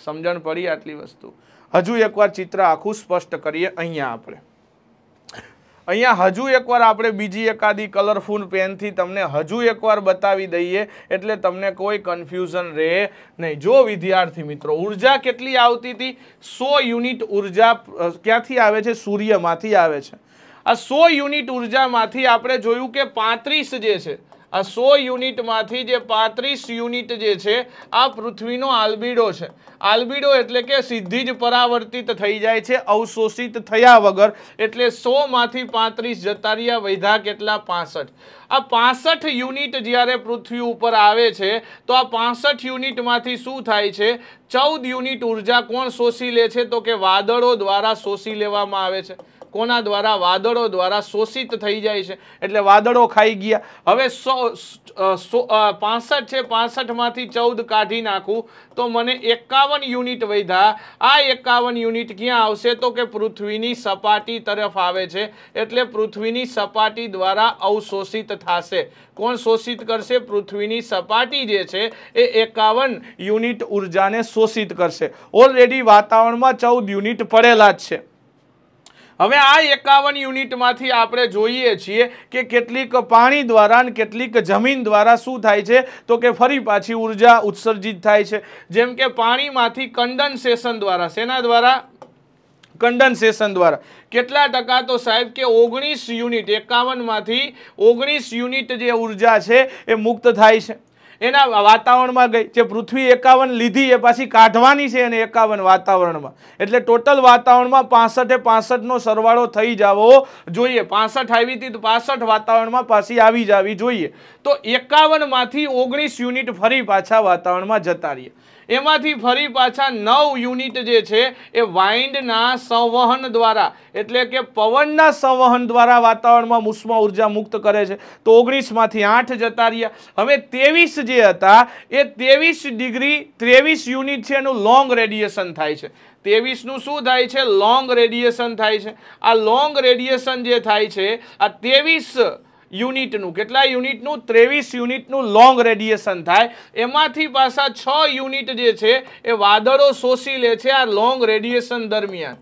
સમજણ પડી આટલી વસ્તુ હજુ એકવાર ચિત્ર આખું સ્પષ્ટ કરીએ અહીંયા આપણે અહીંયા હજુ એકવાર આપણે બીજી એકાદી કલરફુલ પેનથી તમને હજુ એકવાર બતાવી દઈએ એટલે તમને કોઈ કન્ફ્યુઝન રહે નહીં જો વિદ્યાર્થી મિત્રો ઉર્જા કેટલી આવતી હતી સો યુનિટ ઉર્જા ક્યાંથી આવે છે સૂર્યમાંથી આવે છે આ સો યુનિટ ઉર્જામાંથી આપણે જોયું કે પાંત્રીસ જે છે આ સો યુનિટમાંથી જે પાંત્રીસ યુનિટ જે છે આ પૃથ્વીનો આલ્બીડો છે આલ્બીડો એટલે કે સીધી જ પરાવર્તિત થઈ જાય છે અવશોષિત થયા વગર એટલે સોમાંથી પાંત્રીસ જતા રહ્યા વૈધા કેટલા પાસઠ આ પાસઠ યુનિટ જ્યારે પૃથ્વી ઉપર આવે છે તો આ પાસઠ યુનિટમાંથી શું થાય છે ચૌદ યુનિટ ઉર્જા કોણ શોષી લે છે તો કે વાદળો દ્વારા શોષી લેવામાં આવે છે કોના દ્વારા વાદળો દ્વારા શોષિત થઈ જાય છે એટલે વાદળો ખાઈ ગયા હવે સો પાસઠ છે પાસઠમાંથી ચૌદ કાઢી નાખું તો મને એકાવન યુનિટ વધ્યા આ એકાવન યુનિટ ક્યાં આવશે તો કે પૃથ્વીની સપાટી તરફ આવે છે એટલે પૃથ્વીની સપાટી દ્વારા અવશોષિત થશે કોણ શોષિત કરશે પૃથ્વીની સપાટી જે છે એ એકાવન યુનિટ ઉર્જાને શોષિત કરશે ઓલરેડી વાતાવરણમાં ચૌદ યુનિટ પડેલા જ છે હવે આ એકાવન યુનિટમાંથી આપણે જોઈએ છીએ કે કેટલીક પાણી દ્વારા અને કેટલીક જમીન દ્વારા શું થાય છે તો કે ફરી પાછી ઉર્જા ઉત્સર્જિત થાય છે જેમ કે પાણીમાંથી કન્ડન્સેશન દ્વારા સેના દ્વારા કન્ડન્સેશન દ્વારા કેટલા ટકા તો સાહેબ કે ઓગણીસ યુનિટ એકાવનમાંથી ઓગણીસ યુનિટ જે ઉર્જા છે એ મુક્ત થાય છે એના વાતાવરણમાં ગઈ જે પૃથ્વી એકાવન લીધી એ પાછી કાઢવાની છે અને એકાવન વાતાવરણમાં એટલે ટોટલ વાતાવરણમાં પાસઠે પાસઠનો સરવાળો થઈ જવો જોઈએ પાસઠ આવી હતી તો પાસઠ વાતાવરણમાં પાછી આવી જવી જોઈએ તો એકાવનમાંથી ઓગણીસ યુનિટ ફરી પાછા વાતાવરણમાં જતા રહીએ એમાંથી ફરી પાછા નવ યુનિટ જે છે એ વાઇન્ડના સંવહન દ્વારા એટલે કે પવનના સંવહન દ્વારા વાતાવરણમાં ઉષ્મા ઉર્જા મુક્ત કરે છે તો ઓગણીસમાંથી આઠ જતા રહ્યા હવે ત્રેવીસ જે હતા એ ત્રેવીસ ડિગ્રી ત્રેવીસ યુનિટ છે એનું લોંગ રેડિયેશન થાય છે ત્રેવીસનું શું થાય છે લોંગ રેડિયેશન થાય છે આ લોંગ રેડિયેશન જે થાય છે આ ત્રેવીસ યુનિટનું કેટલા યુનિટનું ત્રેવીસ યુનિટનું લોંગ રેડિએશન થાય એમાંથી પાછા છ યુનિટ જે છે એ વાદળો શોષી લે છે આ લોંગ રેડિએશન દરમિયાન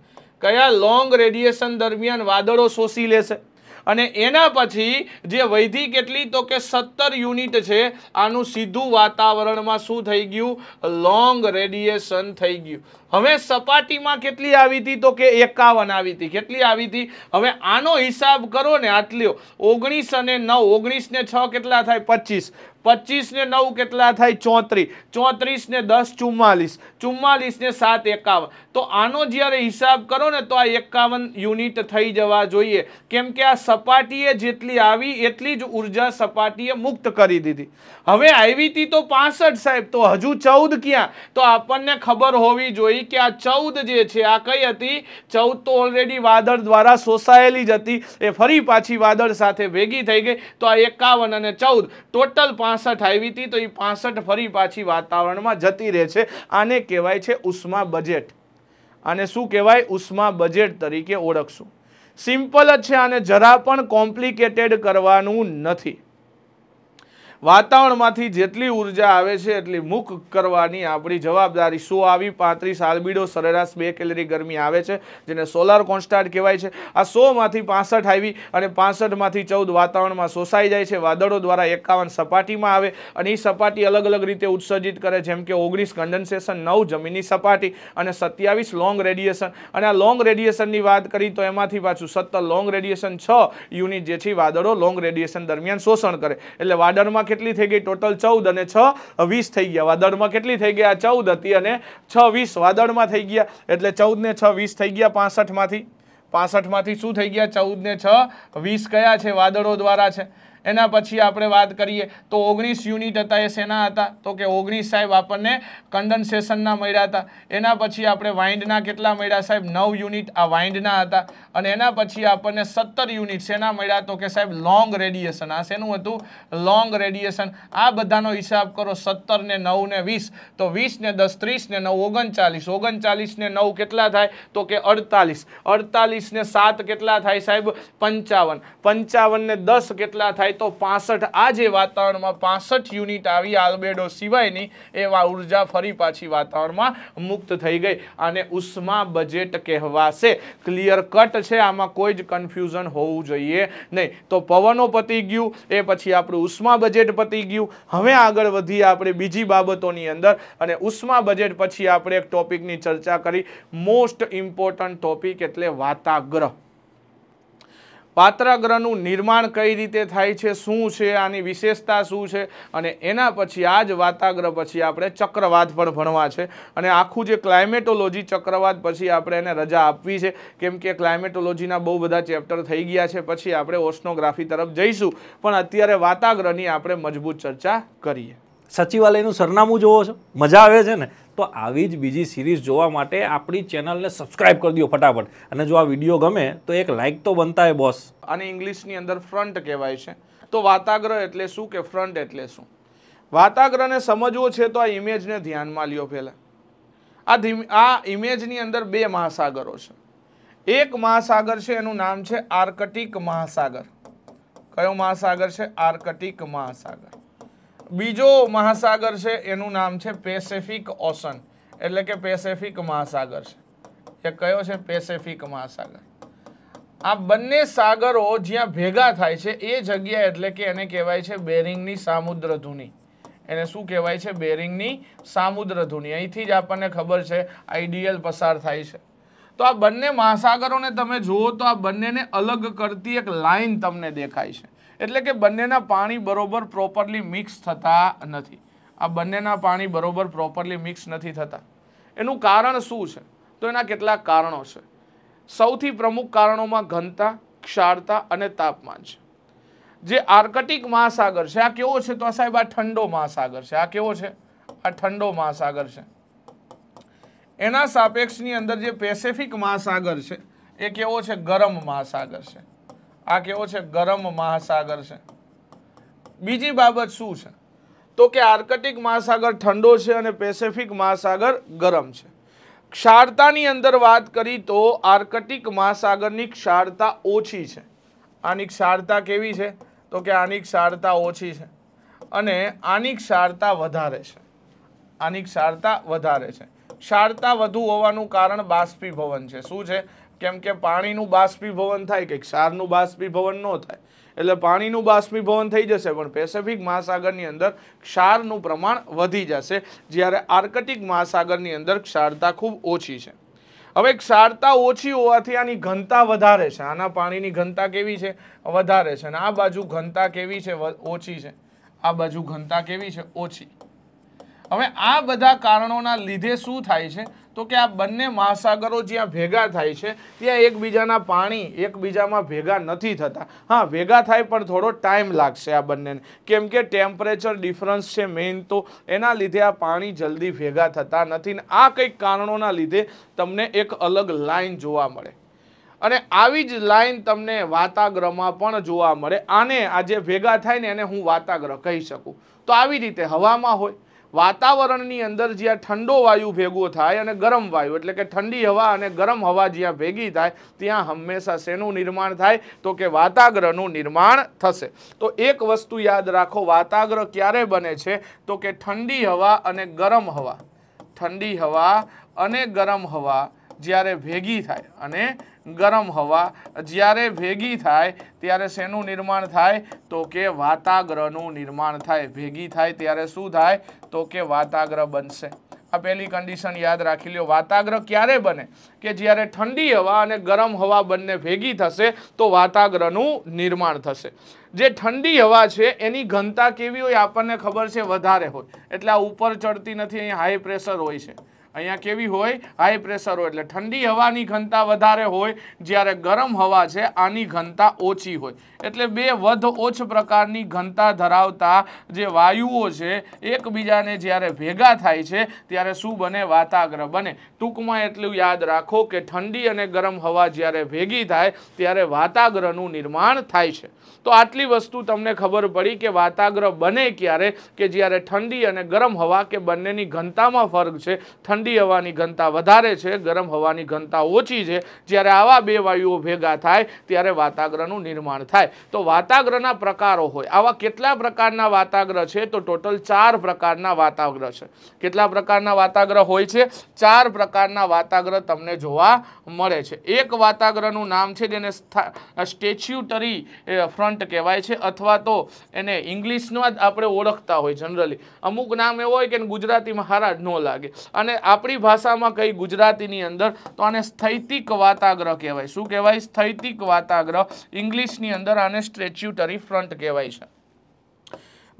કયા લોંગ રેડિએશન દરમિયાન વાદળો શોષી લેશે અને એના પછી જે વૈધિ કેટલી તો કે સત્તર યુનિટ છે આનું સીધું વાતાવરણમાં શું થઈ ગયું લોંગ રેડિયેશન થઈ ગયું હવે સપાટીમાં કેટલી આવી હતી તો કે એકાવન આવી હતી કેટલી આવી હતી હવે આનો હિસાબ કરો ને આટલો ઓગણીસ અને નવ ઓગણીસ ને છ કેટલા થાય પચીસ પચીસ ને નવ કેટલા થાય ચોત્રીસ ચોત્રીસ ને દસ ચુમ્માલીસ ચુમ્માલીસ ને સાત એકાવન તો આનો જ્યારે હિસાબ કરો ને તો આ એકાવન યુનિટ થઈ જવા જોઈએ કેમ કે આ સપાટીએ જેટલી આવી એટલી જ ઉર્જા સપાટીએ મુક્ત કરી દીધી હવે આવી હતી તો પાસઠ સાહેબ તો હજુ ચૌદ ક્યાં તો આપણને ખબર હોવી જોઈએ કે આ ચૌદ જે છે આ કઈ હતી ચૌદ તો ઓલરેડી વાદળ દ્વારા શોષાયેલી જ હતી એ ફરી પાછી વાદળ સાથે ભેગી થઈ ગઈ તો આ એકાવન અને ચૌદ ટોટલ પાંચ પાસઠ આવી હતી તો એ પાસઠ ફરી પાછી વાતાવરણમાં જતી રહે છે આને કહેવાય છે ઉષ્મા બજેટ આને શું કહેવાય ઉષ્મા બજેટ તરીકે ઓળખશું સિમ્પલ જ છે આને જરા પણ કોમ્પ્લિકેટેડ કરવાનું નથી વાતાવરણમાંથી જેટલી ઉર્જા આવે છે એટલી મુક કરવાની આપણી જવાબદારી સો આવી પાંત્રીસ આલબીડો સરેરાશ બે કેલરી ગરમી આવે છે જેને સોલાર કોન્સ્ટાર્ટ કહેવાય છે આ સોમાંથી પાસઠ આવી અને પાસઠમાંથી ચૌદ વાતાવરણમાં શોષાઈ જાય છે વાદળો દ્વારા એકાવન સપાટીમાં આવે અને એ સપાટી અલગ અલગ રીતે ઉત્સર્જિત કરે જેમ કે ઓગણીસ કન્ડન્સેશન નવ જમીનની સપાટી અને સત્યાવીસ લોંગ રેડિયેશન અને આ લોંગ રેડિયેશનની વાત કરી તો એમાંથી પાછું સત્તર લોંગ રેડિયેશન છ યુનિટ જે છે વાદળો લોંગ રેડિયેશન દરમિયાન શોષણ કરે એટલે વાદળમાં દરમાં કેટલી થઈ ગઈ ટોટલ ચૌદ અને છ વીસ થઈ ગયા વાદળમાં કેટલી થઈ ગયા ચૌદ હતી અને છ વીસ વાદળમાં થઈ ગયા એટલે ચૌદ ને છ વીસ થઈ ગયા માંથી પાસઠ માંથી શું થઈ ગયા ચૌદ ને છ વીસ કયા છે વાદળો દ્વારા છે એના પછી આપણે વાત કરીએ તો ઓગણીસ યુનિટ હતા એ શેના હતા તો કે ઓગણીસ સાહેબ આપણને કન્ડન્સેશનના મળ્યા હતા એના પછી આપણે વાઇન્ડના કેટલા મળ્યા સાહેબ નવ યુનિટ આ વાઇન્ડના હતા અને એના પછી આપણને સત્તર યુનિટ શેના મળ્યા તો કે સાહેબ લોંગ રેડિયેશન આ શેનું હતું લોંગ રેડિયેશન આ બધાનો હિસાબ કરો સત્તર ને નવ ને વીસ તો વીસ ને દસ ત્રીસ ને નવ ઓગણચાલીસ ઓગણચાલીસ ને નવ કેટલા થાય તો કે અડતાલીસ અડતાલીસ ને સાત કેટલા થાય સાહેબ પંચાવન પંચાવન ને દસ કેટલા થાય તો પાસઠ આજે વાતાવરણમાં પાસઠ યુનિટ આવી આલ્બેડો સિવાયની એવા ઉર્જા ફરી પાછી વાતાવરણમાં મુક્ત થઈ ગઈ અને ઉષ્મા બજેટ કહેવાશે ક્લિયર કટ છે આમાં કોઈ જ કન્ફ્યુઝન હોવું જોઈએ નહીં તો પવનો પતી ગયું એ પછી આપણું ઉષ્મા બજેટ પતી ગયું હવે આગળ વધીએ આપણે બીજી બાબતોની અંદર અને ઉષ્મા બજેટ પછી આપણે એક ટોપિકની ચર્ચા કરી મોસ્ટ ઇમ્પોર્ટન્ટ ટોપિક એટલે વાતાગ્રહ પાત્રાગ્રહનું નિર્માણ કઈ રીતે થાય છે શું છે આની વિશેષતા શું છે અને એના પછી આ જ વાતાગ્રહ પછી આપણે ચક્રવાત પણ ભણવા છે અને આખું જે ક્લાઇમેટોલોજી ચક્રવાત પછી આપણે એને રજા આપવી છે કેમ કે ક્લાઇમેટોલોજીના બહુ બધા ચેપ્ટર થઈ ગયા છે પછી આપણે ઓસ્નોગ્રાફી તરફ જઈશું પણ અત્યારે વાતાગ્રહની આપણે મજબૂત ચર્ચા કરીએ સચિવાલયનું સરનામું જોવો છો મજા આવે છે ને તો આવી જ બીજી સિરીઝ જોવા માટે આપણી ચેનલને સબસ્ક્રાઈબ કરી દો ફટાફટ અને જો આ વિડીયો ગમે તો એક લાઇક તો બનતા હે બોસ અને ઇંગ્લિશની અંદર ફ્રન્ટ કહેવાય છે તો વાતાગ્રહ એટલે શું કે ફ્રન્ટ એટલે શું વાતાગ્રહને સમજવો છે તો આ ઇમેજને ધ્યાનમાં લ્યો પહેલાં આ ધીમ આ ઇમેજની અંદર બે મહાસાગરો છે એક મહાસાગર છે એનું નામ છે આર્કટિક મહાસાગર કયો મહાસાગર છે આર્કટિક મહાસાગર બીજો મહાસાગર છે એનું નામ છે પેસેફિક ઓશન એટલે કે પેસેફિક મહાસાગર છે એ કયો છે પેસેફિક મહાસાગર આ બંને સાગરો જ્યાં ભેગા થાય છે એ જગ્યા એટલે કે એને કહેવાય છે બેરિંગની સામુદ્ર ધૂની એને શું કહેવાય છે બેરિંગની સામુદ્ર ધૂની અહીંથી જ આપણને ખબર છે આઈડિયલ પસાર થાય છે તો આ બંને મહાસાગરોને તમે જુઓ તો આ બંનેને અલગ કરતી એક લાઇન તમને દેખાય છે એટલે કે બંનેના પાણી બરાબર પ્રોપરલી મિક્સ થતા નથી આ બંનેના પાણી બરોબર પ્રોપરલી મિક્સ નથી થતા એનું કારણ શું છે તો એના કેટલાક કારણો છે સૌથી પ્રમુખ કારણોમાં ઘનતા ક્ષારતા અને તાપમાન છે જે આર્કટિક મહાસાગર છે આ કેવો છે તો સાહેબ આ ઠંડો મહાસાગર છે આ કેવો છે આ ઠંડો મહાસાગર છે એના સાપેક્ષની અંદર જે પેસેફિક મહાસાગર છે એ કેવો છે ગરમ મહાસાગર છે આ કેવો છે ગરમ મહાસાગર છે બીજી બાબત શું છે તો કે આર્કટિક મહાસાગર ઠંડો છે અને પેસેફિક મહાસાગર ગરમ છે ક્ષારતાની અંદર વાત કરી તો આર્કટિક મહાસાગરની ક્ષારતા ઓછી છે આની ક્ષારતા કેવી છે તો કે આની ક્ષારતા ઓછી છે અને આની ક્ષારતા વધારે છે આની ક્ષારતા વધારે છે ક્ષારતા વધુ હોવાનું કારણ બાષ્પીભવન છે શું છે કેમ કે પાણીનું બાષ્પીભવન થાય કે ક્ષારનું બાષ્પીભવન ન થાય એટલે પાણીનું બાષ્પીભવન થઈ જશે પણ પેસેફિક મહાસાગરની અંદર ક્ષારનું પ્રમાણ વધી જશે જ્યારે આર્કટિક મહાસાગરની અંદર ક્ષારતા ખૂબ ઓછી છે હવે ક્ષારતા ઓછી હોવાથી આની ઘનતા વધારે છે આના પાણીની ઘનતા કેવી છે વધારે છે અને આ બાજુ ઘનતા કેવી છે ઓછી છે આ બાજુ ઘનતા કેવી છે ઓછી હવે આ બધા કારણોના લીધે શું થાય છે તો કે આ બંને મહાસાગરો જ્યાં ભેગા થાય છે ત્યાં એકબીજાના પાણી એકબીજામાં ભેગા નથી થતા હા ભેગા થાય પણ થોડો ટાઈમ લાગશે આ બંનેને કેમ કે ટેમ્પરેચર ડિફરન્સ છે મેઇન તો એના લીધે આ પાણી જલ્દી ભેગા થતા નથી ને આ કંઈક કારણોના લીધે તમને એક અલગ લાઈન જોવા મળે અને આવી જ લાઈન તમને વાતાગ્રહમાં પણ જોવા મળે આને આ જે ભેગા થાય ને એને હું વાતાગ્રહ કહી શકું તો આવી રીતે હવામાં હોય વાતાવરણની અંદર જ્યાં ઠંડો વાયુ ભેગો થાય અને ગરમ વાયુ એટલે કે ઠંડી હવા અને ગરમ હવા જ્યાં ભેગી થાય ત્યાં હંમેશા શેનું નિર્માણ થાય તો કે વાતાગ્રહનું નિર્માણ થશે તો એક વસ્તુ યાદ રાખો વાતાગ્રહ ક્યારે બને છે તો કે ઠંડી હવા અને ગરમ હવા ઠંડી હવા અને ગરમ હવા જ્યારે ભેગી થાય અને ગરમ હવા જ્યારે ભેગી થાય ત્યારે શેનું નિર્માણ થાય તો કે વાતાગ્રહનું નિર્માણ થાય ભેગી થાય ત્યારે શું થાય તો કે વાતાગ્રહ બનશે આ પહેલી કન્ડિશન યાદ રાખી લ્યો વાતાગ્રહ ક્યારે બને કે જ્યારે ઠંડી હવા અને ગરમ હવા બંને ભેગી થશે તો વાતાગ્રહનું નિર્માણ થશે જે ઠંડી હવા છે એની ઘનતા કેવી હોય આપણને ખબર છે વધારે હોય એટલે આ ઉપર ચડતી નથી અહીં હાઈ પ્રેશર હોય છે અહીંયા કેવી હોય હાઈ પ્રેશર હોય એટલે ઠંડી હવાની ઘનતા વધારે હોય જ્યારે ગરમ હવા છે આની ઘનતા ઓછી હોય એટલે બે વધ ઓછ પ્રકારની ઘનતા ધરાવતા જે વાયુઓ છે એકબીજાને જ્યારે ભેગા થાય છે ત્યારે શું બને વાતાગ્રહ બને ટૂંકમાં એટલું યાદ રાખો કે ઠંડી અને ગરમ હવા જ્યારે ભેગી થાય ત્યારે વાતાગ્રહનું નિર્માણ થાય છે તો આટલી વસ્તુ તમને ખબર પડી કે વાતાગ્રહ બને ક્યારે કે જ્યારે ઠંડી અને ગરમ હવા કે બંનેની ઘનતામાં ફર્ક છે ઠંડી ઠંડી હવાની ઘનતા વધારે છે ગરમ હવાની ઘનતા ઓછી છે જ્યારે આવા બે વાયુઓ ભેગા થાય ત્યારે વાતાગ્રહનું નિર્માણ થાય તો વાતાગ્રહના પ્રકારો હોય આવા કેટલા પ્રકારના વાતાગ્રહ છે તો ટોટલ ચાર પ્રકારના વાતાગ્રહ છે કેટલા પ્રકારના વાતાગ્રહ હોય છે ચાર પ્રકારના વાતાગ્રહ તમને જોવા મળે છે એક વાતાગ્રહનું નામ છે જેને સ્ટેચ્યુટરી ફ્રન્ટ કહેવાય છે અથવા તો એને ઇંગ્લિશમાં જ આપણે ઓળખતા હોય જનરલી અમુક નામ એવો હોય કે ગુજરાતીમાં હારા ન લાગે અને આ આપણી ભાષામાં કહી ગુજરાતીની અંદર તો આને સ્થૈતિક વાતાગ્રહ કહેવાય શું કહેવાય સ્થૈતિક વાતાગ્રહ ઇંગ્લિશની અંદર આને સ્ટેચ્યુટરી ફ્રન્ટ કહેવાય છે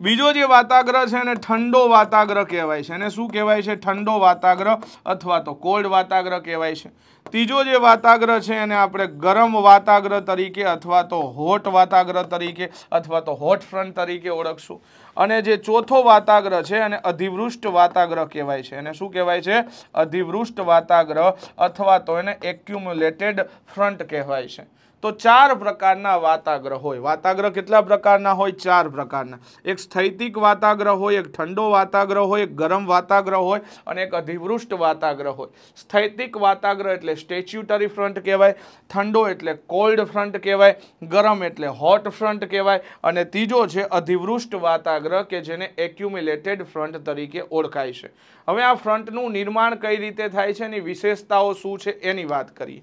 બીજો જે વાતાગ્રહ છે એને ઠંડો વાતાગ્રહ કહેવાય છે એને શું કહેવાય છે ઠંડો વાતાગ્રહ અથવા તો કોલ્ડ વાતાગ્રહ કહેવાય છે ત્રીજો જે વાતાગ્રહ છે એને આપણે ગરમ વાતાગ્રહ તરીકે અથવા તો હોટ વાતાગ્રહ તરીકે અથવા તો હોટ ફ્રન્ટ તરીકે ઓળખશું અને જે ચોથો વાતાગ્રહ છે એને અધિવૃષ્ટ વાતાગ્રહ કહેવાય છે એને શું કહેવાય છે અધિવૃષ્ટ વાતાગ્રહ અથવા તો એને એક્યુમ્યુલેટેડ ફ્રન્ટ કહેવાય છે તો ચાર પ્રકારના વાતાગ્રહ હોય વાતાગ્રહ કેટલા પ્રકારના હોય ચાર પ્રકારના એક સ્થૈતિક વાતાગ્રહ હોય એક ઠંડો વાતાગ્રહ હોય એક ગરમ વાતાગ્રહ હોય અને એક અધિવૃષ્ટ વાતાગ્રહ હોય સ્થૈતિક વાતાગ્રહ એટલે સ્ટેચ્યુટરી ફ્રન્ટ કહેવાય ઠંડો એટલે કોલ્ડ ફ્રન્ટ કહેવાય ગરમ એટલે હોટ ફ્રન્ટ કહેવાય અને ત્રીજો છે અધિવૃષ્ટ વાતાગ્રહ કે જેને એક્યુમ્યુલેટેડ ફ્રન્ટ તરીકે ઓળખાય છે હવે આ ફ્રન્ટનું નિર્માણ કઈ રીતે થાય છે એની વિશેષતાઓ શું છે એની વાત કરીએ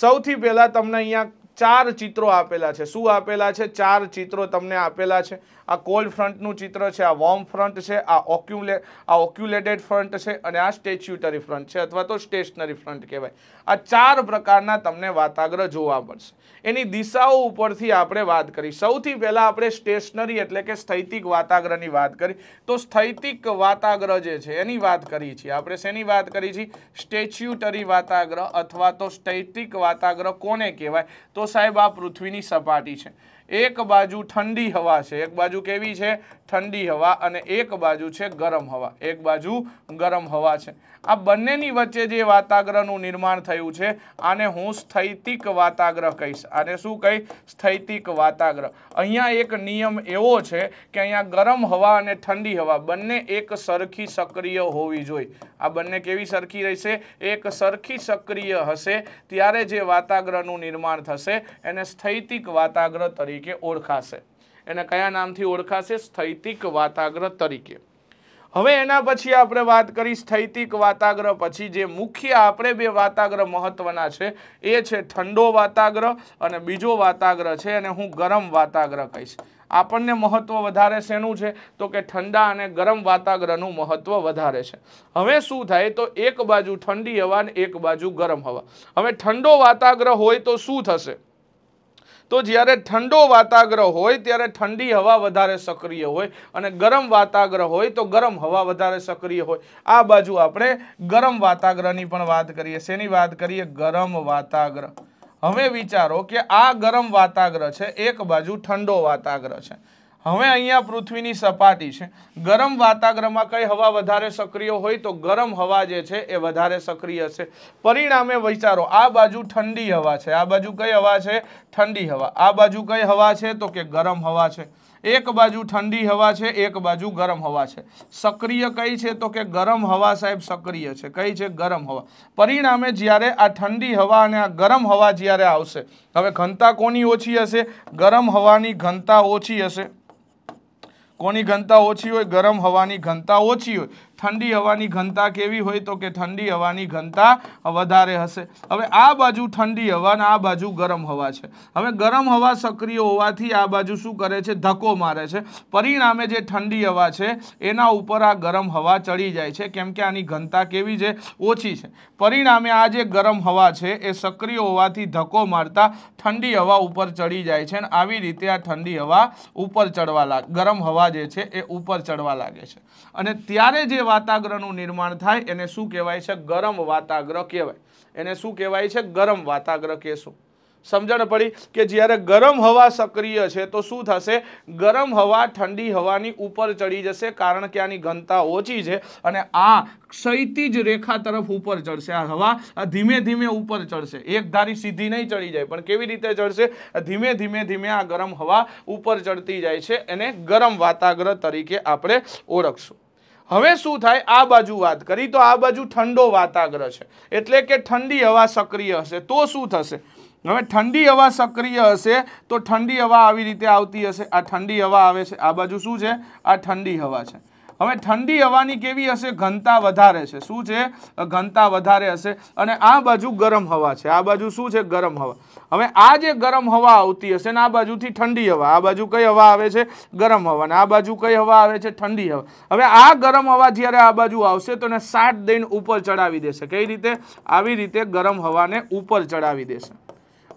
સૌથી પહેલાં તમને અહીંયા ચાર ચિત્રો આપેલા છે શું આપેલા છે ચાર ચિત્રો તમને આપેલા છે આ કોલ્ડ ફ્રન્ટનું ચિત્ર છે આ વોર્મ ફ્રન્ટ છે આ ઓક્યુલે આ ઓક્યુલેટેડ ફ્રન્ટ છે અને આ સ્ટેચ્યુટરી ફ્રન્ટ છે અથવા તો સ્ટેશનરી ફ્રન્ટ કહેવાય આ ચાર પ્રકારના તમને વાતાગ્રહ જોવા મળશે એની દિશાઓ ઉપરથી આપણે વાત કરી સૌથી પહેલાં આપણે સ્ટેશનરી એટલે કે સ્થૈતિક વાતાગ્રહની વાત કરી તો સ્થૈતિક વાતાગ્રહ જે છે એની વાત કરી છીએ આપણે શેની વાત કરી છીએ સ્ટેચ્યુટરી વાતાગ્રહ અથવા તો સ્થૈતિક વાતાગ્રહ કોને કહેવાય તો તો સાહેબ આ પૃથ્વીની સપાટી છે એક બાજુ ઠંડી હવા છે એક બાજુ કેવી છે ઠંડી હવા અને એક બાજુ છે ગરમ હવા એક બાજુ ગરમ હવા છે આ બંનેની વચ્ચે જે વાતાગ્રહનું નિર્માણ થયું છે આને હું સ્થૈતિક વાતાગ્રહ કહીશ આને શું કહીશ સ્થૈતિક વાતાગ્રહ અહીંયા એક નિયમ એવો છે કે અહીંયા ગરમ હવા અને ઠંડી હવા બંને એક સરખી સક્રિય હોવી જોઈએ આ બંને કેવી સરખી રહેશે એક સરખી સક્રિય હશે ત્યારે જે વાતાગ્રહનું નિર્માણ થશે એને સ્થૈતિક વાતાગ્રહ તરીકે ઓળખાશે એને કયા નામથી ઓળખાશે સ્થૈતિક વાતાગ્રહ તરીકે હવે એના પછી આપણે વાત કરી સ્થૈતિક વાતાગ્રહ પછી જે મુખ્ય આપણે બે વાતાગ્રહ મહત્વના છે એ છે ઠંડો વાતાગ્રહ અને બીજો વાતાગ્રહ છે અને હું ગરમ વાતાગ્રહ કહીશ આપણને મહત્વ વધારે શેનું છે તો કે ઠંડા અને ગરમ વાતાગ્રહનું મહત્વ વધારે છે હવે શું થાય તો એક બાજુ ઠંડી હવા ને એક બાજુ ગરમ હવા હવે ઠંડો વાતાગ્રહ હોય તો શું થશે તો જ્યારે ઠંડો વાતાગ્રહ હોય ત્યારે ઠંડી હવા વધારે સક્રિય હોય અને ગરમ વાતાગ્રહ હોય તો ગરમ હવા વધારે સક્રિય હોય આ બાજુ આપણે ગરમ વાતાગ્રહની પણ વાત કરીએ શેની વાત કરીએ ગરમ વાતાગ્રહ હવે વિચારો કે આ ગરમ વાતાગ્રહ છે એક બાજુ ઠંડો વાતાગ્રહ છે હવે અહીંયા પૃથ્વીની સપાટી છે ગરમ વાતાવરણમાં કઈ હવા વધારે સક્રિય હોય તો ગરમ હવા જે છે એ વધારે સક્રિય છે પરિણામે વિચારો આ બાજુ ઠંડી હવા છે આ બાજુ કઈ હવા છે ઠંડી હવા આ બાજુ કઈ હવા છે તો કે ગરમ હવા છે એક બાજુ ઠંડી હવા છે એક બાજુ ગરમ હવા છે સક્રિય કઈ છે તો કે ગરમ હવા સાહેબ સક્રિય છે કઈ છે ગરમ હવા પરિણામે જ્યારે આ ઠંડી હવા અને આ ગરમ હવા જ્યારે આવશે હવે ઘનતા કોની ઓછી હશે ગરમ હવાની ઘનતા ઓછી હશે કોની ઘનતા ઓછી હોય ગરમ હવાની ઘનતા ઓછી હોય ઠંડી હવાની ઘનતા કેવી હોય તો કે ઠંડી હવાની ઘનતા વધારે હશે હવે આ બાજુ ઠંડી હવા ને આ બાજુ ગરમ હવા છે હવે ગરમ હવા સક્રિય હોવાથી આ બાજુ શું કરે છે ધક્કો મારે છે પરિણામે જે ઠંડી હવા છે એના ઉપર આ ગરમ હવા ચડી જાય છે કેમ કે આની ઘનતા કેવી છે ઓછી છે પરિણામે આ જે ગરમ હવા છે એ સક્રિય હોવાથી ધક્કો મારતા ઠંડી હવા ઉપર ચડી જાય છે અને આવી રીતે આ ઠંડી હવા ઉપર ચડવા લાગે ગરમ હવા જે છે એ ઉપર ચડવા લાગે છે અને ત્યારે જે વાતાગ્રહનું નિર્માણ થાય એને શું કહેવાય છે ગરમ વાતાગ્રહ કહેવાય એને શું કહેવાય છે ગરમ વાતાગ્રહ કહેશું સમજણ પડી કે જ્યારે ગરમ હવા સક્રિય છે તો શું થશે ગરમ હવા ઠંડી હવાની ઉપર ચડી જશે કારણ કે આની ઘનતા ઓછી છે અને આ ક્ષૈતિજ રેખા તરફ ઉપર ચડશે આ હવા ધીમે ધીમે ઉપર ચડશે એક ધારી સીધી નહીં ચડી જાય પણ કેવી રીતે ચડશે ધીમે ધીમે ધીમે આ ગરમ હવા ઉપર ચડતી જાય છે એને ગરમ વાતાગ્રહ તરીકે આપણે ઓળખશું હવે શું થાય આ બાજુ વાત કરી તો આ બાજુ ઠંડો વાતાગ્રહ છે એટલે કે ઠંડી હવા સક્રિય હશે તો શું થશે હવે ઠંડી હવા સક્રિય હશે તો ઠંડી હવા આવી રીતે આવતી હશે આ ઠંડી હવા આવે છે આ બાજુ શું છે આ ઠંડી હવા છે હવે ઠંડી હવાની કેવી હશે ઘનતા વધારે છે શું છે ઘનતા વધારે હશે અને આ બાજુ ગરમ હવા છે આ બાજુ શું છે ગરમ હવા હવે આ જે ગરમ હવા આવતી હશે ને આ બાજુથી ઠંડી હવા આ બાજુ કઈ હવા આવે છે ગરમ હવા ને આ બાજુ કઈ હવા આવે છે ઠંડી હવા હવે આ ગરમ હવા જ્યારે આ બાજુ આવશે તો એને સાઠ દઈને ઉપર ચડાવી દેશે કઈ રીતે આવી રીતે ગરમ હવાને ઉપર ચડાવી દેશે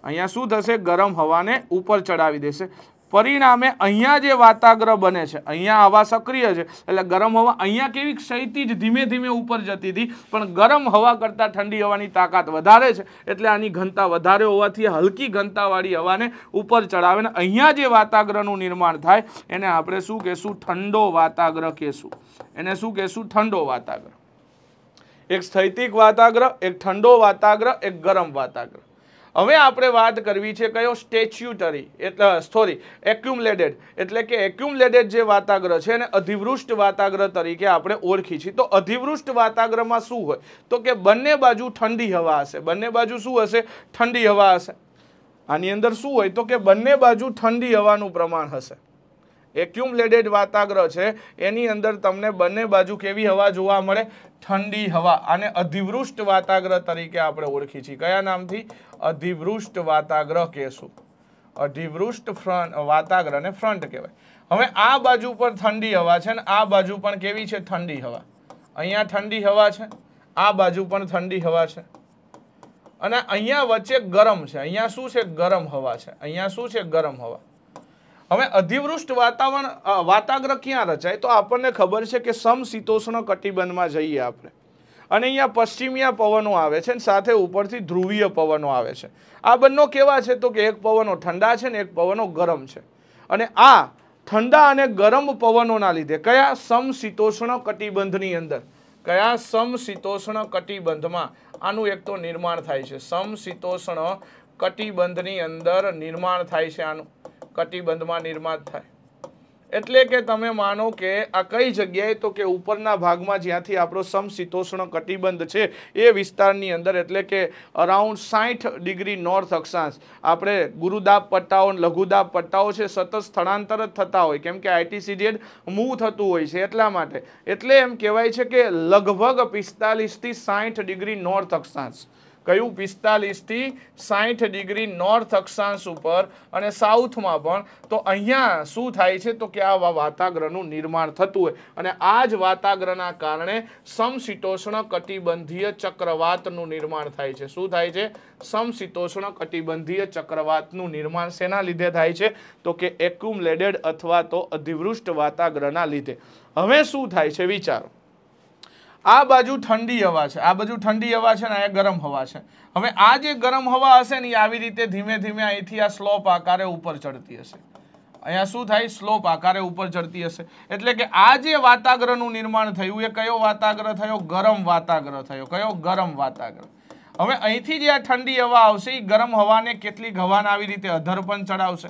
અહીંયા શું થશે ગરમ હવાને ઉપર ચડાવી દેશે પરિણામે અહીંયા જે વાતાગ્રહ બને છે અહીંયા હવા સક્રિય છે એટલે ગરમ હવા અહીંયા કેવી ક્ષૈતિજ ધીમે ધીમે ઉપર જતી હતી પણ ગરમ હવા કરતાં ઠંડી હવાની તાકાત વધારે છે એટલે આની ઘનતા વધારે હોવાથી હલકી ઘનતાવાળી હવાને ઉપર ચડાવે ને અહીંયા જે વાતાગ્રહનું નિર્માણ થાય એને આપણે શું કહેશું ઠંડો વાતાગ્રહ કહેશું એને શું કહેશું ઠંડો વાતાગ્રહ એક સ્થૈતિક વાતાગ્રહ એક ઠંડો વાતાગ્રહ એક ગરમ વાતાગ્રહ હવે આપણે વાત કરવી છે કયો સ્ટેચ્યુટરી એટલે સોરી એક્યુમલેટેડ એટલે કે એક્યુમલેટેડ જે વાતાગ્રહ છે એને અધિવૃષ્ટ વાતાગ્રહ તરીકે આપણે ઓળખી છીએ તો અધિવૃષ્ટ વાતાગ્રહમાં શું હોય તો કે બંને બાજુ ઠંડી હવા હશે બંને બાજુ શું હશે ઠંડી હવા હશે આની અંદર શું હોય તો કે બંને બાજુ ઠંડી હવાનું પ્રમાણ હશે એક્યુમલેટેડ વાતાગ્રહ છે એની અંદર તમને બંને બાજુ કેવી હવા જોવા મળે ઠંડી હવા આને અધિવૃષ્ટ વાતાગ્રહ તરીકે આપણે ઓળખી છીએ કયા નામથી અધિવૃષ્ટ વાતાગ્રહ કહેશું અધિવૃષ્ટ ફ્રન્ટ વાતાગ્રહને ફ્રન્ટ કહેવાય હવે આ બાજુ પણ ઠંડી હવા છે ને આ બાજુ પણ કેવી છે ઠંડી હવા અહીંયા ઠંડી હવા છે આ બાજુ પણ ઠંડી હવા છે અને અહીંયા વચ્ચે ગરમ છે અહીંયા શું છે ગરમ હવા છે અહીંયા શું છે ગરમ હવા હવે અધિવૃષ્ટ વાતાવરણ વાતાગ્ર ક્યાં રચાય તો આપણને ખબર છે કે સમશીતોષ્ણ કટિબંધમાં જઈએ આપણે અને અહીંયા પશ્ચિમીય પવનો આવે છે અને સાથે ઉપરથી ધ્રુવીય પવનો આવે છે આ બંને કેવા છે તો કે એક પવનો ઠંડા છે ને એક પવનો ગરમ છે અને આ ઠંડા અને ગરમ પવનોના લીધે કયા સમશીતોષ્ણ કટિબંધની અંદર કયા સમશીતોષ્ણ કટિબંધમાં આનું એક તો નિર્માણ થાય છે સમશીતોષ્ણ કટિબંધની અંદર નિર્માણ થાય છે આનું કટિબંધમાં નિર્માણ થાય એટલે કે તમે માનો કે આ કઈ જગ્યાએ તો કે ઉપરના ભાગમાં જ્યાંથી આપણો સમશીતોષ્ણ કટિબંધ છે એ વિસ્તારની અંદર એટલે કે અરાઉન્ડ સાઠ ડિગ્રી નોર્થ અક્ષાંશ આપણે ગુરુદાબ પટ્ટાઓ લઘુદાબ પટ્ટાઓ છે સતત સ્થળાંતર જ થતા હોય કેમ કે આઈટીસીડીએડ મૂવ થતું હોય છે એટલા માટે એટલે એમ કહેવાય છે કે લગભગ પિસ્તાલીસથી સાઠ ડિગ્રી નોર્થ અક્ષાંશ કયું પિસ્તાલીસથી સાઠ ડિગ્રી નોર્થ અક્ષાંશ ઉપર અને સાઉથમાં પણ તો અહીંયા શું થાય છે તો કે આ વાતાગ્રહનું નિર્માણ થતું હોય અને આ જ વાતાગ્રહના કારણે સમશીતોષ્ણ કટિબંધીય ચક્રવાતનું નિર્માણ થાય છે શું થાય છે સમશીતોષ્ણ કટિબંધીય ચક્રવાતનું નિર્માણ શેના લીધે થાય છે તો કે એક્યુમલેડેડ અથવા તો અધિવૃષ્ટ વાતાગ્રહના લીધે હવે શું થાય છે વિચારો આ બાજુ ઠંડી હવા છે આ બાજુ ઠંડી હવા છે અને અહીંયા ગરમ હવા છે હવે આ જે ગરમ હવા હશે ને એ આવી રીતે ધીમે ધીમે અહીંથી આ સ્લોપ આકારે ઉપર ચડતી હશે અહીંયા શું થાય સ્લોપ આકારે ઉપર ચડતી હશે એટલે કે આ જે વાતાગ્રહનું નિર્માણ થયું એ કયો વાતાગ્રહ થયો ગરમ વાતાગ્રહ થયો કયો ગરમ વાતાગ્રહ હવે અહીંથી જે આ ઠંડી હવા આવશે એ ગરમ હવાને કેટલી હવાને આવી રીતે અધર પણ ચડાવશે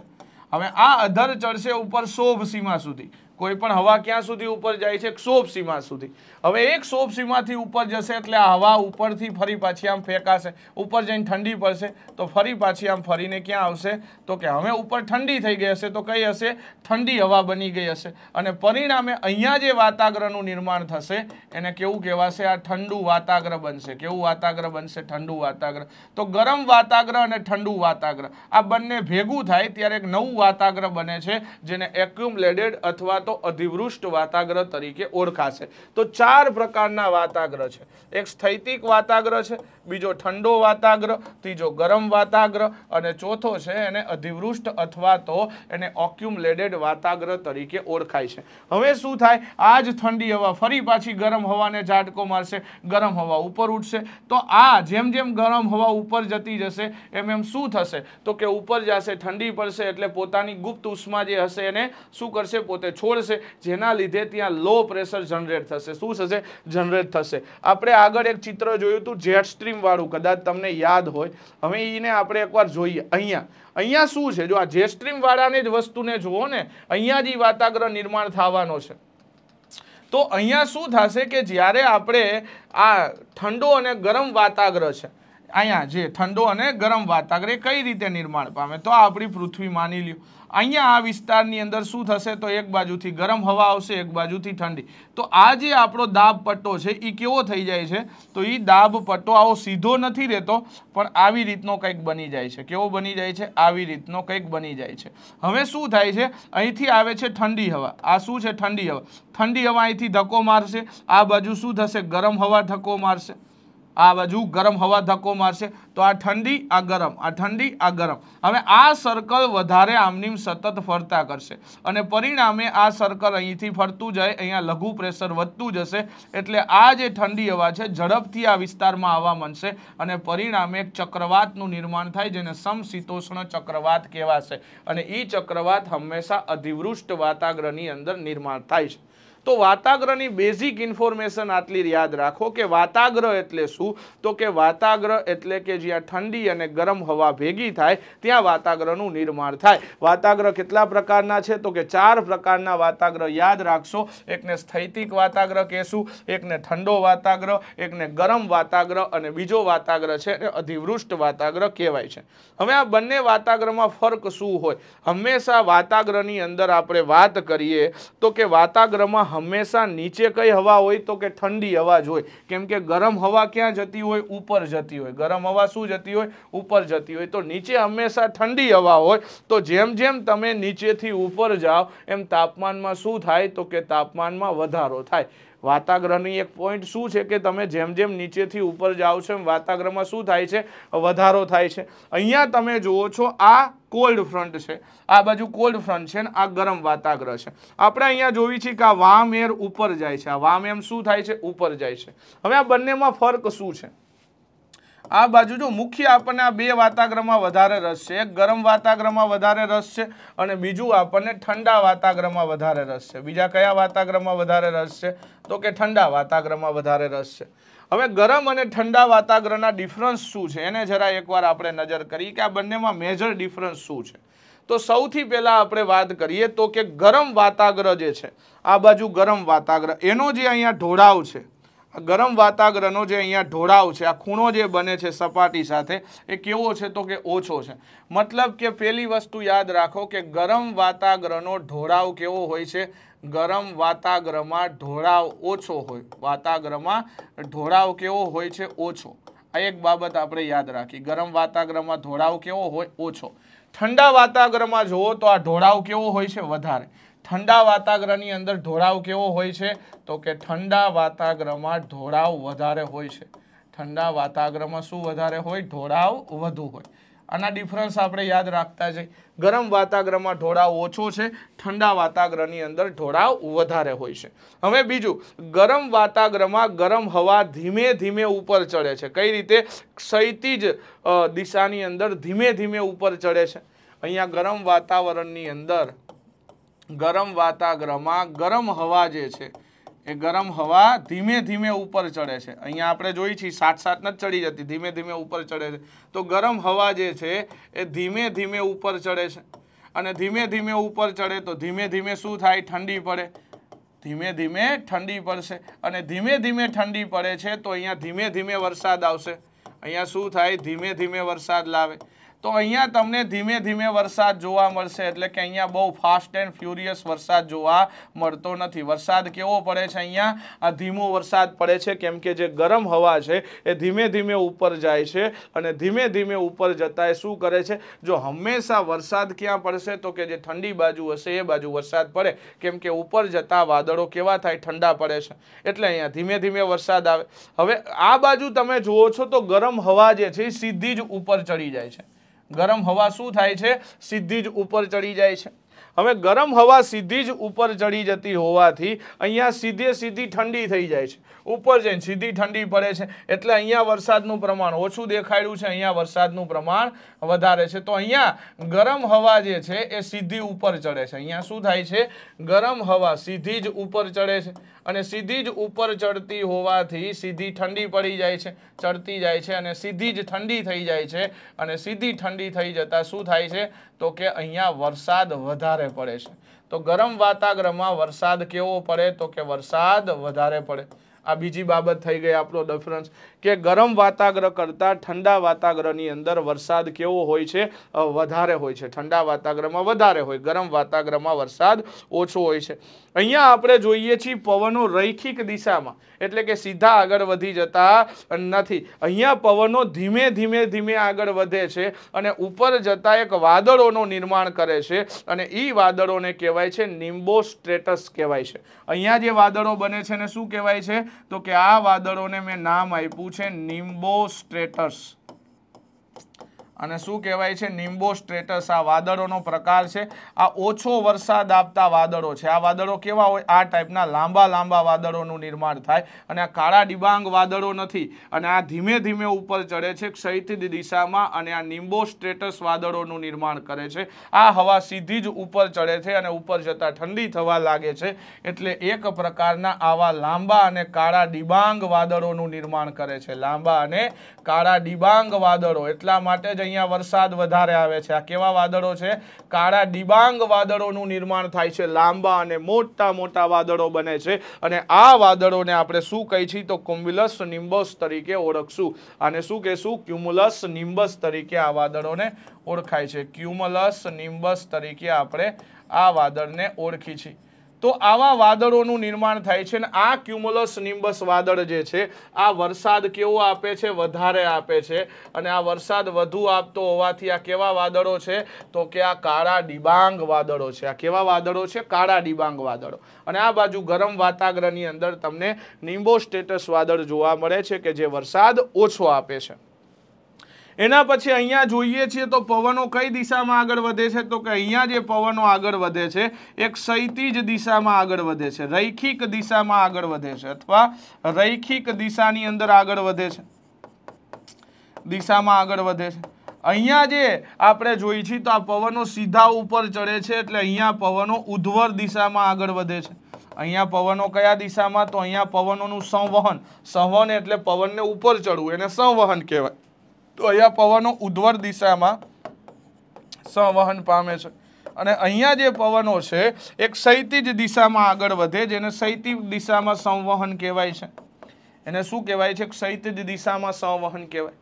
હવે આ અધર ચડશે ઉપર શોભ સીમા સુધી કોઈ પણ હવા ક્યાં સુધી ઉપર જાય છે ક્ષોભ સીમા સુધી હવે એક ક્ષોભ સીમાથી ઉપર જશે એટલે આ હવા ઉપરથી ફરી પાછી આમ ફેંકાશે ઉપર જઈને ઠંડી પડશે તો ફરી પાછી આમ ફરીને ક્યાં આવશે તો કે હવે ઉપર ઠંડી થઈ ગઈ હશે તો કઈ હશે ઠંડી હવા બની ગઈ હશે અને પરિણામે અહીંયા જે વાતાગ્રહનું નિર્માણ થશે એને કેવું કહેવાશે આ ઠંડુ વાતાગ્રહ બનશે કેવું વાતાગ્રહ બનશે ઠંડુ વાતાગ્રહ તો ગરમ વાતાગ્રહ અને ઠંડુ વાતાગ્રહ આ બંને ભેગું થાય ત્યારે એક નવું વાતાગ્રહ બને છે જેને એક્યુમલેટેડ અથવા તો અધિવૃષ્ટ વાતાગ્રહ તરીકે ઓળખાશે તો ચાર પ્રકારના વાતાગ્રહ છે એક સ્થૈતિક વાતાગ્રહ છે બીજો ઠંડો વાતાગ્રહ ત્રીજો ગરમ વાતાગ્રહ અને ચોથો છે એને અધિવૃષ્ટ અથવા તો એને ઓક્યુમલેડેડ વાતાગ્રહ તરીકે ઓળખાય છે હવે શું થાય આ જ ઠંડી હવા ફરી પાછી ગરમ હવાને ઝાટકો મારશે ગરમ હવા ઉપર ઉઠશે તો આ જેમ જેમ ગરમ હવા ઉપર જતી જશે એમ એમ શું થશે તો કે ઉપર જશે ઠંડી પડશે એટલે પોતાની ગુપ્ત ઉષ્મા જે હશે એને શું કરશે પોતે છોડ ખોલશે જેના લીધે ત્યાં લો પ્રેશર જનરેટ થશે શું થશે જનરેટ થશે આપણે આગળ એક ચિત્ર જોયું હતું જેટ વાળું કદાચ તમને યાદ હોય હવે એને આપણે એકવાર જોઈએ અહીંયા અહીંયા શું છે જો આ જેટ સ્ટ્રીમવાળાની જ વસ્તુને જુઓ ને અહીંયા જ વાતાગ્રહ નિર્માણ થવાનો છે તો અહીંયા શું થશે કે જ્યારે આપણે આ ઠંડો અને ગરમ વાતાગ્રહ છે અહીંયા જે ઠંડો અને ગરમ વાતાગ્રહ કઈ રીતે નિર્માણ પામે તો આપણી પૃથ્વી માની લ્યું અહીંયા આ વિસ્તારની અંદર શું થશે તો એક બાજુથી ગરમ હવા આવશે એક બાજુથી ઠંડી તો આ જે આપણો દાબ પટ્ટો છે એ કેવો થઈ જાય છે તો એ દાબ પટ્ટો આવો સીધો નથી રહેતો પણ આવી રીતનો કંઈક બની જાય છે કેવો બની જાય છે આવી રીતનો કંઈક બની જાય છે હવે શું થાય છે અહીંથી આવે છે ઠંડી હવા આ શું છે ઠંડી હવા ઠંડી હવા અહીંથી ધક્કો મારશે આ બાજુ શું થશે ગરમ હવા ધક્કો મારશે આ બાજુ ગરમ હવા ધક્કો મારશે તો આ ઠંડી આ ગરમ આ ઠંડી આ ગરમ હવે આ સર્કલ વધારે આમનીમ સતત ફરતા કરશે અને પરિણામે આ સર્કલ અહીંથી ફરતું જાય અહીંયા લઘુ પ્રેશર વધતું જશે એટલે આ જે ઠંડી હવા છે ઝડપથી આ વિસ્તારમાં આવવા માંડશે અને પરિણામે એક ચક્રવાતનું નિર્માણ થાય જેને સમશીતોષ્ણ ચક્રવાત કહેવાશે અને એ ચક્રવાત હંમેશા અધિવૃષ્ટ વાતાગ્રહની અંદર નિર્માણ થાય છે તો વાતાગ્રહની બેઝિક ઇન્ફોર્મેશન આટલી યાદ રાખો કે વાતાગ્રહ એટલે શું તો કે વાતાગ્રહ એટલે કે જ્યાં ઠંડી અને ગરમ હવા ભેગી થાય ત્યાં વાતાગ્રહનું નિર્માણ થાય વાતાગ્રહ કેટલા પ્રકારના છે તો કે ચાર પ્રકારના વાતાગ્રહ યાદ રાખશો એકને સ્થૈતિક વાતાગ્રહ કહેશું એકને ઠંડો વાતાગ્રહ એકને ગરમ વાતાગ્રહ અને બીજો વાતાગ્રહ છે એ અધિવૃષ્ટ વાતાગ્રહ કહેવાય છે હવે આ બંને વાતાગ્રહમાં ફર્ક શું હોય હંમેશા વાતાગ્રહની અંદર આપણે વાત કરીએ તો કે વાતાગ્રહમાં હંમેશા નીચે કઈ હવા હોય તો કે ઠંડી હવા જ હોય કેમ કે ગરમ હવા ક્યાં જતી હોય ઉપર જતી હોય ગરમ હવા શું જતી હોય ઉપર જતી હોય તો નીચે હંમેશા ઠંડી હવા હોય તો જેમ જેમ તમે નીચેથી ઉપર જાઓ એમ તાપમાનમાં શું થાય તો કે તાપમાનમાં વધારો થાય વાતાગ્રહની એક પોઈન્ટ શું છે કે તમે જેમ જેમ નીચેથી ઉપર જાઓ છો એમ વાતાગ્રહમાં શું થાય છે વધારો થાય છે અહીંયા તમે જુઓ છો આ કોલ્ડ ફ્રન્ટ છે આ બાજુ કોલ્ડ ફ્રન્ટ છે ને આ ગરમ વાતાગ્રહ છે આપણે અહીંયા જોઈએ છીએ કે આ વામ એર ઉપર જાય છે આ વામ એમ શું થાય છે ઉપર જાય છે હવે આ બંનેમાં ફર્ક શું છે આ બાજુ જો મુખ્ય આપણને આ બે વાતાગ્રહમાં વધારે રસ છે એક ગરમ વાતાગ્રહમાં વધારે રસ છે અને બીજું આપણને ઠંડા વાતાગ્રહમાં વધારે રસ છે બીજા કયા વાતાગ્રહમાં વધારે રસ છે તો કે ઠંડા વાતાગ્રહમાં વધારે રસ છે હવે ગરમ અને ઠંડા વાતાગ્રહના ડિફરન્સ શું છે એને જરા એકવાર આપણે નજર કરીએ કે આ બંનેમાં મેજર ડિફરન્સ શું છે તો સૌથી પહેલાં આપણે વાત કરીએ તો કે ગરમ વાતાગ્રહ જે છે આ બાજુ ગરમ વાતાગ્રહ એનો જે અહીંયા ઢોળાવ છે ગરમ વાતાવરણનો જે અહીંયા ઢોળાવ છે આ ખૂણો જે બને છે સપાટી સાથે એ કેવો છે તો કે ઓછો છે મતલબ કે પહેલી વસ્તુ યાદ રાખો કે ગરમ વાતાવરણનો ઢોળાવ કેવો હોય છે ગરમ વાતાગ્રમાં ઢોળાવ ઓછો હોય વાતાગ્રમાં ઢોળાવ કેવો હોય છે ઓછો આ એક બાબત આપણે યાદ રાખી ગરમ વાતાગ્રમાં ઢોળાવ કેવો હોય ઓછો ઠંડા વાતાવરણમાં જુઓ તો આ ઢોળાવ કેવો હોય છે વધારે ઠંડા વાતાવરણની અંદર ઢોળાવ કેવો હોય છે તો કે ઠંડા વાતાવરણમાં ઢોળાવ વધારે હોય છે ઠંડા વાતાવરણમાં શું વધારે હોય ઢોળાવ વધુ હોય આના ડિફરન્સ આપણે યાદ રાખતા જઈએ ગરમ વાતાવરણમાં ઢોળાવ ઓછો છે ઠંડા વાતાવરણની અંદર ઢોળાવ વધારે હોય છે હવે બીજું ગરમ વાતાવરણમાં ગરમ હવા ધીમે ધીમે ઉપર ચડે છે કઈ રીતે ક્ષૈતિજ દિશાની અંદર ધીમે ધીમે ઉપર ચડે છે અહીંયા ગરમ વાતાવરણની અંદર ગરમ વાતાગ્રહમાં ગરમ હવા જે છે એ ગરમ હવા ધીમે ધીમે ઉપર ચડે છે અહીંયા આપણે જોઈ છીએ સાત સાત જ ચડી જતી ધીમે ધીમે ઉપર ચડે છે તો ગરમ હવા જે છે એ ધીમે ધીમે ઉપર ચડે છે અને ધીમે ધીમે ઉપર ચડે તો ધીમે ધીમે શું થાય ઠંડી પડે ધીમે ધીમે ઠંડી પડશે અને ધીમે ધીમે ઠંડી પડે છે તો અહીંયા ધીમે ધીમે વરસાદ આવશે અહીંયા શું થાય ધીમે ધીમે વરસાદ લાવે તો અહીંયા તમને ધીમે ધીમે વરસાદ જોવા મળશે એટલે કે અહીંયા બહુ ફાસ્ટ એન્ડ ફ્યુરિયસ વરસાદ જોવા મળતો નથી વરસાદ કેવો પડે છે અહીંયા આ ધીમો વરસાદ પડે છે કેમ કે જે ગરમ હવા છે એ ધીમે ધીમે ઉપર જાય છે અને ધીમે ધીમે ઉપર જતા એ શું કરે છે જો હંમેશા વરસાદ ક્યાં પડશે તો કે જે ઠંડી બાજુ હશે એ બાજુ વરસાદ પડે કેમ કે ઉપર જતા વાદળો કેવા થાય ઠંડા પડે છે એટલે અહીંયા ધીમે ધીમે વરસાદ આવે હવે આ બાજુ તમે જુઓ છો તો ગરમ હવા જે છે સીધી જ ઉપર ચડી જાય છે ગરમ હવા શું થાય છે સીધી જ ઉપર ચડી જાય છે હવે ગરમ હવા સીધી જ ઉપર ચડી જતી હોવાથી અહીંયા સીધે સીધી ઠંડી થઈ જાય છે ઉપર જઈને સીધી ઠંડી પડે છે એટલે અહીંયા વરસાદનું પ્રમાણ ઓછું દેખાડ્યું છે અહીંયા વરસાદનું પ્રમાણ વધારે છે તો અહીંયા ગરમ હવા જે છે એ સીધી ઉપર ચડે છે અહીંયા શું થાય છે ગરમ હવા સીધી જ ઉપર ચડે છે અને સીધી જ ઉપર ચડતી હોવાથી સીધી ઠંડી પડી જાય છે ચડતી જાય છે અને સીધી જ ઠંડી થઈ જાય છે અને સીધી ઠંડી થઈ જતાં શું થાય છે તો કે અહીંયા વરસાદ વધારે પડે છે તો ગરમ વાતાવરણમાં વરસાદ કેવો પડે તો કે વરસાદ વધારે પડે આ બીજી બાબત થઈ ગઈ આપણો ડફરન્સ કે ગરમ વાતાગ્રહ કરતાં ઠંડા વાતાગ્રહની અંદર વરસાદ કેવો હોય છે વધારે હોય છે ઠંડા વાતાગ્રહમાં વધારે હોય ગરમ વાતાગ્રહમાં વરસાદ ઓછો હોય છે અહીંયા આપણે જોઈએ છીએ પવનો રૈખિક દિશામાં એટલે કે સીધા આગળ વધી જતા નથી અહીંયા પવનો ધીમે ધીમે ધીમે આગળ વધે છે અને ઉપર જતા એક વાદળોનું નિર્માણ કરે છે અને એ વાદળોને કહેવાય છે નિમ્બો સ્ટ્રેટસ કહેવાય છે અહીંયા જે વાદળો બને છે ને શું કહેવાય છે તો કે આ વાદળોને મેં નામ આપ્યું છે નિમ્બોસ્ટ્રેટસ અને શું કહેવાય છે નિમ્બો સ્ટ્રેટસ આ વાદળોનો પ્રકાર છે આ ઓછો વરસાદ આપતા વાદળો છે આ વાદળો કેવા હોય આ ટાઈપના લાંબા લાંબા વાદળોનું નિર્માણ થાય અને આ કાળા ડિબાંગ વાદળો નથી અને આ ધીમે ધીમે ઉપર ચડે છે ક્ષૈતિજ દિશામાં અને આ નિમ્બો સ્ટ્રેટસ વાદળોનું નિર્માણ કરે છે આ હવા સીધી જ ઉપર ચડે છે અને ઉપર જતાં ઠંડી થવા લાગે છે એટલે એક પ્રકારના આવા લાંબા અને કાળા ડિબાંગ વાદળોનું નિર્માણ કરે છે લાંબા અને કાળા ડિબાંગ વાદળો એટલા માટે જ અહીંયા વરસાદ વધારે આવે છે આ કેવા વાદળો છે કાળા ડિબાંગ વાદળોનું નિર્માણ થાય છે લાંબા અને મોટા મોટા વાદળો બને છે અને આ વાદળોને આપણે શું કહી છીએ તો ક્યુમ્યુલસ નિમ્બસ તરીકે ઓળખશું અને શું કહેશું ક્યુમુલસ નિમ્બસ તરીકે આ વાદળોને ઓળખાય છે ક્યુમલસ નિમ્બસ તરીકે આપણે આ વાદળને ઓળખી છીએ તો આવા વાદળોનું નિર્માણ થાય છે અને આ ક્યુમોલસ નિમ્બસ વાદળ જે છે આ વરસાદ કેવો આપે છે વધારે આપે છે અને આ વરસાદ વધુ આપતો હોવાથી આ કેવા વાદળો છે તો કે આ કાળા ડિબાંગ વાદળો છે આ કેવા વાદળો છે કાળા ડિબાંગ વાદળો અને આ બાજુ ગરમ વાતાવરણની અંદર તમને નિમ્બો સ્ટેટસ વાદળ જોવા મળે છે કે જે વરસાદ ઓછો આપે છે એના પછી અહીંયા જોઈએ છીએ તો પવનો કઈ દિશામાં આગળ વધે છે તો કે અહીંયા જે પવનો આગળ વધે છે એક ક્ષૈતિજ દિશામાં આગળ વધે છે રૈખિક દિશામાં આગળ વધે છે અથવા રૈખિક દિશાની અંદર આગળ વધે છે દિશામાં આગળ વધે છે અહીંયા જે આપણે જોઈ છીએ તો આ પવનો સીધા ઉપર ચડે છે એટલે અહીંયા પવનો ઉધ્વર દિશામાં આગળ વધે છે અહીંયા પવનો કયા દિશામાં તો અહીંયા પવનોનું સંવહન સંવહન એટલે પવનને ઉપર ચડવું એને સંવહન કહેવાય તો અહીંયા પવનો ઉદ્વર દિશામાં સંવહન પામે છે અને અહીંયા જે પવનો છે એક શૈતિજ દિશામાં આગળ વધે જેને શૈતિજ દિશામાં સંવહન કહેવાય છે એને શું કહેવાય છે શૈતિજ દિશામાં સંવહન કહેવાય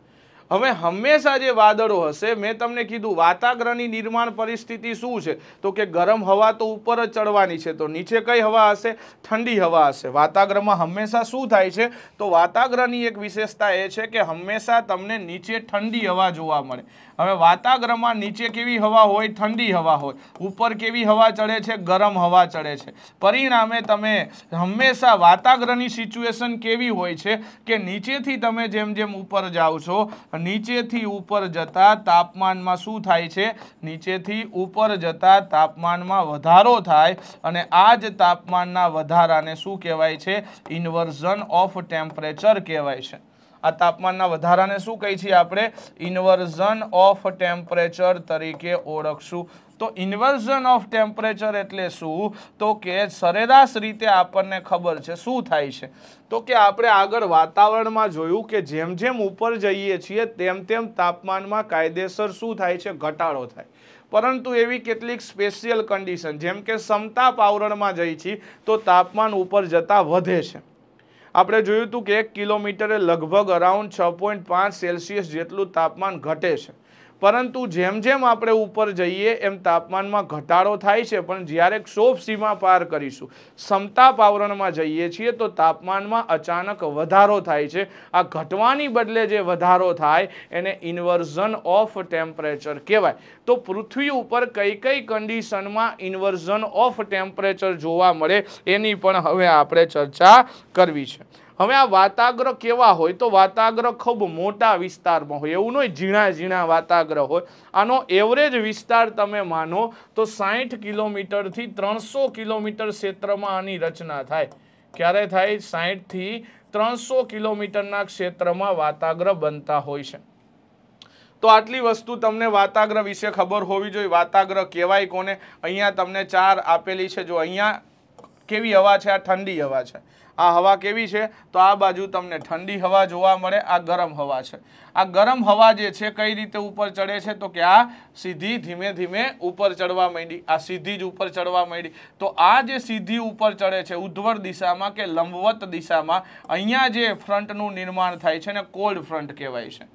હવે હંમેશા જે વાદળો હશે મેં તમને કીધું વાતાગ્રહની નિર્માણ પરિસ્થિતિ શું છે તો કે ગરમ હવા તો ઉપર જ ચડવાની છે તો નીચે કઈ હવા હશે ઠંડી હવા હશે વાતાગ્રહમાં હંમેશા શું થાય છે તો વાતાગ્રહની એક વિશેષતા એ છે કે હંમેશા તમને નીચે ઠંડી હવા જોવા મળે હવે વાતાવરણમાં નીચે કેવી હવા હોય ઠંડી હવા હોય ઉપર કેવી હવા ચડે છે ગરમ હવા ચડે છે પરિણામે તમે હંમેશા વાતાવરણની સિચ્યુએશન કેવી હોય છે કે નીચેથી તમે જેમ જેમ ઉપર જાઓ છો નીચેથી ઉપર જતા તાપમાનમાં શું થાય છે નીચેથી ઉપર જતા તાપમાનમાં વધારો થાય અને આ જ તાપમાનના વધારાને શું કહેવાય છે ઇન્વર્ઝન ઓફ ટેમ્પરેચર કહેવાય છે આ તાપમાનના વધારાને શું કહી છીએ આપણે ઇન્વર્ઝન ઓફ ટેમ્પરેચર તરીકે ઓળખશું તો ઇન્વર્ઝન ઓફ ટેમ્પરેચર એટલે શું તો કે સરેરાશ રીતે આપણને ખબર છે શું થાય છે તો કે આપણે આગળ વાતાવરણમાં જોયું કે જેમ જેમ ઉપર જઈએ છીએ તેમ તેમ તાપમાનમાં કાયદેસર શું થાય છે ઘટાડો થાય પરંતુ એવી કેટલીક સ્પેશિયલ કન્ડિશન જેમ કે સમતાપ આવરણમાં જઈ છીએ તો તાપમાન ઉપર જતાં વધે છે આપણે જોયું હતું કે એક કિલોમીટરે લગભગ અરાઉન્ડ છ પોઈન્ટ પાંચ સેલ્સિયસ જેટલું તાપમાન ઘટે છે પરંતુ જેમ જેમ આપણે ઉપર જઈએ એમ તાપમાનમાં ઘટાડો થાય છે પણ જ્યારે ક્ષોભ સીમા પાર કરીશું સમતાપ આવરણમાં જઈએ છીએ તો તાપમાનમાં અચાનક વધારો થાય છે આ ઘટવાની બદલે જે વધારો થાય એને ઇન્વર્ઝન ઓફ ટેમ્પરેચર કહેવાય તો પૃથ્વી ઉપર કઈ કઈ કન્ડિશનમાં ઇન્વર્ઝન ઓફ ટેમ્પરેચર જોવા મળે એની પણ હવે આપણે ચર્ચા કરવી છે હવે આ વાતાગ્રહ કેવા હોય તો વાતાગ્રહ ખૂબ મોટા વિસ્તારમાં હોય એવું નહીં ઝીણા ઝીણા વાતાગ્રહ હોય આનો એવરેજ વિસ્તાર તમે માનો તો સાહીઠ કિલોમીટરથી ત્રણસો કિલોમીટર ક્ષેત્રમાં આની રચના થાય ક્યારે થાય સાહીઠથી ત્રણસો કિલોમીટરના ક્ષેત્રમાં વાતાગ્રહ બનતા હોય છે તો આટલી વસ્તુ તમને વાતાગ્રહ વિશે ખબર હોવી જોઈએ વાતાગ્રહ કહેવાય કોને અહીંયા તમને ચાર આપેલી છે જો અહીંયા કેવી હવા છે આ ઠંડી હવા છે આ હવા કેવી છે તો આ બાજુ તમને ઠંડી હવા જોવા મળે આ ગરમ હવા છે આ ગરમ હવા જે છે કઈ રીતે ઉપર ચડે છે તો કે આ સીધી ધીમે ધીમે ઉપર ચડવા માંડી આ સીધી જ ઉપર ચડવા માંડી તો આ જે સીધી ઉપર ચડે છે ઉધ્વર દિશામાં કે લંબવત દિશામાં અહીંયા જે ફ્રન્ટનું નિર્માણ થાય છે ને કોલ્ડ ફ્રન્ટ કહેવાય છે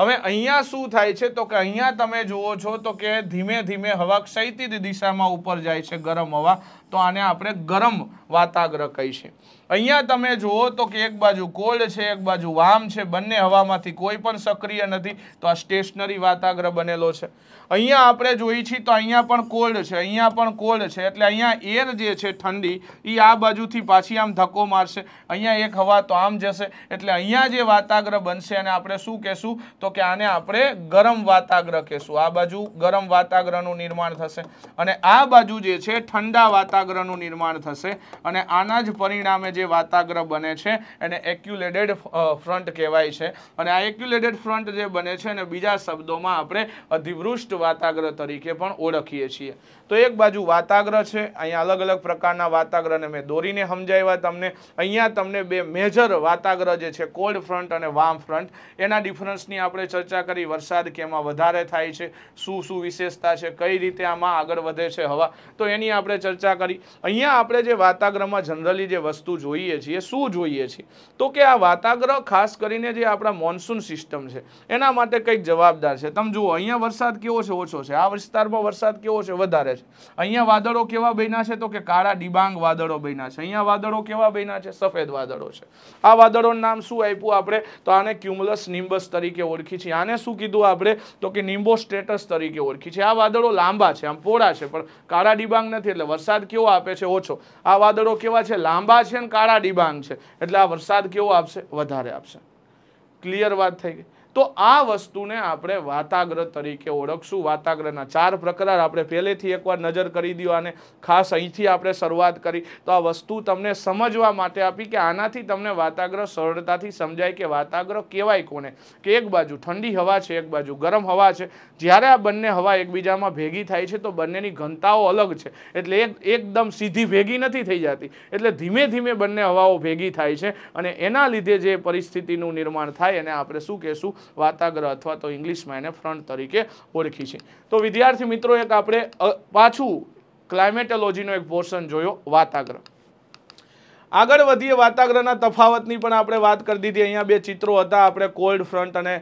હવે અહીંયા શું થાય છે તો કે અહીંયા તમે જુઓ છો તો કે ધીમે ધીમે હવા ક્ષૈતિજ દિશામાં ઉપર જાય છે ગરમ હવા તો આને આપણે ગરમ વાતાગ્રહ કહીશું અહીંયા તમે જુઓ તો કે એક બાજુ કોલ્ડ છે એક બાજુ વામ છે બંને હવામાંથી કોઈ પણ સક્રિય નથી તો આ સ્ટેશનરી વાતાગ્રહ બનેલો છે અહીંયા આપણે જોઈ છીએ તો અહીંયા પણ કોલ્ડ છે અહીંયા પણ કોલ્ડ છે એટલે અહીંયા એર જે છે ઠંડી એ આ બાજુથી પાછી આમ ધક્કો મારશે અહીંયા એક હવા તો આમ જશે એટલે અહીંયા જે વાતાગ્રહ બનશે અને આપણે શું કહેશું તો કે આને આપણે ગરમ વાતાગ્રહ કહેશું આ બાજુ ગરમ વાતાગ્રહનું નિર્માણ થશે અને આ બાજુ જે છે ઠંડા વાતાગ્રહ વાતાગ્રહનું નિર્માણ થશે અને આના જ પરિણામે જે વાતાગ્રહ બને છે એને એક્યુલેટેડ ફ્રન્ટ કહેવાય છે અને આ એક્યુલેટેડ ફ્રન્ટ જે બને છે અને બીજા શબ્દોમાં આપણે અધિવૃષ્ટ વાતાગ્રહ તરીકે પણ ઓળખીએ છીએ તો એક બાજુ વાતાગ્રહ છે અહીંયા અલગ અલગ પ્રકારના વાતાગ્રહને મેં દોરીને સમજાવ્યા તમને અહીંયા તમને બે મેજર વાતાગ્રહ જે છે કોલ્ડ ફ્રન્ટ અને વામ ફ્રન્ટ એના ડિફરન્સની આપણે ચર્ચા કરી વરસાદ કેમાં વધારે થાય છે શું શું વિશેષતા છે કઈ રીતે આમાં આગળ વધે છે હવા તો એની આપણે ચર્ચા કરી કરી અહીંયા આપણે જે વાતાગ્રહમાં જનરલી જે વસ્તુ જોઈએ છીએ શું જોઈએ છીએ તો કે આ વાતાગ્રહ ખાસ કરીને જે આપણા મોન્સૂન સિસ્ટમ છે એના માટે કંઈક જવાબદાર છે તમે જુઓ અહીંયા વરસાદ કેવો છે ઓછો છે આ વિસ્તારમાં વરસાદ કેવો છે વધારે છે અહીંયા વાદળો કેવા બન્યા છે તો કે કાળા ડિબાંગ વાદળો બન્યા છે અહીંયા વાદળો કેવા બન્યા છે સફેદ વાદળો છે આ વાદળોનું નામ શું આપ્યું આપણે તો આને ક્યુમલસ નિમ્બસ તરીકે ઓળખી છીએ આને શું કીધું આપણે તો કે નિમ્બો સ્ટેટસ તરીકે ઓળખી છે આ વાદળો લાંબા છે આમ પોળા છે પણ કાળા ડિબાંગ નથી એટલે વરસાદ કેવો આપે છે ઓછો આ વાદળો કેવા છે લાંબા છે અને કાળા ડિબાંગ છે એટલે આ વરસાદ કેવો આપશે વધારે આપશે ક્લિયર વાત થઈ ગઈ તો આ વસ્તુને આપણે વાતાગ્રહ તરીકે ઓળખશું વાતાગ્રહના ચાર પ્રકાર આપણે પહેલેથી એકવાર નજર કરી દો અને ખાસ અહીંથી આપણે શરૂઆત કરી તો આ વસ્તુ તમને સમજવા માટે આપી કે આનાથી તમને વાતાગ્રહ સરળતાથી સમજાય કે વાતાગ્રહ કહેવાય કોને કે એક બાજુ ઠંડી હવા છે એક બાજુ ગરમ હવા છે જ્યારે આ બંને હવા એકબીજામાં ભેગી થાય છે તો બંનેની ઘનતાઓ અલગ છે એટલે એક એકદમ સીધી ભેગી નથી થઈ જતી એટલે ધીમે ધીમે બંને હવાઓ ભેગી થાય છે અને એના લીધે જે પરિસ્થિતિનું નિર્માણ થાય એને આપણે શું કહેશું વાતાગ્રહ અથવા તો ઇંગ્લિશમાં એને ફ્રન્ટ તરીકે ઓળખી છે તો વિદ્યાર્થી મિત્રો એક આપણે પાછું ક્લાઇમેટોલોજીનો એક પોર્શન જોયો વાતાગ્રહ આગળ વધીએ વાતાગ્રહના તફાવતની પણ આપણે વાત કરી દીધી અહીંયા બે ચિત્રો હતા આપણે કોલ્ડ ફ્રન્ટ અને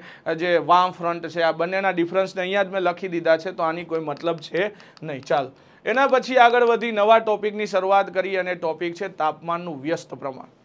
જે વામ ફ્રન્ટ છે આ બંનેના ડિફરન્સને અહીંયા જ મેં લખી દીધા છે તો આની કોઈ મતલબ છે નહીં ચાલો એના પછી આગળ વધી નવા ટોપિકની શરૂઆત કરી અને ટોપિક છે તાપમાનનું વ્યસ્ત પ્રમાણ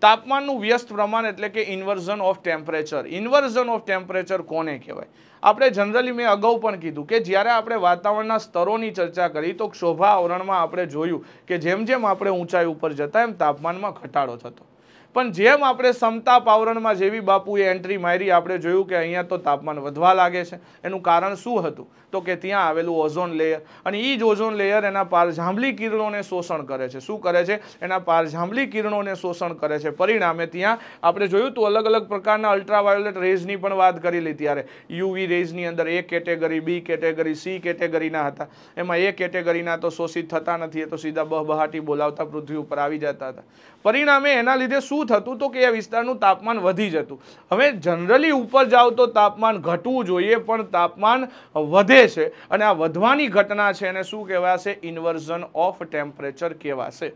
તાપમાનનું વ્યસ્ત પ્રમાણ એટલે કે inversion of temperature inversion of temperature કોને કહેવાય આપણે જનરલી મેં અગાઉ પણ કીધું કે જ્યારે આપણે વાતાવરણના સ્તરોની ચર્ચા કરી તો શોભા આવરણમાં આપણે જોયું કે જેમ જેમ આપણે ઊંચાઈ ઉપર જતા એમ તાપમાનમાં ઘટાડો થતો પણ જેમ આપણે સમતાપ આવરણમાં જેવી બાપુએ એન્ટ્રી મારી આપણે જોયું કે અહીંયા તો તાપમાન વધવા લાગે છે એનું કારણ શું હતું તો કે ત્યાં આવેલું ઓઝોન લેયર અને એ જ ઓઝોન લેયર એના પારજાંબલી કિરણોને શોષણ કરે છે શું કરે છે એના પારજાંબલી કિરણોને શોષણ કરે છે પરિણામે ત્યાં આપણે જોયું તો અલગ અલગ પ્રકારના અલ્ટ્રાવાયોલેટ રેઝની પણ વાત કરી લી ત્યારે યુવી રેઝની અંદર A category B category C કેટેગરીના હતા એમાં એ કેટેગરીના તો શોષિત થતા નથી એ તો સીધા બહબહાટી બોલાવતા પૃથ્વી ઉપર આવી જતા હતા પરિણામે એના લીધે શું થતું તો કે એ વિસ્તારનું તાપમાન વધી જતું હવે જનરલી ઉપર જાઓ તો તાપમાન ઘટવું જોઈએ પણ તાપમાન વધે છે અને આ વધવાની ઘટના છે એને શું કહેવાશે ઇન્વર્ઝન ઓફ ટેમ્પરેચર કહેવાશે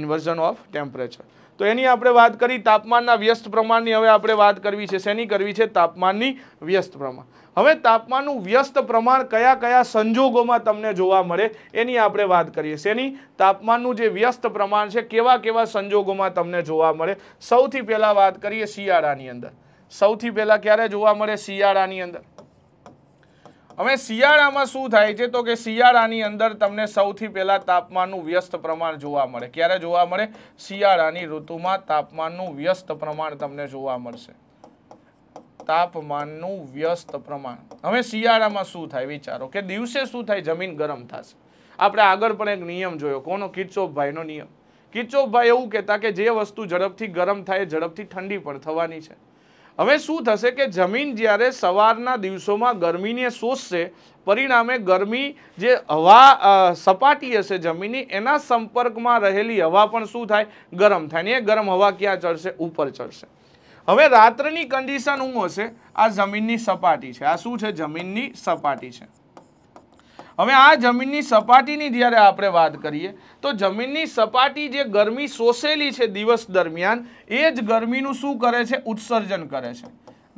ઇન્વર્ઝન ઓફ ટેમ્પરેચર તો એની આપણે વાત કરી તાપમાનના વ્યસ્ત પ્રમાણની હવે આપણે વાત કરવી છે શેની કરવી છે તાપમાનની વ્યસ્ત પ્રમાણ હવે તાપમાનનું વ્યસ્ત પ્રમાણ કયા કયા સંજોગોમાં તમને જોવા મળે એની આપણે વાત કરીએ શેની તાપમાનનું જે વ્યસ્ત પ્રમાણ છે કેવા કેવા સંજોગોમાં તમને જોવા મળે સૌથી પહેલાં વાત કરીએ શિયાળાની અંદર સૌથી પહેલાં ક્યારે જોવા મળે શિયાળાની અંદર હવે શિયાળામાં શું થાય છે તો કે શિયાળાની અંદર તમને સૌથી પહેલાં તાપમાનનું વ્યસ્ત પ્રમાણ જોવા મળે ક્યારે જોવા મળે શિયાળાની ઋતુમાં તાપમાનનું વ્યસ્ત પ્રમાણ તમને જોવા મળશે તાપમાનનું વ્યસ્ત પ્રમાણ હવે શિયાળામાં શું થાય વિચારો કે દિવસે શું થાય જમીન ગરમ થશે આપણે આગળ પણ એક નિયમ જોયો કોનો કિચોભાઈનો નિયમ કિચોભાઈ એવું કહેતા કે જે વસ્તુ ઝડપથી ગરમ થાય ઝડપથી ઠંડી પણ થવાની છે હવે શું થશે કે જમીન જ્યારે સવારના દિવસોમાં ગરમીને શોષશે પરિણામે ગરમી જે હવા સપાટી હશે જમીનની એના સંપર્કમાં રહેલી હવા પણ શું થાય ગરમ થાય ને એ ગરમ હવા ક્યાં ચડશે ઉપર ચડશે હવે રાત્રની કન્ડિશન શું હશે આ જમીનની સપાટી છે આ શું છે જમીનની સપાટી છે હવે આ જમીનની સપાટીની જ્યારે આપણે વાત કરીએ તો જમીનની સપાટી જે ગરમી શોષેલી છે દિવસ દરમિયાન એ જ ગરમીનું શું કરે છે ઉત્સર્જન કરે છે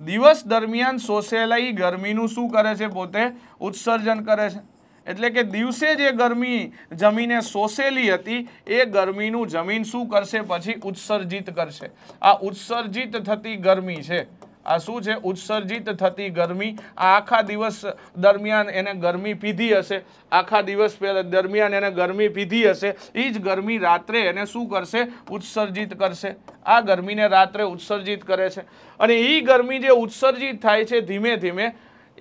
દિવસ દરમિયાન શોષેલાઈ ગરમીનું શું કરે છે પોતે ઉત્સર્જન કરે છે એટલે કે દિવસે જે ગરમી જમીને શોષેલી હતી એ ગરમીનું જમીન શું કરશે પછી ઉત્સર્જિત કરશે આ ઉત્સર્જિત થતી ગરમી છે આ શું છે ઉત્સર્જિત થતી ગરમી આ આખા દિવસ દરમિયાન એને ગરમી પીધી હશે આખા દિવસ દરમિયાન એને ગરમી પીધી હશે એ જ ગરમી રાત્રે એને શું કરશે ઉત્સર્જિત કરશે આ ગરમીને રાત્રે ઉત્સર્જિત કરે છે અને એ ગરમી જે ઉત્સર્જિત થાય છે ધીમે ધીમે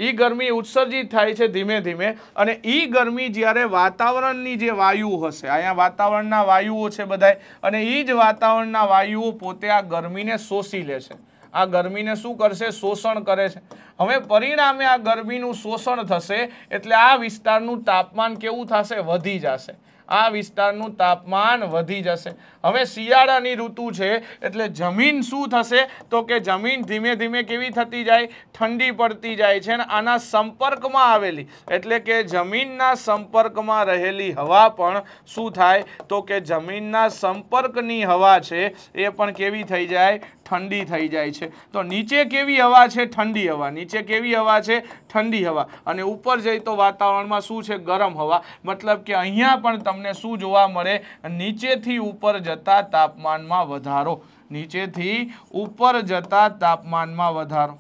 એ ગરમી ઉત્સર્જિત થાય છે ધીમે ધીમે અને એ ગરમી જ્યારે વાતાવરણની જે વાયુ હશે અહીંયા વાતાવરણના વાયુઓ છે બધાય અને એ જ વાતાવરણના વાયુઓ પોતે આ ગરમીને શોષી લે છે આ ગરમીને શું કરશે શોષણ કરે છે હવે પરિણામે આ ગરમીનું શોષણ થશે એટલે આ વિસ્તારનું તાપમાન કેવું થશે વધી જશે આ વિસ્તારનું તાપમાન વધી જશે હવે શિયાળાની ઋતુ છે એટલે જમીન શું થશે તો કે જમીન ધીમે ધીમે કેવી થતી જાય ઠંડી પડતી જાય છે અને આના સંપર્કમાં આવેલી એટલે કે જમીનના સંપર્કમાં રહેલી હવા પણ શું થાય તો કે જમીનના સંપર્કની હવા છે એ પણ કેવી થઈ જાય ઠંડી થઈ જાય છે તો નીચે કેવી હવા છે ઠંડી હવા નીચે કેવી હવા છે ઠંડી હવા અને ઉપર જઈ તો વાતાવરણમાં શું છે ગરમ હવા મતલબ કે અહીંયા પણ તમને શું જોવા મળે નીચેથી ઉપર જતા તાપમાનમાં વધારો નીચેથી ઉપર જતા તાપમાનમાં વધારો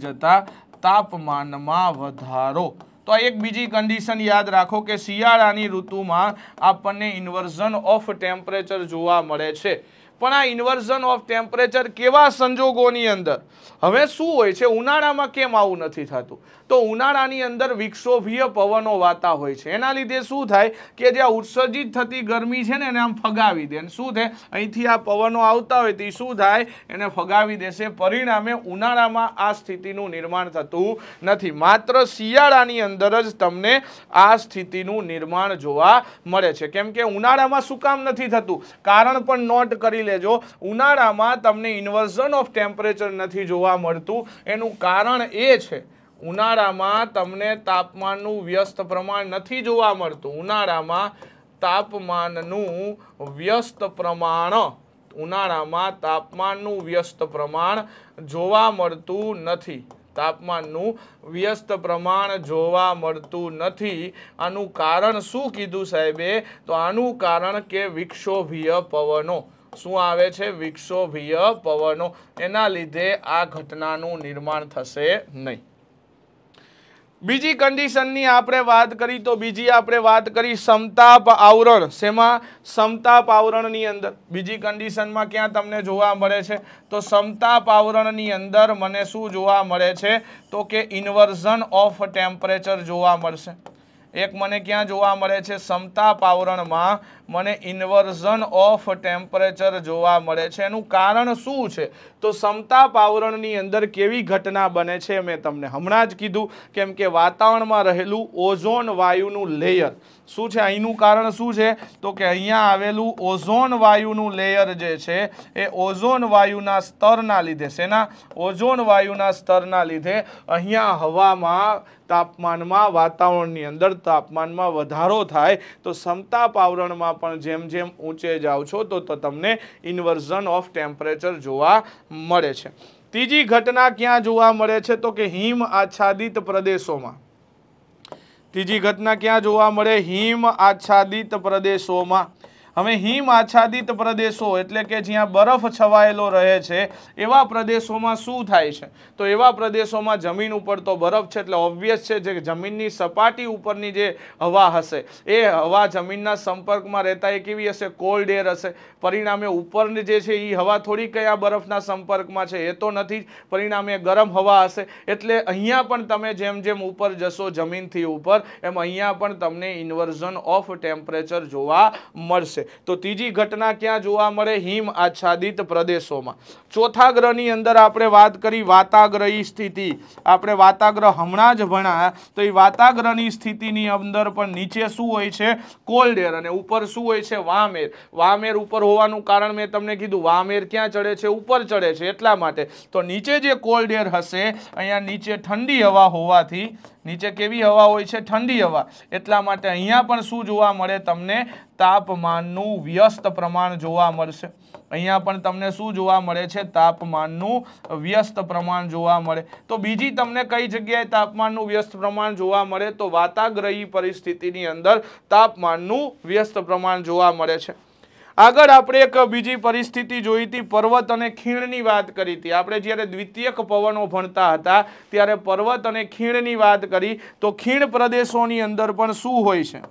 જતા તાપમાનમાં વધારો તો એક બીજી કન્ડિશન યાદ રાખો કે શિયાળાની ઋતુમાં આપણને ઇન્વર્ઝન ઓફ ટેમ્પરેચર જોવા મળે છે પણ આ ઇન્વર્ઝન ઓફ ટેમ્પરેચર કેવા સંજોગોની અંદર હવે શું હોય છે ઉનાળામાં કેમ આવું નથી થતું તો ઉનાળાની અંદર વિક્ષોભીય પવનો વાતા હોય છે એના લીધે શું થાય કે જે ઉત્સર્જિત થતી ગરમી છે ને એને આમ ફગાવી દે અને શું થાય અહીંથી આ પવનો આવતા હોય તે શું થાય એને ફગાવી દેશે પરિણામે ઉનાળામાં આ સ્થિતિનું નિર્માણ થતું નથી માત્ર શિયાળાની અંદર જ તમને આ સ્થિતિનું નિર્માણ જોવા મળે છે કેમ કે ઉનાળામાં શું કામ નથી થતું કારણ પણ નોટ કરી લેજો ઉનાળામાં તમને ઇન્વર્ઝન ઓફ ટેમ્પરેચર નથી જોવા મળતું એનું કારણ એ છે ઉનાળામાં તમને તાપમાનનું વ્યસ્ત પ્રમાણ નથી જોવા મળતું ઉનાળામાં તાપમાનનું વ્યસ્ત પ્રમાણ ઉનાળામાં તાપમાનનું વ્યસ્ત પ્રમાણ જોવા મળતું નથી તાપમાનનું વ્યસ્ત પ્રમાણ જોવા મળતું નથી આનું કારણ શું કીધું સાહેબે તો આનું કારણ કે વિક્ષોભીય પવનો શું આવે છે વિક્ષોભીય પવનો એના લીધે આ ઘટનાનું નિર્માણ થશે નહીં બીજી કન્ડિશનની આપણે વાત કરી તો બીજી આપણે વાત કરી સમતાપ આવરણ શેમાં સમતાપ આવરણની અંદર બીજી કન્ડિશનમાં ક્યાં તમને જોવા મળે છે તો સમતાપ આવરણની અંદર મને શું જોવા મળે છે તો કે ઇન્વર્ઝન ઓફ ટેમ્પરેચર જોવા મળશે એક મને ક્યાં જોવા મળે છે સમતાપ આવરણમાં મને ઇન્વર્ઝન ઓફ ટેમ્પરેચર જોવા મળે છે એનું કારણ શું છે તો સમતા પાવરણની અંદર કેવી ઘટના બને છે મેં તમને હમણાં જ કીધું કેમ કે વાતાવરણમાં રહેલું ઓઝોન વાયુનું લેયર શું છે અહીંનું કારણ શું છે તો કે અહીંયા આવેલું ઓઝોન વાયુનું લેયર જે છે એ ઓઝોન વાયુના સ્તરના લીધે શેના ઓઝોન વાયુના સ્તરના લીધે અહીંયા હવામાં તાપમાનમાં વાતાવરણની અંદર તાપમાનમાં વધારો થાય તો સમતા પાવરણમાં પણ જેમ જેમ ઊંચે જાઓ છો તો તમને ઇન્વર્ઝન ઓફ ટેમ્પરેચર જોવા મળે છે ત્રીજી ઘટના ક્યાં જોવા મળે છે તો કે હિમ આચ્છાદિત પ્રદેશોમાં ત્રીજી ઘટના ક્યાં જોવા મળે હિમ આચ્છાદિત પ્રદેશોમાં હવે હિમ આચ્છાદિત પ્રદેશો એટલે કે જ્યાં બરફ છવાયેલો રહે છે એવા પ્રદેશોમાં શું થાય છે તો એવા પ્રદેશોમાં જમીન ઉપર તો બરફ છે એટલે ઓબ્વિયસ છે જે જમીનની સપાટી ઉપરની જે હવા હશે એ હવા જમીનના સંપર્કમાં રહેતા એ કેવી હશે કોલ્ડ એર હશે પરિણામે ઉપરની જે છે એ હવા થોડી કયા બરફના સંપર્કમાં છે એ તો નથી પરિણામે ગરમ હવા હશે એટલે અહીંયા પણ તમે જેમ જેમ ઉપર જશો જમીનથી ઉપર એમ અહીંયા પણ તમને ઇન્વર્ઝન ઓફ ટેમ્પરેચર જોવા મળશે તો ત્રીજી ઘટના ક્યાં જોવા મળે હિમ આચ્છાદિત પ્રદેશોમાં ચોથા ગ્રહની અંદર આપણે વાત કરી વાતાગ્રહી સ્થિતિ આપણે વાતાગ્રહ હમણાં જ ભણ્યા તો એ વાતાગ્રહની સ્થિતિની અંદર પણ નીચે શું હોય છે કોલ્ડ એર અને ઉપર શું હોય છે વામેર વામેર ઉપર હોવાનું કારણ મેં તમને કીધું વામેર ક્યાં ચડે છે ઉપર ચડે છે એટલા માટે તો નીચે જે કોલ્ડ એર હશે અહીંયા નીચે ઠંડી હવા હોવાથી નીચે કેવી હવા હોય છે ઠંડી હવા એટલા માટે અહીંયા પણ શું જોવા મળે તમને તાપમાન તાપમાનનું વ્યસ્ત પ્રમાણ જોવા મળશે અહીંયા પણ તમને શું જોવા મળે છે તાપમાનનું વ્યસ્ત પ્રમાણ જોવા મળે તો બીજી તમને કઈ જગ્યાએ તાપમાનનું વ્યસ્ત પ્રમાણ જોવા મળે તો વાતાગ્રહી પરિસ્થિતિની અંદર તાપમાનનું વ્યસ્ત પ્રમાણ જોવા મળે છે આગળ આપણે એક બીજી પરિસ્થિતિ જોઈ હતી પર્વત અને ખીણની વાત કરી હતી આપણે જ્યારે દ્વિતીયક પવનો ભણતા હતા ત્યારે પર્વત અને ખીણની વાત કરી તો ખીણ પ્રદેશોની અંદર પણ શું હોય છે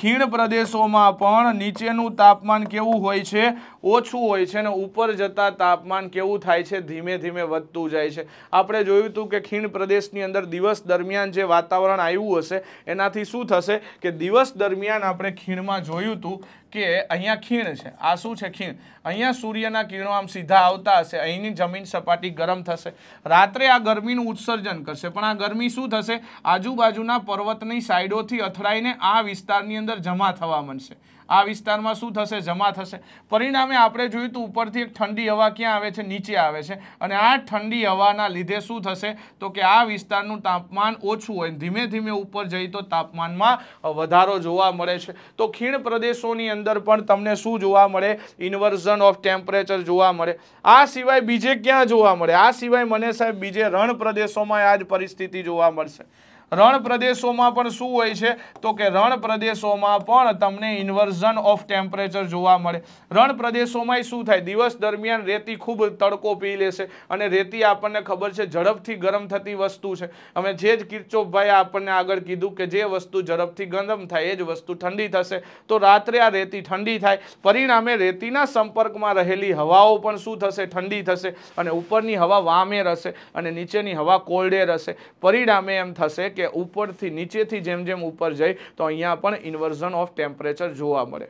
ખીણ પ્રદેશોમાં પણ નીચેનું તાપમાન કેવું હોય છે ઓછું હોય છે અને ઉપર જતાં તાપમાન કેવું થાય છે ધીમે ધીમે વધતું જાય છે આપણે જોયું હતું કે ખીણ પ્રદેશની અંદર દિવસ દરમિયાન જે વાતાવરણ આવ્યું હશે એનાથી શું થશે કે દિવસ દરમિયાન આપણે ખીણમાં જોયું હતું કે અહીંયા ખીણ છે આ શું છે ખીણ અહીંયા સૂર્યના કિરણો આમ સીધા આવતા હશે અહીંની જમીન સપાટી ગરમ થશે રાત્રે આ ગરમીનું ઉત્સર્જન કરશે પણ આ ગરમી શું થશે આજુબાજુના પર્વતની સાઈડોથી અથડાઈને આ વિસ્તારની અંદર જમા થવા માંડશે આ વિસ્તારમાં શું થશે જમા થશે પરિણામે આપણે જોયું તો ઉપરથી એક ઠંડી હવા ક્યાં આવે છે નીચે આવે છે અને આ ઠંડી હવાના લીધે શું થશે તો કે આ વિસ્તારનું તાપમાન ઓછું હોય ધીમે ધીમે ઉપર જઈ તો તાપમાનમાં વધારો જોવા મળે છે તો ખીણ પ્રદેશોની અંદર પણ તમને શું જોવા મળે ઇન્વર્ઝન ઓફ ટેમ્પરેચર જોવા મળે આ સિવાય બીજે ક્યાં જોવા મળે આ સિવાય મને સાહેબ બીજે રણ પ્રદેશોમાં આ જ પરિસ્થિતિ જોવા મળશે રણ પ્રદેશોમાં પણ શું હોય છે તો કે રણ પ્રદેશોમાં પણ તમને ઇન્વર્ઝન ઓફ ટેમ્પરેચર જોવા મળે રણ પ્રદેશોમાં શું થાય દિવસ દરમિયાન રેતી ખૂબ તડકો પી લેશે અને રેતી આપણને ખબર છે ઝડપથી ગરમ થતી વસ્તુ છે અમે જે જ કિર્ચોફભાઈ આપણને આગળ કીધું કે જે વસ્તુ ઝડપથી ગરમ થાય એ જ વસ્તુ ઠંડી થશે તો રાત્રે આ રેતી ઠંડી થાય પરિણામે રેતીના સંપર્કમાં રહેલી હવાઓ પણ શું થશે ઠંડી થશે અને ઉપરની હવા વામે હશે અને નીચેની હવા કોલ્ડે હશે પરિણામે એમ થશે કે ઉપરથી નીચેથી જેમ જેમ ઉપર જાય તો અહીંયા પણ ઇન્વર્ઝન ઓફ ટેમ્પરેચર જોવા મળે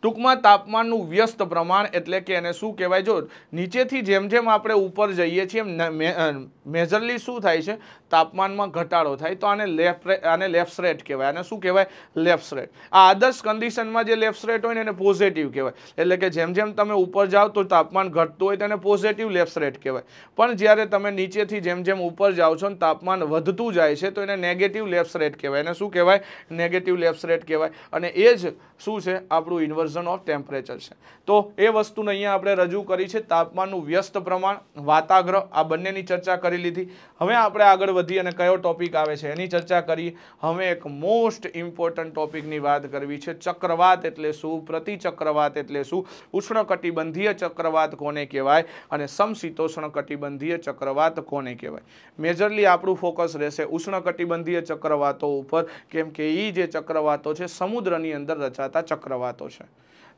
ટૂંકમાં તાપમાનનું વ્યસ્ત પ્રમાણ એટલે કે એને શું કહેવાય જો નીચેથી જેમ જેમ આપણે ઉપર જઈએ છીએ મેજરલી શું થાય છે તાપમાનમાં ઘટાડો થાય તો આને લેફ્ટ આને લેફ્ટ રેટ કહેવાય આને શું કહેવાય લેફ્ટ રેટ આ આદર્શ કન્ડિશનમાં જે લેફ્ટ રેટ હોય ને એને પોઝિટિવ કહેવાય એટલે કે જેમ જેમ તમે ઉપર જાઓ તો તાપમાન ઘટતું હોય તેને પોઝિટિવ લેફ્ટ રેટ કહેવાય પણ જ્યારે તમે નીચેથી જેમ જેમ ઉપર જાઓ છો ને તાપમાન વધતું જાય છે તો એને નેગેટિવ લેફ્ટ રેટ કહેવાય એને શું કહેવાય નેગેટિવ લેફ્ટ રેટ કહેવાય અને એ જ શું છે આપણું ઇન્વર્સ કન્વર્ઝન ઓફ ટેમ્પરેચર છે તો એ વસ્તુને અહીંયા આપણે રજૂ કરી છે તાપમાનનું વ્યસ્ત પ્રમાણ વાતાગ્રહ આ બંનેની ચર્ચા કરી લીધી હવે આપણે આગળ વધી અને કયો ટોપિક આવે છે એની ચર્ચા કરી હવે એક મોસ્ટ ઇમ્પોર્ટન્ટ ટોપિકની વાત કરવી છે ચક્રવાત એટલે શું પ્રતિ ચક્રવાત એટલે શું ઉષ્ણકટિબંધીય ચક્રવાત કોને કહેવાય અને સમશીતોષ્ણ કટિબંધીય ચક્રવાત કોને કહેવાય મેજરલી આપણું ફોકસ રહેશે ઉષ્ણકટિબંધીય ચક્રવાતો ઉપર કેમ કે એ જે ચક્રવાતો છે સમુદ્રની અંદર રચાતા ચક્રવાતો છે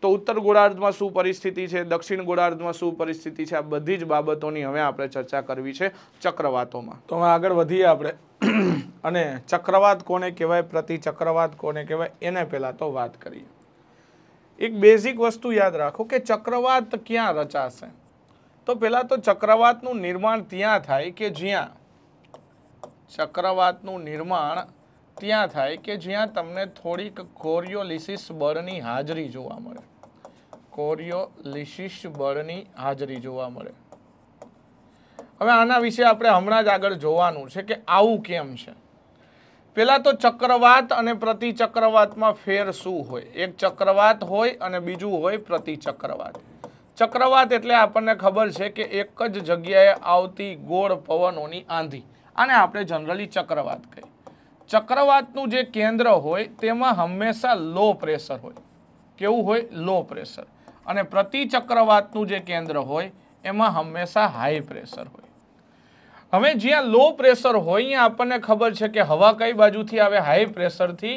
તો ઉત્તર ગોળાર્ધમાં શું પરિસ્થિતિ છે દક્ષિણ ગોળાર્ધમાં શું પરિસ્થિતિ છે આ બધી જ બાબતોની હવે આપણે ચર્ચા કરવી છે ચક્રવાતોમાં તો હવે આગળ વધીએ આપણે અને ચક્રવાત કોને કહેવાય પ્રતિ ચક્રવાત કોને કહેવાય એને પહેલાં તો વાત કરીએ એક બેઝિક વસ્તુ યાદ રાખો કે ચક્રવાત ક્યાં રચાશે તો પહેલાં તો ચક્રવાતનું નિર્માણ ત્યાં થાય કે જ્યાં ચક્રવાતનું નિર્માણ ત્યાં થાય કે જ્યાં તમને થોડીક કોરિયોલિસિસ બળની હાજરી જોવા મળે કોરિયોલિસિસ બળની હાજરી જોવા મળે હવે આના વિશે આપણે હમણાં જ આગળ જોવાનું છે કે આવું કેમ છે પહેલાં તો ચક્રવાત અને પ્રતિ ચક્રવાતમાં ફેર શું હોય એક ચક્રવાત હોય અને બીજું હોય પ્રતિ ચક્રવાત ચક્રવાત એટલે આપણને ખબર છે કે એક જ જગ્યાએ આવતી ગોળ પવનોની આંધી આને આપણે જનરલી ચક્રવાત કહીએ ચક્રવાતનું જે કેન્દ્ર હોય તેમાં હંમેશા લો પ્રેશર હોય કેવું હોય લો પ્રેશર અને પ્રતિ ચક્રવાતનું જે કેન્દ્ર હોય એમાં હંમેશા હાઈ પ્રેશર હોય હવે જ્યાં લો પ્રેશર હોય અહીંયા આપણને ખબર છે કે હવા કઈ બાજુથી આવે હાઈ પ્રેશરથી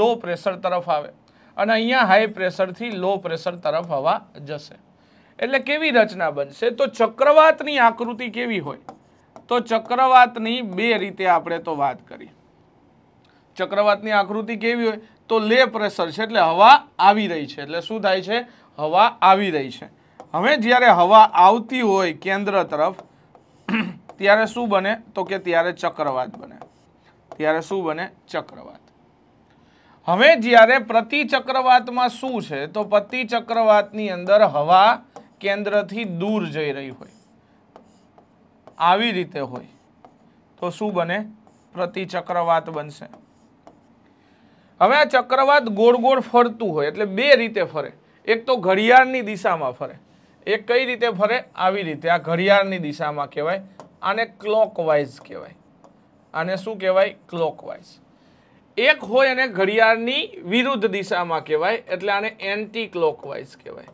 લો પ્રેશર તરફ આવે અને અહીંયા હાઈ પ્રેશરથી લો પ્રેશર તરફ હવા જશે એટલે કેવી રચના બનશે તો ચક્રવાતની આકૃતિ કેવી હોય તો ચક્રવાતની બે રીતે આપણે તો વાત કરી ચક્રવાતની આકૃતિ કેવી હોય તો લે પ્રેશર છે એટલે હવા આવી રહી છે એટલે શું થાય છે હવા આવી રહી છે હવે જ્યારે હવા આવતી હોય કેન્દ્ર તરફ ત્યારે શું બને તો કે ત્યારે ચક્રવાત બને ત્યારે શું બને ચક્રવાત હવે જ્યારે પ્રતિ ચક્રવાતમાં શું છે તો પ્રતિ ચક્રવાતની અંદર હવા કેન્દ્રથી દૂર જઈ રહી હોય આવી રીતે હોય તો શું બને પ્રતિ ચક્રવાત બનશે હવે આ ચક્રવાત ગોળ ગોળ ફરતું હોય એટલે બે રીતે ફરે એક તો ઘડિયાળની દિશામાં ફરે એ કઈ રીતે ફરે આવી રીતે આ ઘડિયાળની દિશામાં કહેવાય આને ક્લોકવાઇઝ કહેવાય આને શું કહેવાય ક્લોકવાઇઝ એક હોય અને ઘડિયાળની વિરુદ્ધ દિશામાં કહેવાય એટલે આને એન્ટી ક્લોકવાઇઝ કહેવાય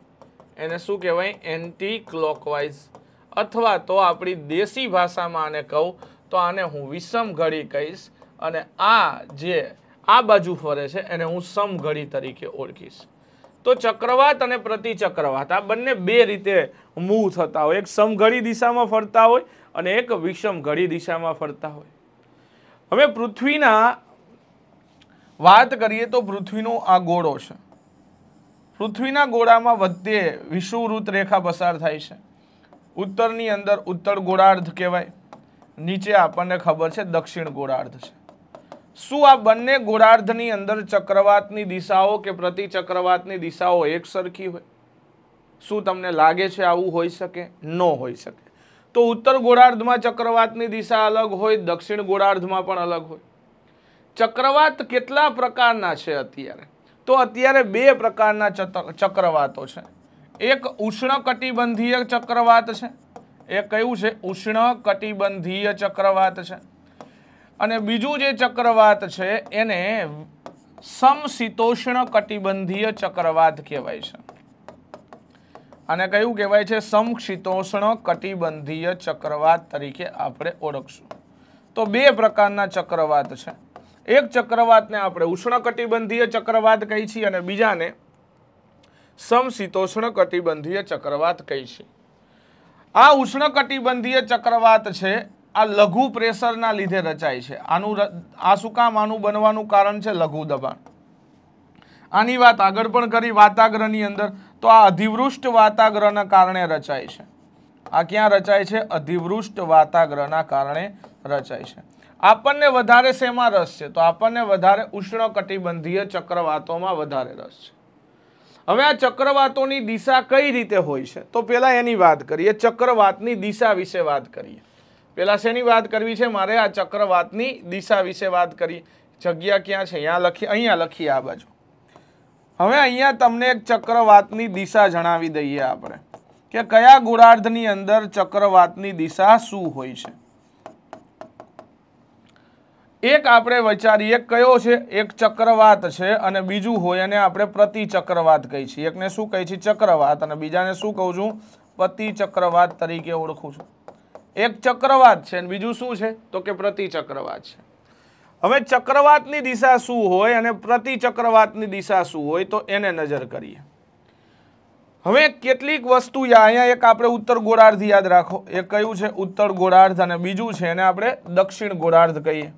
એને શું કહેવાય એન્ટી ક્લોકવાઇઝ અથવા તો આપણી દેશી ભાષામાં આને કહું તો આને હું વિષમ ઘડી કહીશ અને આ જે આ બાજુ ફરે છે એને હું સમઘડી તરીકે ઓળખીશ તો ચક્રવાત અને પ્રતિચક્રવાત આ બંને બે રીતે મૂવ થતા હોય એક સમઘળી દિશામાં ફરતા હોય અને એક વિષમઘળી દિશામાં ફરતા હોય હવે પૃથ્વીના વાત કરીએ તો પૃથ્વીનો આ ગોળો છે પૃથ્વીના ગોળામાં વધતે વિષુવૃત રેખા પસાર થાય છે ઉત્તરની અંદર ઉત્તર ગોળાર્ધ કહેવાય નીચે આપણને ખબર છે દક્ષિણ ગોળાર્ધ છે શું આ બંને ગોળાર્ધની અંદર ચક્રવાતની દિશાઓ કે પ્રતિ ચક્રવાતની દિશાઓ એક સરખી હોય શું તમને લાગે છે આવું હોઈ શકે ન હોઈ શકે તો ઉત્તર ગોળાર્ધમાં ચક્રવાતની દિશા અલગ હોય દક્ષિણ ગોળાર્ધમાં પણ અલગ હોય ચક્રવાત કેટલા પ્રકારના છે અત્યારે તો અત્યારે બે પ્રકારના ચક્રવાતો છે એક ઉષ્ણ કટિબંધીય ચક્રવાત છે એ કયું છે ઉષ્ણ કટિબંધીય ચક્રવાત છે અને બીજું જે ચક્રવાત છે એને સમશીતોષ્ણ કટિબંધીય ચક્રવાત કહેવાય છે અને કયું કહેવાય છે સમશીતોષ્ણ કટિબંધીય ચક્રવાત તરીકે આપણે ઓળખશું તો બે પ્રકારના ચક્રવાત છે એક ચક્રવાતને આપણે ઉષ્ણ કટિબંધીય ચક્રવાત કહી છીએ અને બીજાને સમશીતોષ્ણ કટિબંધીય ચક્રવાત કહી છીએ આ ઉષ્ણ કટિબંધીય ચક્રવાત છે આ લઘુ પ્રેશરના લીધે રચાય છે આનું આ શું કામ આનું બનવાનું કારણ છે લઘુ દબાણ આની વાત આગળ પણ કરી વાતાગ્રહની અંદર તો આ અધિવૃષ્ટ વાતાગ્રહના કારણે રચાય છે આ ક્યાં રચાય છે અધિવૃષ્ટ વાતાગ્રહના કારણે રચાય છે આપણને વધારે શેમાં રસ છે તો આપણને વધારે ઉષ્ણ કટિબંધીય ચક્રવાતોમાં વધારે રસ છે હવે આ ચક્રવાતોની દિશા કઈ રીતે હોય છે તો પહેલાં એની વાત કરીએ ચક્રવાતની દિશા વિશે વાત કરીએ પહેલાં શેની વાત કરવી છે મારે આ ચક્રવાતની દિશા વિશે વાત કરી જગ્યા ક્યાં છે અહીંયા લખી અહીંયા લખી આ બાજુ હવે અહીંયા તમને એક ચક્રવાતની દિશા જણાવી દઈએ આપણે કે કયા ગોળાર્ધની અંદર ચક્રવાતની દિશા શું હોય છે એક આપણે વિચારીએ કયો છે એક ચક્રવાત છે અને બીજું હોય અને આપણે પ્રતિ ચક્રવાત કહી છીએ એકને શું કહી છે ચક્રવાત અને બીજાને શું કહું છું પતિ ચક્રવાત તરીકે ઓળખું છું એક ચક્રવાત છે અને બીજું શું છે તો કે પ્રતિચક્રવાત છે હવે ચક્રવાતની દિશા શું હોય અને પ્રતિચક્રવાતની દિશા શું હોય તો એને નજર કરીએ હવે કેટલીક વસ્તુ અહીંયા એક આપણે ઉત્તર ગોળાર્ધ યાદ રાખો એ કયું છે ઉત્તર ગોળાર્ધ અને બીજું છે એને આપણે દક્ષિણ ગોળાર્ધ કહીએ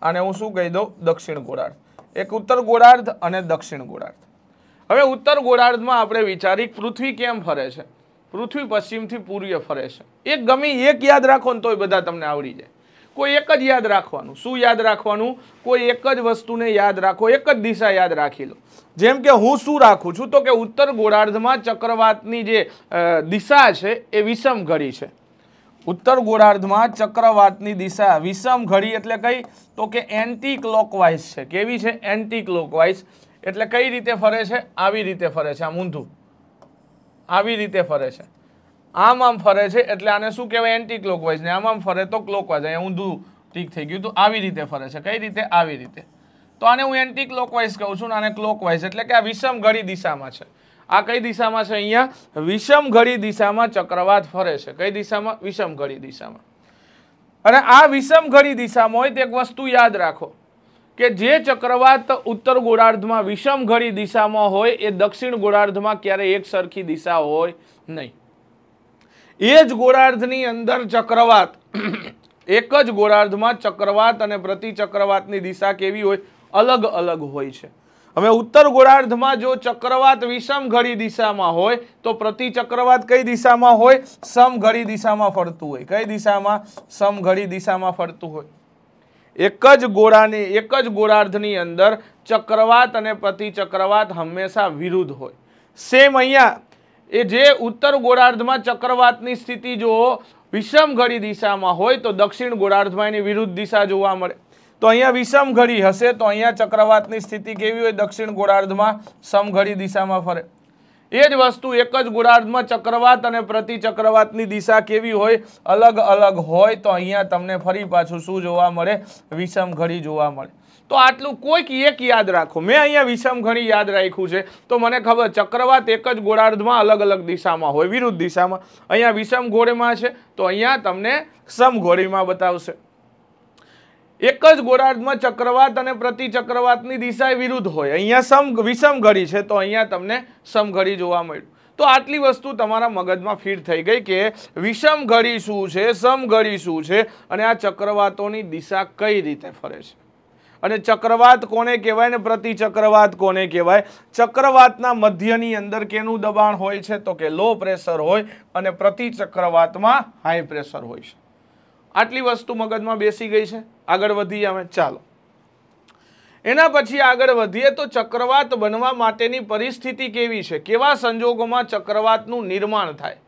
અને હું શું કહી દઉં દક્ષિણ ગોળાર્ધ એક ઉત્તર ગોળાર્ધ અને દક્ષિણ ગોળાર્ધ હવે ઉત્તર ગોળાર્ધમાં આપણે વિચારી પૃથ્વી કેમ ફરે છે પૃથ્વી પશ્ચિમથી પૂર્વે ફરે છે એક ગમી એક યાદ રાખો ને તોય બધા તમને આવડી જાય કોઈ એક જ યાદ રાખવાનું શું યાદ રાખવાનું કોઈ એક જ વસ્તુને યાદ રાખો એક જ દિશા યાદ રાખી લો જેમ કે હું શું રાખું છું તો કે ઉત્તર ગોળાર્ધમાં ચક્રવાતની જે દિશા છે એ વિષમ ઘડી છે ઉત્તર ગોળાર્ધમાં ચક્રવાતની દિશા વિષમ ઘડી એટલે કઈ તો કે એન્ટી ક્લોકવાઇઝ છે કેવી છે એન્ટી ક્લોકવાઇઝ એટલે કઈ રીતે ફરે છે આવી રીતે ફરે છે આ મૂંધું આવી રીતે ફરે છે આમ આમ ફરે છે એટલે આને શું કહેવાય એન્ટી ક્લોકવાઇઝ ને આમ આમ ફરે તો ક્લોકવાઇઝ અહીંયા ઊંધું ટીક થઈ ગયું તું આવી રીતે ફરે છે કઈ રીતે આવી રીતે તો આને હું એન્ટી ક્લોકવાઇઝ કહું છું ને આને ક્લોકવાઇઝ એટલે કે આ વિષમ ઘડી દિશામાં છે આ કઈ દિશામાં છે અહીંયા વિષમ ઘડી દિશામાં ચક્રવાત ફરે છે કઈ દિશામાં વિષમ ઘડી દિશામાં અને આ વિષમ ઘડી દિશામાં હોય તે એક વસ્તુ યાદ રાખો કે જે ચક્રવાત ઉત્તર ગોળાર્ધમાં વિષમ ઘડી દિશામાં હોય એ દક્ષિણ ગોળાર્ધમાં ક્યારે એક સરખી દિશા હોય નહીં એ જ ગોળાર્ધની અંદર ચક્રવાત એક જ ગોળાર્ધમાં ચક્રવાત અને પ્રતિ ચક્રવાતની દિશા કેવી હોય અલગ અલગ હોય છે હવે ઉત્તર ગોળાર્ધમાં જો ચક્રવાત વિષમ ઘડી દિશામાં હોય તો પ્રતિ ચક્રવાત કઈ દિશામાં હોય સમઘડી દિશામાં ફરતું હોય કઈ દિશામાં સમઘડી દિશામાં ફરતું હોય એક જ ગોળાની એક જ ગોળાર્ધની અંદર ચક્રવાત અને પ્રતિચક્રવાત હંમેશા વિરુદ્ધ હોય સેમ અહીંયા એ જે ઉત્તર ગોળાર્ધમાં ચક્રવાતની સ્થિતિ જો વિષમ ઘડી દિશામાં હોય તો દક્ષિણ ગોળાર્ધમાં એની વિરુદ્ધ દિશા જોવા મળે તો અહીંયા વિષમ ઘડી હશે તો અહીંયા ચક્રવાતની સ્થિતિ કેવી હોય દક્ષિણ ગોળાર્ધમાં સમઘડી દિશામાં ફરે એ જ વસ્તુ એક જ ગોળાર્ધમાં ચક્રવાત અને પ્રતિ ચક્રવાતની દિશા કેવી હોય અલગ અલગ હોય તો અહીંયા તમને ફરી પાછું શું જોવા મળે વિષમ ઘડી જોવા મળે તો આટલું કોઈક એક યાદ રાખો મેં અહીંયા વિષમ ઘડી યાદ રાખ્યું છે તો મને ખબર ચક્રવાત એક જ ગોળાર્ધમાં અલગ અલગ દિશામાં હોય વિરુદ્ધ દિશામાં અહીંયા વિષમ ઘોળમાં છે તો અહીંયા તમને સમઘોળીમાં બતાવશે એક જ ગોળાર્ધમાં ચક્રવાત અને પ્રતિ ચક્રવાતની દિશા વિરુદ્ધ હોય અહીંયા સમ વિષમ ઘડી છે તો અહીંયા તમને સમઘડી જોવા મળ્યું તો આટલી વસ્તુ તમારા મગજમાં ફીટ થઈ ગઈ કે વિષમ ઘડી શું છે સમઘડી શું છે અને આ ચક્રવાતોની દિશા કઈ રીતે ફરે છે અને ચક્રવાત કોને કહેવાય ને પ્રતિ ચક્રવાત કોને કહેવાય ચક્રવાતના મધ્યની અંદર કેનું દબાણ હોય છે તો કે લો પ્રેશર હોય અને પ્રતિ ચક્રવાતમાં હાઈ પ્રેશર હોય છે આટલી વસ્તુ મગજમાં બેસી ગઈ છે આગળ વધીએ અમે ચાલો એના પછી આગળ વધીએ તો ચક્રવાત બનવા માટેની પરિસ્થિતિ કેવી છે કેવા સંજોગોમાં ચક્રવાતનું નિર્માણ થાય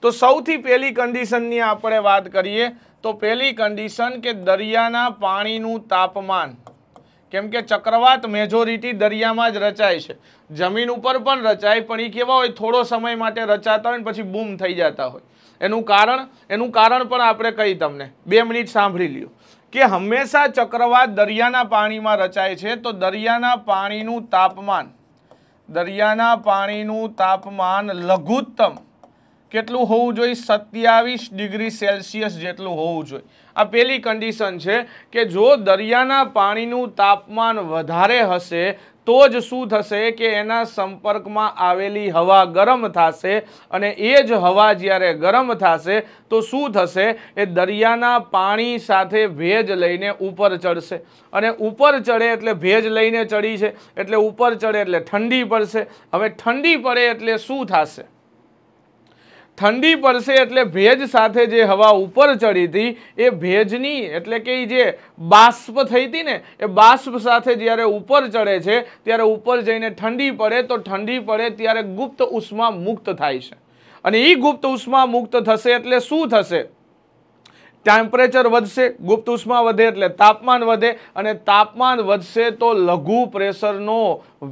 તો સૌથી પહેલી કન્ડિશનની આપણે વાત કરીએ તો પહેલી કન્ડિશન કે દરિયાના પાણીનું તાપમાન કેમ કે ચક્રવાત મેજોરિટી દરિયામાં જ રચાય છે જમીન ઉપર પણ રચાય પણ એ કેવા હોય થોડો સમય માટે રચાતા હોય પછી બૂમ થઈ જતા હોય એનું કારણ એનું કારણ પણ આપણે કહી તમને બે મિનિટ સાંભળી લ્યો કે હંમેશા ચક્રવાત દરિયાના પાણીમાં રચાય છે તો દરિયાના પાણીનું તાપમાન દરિયાના પાણીનું તાપમાન લઘુત્તમ કેટલું હોવું જોઈએ સત્યાવીસ ડિગ્રી સેલ્સિયસ જેટલું હોવું જોઈએ આ પેલી કન્ડિશન છે કે જો દરિયાના પાણીનું તાપમાન વધારે હશે તો જ શું થશે કે એના સંપર્કમાં આવેલી હવા ગરમ થશે અને એ જ હવા જ્યારે ગરમ થશે તો શું થશે એ દરિયાના પાણી સાથે ભેજ લઈને ઉપર ચડશે અને ઉપર ચડે એટલે ભેજ લઈને ચડી છે એટલે ઉપર ચડે એટલે ઠંડી પડશે હવે ઠંડી પડે એટલે શું થશે ઠંડી પડશે એટલે ભેજ સાથે જે હવા ઉપર ચડી હતી એ ભેજની એટલે કે જે બાષ્પ થઈ હતી ને એ બાષ્પ સાથે જ્યારે ઉપર ચડે છે ત્યારે ઉપર જઈને ઠંડી પડે તો ઠંડી પડે ત્યારે ગુપ્ત ઉષ્મા મુક્ત થાય છે અને એ ગુપ્ત ઉષ્મા મુક્ત થશે એટલે શું થશે ટેમ્પરેચર વધશે ગુપ્ત ઉષ્મા વધે એટલે તાપમાન વધે અને તાપમાન વધશે તો લઘુ પ્રેશરનો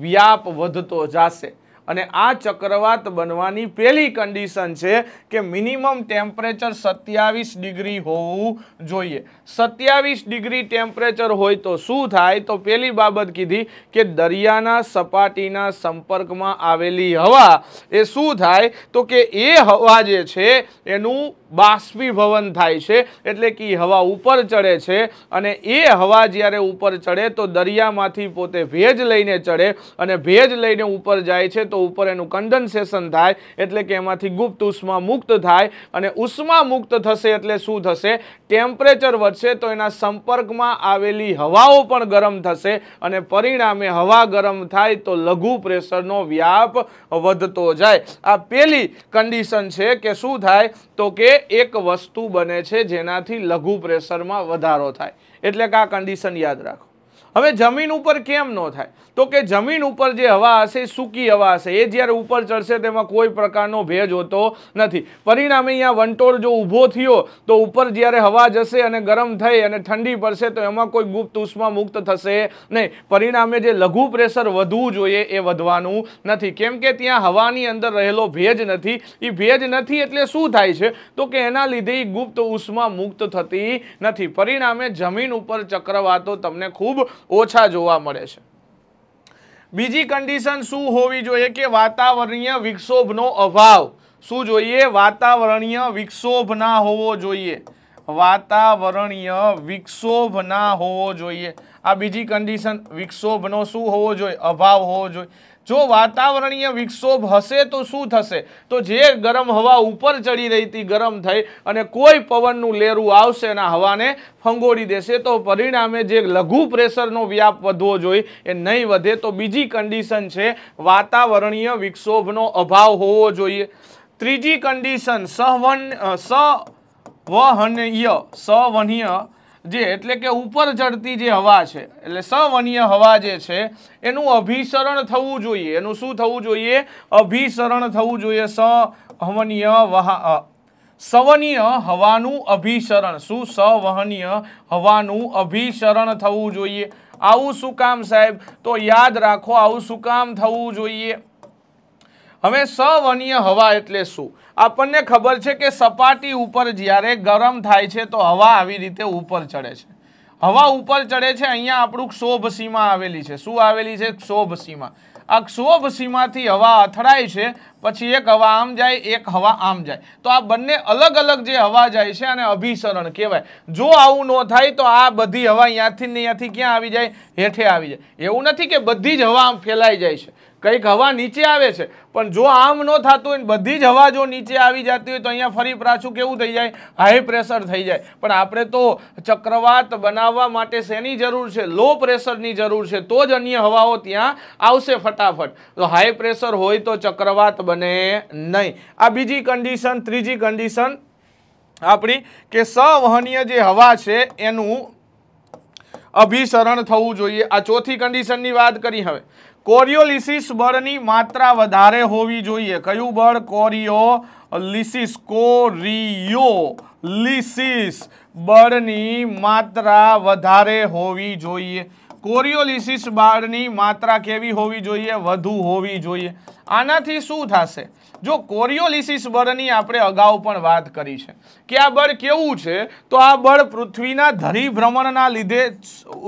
વ્યાપ વધતો જશે અને આ ચક્રવાત બનવાની પહેલી કન્ડિશન છે કે મિનિમમ ટેમ્પરેચર સત્યાવીસ ડિગ્રી હોવું જોઈએ સત્યાવીસ ડિગ્રી ટેમ્પરેચર હોય તો શું થાય તો પહેલી બાબત કીધી કે દરિયાના સપાટીના સંપર્કમાં આવેલી હવા એ શું થાય તો કે એ હવા જે છે એનું બાષ્પીભવન થાય છે એટલે કે હવા ઉપર ચડે છે અને એ હવા જ્યારે ઉપર ચડે તો દરિયામાંથી પોતે ભેજ લઈને ચડે અને ભેજ લઈને ઉપર જાય છે તો ઉપર એનું કન્ડન્સેશન થાય એટલે કે એમાંથી ગુપ્ત ઉષ્મા મુક્ત થાય અને ઉષ્મા મુક્ત થશે એટલે શું થશે ટેમ્પરેચર વધશે તો એના સંપર્કમાં આવેલી હવાઓ પણ ગરમ થશે અને પરિણામે હવા ગરમ થાય તો લઘુ પ્રેશરનો વ્યાપ વધતો જાય આ પેલી કન્ડિશન છે કે શું થાય તો કે એક વસ્તુ બને છે જેનાથી લઘુ પ્રેશરમાં વધારો થાય એટલે કે આ કન્ડિશન યાદ રાખો હવે જમીન ઉપર કેમ ન થાય તો કે જમીન ઉપર જે હવા હશે સૂકી હવા હશે એ જ્યારે ઉપર ચડશે તેમાં કોઈ પ્રકારનો ભેજ હોતો નથી પરિણામે અહીંયા વંટોળ જો ઊભો થયો તો ઉપર જ્યારે હવા જશે અને ગરમ થઈ અને ઠંડી પડશે તો એમાં કોઈ ગુપ્ત ઉષ્મા મુક્ત થશે નહીં પરિણામે જે લઘુ પ્રેશર વધવું જોઈએ એ વધવાનું નથી કેમ કે ત્યાં હવાની અંદર રહેલો ભેજ નથી એ ભેજ નથી એટલે શું થાય છે તો કે એના લીધે ગુપ્ત ઉષ્મા મુક્ત થતી નથી પરિણામે જમીન ઉપર ચક્રવાતો તમને ખૂબ ઓછા જોવા મળે છે બીજી કન્ડિશન શું હોવી જોઈએ કે વાતાવરણીય વિક્ષોભનો અભાવ શું જોઈએ વાતાવરણીય વિક્ષોભ ના હોવો જોઈએ વાતાવરણીય વિક્ષોભ ના હોવો જોઈએ આ બીજી કન્ડિશન વિક્ષોભનો શું હોવો જોઈએ અભાવ હોવો જોઈએ જો વાતાવરણીય વિક્ષોભ હશે તો શું થશે તો જે ગરમ હવા ઉપર ચડી રહી હતી ગરમ થઈ અને કોઈ પવનનું લેરું આવશે અને હવાને ફંગોળી દેશે તો પરિણામે જે લઘુ પ્રેશરનો વ્યાપ વધવો જોઈએ એ નહીં વધે તો બીજી કન્ડિશન છે વાતાવરણીય વિક્ષોભનો અભાવ હોવો જોઈએ ત્રીજી કન્ડિશન સહવન સવહનીય સવનીય જે એટલે કે ઉપર ચડતી જે હવા છે એટલે સવનીય હવા જે છે એનું અભિસરણ થવું જોઈએ એનું શું થવું જોઈએ અભિસરણ થવું જોઈએ સવનીય વહા સવનીય હવાનું અભિસરણ શું સવહનીય હવાનું અભિસરણ થવું જોઈએ આવું શું કામ સાહેબ તો યાદ રાખો આવું શું કામ થવું જોઈએ હવે સવનીય હવા એટલે શું આપણને ખબર છે કે સપાટી ઉપર જ્યારે ગરમ થાય છે તો હવા આવી રીતે ઉપર ચડે છે હવા ઉપર ચડે છે અહીંયા આપણું ક્ષોભ સીમા આવેલી છે શું આવેલી છે ક્ષોભ સીમા આ ક્ષોભ સીમાથી હવા અથડાય છે પછી એક હવા આમ જાય એક હવા આમ જાય તો આ બંને અલગ અલગ જે હવા જાય છે અને અભિસરણ કહેવાય જો આવું ન થાય તો આ બધી હવા અહીંયાથી ને અહીંયાથી ક્યાં આવી જાય હેઠે આવી જાય એવું નથી કે બધી જ હવા આમ ફેલાઈ જાય છે કંઈક હવા નીચે આવે છે પણ જો આમ ન થતું હોય બધી જ હવા જો નીચે આવી જતી હોય તો અહીંયા ફરી પાછું કેવું થઈ જાય હાઈ પ્રેશર થઈ જાય પણ આપણે તો ચક્રવાત બનાવવા માટે શેની જરૂર છે લો પ્રેશરની જરૂર છે તો જ અન્ય હવાઓ ત્યાં આવશે ફટાફટ તો હાઈ પ્રેશર હોય તો ચક્રવાત બને નહીં આ બીજી કન્ડિશન ત્રીજી કન્ડિશન આપડી કે સવહનિય જે હવા છે એનું અભિસરણ થવું જોઈએ આ ચોથી કન્ડિશનની વાત કરી હવે કોરિયોલિસિસ બળની માત્રા વધારે હોવી જોઈએ કયું બળ કોરિયોલિસિસ કોરિયોલિસિસ બળની માત્રા વધારે હોવી જોઈએ કોરિયોલિસિસ બાળની માત્રા કેવી હોવી જોઈએ વધુ હોવી જોઈએ આનાથી શું થશે જો કોરિયોલિસિસ બળની આપણે અગાઉ પણ વાત કરી છે કે આ બળ કેવું છે તો આ બળ પૃથ્વીના ધરીભ્રમણના લીધે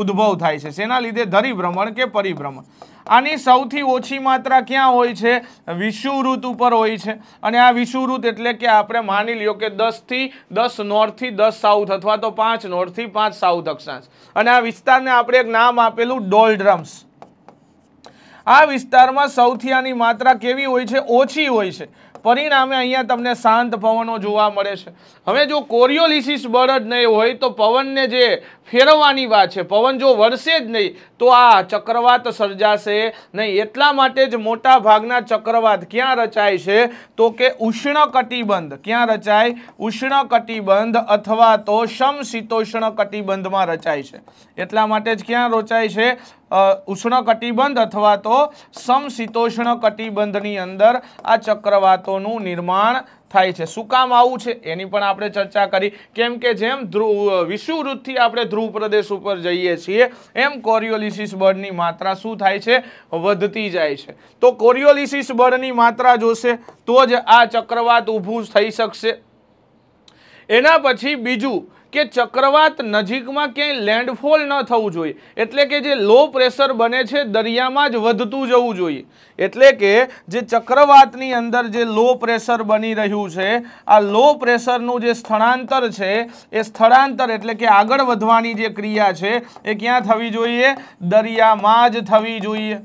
ઉદ્ભવ થાય છે શેના લીધે ધરીભ્રમણ કે પરિભ્રમણ આની સૌથી ઓછી માત્રા ક્યાં હોય છે વિષુવૃત ઉપર હોય છે અને આ વિષુવૃત એટલે કે આપણે માની લ્યો કે દસથી દસ નોર્થથી દસ સાઉથ અથવા તો પાંચ નોર્થથી પાંચ સાઉથ અક્ષાંશ અને આ વિસ્તારને આપણે એક નામ આપેલું ડોલ ડ્રમ્સ આ વિસ્તારમાં સૌથી આની માત્રા કેવી હોય છે ઓછી હોય છે પરિણામે અહીંયા તમને શાંત પવનો જોવા મળે છે હવે જો કોરિયોલિસિસ બળ જ નહીં હોય તો પવનને જે ફેરવવાની વાત છે પવન જો વરસે જ નહીં તો આ ચક્રવાત સર્જાશે નહીં એટલા માટે જ મોટા ભાગના ચક્રવાત ક્યાં રચાય છે તો કે ઉષ્ણ કટિબંધ ક્યાં રચાય ઉષ્ણ કટિબંધ અથવા તો સમશીતોષ્ણ કટિબંધમાં રચાય છે એટલા માટે જ ક્યાં રચાય છે ઉષ્ણ કટિબંધ અથવા તો સમશીતોષ્ણ કટિબંધની અંદર આ ચક્રવાતોનું નિર્માણ થાય છે શું કામ આવું છે એની પણ આપણે ચર્ચા કરી કેમ કે જેમ ધ્રુવ વિષુવૃત્તથી આપણે ધ્રુવ પ્રદેશ ઉપર જઈએ છીએ એમ કોરિયોલિસિસ બળની માત્રા શું થાય છે વધતી જાય છે તો કોરિયોલિસિસ બળની માત્રા જોશે તો જ આ ચક્રવાત ઊભું થઈ શકશે એના પછી બીજું કે ચક્રવાત નજીકમાં ક્યાંય લેન્ડફોલ ન થવું જોઈએ એટલે કે જે લો પ્રેશર બને છે દરિયામાં જ વધતું જવું જોઈએ એટલે કે જે ચક્રવાતની અંદર જે લો પ્રેશર બની રહ્યું છે આ લો પ્રેશરનું જે સ્થળાંતર છે એ સ્થળાંતર એટલે કે આગળ વધવાની જે ક્રિયા છે એ ક્યાં થવી જોઈએ દરિયામાં જ થવી જોઈએ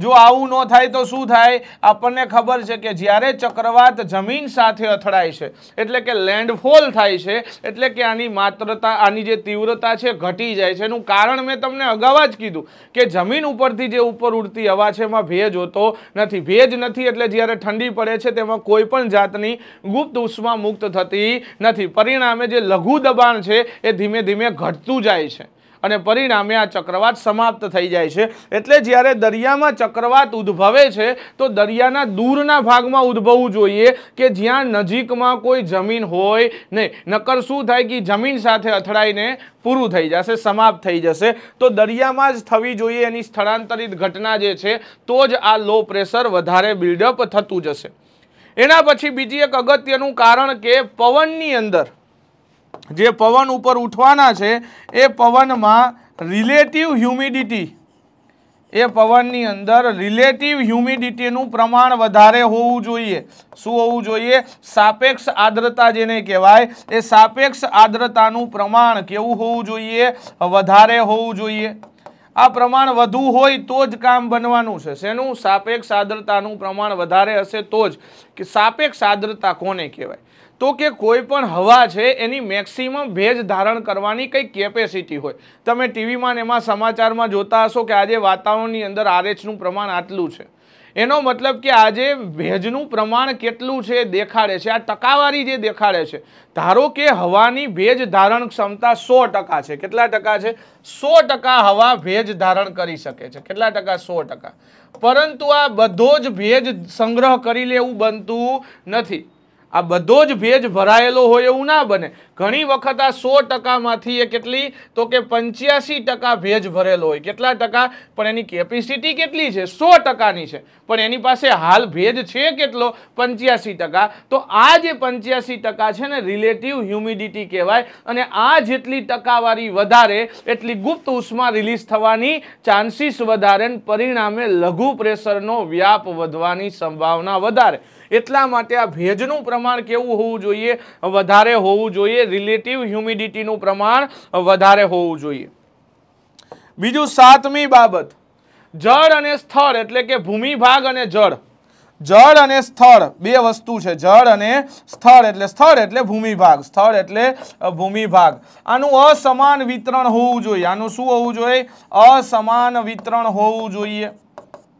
જો આવું ન થાય તો શું થાય આપણને ખબર છે કે જ્યારે ચક્રવાત જમીન સાથે અથડાય છે એટલે કે લેન્ડફોલ થાય છે એટલે કે આની માત્રતા આની જે તીવ્રતા છે ઘટી જાય છે એનું કારણ મેં તમને અગાઉ જ કીધું કે જમીન ઉપરથી જે ઉપર ઉડતી હવા છે એમાં ભેજ હોતો નથી ભેજ નથી એટલે જ્યારે ઠંડી પડે છે તેમાં કોઈ પણ જાતની ગુપ્ત ઉષ્મા મુક્ત થતી નથી પરિણામે જે લઘુ દબાણ છે એ ધીમે ધીમે ઘટતું જાય છે અને પરિણામે આ ચક્રવાત સમાપ્ત થઈ જાય છે એટલે જ્યારે દરિયામાં ચક્રવાત ઉદ્ભવે છે તો દરિયાના દૂરના ભાગમાં ઉદ્ભવવું જોઈએ કે જ્યાં નજીકમાં કોઈ જમીન હોય નહીં નકર શું થાય કે જમીન સાથે અથડાઈને પૂરું થઈ જશે સમાપ્ત થઈ જશે તો દરિયામાં જ થવી જોઈએ એની સ્થળાંતરિત ઘટના જે છે તો જ આ લો પ્રેશર વધારે બિલ્ડઅપ થતું જશે એના પછી બીજી એક અગત્યનું કારણ કે પવનની અંદર જે પવન ઉપર ઉઠવાના છે એ પવનમાં રિલેટિવ હ્યુમિડિટી એ પવનની અંદર રિલેટિવ હ્યુમિડિટીનું પ્રમાણ વધારે હોવું જોઈએ શું હોવું જોઈએ સાપેક્ષ આર્દ્રતા જેને કહેવાય એ સાપેક્ષ આર્દ્રતાનું પ્રમાણ કેવું હોવું જોઈએ વધારે હોવું જોઈએ આ પ્રમાણ વધુ હોય તો જ કામ બનવાનું છે શેનું સાપેક્ષ આદ્રતાનું પ્રમાણ વધારે હશે તો જ કે સાપેક્ષ આદ્રતા કોને કહેવાય તો કે કોઈ પણ હવા છે એની મેક્સિમમ ભેજ ધારણ કરવાની કંઈ કેપેસિટી હોય તમે ટીવીમાં ને એમાં સમાચારમાં જોતા હશો કે આજે વાતાવરણની અંદર આરએચનું પ્રમાણ આટલું છે એનો મતલબ કે આજે ભેજનું પ્રમાણ કેટલું છે દેખાડે છે આ ટકાવારી જે દેખાડે છે ધારો કે હવાની ભેજ ધારણ ક્ષમતા સો ટકા છે કેટલા ટકા છે સો ટકા હવા ભેજ ધારણ કરી શકે છે કેટલા ટકા સો ટકા પરંતુ આ બધો જ ભેજ સંગ્રહ કરી લેવું બનતું નથી આ બધો જ ભેજ ભરાયેલો હોય એવું ના બને ઘણી વખત આ સો ટકામાંથી એ કેટલી તો કે પંચ્યાસી ટકા ભેજ ભરેલો હોય કેટલા ટકા પણ એની કેપેસિટી કેટલી છે સો ટકાની છે પણ એની પાસે હાલ ભેજ છે કેટલો પંચ્યાસી ટકા તો આ જે પંચ્યાસી ટકા છે ને રિલેટિવ હ્યુમિડિટી કહેવાય અને આ જેટલી ટકાવારી વધારે એટલી ગુપ્ત ઉષ્મા રિલીઝ થવાની ચાન્સીસ વધારે પરિણામે લઘુ પ્રેશરનો વ્યાપ વધવાની સંભાવના વધારે એટલા માટે આ ભેજનું પ્રમાણ કેવું હોવું જોઈએ વધારે હોવું જોઈએ રિલેટિવ હ્યુમિડિટીનું પ્રમાણ વધારે હોવું જોઈએ બીજું સાતમી બાબત જળ અને સ્થળ એટલે કે ભૂમિ ભાગ અને જળ જળ અને સ્થળ બે વસ્તુ છે જળ અને સ્થળ એટલે સ્થળ એટલે ભૂમિભાગ સ્થળ એટલે ભૂમિભાગ આનું અસમાન વિતરણ હોવું જોઈએ આનું શું હોવું જોઈએ અસમાન વિતરણ હોવું જોઈએ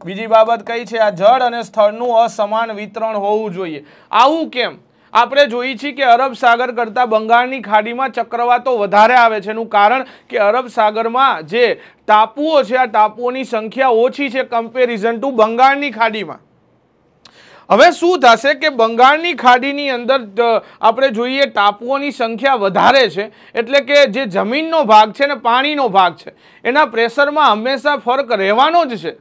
બીજી બાબત કઈ છે આ જળ અને સ્થળનું અસમાન વિતરણ હોવું જોઈએ આવું કેમ આપણે જોઈ છીએ કે અરબ સાગર કરતાં બંગાળની ખાડીમાં ચક્રવાતો વધારે આવે છે એનું કારણ કે અરબ સાગરમાં જે ટાપુઓ છે આ ટાપુઓની સંખ્યા ઓછી છે કમ્પેરિઝન ટુ બંગાળની ખાડીમાં હવે શું થશે કે બંગાળની ખાડીની અંદર આપણે જોઈએ ટાપુઓની સંખ્યા વધારે છે એટલે કે જે જમીનનો ભાગ છે ને પાણીનો ભાગ છે એના પ્રેશરમાં હંમેશા ફર્ક રહેવાનો જ છે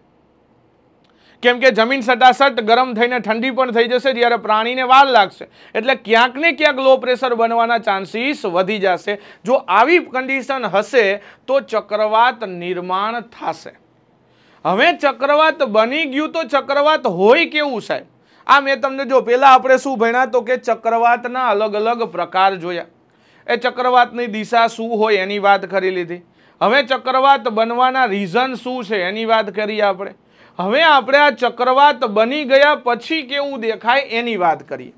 કેમ કે જમીન સટાસટ ગરમ થઈને ઠંડી પણ થઈ જશે જ્યારે પ્રાણીને વાર લાગશે એટલે ક્યાંક ને ક્યાંક લો પ્રેશર બનવાના ચાન્સીસ વધી જશે જો આવી કન્ડિશન હશે તો ચક્રવાત નિર્માણ થશે હવે ચક્રવાત બની ગયું તો ચક્રવાત હોય કેવું સાહેબ આ મેં તમને જો પહેલાં આપણે શું ભણ્યા તો કે ચક્રવાતના અલગ અલગ પ્રકાર જોયા એ ચક્રવાતની દિશા શું હોય એની વાત કરી લીધી હવે ચક્રવાત બનવાના રીઝન શું છે એની વાત કરીએ આપણે હવે આપણે આ ચક્રવાત બની ગયા પછી કેવું દેખાય એની વાત કરીએ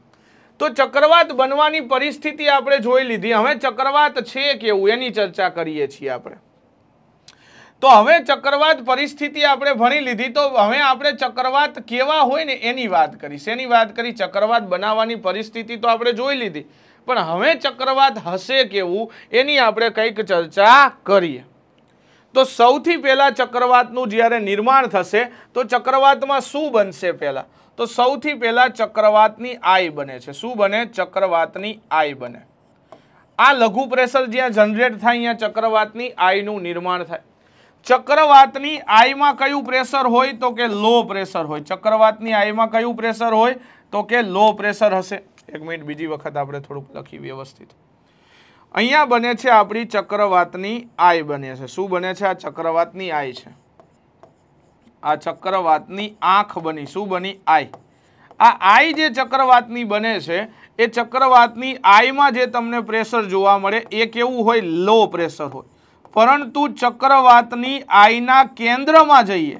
તો ચક્રવાત બનવાની પરિસ્થિતિ આપણે જોઈ લીધી હવે ચક્રવાત છે કેવું એની ચર્ચા કરીએ છીએ આપણે તો હવે ચક્રવાત પરિસ્થિતિ આપણે ભણી લીધી તો હવે આપણે ચક્રવાત કેવા હોય ને એની વાત કરી શેની વાત કરી ચક્રવાત બનાવવાની પરિસ્થિતિ તો આપણે જોઈ લીધી પણ હવે ચક્રવાત હશે કેવું એની આપણે કંઈક ચર્ચા કરીએ તો સૌથી પહેલાં ચક્રવાતનું જ્યારે નિર્માણ થશે તો ચક્રવાતમાં શું બનશે પહેલાં તો સૌથી પહેલાં ચક્રવાતની આઈ બને છે શું બને ચક્રવાતની આઈ બને આ લઘુ પ્રેશર જ્યાં જનરેટ થાય અહીંયા ચક્રવાતની આઈનું નિર્માણ થાય ચક્રવાતની આઈમાં કયું પ્રેશર હોય તો કે લો પ્રેશર હોય ચક્રવાતની આઈમાં કયું પ્રેશર હોય તો કે લો પ્રેશર હશે એક મિનિટ બીજી વખત આપણે થોડુંક લખી વ્યવસ્થિત અહીંયા બને છે આપણી ચક્રવાતની આય બને છે શું બને છે આ ચક્રવાતની આય છે આ ચક્રવાતની આંખ બની શું બની આય આ આઈ જે ચક્રવાતની બને છે એ ચક્રવાતની આઈમાં જે તમને પ્રેશર જોવા મળે એ કેવું હોય લો પ્રેશર હોય પરંતુ ચક્રવાતની આઈના કેન્દ્રમાં જઈએ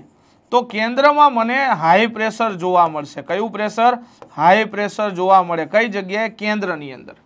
તો કેન્દ્રમાં મને હાઈ પ્રેશર જોવા મળશે કયું પ્રેશર હાઈ પ્રેશર જોવા મળે કઈ જગ્યાએ કેન્દ્રની અંદર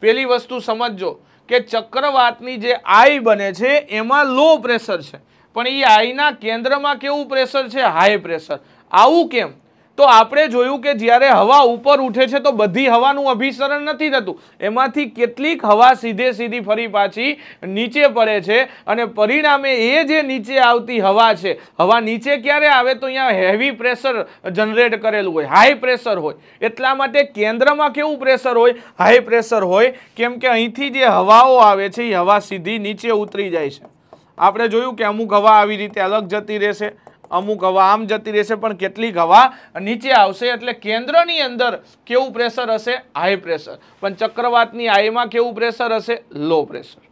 પહેલી વસ્તુ સમજજો કે ચક્રવાતની જે આઈ બને છે એમાં લો પ્રેશર છે પણ એ આઈના કેન્દ્રમાં કેવું પ્રેશર છે હાઈ પ્રેશર આવું કેમ તો આપણે જોયું કે જ્યારે હવા ઉપર ઉઠે છે તો બધી હવાનું અભિસરણ નથી થતું એમાંથી કેટલીક હવા સીધે સીધી ફરી પાછી નીચે પડે છે અને પરિણામે એ જે નીચે આવતી હવા છે હવા નીચે ક્યારે આવે તો અહીંયા હેવી પ્રેશર જનરેટ કરેલું હોય હાઈ પ્રેશર હોય એટલા માટે કેન્દ્રમાં કેવું પ્રેશર હોય હાઈ પ્રેશર હોય કેમ કે અહીંથી જે હવાઓ આવે છે એ હવા સીધી નીચે ઉતરી જાય છે આપણે જોયું કે અમુક હવા આવી રીતે અલગ જતી રહેશે અમુક હવા આમ જતી રહેશે પણ કેટલીક હવા નીચે આવશે એટલે કેન્દ્રની અંદર કેવું પ્રેશર હશે હાઈ પ્રેશર પણ ચક્રવાતની હાઈમાં કેવું પ્રેશર હશે લો પ્રેશર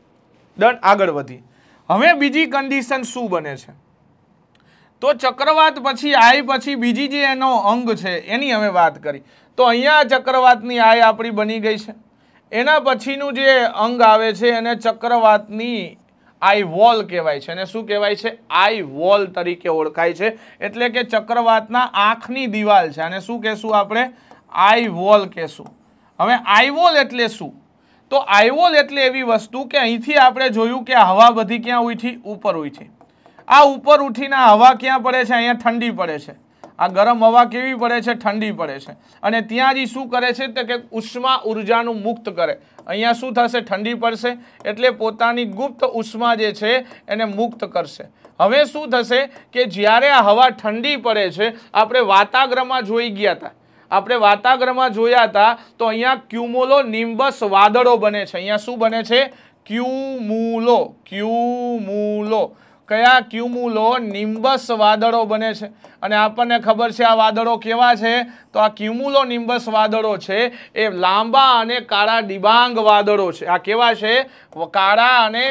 ડન આગળ વધી હવે બીજી કન્ડિશન શું બને છે તો ચક્રવાત પછી આય પછી બીજી જે એનો અંગ છે એની અમે વાત કરી તો અહીંયા ચક્રવાતની આય આપણી બની ગઈ છે એના પછીનું જે અંગ આવે છે એને ચક્રવાતની આઈ વોલ કહેવાય છે અને શું કહેવાય છે આઈ વોલ તરીકે ઓળખાય છે એટલે કે ચક્રવાતના આંખની દિવાલ છે અને શું કહેશું આપણે આઈ વોલ કહેશું હવે આઈ વોલ એટલે શું તો આઈવોલ એટલે એવી વસ્તુ કે અહીંથી આપણે જોયું કે હવા બધી ક્યાં ઉઠી ઉપર ઉઠી આ ઉપર ઉઠીને હવા ક્યાં પડે છે અહીંયા ઠંડી પડે છે આ ગરમ હવા કેવી પડે છે ઠંડી પડે છે અને ત્યાં જ શું કરે છે તો કે ઉષ્મા ઉર્જાનું મુક્ત કરે અહીંયા શું થશે ઠંડી પડશે એટલે પોતાની ગુપ્ત ઉષ્મા જે છે એને મુક્ત કરશે હવે શું થશે કે જ્યારે આ હવા ઠંડી પડે છે આપણે વાતાગ્રહમાં જોઈ ગયા હતા આપણે વાતાગ્રહમાં જોયા હતા તો અહીંયા ક્યુમોલો નિમ્બસ વાદળો બને છે અહીંયા શું બને છે ક્યુમુલો ક્યુમૂલો કયા ક્યુમુલો નિમ્બસ વાદળો બને છે અને આપણને ખબર છે આ વાદળો કેવા છે તો આ ક્યુમુલો નિમ્બસ વાદળો છે એ લાંબા અને કાળા ડિબાંગ વાદળો છે આ કેવા છે કાળા અને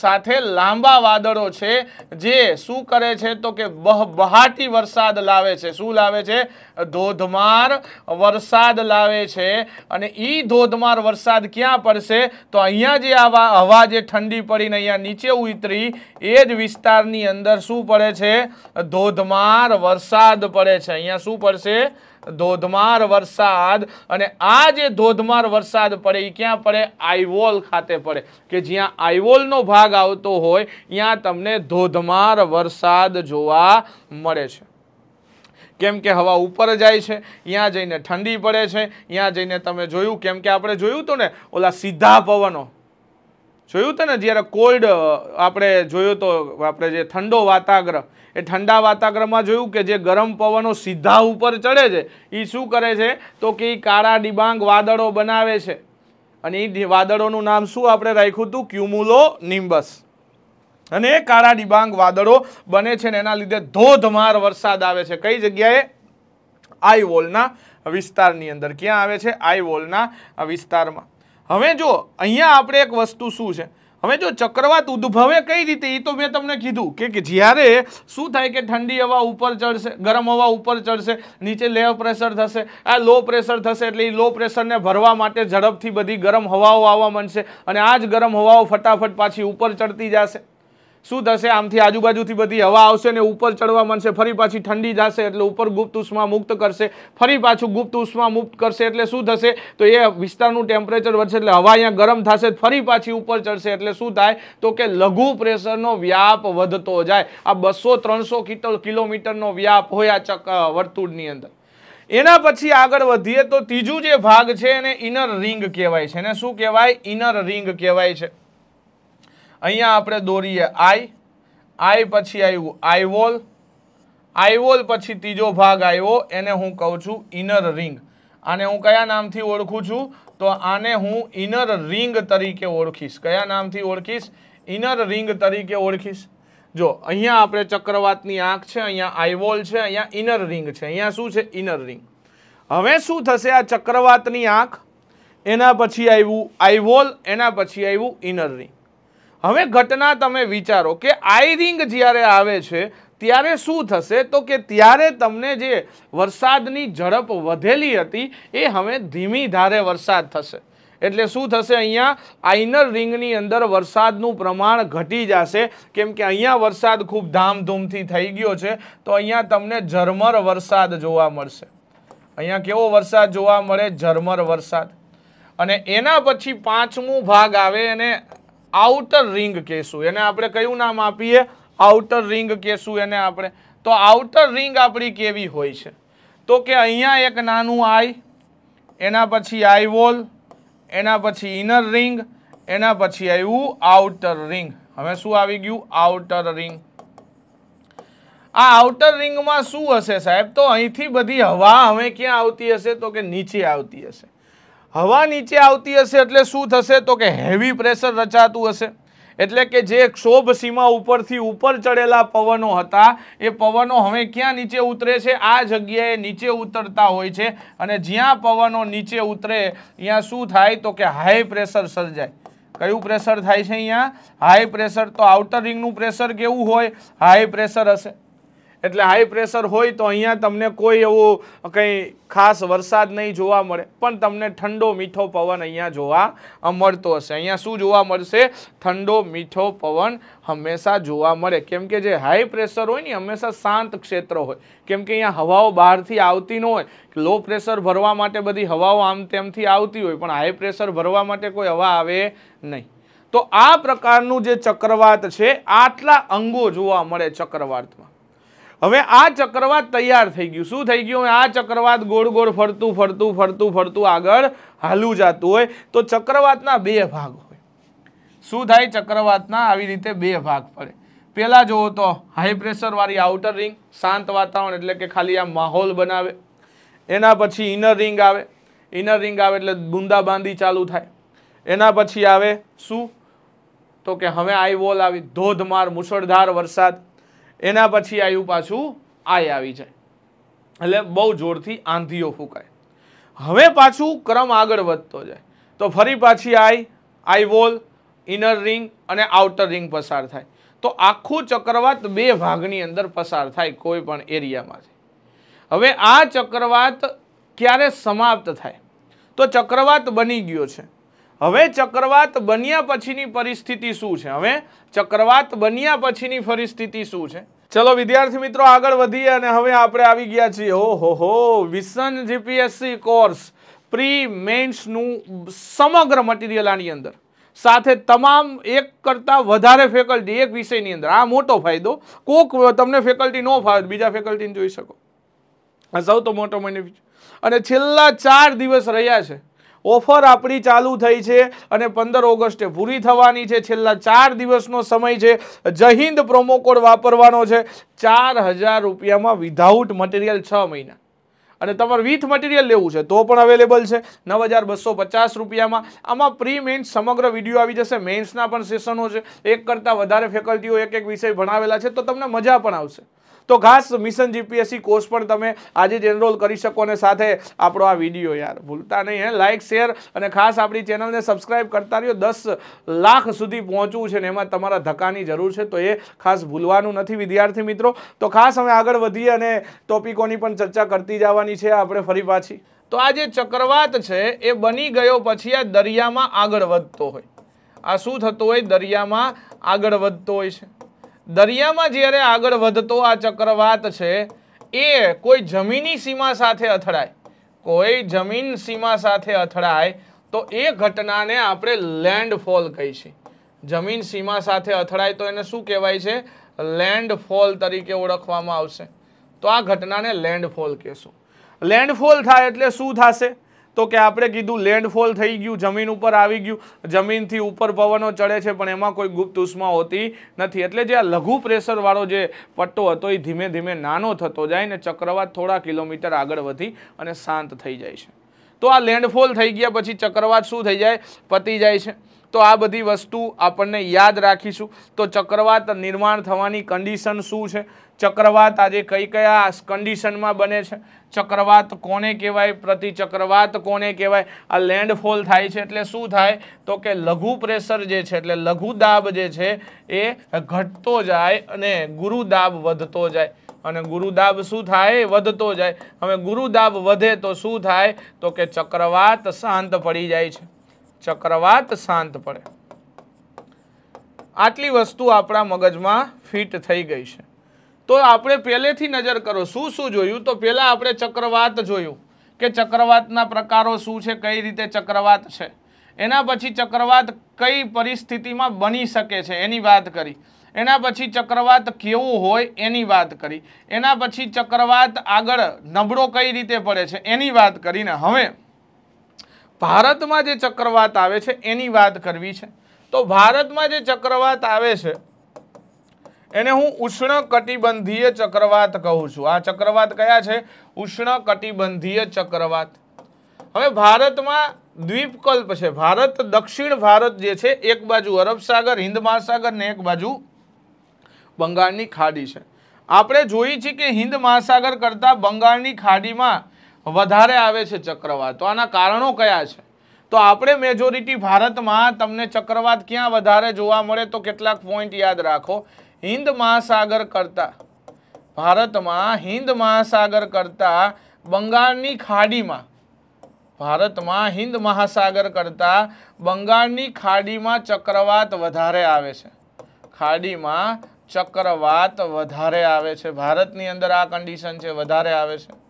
સાથે લાંબા વાદળો છે જે શું કરે છે તો કે બહાટી વરસાદ લાવે છે શું લાવે છે ધોધમાર વરસાદ લાવે છે અને એ ધોધમાર વરસાદ ક્યાં પડશે તો અહીંયા જે આવા હવા જે ઠંડી પડીને અહીંયા નીચે ઉતરી એ જ વિસ્તારની અંદર શું પડે છે ધોધમાર વરસાદ પડે છે અહીંયા શું પડશે ધોધમાર વરસાદ અને આ જે ધોધમાર વરસાદ પડે એ ક્યાં પડે આઈવોલ ખાતે પડે કે જ્યાં આઈવોલનો ભાગ આવતો હોય ત્યાં તમને ધોધમાર વરસાદ જોવા મળે છે કેમ કે હવા ઉપર જાય છે ત્યાં જઈને ઠંડી પડે છે ત્યાં જઈને તમે જોયું કેમ કે આપણે જોયું હતું ને ઓલા સીધા પવનો જોયું હતું ને જ્યારે કોલ્ડ આપણે જોયું તો આપણે જે ઠંડો વાતાગ્રહ એ ઠંડા વાતાગ્રહમાં જોયું કે જે ગરમ પવનો સીધા ઉપર ચડે છે એ શું કરે છે તો કે એ કાળા ડિબાંગ વાદળો બનાવે છે અને એ વાદળોનું નામ શું આપણે રાખ્યું હતું ક્યુમુલો નિમ્બસ અને એ કાળા ડિબાંગ વાદળો બને છે ને એના લીધે ધોધમાર વરસાદ આવે છે કઈ જગ્યાએ આઈવોલના વિસ્તારની અંદર ક્યાં આવે છે આઈવોલના વિસ્તારમાં હવે જો અહીંયા આપણે એક વસ્તુ શું છે હવે જો ચક્રવાત ઉદ્ભવે કઈ રીતે એ તો મેં તમને કીધું કે જ્યારે શું થાય કે ઠંડી હવા ઉપર ચડશે ગરમ હવા ઉપર ચડશે નીચે લેવ પ્રેશર થશે આ લો પ્રેશર થશે એટલે એ લો પ્રેશરને ભરવા માટે ઝડપથી બધી ગરમ હવાઓ આવવા માંડશે અને આ જ ગરમ હવાઓ ફટાફટ પાછી ઉપર ચડતી જશે શું થશે આમથી આજુબાજુથી બધી હવા આવશે ને ઉપર ચડવા માંડશે ફરી પાછી ઠંડી જશે એટલે ઉપર ગુપ્ત ઉષ્મા મુક્ત કરશે ફરી પાછું ગુપ્ત ઉષ્મા મુક્ત કરશે એટલે શું થશે તો એ વિસ્તારનું ટેમ્પરેચર વધશે એટલે હવા અહીંયા ગરમ થશે ફરી પાછી ઉપર ચડશે એટલે શું થાય તો કે લઘુ પ્રેશરનો વ્યાપ વધતો જાય આ બસો ત્રણસો કિલોમીટરનો વ્યાપ હોય આ ચક વર્તુળની અંદર એના પછી આગળ વધીએ તો ત્રીજું જે ભાગ છે એને ઇનર રિંગ કહેવાય છે એને શું કહેવાય ઇનર રિંગ કહેવાય છે અહીંયા આપણે દોરીએ આઈ આઈ પછી આવ્યું આઈવોલ આઈવોલ પછી ત્રીજો ભાગ આવ્યો એને હું કહું છું ઇનર રિંગ આને હું કયા નામથી ઓળખું છું તો આને હું ઇનર રિંગ તરીકે ઓળખીશ કયા નામથી ઓળખીશ ઇનર રિંગ તરીકે ઓળખીશ જો અહીંયા આપણે ચક્રવાતની આંખ છે અહીંયા આઈવોલ છે અહીંયા ઇનર રિંગ છે અહીંયા શું છે ઇનર રિંગ હવે શું થશે આ ચક્રવાતની આંખ એના પછી આવ્યું આઈવોલ એના પછી આવ્યું ઇનર રિંગ હવે ઘટના તમે વિચારો કે આયરિંગ જ્યારે આવે છે ત્યારે શું થશે તો કે ત્યારે તમને જે વરસાદની ઝડપ વધેલી હતી એ હવે ધીમી ધારે વરસાદ થશે એટલે શું થશે અહીંયા આઈનર રિંગની અંદર વરસાદનું પ્રમાણ ઘટી જશે કેમ કે અહીંયા વરસાદ ખૂબ ધામધૂમથી થઈ ગયો છે તો અહીંયા તમને ઝરમર વરસાદ જોવા મળશે અહીંયા કેવો વરસાદ જોવા મળે ઝરમર વરસાદ અને એના પછી પાંચમું ભાગ આવે અને આઉટર રિંગ કહેશું એને આપણે કયું નામ આપીએ આઉટર રિંગ કહેશું એને આપણે તો આઉટર રિંગ આપણી કેવી હોય છે તો કે અહીંયા એક નાનું આઈ એના પછી આઈ વોલ એના પછી ઇનર રિંગ એના પછી આવ્યું આઉટર રિંગ હવે શું આવી ગયું આઉટર રિંગ આ આઉટર રિંગમાં શું હશે સાહેબ તો અહીંથી બધી હવા હવે ક્યાં આવતી હશે તો કે નીચે આવતી હશે હવા નીચે આવતી હશે એટલે શું થશે તો કે હેવી પ્રેશર રચાતું હશે એટલે કે જે ક્ષોભ સીમા ઉપરથી ઉપર ચડેલા પવનો હતા એ પવનો હવે ક્યાં નીચે ઉતરે છે આ જગ્યાએ નીચે ઉતરતા હોય છે અને જ્યાં પવનો નીચે ઉતરે ત્યાં શું થાય તો કે હાઈ પ્રેશર સર્જાય કયું પ્રેશર થાય છે અહીંયા હાઈ પ્રેશર તો આઉટર રિંગનું પ્રેશર કેવું હોય હાઈ પ્રેશર હશે એટલે હાઈ પ્રેશર હોય તો અહીંયા તમને કોઈ એવો કંઈ ખાસ વરસાદ નહીં જોવા મળે પણ તમને ઠંડો મીઠો પવન અહીંયા જોવા મળતો હશે અહીંયા શું જોવા મળશે ઠંડો મીઠો પવન હંમેશા જોવા મળે કેમ કે જે હાઈ પ્રેશર હોય ને હંમેશા શાંત ક્ષેત્ર હોય કેમ કે અહીંયા હવાઓ બહારથી આવતી ન હોય લો પ્રેશર ભરવા માટે બધી હવાઓ આમ તેમથી આવતી હોય પણ હાઈ પ્રેશર ભરવા માટે કોઈ હવા આવે નહીં તો આ પ્રકારનું જે ચક્રવાત છે આટલા અંગો જોવા મળે ચક્રવાતમાં હવે આ ચક્રવાત તૈયાર થઈ ગયું શું થઈ ગયું આ ચક્રવાત ગોળ ગોળ ફરતું ફરતું ફરતું ફરતું આગળ હાલું જતું હોય તો ચક્રવાતના બે ભાગ હોય શું થાય ચક્રવાતના આવી રીતે બે ભાગ પડે પહેલા જુઓ તો હાઈ પ્રેશરવાળી આઉટર રિંગ શાંત વાતાવરણ એટલે કે ખાલી આ માહોલ બનાવે એના પછી ઇનર રિંગ આવે ઇનર રિંગ આવે એટલે બુંદાબાંદી ચાલુ થાય એના પછી આવે શું તો કે હવે આઈ વોલ આવી ધોધમાર મુશળધાર વરસાદ એના પછી આવ્યું પાછું આય આવી જાય એટલે બહુ જોરથી આંધીઓ ફૂંકાય હવે પાછું ક્રમ આગળ વધતો જાય તો ફરી પાછી eye eye wall inner ring અને આઉટર રિંગ પસાર થાય તો આખું ચક્રવાત બે ભાગની અંદર પસાર થાય કોઈ પણ એરિયામાંથી હવે આ ચક્રવાત ક્યારે સમાપ્ત થાય તો ચક્રવાત બની ગયો છે હવે ચક્રવાત બન્યા પછીની પરિસ્થિતિ શું છે હવે ચક્રવાત બન્યા પછીની પરિસ્થિતિ શું છે ચલો વિદ્યાર્થી મિત્રો આગળ વધીએ અને હવે આપણે આવી ગયા છીએ ઓહો હો વિસન જીપીએસસી કોર્સ પ્રી મેન્સનું સમગ્ર મટીરિયલ આની અંદર સાથે તમામ એક કરતાં વધારે ફેકલ્ટી એક વિષયની અંદર આ મોટો ફાયદો કોક તમને ફેકલ્ટી ન ફાવે બીજા ફેકલ્ટીને જોઈ શકો આ સૌ તો મોટો બેનિફિટ અને છેલ્લા ચાર દિવસ રહ્યા છે ઓફર આપણી ચાલુ થઈ છે અને પંદર ઓગસ્ટે પૂરી થવાની છે છેલ્લા ચાર દિવસનો સમય છે જહિંદ પ્રોમો કોડ વાપરવાનો છે ચાર હજાર રૂપિયામાં વિધાઉટ મટીરિયલ છ મહિના અને તમારે વિથ મટીરિયલ લેવું છે તો પણ અવેલેબલ છે નવ હજાર બસો પચાસ રૂપિયામાં આમાં પ્રી મેન્સ સમગ્ર વિડીયો આવી જશે મેન્સના પણ સેશનો છે એક કરતાં વધારે ફેકલ્ટીઓ એક એક વિષય ભણાવેલા છે તો તમને મજા પણ આવશે તો ખાસ મિશન જીપીએસસી કોર્સ પણ તમે આજે જ એનરોલ કરી શકો અને સાથે આપણો આ વિડીયો યાર ભૂલતા નહીં હે લાઇક શેર અને ખાસ આપણી ચેનલને સબસ્ક્રાઈબ કરતા રહ્યો દસ લાખ સુધી પહોંચવું છે ને એમાં તમારા ધક્કાની જરૂર છે તો એ ખાસ ભૂલવાનું નથી વિદ્યાર્થી મિત્રો તો ખાસ અમે આગળ વધીએ અને ટોપિકોની પણ ચર્ચા કરતી જવાની છે આપણે ફરી પાછી તો આ જે ચક્રવાત છે એ બની ગયો પછી આ દરિયામાં આગળ વધતો હોય આ શું થતું હોય દરિયામાં આગળ વધતો હોય છે દરિયામાં જ્યારે આગળ વધતો આ ચક્રવાત છે એ કોઈ જમીની સીમા સાથે અથડાય કોઈ જમીન સીમા સાથે અથડાય તો એ ઘટનાને આપણે લેન્ડફોલ કહીશું જમીન સીમા સાથે અથડાય તો એને શું કહેવાય છે લેન્ડફોલ તરીકે ઓળખવામાં આવશે તો આ ઘટનાને લેન્ડફોલ કહેશું લેન્ડફોલ થાય એટલે શું થશે તો કે આપણે કીધું લેન્ડફોલ થઈ ગયું જમીન ઉપર આવી ગયું જમીનથી ઉપર પવનો ચડે છે પણ એમાં કોઈ ગુપ્ત ઉષ્મા હોતી નથી એટલે જે આ લઘુ પ્રેશરવાળો જે પટ્ટો હતો એ ધીમે ધીમે નાનો થતો જાય ને ચક્રવાત થોડા કિલોમીટર આગળ વધી અને શાંત થઈ જાય છે તો આ લેન્ડફોલ થઈ ગયા પછી ચક્રવાત શું થઈ જાય પતી જાય છે તો આ બધી વસ્તુ આપણને યાદ રાખીશું તો ચક્રવાત નિર્માણ થવાની કન્ડિશન શું છે ચક્રવાત આજે કઈ કયા કન્ડિશનમાં બને છે ચક્રવાત કોને કહેવાય પ્રતિ ચક્રવાત કોને કહેવાય આ લેન્ડફોલ થાય છે એટલે શું થાય તો કે લઘુ પ્રેશર જે છે એટલે લઘુ દાબ જે છે એ ઘટતો જાય અને ગુરુ દાબ વધતો જાય અને ગુરુદાબ શું થાય વધતો જાય હવે ગુરુદાબ વધે તો શું થાય તો કે ચક્રવાત શાંત પડી જાય છે ચક્રવાત શાંત પડે આટલી વસ્તુ આપણા મગજમાં ફિટ થઈ ગઈ છે તો આપણે પહેલેથી નજર કરો શું શું જોયું તો પહેલાં આપણે ચક્રવાત જોયું કે ચક્રવાતના પ્રકારો શું છે કઈ રીતે ચક્રવાત છે એના પછી ચક્રવાત કઈ પરિસ્થિતિમાં બની શકે છે એની વાત કરી એના પછી ચક્રવાત કેવું હોય એની વાત કરી એના પછી ચક્રવાત આગળ નબળો કઈ રીતે પડે છે એની વાત કરીને હવે ભારતમાં જે ચક્રવાત આવે છે એની વાત કરવી છે તો ભારતમાં જે ચક્રવાત આવે છે એને હું ઉષ્ણ કટિબંધીય ચક્રવાત કહું છું આ ચક્રવાત કયા છે ઉષ્ણ કટિબંધીય ચક્રવાત હવે ભારતમાં દ્વીપકલ્પ છે ભારત દક્ષિણ ભારત જે છે એક બાજુ અરબ સાગર હિન્દ મહાસાગર ને એક બાજુ બંગાળની ખાડી છે આપણે જોઈ છીએ કે હિન્દ મહાસાગર કરતાં બંગાળની ખાડીમાં વધારે આવે છે ચક્રવાત તો આના કારણો કયા છે તો આપણે મેજોરિટી ભારતમાં તમને ચક્રવાત ક્યાં વધારે જોવા મળે તો કેટલાક પોઈન્ટ યાદ રાખો હિન્દ મહાસાગર કરતાં ભારતમાં હિન્દ મહાસાગર કરતાં બંગાળની ખાડીમાં ભારતમાં હિન્દ મહાસાગર કરતાં બંગાળની ખાડીમાં ચક્રવાત વધારે આવે છે ખાડીમાં ચક્રવાત વધારે આવે છે ભારતની અંદર આ કન્ડિશન છે વધારે આવે છે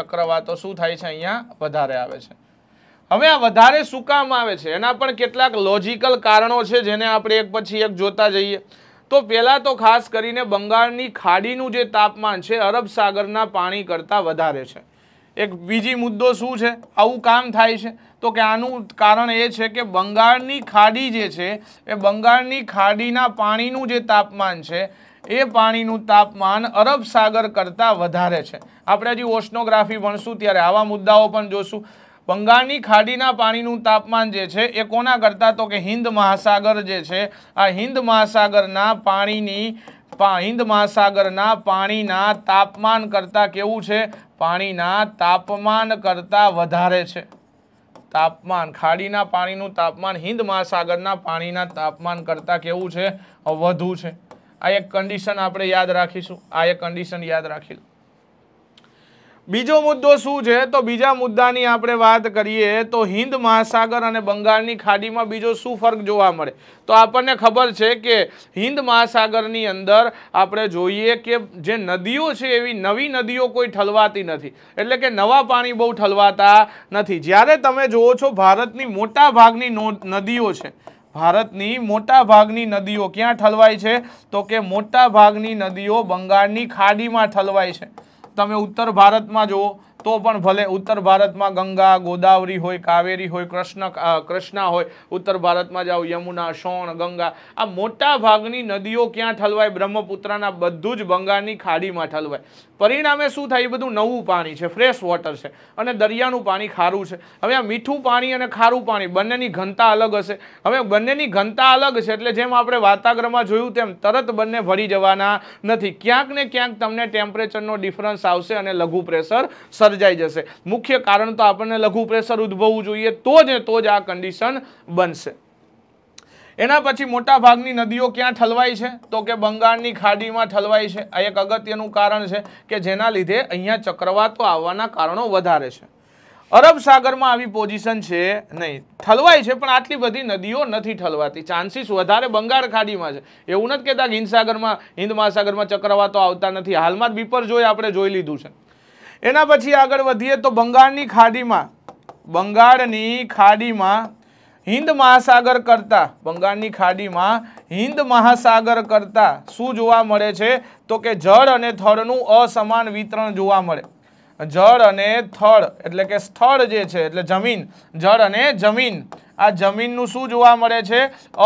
ચક્રવાતો શું થાય છે અહીંયા વધારે આવે છે હવે આ વધારે શું કામ આવે છે એના પણ કેટલાક લોજિકલ કારણો છે જેને આપણે એક પછી એક જોતા જઈએ તો પહેલાં તો ખાસ કરીને બંગાળની ખાડીનું જે તાપમાન છે અરબ સાગરના પાણી કરતાં વધારે છે એક બીજી મુદ્દો શું છે આવું કામ થાય છે તો કે આનું કારણ એ છે કે બંગાળની ખાડી જે છે એ બંગાળની ખાડીના પાણીનું જે તાપમાન છે એ પાણીનું તાપમાન અરબ સાગર કરતાં વધારે છે આપણે હજી ઓશનોગ્રાફી ભણશું ત્યારે આવા મુદ્દાઓ પણ જોશું બંગાળની ખાડીના પાણીનું તાપમાન જે છે એ કોના કરતાં તો કે હિન્દ મહાસાગર જે છે આ હિન્દ મહાસાગરના પાણીની હિન્દ મહાસાગરના પાણીના તાપમાન કરતાં કેવું છે પાણીના તાપમાન કરતાં વધારે છે તાપમાન ખાડીના પાણીનું તાપમાન હિન્દ મહાસાગરના પાણીના તાપમાન કરતાં કેવું છે વધુ છે આ એક કન્ડિશન આપણે યાદ રાખીશું આ એક કન્ડિશન યાદ રાખી બીજો મુદ્દો શું છે તો બીજા મુદ્દાની આપણે વાત કરીએ તો હિન્દ મહાસાગર અને બંગાળની ખાડીમાં બીજો શું ફર્ક જોવા મળે તો આપણને ખબર છે કે હિન્દ મહાસાગરની અંદર આપણે જોઈએ કે જે નદીઓ છે એવી નવી નદીઓ કોઈ ઠલવાતી નથી એટલે કે નવા પાણી બહુ ઠલવાતા નથી જ્યારે તમે જુઓ છો ભારતની મોટા ભાગની નદીઓ છે ભારતની મોટા ભાગની નદીઓ ક્યાં ઠલવાય છે તો કે મોટા ભાગની નદીઓ બંગાળની ખાડીમાં ઠલવાય છે તમે ઉત્તર ભારતમાં જુઓ તો પણ ભલે ઉત્તર ભારતમાં ગંગા ગોદાવરી હોય કાવેરી હોય કૃષ્ણ કૃષ્ણા હોય ઉત્તર ભારતમાં જાઓ યમુના શોણ ગંગા આ મોટા ભાગની નદીઓ ક્યાં ઠલવાય બ્રહ્મપુત્રના બધું જ બંગાળની ખાડીમાં ઠલવાય પરિણામે શું થાય બધું નવું પાણી છે ફ્રેશ વોટર છે અને દરિયાનું પાણી ખારું છે હવે આ મીઠું પાણી અને ખારું પાણી બંનેની ઘનતા અલગ હશે હવે બંનેની ઘનતા અલગ છે એટલે જેમ આપણે વાતાગ્રમાં જોયું તેમ તરત બંને ભળી જવાના નથી ક્યાંક ને ક્યાંક તમને ટેમ્પરેચરનો ડિફરન્સ આવશે અને લઘુ પ્રેશર સર સર્જાઈ જશે મુખ્ય કારણ તો આપણને લઘુ પ્રેશર ઉદ્ભવવું જોઈએ તો જ તો જ આ કન્ડિશન બનશે એના પછી મોટા નદીઓ ક્યાં ઠલવાય છે તો કે બંગાળની ખાડીમાં ઠલવાય છે આ એક અગત્યનું કારણ છે કે જેના લીધે અહીંયા ચક્રવાતો આવવાના કારણો વધારે છે અરબ સાગરમાં આવી પોઝિશન છે નહીં ઠલવાય છે પણ આટલી બધી નદીઓ નથી ઠલવાતી ચાન્સીસ વધારે બંગાળ ખાડીમાં છે એવું નથી કહેતા કે હિંદ સાગરમાં હિન્દ મહાસાગરમાં ચક્રવાતો આવતા નથી હાલમાં જ બીપર જોઈ આપણે જોઈ લીધું છે એના પછી આગળ વધીએ તો બંગાળની ખાડીમાં બંગાળની ખાડીમાં હિન્દ મહાસાગર કરતાં બંગાળની ખાડીમાં હિન્દ મહાસાગર કરતાં શું જોવા મળે છે તો કે જળ અને થળનું અસમાન વિતરણ જોવા મળે જળ અને થળ એટલે કે સ્થળ જે છે એટલે જમીન જળ અને જમીન આ જમીનનું શું જોવા મળે છે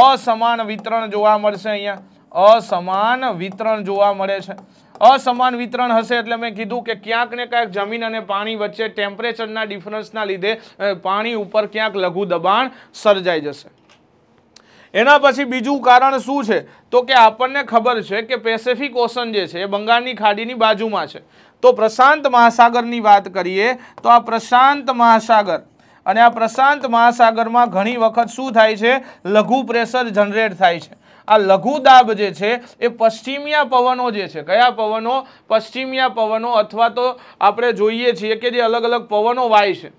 અસમાન વિતરણ જોવા મળશે અહીંયા અસમાન વિતરણ જોવા મળે છે અસમાન વિતરણ હશે એટલે મેં કીધું કે ક્યાંક ને ક્યાંક જમીન અને પાણી વચ્ચે ટેમ્પરેચરના ડિફરન્સના લીધે પાણી ઉપર ક્યાંક લઘુ દબાણ સર્જાઈ જશે એના પછી બીજું કારણ શું છે તો કે આપણને ખબર છે કે પેસેફિક ઓશન જે છે એ બંગાળની ખાડીની બાજુમાં છે તો પ્રશાંત મહાસાગરની વાત કરીએ તો આ પ્રશાંત મહાસાગર અને આ પ્રશાંત મહાસાગરમાં ઘણી વખત શું થાય છે લઘુ પ્રેશર જનરેટ થાય છે આ લઘુદાબ જે છે એ પશ્ચિમિયા પવનો જે છે કયા પવનો પશ્ચિમિયા પવનો અથવા તો આપણે જોઈએ છીએ કે જે અલગ અલગ પવનો વાય છે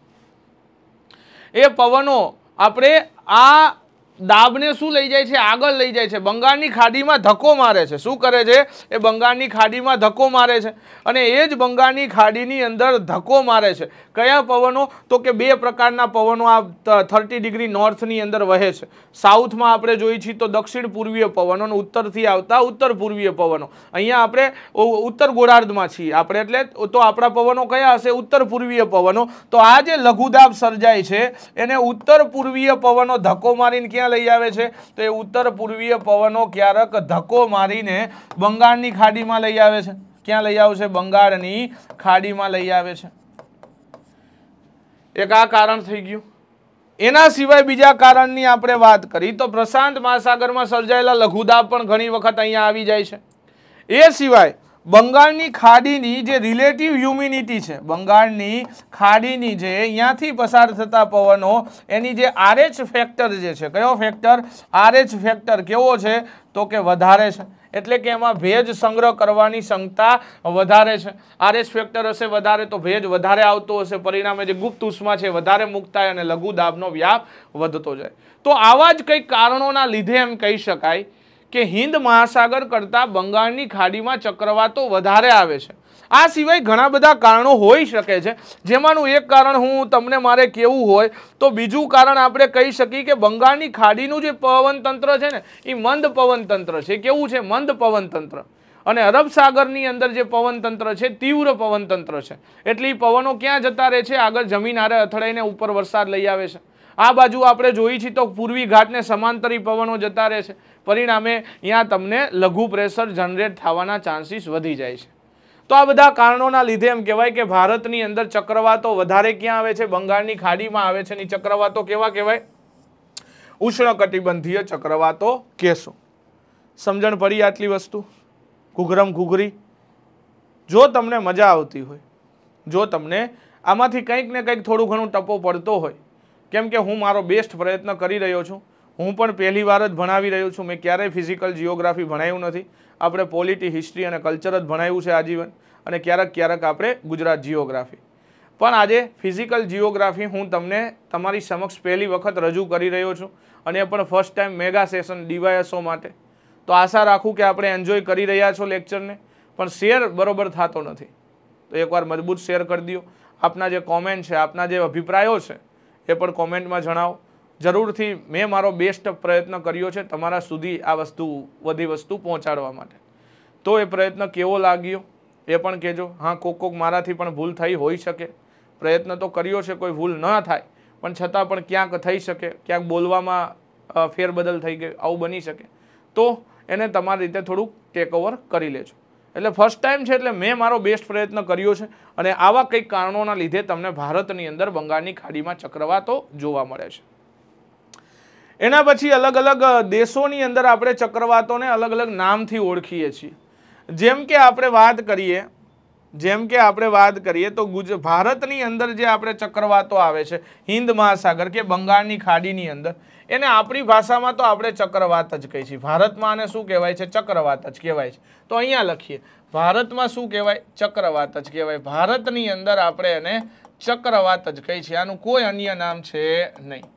એ પવનો આપણે આ દાબને શું લઈ જાય છે આગળ લઈ જાય છે બંગાળની ખાડીમાં ધક્કો મારે છે શું કરે છે એ બંગાળની ખાડીમાં ધક્કો મારે છે અને એ જ બંગાળની ખાડીની અંદર ધક્કો મારે છે કયા પવનો તો કે બે પ્રકારના પવનો આ થર્ટી ડિગ્રી નોર્થની અંદર વહે છે સાઉથમાં આપણે જોઈ છીએ તો દક્ષિણ પૂર્વીય પવનો અને ઉત્તરથી આવતા ઉત્તર પૂર્વીય પવનો અહીંયા આપણે ઉત્તર ગોળાર્ધમાં છીએ આપણે એટલે તો આપણા પવનો કયા હશે ઉત્તર પૂર્વીય પવનો તો આ જે લઘુદાબ સર્જાય છે એને ઉત્તર પૂર્વીય પવનો ધક્કો મારીને ક્યાં ક્યાં લઈ આવે છે તો એ ઉત્તર પૂર્વીય પવનો ક્યારેક ધક્કો મારીને બંગાળની ખાડીમાં લઈ આવે છે ક્યાં લઈ આવશે બંગાળની ખાડીમાં લઈ આવે છે એક આ કારણ થઈ ગયું એના સિવાય બીજા કારણની આપણે વાત કરી તો પ્રશાંત મહાસાગરમાં સર્જાયેલા લઘુદાબ પણ ઘણી વખત અહીંયા આવી જાય છે એ સિવાય બંગાળની ખાડીની જે રિલેટિવ હ્યુમિનિટી છે બંગાળની ખાડીની જે અહીંયાથી પસાર થતા પવનો એની જે આરએચ ફેક્ટર જે છે કયો ફેક્ટર આરએચ ફેક્ટર કેવો છે તો કે વધારે છે એટલે કે એમાં ભેજ સંગ્રહ કરવાની ક્ષમતા વધારે છે આરએચ ફેક્ટર હશે વધારે તો ભેજ વધારે આવતો હશે પરિણામે જે ગુપ્ત ઉષ્મા છે વધારે મુકતા અને લઘુ દાબનો વ્યાપ વધતો જાય તો આવા જ કંઈક કારણોના લીધે એમ કહી શકાય કે હિન્દ મહાસાગર કરતાં બંગાળની ખાડીમાં ચક્રવાતો વધારે આવે છે આ સિવાય ઘણા બધા કારણો હોઈ શકે છે જેમાંનું એક કારણ હું તમને મારે કહેવું હોય તો બીજું કારણ આપણે કહી શકીએ કે બંગાળની ખાડીનું જે પવનતંત્ર છે ને એ મંદ પવનતંત્ર છે કેવું છે મંદ પવનતંત્ર અને અરબસાગરની અંદર જે પવનતંત્ર છે તીવ્ર પવનતંત્ર છે એટલે એ પવનો ક્યાં જતા રહે છે આગળ જમીન આરે અથડાઈને ઉપર વરસાદ લઈ આવે છે આ બાજુ આપણે જોઈ છીએ તો પૂર્વી ઘાટને સમાંતરી પવનો જતા રહે છે પરિણામે અહીંયા તમને લઘુ પ્રેશર જનરેટ થવાના ચાન્સીસ વધી જાય છે તો આ બધા કારણોના લીધે એમ કહેવાય કે ભારતની અંદર ચક્રવાતો વધારે ક્યાં આવે છે બંગાળની ખાડીમાં આવે છે ની ચક્રવાતો કેવા કહેવાય ઉષ્ણકટિબંધીય ચક્રવાતો કહેશો સમજણ પડી આટલી વસ્તુ ઘૂઘરમ ઘૂઘરી જો તમને મજા આવતી હોય જો તમને આમાંથી કંઈક ને કંઈક થોડું ઘણું ટપો પડતો હોય કેમ કે હું મારો બેસ્ટ પ્રયત્ન કરી રહ્યો છું હું પણ પહેલી વાર જ ભણાવી રહ્યો છું મેં ક્યારેય ફિઝિકલ જિયોગ્રાફી ભણાવ્યું નથી આપણે પોલિટી હિસ્ટ્રી અને કલ્ચર જ ભણાવ્યું છે આજીવન અને ક્યારેક ક્યારેક આપણે ગુજરાત જિયોગ્રાફી પણ આજે ફિઝિકલ જિયોગ્રાફી હું તમને તમારી સમક્ષ પહેલી વખત રજૂ કરી રહ્યો છું અને પણ first time mega session DYSO માટે તો આશા રાખું કે આપણે એન્જોય કરી રહ્યા છો લેક્ચરને પણ શેર બરોબર થતો નથી તો એકવાર મજબૂત શેર કરી દો આપના જે કોમેન્ટ છે આપના જે અભિપ્રાયો છે એ પણ કોમેન્ટમાં જણાવો જરૂરથી મેં મારો બેસ્ટ પ્રયત્ન કર્યો છે તમારા સુધી આ વસ્તુ બધી વસ્તુ પહોંચાડવા માટે તો એ પ્રયત્ન કેવો લાગ્યો એ પણ કહેજો હા કોક કોક મારાથી પણ ભૂલ થઈ હોઈ શકે પ્રયત્ન તો કર્યો છે કોઈ ભૂલ ન થાય પણ છતાં પણ ક્યાંક થઈ શકે ક્યાંક બોલવામાં ફેરબદલ થઈ ગઈ આવું બની શકે તો એને તમારી રીતે થોડુંક ટેક કરી લેજો એટલે ફર્સ્ટ ટાઈમ છે એટલે મેં મારો બેસ્ટ પ્રયત્ન કર્યો છે અને આવા કંઈક કારણોના લીધે તમને ભારતની અંદર બંગાળની ખાડીમાં ચક્રવાતો જોવા મળે છે એના પછી અલગ અલગ દેશોની અંદર આપણે ચક્રવાતોને અલગ અલગ નામથી ઓળખીએ છીએ જેમ કે આપણે વાત કરીએ જેમ કે આપણે વાત કરીએ તો ગુજ ભારતની અંદર જે આપણે ચક્રવાતો આવે છે હિન્દ મહાસાગર કે બંગાળની ખાડીની અંદર એને આપણી ભાષામાં તો આપણે ચક્રવાત જ કહીએ છીએ ભારતમાં આને શું કહેવાય છે ચક્રવાત જ કહેવાય છે તો અહીંયા લખીએ ભારતમાં શું કહેવાય ચક્રવાત જ કહેવાય ભારતની અંદર આપણે એને ચક્રવાત જ કહીએ છીએ આનું કોઈ અન્ય નામ છે નહીં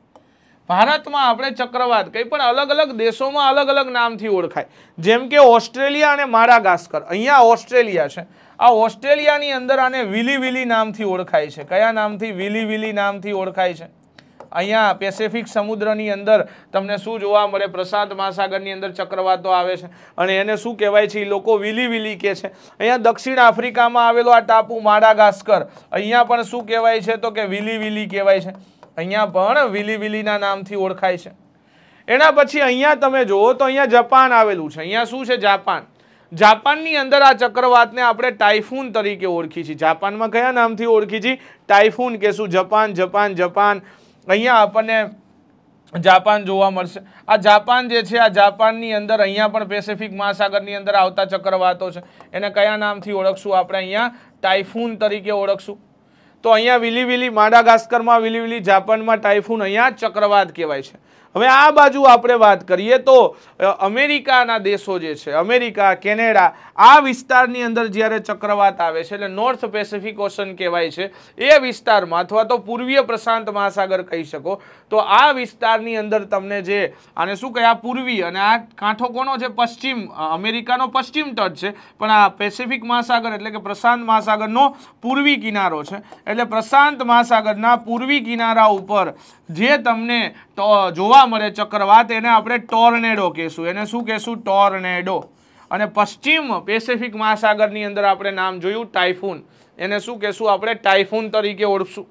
ભારતમાં આપણે ચક્રવાત કંઈ પણ અલગ અલગ દેશોમાં અલગ અલગ નામથી ઓળખાય જેમ કે ઓસ્ટ્રેલિયા અને માડાગાસ્કર અહીંયા ઓસ્ટ્રેલિયા છે આ ઓસ્ટ્રેલિયાની અંદર આને વિલી વિલી નામથી ઓળખાય છે કયા નામથી વિલી વિલી નામથી ઓળખાય છે અહીંયા પેસેફિક સમુદ્રની અંદર તમને શું જોવા મળે પ્રશાંત મહાસાગરની અંદર ચક્રવાતો આવે છે અને એને શું કહેવાય છે એ લોકો વિલી વિલી કે છે અહીંયા દક્ષિણ આફ્રિકામાં આવેલો આ ટાપુ માડાગાસ્કર અહીંયા પણ શું કહેવાય છે તો કે વિલી વિલી કહેવાય છે અહીંયા પણ વિલી વિલીવિલીના નામથી ઓળખાય છે એના પછી અહીંયા તમે જુઓ તો અહીંયા જાપાન આવેલું છે અહીંયા શું છે જાપાન જાપાનની અંદર આ ચક્રવાતને આપણે ટાઇફૂન તરીકે ઓળખી છીએ જાપાનમાં કયા નામથી ઓળખી છીએ ટાઇફૂન કે શું જાપાન જાપાન જપાન અહીંયા આપણને જાપાન જોવા મળશે આ જાપાન જે છે આ જાપાનની અંદર અહીંયા પણ પેસેફિક મહાસાગરની અંદર આવતા ચક્રવાતો છે એને કયા નામથી ઓળખશું આપણે અહીંયા ટાઇફૂન તરીકે ઓળખશું તો અહીંયા વિલી વિલીવિલી માડાગાસ્કરમાં વિલી વિલીવિલી જાપાનમાં ટાઇફૂન અહીંયા ચક્રવાત કહેવાય છે હવે આ બાજુ આપણે વાત કરીએ તો અમેરિકાના દેશો જે છે અમેરિકા કેનેડા આ વિસ્તારની અંદર જ્યારે ચક્રવાત આવે છે એટલે નોર્થ પેસિફિક ઓશન કહેવાય છે એ વિસ્તારમાં અથવા તો પૂર્વીય પ્રશાંત મહાસાગર કહી શકો તો આ વિસ્તારની અંદર તમને જે આને શું કહે આ પૂર્વી અને આ કાંઠો કોનો છે પશ્ચિમ અમેરિકાનો પશ્ચિમ તટ છે પણ આ પેસિફિક મહાસાગર એટલે કે પ્રશાંત મહાસાગરનો પૂર્વી કિનારો છે એટલે પ્રશાંત મહાસાગરના પૂર્વી કિનારા ઉપર જે તમને જોવા મળે ચક્રવાત એને આપણે ટોર્નેડો કહેશું એને શું કહેશું ટોર્નેડો અને પશ્ચિમ પેસિફિક મહાસાગરની અંદર આપણે નામ જોયું ટાઇફૂન એને શું કહેશું આપણે ટાઇફૂન તરીકે ઓળખશું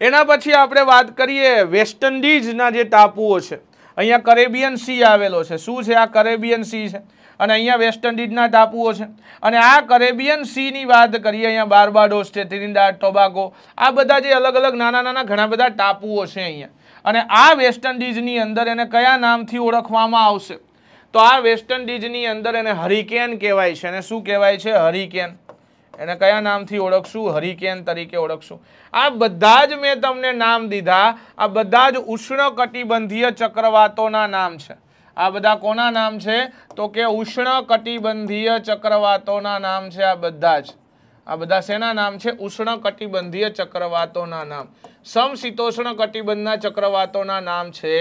એના પછી આપણે વાત કરીએ વેસ્ટ ઇન્ડિઝના જે ટાપુઓ છે અહીંયા કરેબિયન સી આવેલો છે શું છે આ કરેબિયન સી છે અને અહીંયા વેસ્ટ ઇન્ડિઝના ટાપુઓ છે અને આ કરેબિયન સીની વાત કરીએ અહીંયા બારબાડોસ છે ત્રિનિદાડ ટોબાકો આ બધા જે અલગ અલગ નાના નાના ઘણા બધા ટાપુઓ છે અહીંયા અને આ વેસ્ટ ઇન્ડિઝની અંદર એને કયા નામથી ઓળખવામાં આવશે તો આ વેસ્ટ ઇન્ડિઝની અંદર એને હરિકેન કહેવાય છે અને શું કહેવાય છે હરિકેન એને કયા નામથી ઓળખશું હરિકેન તરીકે ઓળખશું આ બધા જ મેં તમને નામ દીધા આ બધા જ ઉષ્ણ કટિબંધીય ચક્રવાતોના નામ છે આ બધા કોના નામ છે તો કે ઉષ્ણ કટિબંધીય ચક્રવાતોના નામ છે આ બધા જ આ બધા શેના નામ છે ઉષ્ણ કટિબંધીય ચક્રવાતોના નામ સમશીતોષ્ણ કટિબંધના ચક્રવાતોના નામ છે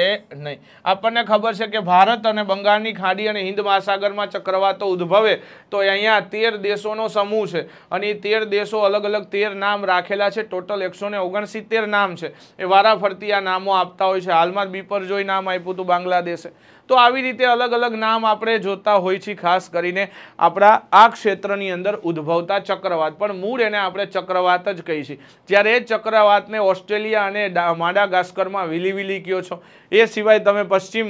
નહીં આપણને ખબર છે કે ભારત અને બંગાળની ખાડી અને હિન્દ મહાસાગરમાં ચક્રવાતો ઉદ્ભવે તો અહીંયા તેર દેશોનો સમૂહ છે અને એ તેર દેશો અલગ અલગ તેર નામ રાખેલા છે ટોટલ એકસો ઓગણસિત્તેર નામ છે એ વારાફરતી આ નામો આપતા હોય છે હાલમાં બીપરજોય નામ આપ્યું હતું બાંગ્લાદેશે તો આવી રીતે અલગ અલગ નામ આપણે જોતા હોય છીએ ખાસ કરીને આપણા આ ક્ષેત્રની અંદર ઉદ્ભવતા ચક્રવાત પણ મૂળ એને આપણે ચક્રવાત જ કહીએ છીએ જ્યારે એ ચક્રવાતને ઓસ્ટ્રેલિયા અને માડાગાસ્કરમાં વિલી વિલી કયો છો એ સિવાય તમે પશ્ચિમ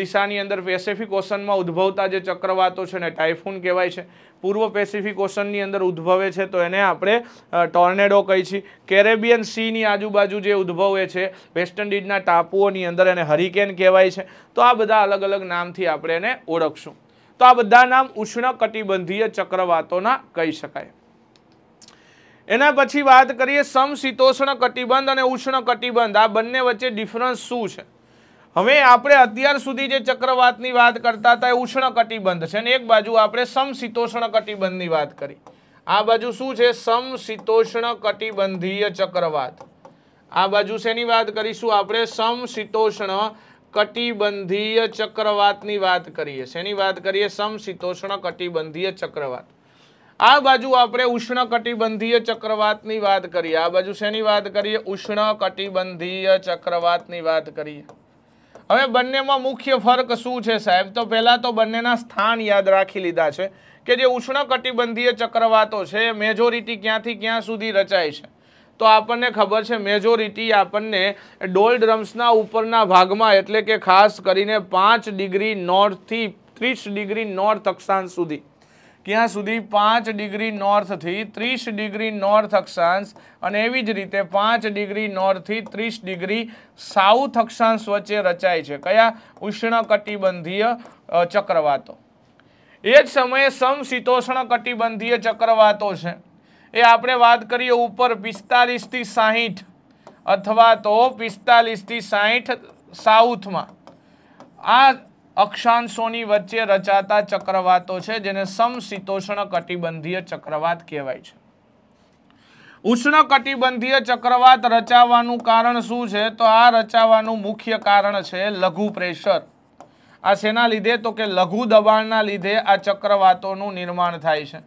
દિશાની અંદર પેસેફિક ઓશનમાં ઉદ્ભવતા જે ચક્રવાતો છે ને ટાઇફૂન કહેવાય છે પૂર્વ પેસિફિક ઓશનની અંદર ઉદ્ભવે છે તો એને આપણે ટોર્નેડો કહી છીએ કેરેબિયન સીની આજુબાજુ જે ઉદ્ભવે છે વેસ્ટ ટાપુઓની અંદર એને હરિકેન કહેવાય છે તો આ બધા અલગ અલગ નામથી આપણે એને ઓળખશું તો આ બધા નામ ઉષ્ણ કટિબંધીય ચક્રવાતોના કહી શકાય એના પછી વાત કરીએ સમશીતોષ્ણ કટિબંધ અને ઉષ્ણ કટિબંધ આ બંને વચ્ચે ડિફરન્સ શું છે હવે આપણે અત્યાર સુધી જે ચક્રવાતની વાત કરતા હતા એ ઉષ્ણ કટિબંધ છે અને એક બાજુ આપણે સમશીતોષ્ણ કટિબંધની વાત કરી આ બાજુ શું છે સમશીતોષ્ણ કટિબંધીય ચક્રવાત આ બાજુ શેની વાત કરીશું આપણે સમશીતોષ્ણ કટિબંધીય ચક્રવાતની વાત કરીએ શેની વાત કરીએ સમશીતોષ્ણ કટિબંધીય ચક્રવાત આ બાજુ આપણે ઉષ્ણ કટિબંધીય ચક્રવાતની વાત કરીએ આ બાજુ શેની વાત કરીએ ઉષ્ણ કટિબંધીય ચક્રવાતની વાત કરીએ હવે બંનેમાં મુખ્ય ફરક શું છે સાહેબ તો પહેલાં તો બંનેના સ્થાન યાદ રાખી લીધા છે કે જે ઉષ્ણકટિબંધીય ચક્રવાતો છે મેજોરિટી ક્યાંથી ક્યાં સુધી રચાય છે તો આપણને ખબર છે મેજોરિટી આપણને ડોલ ડ્રમ્સના ઉપરના ભાગમાં એટલે કે ખાસ કરીને પાંચ ડિગ્રી નોર્થથી ત્રીસ ડિગ્રી નોર્થ અક્ષાંશ સુધી ત્યાં સુધી પાંચ ડિગ્રી નોર્થથી ત્રીસ ડિગ્રી નોર્થ અક્ષાંશ અને એવી જ રીતે પાંચ ડિગ્રી નોર્થથી ત્રીસ ડિગ્રી સાઉથ અક્ષાંશ વચ્ચે રચાય છે કયા ઉષ્ણકટિબંધીય ચક્રવાતો એ જ સમયે સમશીતોષ્ણ કટિબંધીય ચક્રવાતો છે એ આપણે વાત કરીએ ઉપર પિસ્તાલીસથી સાહીઠ અથવા તો પિસ્તાલીસથી સાહીઠ સાઉથમાં આ અક્ષાંશોની વચ્ચે રચાતા ચક્રવાતો છે જેને સમશીતોષ્ણ કટિબંધીય ચક્રવાત કહેવાય છે ઉષ્ણ કટિબંધીય ચક્રવાત રચાવાનું કારણ શું છે તો આ રચાવાનું મુખ્ય કારણ છે લઘુ પ્રેશર આ શેના લીધે તો કે લઘુ દબાણના લીધે આ ચક્રવાતોનું નિર્માણ થાય છે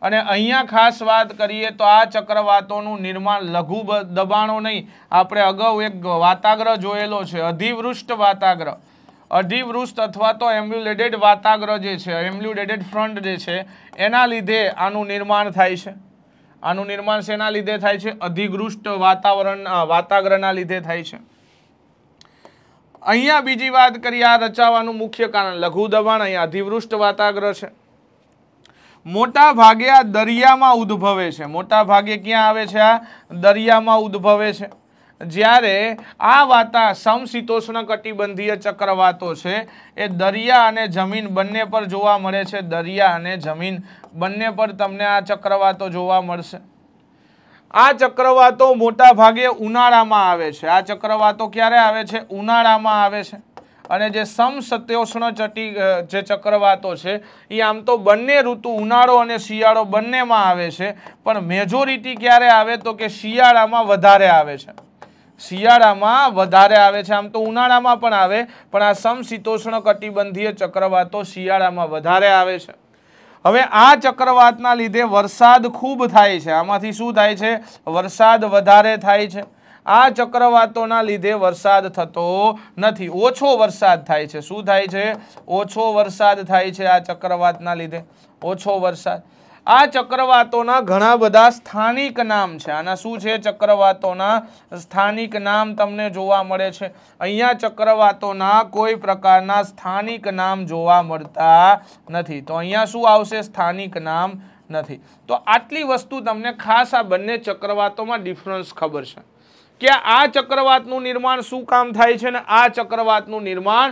અને અહીંયા ખાસ વાત કરીએ તો આ ચક્રવાતોનું નિર્માણ લઘુ દબાણો નહીં આપણે અગાઉ એક વાતાગ્રહ જોયેલો છે અધિવૃષ્ટ વાતાગ્રહ અધિવૃષ્ટ અથવા તો એમ્બ્યુલેટેડ વાતાગ્ર જે છે એમ્બ્યુલેટેડ ફ્રન્ટ જે છે એના લીધે આનું નિર્માણ થાય છે આનું નિર્માણ શેના લીધે થાય છે અધિગૃષ્ટ વાતાવરણ વાતાગ્રના લીધે થાય છે અહીંયા બીજી વાત કરીએ આ રચાવાનું મુખ્ય કારણ લઘુ દબાણ અહીંયા અધિવૃષ્ટ વાતાગ્ર છે મોટા ભાગે આ દરિયામાં ઉદ્ભવે છે મોટા ભાગે ક્યાં આવે છે આ દરિયામાં ઉદ્ભવે છે જ્યારે આ વાતા સમશીતોષ્ણ કટિબંધીય ચક્રવાતો છે એ દરિયા અને જમીન બંને પર જોવા મળે છે દરિયા અને જમીન બંને પર તમને આ ચક્રવાતો જોવા મળશે આ ચક્રવાતો મોટા ભાગે ઉનાળામાં આવે છે આ ચક્રવાતો ક્યારે આવે છે ઉનાળામાં આવે છે અને જે સમસત્યોષ્ણ ચટી જે ચક્રવાતો છે એ આમ તો બંને ઋતુ ઉનાળો અને શિયાળો બંનેમાં આવે છે પણ મેજોરિટી ક્યારે આવે તો કે શિયાળામાં વધારે આવે છે શિયાળામાં વધારે આવે છે આમ તો ઉનાળામાં પણ આવે પણ આ સમશીતોષ્ણ કટિબંધીય ચક્રવાતો શિયાળામાં વધારે આવે છે હવે આ ચક્રવાતના લીધે વરસાદ ખૂબ થાય છે આમાંથી શું થાય છે વરસાદ વધારે થાય છે આ ચક્રવાતોના લીધે વરસાદ થતો નથી ઓછો વરસાદ થાય છે શું થાય છે ઓછો વરસાદ થાય છે આ ચક્રવાતના લીધે ઓછો વરસાદ આ ચક્રવાતોના ઘણા બધા સ્થાનિક નામ છે આના શું છે ચક્રવાતોના સ્થાનિક નામ તમને જોવા મળે છે અહીંયા ચક્રવાતોના કોઈ પ્રકારના સ્થાનિક નામ જોવા મળતા નથી તો અહીંયા શું આવશે સ્થાનિક નામ નથી તો આટલી વસ્તુ તમને ખાસ આ બંને ચક્રવાતોમાં ડિફરન્સ ખબર છે કે આ ચક્રવાતનું નિર્માણ શું કામ થાય છે અને આ ચક્રવાતનું નિર્માણ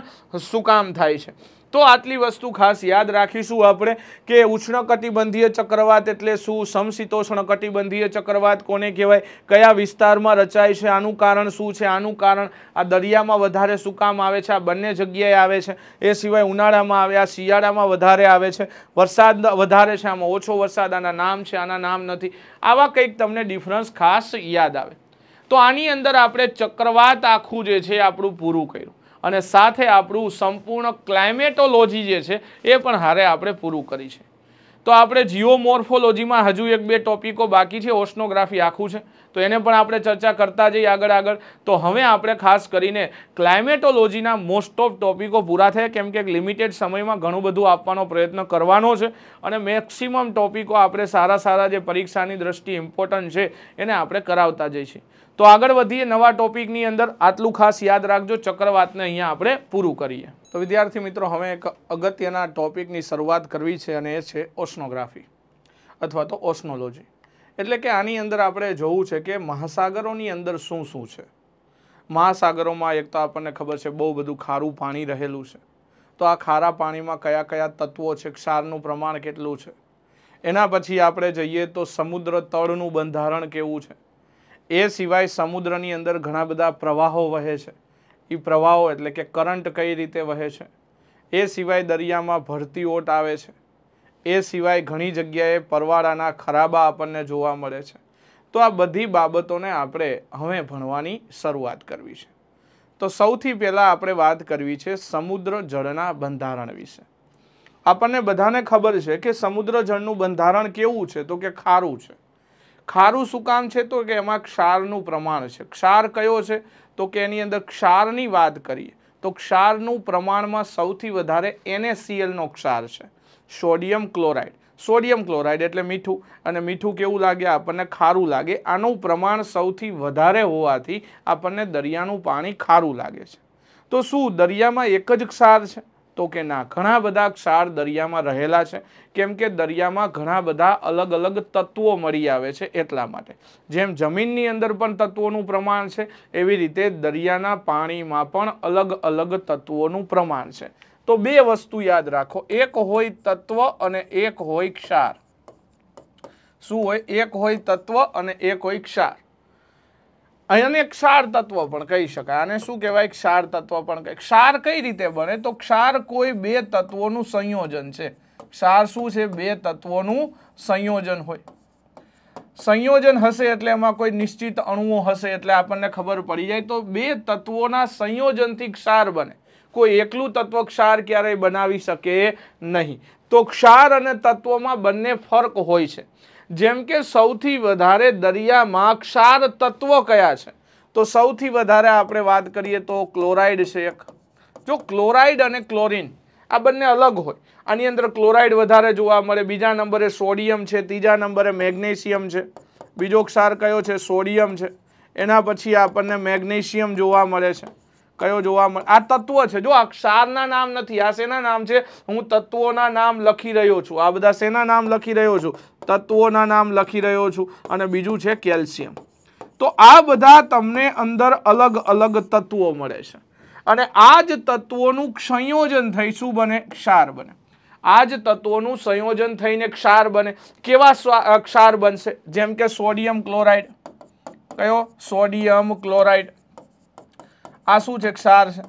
શું કામ થાય છે તો આટલી વસ્તુ ખાસ યાદ રાખીશું આપણે કે ઉષ્ણકટિબંધીય ચક્રવાત એટલે શું સમશીતોષ્ણ કટિબંધીય ચક્રવાત કોને કહેવાય કયા વિસ્તારમાં રચાય છે આનું કારણ શું છે આનું કારણ આ દરિયામાં વધારે શું કામ આવે છે આ બંને જગ્યાએ આવે છે એ સિવાય ઉનાળામાં આવે આ શિયાળામાં વધારે આવે છે વરસાદ વધારે છે આમાં ઓછો વરસાદ આના નામ છે આના નામ નથી આવા કંઈક તમને ડિફરન્સ ખાસ યાદ આવે તો આની અંદર આપણે ચક્રવાત આખું જે છે આપણું પૂરું કર્યું અને સાથે આપણું સંપૂર્ણ ક્લાઇમેટોલોજી જે છે એ પણ હારે આપણે પૂરું કરી છે તો આપણે જીઓમોર્ફોલોજીમાં હજુ એક બે ટોપિકો બાકી છે ઓસ્નોગ્રાફી આખું છે તો એને પણ આપણે ચર્ચા કરતા જઈએ આગળ આગળ તો હવે આપણે ખાસ કરીને ક્લાઇમેટોલોજીના મોસ્ટ ઓફ ટોપિકો પૂરા થયા કેમ કે લિમિટેડ સમયમાં ઘણું બધું આપવાનો પ્રયત્ન કરવાનો છે અને મેક્સિમમ ટોપિકો આપણે સારા સારા જે પરીક્ષાની દ્રષ્ટિ ઇમ્પોર્ટન્ટ છે એને આપણે કરાવતા જઈએ છીએ તો આગળ વધીએ નવા ટોપિકની અંદર આટલું ખાસ યાદ રાખજો ચક્રવાતને અહીંયા આપણે પૂરું કરીએ તો વિદ્યાર્થી મિત્રો હવે એક અગત્યના ટોપિકની શરૂઆત કરવી છે અને એ છે ઓસ્નોગ્રાફી અથવા તો ઓસ્નોલોજી એટલે કે આની અંદર આપણે જોવું છે કે મહાસાગરોની અંદર શું શું છે મહાસાગરોમાં એક તો આપણને ખબર છે બહુ બધું ખારું પાણી રહેલું છે તો આ ખારા પાણીમાં કયા કયા તત્વો છે ક્ષારનું પ્રમાણ કેટલું છે એના પછી આપણે જઈએ તો સમુદ્ર તળનું બંધારણ કેવું છે એ સિવાય સમુદ્રની અંદર ઘણા બધા પ્રવાહો વહે છે એ પ્રવાહો એટલે કે કરંટ કઈ રીતે વહે છે એ સિવાય દરિયામાં ભરતી ઓટ આવે છે એ સિવાય ઘણી જગ્યાએ પરવાળાના ખરાબા આપણને જોવા મળે છે તો આ બધી બાબતોને આપણે હવે ભણવાની શરૂઆત કરવી છે તો સૌથી પહેલાં આપણે વાત કરવી છે સમુદ્ર જળના બંધારણ વિશે આપણને બધાને ખબર છે કે સમુદ્ર જળનું બંધારણ કેવું છે તો કે ખારું છે ખારું શું કામ છે તો કે એમાં ક્ષારનું પ્રમાણ છે ક્ષાર કયો છે તો કે એની અંદર ક્ષારની વાત કરીએ તો ક્ષારનું પ્રમાણમાં સૌથી વધારે એનએસીએલનો ક્ષાર છે સોડિયમ ક્લોરાઇડ સોડિયમ ક્લોરાઇડ એટલે મીઠું અને મીઠું કેવું લાગે આપણને ખારું લાગે આનું પ્રમાણ સૌથી વધારે હોવાથી આપણને દરિયાનું પાણી ખારું લાગે છે તો શું દરિયામાં એક જ ક્ષાર છે તો કે ના ઘણા બધા ક્ષાર દરિયામાં રહેલા છે કેમ કે દરિયામાં ઘણા બધા અલગ અલગ તત્વો મળી આવે છે એટલા માટે જેમ જમીનની અંદર પણ તત્વોનું પ્રમાણ છે એવી રીતે દરિયાના પાણીમાં પણ અલગ અલગ તત્વોનું પ્રમાણ છે તો બે વસ્તુ યાદ રાખો એક હોય તત્વ અને એક હોય ક્ષાર શું હોય એક હોય તત્વ અને એક હોય ક્ષાર અહીંયાને ક્ષાર તત્વ પણ કહી શકાય આને શું કહેવાય ક્ષાર તત્વ પણ કહે ક્ષાર કઈ રીતે બને તો ક્ષાર કોઈ બે તત્વોનું સંયોજન છે ક્ષાર શું છે બે તત્વોનું સંયોજન હોય સંયોજન હશે એટલે એમાં કોઈ નિશ્ચિત અણુઓ હશે એટલે આપણને ખબર પડી જાય તો બે તત્વોના સંયોજનથી ક્ષાર બને કોઈ એકલું તત્વ ક્ષાર ક્યારેય બનાવી શકે નહીં તો ક્ષાર અને તત્વોમાં બંને ફરક હોય છે જેમ કે સૌથી વધારે દરિયામાં ક્ષાર તત્વો કયા છે તો સૌથી વધારે આપણે વાત કરીએ તો ક્લોરાઇડ છે એક જો ક્લોરાઇડ અને ક્લોરિન આ બંને અલગ હોય આની અંદર ક્લોરાઇડ વધારે જોવા મળે બીજા નંબરે સોડિયમ છે ત્રીજા નંબરે મેગ્નેશિયમ છે બીજો ક્ષાર કયો છે સોડિયમ છે એના પછી આપણને મેગ્નેશિયમ જોવા મળે છે કયો જોવા મળે આ તત્વ છે જો આ ક્ષારના નામ નથી આ શેના નામ છે હું તત્વોના નામ લખી રહ્યો છું આ બધા શેના નામ લખી રહ્યો છું તત્વોના નામ લખી રહ્યો છું અને બીજું છે કેલ્શિયમ તો આ બધા તમને અંદર અલગ અલગ તત્વો મળે છે અને આ જ તત્વોનું સંયોજન થઈ શું બને ક્ષાર બને આ જ તત્વોનું સંયોજન થઈને ક્ષાર બને કેવા ક્ષાર બનશે જેમ કે સોડિયમ ક્લોરાઇડ કયો સોડિયમ ક્લોરાઇડ આ શું છે ક્ષાર છે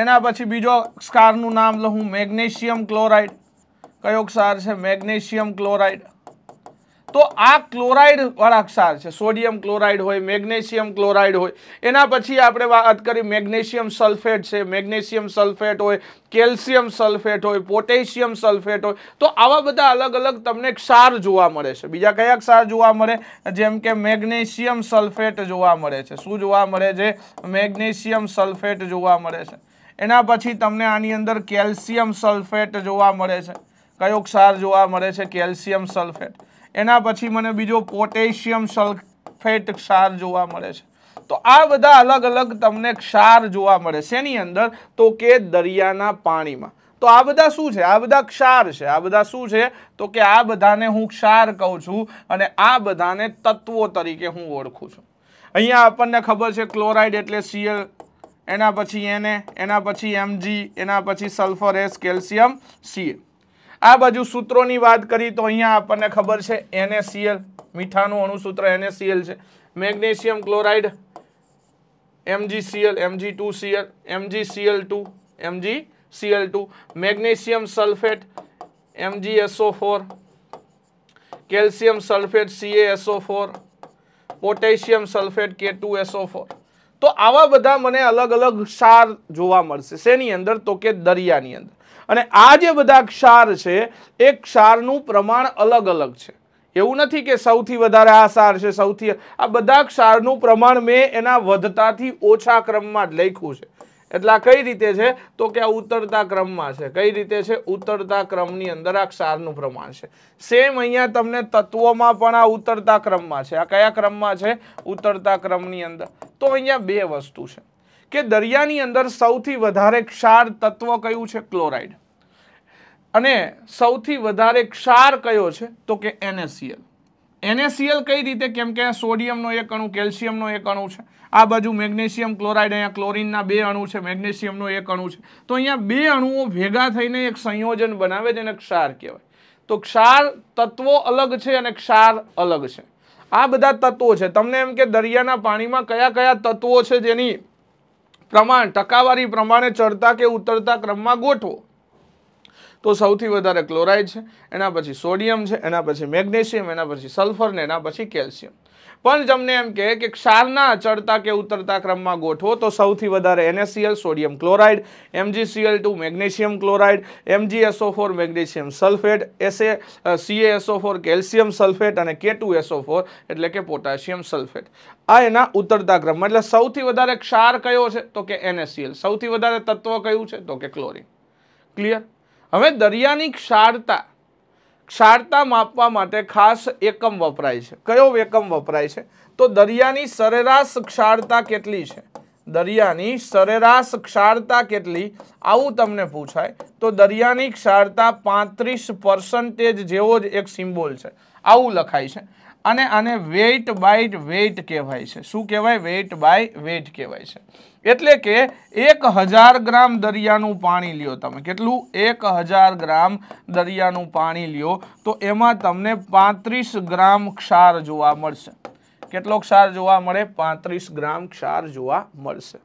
એના પછી બીજો ક્ષારનું નામ લઉં મેગ્નેશિયમ ક્લોરાઇડ કયો ક્ષાર છે મેગ્નેશિયમ ક્લોરાઇડ તો આ ક્લોરાઇડ વાળા ક્ષાર છે સોડિયમ ક્લોરાઇડ હોય મેગ્નેશિયમ ક્લોરાઇડ હોય એના પછી આપણે વાત કરી મેગ્નેશિયમ સલ્ફેટ છે મેગ્નેશિયમ સલ્ફેટ હોય કેલ્શિયમ સલ્ફેટ હોય પોટેશિયમ સલ્ફેટ હોય તો આવા બધા અલગ અલગ તમને ક્ષાર જોવા મળે છે બીજા કયા ક્ષાર જોવા મળે જેમ કે મેગ્નેશિયમ સલ્ફેટ જોવા મળે છે શું જોવા મળે છે મેગ્નેશિયમ સલ્ફેટ જોવા મળે છે એના પછી તમને આની અંદર કેલ્શિયમ સલ્ફેટ જોવા મળે છે કયો ક્ષાર જોવા મળે છે કેલ્શિયમ સલ્ફેટ એના પછી મને બીજો પોટેશિયમ સલ્ફેટ ક્ષાર જોવા મળે છે તો આ બધા અલગ અલગ તમને ક્ષાર જોવા મળે છે એની અંદર તો કે દરિયાના પાણીમાં તો આ બધા શું છે આ બધા ક્ષાર છે આ બધા શું છે તો કે આ બધાને હું ક્ષાર કહું છું અને આ બધાને તત્વો તરીકે હું ઓળખું છું અહીંયા આપણને ખબર છે ક્લોરાઇડ એટલે સીએલ એના પછી એને એના પછી એમજી એના પછી સલ્ફર એસ કેલ્શિયમ સીએલ આ બાજુ સૂત્રોની વાત કરી તો અહીંયા આપણને ખબર છે એનએસીએલ મીઠાનું અણુસૂત્ર એનએસીએલ છે magnesium chloride MGCL MG two CL MGCL two MG CL two magnesium sulphate MGSO four calcium sulphate CASO four potassium sulphate K two SO four તો આવા બધા મને અલગ અલગ ક્ષાર જોવા મળશે શેની અંદર તો કે દરિયાની અંદર અને આ જે બધા ક્ષાર છે એ ક્ષારનું પ્રમાણ અલગ અલગ છે એવું નથી કે સૌથી વધારે આ સાર છે સૌથી આ બધા ક્ષારનું પ્રમાણ મેં એના વધતાથી ઓછા ક્રમમાં જ લખ્યું છે એટલે આ કઈ રીતે છે તો કે આ ઉતરતા ક્રમમાં છે કઈ રીતે છે ઉતરતા ક્રમની અંદર આ ક્ષારનું પ્રમાણ છે સેમ અહીંયા તમને તત્વોમાં પણ આ ઉતરતા ક્રમમાં છે આ કયા ક્રમમાં છે ઉતરતા ક્રમની અંદર તો અહીંયા બે વસ્તુ છે કે દરિયાની અંદર સૌથી વધારે ક્ષાર તત્વ કયું છે ક્લોરાઇડ અને સૌથી વધારે ક્ષાર કયો છે તો કે એનએસીએલ એનએસીએલ કઈ રીતે કેમ કે સોડિયમનો એક અણુ કેલ્શિયમનો એક અણુ છે આ બાજુ મેગ્નેશિયમ ક્લોરાઇડ અહીંયા ક્લોરિનના બે અણુ છે મેગ્નેશિયમનો એક અણુ છે તો અહીંયા બે અણુઓ ભેગા થઈને એક સંયોજન બનાવે જેને ક્ષાર કહેવાય તો ક્ષાર તત્વો અલગ છે અને ક્ષાર અલગ છે આ બધા તત્વો છે તમને એમ કે દરિયાના પાણીમાં કયા કયા તત્વો છે જેની પ્રમાણ ટકાવારી પ્રમાણે ચડતા કે ઉતરતા ક્રમમાં ગોઠવો તો સૌથી વધારે ક્લોરાઇડ છે એના પછી સોડિયમ છે એના પછી મેગ્નેશિયમ એના પછી સલ્ફર ને એના પછી કેલ્શિયમ પણ તમને એમ કે ક્ષારના ચડતા કે ઉતરતા ક્રમમાં ગોઠવો તો સૌથી વધારે NACL sodium chloride MGCL two magnesium chloride MGSO four magnesium sulphate SA CASO four calcium sulphate અને કે ટુ એસઓ ફોર એટલે કે પોટાશિયમ સલ્ફેટ આ એના ઉતરતા ક્રમમાં એટલે સૌથી વધારે ક્ષાર કયો છે તો કે એનએસસીએલ સૌથી વધારે તત્વ કયું છે તો કે ક્લોરિન ક્લિયર હવે દરિયાની ક્ષારતા ક્ષારતા માપવા માટે ખાસ એકમ વપરાય છે કયો એકમ વપરાય છે તો દરિયાની સરેરાશ ક્ષારતા કેટલી છે દરિયાની સરેરાશ ક્ષારતા કેટલી આવું તમને પૂછાય તો દરિયાની ક્ષારતા પાંત્રીસ પર્સન્ટેજ જેવો જ એક સિમ્બોલ છે આવું લખાય છે અને આને વેઇટ બાય વેઇટ કહેવાય છે શું કહેવાય વેઇટ બાય વેઇટ કહેવાય છે એટલે કે એક હજાર ગ્રામ દરિયાનું પાણી લ્યો તમે કેટલું એક હજાર ગ્રામ દરિયાનું પાણી લ્યો તો એમાં તમને પાંત્રીસ ગ્રામ ક્ષાર જોવા મળશે કેટલો ક્ષાર જોવા મળે પાંત્રીસ ગ્રામ ક્ષાર જોવા મળશે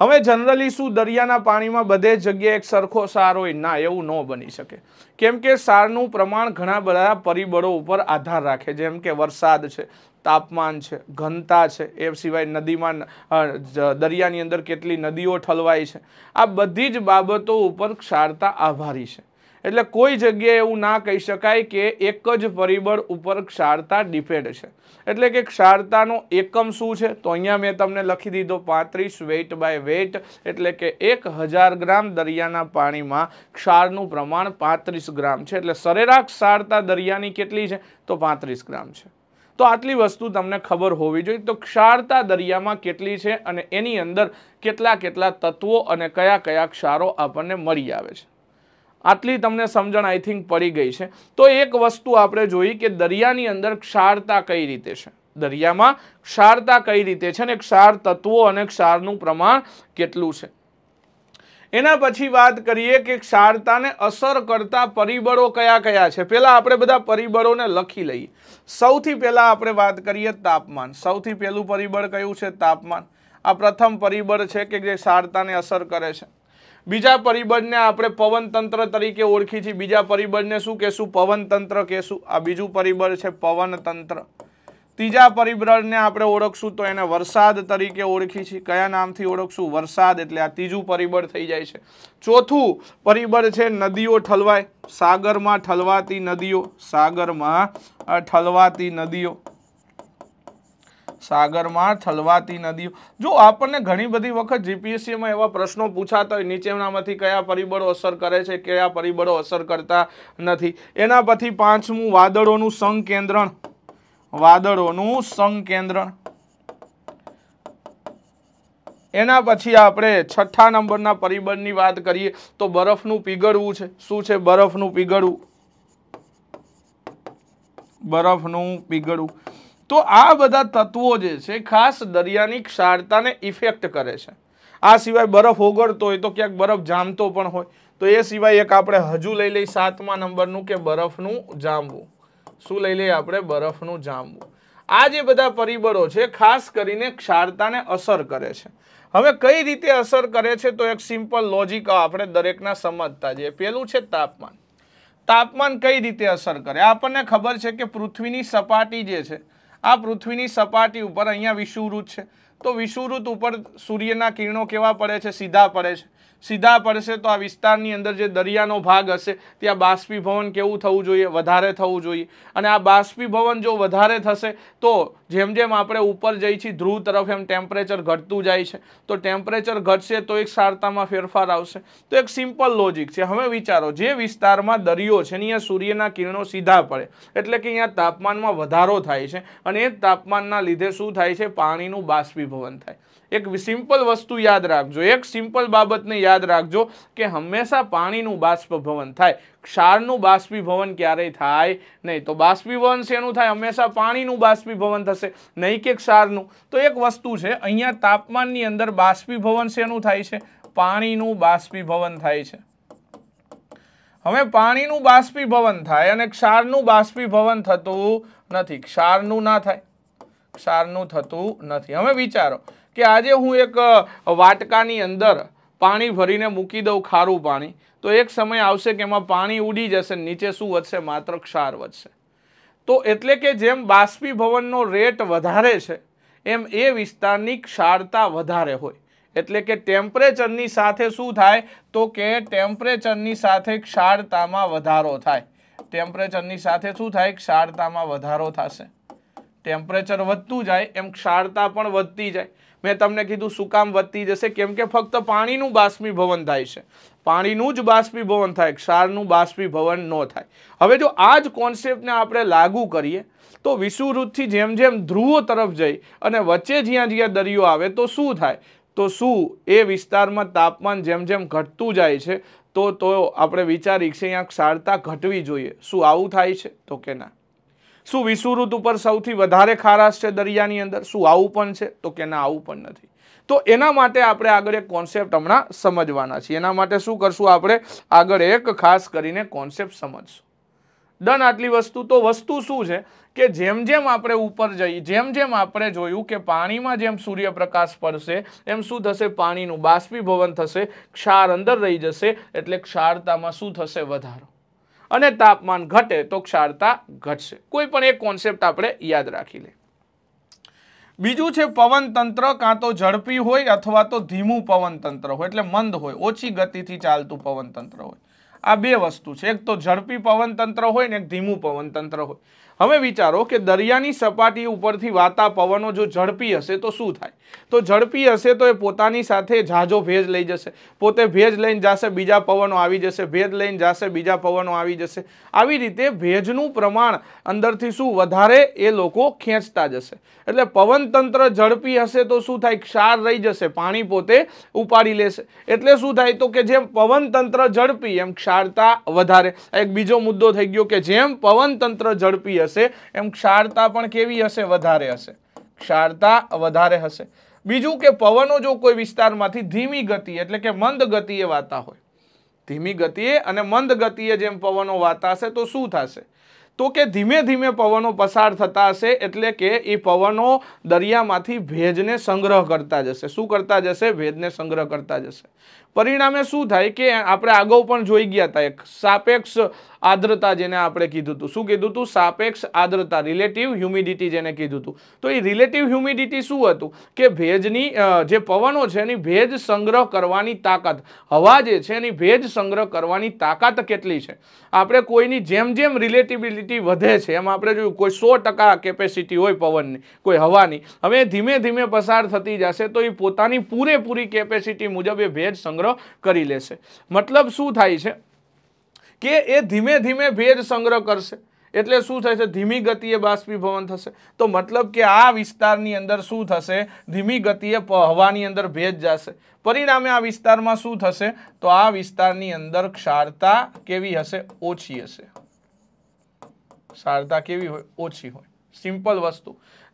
હવે જનરલી શું દરિયાના પાણીમાં બધે જગ્યાએ એક સરખો સાર હોય ના એવું ન બની શકે કેમ કે સારનું પ્રમાણ ઘણા બધા પરિબળો ઉપર આધાર રાખે જેમ કે વરસાદ છે તાપમાન છે ઘનતા છે એ સિવાય નદીમાં દરિયાની અંદર કેટલી નદીઓ ઠલવાય છે આ બધી જ બાબતો ઉપર ક્ષારતા આભારી છે એટલે કોઈ જગ્યાએ એવું ના કહી શકાય કે એક જ પરિબળ ઉપર ક્ષારતા ડિપેન્ડ છે એટલે કે ક્ષારતાનો એકમ શું છે તો અહીંયા મેં તમને લખી દીધો પાંત્રીસ વેઇટ બાય વેઇટ એટલે કે એક હજાર ગ્રામ દરિયાના પાણીમાં ક્ષારનું પ્રમાણ પાંત્રીસ ગ્રામ છે એટલે સરેરાશ ક્ષારતા દરિયાની કેટલી છે તો પાંત્રીસ ગ્રામ છે તો આટલી વસ્તુ તમને ખબર હોવી જોઈએ તો ક્ષારતા દરિયામાં કેટલી છે અને એની અંદર કેટલા કેટલા તત્વો અને કયા કયા ક્ષારો આપણને મળી આવે છે આટલી તમને સમજણ આઈ થિંક પડી ગઈ છે તો એક વસ્તુ આપણે જોઈ કે દરિયાની અંદર ક્ષારતા કઈ રીતે છે દરિયામાં ક્ષારતા કઈ રીતે છે અને ક્ષાર તત્વો અને ક્ષારનું પ્રમાણ કેટલું છે એના પછી વાત કરીએ કે ક્ષારતાને અસર કરતા પરિબળો કયા કયા છે પહેલાં આપણે બધા પરિબળોને લખી લઈએ સૌથી પહેલાં આપણે વાત કરીએ તાપમાન સૌથી પહેલું પરિબળ કયું છે તાપમાન આ પ્રથમ પરિબળ છે કે જે ક્ષારતાને અસર કરે છે બીજા પરિબળને આપણે પવનતંત્ર તરીકે ઓળખી છીએ બીજા પરિબળને શું કહેશું પવનતંત્ર કહેશું આ બીજું પરિબળ છે પવનતંત્ર ત્રીજા પરિબળને આપણે ઓળખશું તો એને વરસાદ તરીકે ઓળખી છીએ કયા નામથી ઓળખશું વરસાદ એટલે આ ત્રીજું પરિબળ થઈ જાય છે ચોથું પરિબળ છે નદીઓ ઠલવાય સાગરમાં ઠલવાતી નદીઓ સાગરમાં ઠલવાતી નદીઓ સાગરમાં ઠલવાતી નદીઓ જો આપણને ઘણી બધી વખત જીપીએસસીમાં એવા પ્રશ્નો પૂછાતા હોય નીચેનામાંથી કયા પરિબળો અસર કરે છે કયા પરિબળો અસર કરતા નથી એના પછી પાંચમું વાદળોનું સંકેન્દ્રણ વાદળોનું સંકેન્દ્રણ એના પછી આપણે છઠ્ઠા નંબરના પરિબળની વાત કરીએ તો બરફનું પીગળવું છે શું છે બરફનું પીગળવું બરફનું પીગળવું તો આ બધા તત્વો જે છે ખાસ દરિયાની ક્ષારતાને ઇફેક્ટ કરે છે આ સિવાય બરફ ઓગળતો હોય તો ક્યાંક બરફ જામતો પણ હોય તો એ સિવાય એક આપણે હજુ લઈ લઈ સાતમા નંબરનું કે બરફનું જામવું શું લઈ લઈએ આપણે બરફનું જાંબુ આ જે બધા પરિબળો છે ખાસ કરીને ક્ષારતાને અસર કરે છે હવે કઈ રીતે અસર કરે છે તો એક સિમ્પલ લોજિક આપણે દરેકના સમજતા જઈએ પહેલું છે તાપમાન તાપમાન કઈ રીતે અસર કરે આપણને ખબર છે કે પૃથ્વીની સપાટી જે છે આ પૃથ્વીની સપાટી ઉપર અહીંયા વિષુવૃત છે તો વિષુવૃત ઉપર સૂર્યના કિરણો કેવા પડે છે સીધા પડે છે સીધા પડશે તો આ વિસ્તારની અંદર જે દરિયાનો ભાગ હશે ત્યાં બાષ્પીભવન કેવું થવું જોઈએ વધારે થવું જોઈએ અને આ બાષ્પીભવન જો વધારે થશે તો જેમ જેમ આપણે ઉપર જઈએ છીએ ધ્રુવ તરફ એમ ટેમ્પરેચર ઘટતું જાય છે તો ટેમ્પરેચર ઘટશે તો એક સારતામાં ફેરફાર આવશે તો એક સિમ્પલ લોજિક છે હવે વિચારો જે વિસ્તારમાં દરિયો છે અહીંયા સૂર્યના કિરણો સીધા પડે એટલે કે અહીંયા તાપમાનમાં વધારો થાય છે અને એ તાપમાનના લીધે શું થાય છે પાણીનું બાષ્પીભવન થાય એક સિમ્પલ વસ્તુ યાદ રાખજો એક સિમ્પલ બાબતને યાદ રાખજો કે હંમેશા પાણીનું બાષ્પભવન થાય ક્ષારનું બાષ્પીભવન ક્યારેય થાય નહીં તો બાષ્પીભવન શેનું થાય હંમેશા પાણીનું બાષ્પીભવન થશે નહીં કે ક્ષારનું તો એક વસ્તુ છે અહીંયા તાપમાનની અંદર બાષ્પીભવન શેનું થાય છે પાણીનું બાષ્પીભવન થાય છે હવે પાણીનું બાષ્પીભવન થાય અને ક્ષારનું બાષ્પીભવન થતું નથી ક્ષારનું ના થાય ક્ષારનું થતું નથી હવે વિચારો કે આજે હું એક વાટકાની અંદર પાણી ભરીને મૂકી દઉં ખારું પાણી તો એક સમય આવશે કે એમાં પાણી ઉડી જશે નીચે શું વધશે માત્ર ક્ષાર વધશે તો એટલે કે જેમ બાષ્પીભવનનો રેટ વધારે છે એમ એ વિસ્તારની ક્ષારતા વધારે હોય એટલે કે ટેમ્પરેચરની સાથે શું થાય તો કે ટેમ્પરેચરની સાથે ક્ષારતામાં વધારો થાય ટેમ્પરેચરની સાથે શું થાય ક્ષારતામાં વધારો થશે ટેમ્પરેચર વધતું જાય એમ ક્ષારતા પણ વધતી જાય મેં તમને કીધું શું કામ વધતી જશે કેમ કે ફક્ત પાણીનું બાષ્પીભવન થાય છે પાણીનું જ બાષ્પીભવન થાય ક્ષારનું બાષ્પીભવન ન થાય હવે જો આ જ કોન્સેપ્ટને આપણે લાગુ કરીએ તો વિષુવૃત્તથી જેમ જેમ ધ્રુવો તરફ જઈ અને વચ્ચે જ્યાં જ્યાં દરિયો આવે તો શું થાય તો શું એ વિસ્તારમાં તાપમાન જેમ જેમ ઘટતું જાય છે તો તો આપણે વિચારીએ છીએ અહીંયા ક્ષારતા ઘટવી જોઈએ શું આવું થાય છે તો કે ના શું વિષુવૃત ઉપર સૌથી વધારે ખારાશ છે દરિયાની અંદર શું આવું પણ છે તો કે ના આવું પણ નથી તો એના માટે આપણે આગળ એક કોન્સેપ્ટ હમણાં સમજવાના છીએ એના માટે શું કરશું આપણે આગળ એક ખાસ કરીને કોન્સેપ્ટ સમજશું ડન આટલી વસ્તુ તો વસ્તુ શું છે કે જેમ જેમ આપણે ઉપર જઈએ જેમ જેમ આપણે જોયું કે પાણીમાં જેમ સૂર્યપ્રકાશ પડશે એમ શું થશે પાણીનું બાષ્પીભવન થશે ક્ષાર અંદર રહી જશે એટલે ક્ષારતામાં શું થશે વધારો અને તાપમાન ઘટે તો ક્ષારતા ઘટશે કોઈ પણ એક કોન્સેપ્ટ આપણે યાદ રાખી લે બીજું છે પવન તંત્ર કાં તો ઝડપી હોય અથવા તો ધીમું પવન તંત્ર હોય એટલે મંદ હોય ઓછી ગતિથી ચાલતું પવન તંત્ર હોય આ બે વસ્તુ છે એક તો ઝડપી પવન તંત્ર હોય ને એક ધીમું પવન તંત્ર હોય હવે વિચારો કે દરિયાની સપાટી ઉપરથી વાતા પવનો જો ઝડપી હશે તો શું થાય તો ઝડપી હશે તો એ પોતાની સાથે ઝાઝો ભેજ લઈ જશે પોતે ભેજ લઈને જશે બીજા પવનો આવી જશે ભેજ લઈને જશે બીજા પવનો આવી જશે આવી રીતે ભેજનું પ્રમાણ અંદરથી શું વધારે એ લોકો ખેંચતા જશે એટલે પવનતંત્ર ઝડપી હશે તો શું થાય ક્ષાર રહી જશે પાણી પોતે ઉપાડી લેશે એટલે શું થાય તો કે જેમ પવનતંત્ર ઝડપી એમ ક્ષારતા વધારે એક બીજો મુદ્દો થઈ ગયો કે જેમ પવનતંત્ર ઝડપી હશે હશે એમ ક્ષારતા પણ કેવી હશે વધારે હશે ક્ષારતા વધારે હશે બીજું કે પવનો જો કોઈ વિસ્તારમાંથી ધીમી ગતિ એટલે કે મંદ ગતિએ વાતા હોય ધીમી ગતિએ અને મંદ ગતિએ જેમ પવનો વાતા હશે તો શું થશે તો કે ધીમે ધીમે પવનો પસાર થતા હશે એટલે કે એ પવનો દરિયામાંથી ભેજને સંગ્રહ કરતા જશે શું કરતા જશે ભેજને સંગ્રહ કરતા જશે પરિણામે શું થાય કે આપણે અગાઉ પણ જોઈ ગયા હતા એક સાપેક્ષ આદ્રતા જેને આપણે કીધું હતું શું કીધું હતું સાપેક્ષ આદ્રતા રિલેટિવ હ્યુમિડિટી જેને કીધું હતું તો એ રિલેટિવ હ્યુમિડિટી શું હતું કે ભેજની જે પવનો છે એની ભેજ સંગ્રહ કરવાની તાકાત હવા જે છે એની ભેજ સંગ્રહ કરવાની તાકાત કેટલી છે આપણે કોઈની જેમ જેમ રિલેટિવિલિટી વધે છે એમ આપણે જોયું કોઈ સો કેપેસિટી હોય પવનની કોઈ હવાની હવે ધીમે ધીમે પસાર થતી જશે તો એ પોતાની પૂરેપૂરી કેપેસિટી મુજબ એ ભેજ સંગ્રહ સંગ્રહ કરી લેશે મતલબ શું થાય છે કે એ ધીમે ધીમે ભેજ સંગ્રહ કરશે એટલે શું થશે ધીમી ગતિએ બાષ્પીભવન થશે તો મતલબ કે આ વિસ્તારની અંદર શું થશે ધીમી ગતિએ હવાની અંદર ભેજ જશે પરિણામે આ વિસ્તારમાં શું થશે તો આ વિસ્તારની અંદર ક્ષારતા કેવી હશે ઓછી હશે ક્ષારતા કેવી હોય ઓછી હોય સિમ્પલ વસ્તુ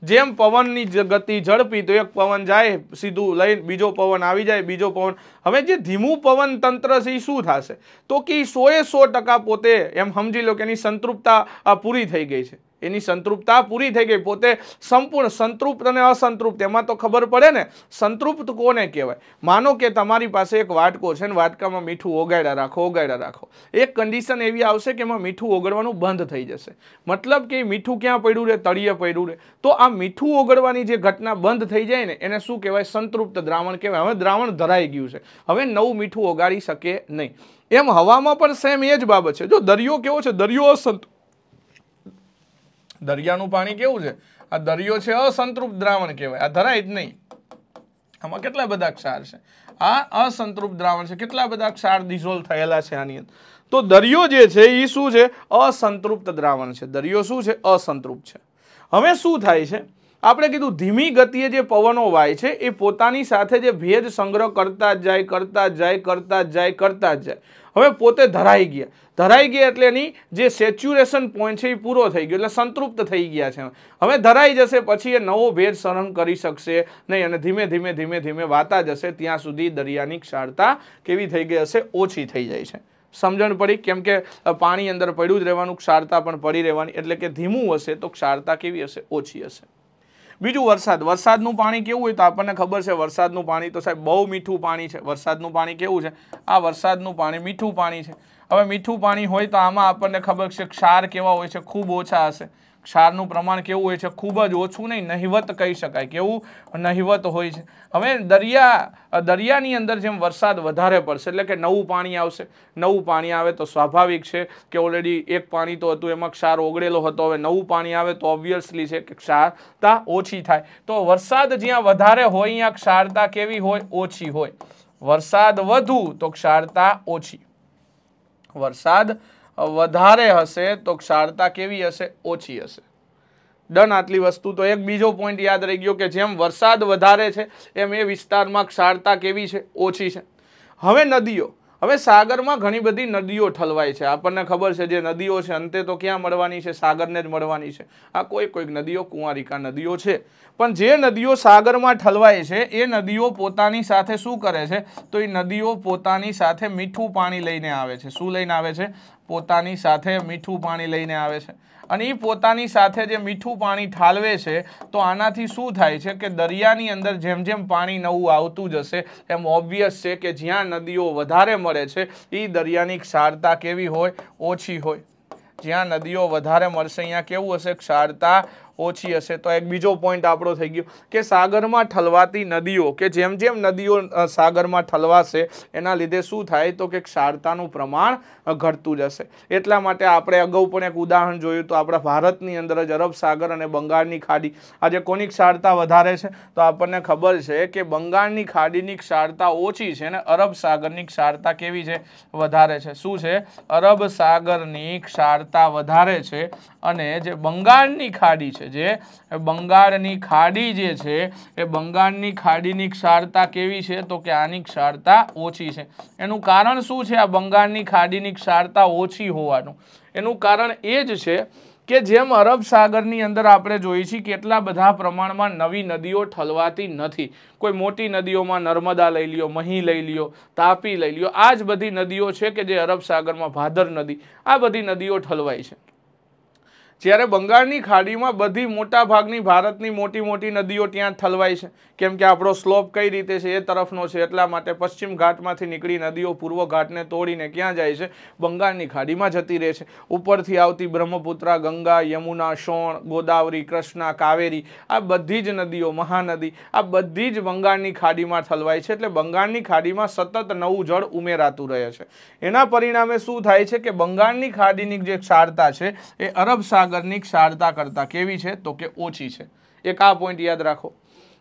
જેમ પવનની ગતિ ઝડપી તો એક પવન જાય સીધું લઈને બીજો પવન આવી જાય બીજો પવન હવે જે ધીમું પવન તંત્ર છે એ શું થશે તો કે સોએ સો ટકા પોતે એમ સમજી લો કે એની સંતૃપ્તા પૂરી થઈ ગઈ છે એની સંતૃપ્તા પૂરી થઈ ગઈ પોતે સંપૂર્ણ સંતૃપ્ત અને અસંતૃપ્ત એમાં તો ખબર પડે ને સંતૃપ્ત કોને કહેવાય માનો કે તમારી પાસે એક વાટકો છે ને વાટકામાં મીઠું ઓગાળ્યા રાખો ઓગાડ્યા રાખો એક કન્ડિશન એવી આવશે કે એમાં મીઠું ઓગળવાનું બંધ થઈ જશે મતલબ કે મીઠું ક્યાં પડ્યું રહે તળિયે પડ્યું રહે તો આ મીઠું ઓગળવાની જે ઘટના બંધ થઈ જાય ને એને શું કહેવાય સંતૃપ્ત દ્રાવણ કહેવાય હવે દ્રાવણ ધરાઈ ગયું છે હવે નવું મીઠું ઓગાડી શકે નહીં એમ હવામાં પણ સેમ એ જ બાબત છે જો દરિયો કેવો છે દરિયો અસંતૃપ્ત દરિયાનું પાણી કેવું છે આ દરિયો છે અસંતૃપ્ત દ્રાવણ કહેવાય આ ધરાય જ નહીં આમાં કેટલા બધા ક્ષાર છે આ અસંતૃપ્ત દ્રાવણ છે કેટલા બધા ક્ષાર ડિઝોલ્વ થયેલા છે આની અંદર તો દરિયો જે છે એ શું છે અસંતૃપ્ત દ્રાવણ છે દરિયો શું છે અસંતૃપ્ત છે હવે શું થાય છે આપણે કીધું ધીમી ગતિએ જે પવનો વાય છે એ પોતાની સાથે જે ભેજ સંગ્રહ કરતા જાય કરતા જાય કરતા જાય કરતા જાય હવે પોતે ધરાઈ ગયા ધરાઈ ગયા એટલે એની જે સેચ્યુરેશન પોઈન્ટ છે એ પૂરો થઈ ગયો એટલે સંતૃપ્ત થઈ ગયા છે હવે ધરાઈ જશે પછી એ નવો ભેદ સહન કરી શકશે નહીં અને ધીમે ધીમે ધીમે ધીમે વાતા જશે ત્યાં સુધી દરિયાની ક્ષારતા કેવી થઈ ગઈ હશે ઓછી થઈ જાય છે સમજણ પડી કેમ કે પાણી અંદર પડ્યું જ રહેવાનું ક્ષારતા પણ પડી રહેવાની એટલે કે ધીમું હશે તો ક્ષારતા કેવી હશે ઓછી હશે બીજું વરસાદ વરસાદનું પાણી કેવું હોય તો આપણને ખબર છે વરસાદનું પાણી તો સાહેબ બહુ મીઠું પાણી છે વરસાદનું પાણી કેવું છે આ વરસાદનું પાણી મીઠું પાણી છે હવે મીઠું પાણી હોય તો આમાં આપણને ખબર છે ક્ષાર કેવા હોય છે ખૂબ ઓછા હશે ક્ષારનું પ્રમાણ કેવું હોય છે ખૂબ જ ઓછું નહીં નહિવત કહી શકાય કેવું નહિવત હોય છે હવે દરિયા દરિયાની અંદર જેમ વરસાદ વધારે પડશે એટલે કે નવું પાણી આવશે નવું પાણી આવે તો સ્વાભાવિક છે કે ઓલરેડી એક પાણી તો હતું એમાં ક્ષાર ઓગળેલો હતો હવે નવું પાણી આવે તો ઓબ્વિયસલી છે કે ક્ષારતા ઓછી થાય તો વરસાદ જ્યાં વધારે હોય ત્યાં ક્ષારતા કેવી હોય ઓછી હોય વરસાદ વધુ તો ક્ષારતા ઓછી વરસાદ વધારે હશે તો ક્ષારતા કેવી હશે ઓછી હશે ડન આટલી વસ્તુ તો એક બીજો પોઈન્ટ યાદ રહી ગયો કે જેમ વરસાદ વધારે છે એમ એ વિસ્તારમાં ક્ષારતા કેવી છે ઓછી છે હવે નદીઓ હવે સાગરમાં ઘણી બધી નદીઓ ઠલવાય છે આપણને ખબર છે જે નદીઓ છે અંતે તો ક્યાં મળવાની છે સાગરને જ મળવાની છે આ કોઈ કોઈક નદીઓ કુંવારિકા નદીઓ છે પણ જે નદીઓ સાગરમાં ઠલવાય છે એ નદીઓ પોતાની સાથે શું કરે છે તો એ નદીઓ પોતાની સાથે મીઠું પાણી લઈને આવે છે શું લઈને આવે છે પોતાની સાથે મીઠું પાણી લઈને આવે છે અને એ પોતાની સાથે જે મીઠું પાણી ઠાલવે છે તો આનાથી શું થાય છે કે દરિયાની અંદર જેમ જેમ પાણી નવું આવતું જશે એમ ઓબ્વિયસ છે કે જ્યાં નદીઓ વધારે મળે છે એ દરિયાની ક્ષારતા કેવી હોય ઓછી હોય જ્યાં નદીઓ વધારે મળશે અહીંયા કેવું હશે ક્ષારતા ઓછી હશે તો એક બીજો પોઈન્ટ આપણો થઈ ગયો કે સાગરમાં ઠલવાતી નદીઓ કે જેમ જેમ નદીઓ સાગરમાં ઠલવાશે એના લીધે શું થાય તો કે ક્ષારતાનું પ્રમાણ ઘટતું જશે એટલા માટે આપણે અગાઉ પણ એક ઉદાહરણ જોયું તો આપણા ભારતની અંદર જ અરબ સાગર અને બંગાળની ખાડી આજે કોની ક્ષારતા વધારે છે તો આપણને ખબર છે કે બંગાળની ખાડીની ક્ષારતા ઓછી છે અને અરબ સાગરની ક્ષારતા કેવી છે વધારે છે શું છે અરબ સાગરની ક્ષારતા વધારે છે અને જે બંગાળની ખાડી છે જે બંગાળની ખાડી જે છે એ બંગાળની ખાડીની ક્ષારતા કેવી છે તો કે આની ક્ષારતા ઓછી છે એનું કારણ શું છે આ બંગાળની ખાડીની ક્ષારતા ઓછી હોવાનું એનું કારણ એ જ છે કે જેમ અરબ સાગરની અંદર આપણે જોઈ છીએ કેટલા બધા પ્રમાણમાં નવી નદીઓ ઠલવાતી નથી કોઈ મોટી નદીઓમાં નર્મદા લઈ લ્યો મહી લઈ લ્યો તાપી લઈ લ્યો આ જ બધી નદીઓ છે કે જે અરબ સાગરમાં ભાદર નદી આ બધી નદીઓ ઠલવાય છે જ્યારે બંગાળની ખાડીમાં બધી મોટાભાગની ભારતની મોટી મોટી નદીઓ ત્યાં થલવાય છે કેમ કે આપણો સ્લોપ કઈ રીતે છે એ તરફનો છે એટલા માટે પશ્ચિમ ઘાટમાંથી નીકળી નદીઓ પૂર્વ ઘાટને તોડીને ક્યાં જાય છે બંગાળની ખાડીમાં જતી રહે છે ઉપરથી આવતી બ્રહ્મપુત્રા ગંગા યમુના શોણ ગોદાવરી કૃષ્ણા કાવેરી આ બધી જ નદીઓ મહાનદી આ બધી જ બંગાળની ખાડીમાં થલવાય છે એટલે બંગાળની ખાડીમાં સતત નવું જળ ઉમેરાતું રહે છે એના પરિણામે શું થાય છે કે બંગાળની ખાડીની જે ક્ષારતા છે એ અરબ સાગર મહાસાગરની ક્ષારતા કરતાં કેવી છે તો કે ઓછી છે એક આ પોઈન્ટ યાદ રાખો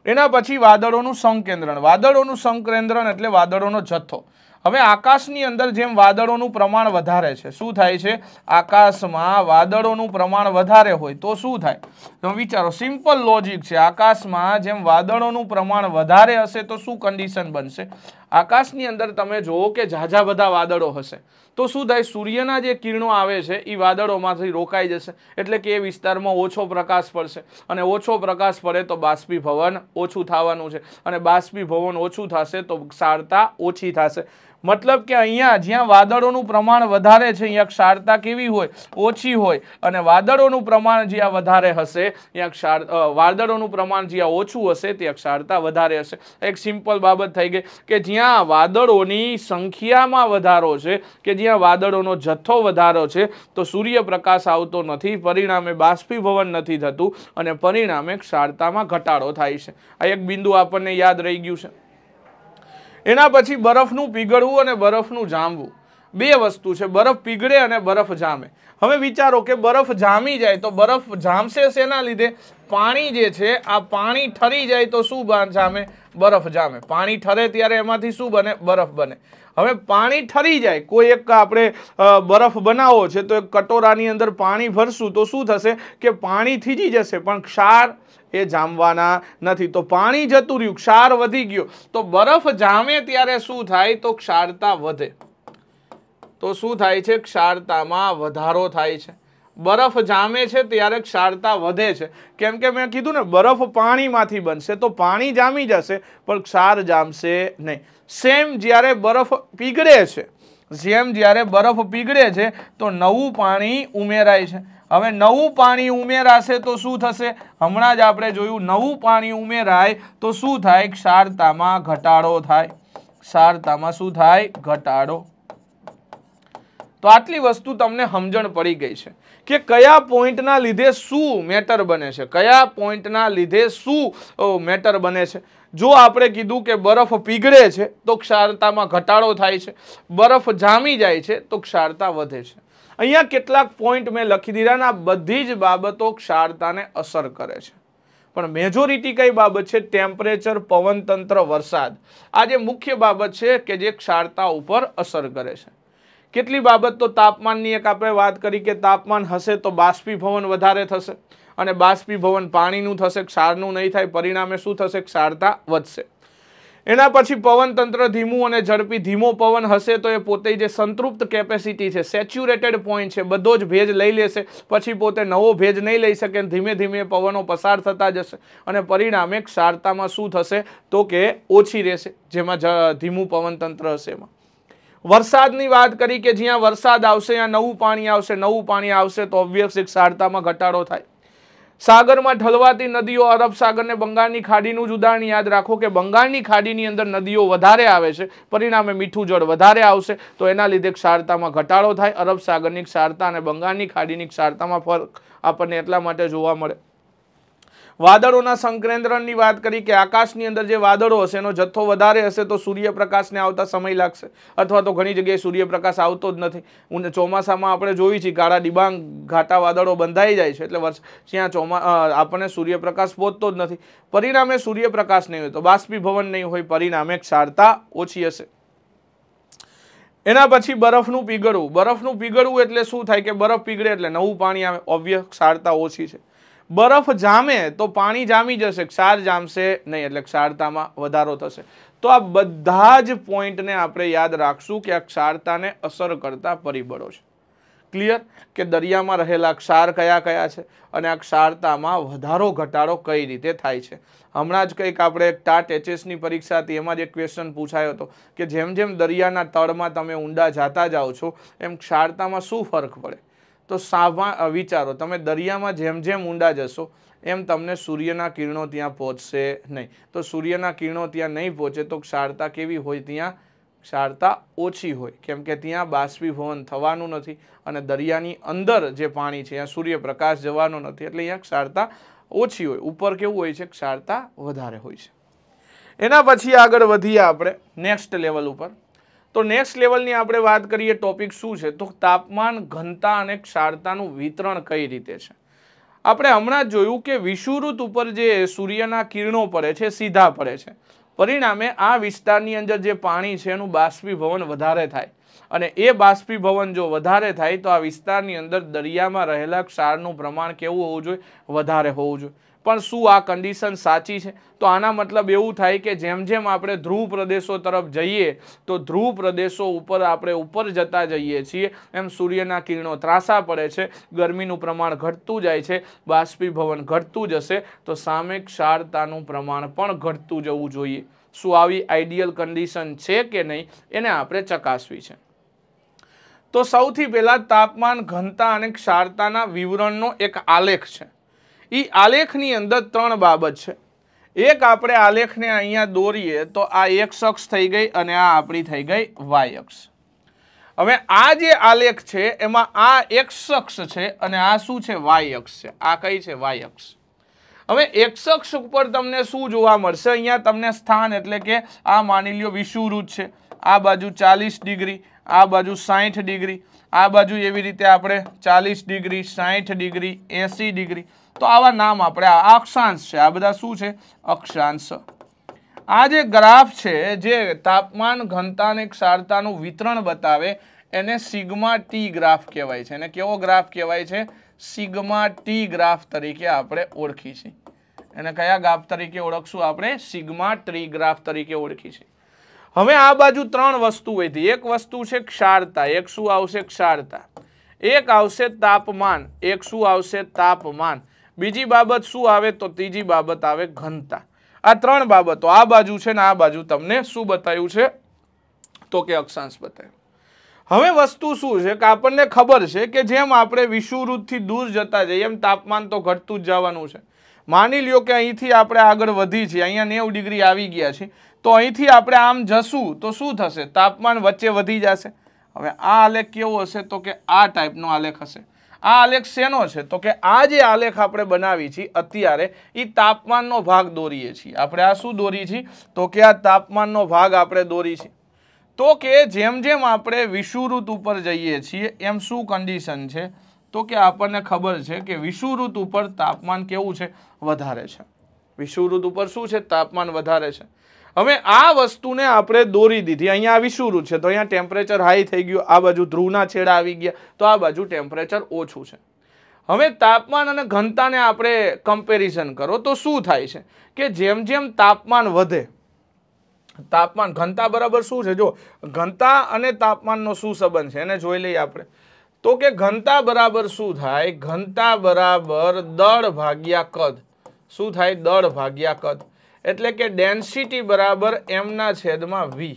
એના પછી વાદળોનું સંકેન્દ્રણ વાદળોનું સંકેન્દ્રણ એટલે વાદળોનો જથ્થો હવે આકાશની અંદર જેમ વાદળોનું પ્રમાણ વધારે છે શું થાય છે આકાશમાં વાદળોનું પ્રમાણ વધારે હોય તો શું થાય તમે વિચારો સિમ્પલ લોજિક છે આકાશમાં જેમ વાદળોનું પ્રમાણ વધારે હશે તો શું કન્ડિશન બનશે આકાશની અંદર તમે જુઓ કે ઝાઝા બધા વાદળો હશે તો શું થાય સૂર્યના જે કિરણો આવે છે એ વાદળોમાંથી રોકાઈ જશે એટલે કે એ વિસ્તારમાં ઓછો પ્રકાશ પડશે અને ઓછો પ્રકાશ પડે તો બાષ્પીભવન ઓછું થવાનું છે અને બાષ્પીભવન ઓછું થશે તો સારતા ઓછી થશે મતલબ કે અહીંયા જ્યાં વાદળોનું પ્રમાણ વધારે છે અહીંયા ક્ષારતા કેવી હોય ઓછી હોય અને વાદળોનું પ્રમાણ જ્યાં વધારે હશે ત્યાં ક્ષાર વાદળોનું પ્રમાણ જ્યાં ઓછું હશે ત્યાં ક્ષારતા વધારે હશે એક સિમ્પલ બાબત થઈ ગઈ કે જ્યાં વાદળોની સંખ્યામાં વધારો છે કે જ્યાં વાદળોનો જથ્થો વધારો છે તો સૂર્યપ્રકાશ આવતો નથી પરિણામે બાષ્પીભવન નથી થતું અને પરિણામે ક્ષારતામાં ઘટાડો થાય છે આ એક બિંદુ આપણને યાદ રહી ગયું છે એના પછી બરફનું પીગળવું અને બરફનું જામવું બે વસ્તુ છે બરફ પીગળે અને બરફ જામે હવે વિચારો કે બરફ જામી જાય તો બરફ જામશે શેના લીધે પાણી જે છે આ પાણી ઠરી જાય તો શું જામે બરફ જામે પાણી ઠરે ત્યારે એમાંથી શું બને બરફ બને હવે પાણી ઠરી જાય કોઈ એક આપણે બરફ બનાવવો છે તો એક કટોરાની અંદર પાણી ભરશું તો શું થશે કે પાણી થીજી જશે પણ ક્ષાર એ જામવાના નથી તો પાણી જતું રહ્યું ક્ષાર વધી ગયો તો બરફ જામે ત્યારે શું થાય તો ક્ષારતા વધે તો શું થાય છે ક્ષારતામાં વધારો થાય છે બરફ જામે છે ત્યારે ક્ષારતા વધે છે કેમ કે મેં કીધું ને બરફ પાણીમાંથી બનશે તો પાણી જામી જશે પણ ક્ષાર જામશે નહીં સેમ જ્યારે બરફ પીગળે છે જેમ જ્યારે બરફ પીગળે છે તો નવું પાણી ઉમેરાય છે હવે નવું પાણી ઉમેરાશે તો શું થશે હમણાં જ આપણે જોયું નવું પાણી ઉમેરાય તો શું થાય ક્ષારતામાં ઘટાડો થાય ક્ષારતામાં શું થાય ઘટાડો તો આટલી વસ્તુ તમને સમજણ પડી ગઈ છે કે કયા પોઈન્ટના લીધે શું મેટર બને છે કયા પોઈન્ટના લીધે શું મેટર બને છે જો આપણે કીધું કે બરફ પીગળે છે તો ક્ષારતામાં ઘટાડો થાય છે બરફ જામી જાય છે તો ક્ષારતા વધે છે અહીંયા કેટલાક પોઈન્ટ મેં લખી દીધા આ બધી જ બાબતો ક્ષારતાને અસર કરે છે પણ મેજોરિટી કઈ બાબત છે ટેમ્પરેચર પવનતંત્ર વરસાદ આ જે મુખ્ય બાબત છે કે જે ક્ષારતા ઉપર અસર કરે છે કેટલી બાબત તો તાપમાનની એક આપણે વાત કરી કે તાપમાન હશે તો બાષ્પીભવન વધારે થશે અને બાષ્પીભવન પાણીનું થશે ક્ષારનું નહીં થાય પરિણામે શું થશે ક્ષારતા વધશે એના પછી પવન તંત્ર ધીમું અને ઝડપી ધીમો પવન હશે તો એ પોતે જે સંતૃપ્ત કેપેસિટી છે સેચ્યુરેટેડ પોઈન્ટ છે બધો જ ભેજ લઈ લેશે પછી પોતે નવો ભેજ નહીં લઈ શકે ધીમે ધીમે પવનો પસાર થતા જશે અને પરિણામે ક્ષારતામાં શું થશે તો કે ઓછી રહેશે જેમાં ધીમું પવન તંત્ર હશે એમાં વરસાદની વાત કરી કે જ્યાં વરસાદ આવશે ત્યાં નવું પાણી આવશે નવું પાણી આવશે તો ઓબ્વિયસલી ક્ષારતામાં ઘટાડો થાય સાગરમાં ઠલવાતી નદીઓ અરબ સાગરને બંગાળની ખાડીનું જ ઉદાહરણ યાદ રાખો કે બંગાળની ખાડીની અંદર નદીઓ વધારે આવે છે પરિણામે મીઠું જળ વધારે આવશે તો એના લીધે ક્ષારતામાં ઘટાડો થાય અરબ સાગરની ક્ષારતા અને બંગાળની ખાડીની ક્ષારતામાં ફરક આપણને એટલા માટે જોવા મળે વાદળોના સંકેન્દ્રણની વાત કરી કે આકાશની અંદર જે વાદળો હશે એનો જથ્થો વધારે હશે તો સૂર્યપ્રકાશને આવતા સમય લાગશે અથવા તો ઘણી જગ્યાએ સૂર્યપ્રકાશ આવતો જ નથી ચોમાસામાં આપણે જોઈ છીએ કાળા ડિબાંગ ઘાટા વાદળો બંધાઈ જાય છે એટલે વર્ષ ત્યાં ચોમા આપણને સૂર્યપ્રકાશ પહોંચતો જ નથી પરિણામે સૂર્યપ્રકાશ નહીં હોય તો બાષ્પીભવન નહીં હોય પરિણામે ક્ષારતા ઓછી હશે એના પછી બરફનું પીગળવું બરફનું પીગળવું એટલે શું થાય કે બરફ પીગળે એટલે નવું પાણી આવે ઓબ્ય ક્ષારતા ઓછી છે બરફ જામે તો પાણી જામી જશે ક્ષાર જામશે નહીં એટલે ક્ષારતામાં વધારો થશે તો આ બધા જ પોઈન્ટને આપણે યાદ રાખશું કે આ ક્ષારતાને અસર કરતા પરિબળો છે ક્લિયર કે દરિયામાં રહેલા ક્ષાર કયા કયા છે અને આ ક્ષારતામાં વધારો ઘટાડો કઈ રીતે થાય છે હમણાં જ કંઈક આપણે ટાટ એચએસની પરીક્ષા હતી એમાં જ એક ક્વેશ્ચન પૂછાયો હતો કે જેમ જેમ દરિયાના તળમાં તમે ઊંડા જાતા જાઓ છો એમ ક્ષારતામાં શું ફરક પડે તો સાવા વિચારો તમે દરિયામાં જેમ જેમ ઊંડા જશો એમ તમને સૂર્યના કિરણો ત્યાં પહોંચશે નહીં તો સૂર્યના કિરણો ત્યાં નહીં પહોંચે તો ક્ષારતા કેવી હોય ત્યાં ક્ષારતા ઓછી હોય કેમ કે ત્યાં બાષ્પીભવન થવાનું નથી અને દરિયાની અંદર જે પાણી છે ત્યાં સૂર્યપ્રકાશ જવાનો નથી એટલે અહીંયા ક્ષારતા ઓછી હોય ઉપર કેવું હોય છે ક્ષારતા વધારે હોય છે એના પછી આગળ વધીએ આપણે નેક્સ્ટ લેવલ ઉપર તો નેક્સ્ટ લેવલની આપણે વાત કરીએ ટોપિક શું છે તો તાપમાન ઘનતા અને ક્ષારતાનું વિતરણ કઈ રીતે છે આપણે હમણાં જોયું કે વિષુવૃત ઉપર જે સૂર્યના કિરણો પડે છે સીધા પડે છે પરિણામે આ વિસ્તારની અંદર જે પાણી છે એનું બાષ્પીભવન વધારે થાય અને એ બાષ્પીભવન જો વધારે થાય તો આ વિસ્તારની અંદર દરિયામાં રહેલા ક્ષારનું પ્રમાણ કેવું હોવું જોઈએ વધારે હોવું જોઈએ પણ શું આ કન્ડિશન સાચી છે તો આના મતલબ એવું થાય કે જેમ જેમ આપણે ધ્રુવ પ્રદેશો તરફ જઈએ તો ધ્રુવ પ્રદેશો ઉપર આપણે ઉપર જતા જઈએ છીએ એમ સૂર્યના કિરણો ત્રાસા પડે છે ગરમીનું પ્રમાણ ઘટતું જાય છે બાષ્પીભવન ઘટતું જશે તો સામે ક્ષારતાનું પ્રમાણ પણ ઘટતું જવું જોઈએ શું આવી આઈડિયલ કન્ડિશન છે કે નહીં એને આપણે ચકાસવી છે તો સૌથી પહેલાં તાપમાન ઘનતા અને ક્ષારતાના વિવરણનો એક આલેખ છે એ આલેખની અંદર ત્રણ બાબત છે એક આપણે આલેખને અહીંયા દોરીએ તો આ એક શખ્સ થઈ ગઈ અને આ આપણી થઈ ગઈ વાય અક્ષ હવે આ જે આલેખ છે એમાં આ એક શખ્સ છે અને આ શું છે વાય અક્ષ છે આ કઈ છે વાય અક્ષ હવે એક શખ્સ ઉપર તમને શું જોવા મળશે અહીંયા તમને સ્થાન એટલે કે આ માની લ્યો વિષુવૃત છે આ બાજુ ચાલીસ ડિગ્રી આ બાજુ સાહીઠ ડિગ્રી આ બાજુ એવી રીતે આપણે ચાલીસ ડિગ્રી સાઠ ડિગ્રી એંસી ડિગ્રી તો આવા નામ આપણે આ અક્ષાંશ છે આ બધા શું છે અક્ષાંશ આ જે ગ્રાફ છે જે તાપમાન ઘનતા અને ક્ષારતાનું વિતરણ બતાવે એને સિગ્મા ટી ગ્રાફ કહેવાય છે અને કેવો ગ્રાફ કહેવાય છે સિગ્મા ટી ગ્રાફ તરીકે આપણે ઓળખી એને કયા ગ્રાફ તરીકે ઓળખશું આપણે સિગ્મા ટ્રી ગ્રાફ તરીકે ઓળખી હવે આ બાજુ ત્રણ વસ્તુ વધી એક વસ્તુ છે ક્ષારતા એક શું આવશે ક્ષારતા એક આવશે તાપમાન એક શું આવશે તાપમાન બીજી બાબત શું આવે તો ત્રીજી બાબત આવે ઘનતા આ ત્રણ બાબતો આ બાજુ છે ને આ બાજુ તમને શું બતાવ્યું છે તો કે અક્ષાંશ બતાવ્યું હવે વસ્તુ શું છે કે આપણને ખબર છે કે જેમ આપણે વિષુવૃતથી દૂર જતા જઈએ એમ તાપમાન તો ઘટતું જ જવાનું છે માની લ્યો કે અહીંથી આપણે આગળ વધી છીએ અહીંયા નેવું ડિગ્રી આવી ગયા છીએ તો અહીંથી આપણે આમ જશું તો શું થશે તાપમાન વચ્ચે વધી જશે હવે આ આલેખ કેવો હશે તો કે આ ટાઈપનો આલેખ હશે આ આલેખ શેનો છે તો કે આ જે આલેખ આપણે બનાવી છીએ અત્યારે એ તાપમાનનો ભાગ દોરીએ છીએ આપણે આ શું દોરીએ છીએ તો કે આ તાપમાનનો ભાગ આપણે દોરી છીએ તો કે જેમ જેમ આપણે વિષુવૃત ઉપર જઈએ છીએ એમ શું કન્ડિશન છે તો કે આપણને ખબર છે કે વિષુવૃત ઉપર તાપમાન કેવું છે વધારે છે વિષુવૃત ઉપર શું છે તાપમાન વધારે છે હવે આ વસ્તુને આપણે દોરી દીધી અહીંયા આવી શું રૂટ છે તો અહીંયા ટેમ્પરેચર હાઈ થઈ ગયું આ બાજુ ધ્રુવના છેડા આવી ગયા તો આ બાજુ ટેમ્પરેચર ઓછું છે હવે તાપમાન અને ઘનતાને આપણે કમ્પેરિઝન કરો તો શું થાય છે કે જેમ જેમ તાપમાન વધે તાપમાન ઘનતા બરાબર શું છે જો ઘનતા અને તાપમાનનો શું સંબંધ છે એને જોઈ લઈએ આપણે તો કે ઘનતા બરાબર શું થાય ઘનતા બરાબર દળ ભાગ્યા કદ શું થાય દળ ભાગ્યા કદ એટલે કે ડેન્સિટી બરાબર એમના છેદમાં વી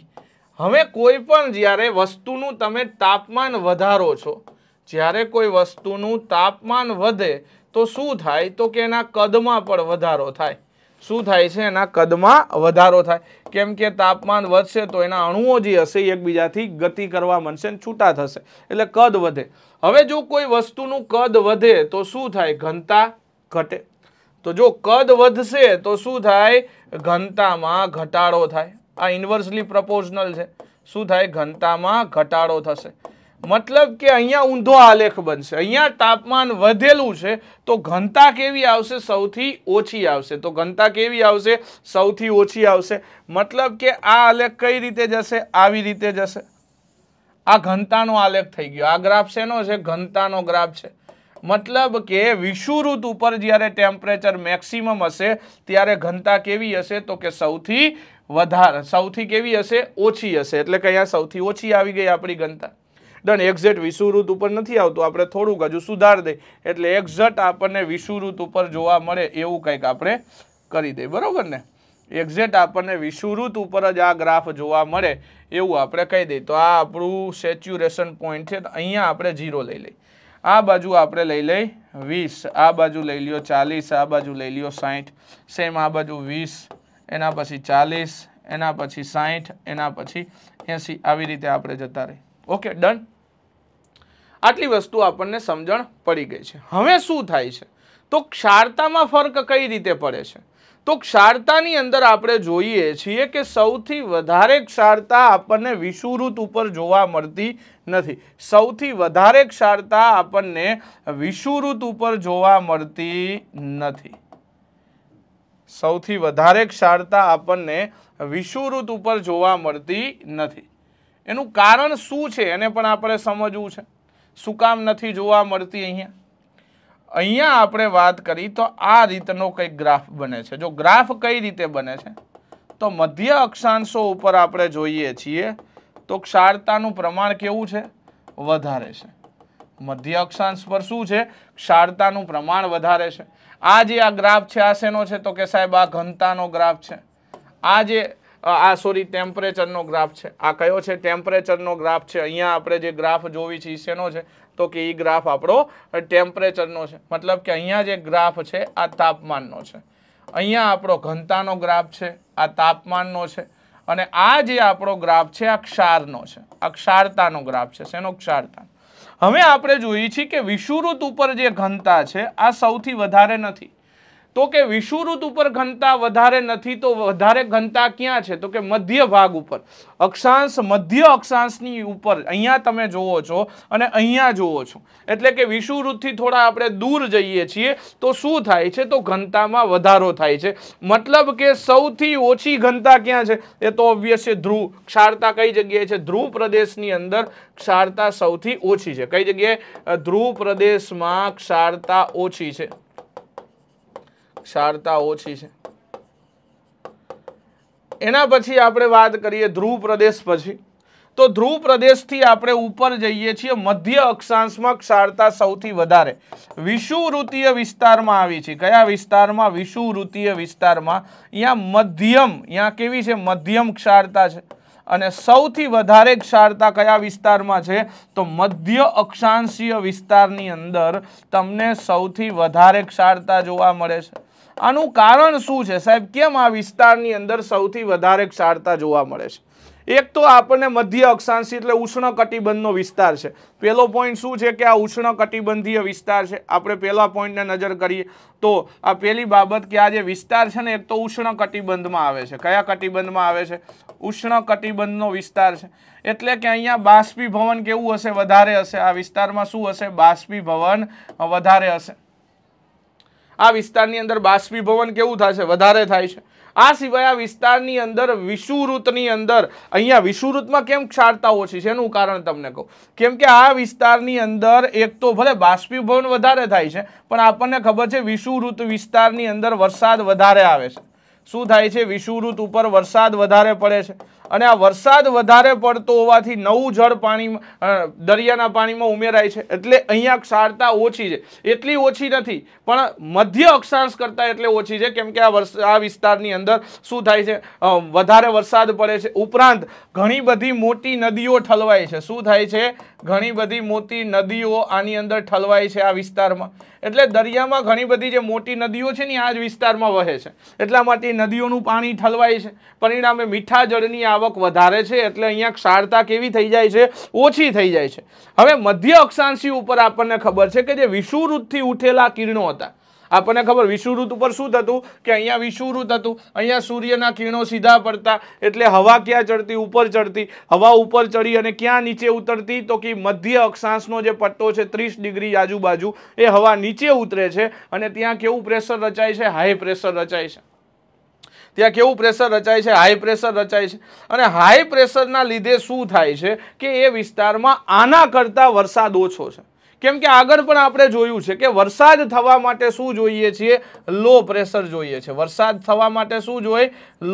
હવે કોઈ પણ જ્યારે વસ્તુનું તમે તાપમાન વધારો છો જ્યારે કોઈ વસ્તુનું તાપમાન વધે તો શું થાય તો કે એના કદમાં પણ વધારો થાય શું થાય છે એના કદમાં વધારો થાય કેમ કે તાપમાન વધશે તો એના અણુઓ જે હશે એકબીજાથી ગતિ કરવા માંડશે છૂટા થશે એટલે કદ વધે હવે જો કોઈ વસ્તુનું કદ વધે તો શું થાય ઘનતા ઘટે તો જો કદ વધશે તો શું થાય ઘનતામાં ઘટાડો થાય આ ઇન્વર્સલી પ્રોપોશનલ છે શું થાય ઘનતામાં ઘટાડો થશે મતલબ કે અહીંયા ઉંધો આલેખ બનશે અહીંયા તાપમાન વધેલું છે તો ઘનતા કેવી આવશે સૌથી ઓછી આવશે તો ઘનતા કેવી આવશે સૌથી ઓછી આવશે મતલબ કે આ આલેખ કઈ રીતે જશે આવી રીતે જશે આ ઘનતાનો આલેખ થઈ ગયો આ graph છેનો છે ઘનતાનો graph છે મતલબ કે વિષુવૃત ઉપર જ્યારે ટેમ્પરેચર મેક્સિમમ હશે ત્યારે ઘનતા કેવી હશે તો કે સૌથી વધારે સૌથી કેવી હશે ઓછી હશે એટલે કે અહીંયા સૌથી ઓછી આવી ગઈ આપણી ઘનતા ડન એક્ઝેટ વિષુવૃત ઉપર નથી આવતું આપણે થોડુંક હજુ સુધાર દઈ એટલે એક્ઝેટ આપણને વિષુવૃત ઉપર જોવા મળે એવું કંઈક આપણે કરી દઈએ બરાબર ને એક્ઝેટ આપણને વિષુવૃત ઉપર જ આ ગ્રાફ જોવા મળે એવું આપણે કહી દઈએ તો આ આપણું સેચ્યુરેશન પોઈન્ટ છે અહીંયા આપણે ઝીરો લઈ લઈએ આ બાજુ આપણે લઈ લઈ વીસ આ બાજુ લઈ લ્યો ચાલીસ આ બાજુ લઈ લ્યો સાઠ સેમ આ બાજુ વીસ એના પછી ચાલીસ એના પછી સાઠ એના પછી એંસી આવી રીતે આપણે જતા રહી ઓકે ડન આટલી વસ્તુ આપણને સમજણ પડી ગઈ છે હવે શું થાય છે તો ક્ષારતામાં ફર્ક કઈ રીતે પડે છે તો ક્ષારતાની અંદર આપણે જોઈએ છીએ કે સૌથી વધારે ક્ષારતા આપણને વિષુવૃત ઉપર જોવા મળતી નથી સૌથી વધારે ક્ષારતા આપણને વિષુવૃત ઉપર જોવા મળતી નથી સૌથી વધારે ક્ષારતા આપણને વિષુવૃત ઉપર જોવા મળતી નથી એનું કારણ શું છે એને પણ આપણે સમજવું છે શું કામ નથી જોવા મળતી અહીંયા અહીંયા આપણે વાત કરી તો આ રીતનો કંઈક ગ્રાફ બને છે જો ગ્રાફ કઈ રીતે બને છે તો મધ્ય અક્ષાંશો ઉપર આપણે જોઈએ છીએ તો ક્ષારતાનું પ્રમાણ કેવું છે વધારે છે મધ્ય અક્ષાંશ પર શું છે ક્ષારતાનું પ્રમાણ વધારે છે આ જે આ ગ્રાફ છે આ શેનો છે તો કે સાહેબ આ ઘનતાનો ગ્રાફ છે આ જે આ સોરી ટેમ્પરેચરનો ગ્રાફ છે આ કયો છે ટેમ્પરેચરનો ગ્રાફ છે અહીંયા આપણે જે ગ્રાફ જોવી છે એ શેનો છે તો કે એ ગ્રાફ આપણો ટેમ્પરેચરનો છે મતલબ કે અહીંયા જે ગ્રાફ છે આ તાપમાનનો છે અહીંયા આપણો ઘનતાનો ગ્રાફ છે આ તાપમાનનો છે અને આ જે આપણો ગ્રાફ છે આ ક્ષારનો છે આ ક્ષારતાનો ગ્રાફ છે શેનો ક્ષારતા હવે આપણે જોઈએ છીએ કે વિષુવૃત ઉપર જે ઘનતા છે આ સૌથી વધારે નથી તો કે વિષુવૃત ઉપર ઘનતા વધારે નથી તો વધારે ઘનતા ક્યાં છે તો કે મધ્ય ભાગ ઉપર અક્ષાંશ મધ્ય અક્ષાંશની ઉપર અહીંયા તમે જુઓ છો અને અહીંયા જુઓ છો એટલે કે વિષુવૃતથી થોડા આપણે દૂર જઈએ છીએ તો શું થાય છે તો ઘનતામાં વધારો થાય છે મતલબ કે સૌથી ઓછી ઘનતા ક્યાં છે એ તો ઓબ્વિયસલી ધ્રુવ ક્ષારતા કઈ જગ્યાએ છે ધ્રુવ પ્રદેશની અંદર ક્ષારતા સૌથી ઓછી છે કઈ જગ્યાએ ધ્રુવ પ્રદેશમાં ક્ષારતા ઓછી છે ક્ષારતા ઓછી છે એના પછી આપણે વાત કરીએ ધ્રુવ પ્રદેશ પછી તો ધ્રુવ પ્રદેશથી આપણે ઉપર જઈએ છીએ મધ્ય અક્ષાંશમાં ક્ષારતા સૌથી વધારે વિષુવૃત્તીય વિસ્તારમાં આવી છે કયા વિસ્તારમાં વિષુવૃત્તીય વિસ્તારમાં અહીંયા મધ્યમ અહીંયા કેવી છે મધ્યમ ક્ષારતા છે અને સૌથી વધારે ક્ષારતા કયા વિસ્તારમાં છે તો મધ્ય અક્ષાંશીય વિસ્તારની અંદર તમને સૌથી વધારે ક્ષારતા જોવા મળે છે આનું કારણ શું છે સાહેબ કેમ આ વિસ્તારની અંદર સૌથી વધારે ક્ષારતા જોવા મળે છે એક તો આપણને મધ્ય અક્ષાંશી એટલે ઉષ્ણ કટિબંધનો વિસ્તાર છે પહેલો પોઈન્ટ શું છે કે આ ઉષ્ણ કટિબંધીય વિસ્તાર છે આપણે પહેલા પોઈન્ટને નજર કરીએ તો આ પહેલી બાબત કે આ જે વિસ્તાર છે ને એક તો ઉષ્ણ કટિબંધમાં આવે છે કયા કટિબંધમાં આવે છે ઉષ્ણ કટિબંધનો વિસ્તાર છે એટલે કે અહીંયા બાષ્પીભવન કેવું હશે વધારે હશે આ વિસ્તારમાં શું હશે બાષ્પીભવન વધારે હશે આ વિસ્તારની અંદર બાષ્પીભવન કેવું થશે વધારે થાય છે આ સિવાય આ વિસ્તારની અંદર વિષુવૃતની અંદર અહીંયા વિષુવૃતમાં કેમ ક્ષારતા ઓછી છે એનું કારણ તમને કહું કેમ કે આ વિસ્તારની અંદર એક તો ભલે બાષ્પીભવન વધારે થાય છે પણ આપણને ખબર છે વિષુવૃત વિસ્તારની અંદર વરસાદ વધારે આવે છે શું થાય છે વિષુવૃત ઉપર વરસાદ વધારે પડે છે અને આ વરસાદ વધારે પડતો હોવાથી નવું જળ પાણી દરિયાના પાણીમાં ઉમેરાય છે એટલે અહીંયા ક્ષારતા ઓછી છે એટલી ઓછી નથી પણ મધ્ય અક્ષાંશ કરતાં એટલે ઓછી છે કેમ કે આ વર્ષ આ વિસ્તારની અંદર શું થાય છે વધારે વરસાદ પડે છે ઉપરાંત ઘણી બધી મોટી નદીઓ ઠલવાય છે શું થાય છે ઘણી બધી મોટી નદીઓ આની અંદર ઠલવાય છે આ વિસ્તારમાં એટલે દરિયામાં ઘણી બધી જે મોટી નદીઓ છે ને આ જ વિસ્તારમાં વહે છે એટલા માટે નદીઓનું પાણી ઠલવાય છે પરિણામે મીઠા જળની આવક વધારે છે એટલે અહીંયા ક્ષારતા કેવી થઈ જાય છે ઓછી થઈ જાય છે હવે મધ્ય અક્ષાંશી ઉપર આપણને ખબર છે કે જે વિષુવૃત્તથી ઉઠેલા કિરણો હતા આપણને ખબર વિષુવૃત ઉપર શું થતું કે અહીંયા વિષુવૃત હતું અહીંયા સૂર્યના કિરણો સીધા પડતા એટલે હવા ક્યાં ચડતી ઉપર ચડતી હવા ઉપર ચડી અને ક્યાં નીચે ઉતરતી તો કે મધ્ય અક્ષાંશનો જે પટ્ટો છે ત્રીસ ડિગ્રી આજુબાજુ એ હવા નીચે ઉતરે છે અને ત્યાં કેવું પ્રેશર રચાય છે હાઈ પ્રેશર રચાય છે ત્યાં કેવું પ્રેશર રચાય છે હાઈ પ્રેશર રચાય છે અને હાઈ પ્રેશરના લીધે શું થાય છે કે એ વિસ્તારમાં આના કરતાં વરસાદ ઓછો છે કેમ કે આગળ પણ આપણે જોયું છે કે વરસાદ થવા માટે શું જોઈએ છીએ લો પ્રેશર જોઈએ છે વરસાદ થવા માટે શું જોઈએ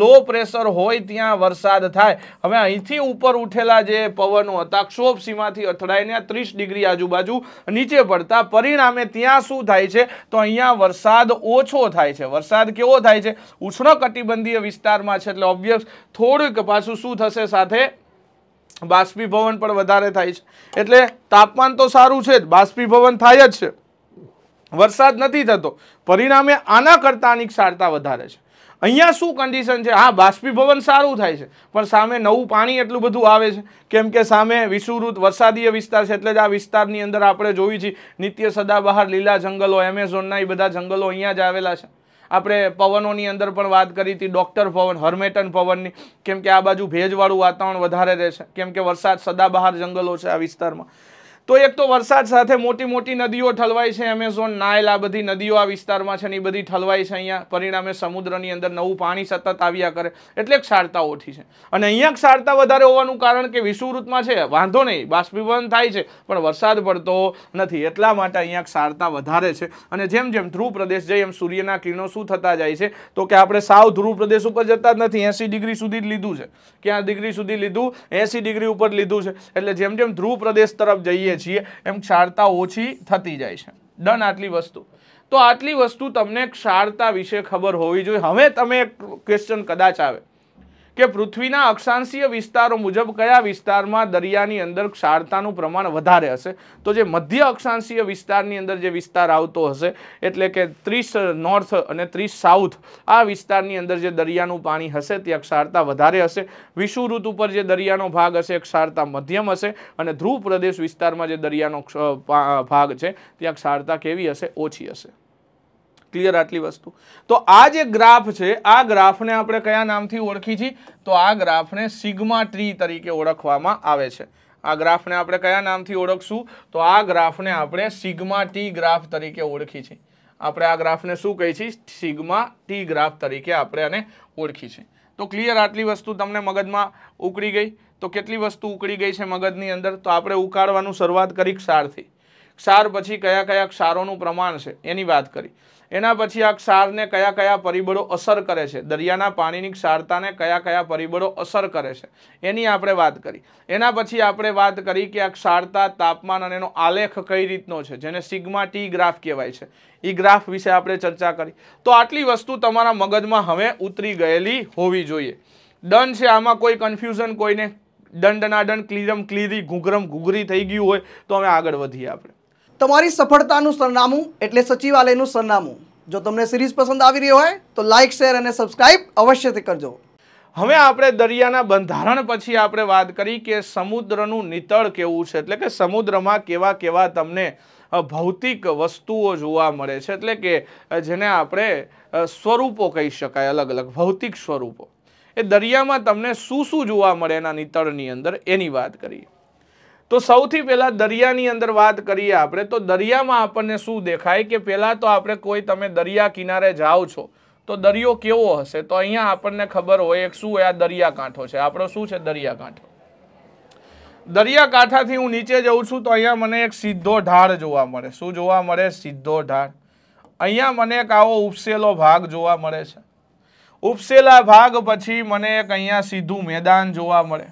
લો પ્રેશર હોય ત્યાં વરસાદ થાય હવે અહીંથી ઉપર ઉઠેલા જે પવનો હતા ક્ષોભ સીમાથી અથડાઈને ત્રીસ ડિગ્રી આજુબાજુ નીચે પડતા પરિણામે ત્યાં શું થાય છે તો અહીંયા વરસાદ ઓછો થાય છે વરસાદ કેવો થાય છે ઉષ્ણકટિબંધીય વિસ્તારમાં છે એટલે ઓબ્વિયસ થોડુંક પાછું શું થશે સાથે બાષ્પીભવન પણ વધારે થાય છે એટલે તાપમાન તો સારું છે જ બાષ્પીભવન થાય જ છે વરસાદ નથી થતો પરિણામે આના કરતાં આની વધારે છે અહીંયા શું કન્ડિશન છે હા બાષ્પીભવન સારું થાય છે પણ સામે નવું પાણી એટલું બધું આવે છે કેમ કે સામે વિષુવૃત વરસાદીય વિસ્તાર છે એટલે જ આ વિસ્તારની અંદર આપણે જોઈ છીએ નિત્ય સદાબહાર લીલા જંગલો એમેઝોનના એ બધા જંગલો અહીંયા જ આવેલા છે આપણે પવનોની અંદર પણ વાત કરી હતી ડૉક્ટર પવન હર્મેટન પવનની કેમ કે આ બાજુ ભેજવાળું વાતાવરણ વધારે રહેશે કેમ કે વરસાદ સદાબહાર જંગલો છે આ વિસ્તારમાં તો એક તો વરસાદ સાથે મોટી મોટી નદીઓ ઠલવાય છે એમેઝોન નાયલ આ બધી નદીઓ આ વિસ્તારમાં છે ને એ બધી ઠલવાય છે અહીંયા પરિણામે સમુદ્રની અંદર નવું પાણી સતત આવ્યા કરે એટલે ક્ષારતા ઓછી છે અને અહીંયા ક્ષારતા વધારે હોવાનું કારણ કે વિષુવૃતમાં છે વાંધો નહીં બાષ્પીભવન થાય છે પણ વરસાદ પડતો નથી એટલા માટે અહીંયા ક્ષારતા વધારે છે અને જેમ જેમ ધ્રુવ પ્રદેશ જઈ એમ સૂર્યના કિરણો શું થતા જાય છે તો કે આપણે સાવ ધ્રુવ પ્રદેશ ઉપર જતા જ નથી એસી ડિગ્રી સુધી જ લીધું છે ક્યાં ડિગ્રી સુધી લીધું એસી ડિગ્રી ઉપર લીધું છે એટલે જેમ જેમ ધ્રુવ પ્રદેશ તરફ જઈએ છીએ એમ ક્ષારતા ઓછી થતી જાય છે ડન આટલી વસ્તુ તો આટલી વસ્તુ તમને ક્ષારતા વિશે ખબર હોવી જોઈએ હવે તમે એક ક્વેશ્ચન કદાચ આવે કે પૃથ્વીના અક્ષાંશીય વિસ્તારો મુજબ કયા વિસ્તારમાં દરિયાની અંદર ક્ષારતાનું પ્રમાણ વધારે હશે તો જે મધ્ય અક્ષાંશીય વિસ્તારની અંદર જે વિસ્તાર આવતો હશે એટલે કે ત્રીસ નોર્થ અને ત્રીસ સાઉથ આ વિસ્તારની અંદર જે દરિયાનું પાણી હશે ત્યાં ક્ષારતા વધારે હશે વિષુ ઋતુ પર જે દરિયાનો ભાગ હશે ક્ષારતા મધ્યમ હશે અને ધ્રુવ પ્રદેશ વિસ્તારમાં જે દરિયાનો ભાગ છે ત્યાં ક્ષારતા કેવી હશે ઓછી હશે ક્લિયર આટલી વસ્તુ તો આ જે ગ્રાફ છે આ ગ્રાફને આપણે કયા નામથી ઓળખી છીએ તો આ ગ્રાફને સિગ્મા ટ્રી તરીકે ઓળખવામાં આવે છે આ ગ્રાફને આપણે કયા નામથી ઓળખશું તો આ ગ્રાફને આપણે સિગ્મા ટી ગ્રાફ તરીકે ઓળખી છીએ આપણે આ ગ્રાફને શું કહી છીએ સિગ્મા ટી ગ્રાફ તરીકે આપણે આને ઓળખી છીએ તો ક્લિયર આટલી વસ્તુ તમને મગજમાં ઉકળી ગઈ તો કેટલી વસ્તુ ઉકળી ગઈ છે મગજની અંદર તો આપણે ઉકાળવાનું શરૂઆત કરી ક્ષારથી ક્ષાર પછી કયા કયા ક્ષારોનું પ્રમાણ છે એની વાત કરી એના પછી આ ક્ષારને કયા કયા પરિબળો અસર કરે છે દરિયાના પાણીની ક્ષારતાને કયા કયા પરિબળો અસર કરે છે એની આપણે વાત કરી એના પછી આપણે વાત કરી કે આ ક્ષારતા તાપમાન અને એનો આલેખ કઈ રીતનો છે જેને સિગ્મા ટી ગ્રાફ કહેવાય છે એ ગ્રાફ વિશે આપણે ચર્ચા કરી તો આટલી વસ્તુ તમારા મગજમાં હવે ઉતરી ગયેલી હોવી જોઈએ ડન છે આમાં કોઈ કન્ફ્યુઝન કોઈને દંડના દંડ ક્લિરમ ક્લિરી ઘૂઘરમ ઘૂઘરી થઈ ગયું હોય તો અમે આગળ વધીએ આપણે તમારી સફળતાનું સરનામું એટલે સચિવાલયનું સરનામું જો તમને સિરીઝ પસંદ આવી રહી હોય તો લાઇક શેર અને સબસ્ક્રાઇબ અવશ્યથી કરજો હવે આપણે દરિયાના બંધારણ પછી આપણે વાત કરી કે સમુદ્રનું નિતળ કેવું છે એટલે કે સમુદ્રમાં કેવા કેવા તમને ભૌતિક વસ્તુઓ જોવા મળે છે એટલે કે જેને આપણે સ્વરૂપો કહી શકાય અલગ અલગ ભૌતિક સ્વરૂપો એ દરિયામાં તમને શું શું જોવા મળે એના નિતળની અંદર એની વાત કરીએ તો સૌથી પહેલાં દરિયાની અંદર વાત કરીએ આપણે તો દરિયામાં આપણને શું દેખાય કે પહેલાં તો આપણે કોઈ તમે દરિયા કિનારે જાઓ છો તો દરિયો કેવો હશે તો અહીંયા આપણને ખબર હોય એક શું આ દરિયાકાંઠો છે આપણો શું છે દરિયાકાંઠો દરિયાકાંઠાથી હું નીચે જઉં છું તો અહીંયા મને એક સીધો ઢાળ જોવા મળે શું જોવા મળે સીધો ઢાળ અહીંયા મને એક આવો ઉપસેલો ભાગ જોવા મળે છે ઉપસેલા ભાગ પછી મને એક અહીંયા સીધું મેદાન જોવા મળે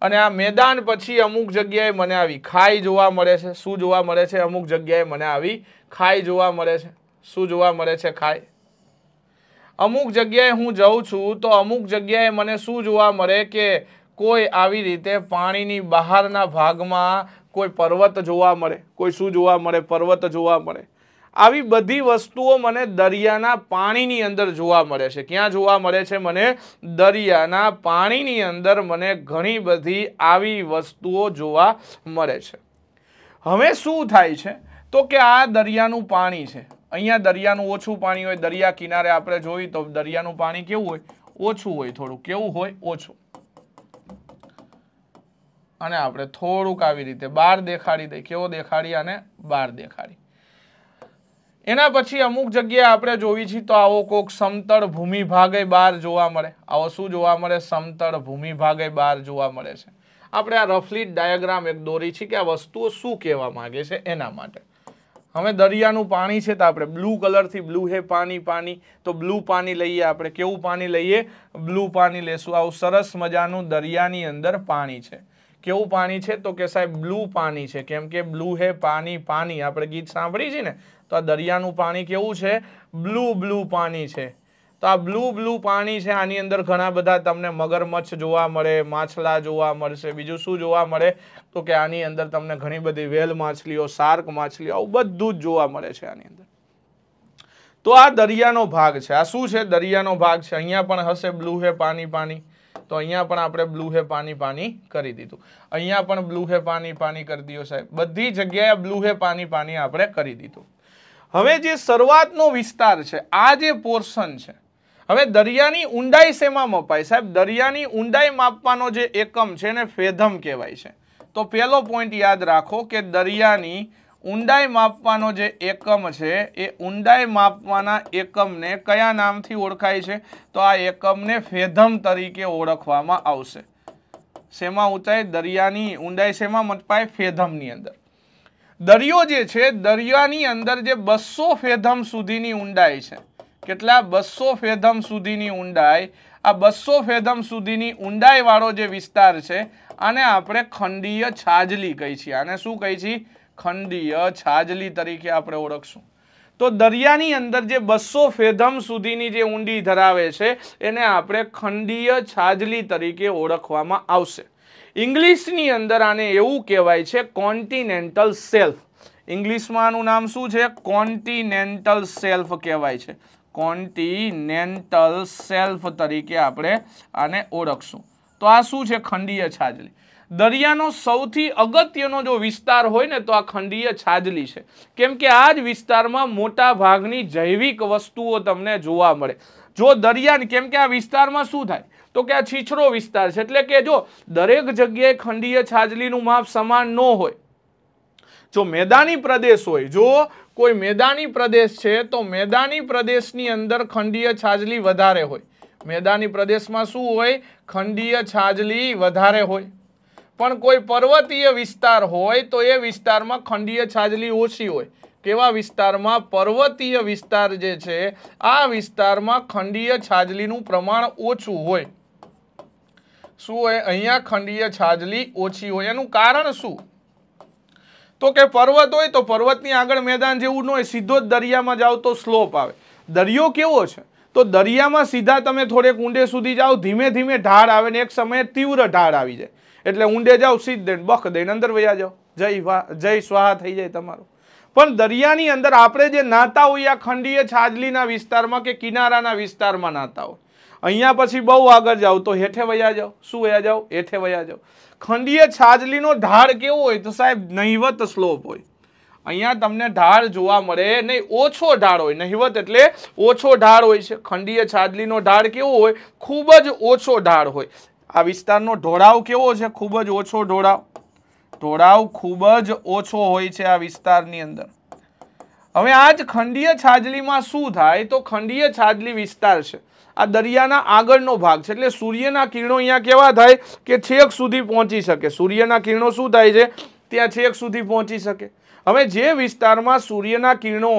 અને આ મેદાન પછી અમુક જગ્યાએ મને આવી ખાઈ જોવા મળે છે શું જોવા મળે છે અમુક જગ્યાએ મને આવી ખાઈ જોવા મળે છે શું જોવા મળે છે ખાઈ અમુક જગ્યાએ હું જઉં છું તો અમુક જગ્યાએ મને શું જોવા મળે કે કોઈ આવી રીતે પાણીની બહારના ભાગમાં કોઈ પર્વત જોવા મળે કોઈ શું જોવા મળે પર્વત જોવા મળે આવી બધી વસ્તુઓ મને દરિયાના પાણીની અંદર જોવા મળે છે ક્યાં જોવા મળે છે મને દરિયાના પાણીની અંદર મને ઘણી બધી આવી વસ્તુઓ જોવા મળે છે હવે શું થાય છે તો કે આ દરિયાનું પાણી છે અહીંયા દરિયાનું ઓછું પાણી હોય દરિયા કિનારે આપણે જોઈએ તો દરિયાનું પાણી કેવું હોય ઓછું હોય થોડું કેવું હોય ઓછું અને આપણે થોડુંક આવી રીતે બહાર દેખાડી દઈએ કેવો દેખાડી અને બહાર દેખાડી એના પછી અમુક જગ્યાએ આપણે જોવી છીએ તો આવો કોઈક સમતળ ભૂમિ ભાગે બહાર જોવા મળે આવો શું જોવા મળે સમતળ ભૂમિ ભાગે બહાર જોવા મળે છે આપણે આ રફલી ડાયાગ્રામ એક દોરી છે કે આ વસ્તુઓ શું કહેવા માગે છે એના માટે હવે દરિયાનું પાણી છે તો આપણે બ્લુ કલરથી બ્લુ હે પાણી પાણી તો બ્લુ પાણી લઈએ આપણે કેવું પાણી લઈએ બ્લુ પાણી લેશું આવું સરસ મજાનું દરિયાની અંદર પાણી છે કેવું પાણી છે તો કે સાહેબ બ્લુ પાણી છે કેમ કે બ્લુ હે પાણી પાણી આપણે ગીત સાંભળી છે ને તો આ દરિયાનું પાણી કેવું છે બ્લુ બ્લુ પાણી છે તો આ બ્લુ બ્લુ પાણી છે આની અંદર ઘણા બધા તમને મગરમચ્છ જોવા મળે માછલા જોવા મળશે બીજું શું જોવા મળે તો કે આની અંદર તમને ઘણી બધી વેલ માછલીઓ શાર્ક માછલીઓ આવું બધું જ જોવા મળે છે આની અંદર તો આ દરિયાનો ભાગ છે આ શું છે દરિયાનો ભાગ છે અહીંયા પણ હશે બ્લુ હે પાણી પાણી તો અહીંયા પણ આપણે બ્લુ હે પાણી પાણી કરી દીધું અહીંયા પણ બ્લુ હે પાણી પાણી કરી દીધું સાહેબ બધી જગ્યાએ બ્લુ હે પાણી પાણી આપણે કરી દીધું હવે જે શરૂઆતનો વિસ્તાર છે આ જે પોર્શન છે હવે દરિયાની ઊંડાઈ શેમાં મપાય સાહેબ દરિયાની ઊંડાઈ માપવાનો જે એકમ છે એને ફેધમ કહેવાય છે તો પહેલો પોઈન્ટ યાદ રાખો કે દરિયાની ઊંડાઈ માપવાનો જે એકમ છે એ ઊંડાઈ માપવાના એકમને કયા નામથી ઓળખાય છે તો આ એકમને ફેધમ તરીકે ઓળખવામાં આવશે શેમાં ઊંચાઈ દરિયાની ઊંડાઈ શેમાં મપાય ફેધમની અંદર દરિયો જે છે દરિયાની અંદર જે બસો ફેધમ સુધીની ઊંડાઈ છે કેટલા બસો ફેધમ સુધીની ઊંડાઈ આ બસો ફેધમ સુધીની ઊંડાઈવાળો જે વિસ્તાર છે આને આપણે ખંડીય છાજલી કહી છીએ આને શું કહી છીએ ખંડીય છાજલી તરીકે આપણે ઓળખશું તો દરિયાની અંદર જે બસો ફેધમ સુધીની જે ઊંડી ધરાવે છે એને આપણે ખંડીય છાજલી તરીકે ઓળખવામાં આવશે ઇંગ્લિશની અંદર આને એવું કહેવાય છે કોન્ટિનેન્ટલ સેલ્ફ ઇંગ્લિશમાં આનું નામ શું છે કોન્ટિનેન્ટલ સેલ્ફ કહેવાય છે કોન્ટિનેન્ટલ સેલ્ફ તરીકે આપણે આને ઓળખશું તો આ શું છે ખંડીય છાજલી દરિયાનો સૌથી અગત્યનો જો વિસ્તાર હોય ને તો આ ખંડીય છાજલી છે કેમ કે આ જ વિસ્તારમાં મોટા ભાગની જૈવિક વસ્તુઓ તમને જોવા મળે જો દરિયાની કેમ કે આ વિસ્તારમાં શું થાય તો કે આ છીછરો વિસ્તાર છે એટલે કે જો દરેક જગ્યાએ ખંડીય છાજલીનું માપ સમાન ન હોય જો મેદાની પ્રદેશ હોય જો કોઈ મેદાની પ્રદેશ છે તો મેદાની પ્રદેશની અંદર ખંડીય છાજલી વધારે હોય મેદાની પ્રદેશમાં શું હોય ખંડીય છાજલી વધારે હોય પણ કોઈ પર્વતીય વિસ્તાર હોય તો એ વિસ્તારમાં ખંડીય છાજલી ઓછી હોય કેવા વિસ્તારમાં પર્વતીય વિસ્તાર જે છે આ વિસ્તારમાં ખંડીય છાજલીનું પ્રમાણ ઓછું હોય શું હોય અહીંયા ખંડીય છાજલી ઓછી હોય એનું કારણ શું તો કે પર્વત હોય તો પર્વતની આગળ મેદાન જેવું ન હોય સીધો જ દરિયામાં જાઓ તો સ્લોપ આવે દરિયો કેવો છે તો દરિયામાં સીધા તમે થોડેક ઊંડે સુધી જાઓ ધીમે ધીમે ઢાળ આવે ને એક સમયે તીવ્ર ઢાળ આવી જાય એટલે ઊંડે જાઓ સીધ દઈને બખ દઈને અંદર વયા જાઓ જય જય સ્વાહા થઈ જાય તમારો પણ દરિયાની અંદર આપણે જે નાતા હોઈએ આ ખંડીય છાજલીના વિસ્તારમાં કે કિનારાના વિસ્તારમાં નાતા હોય અહીંયા પછી બહુ આગળ જાઓ તો હેઠે વયા જાઓ શું વયા જાઓ હેઠે વયા જાઓ ખંડીય છાજલીનો ઢાળ કેવો હોય તો સાહેબ નહિવત સ્લોપ હોય અહીંયા તમને ઢાળ જોવા મળે નહીં ઓછો ઢાળ હોય નહિવત એટલે ઓછો ઢાળ હોય છે ખંડીય છાજલીનો ઢાળ કેવો હોય ખૂબ જ ઓછો ઢાળ હોય આ વિસ્તારનો ઢોળાવ કેવો છે ખૂબ જ ઓછો ઢોળાવ ઢોળાવ ખૂબ જ ઓછો હોય છે આ વિસ્તારની અંદર હવે આ જ ખંડીય છાજલીમાં શું થાય તો ખંડીય છાજલી વિસ્તાર છે આ દરિયાના આગળનો ભાગ છે એટલે સૂર્યના કિરણો અહીંયા કેવા થાય કે છેક સુધી પહોંચી શકે સૂર્યના કિરણો શું થાય છે ત્યાં છેક સુધી પહોંચી શકે હવે જે વિસ્તારમાં સૂર્યના કિરણો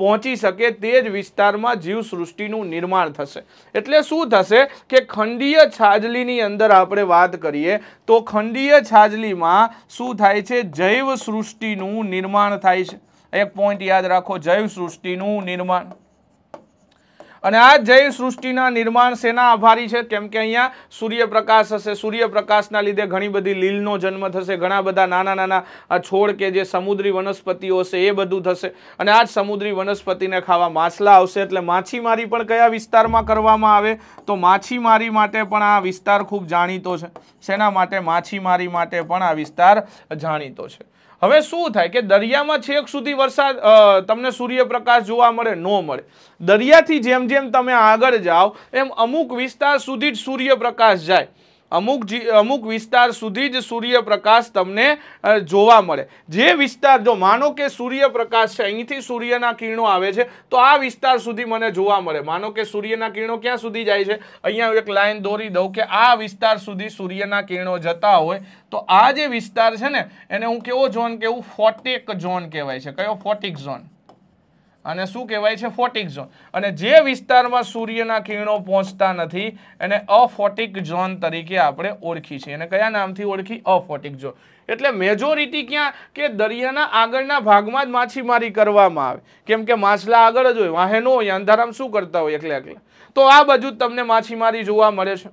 પહોંચી શકે તે જ વિસ્તારમાં જીવસૃષ્ટિનું નિર્માણ થશે એટલે શું થશે કે ખંડીય છાજલીની અંદર આપણે વાત કરીએ તો ખંડીય છાજલીમાં શું થાય છે જૈવ સૃષ્ટિનું નિર્માણ થાય છે એક પોઈન્ટ યાદ રાખો જૈવ સૃષ્ટિનું નિર્માણ અને આ જય સૃષ્ટિના નિર્માણ શેના આભારી છે કેમ કે અહીંયા સૂર્યપ્રકાશ હશે સૂર્યપ્રકાશના લીધે ઘણી બધી લીલનો જન્મ થશે ઘણા બધા નાના નાના છોડ કે જે સમુદ્રી વનસ્પતિઓ હશે એ બધું થશે અને આ જ સમુદ્રી વનસ્પતિને ખાવા માછલા આવશે એટલે માછીમારી પણ કયા વિસ્તારમાં કરવામાં આવે તો માછીમારી માટે પણ આ વિસ્તાર ખૂબ જાણીતો છે શેના માટે માછીમારી માટે પણ આ વિસ્તાર જાણીતો છે હવે શું થાય કે દરિયામાં છેક સુધી વરસાદ તમને સૂર્યપ્રકાશ જોવા મળે ન મળે દરિયાથી જેમ જેમ તમે આગળ જાઓ એમ અમુક વિસ્તાર સુધી જ સૂર્યપ્રકાશ જાય અમુક અમુક વિસ્તાર સુધી જ સૂર્યપ્રકાશ તમને જોવા મળે જે વિસ્તાર જો માનો કે સૂર્યપ્રકાશ છે અહીંથી સૂર્યના કિરણો આવે છે તો આ વિસ્તાર સુધી મને જોવા મળે માનો કે સૂર્યના કિરણો ક્યાં સુધી જાય છે અહીંયા એક લાઈન દોરી દઉં કે આ વિસ્તાર સુધી સૂર્યના કિરણો જતા હોય તો આ જે વિસ્તાર છે ને એને હું કેવો ઝોન કેવું ફોટિક ઝોન કહેવાય છે કયો ફોટિક ઝોન અને શું કહેવાય છે ફોટિક ઝોન અને જે વિસ્તારમાં સૂર્યના કિરણો પહોંચતા નથી એને અફોટિક ઝોન તરીકે આપણે ઓળખી છીએ એને કયા નામથી ઓળખી અફોટિક ઝોન એટલે મેજોરિટી ક્યાં કે દરિયાના આગળના ભાગમાં જ માછીમારી કરવામાં આવે કેમ કે માછલા આગળ જ હોય વાહેનો હોય અંધારામાં શું કરતા હોય એકલા એકલા તો આ બાજુ તમને માછીમારી જોવા મળે છે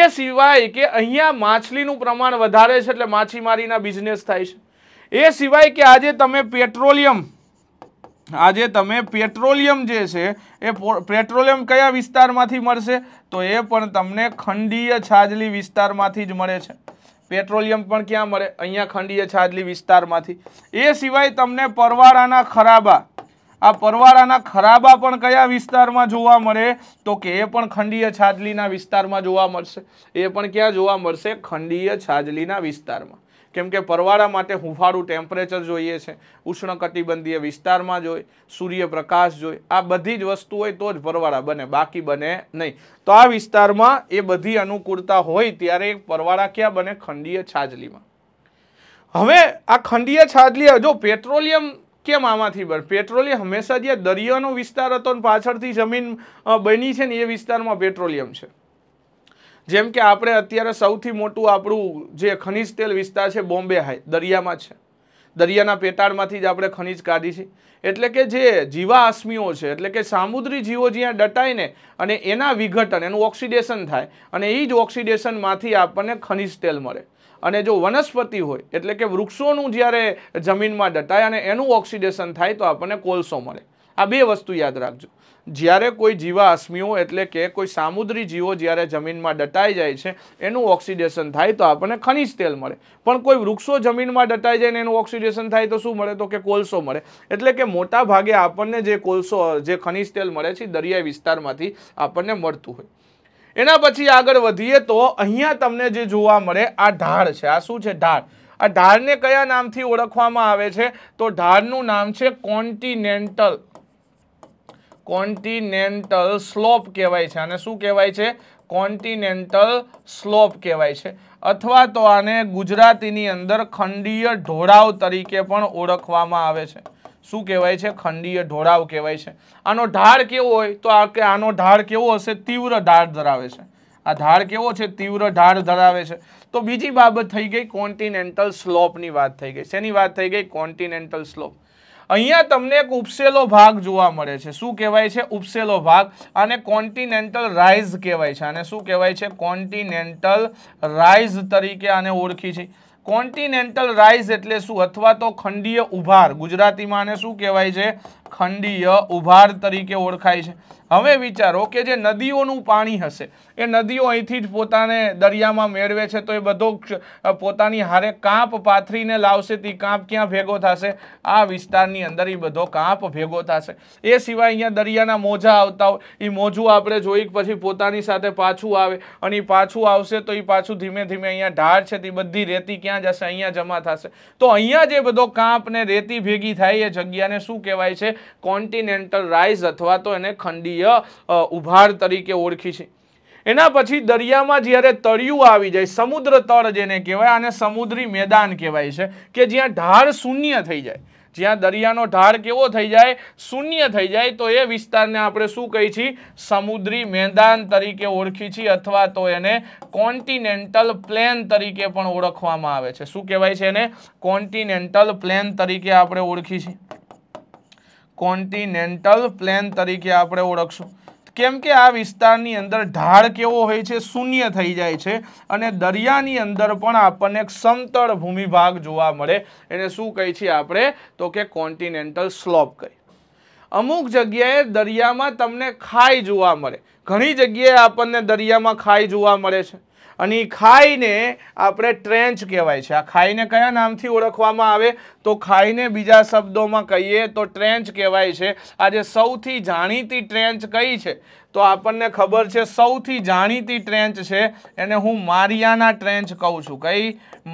એ સિવાય કે અહીંયા માછલીનું પ્રમાણ વધારે છે એટલે માછીમારીના બિઝનેસ થાય છે એ સિવાય કે આજે તમે પેટ્રોલિયમ આજે તમે પેટ્રોલિયમ જે છે એ પેટ્રોલિયમ કયા વિસ્તારમાંથી મળશે તો એ પણ તમને ખંડીય છાજલી વિસ્તારમાંથી જ મળે છે પેટ્રોલિયમ પણ ક્યાં મળે અહીંયા ખંડીય છાજલી વિસ્તારમાંથી એ સિવાય તમને પરવાળાના ખરાબા આ પરવાળાના ખરાબા પણ કયા વિસ્તારમાં જોવા મળે તો કે એ પણ ખંડીય છાજલીના વિસ્તારમાં જોવા મળશે એ પણ ક્યાં જોવા મળશે ખંડીય છાજલીના વિસ્તારમાં કેમકે પરવાળા માટે હુંફાળું ટેમ્પરેચર જોઈએ છે ઉષ્ણકટિબંધીય વિસ્તારમાં જોઈ સૂર્યપ્રકાશ જોઈએ આ બધી જ વસ્તુ હોય તો જ પરવાળા બને બાકી બને નહીં તો આ વિસ્તારમાં એ બધી અનુકૂળતા હોય ત્યારે પરવાળા ક્યાં બને ખંડીય છાજલીમાં હવે આ ખંડીય છાજલી જો પેટ્રોલિયમ કેમ આમાંથી બને પેટ્રોલિયમ હંમેશા જે દરિયાનો વિસ્તાર હતો ને પાછળથી જમીન બની છે ને એ વિસ્તારમાં પેટ્રોલિયમ છે જેમ કે આપણે અત્યારે સૌથી મોટું આપણું જે ખનિજ તેલ વિસ્તાર છે બોમ્બે હાઈ દરિયામાં છે દરિયાના પેટાળમાંથી જ આપણે ખનિજ કાઢી છે એટલે કે જે જીવાશ્મીઓ છે એટલે કે સામુદ્રી જીવો જ્યાં ડટાઈને અને એના વિઘટન એનું ઓક્સિડેશન થાય અને એ જ ઓક્સિડેશનમાંથી આપણને ખનિજ તેલ મળે અને જો વનસ્પતિ હોય એટલે કે વૃક્ષોનું જ્યારે જમીનમાં ડટાય અને એનું ઓક્સિડેશન થાય તો આપણને કોલસો મળે આ બે વસ્તુ યાદ રાખજો જ્યારે કોઈ જીવાશ્મીઓ એટલે કે કોઈ સામુદ્રી જીવો જ્યારે જમીનમાં ડટાઈ જાય છે એનું ઓક્સિડેશન થાય તો આપણને ખનિજ તેલ મળે પણ કોઈ વૃક્ષો જમીનમાં ડટાઈ જાય ને એનું ઓક્સિડેશન થાય તો શું મળે તો કે કોલસો મળે એટલે કે મોટા ભાગે આપણને જે કોલસો જે ખનિજ તેલ મળે છે દરિયાઈ વિસ્તારમાંથી આપણને મળતું હોય એના પછી આગળ વધીએ તો અહીંયા તમને જે જોવા મળે આ ઢાળ છે આ શું છે ઢાળ આ ઢાળને કયા નામથી ઓળખવામાં આવે છે તો ઢાળનું નામ છે કોન્ટિનેન્ટલ કોન્ટિનેન્ટલ સ્લોપ કહેવાય છે અને શું કહેવાય છે કોન્ટિનેન્ટલ સ્લોપ કહેવાય છે અથવા તો આને ગુજરાતીની અંદર ખંડીય ઢોળાવ તરીકે પણ ઓળખવામાં આવે છે શું કહેવાય છે ખંડીય ઢોળાવ કહેવાય છે આનો ઢાળ કેવો હોય તો આ કે આનો ઢાળ કેવો હશે તીવ્ર ઢાળ ધરાવે છે આ ઢાળ કેવો છે તીવ્ર ઢાળ ધરાવે છે તો બીજી બાબત થઈ ગઈ કોન્ટિનેન્ટલ સ્લોપની વાત થઈ ગઈ શેની વાત થઈ ગઈ કોન્ટિનેન્ટલ સ્લોપ અહીંયા તમને એક ઉપસેલો ભાગ જોવા મળે છે શું કહેવાય છે ઉપસેલો ભાગ અને કોન્ટિનેન્ટલ રાઇઝ કહેવાય છે અને શું કહેવાય છે કોન્ટિનેન્ટલ રાઇઝ તરીકે આને ઓળખી છે કોન્ટિનેન્ટલ રાઇઝ એટલે શું અથવા તો ખંડીય ઉભાર ગુજરાતીમાં આને શું કહેવાય છે ખંડીય ઉભાર તરીકે ઓળખાય છે હવે વિચારો કે જે નદીઓનું પાણી હશે એ નદીઓ અહીંથી જ પોતાને દરિયામાં મેળવે છે તો એ બધો પોતાની હારે કાંપ પાથરીને લાવશે તે કાંપ ક્યાં ભેગો થશે આ વિસ્તારની અંદર એ બધો કાંપ ભેગો થશે એ સિવાય અહીંયા દરિયાના મોજા આવતા હોય એ મોજું આપણે જોઈ પછી પોતાની સાથે પાછું આવે અને એ પાછું આવશે તો એ પાછું ધીમે ધીમે અહીંયા ઢાળ છે તે બધી રેતી ક્યાં જશે અહીંયા જમા થશે તો અહીંયા જે બધો કાંપ ને રેતી ભેગી થાય એ જગ્યાને શું કહેવાય છે કોન્ટિનેન્ટલ રાઇઝ અથવા તો એને ખંડીય ઉભાર તરીકે ઓળખી છે એના પછી દરિયામાં જ્યારે તળિયું આવી જાય સમુદ્ર તળ જેને કહેવાય આને સમુદ્રી મેદાન કહેવાય છે કે જ્યાં ઢાળ શૂન્ય થઈ જાય જ્યાં દરિયાનો ઢાળ કેવો થઈ જાય શૂન્ય થઈ જાય તો એ વિસ્તારને આપણે શું કહી છીએ સમુદ્રી મેદાન તરીકે ઓળખી છીએ અથવા તો એને કોન્ટિનેન્ટલ પ્લેન તરીકે પણ ઓળખવામાં આવે છે શું કહેવાય છે એને કોન્ટિનેન્ટલ પ્લેન તરીકે આપણે ઓળખી છીએ કોન્ટિનેન્ટલ પ્લેન તરીકે આપણે ઓળખશું કેમ કે આ વિસ્તારની અંદર ઢાળ કેવો હોય છે શૂન્ય થઈ જાય છે અને દરિયાની અંદર પણ આપણને એક સમતળ ભૂમિ ભાગ જોવા મળે એને શું કહી છીએ આપણે તો કે કોન્ટિનેન્ટલ સ્લોપ કહી અમુક જગ્યાએ દરિયામાં તમને ખાઈ જોવા મળે ઘણી જગ્યાએ આપણને દરિયામાં ખાઈ જોવા મળે છે અને એ ખાઈને આપણે ટ્રેન્ચ કહેવાય છે આ ખાઈને કયા નામથી ઓળખવામાં આવે તો ખાઈને બીજા શબ્દોમાં કહીએ તો ટ્રેન્ચ કહેવાય છે આજે સૌથી જાણીતી ટ્રેન્ચ કઈ છે તો આપણને ખબર છે સૌથી જાણીતી ટ્રેન્ચ છે એને હું મારિયાના ટ્રેન્ચ કહું છું કઈ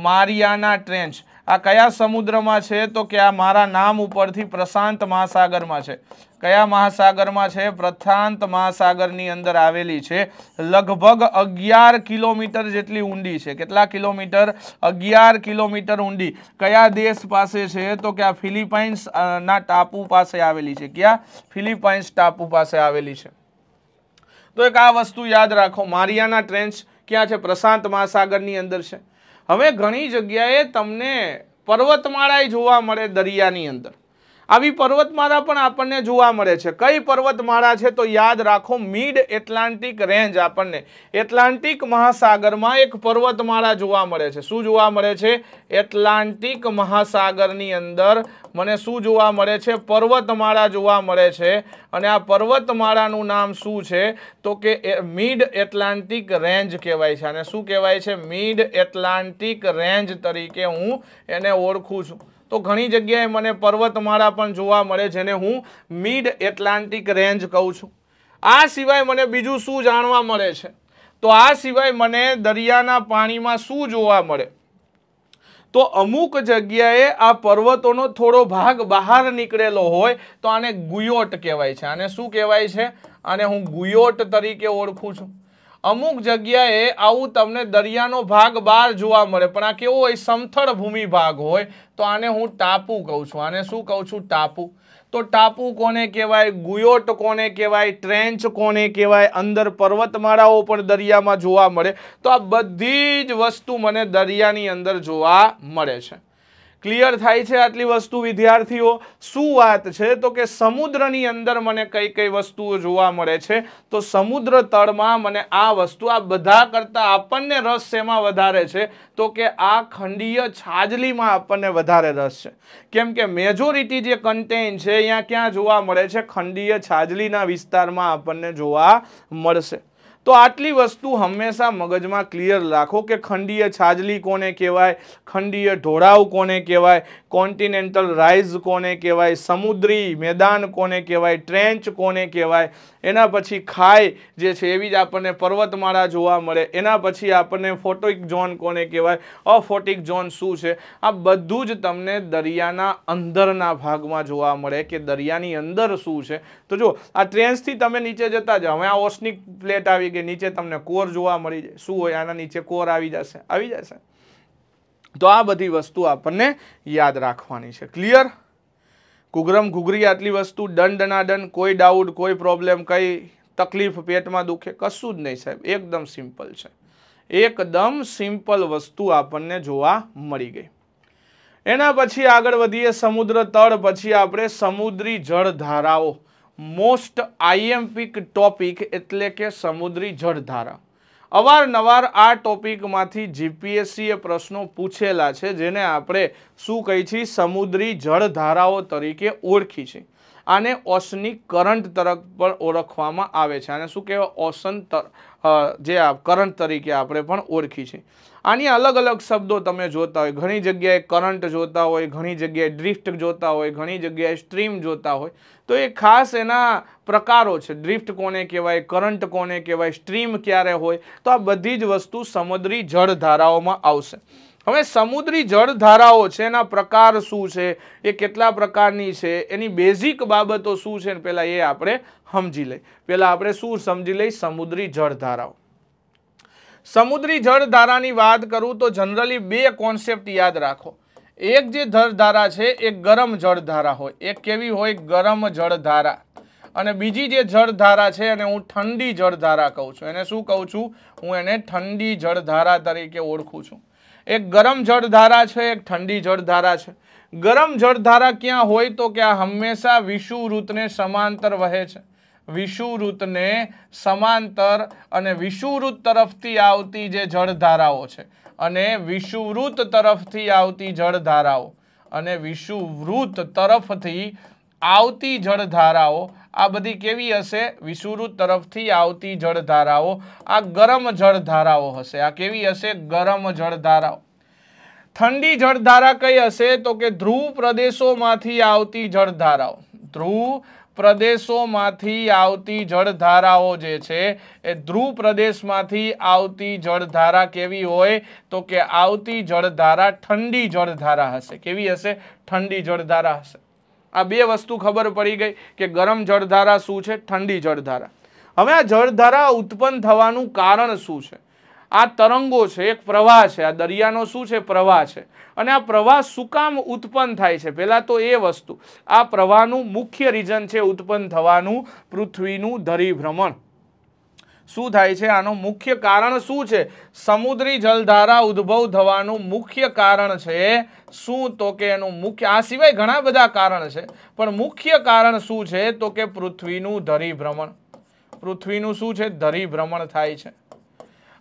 મારિયાના ટ્રેન્ચ આ કયા સમુદ્રમાં છે તો કે આ મારા નામ ઉપરથી પ્રશાંત મહાસાગરમાં છે કયા મહાસાગરમાં છે પ્રશાંત મહાસાગરની અંદર આવેલી છે લગભગ અગિયાર કિલોમીટર જેટલી ઊંડી છે કેટલા કિલોમીટર અગિયાર કિલોમીટર ઊંડી કયા દેશ પાસે છે તો કે આ ફિલિપાઇન્સ ના ટાપુ પાસે આવેલી છે ક્યાં ફિલિપાઇન્સ ટાપુ પાસે આવેલી છે તો એક આ વસ્તુ યાદ રાખો મારિયાના ટ્રેન્ચ ક્યાં છે પ્રશાંત મહાસાગરની અંદર છે હવે ઘણી જગ્યાએ તમને પર્વતમાળાએ જોવા મળે દરિયાની અંદર આવી પર્વતમાળા પણ આપણને જોવા મળે છે કઈ પર્વતમાળા છે તો યાદ રાખો મિડ એટલાન્ટિક રેન્જ આપણને એટલાન્ટિક મહાસાગરમાં એક પર્વતમાળા જોવા મળે છે શું જોવા મળે છે એટલાન્ટિક મહાસાગરની અંદર મને શું જોવા મળે છે પર્વતમાળા જોવા મળે છે અને આ પર્વતમાળાનું નામ શું છે તો કે મિડ એટલાન્ટિક રેન્જ કહેવાય છે અને શું કહેવાય છે મિડ એટલાન્ટિક રેન્જ તરીકે હું એને ઓળખું છું તો ઘણી જગ્યાએ મને પર્વતમાળા પણ જોવા મળે જેને હું મિડ એટલાન્ટિક રેન્જ કહું છું આ સિવાય મને બીજું શું જાણવા મળે છે તો આ સિવાય મને દરિયાના પાણીમાં શું જોવા મળે તો અમુક જગ્યાએ આ પર્વતોનો થોડો ભાગ બહાર નીકળેલો હોય તો આને ગુયોટ કહેવાય છે આને શું કહેવાય છે આને હું ગુયોટ તરીકે ઓળખું છું અમુક જગ્યાએ આવું તમને દરિયાનો ભાગ બહાર જોવા મળે પણ આ કેવો હોય સમથળ ભૂમિ ભાગ હોય તો આને હું ટાપુ કહું છું આને શું કહું છું ટાપુ તો ટાપુ કોને કહેવાય ગુયોટ કોને કહેવાય ટ્રેન્ચ કોને કહેવાય અંદર પર્વતમાળાઓ પણ દરિયામાં જોવા મળે તો આ બધી જ વસ્તુ મને દરિયાની અંદર જોવા મળે છે ક્લિયર થાય છે આટલી વસ્તુ વિદ્યાર્થીઓ શું વાત છે તો કે સમુદ્રની અંદર મને કઈ કઈ વસ્તુઓ જોવા મળે છે તો સમુદ્ર તળમાં મને આ વસ્તુ આ બધા કરતાં આપણને રસ શેમાં વધારે છે તો કે આ ખંડીય છાજલીમાં આપણને વધારે રસ છે કેમ કે મેજોરિટી જે કન્ટેન છે અહીંયા ક્યાં જોવા મળે છે ખંડીય છાજલીના વિસ્તારમાં આપણને જોવા મળશે તો આટલી વસ્તુ હંમેશા મગજમાં ક્લિયર રાખો કે ખંડીય છાજલી કોને કહેવાય ખંડીય ઢોળાવ કોને કહેવાય કોન્ટિનેન્ટલ રાઇઝ કોને કહેવાય સમુદ્રી મેદાન કોને કહેવાય ટ્રેન્ચ કોને કહેવાય એના પછી ખાય જે છે એવી જ આપણને પર્વતમાળા જોવા મળે એના પછી આપણને ફોટોઇક ઝોન કોને કહેવાય અફોટિક ઝોન શું છે આ બધું જ તમને દરિયાના અંદરના ભાગમાં જોવા મળે કે દરિયાની અંદર શું છે તો જો આ ટ્રેન્સથી તમે નીચે જતા જાઓ હવે આ ઓસ્નિક પ્લેટ આવી ગઈ નીચે તમને કોર જોવા મળી જાય શું હોય આના નીચે કોર આવી જશે આવી જશે તો આ બધી વસ્તુ આપણને યાદ રાખવાની છે ક્લિયર ઘૂઘરમ ઘૂઘરી આટલી વસ્તુ દંડ કોઈ ડાઉટ કોઈ પ્રોબ્લેમ કંઈ તકલીફ પેટમાં દુખે કશું જ નહીં સાહેબ એકદમ સિમ્પલ છે એકદમ સિમ્પલ વસ્તુ આપણને જોવા મળી ગઈ એના પછી આગળ વધીએ સમુદ્ર તળ પછી આપણે સમુદ્રી જળધારાઓ મોસ્ટ આઈએમપીક ટોપિક એટલે કે સમુદ્રી જળધારા અવારનવાર આ ટોપિકમાંથી જીપીએસસીએ પ્રશ્નો પૂછેલા છે જેને આપણે શું કહી છીએ સમુદ્રી જળધારાઓ તરીકે ઓળખી છે આને ઓસની કરંટ તરફ પણ ઓળખવામાં આવે છે અને શું કહેવાય ઓસન જે કરંટ તરીકે આપણે પણ ઓળખી છે આની અલગ અલગ શબ્દો તમે જોતા હોય ઘણી જગ્યાએ કરંટ જોતા હોય ઘણી જગ્યાએ ડ્રિફ્ટ જોતા હોય ઘણી જગ્યાએ સ્ટ્રીમ જોતા હોય તો એ ખાસ એના પ્રકારો છે ડ્રિફ્ટ કોને કહેવાય કરંટ કોને કહેવાય સ્ટ્રીમ ક્યારે હોય તો આ બધી જ વસ્તુ સમુદ્રી જળધારાઓમાં આવશે હવે સમુદ્રી જળધારાઓ છે એના પ્રકાર શું છે એ કેટલા પ્રકારની છે એની બેઝિક બાબતો શું છે ને પહેલાં એ આપણે સમજી લઈ પહેલાં આપણે શું સમજી લઈ સમુદ્રી જળધારાઓ સમુદ્રી જળધારાની વાત કરું તો જનરલી બે કોન્સેપ્ટ યાદ રાખો એક જે જળધારા છે એ ગરમ જળધારા હોય એક કેવી હોય ગરમ જળધારા અને બીજી જે જળધારા છે એને હું ઠંડી જળધારા કહું છું એને શું કહું છું હું એને ઠંડી જળધારા તરીકે ઓળખું છું એક ગરમ જળધારા છે એક ઠંડી જળધારા છે ગરમ જળધારા ક્યાં હોય તો કે આ હંમેશા વિષુવૃતને સમાંતર વહે છે વિષુવૃતને સમાંતર અને વિષુવૃત તરફથી આવતી જે જળધારાઓ છે અને વિષુવૃત તરફથી આવતી જળધારાઓ અને વિષુવૃત તરફથી આવતી જળધારાઓ આ બધી કેવી હશે વિષુવૃત તરફથી આવતી જળધારાઓ આ ગરમ જળધારાઓ હશે આ કેવી હશે ગરમ જળધારાઓ ઠંડી જળધારા કઈ હશે તો કે ધ્રુવ પ્રદેશોમાંથી આવતી જળધારાઓ ધ્રુવ પ્રદેશોમાંથી આવતી જળધારાઓ જે છે એ ધ્રુવ પ્રદેશમાંથી આવતી જળધારા કેવી હોય તો કે આવતી જળધારા ઠંડી જળધારા હશે કેવી હશે ઠંડી જળધારા હશે આ બે વસ્તુ ખબર પડી ગઈ કે ગરમ જળધારા શું છે ઠંડી જળધારા હવે આ જળધારા ઉત્પન્ન થવાનું કારણ શું છે આ તરંગો છે એક પ્રવાહ છે આ દરિયાનો શું છે પ્રવાહ છે અને આ પ્રવાહ શું કામ ઉત્પન્ન થાય છે પહેલાં તો એ વસ્તુ આ પ્રવાહનું મુખ્ય રીઝન છે ઉત્પન્ન થવાનું પૃથ્વીનું ધરીભ્રમણ શું થાય છે આનું મુખ્ય કારણ શું છે સમુદ્રી જલધારા ઉદ્ભવ થવાનું મુખ્ય કારણ છે શું તો કે એનું મુખ્ય આ સિવાય ઘણા બધા કારણ છે પણ મુખ્ય કારણ શું છે તો કે પૃથ્વીનું ધરીભ્રમણ પૃથ્વીનું શું છે ધરીભ્રમણ થાય છે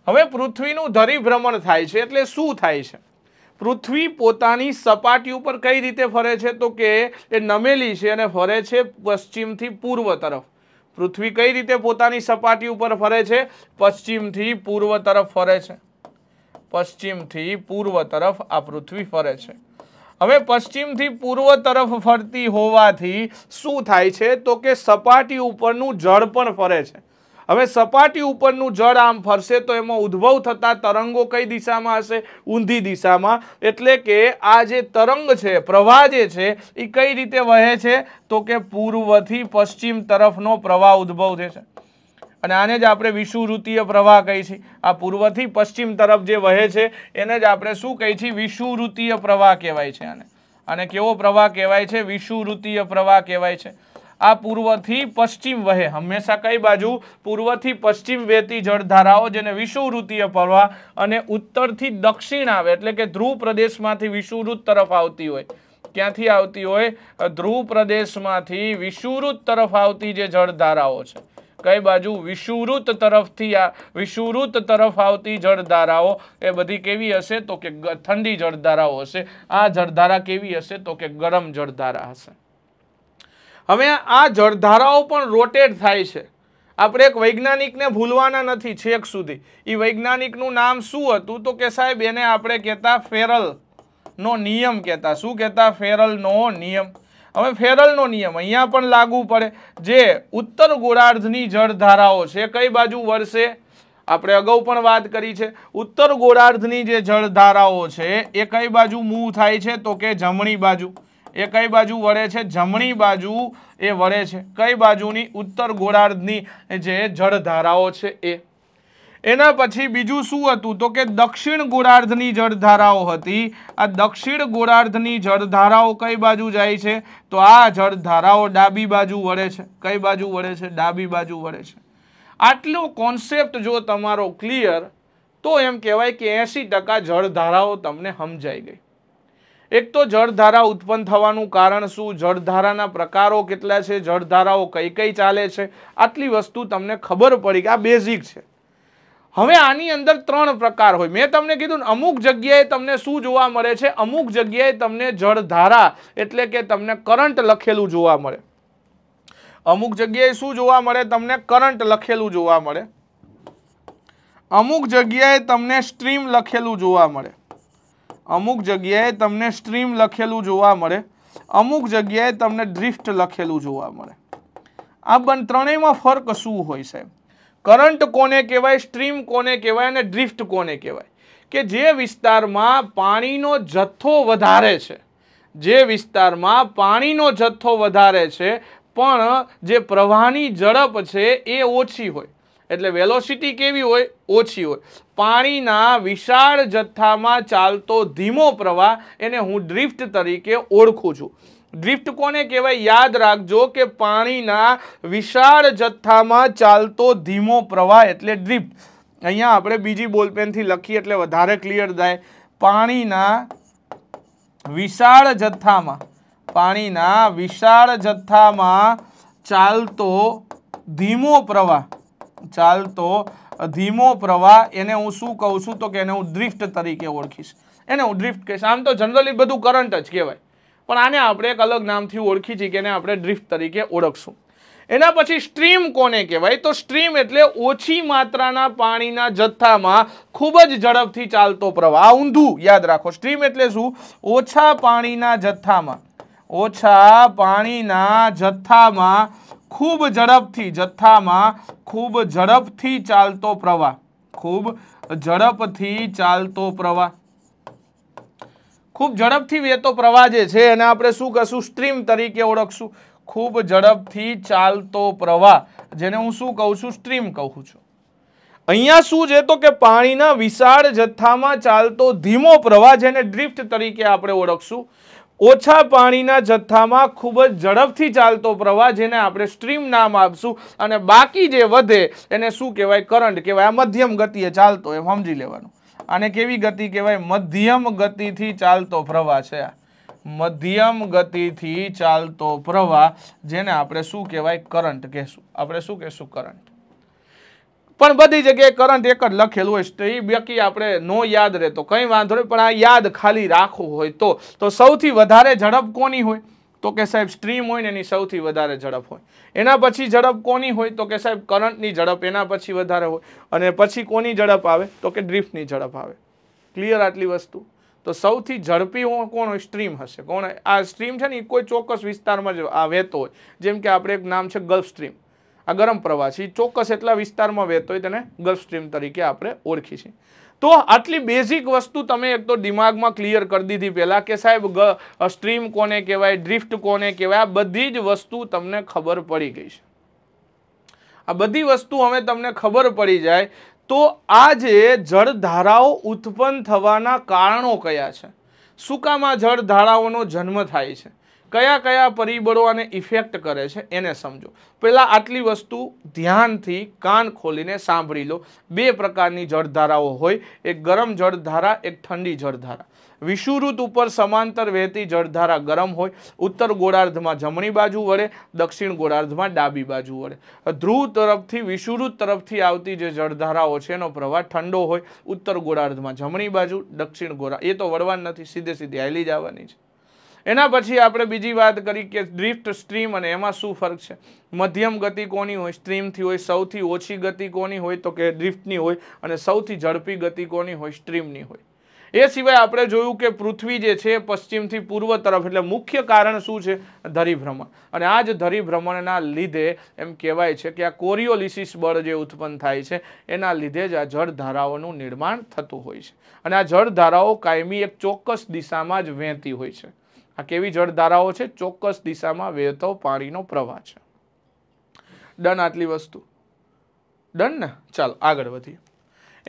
હવે પૃથ્વીનું ધરીભ્રમણ થાય છે એટલે શું થાય છે પૃથ્વી પોતાની સપાટી ઉપર કઈ રીતે ફરે છે તો કે એ નમેલી છે અને ફરે છે પશ્ચિમથી પૂર્વ તરફ પૃથ્વી કઈ રીતે પોતાની સપાટી ઉપર ફરે છે પશ્ચિમથી પૂર્વ તરફ ફરે છે પશ્ચિમથી પૂર્વ તરફ આ પૃથ્વી ફરે છે હવે પશ્ચિમથી પૂર્વ તરફ ફરતી હોવાથી શું થાય છે તો કે સપાટી ઉપરનું જળ પણ ફરે છે હવે સપાટી ઉપરનું જળ આમ ફરશે તો એમાં ઉદ્ભવ થતા તરંગો કઈ દિશામાં હશે ઊંધી દિશામાં એટલે કે આ જે તરંગ છે પ્રવાહ જે છે એ કઈ રીતે વહે છે તો કે પૂર્વથી પશ્ચિમ તરફનો પ્રવાહ ઉદ્ભવ થશે અને આને જ આપણે વિષુવૃત્તીય પ્રવાહ કહીએ છીએ આ પૂર્વથી પશ્ચિમ તરફ જે વહે છે એને જ આપણે શું કહી છીએ વિષુવૃત્તીય પ્રવાહ કહેવાય છે આને અને કેવો પ્રવાહ કહેવાય છે વિષુવૃત્તીય પ્રવાહ કહેવાય છે આ પૂર્વથી પશ્ચિમ વહે હંમેશા કઈ બાજુ પૂર્વથી પશ્ચિમ વહેતી જળધારાઓ જેને વિષુવૃત્તીય પ્રવાહ અને ઉત્તરથી દક્ષિણ આવે એટલે કે ધ્રુવ પ્રદેશમાંથી વિષુવૃત તરફ આવતી હોય ક્યાંથી આવતી હોય ધ્રુવ પ્રદેશમાંથી વિષુવૃત તરફ આવતી જે જળધારાઓ છે કઈ બાજુ વિષુવૃત તરફથી આ વિષુવૃત તરફ આવતી જળધારાઓ એ બધી કેવી હશે તો કે ઠંડી જળધારાઓ હશે આ જળધારા કેવી હશે તો કે ગરમ જળધારા હશે હવે આ જળધારાઓ પણ રોટેટ થાય છે આપણે એક વૈજ્ઞાનિકને ભૂલવાના નથી છેક સુધી એ વૈજ્ઞાનિકનું નામ શું હતું તો કે સાહેબ એને આપણે કહેતા ફેરલનો નિયમ કહેતા શું કહેતા ફેરલનો નિયમ હવે ફેરલનો નિયમ અહીંયા પણ લાગુ પડે જે ઉત્તર ગોળાર્ધની જળધારાઓ છે કઈ બાજુ વરસે આપણે અગાઉ પણ વાત કરી છે ઉત્તર ગોળાર્ધની જે જળધારાઓ છે એ કઈ બાજુ મૂવ થાય છે તો કે જમણી બાજુ એ કઈ બાજુ વળે છે જમણી બાજુ એ વળે છે કઈ બાજુની ઉત્તર ગોળાર્ધની જે જળધારાઓ છે એ એના પછી બીજું શું હતું તો કે દક્ષિણ ગોળાર્ધની જળધારાઓ હતી આ દક્ષિણ ગોળાર્ધની જળધારાઓ કઈ બાજુ જાય છે તો આ જળધારાઓ ડાબી બાજુ વળે છે કઈ બાજુ વળે છે ડાબી બાજુ વળે છે આટલો કોન્સેપ્ટ જો તમારો ક્લિયર તો એમ કહેવાય કે એંસી ટકા જળધારાઓ તમને સમજાઈ ગઈ એક તો જળધારા ઉત્પન્ન થવાનું કારણ શું જળધારાના પ્રકારો કેટલા છે જળધારાઓ કઈ કઈ ચાલે છે આટલી વસ્તુ તમને ખબર પડી કે આ બેઝિક છે હવે આની અંદર ત્રણ પ્રકાર હોય મેં તમને કીધું અમુક જગ્યાએ તમને શું જોવા મળે છે અમુક જગ્યાએ તમને જળધારા એટલે કે તમને કરંટ લખેલું જોવા મળે અમુક જગ્યાએ શું જોવા મળે તમને કરંટ લખેલું જોવા મળે અમુક જગ્યાએ તમને સ્ટ્રીમ લખેલું જોવા મળે અમુક જગ્યાએ તમને સ્ટ્રીમ લખેલું જોવા મળે અમુક જગ્યાએ તમને ડ્રિફ્ટ લખેલું જોવા મળે આ બન ત્રણેયમાં ફરક શું હોય સાહેબ કરંટ કોને કહેવાય સ્ટ્રીમ કોને કહેવાય અને ડ્રિફ્ટ કોને કહેવાય કે જે વિસ્તારમાં પાણીનો જથ્થો વધારે છે જે વિસ્તારમાં પાણીનો જથ્થો વધારે છે પણ જે પ્રવાહની ઝડપ છે એ ઓછી હોય એટલે વેલોસિટી કેવી હોય ઓછી હોય પાણીના વિશાળ જથ્થામાં ચાલતો ધીમો પ્રવાહ એને હું ડ્રિફ્ટ તરીકે ઓળખું છું ડ્રિફ્ટ કોને કહેવાય યાદ રાખજો કે પાણીના વિશાળ જથ્થામાં ચાલતો ધીમો પ્રવાહ એટલે ડ્રિફ્ટ અહીંયા આપણે બીજી બોલપેનથી લખીએ એટલે વધારે ક્લિયર થાય પાણીના વિશાળ જથ્થામાં પાણીના વિશાળ જથ્થામાં ચાલતો ધીમો પ્રવાહ ચાલતો ધીમો પ્રવાહ એને હું શું કહું છું તો કે એને હું ડ્રિફ્ટ તરીકે ઓળખીશ એને હું ડ્રિફ્ટ કહીશ આમ તો જનરલી બધું કરંટ જ કહેવાય પણ આને આપણે એક અલગ નામથી ઓળખી છીએ કે એને આપણે ડ્રિફ્ટ તરીકે ઓળખશું એના પછી સ્ટ્રીમ કોને કહેવાય તો સ્ટ્રીમ એટલે ઓછી માત્રાના પાણીના જથ્થામાં ખૂબ જ ઝડપથી ચાલતો પ્રવાહ ઊંધું યાદ રાખો સ્ટ્રીમ એટલે શું ઓછા પાણીના જથ્થામાં ઓછા પાણીના જથ્થામાં ખૂબ ઝડપથી જથ્થામાં ખૂબ ઝડપથી ચાલતો પ્રવાહ ખૂબ ઝડપથી ચાલતો પ્રવાહ ખૂબ ઝડપથી વહેતો પ્રવાહ જે છે એને આપણે શું કહીશું સ્ટ્રીમ તરીકે ઓળખશું ખૂબ ઝડપથી ચાલતો પ્રવાહ જેને હું શું કહું છું સ્ટ્રીમ કહું છું અહીંયા શું છે તો કે પાણીના વિશાળ જથ્થામાં ચાલતો ધીમો પ્રવાહ જેને ડ્રિફ્ટ તરીકે આપણે ઓળખશું ઓછા પાણીના જથ્થામાં ખૂબ જ ઝડપથી ચાલતો પ્રવાહ જેને આપણે સ્ટ્રીમ નામ આપશું અને બાકી જે વધે એને શું કહેવાય કરંટ કહેવાય આ મધ્યમ ગતિએ ચાલતો એ સમજી લેવાનું આને કેવી ગતિ કહેવાય મધ્યમ ગતિથી ચાલતો પ્રવાહ છે આ મધ્યમ ગતિથી ચાલતો પ્રવાહ જેને આપણે શું કહેવાય કરંટ કહેશું આપણે શું કહેશું કરંટ પણ બધી જગ્યાએ કરંટ એક જ લખેલું હોય તો એ બાકી આપણે નો યાદ રહેતો કંઈ વાંધો નહીં પણ આ યાદ ખાલી રાખવું હોય તો તો સૌથી વધારે ઝડપ કોની હોય તો કે સાહેબ સ્ટ્રીમ હોય ને એની સૌથી વધારે ઝડપ હોય એના પછી ઝડપ કોની હોય તો કે સાહેબ કરંટની ઝડપ એના પછી વધારે હોય અને પછી કોની ઝડપ આવે તો કે ડ્રિફ્ટની ઝડપ આવે ક્લિયર આટલી વસ્તુ તો સૌથી ઝડપી કોણ હોય સ્ટ્રીમ હશે કોણ આ સ્ટ્રીમ છે ને એ કોઈ ચોક્કસ વિસ્તારમાં જ આ વહેતો હોય જેમ કે આપણે એક નામ છે ગલ્ફ સ્ટ્રીમ આ ગરમ પ્રવાસી ચોક્કસ એટલા વિસ્તારમાં વહેતો હોય તેને ગલ્ફ સ્ટ્રીમ તરીકે આપણે ઓળખી છીએ તો આટલી બેઝિક વસ્તુ તમે એક તો દિમાગમાં ક્લિયર કરી દીધી પહેલાં કે સાહેબ સ્ટ્રીમ કોને કહેવાય ડ્રિફ્ટ કોને કહેવાય આ બધી જ વસ્તુ તમને ખબર પડી ગઈ છે આ બધી વસ્તુ હવે તમને ખબર પડી જાય તો આજે જળધારાઓ ઉત્પન્ન થવાના કારણો કયા છે શું જળધારાઓનો જન્મ થાય છે કયા કયા પરિબળો આને ઇફેક્ટ કરે છે એને સમજો પહેલાં આટલી વસ્તુ ધ્યાનથી કાન ખોલીને સાંભળી લો બે પ્રકારની જળધારાઓ હોય એક ગરમ જળધારા એક ઠંડી જળધારા વિષુવૃત ઉપર સમાંતર વહેતી જળધારા ગરમ હોય ઉત્તર ગોળાર્ધમાં જમણી બાજુ વળે દક્ષિણ ગોળાર્ધમાં ડાબી બાજુ વળે ધ્રુવ તરફથી વિષુવૃત તરફથી આવતી જે જળધારાઓ છે એનો પ્રવાહ ઠંડો હોય ઉત્તર ગોળાર્ધમાં જમણી બાજુ દક્ષિણ ગોળા એ તો વળવાનું નથી સીધે સીધી હાલી જવાની છે એના પછી આપણે બીજી વાત કરી કે ડ્રિફ્ટ સ્ટ્રીમ અને એમાં શું ફરક છે મધ્યમ ગતિ કોની હોય સ્ટ્રીમથી હોય સૌથી ઓછી ગતિ કોની હોય તો કે ડ્રિફ્ટની હોય અને સૌથી ઝડપી ગતિ કોની હોય સ્ટ્રીમની હોય એ સિવાય આપણે જોયું કે પૃથ્વી જે છે પશ્ચિમથી પૂર્વ તરફ એટલે મુખ્ય કારણ શું છે ધરીભ્રમણ અને આ જ ધરીભ્રમણના લીધે એમ કહેવાય છે કે આ કોરિયોલિસિસ બળ જે ઉત્પન્ન થાય છે એના લીધે જ આ જળધારાઓનું નિર્માણ થતું હોય છે અને આ જળધારાઓ કાયમી એક ચોક્કસ દિશામાં જ વહેતી હોય છે આ કેવી જળધારાઓ છે ચોક્કસ દિશામાં વહેતો પાણીનો પ્રવાહ છે ડન આટલી વસ્તુ ડન ને ચાલો આગળ વધીએ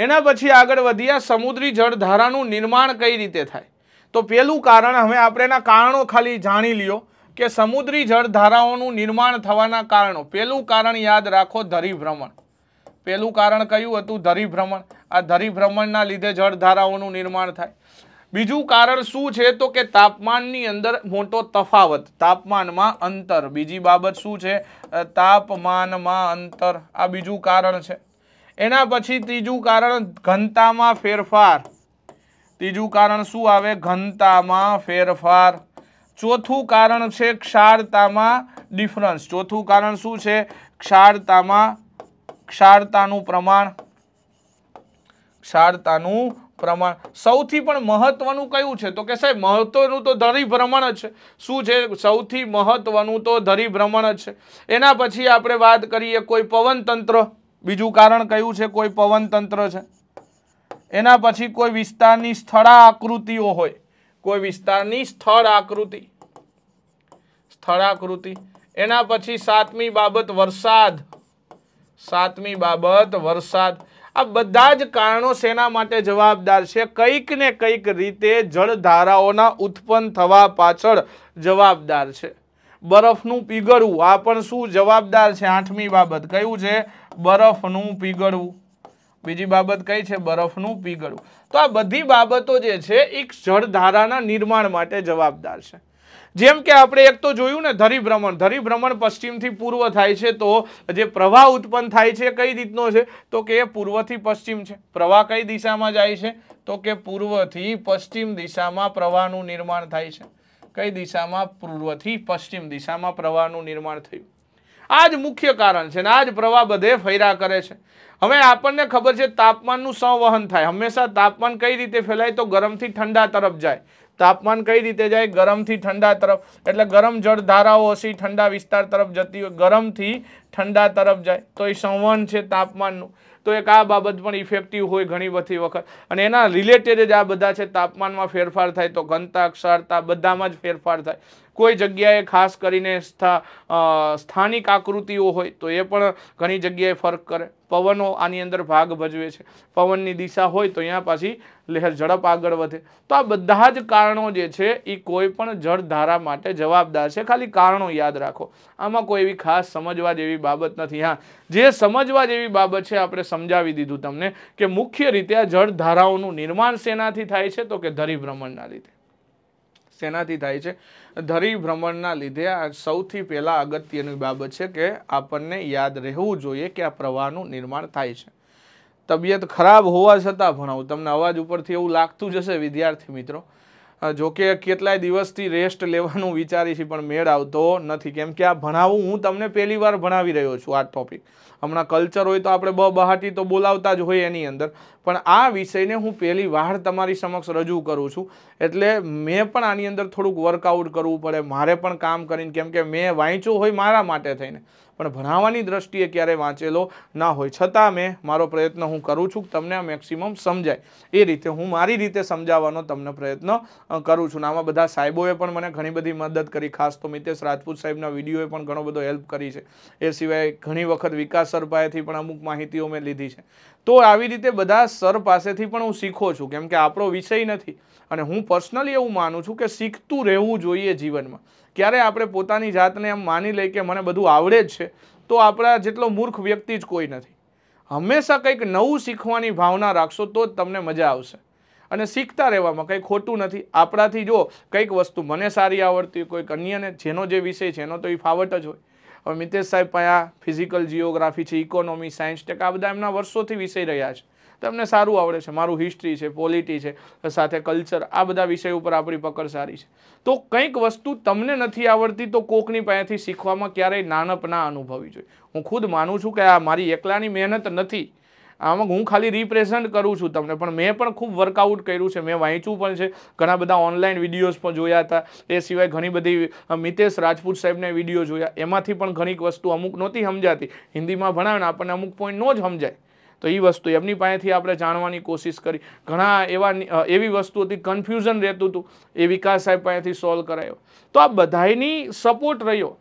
એના પછી આગળ વધીએ સમુદ્રી જળધારાનું નિર્માણ કઈ રીતે થાય તો પહેલું કારણ હવે આપણે એના કારણો ખાલી જાણી લ્યો કે સમુદ્રી જળધારાઓનું નિર્માણ થવાના કારણો પહેલું કારણ યાદ રાખો ધરીભ્રમણ પહેલું કારણ કયું હતું ધરીભ્રમણ આ ધરીભ્રમણના લીધે જળધારાઓનું નિર્માણ થાય બીજું કારણ શું છે તો કે તાપમાનની અંદર મોટો તફાવત તાપમાનમાં અંતર બીજી બાબત શું છે તાપમાનમાં અંતર આ બીજું કારણ છે એના પછી ત્રીજું કારણ ઘનતામાં ફેરફાર ત્રીજું કારણ શું આવે ઘનતામાં ફેરફાર ચોથું કારણ છે ક્ષારતામાં ડિફરન્સ ચોથું કારણ શું છે ક્ષારતામાં ક્ષારતાનું પ્રમાણ ક્ષારતાનું પ્રમાણ સૌથી પણ મહત્વનું કયું છે તો કે સાહેબ મહત્વનું તો ધરીભ્રમણ જ છે શું છે સૌથી મહત્વનું તો ધરીભ્રમણ જ છે એના પછી આપણે વાત કરીએ કોઈ પવનતંત્ર બીજું કારણ કયું છે કોઈ પવનતંત્ર છે એના પછી કોઈ વિસ્તારની સ્થળ આકૃતિઓ હોય કોઈ વિસ્તારની સ્થળ આકૃતિ સ્થળ આકૃતિ એના પછી સાતમી બાબત વરસાદ સાતમી બાબત વરસાદ આ બધા જ કારણો શેના માટે જવાબદાર છે કંઈક ને કંઈક રીતે જળધારાઓના ઉત્પન્ન થવા પાછળ જવાબદાર છે બરફનું પીગળવું આ પણ શું જવાબદાર છે આઠમી બાબત કયું છે બરફનું પીગળવું બીજી બાબત કઈ છે બરફનું પીગળવું તો આ બધી બાબતો જે છે એક જળધારાના નિર્માણ માટે જવાબદાર છે જેમ કે આપણે એક તો જોયું ને ધરીભ્રમણ ધરીભ્રમણ પશ્ચિમથી પૂર્વ થાય છે તો જે પ્રવાહ ઉત્પન્ન થાય છે કઈ રીતનો છે તો કે પૂર્વથી પશ્ચિમ છે પ્રવાહ કઈ દિશામાં જાય છે તો કે પૂર્વથી પશ્ચિમ દિશામાં પ્રવાહનું નિર્માણ થાય છે કઈ દિશામાં પૂર્વથી પશ્ચિમ દિશામાં પ્રવાહનું નિર્માણ થયું આ જ મુખ્ય કારણ છે ને આ જ પ્રવાહ બધે ફૈરા કરે છે હવે આપણને ખબર છે તાપમાનનું સંવહન થાય હંમેશા તાપમાન કઈ રીતે ફેલાય તો ગરમથી ઠંડા તરફ જાય તાપમાન કઈ રીતે જાય ગરમથી ઠંડા તરફ એટલે ગરમ જળ ધારાઓ હશે ઠંડા વિસ્તાર તરફ જતી હોય ગરમથી ઠંડા તરફ જાય તો એ સંવન છે તાપમાનનું તો એક આ બાબત પણ ઇફેક્ટિવ હોય ઘણી બધી વખત અને એના રિલેટેડ જ આ બધા છે તાપમાનમાં ફેરફાર થાય તો ઘનતા ક્ષારતા બધામાં જ ફેરફાર થાય કોઈ જગ્યાએ ખાસ કરીને સ્થાનિક આકૃતિઓ હોય તો એ પણ ઘણી જગ્યાએ ફરક કરે પવનો આની અંદર ભાગ ભજવે છે પવનની દિશા હોય તો અહીંયા પાછી લહેર ઝડપ આગળ વધે તો આ બધા જ કારણો જે છે એ કોઈ પણ જળધારા માટે જવાબદાર છે ખાલી કારણો યાદ રાખો આમાં કોઈ એવી ખાસ સમજવા જેવી બાબત નથી હા જે સમજવા જેવી બાબત છે આપણે સમજાવી દીધું તમને કે મુખ્ય રીતે આ જળધારાઓનું નિર્માણ શેનાથી થાય છે તો કે ધરીભ્રમણના લીધે શેનાથી થાય છે ધરી ભ્રમણના લીધે આ સૌથી પહેલાં અગત્યની બાબત છે કે આપણને યાદ રહેવું જોઈએ કે આ પ્રવાહનું નિર્માણ થાય છે તબિયત ખરાબ હોવા છતાં ભણાવું તમને અવાજ ઉપરથી એવું લાગતું જ હશે વિદ્યાર્થી મિત્રો જોકે કેટલાય દિવસથી રેસ્ટ લેવાનું વિચારી છે પણ મેળ આવતો નથી કેમ કે આ ભણાવું હું તમને પહેલી વાર ભણાવી રહ્યો છું આ ટોપિક હમણાં કલ્ચર હોય તો આપણે બ બહાટી તો બોલાવતા જ હોય એની અંદર પણ આ વિષયને હું પહેલી વાર તમારી સમક્ષ રજૂ કરું છું એટલે મેં પણ આની અંદર થોડુંક વર્કઆઉટ કરવું પડે મારે પણ કામ કરીને કેમ કે મેં વાંચ્યું હોય મારા માટે થઈને પણ ભણાવવાની દ્રષ્ટિએ ક્યારેય વાંચેલો ના હોય છતાં મેં મારો પ્રયત્ન હું કરું છું તમને આ મેક્સિમમ સમજાય એ રીતે હું મારી રીતે સમજાવવાનો તમને પ્રયત્ન કરું છું આમાં બધા સાહેબોએ પણ મને ઘણી બધી મદદ કરી ખાસ તો મિતેશ રાજપૂત સાહેબના વિડીયોએ પણ ઘણો બધો હેલ્પ કરી છે એ સિવાય ઘણી વખત વિકાસ સર પણ અમુક માહિતીઓ મેં લીધી છે તો આવી રીતે બધા સર પાસેથી પણ હું શીખો છું કેમ કે આપણો વિષય નથી અને હું પર્સનલી એવું માનું છું કે શીખતું રહેવું જોઈએ જીવનમાં ક્યારે આપણે પોતાની જાતને એમ માની લઈએ કે મને બધું આવડે જ છે તો આપણા જેટલો મૂર્ખ વ્યક્તિ જ કોઈ નથી હંમેશા કંઈક નવું શીખવાની ભાવના રાખશો તો જ તમને મજા આવશે અને શીખતા રહેવામાં કંઈ ખોટું નથી આપણાથી જો કંઈક વસ્તુ મને સારી આવડતી કોઈક અન્યને જેનો જે વિષય છે એનો તો એ ફાવટ જ હોય હવે મિતેશ સાહેબ પયા ફિઝિકલ જીઓગ્રાફી છે ઇકોનોમી સાયન્સ ટેક આ બધા એમના વર્ષોથી વિષય રહ્યા છે તમને સારું આવડે છે મારું હિસ્ટ્રી છે પોલિટી છે સાથે કલ્ચર આ બધા વિષય ઉપર આપણી પકડ સારી છે તો કંઈક વસ્તુ તમને નથી આવડતી તો કોકની પાસેથી શીખવામાં ક્યારેય નાનપ ના અનુભવી જોઈએ હું ખુદ માનું છું કે આ મારી એકલાની મહેનત નથી આમાં હું ખાલી રિપ્રેઝન્ટ કરું છું તમને પણ મેં પણ ખૂબ વર્કઆઉટ કર્યું છે મેં વાંચ્યું પણ છે ઘણા બધા ઓનલાઈન વિડીયોઝ પણ જોયા હતા એ સિવાય ઘણી બધી મિતેશ રાજપૂત સાહેબના વિડીયો જોયા એમાંથી પણ ઘણીક વસ્તુ અમુક નહોતી સમજાતી હિન્દીમાં ભણાવે આપણને અમુક પોઈન્ટ ન જ સમજાય તો એ વસ્તુ એમની પાસેથી આપણે જાણવાની કોશિશ કરી ઘણા એવા એવી વસ્તુ હતી કન્ફ્યુઝન રહેતું હતું એ વિકાસ સાહેબ પાસેથી સોલ્વ કરાયો તો આ બધાની સપોર્ટ રહ્યો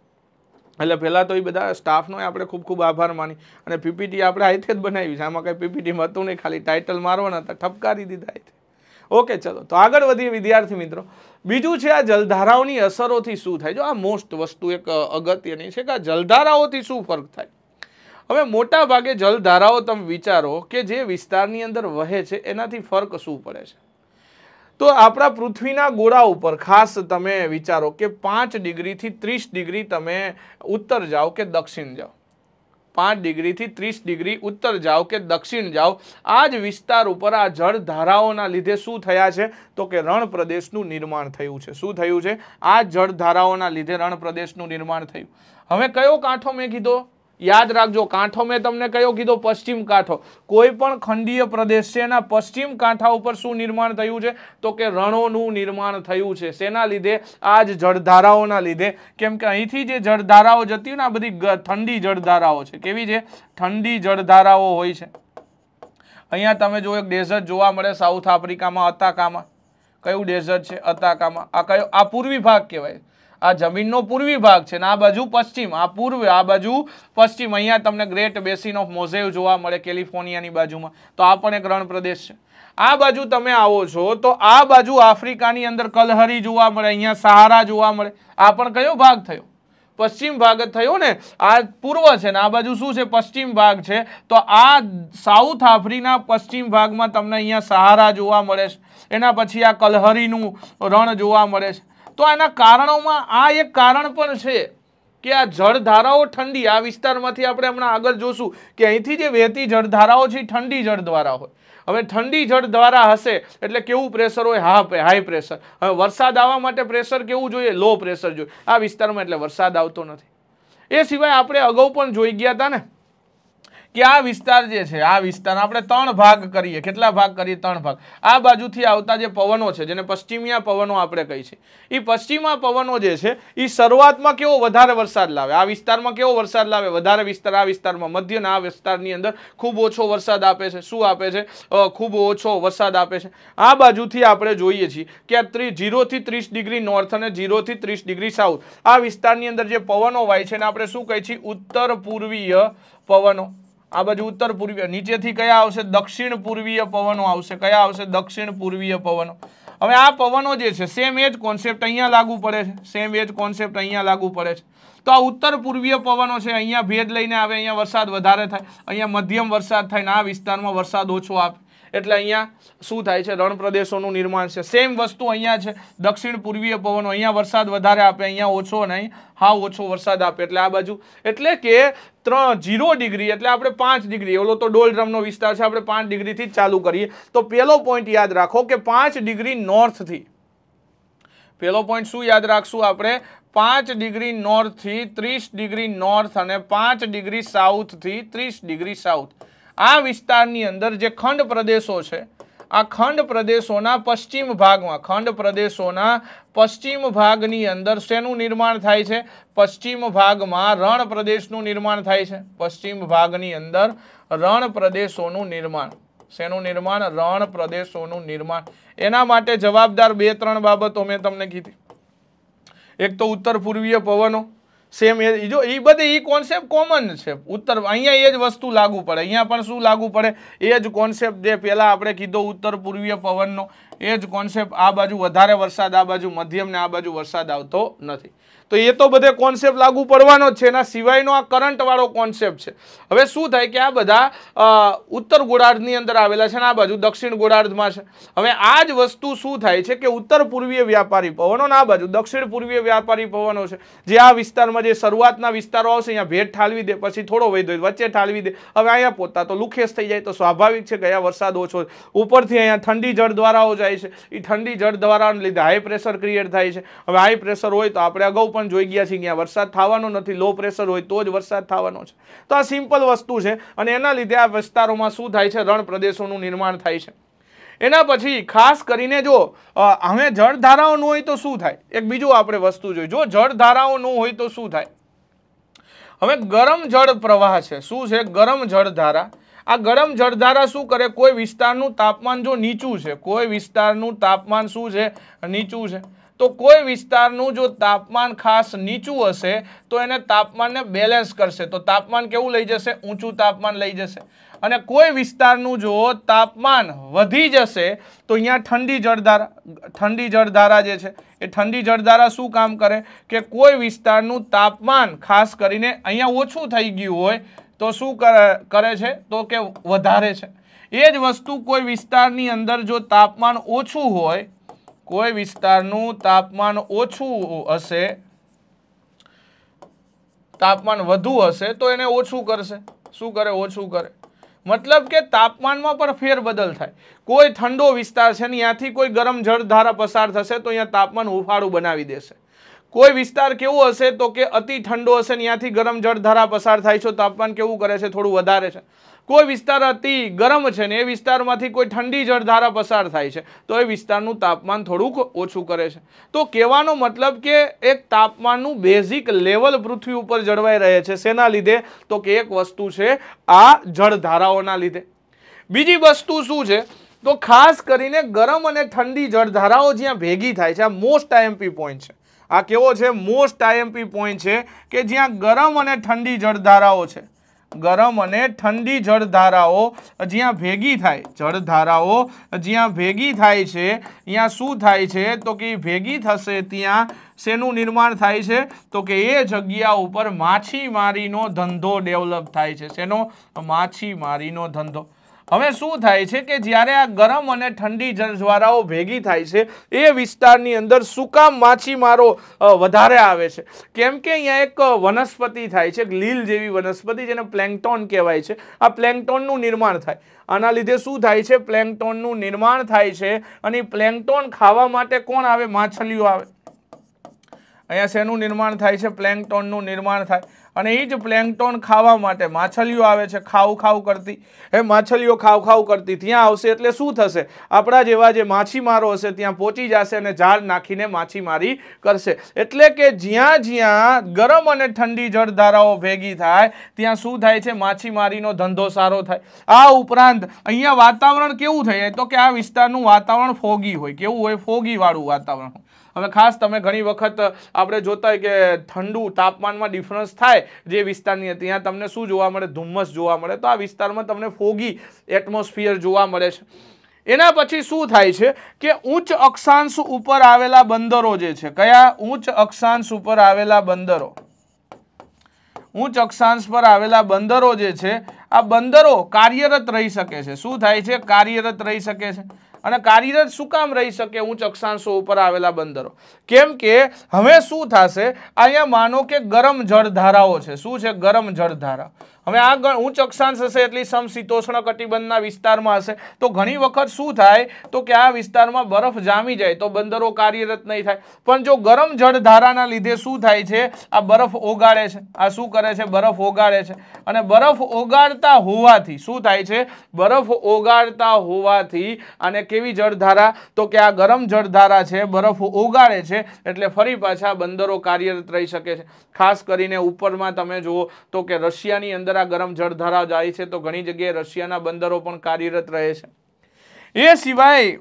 એટલે પહેલાં તો એ બધા સ્ટાફનો આપણે ખૂબ ખૂબ આભાર માની અને પીપીટી આપણે હાઈથે જ બનાવી છે આમાં કંઈ પીપીટીમાં હતું નહીં ખાલી ટાઇટલ મારવાના હતા ઠપકારી દીધા હાઈથે ઓકે ચલો તો આગળ વધીએ વિદ્યાર્થી મિત્રો બીજું છે આ જલધારાઓની અસરોથી શું થાય જો આ મોસ્ટ વસ્તુ એક અગત્યની છે કે આ જલધારાઓથી શું ફરક થાય હવે મોટાભાગે જલધારાઓ તમે વિચારો કે જે વિસ્તારની અંદર વહે છે એનાથી ફરક શું પડે છે તો આપણા પૃથ્વીના ગોળા ઉપર ખાસ તમે વિચારો કે પાંચ ડિગ્રીથી ત્રીસ ડિગ્રી તમે ઉત્તર જાઓ કે દક્ષિણ જાઓ પાંચ ડિગ્રીથી ત્રીસ ડિગ્રી ઉત્તર જાઓ કે દક્ષિણ જાઓ આ જ વિસ્તાર ઉપર આ જળ ધારાઓના લીધે શું થયા છે તો કે રણપ્રદેશનું નિર્માણ થયું છે શું થયું છે આ જળ ધારાઓના લીધે રણપ્રદેશનું નિર્માણ થયું હવે કયો કાંઠો મેં કીધો યાદ રાખજો કાંઠો મેં તમને કયો કીધો પશ્ચિમ કાંઠો કોઈ પણ ખંડીય પ્રદેશ છે એના પશ્ચિમ કાંઠા ઉપર શું નિર્માણ થયું છે તો કે રણોનું નિર્માણ થયું છે શેના લીધે આ જ જળધારાઓના લીધે કેમ કે અહીંથી જે જળધારાઓ જતી હોય ને આ બધી ઠંડી જળધારાઓ છે કેવી છે ઠંડી જળધારાઓ હોય છે અહીંયા તમે જો એક ડેઝર્ટ જોવા મળે સાઉથ આફ્રિકામાં અતાકામાં કયું ડેઝર્ટ છે અતાકામાં આ કયો આ પૂર્વી ભાગ કહેવાય આ જમીનનો પૂર્વી ભાગ છે ને આ બાજુ પશ્ચિમ આ પૂર્વ આ બાજુ પશ્ચિમ અહીંયા તમને ગ્રેટ બેસિન ઓફ મોઝેવ જોવા મળે કેલિફોર્નિયાની બાજુમાં તો આ પણ એક રણ પ્રદેશ છે આ બાજુ તમે આવો છો તો આ બાજુ આફ્રિકાની અંદર કલહરી જોવા મળે અહીંયા સહારા જોવા મળે આ પણ કયો ભાગ થયો પશ્ચિમ ભાગ થયો ને આ પૂર્વ છે ને આ બાજુ શું છે પશ્ચિમ ભાગ છે તો આ સાઉથ આફ્રિના પશ્ચિમ ભાગમાં તમને અહીંયા સહારા જોવા મળે છે એના પછી આ કલહરીનું રણ જોવા મળે છે તો એના કારણોમાં આ એક કારણ પણ છે કે આ જળધારાઓ ઠંડી આ વિસ્તારમાંથી આપણે હમણાં આગળ જોશું કે અહીંથી જે વહેતી જળધારાઓ છે ઠંડી જળદ્વારા હોય હવે ઠંડી જળદ્વારા હશે એટલે કેવું પ્રેશર હોય હા હાઈ પ્રેશર હવે વરસાદ આવવા માટે પ્રેશર કેવું જોઈએ લો પ્રેશર જોઈએ આ વિસ્તારમાં એટલે વરસાદ આવતો નથી એ સિવાય આપણે અગાઉ પણ જોઈ ગયા હતા ને કે આ વિસ્તાર જે છે આ વિસ્તાર આપણે ત્રણ ભાગ કરીએ કેટલા ભાગ કરીએ ત્રણ ભાગ આ બાજુથી આવતા જે પવનો છે જેને પશ્ચિમિયા પવનો આપણે કહીએ છીએ એ પશ્ચિમા પવનો જે છે એ શરૂઆતમાં કેવો વધારે વરસાદ લાવે આ વિસ્તારમાં કેવો વરસાદ લાવે વધારે વિસ્તાર આ વિસ્તારમાં મધ્યના આ વિસ્તારની અંદર ખૂબ ઓછો વરસાદ આપે છે શું આપે છે ખૂબ ઓછો વરસાદ આપે છે આ બાજુથી આપણે જોઈએ છીએ કે આ ત્રીસ જીરોથી ત્રીસ ડિગ્રી નોર્થ અને જીરોથી ત્રીસ ડિગ્રી સાઉથ આ વિસ્તારની અંદર જે પવનો વાય છે એને આપણે શું કહીએ છીએ ઉત્તર પૂર્વીય પવનો આ બાજુ ઉત્તર પૂર્વીય નીચેથી કયા આવશે દક્ષિણ પૂર્વીય પવનો આવશે કયા આવશે દક્ષિણ પૂર્વીય પવનો હવે આ પવનો જે છે સેમ એ જ કોન્સેપ્ટ અહીંયા લાગુ પડે છે સેમ એ જ કોન્સેપ્ટ અહીંયા લાગુ પડે છે તો આ ઉત્તર પૂર્વીય પવનો છે અહીંયા ભેદ લઈને આવે અહીંયા વરસાદ વધારે થાય અહીંયા મધ્યમ વરસાદ થાય ને આ વિસ્તારમાં વરસાદ ઓછો આપે એટલે અહીંયા શું થાય છે રણ પ્રદેશોનું નિર્માણ છે સેમ વસ્તુ અહીંયા છે દક્ષિણ પૂર્વીય પવનો અહીંયા વરસાદ વધારે આપે અહીંયા ઓછો નહીં હા ઓછો વરસાદ આપે એટલે આ બાજુ એટલે કે ત્રણ ઝીરો ડિગ્રી એટલે આપણે પાંચ ડિગ્રી ઓલો તો ડોલડ્રમનો વિસ્તાર છે આપણે પાંચ ડિગ્રીથી ચાલુ કરીએ તો પહેલો પોઈન્ટ યાદ રાખો કે પાંચ ડિગ્રી નોર્થથી પહેલો પોઈન્ટ શું યાદ રાખશું આપણે પાંચ ડિગ્રી નોર્થથી ત્રીસ ડિગ્રી નોર્થ અને પાંચ ડિગ્રી સાઉથથી ત્રીસ ડિગ્રી સાઉથ આ વિસ્તારની અંદર જે ખંડ પ્રદેશો છે આ ખંડ પ્રદેશોના પશ્ચિમ ભાગમાં ખંડ પ્રદેશોના પશ્ચિમ ભાગની અંદર શેનું નિર્માણ થાય છે પશ્ચિમ ભાગમાં રણ પ્રદેશનું નિર્માણ થાય છે પશ્ચિમ ભાગની અંદર રણ પ્રદેશોનું નિર્માણ શેનું નિર્માણ રણ પ્રદેશોનું નિર્માણ એના માટે જવાબદાર બે ત્રણ બાબતો મેં તમને કીધી એક તો ઉત્તર પૂર્વીય પવનો સેમ એ જો એ બધી એ કોન્સેપ્ટ કોમન છે ઉત્તર અહીંયા એ જ વસ્તુ લાગુ પડે અહીંયા પણ શું લાગુ પડે એ જ કોન્સેપ્ટ જે પહેલાં આપણે કીધો ઉત્તર પૂર્વીય પવનનો એ જ કોન્સેપ્ટ આ બાજુ વધારે વરસાદ આ બાજુ મધ્યમ ને આ બાજુ વરસાદ આવતો નથી તો એ તો બધે કોન્સેપ્ટ લાગુ પડવાનો જ છે એના સિવાયનો આ કરંટવાળો કોન્સેપ્ટ છે હવે શું થાય કે આ બધા ઉત્તર ગોળાર્ધની અંદર આવેલા છે ને આ બાજુ દક્ષિણ ગોળાર્ધમાં છે હવે આ જ વસ્તુ શું થાય છે કે ઉત્તર પૂર્વીય વ્યાપારી પવનો આ બાજુ દક્ષિણ પૂર્વીય વ્યાપારી પવનો છે જે આ વિસ્તારમાં જે શરૂઆતના વિસ્તારો આવશે અહીંયા ભેટ ઠાલવી દે પછી થોડો વૈધો વચ્ચે ઠાલવી દે હવે અહીંયા પોતા તો લુખેશ થઈ જાય તો સ્વાભાવિક છે ગયા વરસાદ ઓછો ઉપરથી અહીંયા ઠંડી જળ દ્વારાઓ જાય જાય છે એ ઠંડી જળ દ્વારા લીધે હાઈ પ્રેશર ક્રિએટ થાય છે હવે હાઈ પ્રેશર હોય તો આપણે અગાઉ પણ જોઈ ગયા છીએ ત્યાં વરસાદ થવાનો નથી લો પ્રેશર હોય તો જ વરસાદ થવાનો છે તો આ સિમ્પલ વસ્તુ છે અને એના લીધે આ વિસ્તારોમાં શું થાય છે રણ પ્રદેશોનું નિર્માણ થાય છે એના પછી ખાસ કરીને જો હવે જળધારાઓ ન હોય તો શું થાય એક બીજું આપણે વસ્તુ જોઈએ જો જળધારાઓ ન હોય તો શું થાય હવે ગરમ જળ પ્રવાહ છે શું છે ગરમ જળધારા આ ગરમ જળધારા શું કરે કોઈ વિસ્તારનું તાપમાન જો નીચું છે કોઈ વિસ્તારનું તાપમાન શું છે નીચું છે તો કોઈ વિસ્તારનું જો તાપમાન ખાસ નીચું હશે તો એને તાપમાનને બેલેન્સ કરશે તો તાપમાન કેવું લઈ જશે ઊંચું તાપમાન લઈ જશે અને કોઈ વિસ્તારનું જો તાપમાન વધી જશે તો અહીંયા ઠંડી જળધારા ઠંડી જળધારા જે છે એ ઠંડી જળધારા શું કામ કરે કે કોઈ વિસ્તારનું તાપમાન ખાસ કરીને અહીંયા ઓછું થઈ ગયું હોય તો શું કરે છે તો કે વધારે છે એ જ વસ્તુ કોઈ વિસ્તારની અંદર જો તાપમાન ઓછું હોય કોઈ વિસ્તારનું તાપમાન ઓછું હશે તાપમાન વધુ હશે તો એને ઓછું કરશે શું કરે ઓછું કરે મતલબ કે તાપમાનમાં પણ ફેરબદલ થાય કોઈ ઠંડો વિસ્તાર છે ને ત્યાંથી કોઈ ગરમ જળધારા પસાર થશે તો અહીંયા તાપમાન ઉફાળું બનાવી દેશે કોઈ વિસ્તાર કેવો હશે તો કે અતિ ઠંડો હશે ત્યાંથી ગરમ જળધારા પસાર થાય છે તાપમાન કેવું કરે છે થોડું વધારે છે કોઈ વિસ્તાર અતિ ગરમ છે ને એ વિસ્તારમાંથી કોઈ ઠંડી જળધારા પસાર થાય છે તો એ વિસ્તારનું તાપમાન થોડુંક ઓછું કરે છે તો કહેવાનો મતલબ કે એક તાપમાનનું બેઝિક લેવલ પૃથ્વી ઉપર જળવાઈ રહે છે શેના લીધે તો કે એક વસ્તુ છે આ જળધારાઓના લીધે બીજી વસ્તુ શું છે તો ખાસ કરીને ગરમ અને ઠંડી જળધારાઓ જ્યાં ભેગી થાય છે આ મોસ્ટ આઈએમપી પોઈન્ટ છે આ કેવો છે મોસ્ટ આઈએમપી પોઈન્ટ છે કે જ્યાં ગરમ અને ઠંડી જળધારાઓ છે ગરમ અને ઠંડી જળધારાઓ જ્યાં ભેગી થાય જળધારાઓ જ્યાં ભેગી થાય છે ત્યાં શું થાય છે તો કે ભેગી થશે ત્યાં શેનું નિર્માણ થાય છે તો કે એ જગ્યા ઉપર માછીમારીનો ધંધો ડેવલપ થાય છે શેનો માછીમારીનો ધંધો હવે શું થાય છે કે જ્યારે આ ગરમ અને ઠંડી જળજ્વાળાઓ ભેગી થાય છે એ વિસ્તારની અંદર સુકામ માછીમારો વધારે આવે છે કેમ કે અહીંયા એક વનસ્પતિ થાય છે લીલ જેવી વનસ્પતિ જેને પ્લેંગટોન કહેવાય છે આ પ્લેંગટોનનું નિર્માણ થાય આના લીધે શું થાય છે પ્લેંગટોનનું નિર્માણ થાય છે અને પ્લેન્ટોન ખાવા માટે કોણ આવે માછલીઓ આવે અહીંયા શેનું નિર્માણ થાય છે પ્લેન્ટોનનું નિર્માણ થાય અને એ જ પ્લેંગટોન ખાવા માટે માછલીઓ આવે છે ખાવ ખાવ કરતી એ માછલીઓ ખાવ ખાવ કરતી ત્યાં આવશે એટલે શું થશે આપણા જેવા જે માછીમારો હશે ત્યાં પહોંચી જશે અને ઝાડ નાખીને માછીમારી કરશે એટલે કે જ્યાં જ્યાં ગરમ અને ઠંડી જળધારાઓ ભેગી થાય ત્યાં શું થાય છે માછીમારીનો ધંધો સારો થાય આ ઉપરાંત અહીંયા વાતાવરણ કેવું થાય તો કે આ વિસ્તારનું વાતાવરણ ફોગી હોય કેવું હોય ફોગીવાળું વાતાવરણ હવે ખાસ તમે ઘણી વખત આપણે જોતા હોય કે ઠંડુ તાપમાનમાં ડિફરન્સ થાય જે વિસ્તારની હતી ત્યાં તમને શું જોવા મળે ધુમ્મસ જોવા મળે તો આ વિસ્તારમાં તમને ફોગી એટમોસ્ફિયર જોવા મળે છે એના પછી શું થાય છે કે ઉચ્ચ અક્ષાંશ ઉપર આવેલા બંદરો જે છે કયા ઉચ્ચ અક્ષાંશ ઉપર આવેલા બંદરો ઉચ્ચ અક્ષાંશ પર આવેલા બંદરો જે છે આ બંદરો કાર્યરત રહી શકે છે શું થાય છે કાર્યરત રહી શકે છે અને કાર્યરત શું કામ રહી શકે ઉચ્ચ અક્ષાંશો ઉપર આવેલા બંદરો કેમ કે હવે શું થશે અહીંયા માનો કે ગરમ જળધારાઓ છે શું છે ગરમ જળધારા હવે આ ઉચ્ચ અક્ષાંશ હશે એટલે સમશીતોષ્ણ કટિબંધના વિસ્તારમાં હશે તો ઘણી વખત શું થાય તો કે આ વિસ્તારમાં બરફ જામી જાય તો બંદરો કાર્યરત નહીં થાય પણ જો ગરમ જળધારાના લીધે શું થાય છે આ બરફ ઓગાળે છે આ શું કરે છે બરફ ઓગાળે છે અને બરફ ઓગાળતા હોવાથી શું થાય છે બરફ ઓગાળતા હોવાથી અને કેવી જળધારા તો કે આ ગરમ જળધારા છે બરફ ઓગાળે છે એટલે ફરી પાછા બંદરો કાર્યરત રહી શકે છે ખાસ કરીને ઉપરમાં તમે જુઓ તો કે રશિયાની અંદર બંદર ગરમ જળધારા જાય છે તો ઘણી જગ્યાએ રશિયાના બંદરો પણ કાર્યરત રહે છે એ સિવાય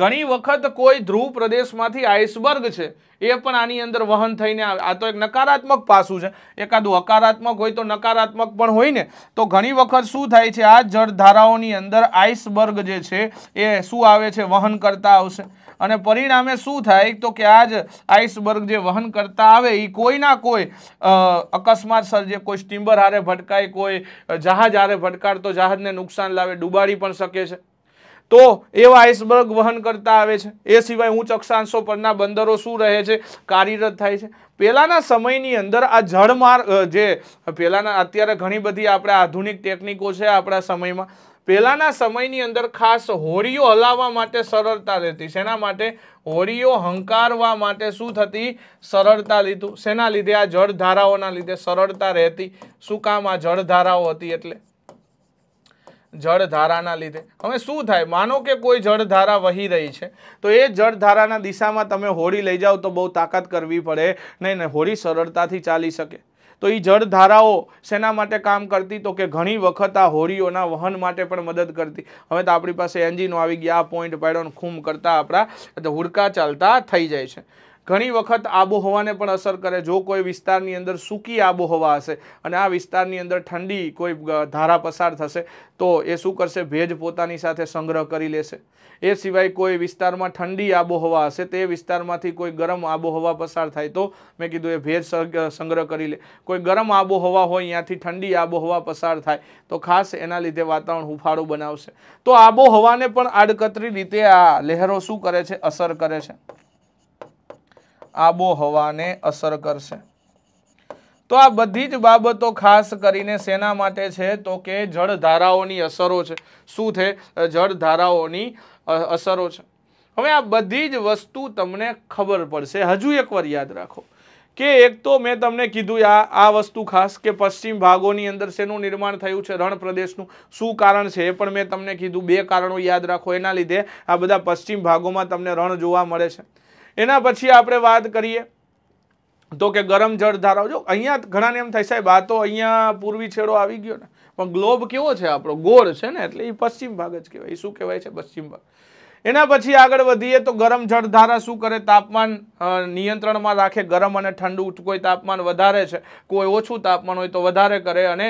ઘણી વખત કોઈ ધ્રુવ પ્રદેશમાંથી આઈસબર્ગ છે એ પણ આની અંદર વહન થઈને આ તો એક નકારાત્મક પાસું છે એકાદું હકારાત્મક હોય તો નકારાત્મક પણ હોય ને તો ઘણી વખત શું થાય છે આ જળધારાઓની અંદર આઈસબર્ગ જે છે એ શું આવે છે વહન કરતા આવશે અને પરિણામે શું થાય તો કે આ જ આઈસબર્ગ જે વહન કરતા આવે એ કોઈના કોઈ અકસ્માત સર્જે કોઈ સ્ટીમર હારે ભટકાય કોઈ જહાજ હારે ભટકાડતો જહાજને નુકસાન લાવે ડૂબાડી પણ શકે છે તો એવા આઈસબર્ગ વહન કરતા આવે છે એ સિવાય ઉચ્ચ અક્ષાંશો પરના બંદરો શું રહે છે કાર્યરત થાય છે પહેલાંના સમયની અંદર આ જળમાર્ગ જે પહેલાંના અત્યારે ઘણી બધી આપણે આધુનિક ટેકનિકો છે આપણા સમયમાં પહેલાંના સમયની અંદર ખાસ હોડીઓ હલાવવા માટે સરળતા રહેતી શેના માટે હોડીઓ હંકારવા માટે શું થતી સરળતા લીધું શેના લીધે આ જળધારાઓના લીધે સરળતા રહેતી શું કામ આ જળધારાઓ હતી એટલે જળધારાના લીધે હવે શું થાય માનો કે કોઈ જળધારા વહી રહી છે તો એ જળધારાના દિશામાં તમે હોળી લઈ જાઓ તો બહુ તાકાત કરવી પડે નહીં ને હોળી સરળતાથી ચાલી શકે તો એ જળધારાઓ શેના માટે કામ કરતી તો કે ઘણી વખત આ હોરીઓના વહન માટે પણ મદદ કરતી હવે તો આપણી પાસે એન્જિનો આવી ગયા આ પોઈન્ટ પાડ્યો ખૂમ કરતા આપણા હુડકા ચાલતા થઈ જાય છે ઘણી વખત આબોહવાને પણ અસર કરે જો કોઈ વિસ્તારની અંદર સૂકી આબોહવા હશે અને આ વિસ્તારની અંદર ઠંડી કોઈ ધારા પસાર થશે તો એ શું કરશે ભેજ પોતાની સાથે સંગ્રહ કરી લેશે એ સિવાય કોઈ વિસ્તારમાં ઠંડી આબોહવા હશે તે વિસ્તારમાંથી કોઈ ગરમ આબોહવા પસાર થાય તો મેં કીધું એ ભેજ સંગ્રહ કરી લે કોઈ ગરમ આબોહવા હોય ત્યાંથી ઠંડી આબોહવા પસાર થાય તો ખાસ એના લીધે વાતાવરણ હુફાળું બનાવશે તો આબોહવાને પણ આડકતરી રીતે આ લહેરો શું કરે છે અસર કરે છે આબોહવાને અસર કરશે તો આ બધી જ બાબતો ખાસ કરીને સેના માટે છે તો કે જળધારાઓની અસરો છે શું છે જળધારાઓની અસરો છે હવે આ બધી જ વસ્તુ તમને ખબર પડશે હજુ એકવાર યાદ રાખો કે એક તો મેં તમને કીધું આ આ વસ્તુ ખાસ કે પશ્ચિમ ભાગોની અંદર શેનું નિર્માણ થયું છે રણ પ્રદેશનું શું કારણ છે એ પણ મેં તમને કીધું બે કારણો યાદ રાખો એના લીધે આ બધા પશ્ચિમ ભાગોમાં તમને રણ જોવા મળે છે એના પછી આપણે વાત કરીએ તો કે ગરમ જળ ધારાઓ જો અહીંયા ઘણાને એમ થાય સાહેબ આ તો અહીંયા પૂર્વી છેડો આવી ગયો ને પણ ગ્લોબ કેવો છે આપણો ગોળ છે ને એટલે એ પશ્ચિમ ભાગ જ કહેવાય શું કહેવાય છે પશ્ચિમ ભાગ એના પછી આગળ વધીએ તો ગરમ જળધારા શું કરે તાપમાન નિયંત્રણમાં રાખે ગરમ અને ઠંડુ કોઈ તાપમાન વધારે છે કોઈ ઓછું તાપમાન હોય તો વધારે કરે અને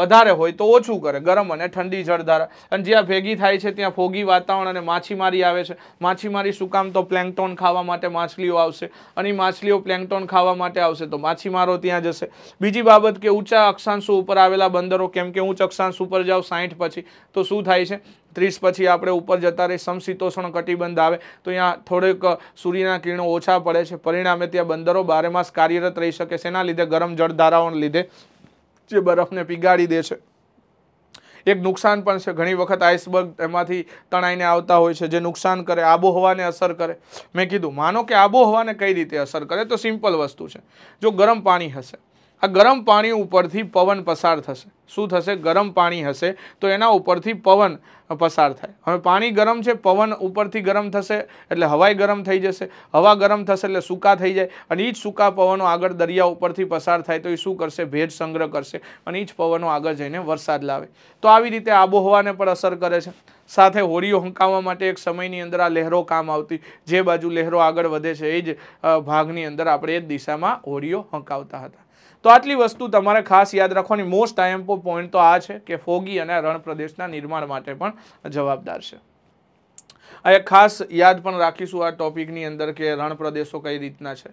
વધારે હોય તો ઓછું કરે ગરમ અને ઠંડી જળધારા અને જ્યાં ભેગી થાય છે ત્યાં ફોગી વાતાવરણ અને માછીમારી આવે છે માછીમારી શું કામ તો પ્લેંગટોન ખાવા માટે માછલીઓ આવશે અને માછલીઓ પ્લેંગટોન ખાવા માટે આવશે તો માછીમારો ત્યાં જશે બીજી બાબત કે ઊંચા અક્ષાંશો ઉપર આવેલા બંદરો કેમ કે ઊંચ અક્ષાંશ ઉપર જાઓ સાઠ પછી તો શું થાય છે ત્રીસ પછી આપણે ઉપર જતા રહી સમશીતોષણ કટિબંધ આવે તો ત્યાં થોડેક સૂર્યના કિરણો ઓછા પડે છે પરિણામે ત્યાં બંદરો બારેમાસ કાર્યરત રહી શકે છે એના લીધે ગરમ જળધારાઓને લીધે જે બરફને પીગાડી દે છે એક નુકસાન પણ છે ઘણી વખત આઈસબર્ગ એમાંથી તણાઈને આવતા હોય છે જે નુકસાન કરે આબોહવાને અસર કરે મેં કીધું માનો કે આબોહવાને કઈ રીતે અસર કરે તો સિમ્પલ વસ્તુ છે જો ગરમ પાણી હશે આ ગરમ પાણી ઉપરથી પવન પસાર થશે શું થશે ગરમ પાણી હશે તો એના ઉપરથી પવન પસાર થાય હવે પાણી ગરમ છે પવન ઉપરથી ગરમ થશે એટલે હવાઈ ગરમ થઈ જશે હવા ગરમ થશે એટલે સૂકા થઈ જાય અને એ જ સૂકા પવનો આગળ દરિયા ઉપરથી પસાર થાય તો એ શું કરશે ભેજ સંગ્રહ કરશે અને એ જ પવનો આગળ જઈને વરસાદ લાવે તો આવી રીતે આબોહવાને પણ અસર કરે છે સાથે હોડીઓ હંકાવવા માટે એક સમયની અંદર આ લહેરો કામ આવતી જે બાજુ લહેરો આગળ વધે છે એ જ ભાગની અંદર આપણે એ જ દિશામાં હોળીઓ હંકાવતા હતા તો આટલી વસ્તુ તમારે ખાસ યાદ રાખવાની મોસ્ટ આઈએમપો પોઈન્ટ તો આ છે કે ફોગી અને રણપ્રદેશના નિર્માણ માટે પણ જવાબદાર છે આ એક ખાસ યાદ પણ રાખીશું આ ટોપિકની અંદર કે રણપ્રદેશો કઈ રીતના છે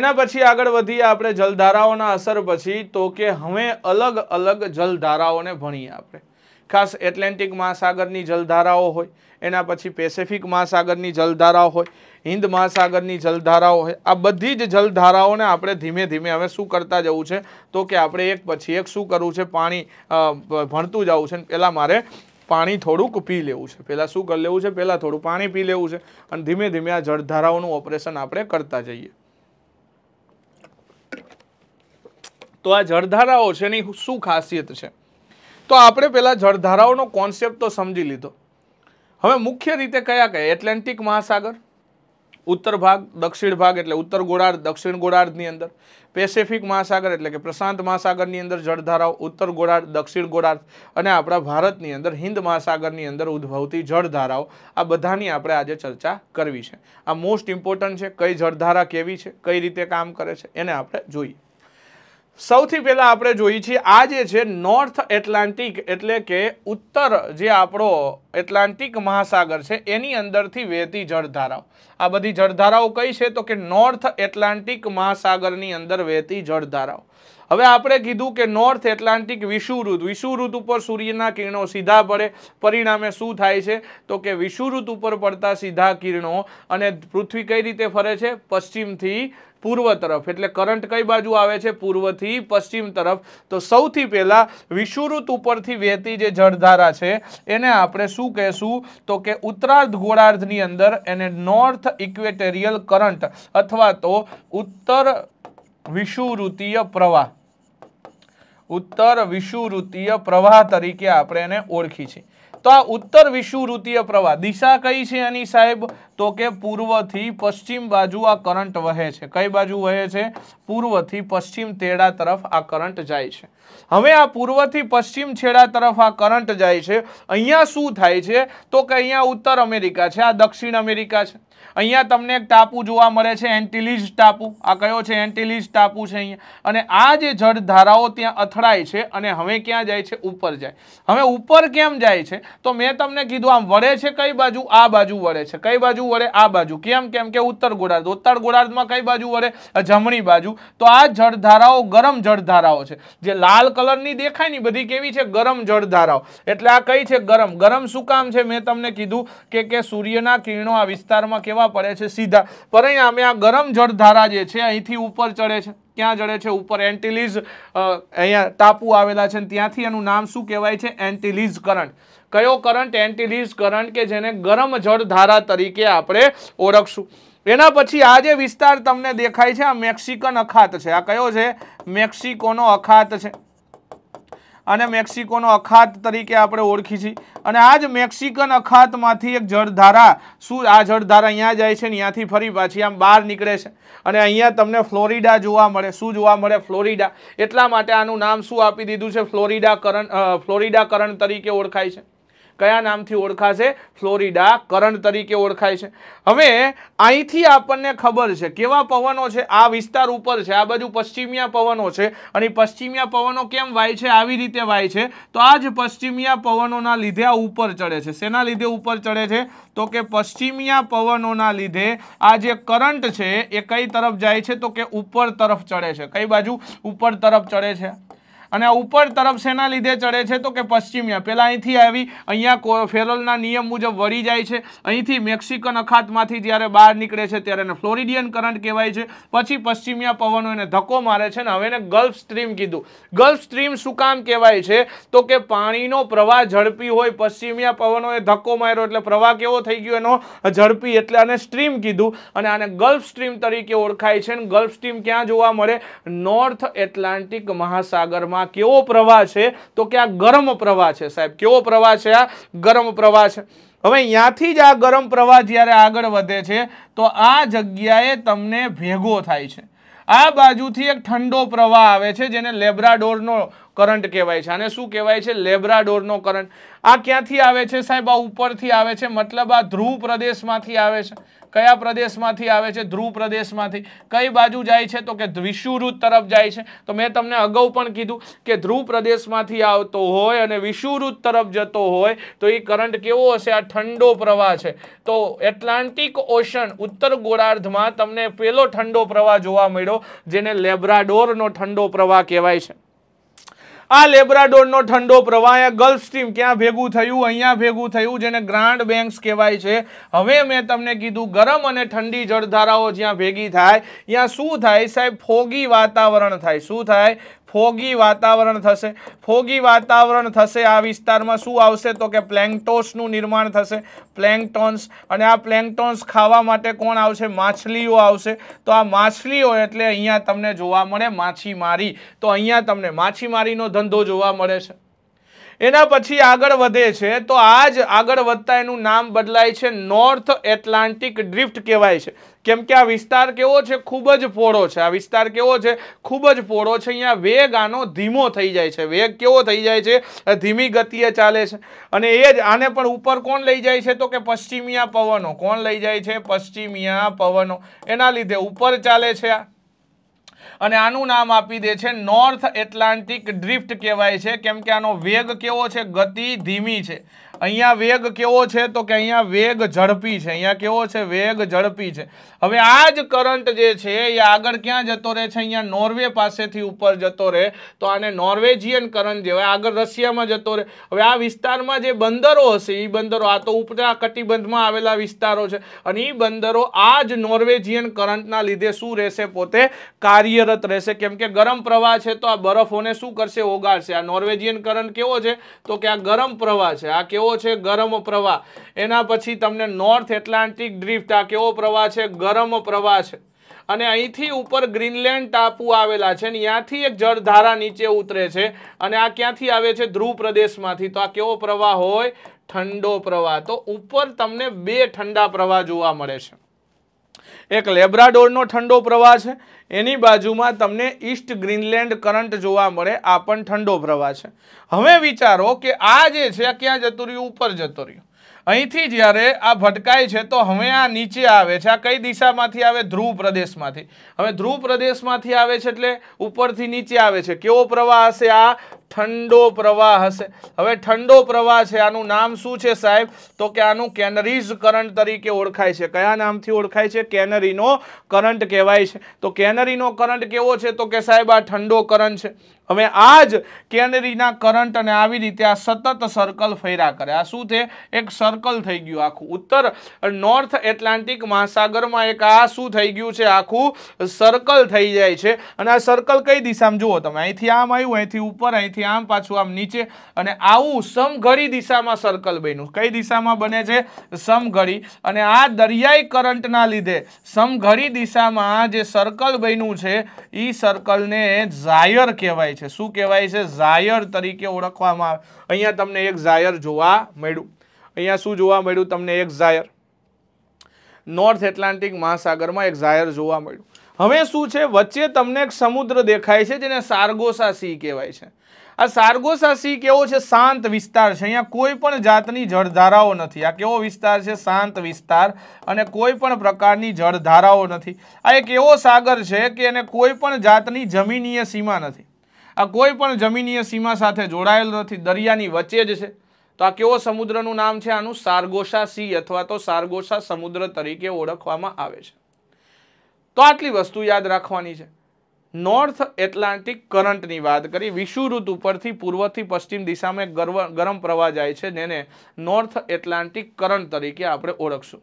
એના પછી આગળ વધીએ આપણે જલધારાઓના અસર પછી તો કે હવે અલગ અલગ જલધારાઓને ભણીએ આપણે ખાસ એટલેન્ટિક મહાસાગરની જલધારાઓ હોય એના પછી પેસેફિક મહાસાગરની જલધારાઓ હોય હિન્દ મહાસાગરની જલધારાઓ આ બધી જ જલધારાઓને આપણે ધીમે ધીમે હવે શું કરતા જવું છે તો કે આપણે એક પછી એક શું કરવું છે પાણી ભણતું જવું છે પહેલાં મારે પાણી થોડુંક પી લેવું છે પહેલાં શું કરી લેવું છે પહેલાં થોડું પાણી પી લેવું છે અને ધીમે ધીમે આ જળધારાઓનું ઓપરેશન આપણે કરતા જઈએ તો આ જળધારાઓ છે એની શું ખાસિયત છે તો આપણે પહેલાં જળધારાઓનો કોન્સેપ્ટ તો સમજી લીધો હવે મુખ્ય રીતે કયા કયા એટલાન્ટિક મહાસાગર ઉત્તર ભાગ દક્ષિણ ભાગ એટલે ઉત્તર ગોળાર્ધ દક્ષિણ ગોળાર્ધની અંદર પેસેફિક મહાસાગર એટલે કે પ્રશાંત મહાસાગરની અંદર જળધારાઓ ઉત્તર ગોળાર્ધ દક્ષિણ ગોળાર્ધ અને આપણા ભારતની અંદર હિન્દ મહાસાગરની અંદર ઉદ્ભવતી જળધારાઓ આ બધાની આપણે આજે ચર્ચા કરવી છે આ મોસ્ટ ઇમ્પોર્ટન્ટ છે કઈ જળધારા કેવી છે કઈ રીતે કામ કરે છે એને આપણે જોઈએ સૌથી પહેલાં આપણે જોઈએ છીએ આ જે છે નોર્થ એટલાન્ટિક એટલે કે ઉત્તર જે આપણો એટલાન્ટિક મહાસાગર છે એની અંદરથી વહેતી જળધારાઓ આ બધી જળધારાઓ કઈ છે તો કે નોર્થ એટલાન્ટિક મહાસાગરની અંદર વહેતી જળધારાઓ હવે આપણે કીધું કે નોર્થ એટલાન્ટિક વિષુવૃત વિષુવૃત ઉપર સૂર્યના કિરણો સીધા પડે પરિણામે શું થાય છે તો કે વિષુવૃત ઉપર પડતા સીધા કિરણો અને પૃથ્વી કઈ રીતે ફરે છે પશ્ચિમથી પૂર્વ તરફ એટલે કરંટ કઈ બાજુ આવે છે પૂર્વથી પશ્ચિમ તરફ તો સૌથી પહેલાં વિષુવૃત ઉપરથી વહેતી જે જળધારા છે એને આપણે શું કહેશું તો કે ઉત્તરાર્ધ ગોળાર્ધની અંદર એને નોર્થ ઇક્વેટેરિયલ કરંટ અથવા તો ઉત્તર વિષુવૃતીય પ્રવાહ ઉત્તર વિષુવૃત્તીય પ્રવાહ તરીકે આપણે એને ઓળખી છે તો આ ઉત્તર વિષુવૃત્તીય પ્રવાહ દિશા કઈ છે એની સાહેબ તો કે પૂર્વથી પશ્ચિમ બાજુ આ કરંટ વહે છે કઈ બાજુ વહે છે પૂર્વથી પશ્ચિમ તેડા તરફ આ કરંટ જાય છે હવે આ પૂર્વથી પશ્ચિમ છેડા તરફ આ કરંટ જાય છે અહીંયા શું થાય છે તો કે અહીંયા ઉત્તર અમેરિકા છે આ દક્ષિણ અમેરિકા છે અહીંયા તમને એક ટાપુ જોવા મળે છે એન્ટિલીજ ટાપુ આ કયો છે એન્ટિલીજ ટાપુ છે અહીંયા અને આ જે જળધારાઓ ત્યાં અથડાય છે અને હવે ક્યાં જાય છે ઉપર જાય હવે ઉપર કેમ જાય છે તો મેં તમને કીધું આમ વળે છે કઈ બાજુ આ બાજુ વળે છે કઈ બાજુ વળે આ બાજુ કેમ કેમ કે ઉત્તર ગોળાર્ધ ઉત્તર ગોળાર્ધમાં કઈ બાજુ વળે જમણી બાજુ તો આ જળધારાઓ ગરમ જળધારાઓ છે જે લાલ કલરની દેખાય ની બધી કેવી છે ગરમ જળધારાઓ એટલે આ કઈ છે ગરમ ગરમ શું કામ છે મેં તમને કીધું કે કે સૂર્યના કિરણો આ વિસ્તારમાં કેવા પડે છે સીધા પરિણામે આ ગરમ જળધારા જે છે અહીંથી ઉપર ચડે છે ક્યાં ચડે છે ઉપર એન્ટિલીઝ અહીંયા ટાપુ આવેલા છે ત્યાંથી એનું નામ શું કહેવાય છે એન્ટિલીઝ કરંટ કયો કરંટ એન્ટિલીઝ કરંટ કે જેને ગરમ જળધારા તરીકે આપણે ઓળખશું એના પછી આ જે વિસ્તાર તમને દેખાય છે આ મેક્સિકન અખાત છે આ કયો છે મેક્સિકોનો અખાત છે અને મેક્સિકોનો અખાત તરીકે આપણે ઓળખી છીએ અને આ જ મેક્સિકન અખાતમાંથી એક જળધારા શું આ જળધારા અહીંયા જાય છે ને ત્યાંથી ફરી પાછી આમ બહાર નીકળે છે અને અહીંયા તમને ફ્લોરિડા જોવા મળે શું જોવા મળે ફ્લોરિડા એટલા માટે આનું નામ શું આપી દીધું છે ફ્લોરિડા કરણ ફ્લોરિડા કરણ તરીકે ઓળખાય છે કયા નામથી ઓળખાશે ફ્લોરિડા કરંટ તરીકે ઓળખાય છે હવે અહીંથી આપણને ખબર છે કેવા પવનો છે આ વિસ્તાર ઉપર છે આ બાજુ પશ્ચિમિયા પવનો છે અને પશ્ચિમિયા પવનો કેમ વાય છે આવી રીતે વાય છે તો આ જ પશ્ચિમિયા પવનોના લીધે આ ઉપર ચડે છે શેના લીધે ઉપર ચડે છે તો કે પશ્ચિમિયા પવનોના લીધે આ જે કરંટ છે એ કઈ તરફ જાય છે તો કે ઉપર તરફ ચડે છે કઈ બાજુ ઉપર તરફ ચડે છે અને આ ઉપર તરફ શેના લીધે ચડે છે તો કે પશ્ચિમિયા પહેલાં અહીંથી આવી અહીંયા કો ફેરોલના નિયમ મુજબ વળી જાય છે અહીંથી મેક્સિકન અખાતમાંથી જ્યારે બહાર નીકળે છે ત્યારે એને ફ્લોરિડિયન કરંટ કહેવાય છે પછી પશ્ચિમિયા પવનો એને ધક્કો મારે છે ને હવે એને ગલ્ફ સ્ટ્રીમ કીધું ગલ્ફ સ્ટ્રીમ શું કામ કહેવાય છે તો કે પાણીનો પ્રવાહ ઝડપી હોય પશ્ચિમિયા પવનોએ ધક્કો માર્યો એટલે પ્રવાહ કેવો થઈ ગયો એનો ઝડપી એટલે આને સ્ટ્રીમ કીધું અને આને ગલ્ફ સ્ટ્રીમ તરીકે ઓળખાય છે અને ગલ્ફ સ્ટ્રીમ ક્યાં જોવા મળે નોર્થ એટલાન્ટિક મહાસાગરમાં આ કેવો પ્રવાહ છે તો કે આ ગરમ પ્રવાહ છે સાહેબ કેવો પ્રવાહ છે આ ગરમ પ્રવાહ છે હવે અહીંયાથી જ આ ગરમ પ્રવાહ જ્યારે આગળ વધે છે તો આ જગ્યાએ તમને ભેગો થાય છે આ બાજુથી એક ઠંડો પ્રવાહ આવે છે જેને લેબ્રાડોરનો કરંટ કહેવાય છે અને શું કહેવાય છે લેબ્રાડોરનો કરંટ આ ક્યાંથી આવે છે સાહેબ આ ઉપરથી આવે છે મતલબ આ ધ્રુવ પ્રદેશમાંથી આવે છે કયા પ્રદેશમાંથી આવે છે ધ્રુવ પ્રદેશમાંથી કઈ બાજુ જાય છે તો કે વિષુવૃત તરફ જાય છે તો મેં તમને અગાઉ પણ કીધું કે ધ્રુવ પ્રદેશમાંથી આવતો હોય અને વિષુવૃત તરફ જતો હોય તો એ કરંટ કેવો હશે આ ઠંડો પ્રવાહ છે તો એટલાન્ટિક ઓશન ઉત્તર ગોળાર્ધમાં તમને પેલો ઠંડો પ્રવાહ જોવા મળ્યો જેને લેબ્રાડોરનો ઠંડો પ્રવાહ કહેવાય છે આ લેબ્રાડોરનો ઠંડો પ્રવાહ આ ગલ્ફ સ્ટ્રીમ ક્યાં ભેગું થયું અહીંયા ભેગું થયું જેને ગ્રાન્ડ બેંક્સ કહેવાય છે હવે મેં તમને કીધું ગરમ અને ઠંડી જળધારાઓ જ્યાં ભેગી થાય ત્યાં શું થાય સાહેબ ફોગી વાતાવરણ થાય શું થાય ફોગી વાતાવરણ થશે ફોગી વાતાવરણ થશે આ વિસ્તારમાં શું આવશે તો કે પ્લેન્ટોસનું નિર્માણ થશે પ્લેંગટોન્સ અને આ પ્લેંગટોન્સ ખાવા માટે કોણ આવશે માછલીઓ આવશે તો આ માછલીઓ એટલે અહીંયા તમને જોવા મળે માછીમારી તો અહીંયા તમને માછીમારીનો ધંધો જોવા મળે છે એના પછી આગળ વધે છે તો આ જ આગળ વધતા એનું નામ બદલાય છે નોર્થ એટલાન્ટિક ડ્રિફ્ટ કહેવાય છે કેમ કે આ વિસ્તાર કેવો છે ખૂબ જ પોળો છે આ વિસ્તાર કેવો છે ખૂબ જ પોળો છે અહીંયા વેગ આનો ધીમો થઈ જાય છે વેગ કેવો થઈ જાય છે ધીમી ગતિએ ચાલે છે અને એ જ આને પણ ઉપર કોણ લઈ જાય છે તો કે પશ્ચિમિયા પવનો કોણ લઈ જાય છે પશ્ચિમિયા પવનો એના લીધે ઉપર ચાલે છે આ અને આનું નામ આપી દે છે નોર્થ એટલાન્ટિક ડ્રિફ્ટ કહેવાય છે કેમ કે આનો વેગ કેવો છે ગતિ ધીમી છે અહીંયા વેગ કેવો છે તો કે અહીંયા વેગ ઝડપી છે અહીંયા કેવો છે વેગ ઝડપી છે હવે આ જ કરંટ જે છે એ આગળ ક્યાં જતો રહે છે અહીંયા નોર્વે પાસેથી ઉપર જતો રહે તો આને નોર્વેજિયન કરંટ જેવાય આગળ રશિયામાં જતો રહે હવે આ વિસ્તારમાં જે બંદરો હશે એ બંદરો આ તો ઉપરા કટિબંધમાં આવેલા વિસ્તારો છે અને એ બંદરો આ જ નોર્વેજિયન કરંટના લીધે શું રહેશે પોતે કાર્યરત રહેશે કેમ કે ગરમ પ્રવાહ છે તો આ બરફોને શું કરશે ઓગાડશે આ નોર્વેજિયન કરંટ કેવો છે તો કે આ ગરમ પ્રવાહ છે આ કેવો કેવો છે ગરમ પ્રવાહ એના પછી તમને નોર્થ એટલાન્ટિક ડ્રિફ્ટ આ કેવો પ્રવાહ છે ગરમ પ્રવાહ છે અને અહીંથી ઉપર ગ્રીનલેન્ડ ટાપુ આવેલા છે અને ત્યાંથી એક જળધારા નીચે ઉતરે છે અને આ ક્યાંથી આવે છે ધ્રુવ પ્રદેશમાંથી તો આ કેવો પ્રવાહ હોય ઠંડો પ્રવાહ તો ઉપર તમને બે ઠંડા પ્રવાહ જોવા મળે છે એક લેબ્રાડોરનો ઠંડો પ્રવાહ છે એની બાજુમાં તમને ઈસ્ટ ગ્રીનલેન્ડ કરંટ જોવા મળે આ પણ ઠંડો પ્રવાહ છે હવે વિચારો કે આ જે છે ક્યાં જતું રહ્યું ઉપર જતું રહ્યું અહીંથી જ્યારે આ ભટકાય છે તો હવે આ નીચે આવે છે આ કઈ દિશામાંથી આવે ધ્રુવ પ્રદેશમાંથી હવે ધ્રુવ પ્રદેશમાંથી આવે છે એટલે ઉપરથી નીચે આવે છે કેવો પ્રવાહ હશે આ ઠંડો પ્રવાહ હશે હવે ઠંડો પ્રવાહ છે આનું નામ શું છે સાહેબ તો કે આનું કેનરીઝ કરંટ તરીકે ઓળખાય છે કયા નામથી ઓળખાય છે કેનરીનો કરંટ કહેવાય છે તો કેનરીનો કરંટ કેવો છે તો કે સાહેબ આ ઠંડો કરંટ છે હવે આ જ કેનરીના કરંટ અને આવી રીતે આ સતત સર્કલ ફેર્યા કરે આ શું છે એક સર્કલ થઈ ગયું આખું ઉત્તર નોર્થ એટલાન્ટિક મહાસાગરમાં એક આ શું થઈ ગયું છે આખું સર્કલ થઈ જાય છે અને આ સર્કલ કઈ દિશામાં જુઓ તમે અહીંથી આમ આવ્યું અહીંથી ઉપર અહીંથી આમ પાછું આમ નીચે અને આવું સમઘડી દિશામાં સર્કલ બન્યું કઈ દિશામાં બને છે સમઘડી અને આ દરિયાઈ કરંટના લીધે સમઘડી દિશામાં જે સર્કલ બન્યું છે એ સર્કલને ઝાયર કહેવાય છે છે શું કહેવાય છે ઝાયર તરીકે ઓળખવામાં આવે અહીંયા તમને એક ઝાયર જોવા મળ્યું અહીંયા શું જોવા મળ્યું તમને એક ઝાયર નોર્થ એટલાન્ટિક મહાસાગરમાં એક ઝાયર જોવા મળ્યું હવે શું છે વચ્ચે તમને એક સમુદ્ર દેખાય છે જેને સારગોસા સિંહ કહેવાય છે આ સારગોસા સિંહ કેવો છે શાંત વિસ્તાર છે અહીંયા કોઈ પણ જાતની જળધારાઓ નથી આ કેવો વિસ્તાર છે શાંત વિસ્તાર અને કોઈ પણ પ્રકારની જળધારાઓ નથી આ એક એવો સાગર છે કે એને કોઈ પણ જાતની જમીનીય સીમા નથી આ કોઈ પણ જમીનીય સીમા સાથે જોડાયેલ નથી દરિયાની વચ્ચે જ છે તો આ કેવો સમુદ્રનું નામ છે આનું સારગોશા સી અથવા તો સારગોશા સમુદ્ર તરીકે ઓળખવામાં આવે છે તો આટલી વસ્તુ યાદ રાખવાની છે નોર્થ એટલાન્ટિક કરંટની વાત કરી વિષુ ઋતુ ઉપરથી પૂર્વથી પશ્ચિમ દિશામાં ગરમ પ્રવાહ જાય છે જેને નોર્થ એટલાન્ટિક કરંટ તરીકે આપણે ઓળખશું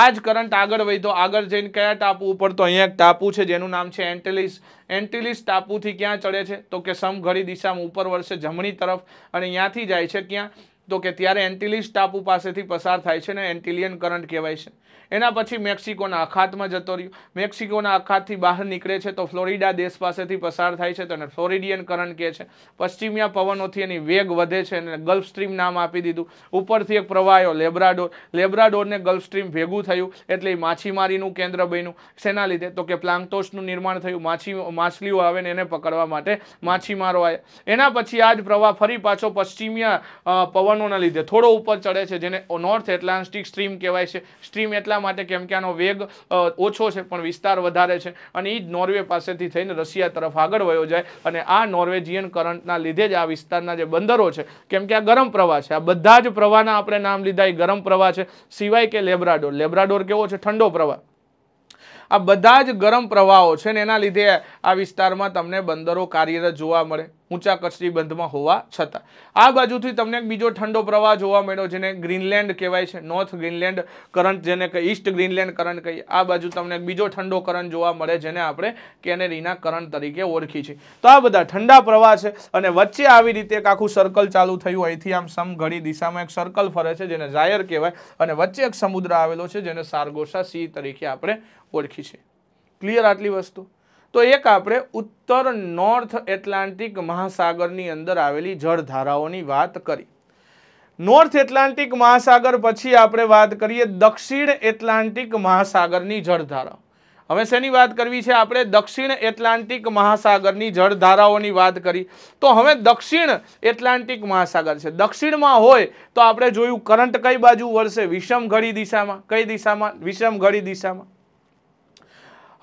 આ જ કરંટ આગળ તો આગળ જઈને કયા ટાપુ ઉપર તો અહીંયા એક ટાપુ છે જેનું નામ છે એન્ટેલિસ એન્ટિલિસ ટાપુથી ક્યાં ચડે છે તો કે સમઘડી દિશામાં ઉપર વળશે જમણી તરફ અને ત્યાંથી જાય છે ક્યાં તો કે ત્યારે એન્ટિલિસ ટાપુ પાસેથી પસાર થાય છે ને એન્ટિલિયન કરંટ કહેવાય છે એના પછી મેક્સિકોના અખાતમાં જતો રહ્યો મેક્સિકોના અખાતથી બહાર નીકળે છે તો ફ્લોરિડા દેશ પાસેથી પસાર થાય છે તો એને ફ્લોરિડિયન કરંટ કહે છે પશ્ચિમિયા પવનોથી એની વેગ વધે છે અને ગલ્ફ સ્ટ્રીમ નામ આપી દીધું ઉપરથી એક પ્રવાહ લેબ્રાડોર લેબ્રાડોરને ગલ્ફ સ્ટ્રીમ ભેગું થયું એટલે એ માછીમારીનું કેન્દ્ર બન્યું શેના લીધે તો કે પ્લાન્ટોસનું નિર્માણ થયું માછી માછલીઓ આવે ને એને પકડવા માટે માછીમારો આવે એના પછી આ જ પ્રવાહ ફરી પાછો પશ્ચિમીય પવનોના લીધે થોડો ઉપર ચડે છે જેને નોર્થ એટલાન્ટિક સ્ટ્રીમ કહેવાય છે સ્ટ્રીમ એટલા માટે કેમ કે આનો વેગ ઓછો છે પણ વિસ્તાર વધારે છે અને એ જ નોર્વે પાસેથી થઈને રશિયા તરફ આગળ વયો જાય અને આ નોર્વેજિયન કરંટના લીધે જ આ વિસ્તારના જે બંદરો છે કેમ કે આ ગરમ પ્રવાહ છે આ બધા જ પ્રવાહના આપણે નામ લીધા એ ગરમ પ્રવાહ છે સિવાય કે લેબ્રાડોર લેબ્રાડોર કેવો છે ઠંડો પ્રવાહ આ બધા જ ગરમ પ્રવાહો છે ને એના લીધે આ વિસ્તારમાં તમને બંદરો કાર્યરત જોવા મળે ઊંચા કચ્છની બંધમાં હોવા છતાં આ બાજુથી તમને એક બીજો ઠંડો પ્રવાહ જોવા મળ્યો જેને ગ્રીનલેન્ડ કહેવાય છે નોર્થ ગ્રીનલેન્ડ કરંટ જેને કહે ઈસ્ટ ગ્રીનલેન્ડ કરંટ કહીએ આ બાજુ તમને બીજો ઠંડો કરંટ જોવા મળે જેને આપણે કેનેરીના કરંટ તરીકે ઓળખી છે તો આ બધા ઠંડા પ્રવાહ છે અને વચ્ચે આવી રીતે એક આખું સર્કલ ચાલુ થયું અહીંથી આમ સમઘડી દિશામાં એક સર્કલ ફરે છે જેને ઝાયર કહેવાય અને વચ્ચે એક સમુદ્ર આવેલો છે જેને સારગોસા સી તરીકે આપણે ઓળખી છે ક્લિયર આટલી વસ્તુ તો એક આપણે ઉત્તર નોર્થ એટલાન્ટિક મહાસાગરની અંદર આવેલી જળધારાઓની વાત કરી નોર્થ એટલાન્ટિક મહાસાગર પછી આપણે વાત કરીએ દક્ષિણ એટલાન્ટિક મહાસાગરની જળધારાઓ હવે શેની વાત કરવી છે આપણે દક્ષિણ એટલાન્ટિક મહાસાગરની જળધારાઓની વાત કરી તો હવે દક્ષિણ એટલાન્ટિક મહાસાગર છે દક્ષિણમાં હોય તો આપણે જોયું કરંટ કઈ બાજુ વળશે વિષમ ઘડી દિશામાં કઈ દિશામાં વિષમ ઘડી દિશામાં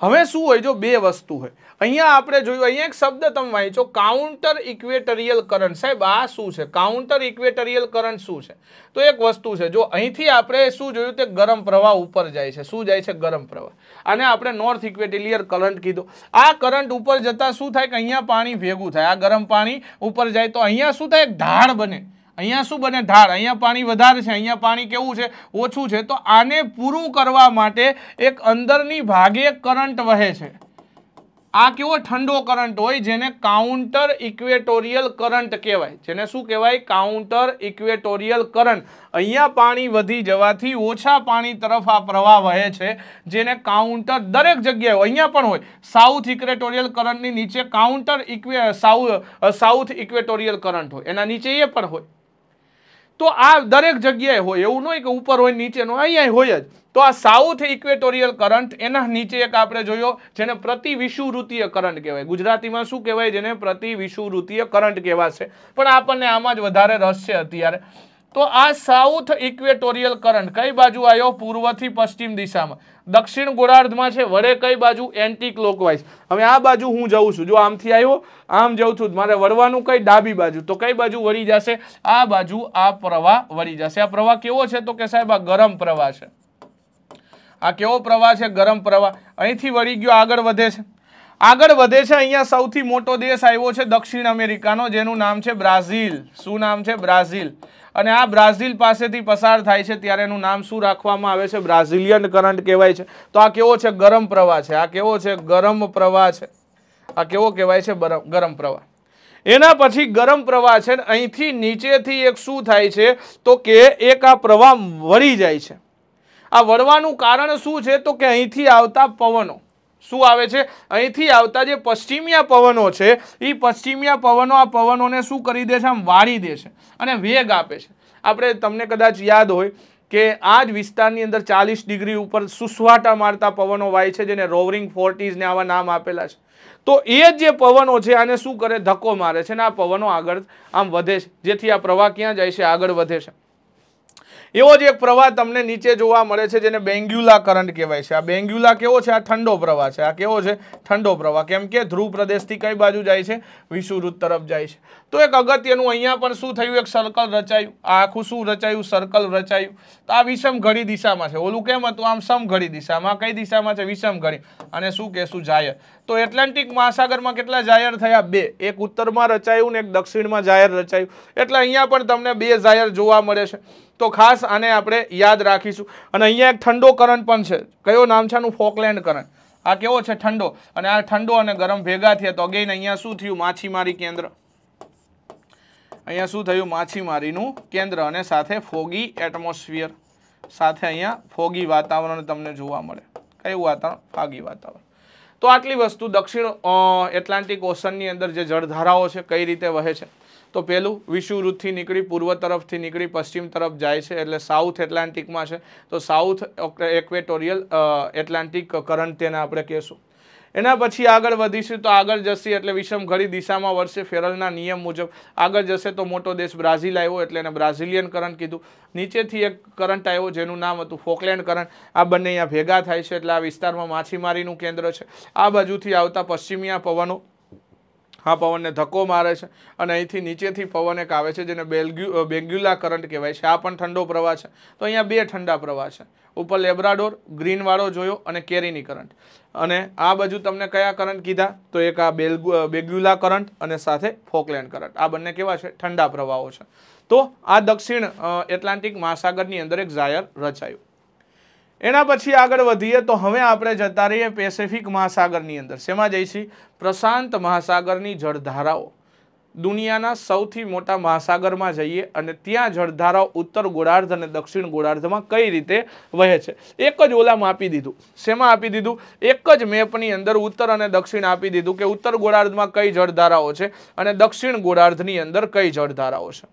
હવે શું હોય જો બે વસ્તુ હોય અહીંયા આપણે જોયું અહીંયા એક શબ્દ તમે વાંચો કાઉન્ટર ઇક્વેટરિયલ કરંટ સાહેબ આ શું છે કાઉન્ટર ઇક્વેટરિયલ કરંટ શું છે તો એક વસ્તુ છે જો અહીંથી આપણે શું જોયું તે ગરમ પ્રવાહ ઉપર જાય છે શું જાય છે ગરમ પ્રવાહ અને આપણે નોર્થ ઇક્વેટિલિયર કરંટ કીધો આ કરંટ ઉપર જતાં શું થાય કે અહીંયા પાણી ભેગું થાય આ ગરમ પાણી ઉપર જાય તો અહીંયા શું થાય ધાર બને અહીંયા શું બને ઢાળ અહીંયા પાણી વધારે છે અહીંયા પાણી કેવું છે ઓછું છે તો આને પૂરું કરવા માટે એક અંદરની ભાગે કરંટ વહે છે આ કેવો ઠંડો કરંટ હોય જેને કાઉન્ટર ઇક્વેટોરિયલ કરંટ કહેવાય જેને શું કહેવાય કાઉન્ટર ઇક્વેટોરિયલ કરંટ અહીંયા પાણી વધી જવાથી ઓછા પાણી તરફ આ પ્રવાહ વહે છે જેને કાઉન્ટર દરેક જગ્યાએ અહીંયા પણ હોય સાઉથ ઇક્વેટોરિયલ કરંટની નીચે કાઉન્ટર ઇક્વે સાઉથ ઇક્વેટોરિયલ કરંટ હોય એના નીચે એ પણ હોય તો આ દરેક જગ્યાએ હોય એવું નહીં કે ઉપર હોય નીચેનો અહીંયા હોય જ તો આ સાઉથ ઇક્વેટોરિયલ કરંટ એના નીચે એક આપણે જોયો જેને પ્રતિ વિષુવૃત્તીય કરંટ કહેવાય ગુજરાતીમાં શું કહેવાય જેને પ્રતિ વિષુવૃત્તીય કરંટ કહેવાશે પણ આપણને આમાં જ વધારે રસ છે અત્યારે તો આ સાઉથ ઇક્વેટોરિયલ કરંટ કઈ બાજુ આવ્યો પૂર્વથી પશ્ચિમ દિશામાં દક્ષિણ ગોળાર્ધમાં છે વડે કઈ બાજુ એન્ટી ક્લોકવાઇઝ હવે આ બાજુ હું જઉં છું જો આમથી આવ્યો આમ જઉં છું મારે વળવાનું કઈ ડાબી બાજુ તો કઈ બાજુ વળી જશે આ બાજુ આ પ્રવાહ વળી જશે આ પ્રવાહ કેવો છે તો કે સાહેબ આ ગરમ પ્રવાહ છે આ કેવો પ્રવાહ છે ગરમ પ્રવાહ અહીંથી વળી ગયો આગળ વધે છે આગળ વધે છે અહીંયા સૌથી મોટો દેશ આવ્યો છે દક્ષિણ અમેરિકાનો જેનું નામ છે બ્રાઝિલ શું નામ છે બ્રાઝિલ અને આ બ્રાઝિલ પાસેથી પસાર થાય છે ત્યારે એનું નામ શું રાખવામાં આવે છે બ્રાઝિલિયન કરંટ કહેવાય છે તો આ કેવો છે ગરમ પ્રવાહ છે આ કેવો છે ગરમ પ્રવાહ છે આ કેવો કહેવાય છે ગરમ પ્રવાહ એના પછી ગરમ પ્રવાહ છે અહીંથી નીચેથી એક શું થાય છે તો કે એક આ પ્રવાહ વળી જાય છે આ વળવાનું કારણ શું છે તો કે અહીંથી આવતા પવનો શું આવે છે અહીંથી આવતા જે પશ્ચિમિયા પવનો છે એ પશ્ચિમિયા પવનો આ પવનોને શું કરી દે છે આમ વાળી દે છે અને વેગ આપે છે આપણે તમને કદાચ યાદ હોય કે આ જ વિસ્તારની અંદર ચાલીસ ડિગ્રી ઉપર સુસવાટા મારતા પવનો વાય છે જેને રોવરિંગ ફોર્ટીઝને ને આવા નામ આપેલા છે તો એ જે પવનો છે આને શું કરે ધક્કો મારે છે ને આ પવનો આગળ આમ વધે છે જેથી આ પ્રવાહ ક્યાં જાય છે આગળ વધે છે એવો જ એક પ્રવાહ તમને નીચે જોવા મળે છે જેને બેંગ્યુલા કરંટ કહેવાય છે આ બેંગ્યુલા કેવો છે આ ઠંડો પ્રવાહ છે આ કેવો છે ઠંડો પ્રવાહ કેમ કે ધ્રુવ પ્રદેશથી કઈ બાજુ જાય છે વિષુવૃત તરફ જાય છે તો એક અગત્યનું અહીંયા પણ શું થયું એક સર્કલ રચાયું આ આખું શું રચાયું સર્કલ રચાયું તો આ વિષમ ઘડી દિશામાં છે ઓલું કેમ હતું આમ સમ ઘડી દિશામાં કઈ દિશામાં છે વિષમ ઘડી અને શું કહેશું જાયર તો એટલાન્ટિક મહાસાગરમાં કેટલા જાયર થયા બે એક ઉત્તરમાં રચાયું ને એક દક્ષિણમાં જાહેર રચાયું એટલે અહીંયા પણ તમને બે જાયર જોવા મળે છે તો ખાસ આને આપણે યાદ રાખીશું અને અહીંયા એક ઠંડો કરંટ પણ છે કયો નામ છે આનું ફોકલેન્ડ કરંટ આ કેવો છે ઠંડો અને આ ઠંડો અને ગરમ ભેગા થયા તો અગેન અહીંયા શું થયું માછીમારી કેન્દ્ર અહીંયા શું થયું માછીમારીનું કેન્દ્ર અને સાથે ફોગી એટમોસ્ફિયર સાથે અહીંયા ફોગી વાતાવરણ તમને જોવા મળે કયું વાતાવરણ ફાગી વાતાવરણ તો આટલી વસ્તુ દક્ષિણ એટલાન્ટિક ઓશનની અંદર જે જળધારાઓ છે કઈ રીતે વહે છે તો પહેલું વિષુવૃતથી નીકળી પૂર્વ તરફથી નીકળી પશ્ચિમ તરફ જાય છે એટલે સાઉથ એટલાન્ટિકમાં છે તો સાઉથ એક્વેટોરિયલ એટલાન્ટિક કરંટ તેને આપણે કહેશું એના પછી આગળ વધીશું તો આગળ જશી એટલે વિષમ ઘડી દિશામાં વળશે ફેરલના નિયમ મુજબ આગળ જશે તો મોટો દેશ બ્રાઝિલ આવ્યો એટલે એને બ્રાઝિલિયન કરંટ કીધું નીચેથી એક કરંટ આવ્યો જેનું નામ હતું ફોકલેન્ડ કરંટ આ બંને અહીંયા ભેગા થાય છે એટલે આ વિસ્તારમાં માછીમારીનું કેન્દ્ર છે આ બાજુથી આવતા પશ્ચિમીયા પવનો હા પવનને ધક્કો મારે છે અને અહીંથી નીચેથી પવન એક આવે છે જેને બેલ્ગ્યુ બેગ્યુલા કરંટ કહેવાય છે આ પણ ઠંડો પ્રવાહ છે તો અહીંયા બે ઠંડા પ્રવાહ છે ઉપર લેબ્રાડોર ગ્રીનવાળો જોયો અને કેરીની કરંટ અને આ બાજુ તમને કયા કરંટ કીધા તો એક આ બેલગુ બેગ્યુલા કરંટ અને સાથે ફોકલેન્ડ કરંટ આ બંને કેવા છે ઠંડા પ્રવાહો છે તો આ દક્ષિણ એટલાન્ટિક મહાસાગરની અંદર એક ઝાયર રચાયું એના પછી આગળ વધીએ તો હવે આપણે જતા રહીએ પેસેફિક મહાસાગરની અંદર શેમાં જઈશી પ્રશાંત મહાસાગરની જળધારાઓ દુનિયાના સૌથી મોટા મહાસાગરમાં જઈએ અને ત્યાં જળધારાઓ ઉત્તર ગોળાર્ધ અને દક્ષિણ ગોળાર્ધમાં કઈ રીતે વહે છે એક જ ઓલામાં આપી દીધું શેમાં આપી દીધું એક જ મેપની અંદર ઉત્તર અને દક્ષિણ આપી દીધું કે ઉત્તર ગોળાર્ધમાં કઈ જળધારાઓ છે અને દક્ષિણ ગોળાર્ધની અંદર કઈ જળધારાઓ છે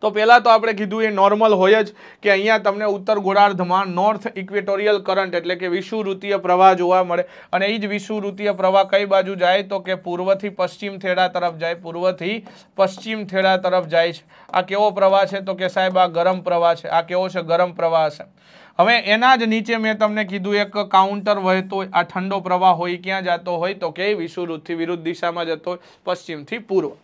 તો પહેલાં તો આપણે કીધું એ નોર્મલ હોય જ કે અહીંયા તમને ઉત્તર ગોળાર્ધમાં નોર્થ ઇક્વેટોરિયલ કરંટ એટલે કે વિષુવૃત્તીય પ્રવાહ જોવા મળે અને એ જ વિષુવૃત્તીય પ્રવાહ કઈ બાજુ જાય તો કે પૂર્વથી પશ્ચિમ થેડા તરફ જાય પૂર્વથી પશ્ચિમ થેડા તરફ જાય છે આ કેવો પ્રવાહ છે તો કે સાહેબ આ ગરમ પ્રવાહ છે આ કેવો છે ગરમ પ્રવાહ છે હવે એના જ નીચે મેં તમને કીધું એક કાઉન્ટર વહેતો આ ઠંડો પ્રવાહ હોય ક્યાં જતો હોય તો કે વિષુવૃત્તિ વિરુદ્ધ દિશામાં જતો હોય પશ્ચિમથી પૂર્વ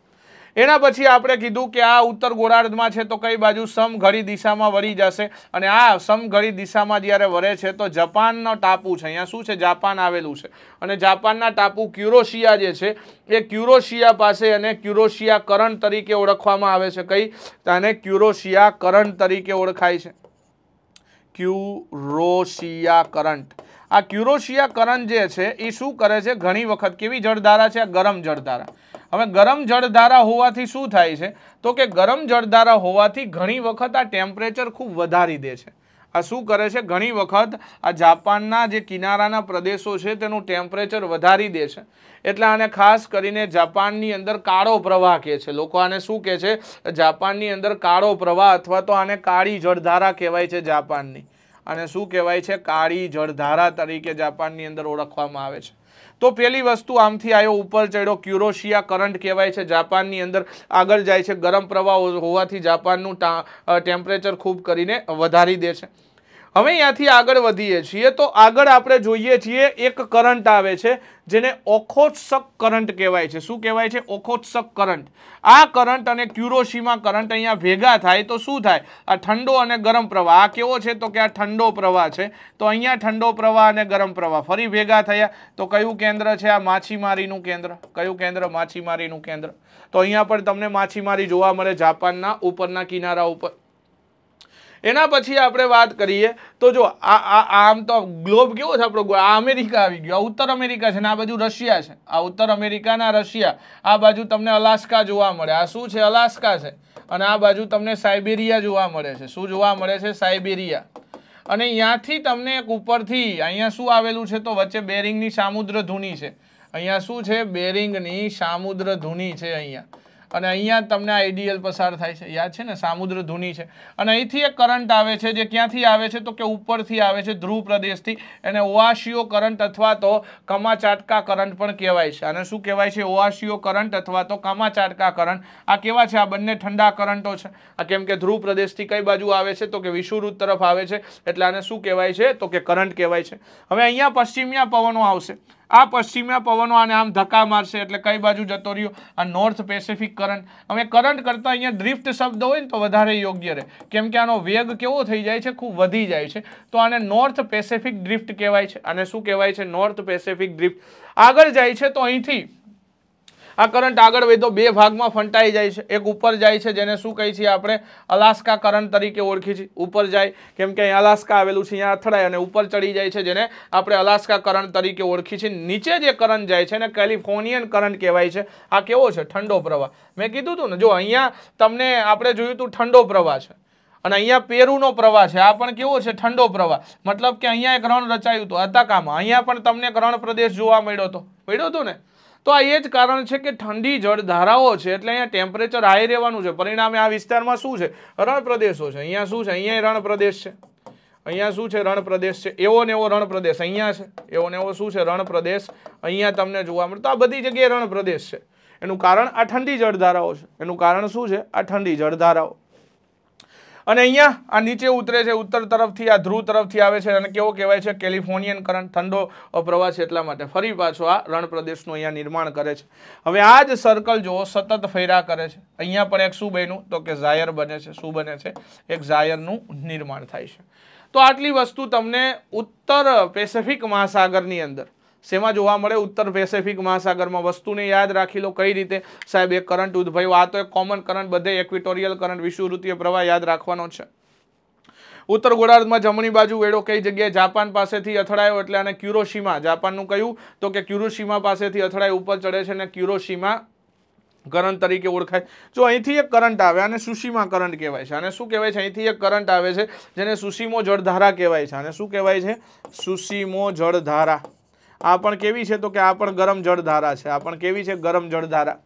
એના પછી આપણે કીધું કે આ ઉત્તર ગોળાર્ધમાં છે તો કઈ બાજુ સમઘડી દિશામાં વળી જશે અને આ સમઘડી દિશામાં જ્યારે વળે છે તો જાપાનનો ટાપુ છે અહીંયા શું છે જાપાન આવેલું છે અને જાપાનના ટાપુ ક્યુરોશિયા જે છે એ ક્યુરોશિયા પાસે અને ક્યુરોશિયા કરણ તરીકે ઓળખવામાં આવે છે કઈ આને ક્યુરોશિયા કરણ તરીકે ઓળખાય છે ક્યુરોશિયા કરંટ આ ક્યુરોશિયા કરંટ જે છે એ શું કરે છે ઘણી વખત કેવી જળધારા છે ગરમ જળધારા હવે ગરમ જળધારા હોવાથી શું થાય છે તો કે ગરમ જળધારા હોવાથી ઘણી વખત આ ટેમ્પરેચર ખૂબ વધારી દે છે આ શું કરે છે ઘણી વખત આ જાપાનના જે કિનારાના પ્રદેશો છે તેનું ટેમ્પરેચર વધારી દે છે એટલે આને ખાસ કરીને જાપાનની અંદર કાળો પ્રવાહ કહે છે લોકો આને શું કહે છે જાપાનની અંદર કાળો પ્રવાહ અથવા તો આને કાળી જળધારા કહેવાય છે જાપાનની અને શું કહેવાય છે કાળી જળધારા તરીકે જાપાનની અંદર ઓળખવામાં આવે છે તો પેલી વસ્તુ આમથી આવ્યો ઉપર ચડ્યો ક્યુરોશિયા કરંટ કહેવાય છે જાપાનની અંદર આગળ જાય છે ગરમ પ્રવાહ હોવાથી જાપાનનું ટેમ્પરેચર ખૂબ કરીને વધારી દે છે હવે અહીંયાથી આગળ વધીએ છીએ તો આગળ આપણે જોઈએ છીએ એક કરંટ આવે છે જેને ઓખોત્સક કરંટ કહેવાય છે શું કહેવાય છે ઓખોત્સક કરંટ આ કરંટ અને ક્યુરોશીમાં કરંટ અહીંયા ભેગા થાય તો શું થાય આ ઠંડો અને ગરમ પ્રવાહ આ કેવો છે તો કે આ ઠંડો પ્રવાહ છે તો અહીંયા ઠંડો પ્રવાહ અને ગરમ પ્રવાહ ફરી ભેગા થયા તો કયું કેન્દ્ર છે આ માછીમારીનું કેન્દ્ર કયું કેન્દ્ર માછીમારીનું કેન્દ્ર તો અહીંયા પણ તમને માછીમારી જોવા મળે જાપાનના ઉપરના કિનારા ઉપર એના પછી આપણે વાત કરીએ તો જો આ આમ તો ગ્લોબ કેવો છે આપણો આ અમેરિકા આવી ગયો આ ઉત્તર અમેરિકા છે ને આ બાજુ રશિયા છે આ ઉત્તર અમેરિકાના રશિયા આ બાજુ તમને અલાસ્કા જોવા મળે આ શું છે અલાસ્કા છે અને આ બાજુ તમને સાઇબેરિયા જોવા મળે છે શું જોવા મળે છે સાઇબેરિયા અને અહીંયાથી તમને એક ઉપરથી અહીંયા શું આવેલું છે તો વચ્ચે બેરિંગની સામુદ્ર ધૂની છે અહીંયા શું છે બેરિંગની સામુદ્ર ધૂની છે અહીંયા અને અહીંયા તમને આ એડીએલ પસાર થાય છે યાદ છે ને સામુદ્ર ધૂની છે અને અહીંથી એક કરંટ આવે છે જે ક્યાંથી આવે છે તો કે ઉપરથી આવે છે ધ્રુવ પ્રદેશથી એને ઓઆશિયો કરંટ અથવા તો કમાચાટકા કરંટ પણ કહેવાય છે અને શું કહેવાય છે ઓઆશિયો કરંટ અથવા તો કમાચાટકા કરંટ આ કેવા છે આ બંને ઠંડા કરંટો છે આ કેમ કે ધ્રુવ પ્રદેશથી કઈ બાજુ આવે છે તો કે વિષુવૃત તરફ આવે છે એટલે આને શું કહેવાય છે તો કે કરંટ કહેવાય છે હવે અહીંયા પશ્ચિમિયા પવનો આવશે આ પશ્ચિમના પવનો આને આમ ધક્કા મારશે એટલે કઈ બાજુ જતો રહ્યો આ નોર્થ પેસિફિક કરંટ હવે કરંટ કરતાં અહીંયા ડ્રિફ્ટ શબ્દ હોય ને તો વધારે યોગ્ય રહે કેમ કે આનો વેગ કેવો થઈ જાય છે ખૂબ વધી જાય છે તો આને નોર્થ પેસિફિક ડ્રિફ્ટ કહેવાય છે અને શું કહેવાય છે નોર્થ પેસિફિક ડ્રિફ્ટ આગળ જાય છે તો અહીંથી આ કરંટ આગળ વધતો બે ભાગમાં ફંટાઈ જાય છે એક ઉપર જાય છે જેને શું કહી છીએ આપણે અલાસ્કા કરંટ તરીકે ઓળખી છીએ ઉપર જાય કેમ કે અહીંયા અલાસ્કા આવેલું છે અહીંયા અથડાય અને ઉપર ચડી જાય છે જેને આપણે અલાસ્કા કરંટ તરીકે ઓળખી છીએ નીચે જે કરંટ જાય છે એને કેલિફોર્નિયન કરંટ કહેવાય છે આ કેવો છે ઠંડો પ્રવાહ મેં કીધું હતું ને જો અહીંયા તમને આપણે જોયું હતું ઠંડો પ્રવાહ છે અને અહીંયા પેરુનો પ્રવાહ છે આ પણ કેવો છે ઠંડો પ્રવાહ મતલબ કે અહીંયા એક રણ રચાયું હતું અતાકામાં અહીંયા પણ તમને રણ પ્રદેશ જોવા મળ્યો હતો મળ્યો હતો ને તો આ એ જ કારણ છે કે ઠંડી જળધારાઓ છે એટલે અહીંયા ટેમ્પરેચર હાઈ રહેવાનું છે પરિણામે આ વિસ્તારમાં શું છે રણ પ્રદેશો છે અહીંયા શું છે અહીંયા રણપ્રદેશ છે અહીંયા શું છે રણ પ્રદેશ છે એવો ને એવો રણ પ્રદેશ અહીંયા છે એવો ને એવો શું છે રણપ્રદેશ પ્રદેશ અહીંયા તમને જોવા મળે તો આ બધી જગ્યાએ રણપ્રદેશ છે એનું કારણ આ ઠંડી જળધારાઓ છે એનું કારણ શું છે આ ઠંડી જળધારાઓ અને અહીંયા આ નીચે ઉતરે છે ઉત્તર તરફથી આ ધ્રુવ તરફથી આવે છે અને કેવો કહેવાય છે કેલિફોર્નિયન કરંટ ઠંડો પ્રવાહ છે એટલા માટે ફરી પાછો આ રણપ્રદેશનું અહીંયા નિર્માણ કરે છે હવે આ જ સર્કલ જુઓ સતત ફેરા કરે છે અહીંયા પણ એક શું બન્યું તો કે ઝાયર બને છે શું બને છે એક ઝાયરનું નિર્માણ થાય છે તો આટલી વસ્તુ તમને ઉત્તર પેસેફિક મહાસાગરની અંદર શેમાં જોવા મળે ઉત્તર પેસેફિક મહાસાગરમાં વસ્તુને યાદ રાખી લો કઈ રીતે સાહેબ એ કરંટ ઉદભવ્યો આ તો એક કોમન કરંટ બધે એક્વિટોરિયલ કરંટ વિષુવૃત્તીય પ્રવાહ યાદ રાખવાનો છે ઉત્તર ગોળાર્ધમાં જમણી બાજુ વેડો કઈ જગ્યાએ જાપાન પાસેથી અથડાયો એટલે આને ક્યુરોશીમા જાપાનનું કહ્યું તો કે ક્યુરોશીમા પાસેથી અથડાય ઉપર ચડે છે અને ક્યુરોશીમા કરંટ તરીકે ઓળખાય જો અહીંથી એક કરંટ આવે અને સુશીમા કરંટ કહેવાય છે અને શું કહેવાય છે અહીંથી એક કરંટ આવે છે જેને સુશીમો જળધારા કહેવાય છે અને શું કહેવાય છે સુશીમો જળધારા આ પણ કેવી છે તો કે આ પણ ગરમ જળધારા છે આ પણ કેવી છે ગરમ જળધારા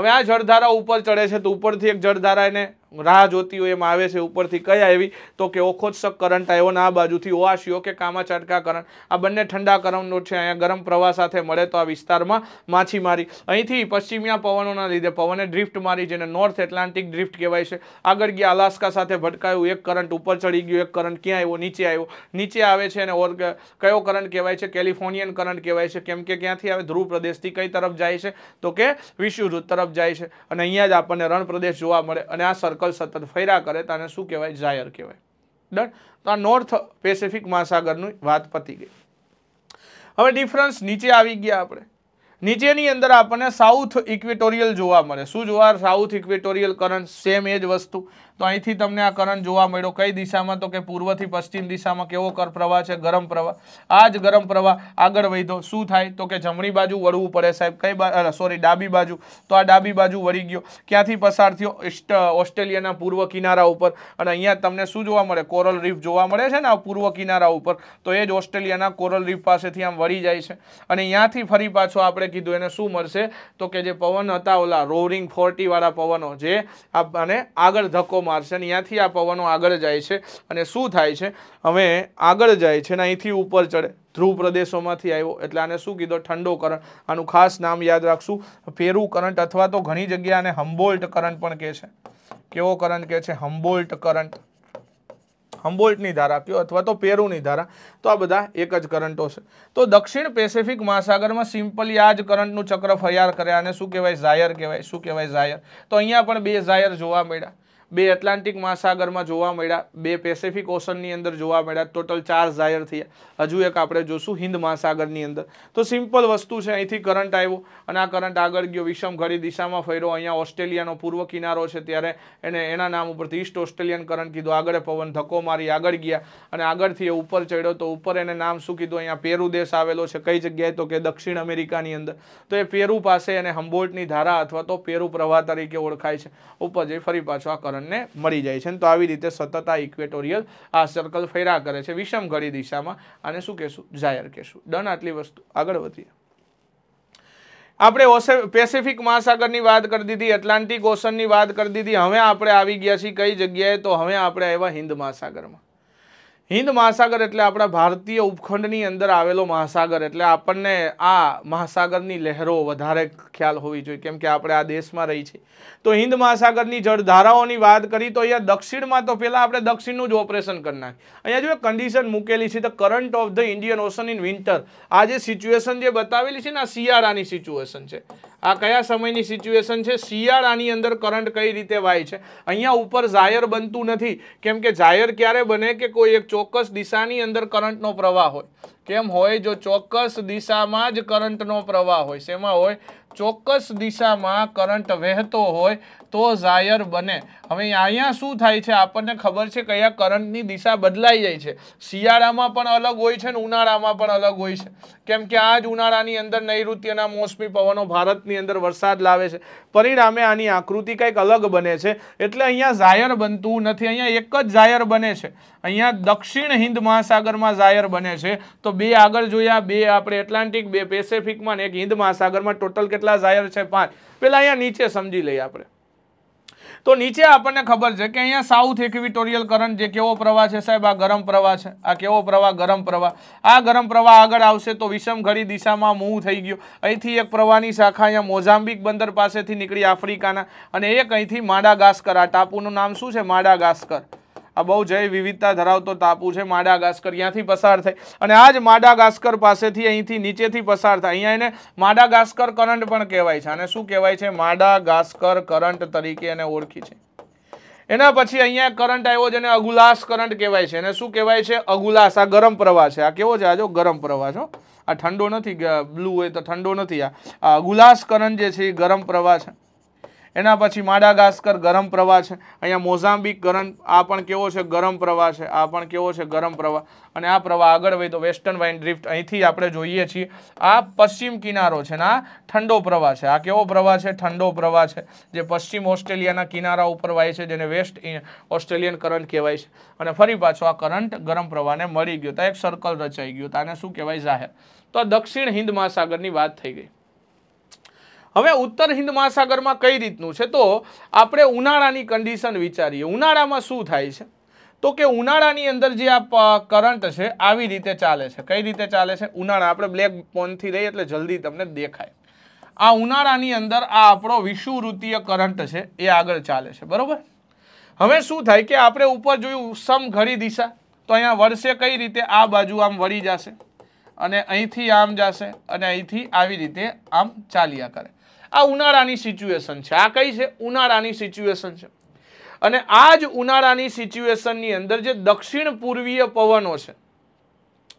હવે આ જળધારા ઉપર ચડે છે તો ઉપરથી એક જળધારા એને રાહ જોતી હોય એમાં આવે છે ઉપરથી કયા એવી તો કે ઓખોત્સક કરંટ આવ્યો ને આ બાજુથી ઓઆશિયો કે કામાચાટકા કરંટ આ બંને ઠંડા કરંટનો છે અહીંયા ગરમ પ્રવાહ સાથે મળે તો આ વિસ્તારમાં માછીમારી અહીંથી પશ્ચિમિયા પવનોના લીધે પવને ડ્રિફ્ટ મારી જેને નોર્થ એટલાન્ટિક ડ્રિફ્ટ કહેવાય છે આગળ ગયા અલાસ્કા સાથે ભટકાયું એક કરંટ ઉપર ચડી ગયું એક કરંટ ક્યાં આવ્યો નીચે આવ્યો નીચે આવે છે અને ઓર કયો કરંટ કહેવાય છે કેલિફોર્નિયન કરંટ કહેવાય છે કેમ કે ક્યાંથી આવે ધ્રુવ પ્રદેશથી કઈ તરફ જાય છે તો કે વિષુવૃત તરફ જાય છે અને અહીંયા જ આપણને રણ પ્રદેશ જોવા મળે અને આ સરકાર સર્કલ સતત ફર્યા કરે તો આને શું કહેવાય જાયર કહેવાય ડન તો આ નોર્થ પેસિફિક મહાસાગરની વાત પતી ગઈ હવે ડિફરન્સ નીચે આવી ગયા આપણે નીચેની અંદર આપણને સાઉથ ઇક્વેટોરિયલ જોવા મળે શું જોવા સાઉથ ઇક્વેટોરિયલ કરંટ સેમ એ જ વસ્તુ તો અહીંથી તમને આ કરંટ જોવા મળ્યો કઈ દિશામાં તો કે પૂર્વથી પશ્ચિમ દિશામાં કેવો કર પ્રવાહ છે ગરમ પ્રવાહ આ જ ગરમ પ્રવાહ આગળ વધ્યો શું થાય તો કે જમણી બાજુ વળવું પડે સાહેબ કઈ સોરી ડાબી બાજુ તો આ ડાબી બાજુ વળી ગયો ક્યાંથી પસાર થયો ઓસ્ટ્રેલિયાના પૂર્વ કિનારા ઉપર અને અહીંયા તમને શું જોવા મળે કોરલ રીફ જોવા મળે છે ને આ પૂર્વ કિનારા ઉપર તો એ જ ઓસ્ટ્રેલિયાના કોરલ રીફ પાસેથી આમ વળી જાય છે અને અહીંયાથી ફરી પાછો આપણે કીધું એને શું મળશે તો કે જે પવન હતા ઓલા રોરિંગ ફોર્ટીવાળા પવનો જે આપણને આગળ ધક્કો મારશે અને અહીંયાથી આ પવનો આગળ જાય છે અને શું થાય છે હવે આગળ જાય છે અને અહીંથી ઉપર ચડે ધ્રુવ પ્રદેશોમાંથી આવ્યો એટલે આને શું કીધો ઠંડો કરંટ આનું ખાસ નામ યાદ રાખશું પેરુ કરંટ અથવા તો ઘણી જગ્યાને હમ્બોલ્ટ કરંટ પણ કહે છે કેવો કરંટ કહે છે હમ્બોલ્ટ કરંટ હમ્બોલ્ટની ધારા કયો અથવા તો પેરુની ધારા તો આ બધા એક જ કરંટો છે તો દક્ષિણ પેસેફિક મહાસાગરમાં સિમ્પલી આ જ કરંટનું ચક્ર ફરિયાર કરે આને શું કહેવાય ઝાયર કહેવાય શું કહેવાય ઝાયર તો અહીંયા પણ બે ઝાયર જોવા મળ્યા બે એટલાન્ટિક મહાસાગરમાં જોવા મળ્યા બે પેસેફિક ઓશનની અંદર જોવા મળ્યા ટોટલ ચાર જાહેર થયા હજુ એક આપણે જોશું હિન્દ મહાસાગરની અંદર તો સિમ્પલ વસ્તુ છે અહીંથી કરંટ આવ્યો અને આ કરંટ આગળ ગયો વિષમ ઘડી દિશામાં ફેરો અહીંયા ઓસ્ટ્રેલિયાનો પૂર્વ કિનારો છે ત્યારે એને એના નામ ઉપરથી ઈસ્ટ ઓસ્ટ્રેલિયન કરંટ કીધું આગળ પવન ધક્કો મારી આગળ ગયા અને આગળથી એ ઉપર ચડ્યો તો ઉપર એને નામ શું કીધું અહીંયા પેરુ દેશ આવેલો છે કઈ જગ્યાએ તો કે દક્ષિણ અમેરિકાની અંદર તો એ પેરુ પાસે એને હમ્બોલ્ટની ધારા અથવા તો પેરુ પ્રવાહ તરીકે ઓળખાય છે ઉપર જઈ ફરી પાછો આ કરંટ આપણને મળી જાય છે તો આવી રીતે સતત આ ઇક્વેટોરિયલ આ સર્કલ ફેરા કરે છે વિષમ ઘડી દિશામાં અને શું કહેશું જાહેર કહેશું ડન આટલી વસ્તુ આગળ વધીએ આપણે પેસિફિક મહાસાગરની વાત કરી દીધી એટલાન્ટિક ઓશનની વાત કરી દીધી હવે આપણે આવી ગયા છીએ કઈ જગ્યાએ તો હવે આપણે આવ્યા હિન્દ મહાસાગરમાં હિન્દ મહાસાગર એટલે આપણા ભારતીય ઉપખંડની અંદર આવેલો મહાસાગર એટલે આપણને આ મહાસાગરની લહેરો વધારે ખ્યાલ હોવી જોઈએ કેમ કે આપણે આ દેશમાં રહી છે તો હિન્દ મહાસાગરની જળધારાઓની વાત કરી તો અહીંયા દક્ષિણમાં તો પહેલાં આપણે દક્ષિણનું જ ઓપરેશન કરી નાખીએ અહીંયા જો કન્ડિશન મૂકેલી છે the current of the Indian Ocean in winter આ જે સિચ્યુએશન જે બતાવેલી છે ને આ શિયાળાની સિચ્યુએશન છે આ કયા સમયની સિચ્યુએશન છે શિયાળાની અંદર કરંટ કઈ રીતે વાય છે અહીંયા ઉપર જાયર બનતું નથી કેમ કે જાયર ક્યારે બને કે કોઈ એક ચોક્કસ દિશાની અંદર કરંટનો પ્રવાહ હોય કેમ હોય જો ચોક્કસ દિશામાં જ કરંટનો પ્રવાહ હોય શેમાં હોય ચોક્કસ દિશામાં કરંટ વહેતો હોય તો ઝાયર બને હવે અહીંયા શું થાય છે આપણને ખબર છે કયા કરંટની દિશા બદલાઈ જાય છે શિયાળામાં પણ અલગ હોય છે ને ઉનાળામાં પણ અલગ હોય છે કેમ કે આ જ ઉનાળાની અંદર નૈઋત્યના મોસમી પવનો ભારતની અંદર વરસાદ લાવે છે પરિણામે આની આકૃતિ કંઈક અલગ બને છે એટલે અહીંયા જાયર બનતું નથી અહીંયા એક જ ઝાયર બને છે અહીંયા દક્ષિણ હિન્દ મહાસાગરમાં ઝાયર બને છે તો બે આગળ જોયા બે આપણે એટલાન્ટિક બે પેસેફિકમાં ને એક હિન્દ મહાસાગરમાં ટોટલ કેટલા જાયર છે પાંચ પેલા અહીંયા નીચે સમજી લઈએ આપણે તો નીચે આપણને ખબર છે કે અહીંયા સાઉથ ઇક્વિટોરિયલ કરંટ જે કેવો પ્રવાહ છે સાહેબ આ ગરમ પ્રવાહ છે આ કેવો પ્રવાહ ગરમ પ્રવાહ આ ગરમ પ્રવાહ આગળ આવશે તો વિષમ ઘડી દિશામાં મૂવ થઈ ગયો અહીંથી એક પ્રવાહની શાખા અહીંયા મોઝામ્બિક બંદર પાસેથી નીકળી આફ્રિકાના અને એક અહીંથી માડાગાસ્કર આ ટાપુનું નામ શું છે માડાગાસ્કર આ બહુ જૈવ વિવિધતા ધરાવતો ટાપુ છે માડાગાસ્કર અહીંયાથી પસાર થાય અને આ જ માડાગાસ્કર પાસેથી અહીંથી નીચેથી પસાર થાય અહીંયા એને માડાગાસ્કર કરંટ પણ કહેવાય છે અને શું કહેવાય છે માડાગાસ્કર કરંટ તરીકે એને ઓળખી છે એના પછી અહીંયા કરંટ આવ્યો જેને અગુલાસ કરંટ કહેવાય છે અને શું કહેવાય છે અગુલાસ આ ગરમ પ્રવાહ છે આ કેવો છે આ જો ગરમ પ્રવાહ છો આ ઠંડો નથી બ્લુ હોય તો ઠંડો નથી આ ગુલાસ કરંટ જે છે એ ગરમ પ્રવાહ છે એના પછી માડાગાસ્કર ગરમ પ્રવાહ છે અહીંયા મોઝામ્બિક ગરમ આ પણ કેવો છે ગરમ પ્રવાહ છે આ પણ કેવો છે ગરમ પ્રવાહ અને આ પ્રવાહ આગળ વહી તો વેસ્ટર્ન વાઇન ડ્રિફ્ટ અહીંથી આપણે જોઈએ છીએ આ પશ્ચિમ કિનારો છે ને આ ઠંડો પ્રવાહ છે આ કેવો પ્રવાહ છે ઠંડો પ્રવાહ છે જે પશ્ચિમ ઓસ્ટ્રેલિયાના કિનારા ઉપર વાય છે જેને વેસ્ટ ઓસ્ટ્રેલિયન કરંટ કહેવાય છે અને ફરી પાછો આ કરંટ ગરમ પ્રવાહને મળી ગયો તો એક સર્કલ રચાઈ ગયું તો આને શું કહેવાય જાહેર તો આ દક્ષિણ હિન્દ મહાસાગરની વાત થઈ ગઈ હવે ઉત્તર હિન્દ મહાસાગરમાં કઈ રીતનું છે તો આપણે ઉનાળાની કન્ડિશન વિચારીએ ઉનાળામાં શું થાય છે તો કે ઉનાળાની અંદર જે આ કરંટ છે આવી રીતે ચાલે છે કઈ રીતે ચાલે છે ઉનાળા આપણે બ્લેક પોનથી રહીએ એટલે જલ્દી તમને દેખાય આ ઉનાળાની અંદર આ આપણો વિષુવૃત્તીય કરંટ છે એ આગળ ચાલે છે બરોબર હવે શું થાય કે આપણે ઉપર જોયું ઘડી દિશા તો અહીંયા વર્ષે કઈ રીતે આ બાજુ આમ વળી જશે અને અહીંથી આમ જશે અને અહીંથી આવી રીતે આમ ચાલ્યા કરે આ ઉનાળાની સિચ્યુએશન છે આ કઈ છે ઉનાળાની સિચ્યુએશન છે અને આ જ ઉનાળાની સિચ્યુએશનની અંદર જે દક્ષિણ પૂર્વીય પવનો છે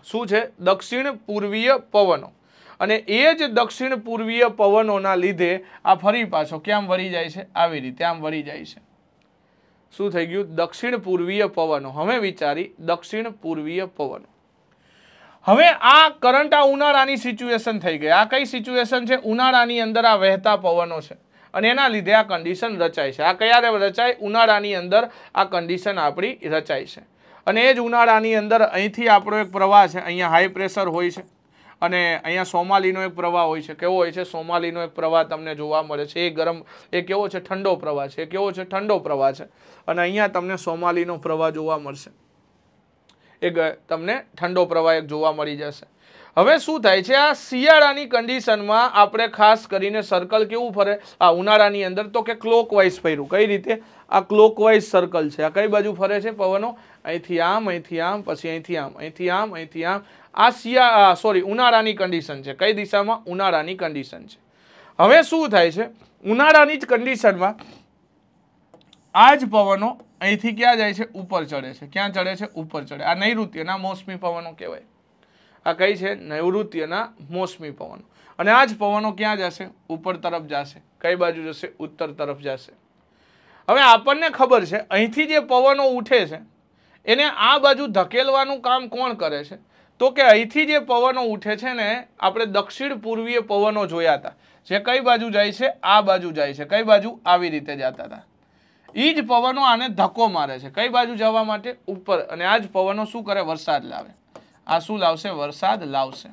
શું છે દક્ષિણ પૂર્વીય પવનો અને એ જ દક્ષિણ પૂર્વીય પવનોના લીધે આ ફરી પાછો કેમ વળી જાય છે આવી રીતે આમ વળી જાય છે શું થઈ ગયું દક્ષિણ પૂર્વીય પવનો હવે વિચારી દક્ષિણ પૂર્વીય પવનો હવે આ કરંટ આ ઉનાળાની સિચ્યુએશન થઈ ગઈ આ કઈ સિચ્યુએશન છે ઉનાળાની અંદર આ વહેતા પવનો છે અને એના લીધે આ કન્ડિશન રચાય છે આ કયારે રચાય ઉનાળાની અંદર આ કન્ડિશન આપણી રચાય છે અને એ જ ઉનાળાની અંદર અહીંથી આપણો એક પ્રવાહ છે અહીંયા હાઈ પ્રેશર હોય છે અને અહીંયા સોમાલીનો એક પ્રવાહ હોય છે કેવો હોય છે સોમાલીનો એક પ્રવાહ તમને જોવા મળે છે એ ગરમ એ કેવો છે ઠંડો પ્રવાહ છે કેવો છે ઠંડો પ્રવાહ છે અને અહીંયા તમને સોમાલીનો પ્રવાહ જોવા મળશે એક તમને ઠંડો પ્રવાહ એક જોવા મળી જશે હવે શું થાય છે આ શિયાળાની કન્ડિશનમાં આપણે ખાસ કરીને સર્કલ કેવું ફરે આ ઉનાળાની અંદર તો કે ક્લોકવાઇઝ ફર્યું કઈ રીતે આ ક્લોકવાઇઝ સર્કલ છે આ કઈ બાજુ ફરે છે પવનો અહીંથી આમ અહીંથી આમ પછી અહીંથી આમ અહીંથી આમ અહીંથી આમ આ શિયા સોરી ઉનાળાની કન્ડિશન છે કઈ દિશામાં ઉનાળાની કન્ડિશન છે હવે શું થાય છે ઉનાળાની જ કન્ડિશનમાં આ જ પવનો અહીંથી ક્યાં જાય છે ઉપર ચડે છે ક્યાં ચડે છે ઉપર ચડે આ નૈઋત્યના મોસમી પવનો કહેવાય આ કઈ છે નૈઋત્યના મોસમી પવનો અને આ જ પવનો ક્યાં જશે ઉપર તરફ જશે કઈ બાજુ જશે ઉત્તર તરફ જશે હવે આપણને ખબર છે અહીંથી જે પવનો ઉઠે છે એને આ બાજુ ધકેલવાનું કામ કોણ કરે છે તો કે અહીંથી જે પવનો ઉઠે છે ને આપણે દક્ષિણ પૂર્વીય પવનો જોયા હતા જે કઈ બાજુ જાય છે આ બાજુ જાય છે કઈ બાજુ આવી રીતે જતા હતા એ જ પવનો આને ધક્કો મારે છે કઈ બાજુ જવા માટે ઉપર અને આ જ પવનો શું કરે વરસાદ લાવે આ શું લાવશે વરસાદ લાવશે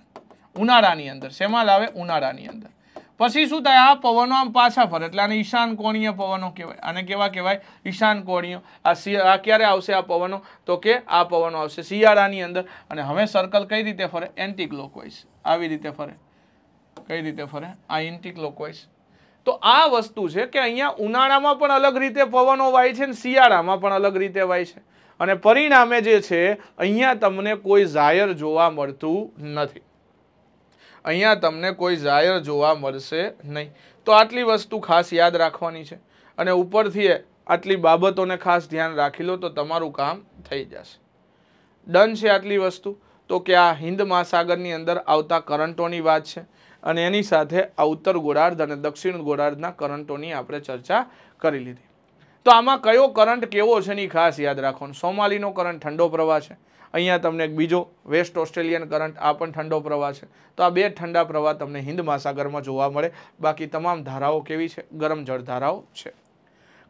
ઉનાળાની અંદર શેમાં લાવે ઉનાળાની અંદર પછી શું થાય આ પવનો આમ પાછા ફરે એટલે આને ઈશાન કોણીય પવનો કહેવાય આને કેવા કહેવાય ઈશાન કોણીય આ આ ક્યારે આવશે આ પવનો તો કે આ પવનો આવશે શિયાળાની અંદર અને હવે સર્કલ કઈ રીતે ફરે એન્ટી ક્લોકવાઇઝ આવી રીતે ફરે કઈ રીતે ફરે આ એન્ટી ક્લોકવાઇઝ તો આ વસ્તુ છે કે અહીંયા ઉનાળામાં પણ અલગ રીતે પવનો વાય છે અને શિયાળામાં પણ અલગ રીતે વાય છે અને પરિણામે જે છે અહીંયા તમને કોઈ ઝાયર જોવા મળતું નથી અહીંયા તમને કોઈ ઝાયર જોવા મળશે નહીં તો આટલી વસ્તુ ખાસ યાદ રાખવાની છે અને ઉપરથી આટલી બાબતોને ખાસ ધ્યાન રાખી લો તો તમારું કામ થઈ જશે ડન છે આટલી વસ્તુ તો કે આ હિન્દ મહાસાગરની અંદર આવતા કરંટોની વાત છે અને એની સાથે આ ઉત્તર ગોળાર્ધ અને દક્ષિણ ગોળાર્ધના કરંટોની આપણે ચર્ચા કરી લીધી તો આમાં કયો કરંટ કેવો છે એની ખાસ યાદ રાખવાનું સોમાલીનો કરંટ ઠંડો પ્રવાહ છે અહીંયા તમને એક બીજો વેસ્ટ ઓસ્ટ્રેલિયન કરંટ આ પણ ઠંડો પ્રવાહ છે તો આ બે ઠંડા પ્રવાહ તમને હિન્દ મહાસાગરમાં જોવા મળે બાકી તમામ ધારાઓ કેવી છે ગરમ જળ ધારાઓ છે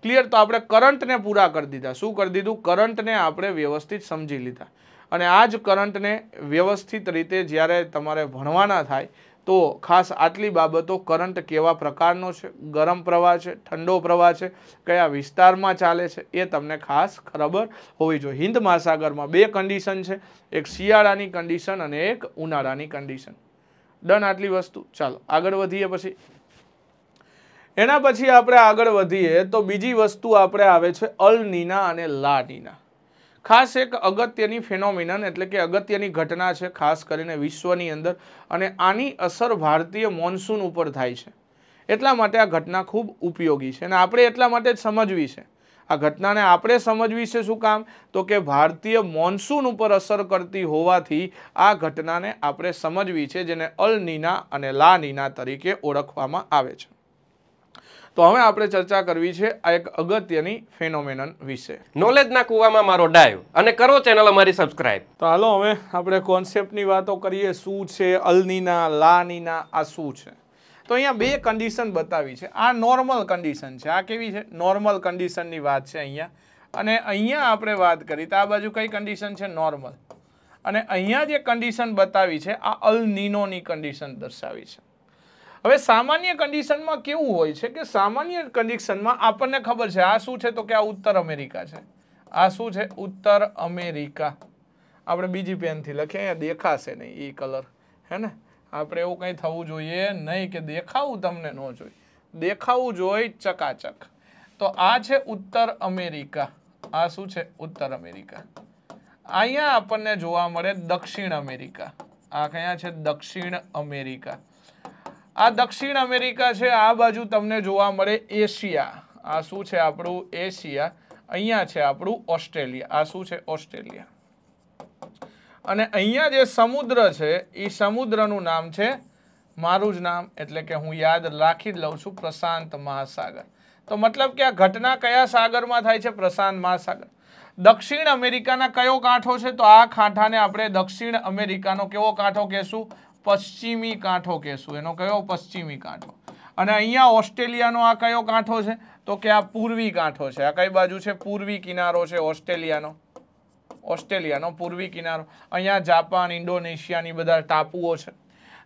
ક્લિયર તો આપણે કરંટને પૂરા કરી દીધા શું કરી દીધું કરંટને આપણે વ્યવસ્થિત સમજી લીધા અને આ જ કરંટને વ્યવસ્થિત રીતે જ્યારે તમારે ભણવાના થાય તો ખાસ આટલી બાબતો કરંટ કેવા પ્રકારનો છે ગરમ પ્રવાહ છે ઠંડો પ્રવાહ છે કયા વિસ્તારમાં ચાલે છે એ તમને ખાસ ખબર હોવી જોઈએ હિન્દ મહાસાગરમાં બે કન્ડિશન છે એક શિયાળાની કન્ડિશન અને એક ઉનાળાની કન્ડિશન ડન આટલી વસ્તુ ચાલો આગળ વધીએ પછી એના પછી આપણે આગળ વધીએ તો બીજી વસ્તુ આપણે આવે છે અલનીના અને લાનીના ખાસ એક અગત્યની ફેનોમિનન એટલે કે અગત્યની ઘટના છે ખાસ કરીને વિશ્વની અંદર અને આની અસર ભારતીય મોન્સૂન ઉપર થાય છે એટલા માટે આ ઘટના ખૂબ ઉપયોગી છે અને આપણે એટલા માટે જ સમજવી છે આ ઘટનાને આપણે સમજવી છે શું કામ તો કે ભારતીય મોન્સૂન ઉપર અસર કરતી હોવાથી આ ઘટનાને આપણે સમજવી છે જેને અલ નીના અને લા નીના તરીકે ઓળખવામાં આવે છે તો હવે આપણે ચર્ચા કરવી છે આ એક અગત્યની ફેનોમેનન વિશે નોલેજના કૂવામાં મારો ડાઈવ અને કરો ચેનલ અમારી સબસ્ક્રાઇબ તો હાલો હવે આપણે કોન્સેપ્ટની વાતો કરીએ શું છે અલનીના લાનીના આ શું છે તો અહીંયા બે કન્ડિશન બતાવી છે આ નોર્મલ કન્ડિશન છે આ કેવી છે નોર્મલ કન્ડિશનની વાત છે અહીંયા અને અહીંયા આપણે વાત કરી તો આ બાજુ કઈ કન્ડિશન છે નોર્મલ અને અહીંયા જે કન્ડિશન બતાવી છે આ અલનીનોની કન્ડિશન દર્શાવી છે હવે સામાન્ય કન્ડિશનમાં કેવું હોય છે કે સામાન્ય કન્ડિશનમાં આપણને ખબર છે આ શું છે તો કે આ ઉત્તર અમેરિકા છે આ શું છે ઉત્તર અમેરિકા આપણે બીજી પેનથી લખીએ અહીંયા દેખાશે નહીં એ કલર હે ને આપણે એવું કંઈ થવું જોઈએ નહીં કે દેખાવું તમને ન જોઈએ દેખાવું જોઈએ ચકાચક તો આ છે ઉત્તર અમેરિકા આ શું છે ઉત્તર અમેરિકા અહીંયા આપણને જોવા મળે દક્ષિણ અમેરિકા આ કયા છે દક્ષિણ અમેરિકા આ દક્ષિણ અમેરિકા છે આ બાજુ તમને જોવા મળે એશિયા આ શું છે આપણું એશિયા અહીંયા છે આપણું ઓસ્ટ્રેલિયા આ શું છે ઓસ્ટ્રેલિયા અને અહીંયા જે સમુદ્ર છે એ સમુદ્રનું નામ છે મારું જ નામ એટલે કે હું યાદ રાખી જ લઉં છું પ્રશાંત મહાસાગર તો મતલબ કે આ ઘટના કયા સાગરમાં થાય છે પ્રશાંત મહાસાગર દક્ષિણ અમેરિકાના કયો કાંઠો છે તો આ કાંઠાને આપણે દક્ષિણ અમેરિકાનો કેવો કાંઠો કહેશું પશ્ચિમી કાંઠો કહેશું એનો કયો પશ્ચિમી કાંઠો અને અહીંયા ઓસ્ટ્રેલિયાનો આ કયો કાંઠો છે તો કે આ પૂર્વી કાંઠો છે આ કઈ બાજુ છે પૂર્વી કિનારો છે ઓસ્ટ્રેલિયાનો ઓસ્ટ્રેલિયાનો પૂર્વી કિનારો અહીંયા જાપાન ઇન્ડોનેશિયાની બધા ટાપુઓ છે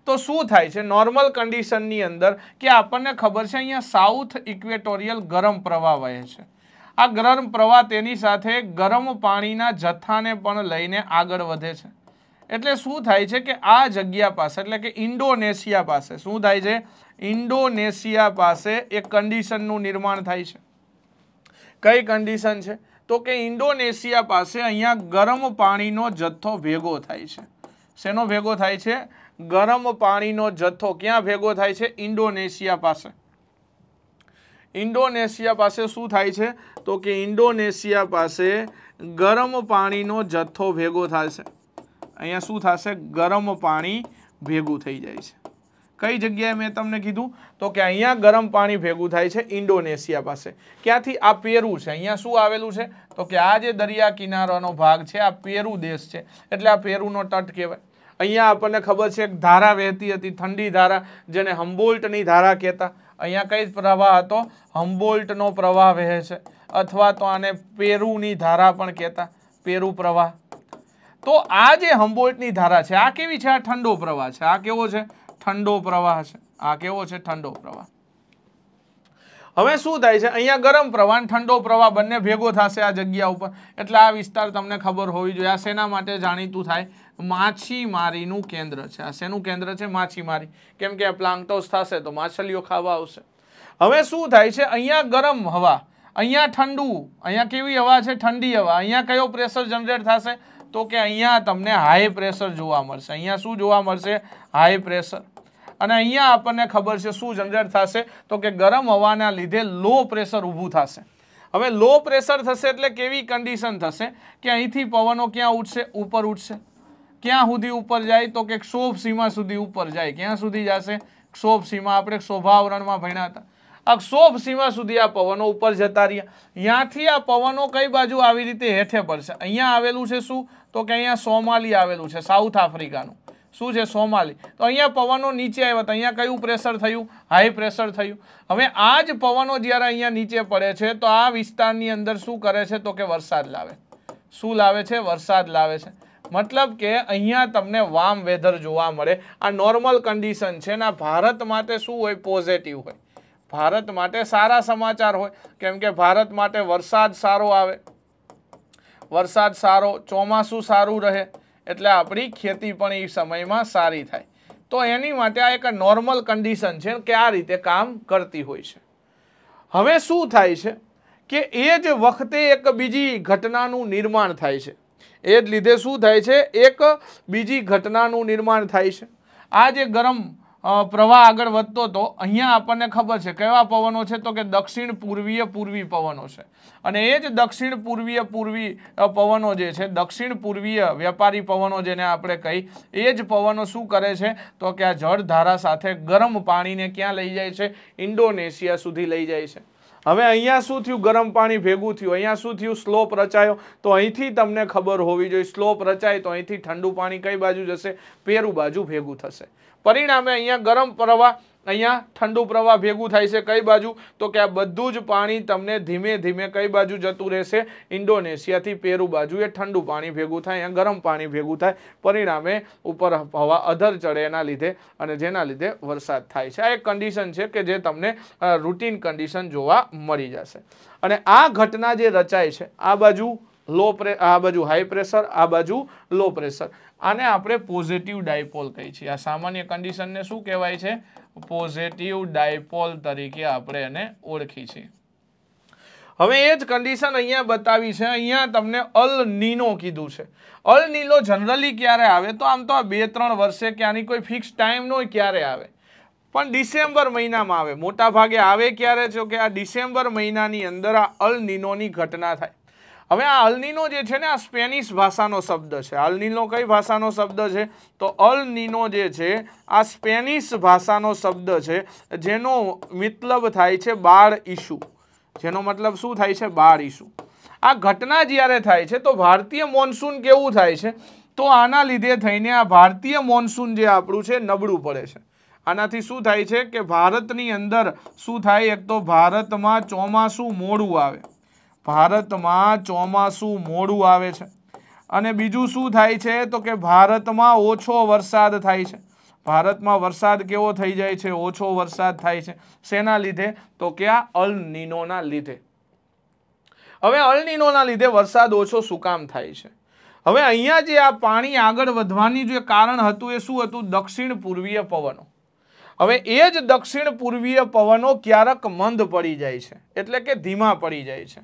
તો શું થાય છે નોર્મલ કન્ડિશનની અંદર કે આપણને ખબર છે અહીંયા સાઉથ ઇક્વેટોરિયલ ગરમ પ્રવાહ વહે છે આ ગરમ પ્રવાહ તેની સાથે ગરમ પાણીના જથ્થાને પણ લઈને આગળ વધે છે એટલે શું થાય છે કે આ જગ્યા પાસે એટલે કે ઇન્ડોનેશિયા પાસે શું થાય છે ઇન્ડોનેશિયા પાસે એક કન્ડિશનનું નિર્માણ થાય છે કઈ કન્ડિશન છે તો કે ઇન્ડોનેશિયા પાસે અહીંયા ગરમ પાણીનો જથ્થો ભેગો થાય છે શેનો ભેગો થાય છે ગરમ પાણીનો જથ્થો ક્યાં ભેગો થાય છે ઇન્ડોનેશિયા પાસે ઇન્ડોનેશિયા પાસે શું થાય છે તો કે ઇન્ડોનેશિયા પાસે ગરમ પાણીનો જથ્થો ભેગો થાય છે અહીંયા શું થશે ગરમ પાણી ભેગું થઈ જાય છે કઈ જગ્યાએ મેં તમને કીધું તો કે અહીંયા ગરમ પાણી ભેગું થાય છે ઇન્ડોનેશિયા પાસે ક્યાંથી આ પેરુ છે અહીંયા શું આવેલું છે તો કે આ જે દરિયા કિનારાનો ભાગ છે આ પેરુ દેશ છે એટલે આ પેરુનો તટ કહેવાય અહીંયા આપણને ખબર છે એક ધારા વહેતી હતી ઠંડી ધારા જેને હમ્બોલ્ટની ધારા કહેતા અહીંયા કઈ પ્રવાહ હતો હમ્બોલ્ટનો પ્રવાહ વહે છે અથવા તો આને પેરુની ધારા પણ કહેતા પેરુ પ્રવાહ તો આ જે હંબોલ્ટની ધારા છે આ કેવી છે આ ઠંડો પ્રવાહ છે આ કેવો છે ઠંડો પ્રવાહ છે આ કેવો છે ઠંડો પ્રવાહ હવે શું થાય છે અહીંયા ગરમ પ્રવાહ ઠંડો પ્રવાહ બંને ભેગો થશે આ જગ્યા ઉપર એટલે આ વિસ્તાર તમને ખબર હોવી જોઈએ આ શેના માટે જાણીતું થાય માછીમારીનું કેન્દ્ર છે આ શેનું કેન્દ્ર છે માછીમારી કેમ કે પ્લાન્ટોસ થશે તો માછલીઓ ખાવા આવશે હવે શું થાય છે અહીંયા ગરમ હવા અહીંયા ઠંડુ અહીંયા કેવી હવા છે ઠંડી હવા અહીંયા કયો પ્રેશર જનરેટ થશે તો કે અહીંયા તમને હાઈ પ્રેશર જોવા મળશે અહીંયા શું જોવા મળશે હાઈ પ્રેશર અને અહીંયા આપણને ખબર છે શું જનરેટ થશે તો કે ગરમ હવાના લીધે લો પ્રેશર ઊભું થશે હવે લો પ્રેશર થશે એટલે કેવી કન્ડિશન થશે કે અહીંથી પવનો ક્યાં ઉઠશે ઉપર ઉઠશે ક્યાં સુધી ઉપર જાય તો કે ક્ષોભ સીમા સુધી ઉપર જાય ક્યાં સુધી જશે ક્ષોભ સીમા આપણે શોભાવરણમાં ભણ્યા હતા આ ક્ષોભ સીમા સુધી આ પવનો ઉપર જતા રહ્યા ત્યાંથી આ પવનો કઈ બાજુ આવી રીતે હેઠે પડશે અહીંયા આવેલું છે શું તો કે અહીંયા સોમાલી આવેલું છે સાઉથ આફ્રિકાનું શું છે સોમાલી તો અહીંયા પવનો નીચે આવ્યા હતા અહીંયા કયું પ્રેશર થયું હાઈ પ્રેશર થયું હવે આ જ પવનો જ્યારે અહીંયા નીચે પડે છે તો આ વિસ્તારની અંદર શું કરે છે તો કે વરસાદ લાવે શું લાવે છે વરસાદ લાવે છે મતલબ કે અહીંયા તમને વામ વેધર જોવા મળે આ નોર્મલ કન્ડિશન છે ને ભારત માટે શું હોય પોઝિટિવ હોય ભારત માટે સારા સમાચાર હોય કેમ કે ભારત માટે વરસાદ સારો આવે વરસાદ સારો ચોમાસું સારું રહે એટલે આપણી ખેતી પણ એ સમયમાં સારી થાય તો એની માટે આ એક નોર્મલ કન્ડિશન છે કે આ રીતે કામ કરતી હોય છે હવે શું થાય છે કે એ જ વખતે એક બીજી ઘટનાનું નિર્માણ થાય છે એ જ લીધે શું થાય છે એક બીજી ઘટનાનું નિર્માણ થાય છે આ જે ગરમ પ્રવાહ આગળ વધતો હતો અહીંયા આપણને ખબર છે કેવા પવનો છે તો કે દક્ષિણ પૂર્વીય પૂર્વી પવનો છે અને એ જ દક્ષિણ પૂર્વીય પૂર્વી પવનો જે છે દક્ષિણ પૂર્વીય વેપારી પવનો જેને આપણે કહી એ જ પવનો શું કરે છે તો કે આ જળધારા સાથે ગરમ પાણીને ક્યાં લઈ જાય છે ઇન્ડોનેશિયા સુધી લઈ જાય છે હવે અહીંયા શું થયું ગરમ પાણી ભેગું થયું અહીંયા શું થયું સ્લોપ રચાયો તો અહીંથી તમને ખબર હોવી જોઈએ સ્લોપ રચાય તો અહીંથી ઠંડુ પાણી કઈ બાજુ જશે પેરું બાજુ ભેગું થશે પરિણામે અહીંયા ગરમ પ્રવાહ અહીંયા ઠંડુ પ્રવાહ ભેગું થાય છે કઈ બાજુ તો કે આ બધું જ પાણી તમને ધીમે ધીમે કઈ બાજુ જતું રહેશે ઇન્ડોનેશિયાથી પેરુ બાજુ એ ઠંડુ પાણી ભેગું થાય અહીંયા ગરમ પાણી ભેગું થાય પરિણામે ઉપર હવા અધર ચડે એના લીધે અને જેના લીધે વરસાદ થાય છે આ એક કન્ડિશન છે કે જે તમને રૂટીન કન્ડિશન જોવા મળી જશે અને આ ઘટના જે રચાય છે આ બાજુ લો પ્રે આ બાજુ હાઈ પ્રેશર આ બાજુ લો પ્રેશર આને આપણે પોઝિટિવ ડાયપોલ કહીએ છીએ આ સામાન્ય કન્ડિશનને શું કહેવાય છે પોઝિટિવ ડાયપોલ તરીકે આપણે એને ઓળખી છીએ હવે એ જ કન્ડિશન અહીંયા બતાવી છે અહીંયા તમને અલ નીનો કીધું છે અલ નીનો જનરલી ક્યારે આવે તો આમ તો આ બે ત્રણ વર્ષે કે આની કોઈ ફિક્સ ટાઈમ ટાઈમનો ક્યારે આવે પણ ડિસેમ્બર મહિનામાં આવે મોટા ભાગે આવે ક્યારે જો કે આ ડિસેમ્બર મહિનાની અંદર આ અલ નીનોની ઘટના થાય હવે આ અલનીનો જે છે ને આ સ્પેનિશ ભાષાનો શબ્દ છે અલનીનો કઈ ભાષાનો શબ્દ છે તો અલનીનો જે છે આ સ્પેનિશ ભાષાનો શબ્દ છે જેનો મતલબ થાય છે બાળ ઈશુ જેનો મતલબ શું થાય છે બાળ ઈશુ આ ઘટના જ્યારે થાય છે તો ભારતીય મોન્સૂન કેવું થાય છે તો આના લીધે થઈને આ ભારતીય મોન્સૂન જે આપણું છે નબળું પડે છે આનાથી શું થાય છે કે ભારતની અંદર શું થાય એક તો ભારતમાં ચોમાસું મોડું આવે ભારતમાં ચોમાસું મોડું આવે છે અને બીજું શું થાય છે તો કે ભારતમાં ઓછો વરસાદ થાય છે ભારતમાં વરસાદ કેવો થઈ જાય છે ઓછો વરસાદ થાય છે શેના લીધે તો કે આ અલનીનોના લીધે હવે અલનીનોના લીધે વરસાદ ઓછો સુકામ થાય છે હવે અહીંયા જે આ પાણી આગળ વધવાની જે કારણ હતું એ શું હતું દક્ષિણ પૂર્વીય પવનો હવે એ જ દક્ષિણ પૂર્વીય પવનો ક્યારેક મંદ પડી જાય છે એટલે કે ધીમા પડી જાય છે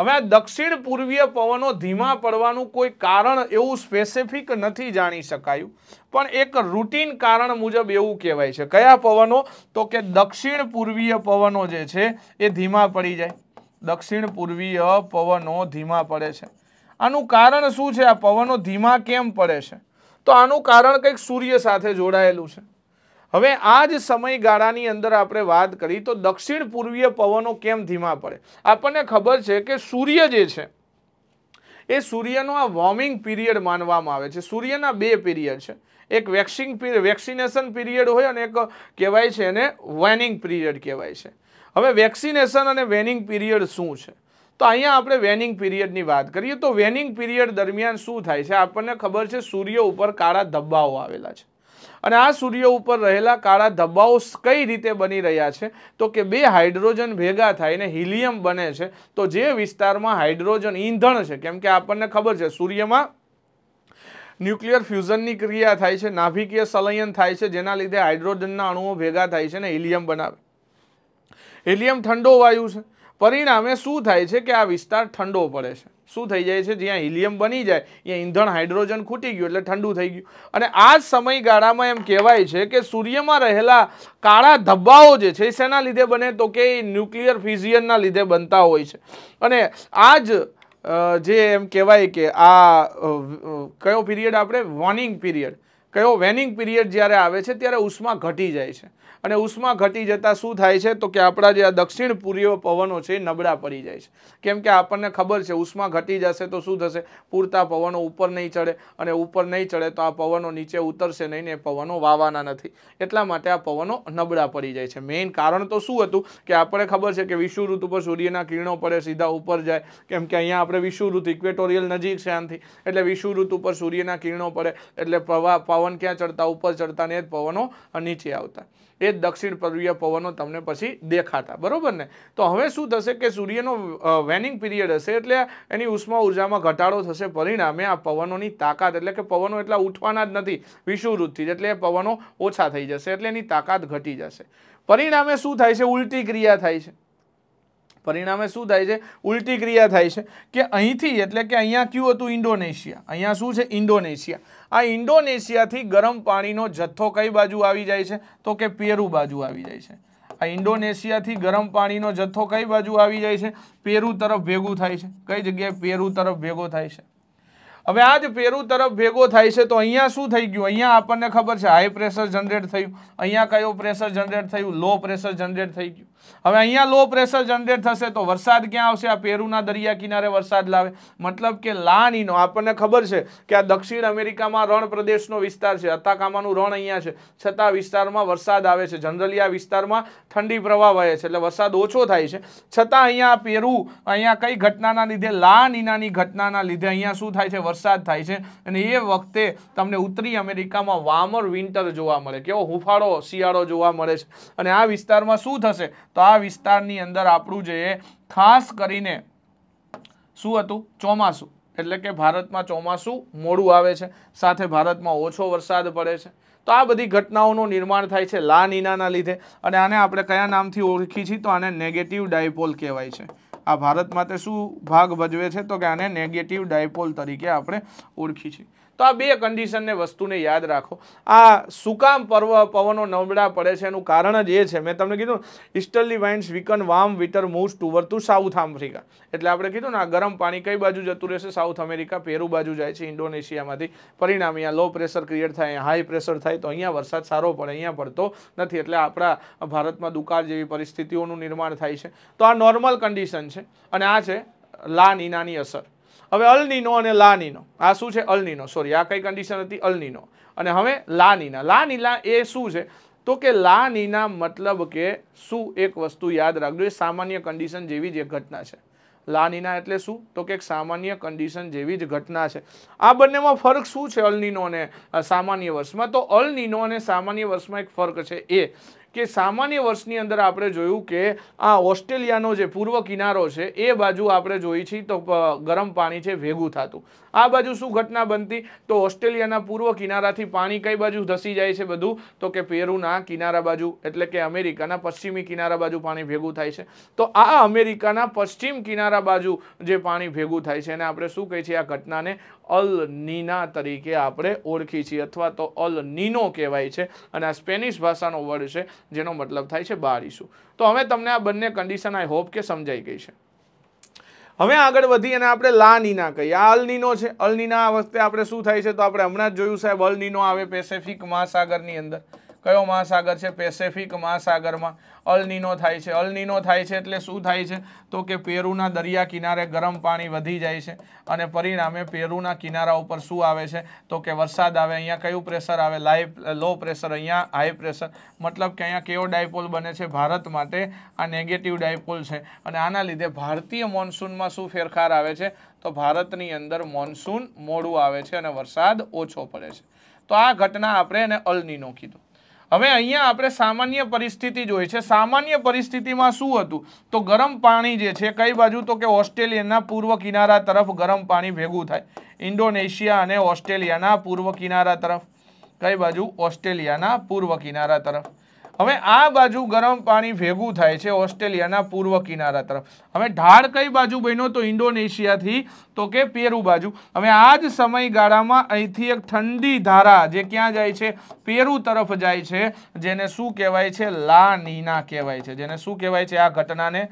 હવે આ દક્ષિણ પૂર્વીય પવનો ધીમા પડવાનું કોઈ કારણ એવું સ્પેસિફિક નથી જાણી શકાયું પણ એક રૂટીન કારણ મુજબ એવું કહેવાય છે કયા પવનો તો કે દક્ષિણ પૂર્વીય પવનો જે છે એ ધીમા પડી જાય દક્ષિણ પૂર્વીય પવનો ધીમા પડે છે આનું કારણ શું છે આ પવનો ધીમા કેમ પડે છે તો આનું કારણ કંઈક સૂર્ય સાથે જોડાયેલું છે હવે આ જ સમયગાળાની અંદર આપણે વાત કરી તો દક્ષિણ પૂર્વીય પવનો કેમ ધીમા પડે આપણને ખબર છે કે સૂર્ય જે છે એ સૂર્યનો આ વોર્મિંગ પીરિયડ માનવામાં આવે છે સૂર્યના બે પીરિયડ છે એક વેક્સિંગ વેક્સિનેશન પીરિયડ હોય અને એક કહેવાય છે એને વેનિંગ પીરિયડ કહેવાય છે હવે વેક્સિનેશન અને વેનિંગ પીરિયડ શું છે તો અહીંયા આપણે વેનિંગ પીરિયડની વાત કરીએ તો વેનિંગ પીરિયડ દરમિયાન શું થાય છે આપણને ખબર છે સૂર્ય ઉપર કાળા ધબ્બાઓ આવેલા છે અને આ સૂર્ય ઉપર રહેલા કાળા ધબ્બાઓ કઈ રીતે બની રહ્યા છે તો કે બે હાઇડ્રોજન ભેગા થાય ને હિલિયમ બને છે તો જે વિસ્તારમાં હાઇડ્રોજન ઈંધણ છે કેમ કે આપણને ખબર છે સૂર્યમાં ન્યુક્લિયર ફ્યુઝનની ક્રિયા થાય છે નાભિકીય સલયન થાય છે જેના લીધે હાઇડ્રોજનના અણુઓ ભેગા થાય છે ને હિલિયમ બનાવે હિલિયમ ઠંડો વાયુ છે પરિણામે શું થાય છે કે આ વિસ્તાર ઠંડો પડે છે શું થઈ જાય છે જ્યાં હિલિયમ બની જાય ત્યાં ઈંધણ હાઇડ્રોજન ખૂટી ગયું એટલે ઠંડુ થઈ ગયું અને આ જ સમયગાળામાં એમ કહેવાય છે કે સૂર્યમાં રહેલા કાળા ધબ્બાઓ જે છે શેના લીધે બને તો કે ન્યુક્લિયર ફિઝિયનના લીધે બનતા હોય છે અને આ જ જે એમ કહેવાય કે આ કયો પિરિયડ આપણે વોર્નિંગ પીરિયડ કયો વેનિંગ પિરિયડ જ્યારે આવે છે ત્યારે ઉષ્મા ઘટી જાય છે અને ઉષ્મા ઘટી જતાં શું થાય છે તો કે આપણા જે આ દક્ષિણ પૂર્વીય પવનો છે એ નબળા પડી જાય છે કેમ કે આપણને ખબર છે ઉષ્મા ઘટી જશે તો શું થશે પૂરતા પવનો ઉપર નહીં ચડે અને ઉપર નહીં ચડે તો આ પવનો નીચે ઉતરશે નહીં ને પવનો વાવાના નથી એટલા માટે આ પવનો નબળા પડી જાય છે મેઇન કારણ તો શું હતું કે આપણે ખબર છે કે વિષુ ઋતુ ઉપર સૂર્યના કિરણો પડે સીધા ઉપર જાય કેમ કે અહીંયા આપણે વિષુ ઋતુ ઇક્વેટોરિયલ નજીક છે આનાથી એટલે ઋતુ પર સૂર્યના કિરણો પડે એટલે પ્રવાહ પવન ક્યાં ચડતા ઉપર ચડતા ને જ પવનો નીચે આવતા એ દક્ષિણ પૂર્વીય પવનો તમને પછી દેખાતા બરાબર ને તો હવે શું થશે કે સૂર્યનો વેનિંગ પીરિયડ હશે એટલે એની ઉષ્મા ઉર્જામાં ઘટાડો થશે પરિણામે આ પવનોની તાકાત એટલે કે પવનો એટલા ઉઠવાના જ નથી વિષુવૃત્તિ એટલે પવનો ઓછા થઈ જશે એટલે એની તાકાત ઘટી જશે પરિણામે શું થાય છે ઉલટી ક્રિયા થાય છે પરિણામે શું થાય છે ઉલટી ક્રિયા થાય છે કે અહીંથી એટલે કે અહીંયા કયું હતું ઇન્ડોનેશિયા અહીંયા શું છે ઇન્ડોનેશિયા આ ઇન્ડોનેશિયાથી ગરમ પાણીનો જથ્થો કઈ બાજુ આવી જાય છે તો કે પેરુ બાજુ આવી જાય છે આ ઇન્ડોનેશિયાથી ગરમ પાણીનો જથ્થો કઈ બાજુ આવી જાય છે પેરુ તરફ ભેગું થાય છે કઈ જગ્યાએ પેરુ તરફ ભેગો થાય છે હવે આ જ પેરુ તરફ ભેગો થાય છે તો અહીંયા શું થઈ ગયું અહીંયા આપણને ખબર છે હાઈ પ્રેશર જનરેટ થયું અહીંયા કયો પ્રેશર જનરેટ થયું લો પ્રેશર જનરેટ થઈ ગયું હવે અહીંયા લો પ્રેશર જનરેટ થશે તો વરસાદ ક્યાં આવશે આ પેરુના દરિયા કિનારે વરસાદ લાવે મતલબ કે લાનીનો આપણને ખબર છે કે આ દક્ષિણ અમેરિકામાં રણ પ્રદેશનો વિસ્તાર છે અતાકામાનું રણ અહીંયા છે છતાં વિસ્તારમાં વરસાદ આવે છે જનરલી આ વિસ્તારમાં ઠંડી પ્રવાહ વહે છે એટલે વરસાદ ઓછો થાય છે છતાં અહીંયા પેરુ અહીંયા કઈ ઘટનાના લીધે લાનીનાની ઘટનાના લીધે અહીંયા શું થાય છે વરસાદ થાય છે અને એ વખતે તમને ઉત્તરી અમેરિકામાં વામર વિન્ટર જોવા મળે કેવો હુફાળો શિયાળો જોવા મળે છે અને આ વિસ્તારમાં શું થશે તો આ વિસ્તારની અંદર આપણું જે ખાસ કરીને શું હતું ચોમાસું એટલે કે ભારતમાં ચોમાસું મોડું આવે છે સાથે ભારતમાં ઓછો વરસાદ પડે છે તો આ બધી ઘટનાઓનું નિર્માણ થાય છે લા નીનાના લીધે અને આને આપણે કયા નામથી ઓળખી છીએ તો આને નેગેટિવ ડાયપોલ કહેવાય છે આ ભારત માટે શું ભાગ ભજવે છે તો કે આને નેગેટિવ ડાયપોલ તરીકે આપણે ઓળખી છીએ તો આ બે કન્ડિશનને વસ્તુને યાદ રાખો આ સુકામ પર્વ પવનો નબળા પડે છે એનું કારણ જ એ છે મેં તમને કીધું easterly winds weaken warm water moves toward to South Africa એટલે આપણે કીધું ને આ ગરમ પાણી કઈ બાજુ જતું રહેશે સાઉથ અમેરિકા પેરુ બાજુ જાય છે ઇન્ડોનેશિયામાંથી પરિણામ અહીંયા લો પ્રેશર ક્રિએટ થાય અહીંયા હાઈ પ્રેશર થાય તો અહીંયા વરસાદ સારો પડે અહીંયા પડતો નથી એટલે આપણા ભારતમાં દુકાળ જેવી પરિસ્થિતિઓનું નિર્માણ થાય છે તો આ નોર્મલ કન્ડિશન છે અને આ છે લા નીનાની અસર હવે અલનીનો અને લાનીનો આ શું છે અલનીનો સોરી આ કઈ કન્ડિશન હતી અલનીનો અને હવે લાનીના લાનીલા એ શું છે તો કે લાનીના મતલબ કે શું એક વસ્તુ યાદ રાખજો એ સામાન્ય કન્ડિશન જેવી જ એક ઘટના છે લાનીના એટલે શું તો કે એક સામાન્ય કન્ડિશન જેવી જ ઘટના છે આ બંનેમાં ફરક શું છે અલનીનો અને સામાન્ય વર્ષમાં તો અલનીનો અને સામાન્ય વર્ષમાં એક ફરક છે એ કે સામાન્ય વર્ષની અંદર આપણે જોયું કે આ ઓસ્ટ્રેલિયાનો જે પૂર્વ કિનારો છે એ બાજુ આપણે જોઈ છીએ તો ગરમ પાણી છે ભેગું થતું આ બાજુ શું ઘટના બનતી તો ઓસ્ટ્રેલિયાના પૂર્વ કિનારાથી પાણી કઈ બાજુ ધસી જાય છે બધું તો કે પેરુના કિનારા બાજુ એટલે કે અમેરિકાના પશ્ચિમી કિનારા બાજુ પાણી ભેગું થાય છે તો આ અમેરિકાના પશ્ચિમ કિનારા બાજુ જે પાણી ભેગું થાય છે અને આપણે શું કહીએ છીએ આ ઘટનાને અલ નીના તરીકે આપણે ઓળખી છીએ અથવા તો અલ નીનો કહેવાય છે અને આ સ્પેનિશ ભાષાનો વર્ડ છે જેનો મતલબ થાય છે બારીશું તો હવે તમને આ બંને કન્ડિશન આઈ હોપ કે સમજાઈ ગઈ છે હવે આગળ વધી અને આપણે લા નીના કહીએ આ અલનીનો છે અલનીના આ વખતે આપણે શું થાય છે તો આપણે હમણાં જ જોયું સાહેબ અલનીનો આવે પેસેફિક મહાસાગરની અંદર કયો મહાસાગર છે પેસેફિક મહાસાગરમાં અલનીનો થાય છે અલનીનો થાય છે એટલે શું થાય છે તો કે પેરુના દરિયા કિનારે ગરમ પાણી વધી જાય છે અને પરિણામે પેરુના કિનારા ઉપર શું આવે છે તો કે વરસાદ આવે અહીંયા કયું પ્રેશર આવે લાઈ લો પ્રેશર અહીંયા હાઈ પ્રેશર મતલબ કે અહીંયા કેવો ડાયપોલ બને છે ભારત માટે આ નેગેટિવ ડાયપોલ છે અને આના લીધે ભારતીય મોન્સૂનમાં શું ફેરફાર આવે છે તો ભારતની અંદર મોન્સૂન મોડું આવે છે અને વરસાદ ઓછો પડે છે તો આ ઘટના આપણે એને અલનીનો કીધું હવે અહીંયા આપણે સામાન્ય પરિસ્થિતિ જોઈએ છે સામાન્ય પરિસ્થિતિમાં શું હતું તો ગરમ પાણી જે છે કઈ બાજુ તો કે ઓસ્ટ્રેલિયાના પૂર્વ કિનારા તરફ ગરમ પાણી ભેગું થાય ઇન્ડોનેશિયા અને ઓસ્ટ્રેલિયાના પૂર્વ કિનારા તરફ કઈ બાજુ ઓસ્ટ્રેલિયાના પૂર્વ કિનારા તરફ હવે આ બાજુ ગરમ પાણી ભેગું થાય છે ઓસ્ટ્રેલિયાના પૂર્વ કિનારા તરફ હવે ઢાળ કઈ બાજુ બન્યો તો ઇન્ડોનેશિયાથી તો કે પેરુ બાજુ હવે આ જ સમયગાળામાં અહીંથી એક ઠંડી ધારા જે ક્યાં જાય છે પેરુ તરફ જાય છે જેને શું કહેવાય છે લા નીના કહેવાય છે જેને શું કહેવાય છે આ ઘટનાને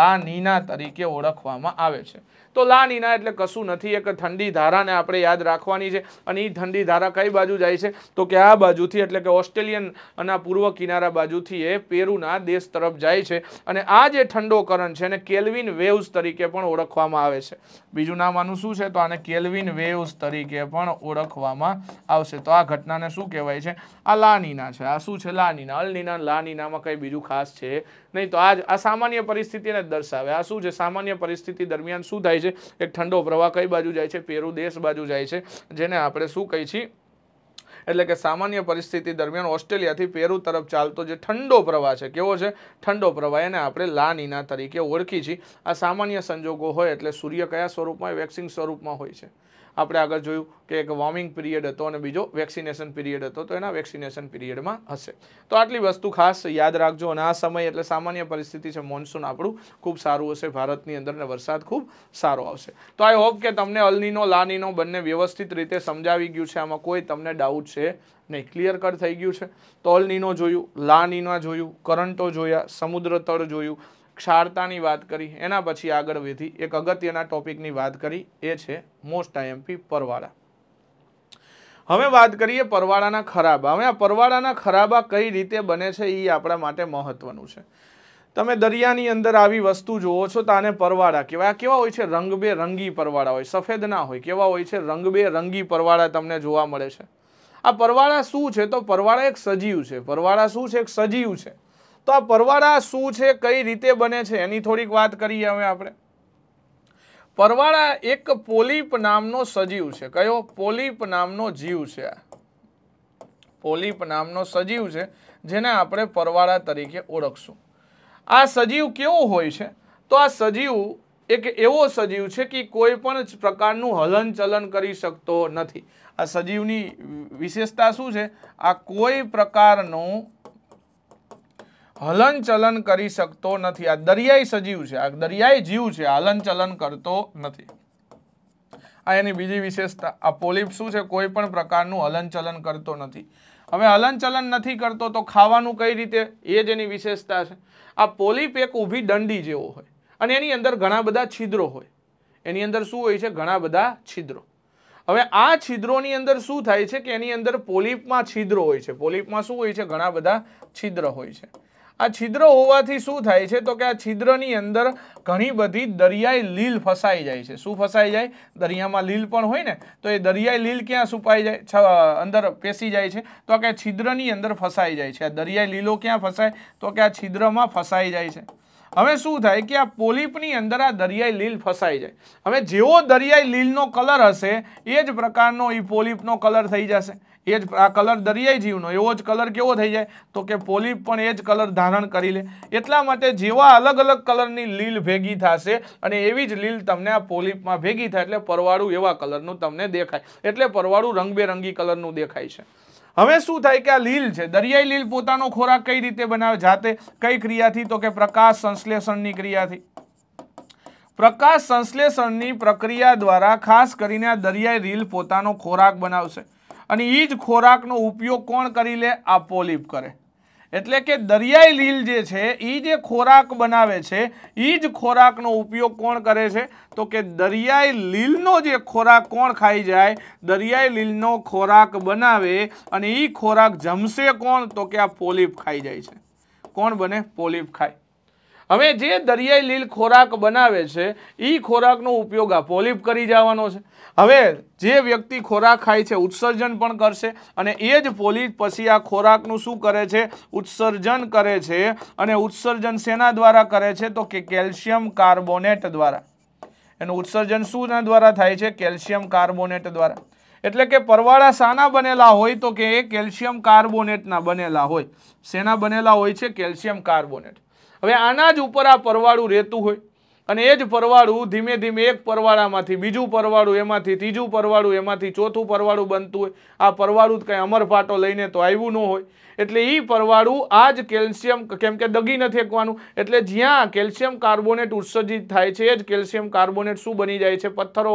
લા નીના તરીકે ઓળખવામાં આવે છે તો લાનીના એટલે કશું નથી એક ઠંડી ધારાને આપણે યાદ રાખવાની છે અને એ ઠંડી ધારા કઈ બાજુ જાય છે તો કે આ બાજુથી એટલે કે ઓસ્ટ્રેલિયન ઓસ્ટ્રેલિયનના પૂર્વ કિનારા બાજુથી એ પેરુના દેશ તરફ જાય છે અને આ જે ઠંડો કરંટ છે એને કેલ્વિન વેવ્સ તરીકે પણ ઓળખવામાં આવે છે બીજું નામ આનું શું છે તો આને કેલ્વિન વેવ્સ તરીકે પણ ઓળખવામાં આવશે તો આ ઘટનાને શું કહેવાય છે આ લાનીના છે આ શું છે લાનીના અલનીના લાનીનામાં કંઈ બીજું ખાસ છે નહીં તો આ આ સામાન્ય પરિસ્થિતિને દર્શાવે આ શું છે સામાન્ય પરિસ્થિતિ દરમિયાન શું થાય જાય છે એક ઠંડો પ્રવાહ કઈ બાજુ જાય છે પેરુ દેશ બાજુ જાય છે જેને આપણે શું કહી છીએ એટલે કે સામાન્ય પરિસ્થિતિ દરમિયાન ઓસ્ટ્રેલિયાથી પેરુ તરફ ચાલતો જે ઠંડો પ્રવાહ છે કેવો છે ઠંડો પ્રવાહ એને આપણે લાનીના તરીકે ઓળખી છીએ આ સામાન્ય સંજોગો હોય એટલે સૂર્ય કયા સ્વરૂપમાં વેક્સિંગ સ્વરૂપમાં હોય છે આપણે આગળ જોયું કે એક વોર્મિંગ પીરિયડ હતો અને બીજો વેક્સિનેશન પીરિયડ હતો તો એના વેક્સિનેશન પીરિયડમાં હશે તો આટલી વસ્તુ ખાસ યાદ રાખજો અને આ સમય એટલે સામાન્ય પરિસ્થિતિ છે મોન્સૂન આપણું ખૂબ સારું હશે ભારતની અંદર અને વરસાદ ખૂબ સારો આવશે તો આઈ હોપ કે તમને અલનીનો લાનીનો બંને વ્યવસ્થિત રીતે સમજાવી ગયું છે આમાં કોઈ તમને ડાઉટ છે નહીં ક્લિયર કટ થઈ ગયું છે તો અલનીનો જોયું લાનીના જોયું કરંટો જોયા સમુદ્ર તળ જોયું ક્ષારતાની વાત કરી એના પછી આગળ વધી એક અગત્યના ટોપિકની વાત કરી એ છે મોસ્ટ આઈએમપી પરવાળા હવે વાત કરીએ પરવાળાના ખરાબા હવે આ પરવાળાના ખરાબા કઈ રીતે બને છે એ આપણા માટે મહત્વનું છે તમે દરિયાની અંદર આવી વસ્તુ જુઓ છો તો આને પરવાળા કહેવાય આ કેવા હોય છે રંગી પરવાળા હોય સફેદ ના હોય કેવા હોય છે રંગબે રંગી પરવાળા તમને જોવા મળે છે આ પરવાળા શું છે તો પરવાળા એક સજીવ છે પરવાળા શું છે એક સજીવ છે તો આ પરવાળા શું છે કઈ રીતે બને છે એની થોડીક વાત કરીએ હવે આપણે પરવાળા એક પોલીપ નામનો સજીવ છે કયો પોલીપ નામનો જીવ છે આ પોલીપ નામનો સજીવ છે જેને આપણે પરવાળા તરીકે ઓળખશું આ સજીવ કેવો હોય છે તો આ સજીવ એક એવો સજીવ છે કે કોઈ પણ પ્રકારનું હલનચલન કરી શકતો નથી આ સજીવની વિશેષતા શું છે આ કોઈ પ્રકારનું હલનચલન કરી શકતો નથી આ દરિયાઈ સજીવ છે આ દરિયાઈ જીવ છે હલનચલન કરતો નથી આ એની બીજી વિશેષતા આ પોલિપ શું છે કોઈ પણ પ્રકારનું હલનચલન કરતો નથી હવે હલનચલન નથી કરતો તો ખાવાનું કઈ રીતે એ જ એની વિશેષતા છે આ પોલીપ એક ઊભી દંડી જેવો હોય અને એની અંદર ઘણા બધા છિદ્રો હોય એની અંદર શું હોય છે ઘણા બધા છિદ્રો હવે આ છિદ્રોની અંદર શું થાય છે કે એની અંદર પોલીપમાં છિદ્રો હોય છે પોલીપમાં શું હોય છે ઘણા બધા છિદ્ર હોય છે આ છિદ્ર હોવાથી શું થાય છે તો કે આ છિદ્રની અંદર ઘણી બધી દરિયાઈ લીલ ફસાઈ જાય છે શું ફસાઈ જાય દરિયામાં લીલ પણ હોય ને તો એ દરિયાઈ લીલ ક્યાં સુપાઈ જાય અંદર પેસી જાય છે તો કે છિદ્રની અંદર ફસાઈ જાય છે આ દરિયાઈ લીલો ક્યાં ફસાય તો કે આ છિદ્રમાં ફસાઈ જાય છે હવે શું થાય કે આ પોલીપની અંદર આ દરિયાઈ લીલ ફસાઈ જાય હવે જેવો દરિયાઈ લીલનો કલર હશે એ જ પ્રકારનો એ પોલીપનો કલર થઈ જશે એ જ આ કલર દરિયાઈ જીવનો એવો જ કલર કેવો થઈ જાય તો કે પોલીપ પણ એ જ કલર ધારણ કરી લે એટલા માટે જેવા અલગ અલગ કલરની લીલ ભેગી થશે અને એવી જ લીલ તમને આ પોલીપમાં ભેગી થાય એટલે પરવાળું એવા કલરનું તમને દેખાય એટલે પરવાળું રંગબેરંગી કલરનું દેખાય છે હવે શું થાય કે આ લીલ છે દરિયાઈ લીલ પોતાનો ખોરાક કઈ રીતે બનાવે જાતે કઈ ક્રિયાથી તો કે પ્રકાશ સંશ્લેષણની ક્રિયાથી પ્રકાશ સંશ્લેષણની પ્રક્રિયા દ્વારા ખાસ કરીને આ દરિયાઈ લીલ પોતાનો ખોરાક બનાવશે અને એ જ ખોરાકનો ઉપયોગ કોણ કરી લે આ પોલિપ કરે એટલે કે દરિયાઈ લીલ જે છે એ જે ખોરાક બનાવે છે એ જ ખોરાકનો ઉપયોગ કોણ કરે છે તો કે દરિયાઈ લીલનો જે ખોરાક કોણ ખાઈ જાય દરિયાઈ લીલનો ખોરાક બનાવે અને એ ખોરાક જમશે કોણ તો કે આ પોલિપ ખાઈ જાય છે કોણ બને પોલિપ ખાય હવે જે દરિયાઈ લીલ ખોરાક બનાવે છે એ ખોરાકનો ઉપયોગ આ પોલિપ કરી જવાનો છે હવે જે વ્યક્તિ ખોરાક ખાય છે ઉત્સર્જન પણ કરશે અને એ જ પોલીસ પછી આ ખોરાકનું શું કરે છે ઉત્સર્જન કરે છે અને ઉત્સર્જન શેના દ્વારા કરે છે તો કે કેલ્શિયમ કાર્બોનેટ દ્વારા એનું ઉત્સર્જન શુંના દ્વારા થાય છે કેલ્શિયમ કાર્બોનેટ દ્વારા એટલે કે પરવાળા શાના બનેલા હોય તો કે એ કેલ્શિયમ કાર્બોનેટના બનેલા હોય શેના બનેલા હોય છે કેલ્શિયમ કાર્બોનેટ હવે આના જ ઉપર આ પરવાળું રહેતું હોય અને એ જ પરવાળું ધીમે ધીમે એક પરવાળામાંથી બીજું પરવાળું એમાંથી ત્રીજું પરવાળું એમાંથી ચોથું પરવાળું બનતું હોય આ પરવાળું જ કંઈ અમરફાટો લઈને તો આવ્યું ન હોય એટલે એ પરવાળું આ જ કેલ્શિયમ કેમ કે દગી ન ફેંકવાનું એટલે જ્યાં કેલ્શિયમ કાર્બોનેટ ઉત્સર્જિત થાય છે એ જ કેલ્શિયમ કાર્બોનેટ શું બની જાય છે પથ્થરો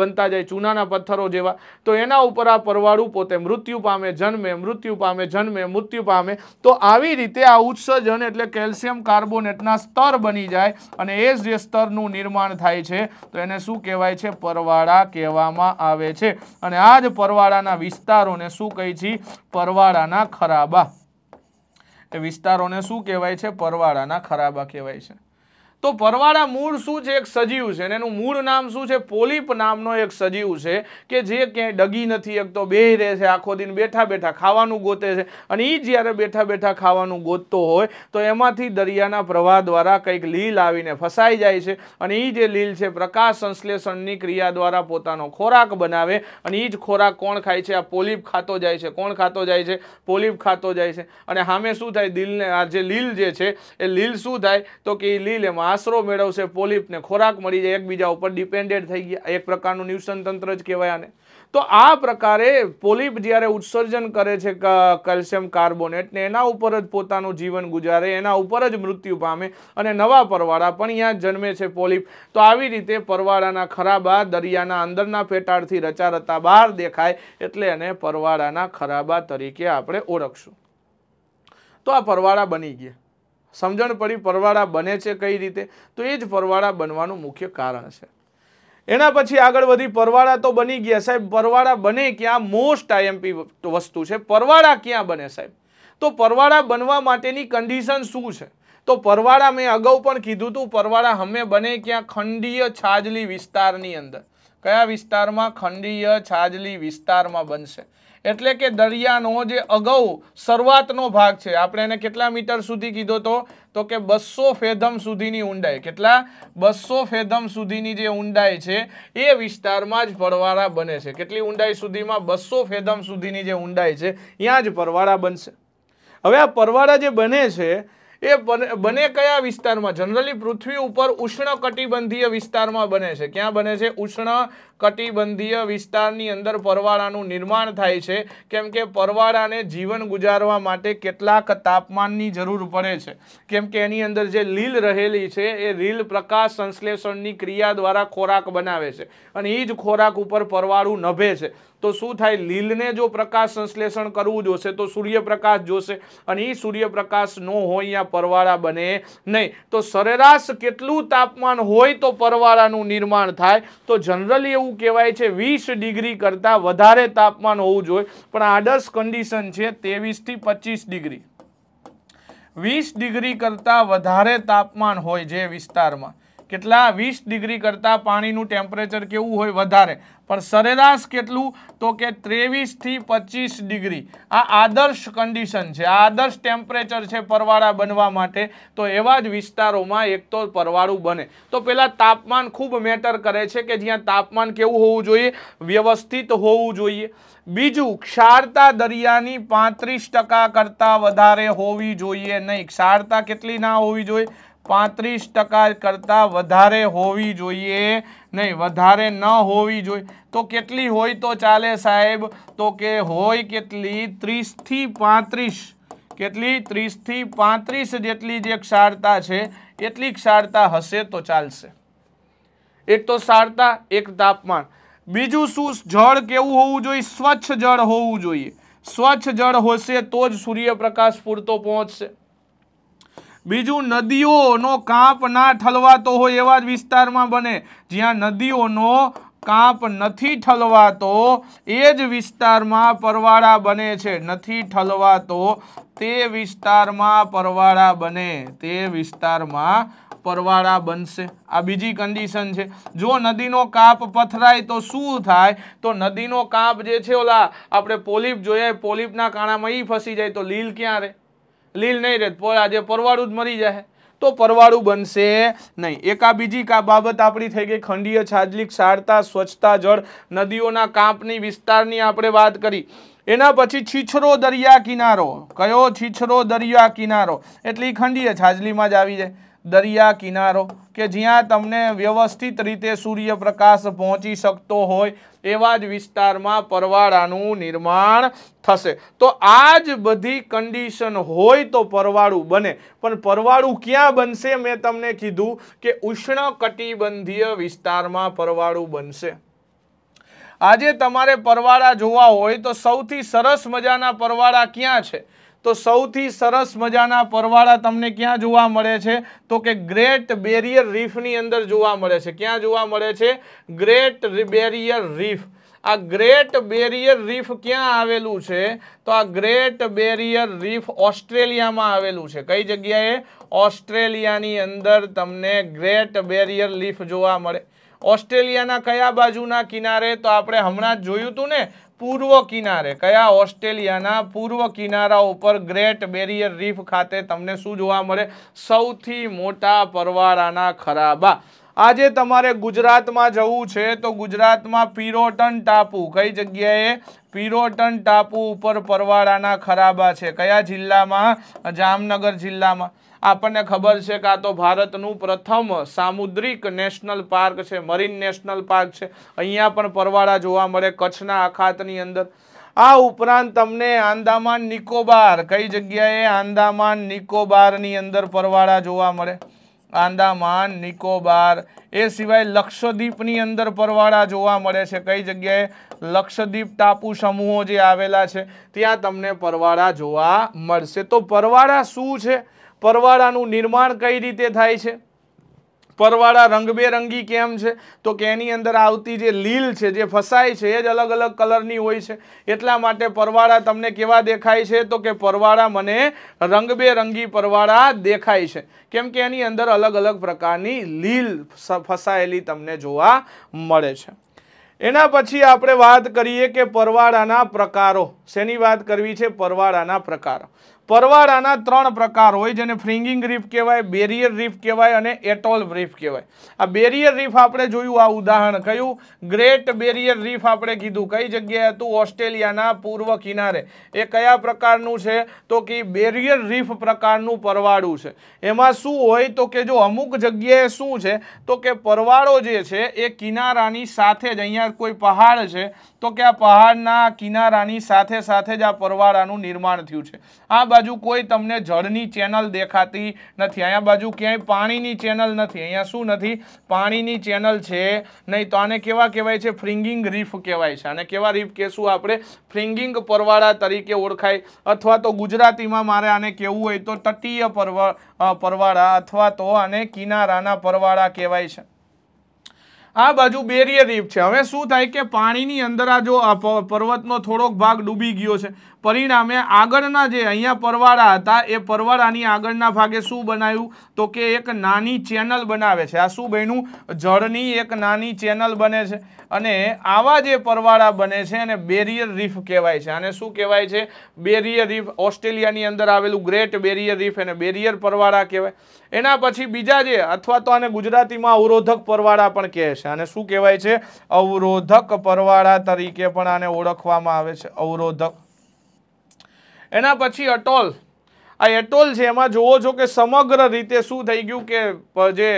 બનતા જાય ચૂનાના પથ્થરો જેવા તો એના ઉપર આ પરવાળું પોતે મૃત્યુ પામે જન્મે મૃત્યુ પામે જન્મે મૃત્યુ પામે તો આવી રીતે આ ઉત્સર્જન એટલે કેલ્શિયમ કાર્બોનેટના સ્તર બની જાય અને એ જે સ્તરનું નિર્માણ થાય છે તો એને શું કહેવાય છે પરવાળા કહેવામાં આવે છે અને આ જ પરવાળાના વિસ્તારોને શું કહી છે પરવાળાના ખરાબા એ વિસ્તારોને શું કહેવાય છે પરવાળાના ખરાબા કહેવાય છે તો પરવાળા મૂળ શું છે એક સજીવ છે અને એનું મૂળ નામ શું છે પોલીપ નામનો એક સજીવ છે કે જે ક્યાંય ડગી નથી એક તો બે રહે છે આખો દિન બેઠા બેઠા ખાવાનું ગોતે છે અને એ જ્યારે બેઠા બેઠા ખાવાનું ગોતતો હોય તો એમાંથી દરિયાના પ્રવાહ દ્વારા કંઈક લીલ આવીને ફસાઈ જાય છે અને એ જે લીલ છે પ્રકાશ સંશ્લેષણની ક્રિયા દ્વારા પોતાનો ખોરાક બનાવે અને એ જ ખોરાક કોણ ખાય છે આ પોલીપ ખાતો જાય છે કોણ ખાતો જાય છે પોલીપ ખાતો જાય છે અને સામે શું થાય દિલને આ જે લીલ જે છે એ લીલ શું થાય તો કે એ લીલ એમાં આશરો મેળવશે પોલીપને ખોરાક મળી જાય એકબીજા ઉપર ડિપેન્ડેડ થઈ ગયા એક પ્રકારનું ન્યુસન તંત્ર જ કહેવાય આને તો આ પ્રકારે પોલિપ જ્યારે ઉત્સર્જન કરે છે કેલ્શિયમ કાર્બોનેટ ને એના ઉપર જ પોતાનું જીવન ગુજારે એના ઉપર જ મૃત્યુ પામે અને નવા પરવાળા પણ અહીંયા જન્મે છે પોલીપ તો આવી રીતે પરવાળાના ખરાબા દરિયાના અંદરના પેટાળથી રચારતા બહાર દેખાય એટલે એને પરવાળાના ખરાબા તરીકે આપણે ઓળખશું તો આ પરવાળા બની ગયા સમજણ પડી પરવાળા બને છે કઈ રીતે તો એ જ પરવાળા બનવાનું મુખ્ય કારણ છે એના પછી આગળ વધી પરવાળા તો બની ગયા સાહેબ પરવાળા બને ક્યાં મોસ્ટ આઈએમપી વસ્તુ છે પરવાળા ક્યાં બને સાહેબ તો પરવાળા બનવા માટેની કન્ડિશન શું છે તો પરવાળા મેં અગાઉ પણ કીધું હતું પરવાળા હમે બને ક્યાં ખંડીય છાજલી વિસ્તારની અંદર કયા વિસ્તારમાં ખંડીય છાજલી વિસ્તારમાં બનશે એટલે કે દરિયાનો જે અગાઉ શરૂઆતનો ભાગ છે આપણે એને કેટલા મીટર સુધી કીધો તો તો કે બસો ફેધમ સુધીની ઊંડાઈ કેટલા બસો ફેધમ સુધીની જે ઊંડાઈ છે એ વિસ્તારમાં જ પરવાળા બને છે કેટલી ઊંડાઈ સુધીમાં બસો ફેધમ સુધીની જે ઊંડાઈ છે ત્યાં જ પરવાળા બનશે હવે આ પરવાળા જે બને છે એ બને કયા વિસ્તારમાં જનરલી પૃથ્વી ઉપર ઉષ્ણ કટિબંધીય વિસ્તારમાં બને છે ક્યાં બને છે ઉષ્ણ કટિબંધીય વિસ્તારની અંદર પરવાળાનું નિર્માણ થાય છે કેમ કે પરવાળાને જીવન ગુજારવા માટે કેટલાક તાપમાનની જરૂર પડે છે કેમ કે એની અંદર જે લીલ રહેલી છે એ લીલ પ્રકાશ સંશ્લેષણની ક્રિયા દ્વારા ખોરાક બનાવે છે અને એ જ ખોરાક ઉપર પરવાળું નભે છે તો શું થાય લીલને જો પ્રકાશ સંશ્લેષણ કરવું જોશે તો સૂર્યપ્રકાશ જોશે અને એ સૂર્યપ્રકાશ ન હોય અહીંયા પરવાળા બને નહીં તો સરેરાશ કેટલું તાપમાન હોય તો પરવાળાનું નિર્માણ થાય તો જનરલી શું કહેવાય છે વીસ ડિગ્રી કરતા વધારે તાપમાન હોવું જોઈએ પણ આદર્શ કન્ડિશન છે થી પચીસ ડિગ્રી વીસ ડિગ્રી કરતા વધારે તાપમાન હોય જે વિસ્તારમાં કેટલા વીસ ડિગ્રી કરતાં પાણીનું ટેમ્પરેચર કેવું હોય વધારે પણ સરેરાશ કેટલું તો કે ત્રેવીસથી પચીસ ડિગ્રી આ આદર્શ કન્ડિશન છે આ આદર્શ ટેમ્પરેચર છે પરવાળા બનવા માટે તો એવા જ વિસ્તારોમાં એક તો પરવાળું બને તો પહેલાં તાપમાન ખૂબ મેટર કરે છે કે જ્યાં તાપમાન કેવું હોવું જોઈએ વ્યવસ્થિત હોવું જોઈએ બીજું ક્ષારતા દરિયાની પાંત્રીસ ટકા કરતાં વધારે હોવી જોઈએ નહીં ક્ષારતા કેટલી ના હોવી જોઈએ પાંત્રીસ ટકા કરતાં વધારે હોવી જોઈએ નહીં વધારે ન હોવી જોઈએ તો કેટલી હોય તો ચાલે સાહેબ તો કે હોય કેટલી ત્રીસથી પાંત્રીસ કેટલી ત્રીસથી પાંત્રીસ જેટલી જે ક્ષારતા છે એટલી ક્ષારતા હશે તો ચાલશે એક તો ક્ષારતા એક તાપમાન બીજું શું જળ કેવું હોવું જોઈએ સ્વચ્છ જળ હોવું જોઈએ સ્વચ્છ જળ હશે તો જ સૂર્યપ્રકાશ પૂરતો પહોંચશે બીજું નદીઓનો કાંપ ના ઠલવાતો હોય એવા જ વિસ્તારમાં બને જ્યાં નદીઓનો કાંપ નથી ઠલવાતો એ જ વિસ્તારમાં પરવાળા બને છે નથી ઠલવાતો તે વિસ્તારમાં પરવાળા બને તે વિસ્તારમાં પરવાળા બનશે આ બીજી કન્ડિશન છે જો નદીનો કાપ પથરાય તો શું થાય તો નદીનો કાપ જે છે ઓલા આપણે પોલીપ જોઈએ પોલીપના કાણામાં એ ફસી જાય તો લીલ ક્યાં રહે લીલ નહીં રહે આજે પરવાળું જ મરી જાય તો પરવાળું બનશે નહીં એકા બીજી કા બાબત આપણી થઈ ગઈ ખંડીય છાજલિક સારતા સ્વચ્છતા જળ નદીઓના કાંપની વિસ્તારની આપણે વાત કરી એના પછી છીછરો દરિયા કિનારો કયો છીછરો દરિયા કિનારો એટલે ખંડીય છાજલીમાં જ આવી જાય દરિયા કિનારો કે જ્યાં તમને વ્યવસ્થિત રીતે સૂર્યપ્રકાશ પહોંચી શકતો હોય એવા જ વિસ્તારમાં પરવાળાનું નિર્માણ થશે તો આ જ બધી કન્ડિશન હોય તો પરવાળું બને પણ પરવાળું ક્યાં બનશે મેં તમને કીધું કે ઉષ્ણકટિબંધીય વિસ્તારમાં પરવાળું બનશે આજે તમારે પરવાળા જોવા હોય તો સૌથી સરસ મજાના પરવાળા ક્યાં છે તો સૌથી સરસ મજાના પરવાળા તમને ક્યાં જોવા મળે છે તો કે ગ્રેટ બેરિયર રીફની અંદર જોવા મળે છે ક્યાં જોવા મળે છે ગ્રેટ બેરિયર રીફ આ ગ્રેટ બેરિયર રીફ ક્યાં આવેલું છે તો આ ગ્રેટ બેરિયર રીફ ઓસ્ટ્રેલિયામાં આવેલું છે કઈ જગ્યાએ ઓસ્ટ્રેલિયાની અંદર તમને ગ્રેટ બેરિયર રીફ જોવા મળે ઓસ્ટ્રેલિયાના કયા બાજુના કિનારે તો આપણે હમણાં જ જોયું હતું ને પૂર્વ કિનારે કયા ઓસ્ટ્રેલિયાના પૂર્વ કિનારા ઉપર ગ્રેટ બેરિયર રીફ ખાતે તમને શું જોવા મળે સૌથી મોટા પરવાળાના ખરાબા આજે તમારે ગુજરાતમાં જવું છે તો ગુજરાતમાં પિરોટન ટાપુ કઈ જગ્યાએ પિરોટન ટાપુ ઉપર પરવાળાના ખરાબા છે કયા જિલ્લામાં જામનગર જિલ્લામાં આપણને ખબર છે કે આ તો ભારતનું પ્રથમ સામુદ્રિક નેશનલ પાર્ક છે મરીન નેશનલ પાર્ક છે અહીંયા પણ પરવાળા જોવા મળે કચ્છના અખાતની અંદર આ ઉપરાંત તમને આંદામાન નિકોબાર કઈ જગ્યાએ આંદામાન નિકોબારની અંદર પરવાળા જોવા મળે આંદામાન નિકોબાર એ સિવાય લક્ષદ્વીપની અંદર પરવાળા જોવા મળે છે કઈ જગ્યાએ લક્ષદ્વીપ ટાપુ સમૂહો જે આવેલા છે ત્યાં તમને પરવાળા જોવા મળશે તો પરવાળા શું છે પરવાળાનું નિર્માણ કઈ રીતે થાય છે પરવાળા રંગબેરંગી કેમ છે તો કે એની અંદર આવતી જે લીલ છે જે ફસાય છે એ જ અલગ અલગ કલરની હોય છે એટલા માટે પરવાળા તમને કેવા દેખાય છે તો કે પરવાળા મને રંગબેરંગી પરવાળા દેખાય છે કેમ કે એની અંદર અલગ અલગ પ્રકારની લીલ ફસાયેલી તમને જોવા મળે છે એના પછી આપણે વાત કરીએ કે પરવાળાના પ્રકારો શેની વાત કરવી છે પરવાળાના પ્રકારો પરવાળાના ત્રણ પ્રકાર હોય જેને ફ્રિંગિંગ રીફ કહેવાય બેરિયર રીફ કહેવાય અને એટોલ રીફ કહેવાય આ બેરિયર રીફ આપણે જોયું આ ઉદાહરણ કયું ગ્રેટ બેરિયર રીફ આપણે કીધું કઈ જગ્યાએ હતું ઓસ્ટ્રેલિયાના પૂર્વ કિનારે એ કયા પ્રકારનું છે તો કે બેરિયર રીફ પ્રકારનું પરવાળું છે એમાં શું હોય તો કે જો અમુક જગ્યાએ શું છે તો કે પરવાળો જે છે એ કિનારાની સાથે જ અહીંયા કોઈ પહાડ છે તો કે આ પહાડના કિનારાની સાથે સાથે જ આ પરવાળાનું નિર્માણ થયું છે આ બાજુ કોઈ તમને જળની ચેનલ દેખાતી નથી અહીંયા બાજુ ક્યાંય પાણીની ચેનલ નથી અહીંયા શું નથી પાણીની ચેનલ છે નહીં તો આને કેવા કહેવાય છે ફ્રિંગિંગ રીફ કહેવાય છે અને કેવા રીફ કહેશું આપણે ફ્રિંગિંગ પરવાળા તરીકે ઓળખાય અથવા તો ગુજરાતીમાં મારે આને કહેવું હોય તો તટીય પરવાળા અથવા તો આને કિનારાના પરવાળા કહેવાય છે આ બાજુ બેરિયર રીફ છે હવે શું થાય કે પાણીની અંદર આ જો પર્વતનો થોડોક ભાગ ડૂબી ગયો છે પરિણામે આગળના જે અહીંયા પરવાળા હતા એ પરવાળાની આગળના ભાગે શું બનાવ્યું તો કે એક નાની ચેનલ બનાવે છે આ શું બન્યું જળની એક નાની ચેનલ બને છે અને આવા જે પરવાળા બને છે એને બેરિયર રીફ કહેવાય છે અને શું કહેવાય છે બેરિયર રીફ ઓસ્ટ્રેલિયાની અંદર આવેલું ગ્રેટ બેરિયર રીફ એને બેરિયર પરવાળા કહેવાય એના પછી બીજા જે અથવા તો આને ગુજરાતીમાં અવરોધક પરવાળા પણ કહે છે અને શું કહેવાય છે અવરોધક પરવાળા તરીકે પણ આને ઓળખવામાં આવે છે અવરોધક એના પછી અટોલ આ એટોલ છે એમાં જુઓ છો કે સમગ્ર રીતે શું થઈ ગયું કે જે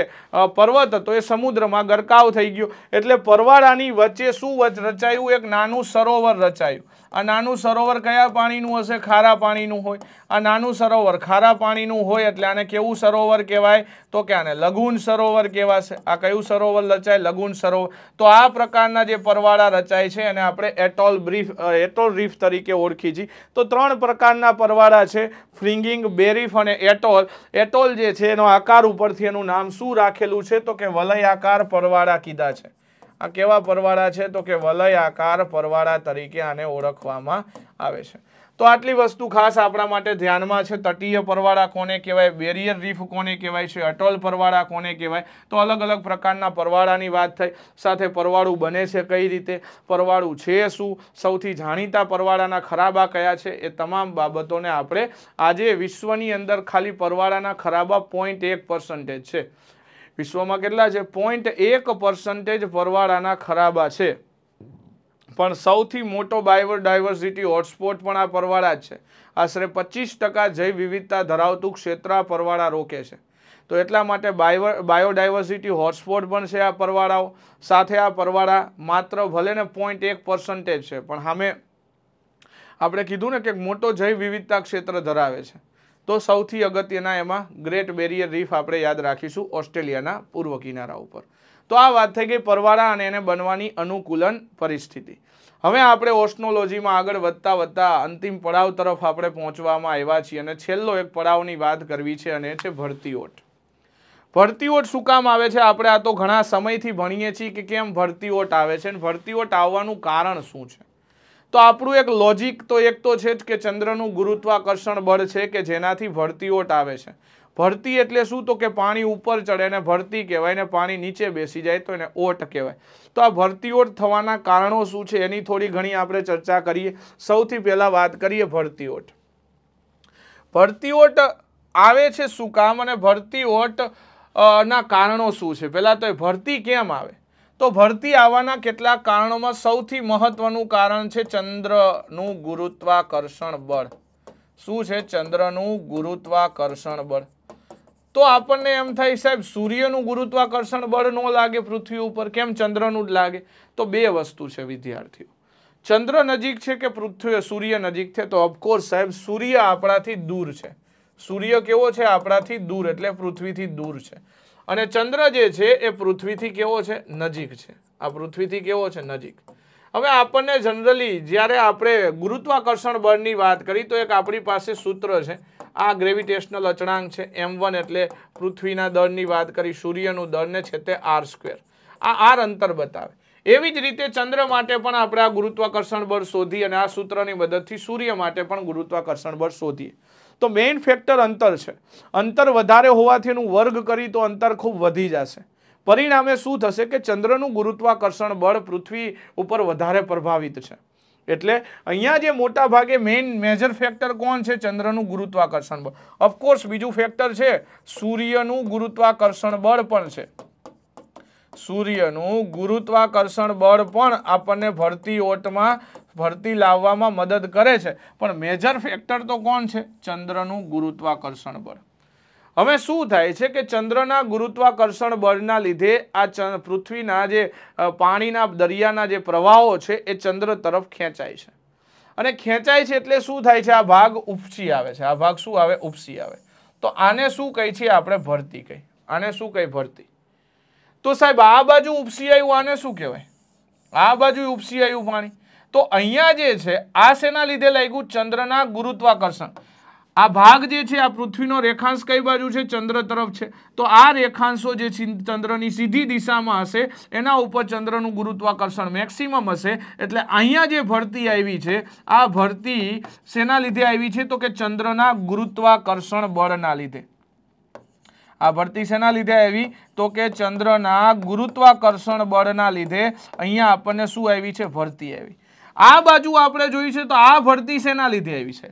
પર્વત હતો એ સમુદ્રમાં ગરકાવ થઈ ગયો એટલે પરવાળાની વચ્ચે શું રચાયું એક નાનું સરોવર રચાયું આ નાનું સરોવર કયા પાણીનું હશે ખારા પાણીનું હોય આ નાનું સરોવર ખારા પાણીનું હોય એટલે આને કેવું સરોવર કહેવાય તો કે આને લઘુન સરોવર કહેવાશે આ કયું સરોવર રચાય લઘુન સરોવર તો આ પ્રકારના જે પરવાળા રચાય છે અને આપણે એટોલ બ્રીફ એટોલ રીફ તરીકે ઓળખી છીએ તો ત્રણ પ્રકારના પરવાળા છે ફ્રિંગિંગ બેરીફ અને એટોલ એટોલ જે છે એનો આકાર ઉપરથી એનું નામ શું રાખેલું છે તો કે વલય આકાર પરવાળા કીધા છે આ કેવા પરવાળા છે તો કે વલય આકાર પરવાળા તરીકે આને ઓળખવામાં આવે છે તો આટલી વસ્તુ ખાસ આપણા માટે ધ્યાનમાં છે તટીય પરવાળા કોને કહેવાય બેરિયર રીફ કોને કહેવાય છે અટોલ પરવાળા કોને કહેવાય તો અલગ અલગ પ્રકારના પરવાળાની વાત થઈ સાથે પરવાળું બને છે કઈ રીતે પરવાળું છે શું સૌથી જાણીતા પરવાળાના ખરાબા કયા છે એ તમામ બાબતોને આપણે આજે વિશ્વની અંદર ખાલી પરવાળાના ખરાબા પોઈન્ટ એક છે વિશ્વમાં કેટલા છે પોઈન્ટ એક પર્સન્ટેજ પરવાળાના ખરાબા છે પણ સૌથી મોટો બાયો ડાયવર્સિટી હોટસ્પોટ પણ આ પરવાળા જ છે આશરે પચીસ ટકા જૈવ વિવિધતા ધરાવતું ક્ષેત્ર આ પરવાળા રોકે છે તો એટલા માટે બાયો બાયોડાયવર્સિટી હોટસ્પોટ પણ છે આ પરવાળાઓ સાથે આ પરવાળા માત્ર ભલે ને પોઈન્ટ એક પર્સન્ટેજ છે પણ સામે આપણે કીધું ને કે મોટો જૈવ વિવિધતા ક્ષેત્ર ધરાવે છે તો સૌથી અગત્યના એમાં ગ્રેટ બેરિયર રીફ આપણે યાદ રાખીશું ઓસ્ટ્રેલિયાના પૂર્વ કિનારા ઉપર તો આ વાત થઈ ગઈ પરવાળા અને એને બનવાની અનુકૂલન પરિસ્થિતિ હવે આપણે ઓસ્ટ્રોલોજીમાં આગળ વધતા વધતા અંતિમ પડાવ તરફ આપણે પહોંચવામાં આવ્યા છીએ અને છેલ્લો એક પડાવની વાત કરવી છે અને છે ભરતીઓટ ભરતીઓટ શું કામ આવે છે આપણે આ તો ઘણા સમયથી ભણીએ છીએ કે કેમ ભરતીઓટ આવે છે અને ભરતીઓટ આવવાનું કારણ શું છે તો આપણું એક લોજિક તો એક તો છે જ કે ચંદ્રનું ગુરુત્વાકર્ષણ બળ છે કે જેનાથી ભરતી ઓટ આવે છે ભરતી એટલે શું તો કે પાણી ઉપર ચડે એને ભરતી કહેવાય ને પાણી નીચે બેસી જાય તો એને ઓટ કહેવાય તો આ ભરતી ઓટ થવાના કારણો શું છે એની થોડી ઘણી આપણે ચર્ચા કરીએ સૌથી પહેલાં વાત કરીએ ભરતી ભરતીઓટ ભરતીઓટ આવે છે શું કામ અને ભરતી ઓટ ના કારણો શું છે પહેલાં તો એ ભરતી કેમ આવે તો ભરતી આવવાના કેટલાક કારણોમાં સૌથી મહત્વનું કારણ છે ચંદ્રનું ગુરુત્વાકર્ષણ બળ શું છે ચંદ્રનું ગુરુત્વાકર્ષણ બળ તો આપણને એમ થાય સાહેબ સૂર્યનું ગુરુત્વાકર્ષણ બળ ન લાગે પૃથ્વી ઉપર કેમ ચંદ્રનું જ લાગે તો બે વસ્તુ છે વિદ્યાર્થીઓ ચંદ્ર નજીક છે કે પૃથ્વી સૂર્ય નજીક છે તો ઓફકોર્સ સાહેબ સૂર્ય આપણાથી દૂર છે સૂર્ય કેવો છે આપણાથી દૂર એટલે પૃથ્વીથી દૂર છે અને ચંદ્ર જે છે એ પૃથ્વીથી કેવો છે નજીક છે આ પૃથ્વીથી કેવો છે નજીક હવે આપણને જનરલી જ્યારે આપણે ગુરુત્વાકર્ષણ બળની વાત કરી તો એક આપણી પાસે સૂત્ર છે આ ગ્રેવિટેશનલ અચળાંક છે એમ એટલે પૃથ્વીના દળની વાત કરી સૂર્યનું દળને છે તે આર સ્ક્વેર આ આર અંતર બતાવે એવી જ રીતે ચંદ્ર માટે પણ આપણે આ ગુરુત્વાકર્ષણ બળ શોધી અને આ સૂત્રની મદદથી સૂર્ય માટે પણ ગુરુત્વાકર્ષણ બળ શોધીએ તો મેઇન ફેક્ટર અંતર છે અંતર વધારે હોવાથી એનું વર્ગ કરી તો અંતર ખૂબ વધી જશે પરિણામે શું થશે કે ચંદ્રનું ગુરુત્વાકર્ષણ બળ પૃથ્વી ઉપર વધારે પ્રભાવિત છે એટલે અહીંયા જે મોટાભાગે મેઇન મેજર ફેક્ટર કોણ છે ચંદ્રનું ગુરુત્વાકર્ષણ બળ ઓફકોર્સ બીજું ફેક્ટર છે સૂર્યનું ગુરુત્વાકર્ષણ બળ પણ છે સૂર્યનું ગુરુત્વાકર્ષણ બળ પણ આપણને ભરતી ઓટમાં ભરતી લાવવામાં મદદ કરે છે પણ મેજર ફેક્ટર તો કોણ છે ચંદ્રનું ગુરુત્વાકર્ષણ બળ હવે શું થાય છે કે ચંદ્રના ગુરુત્વાકર્ષણ બળના લીધે આ પૃથ્વીના જે પાણીના દરિયાના જે પ્રવાહો છે એ ચંદ્ર તરફ ખેંચાય છે અને ખેંચાય છે એટલે શું થાય છે આ ભાગ ઉપસી આવે છે આ ભાગ શું આવે ઉપસી આવે તો આને શું કહી છે આપણે ભરતી કહી આને શું કહી ભરતી તો સાહેબ આ બાજુ ઉપસી આવ્યું આને શું કહેવાય આ બાજુ ઉપસી આવ્યું પાણી તો અહીંયા જે છે આ શેના લીધે લાગ્યું ચંદ્રના ગુરુત્વાકર્ષણ આ ભાગ જે છે આ પૃથ્વીનો રેખાંશ કઈ બાજુ છે ચંદ્ર તરફ છે તો આ રેખાંશો જે ચંદ્રની સીધી દિશામાં હશે એના ઉપર ચંદ્રનું ગુરુત્વાકર્ષણ મેક્સિમમ હશે એટલે અહીંયા જે ભરતી આવી છે આ ભરતી શેના લીધે આવી છે તો કે ચંદ્રના ગુરુત્વાકર્ષણ બળના લીધે આ ભરતી શેના લીધે આવી તો કે ચંદ્રના ગુરુત્વાકર્ષણ બળના લીધે અહીંયા આપણને શું આવી છે ભરતી આવી આ બાજુ આપણે જોયું છે તો આ ભરતી શેના લીધે આવી છે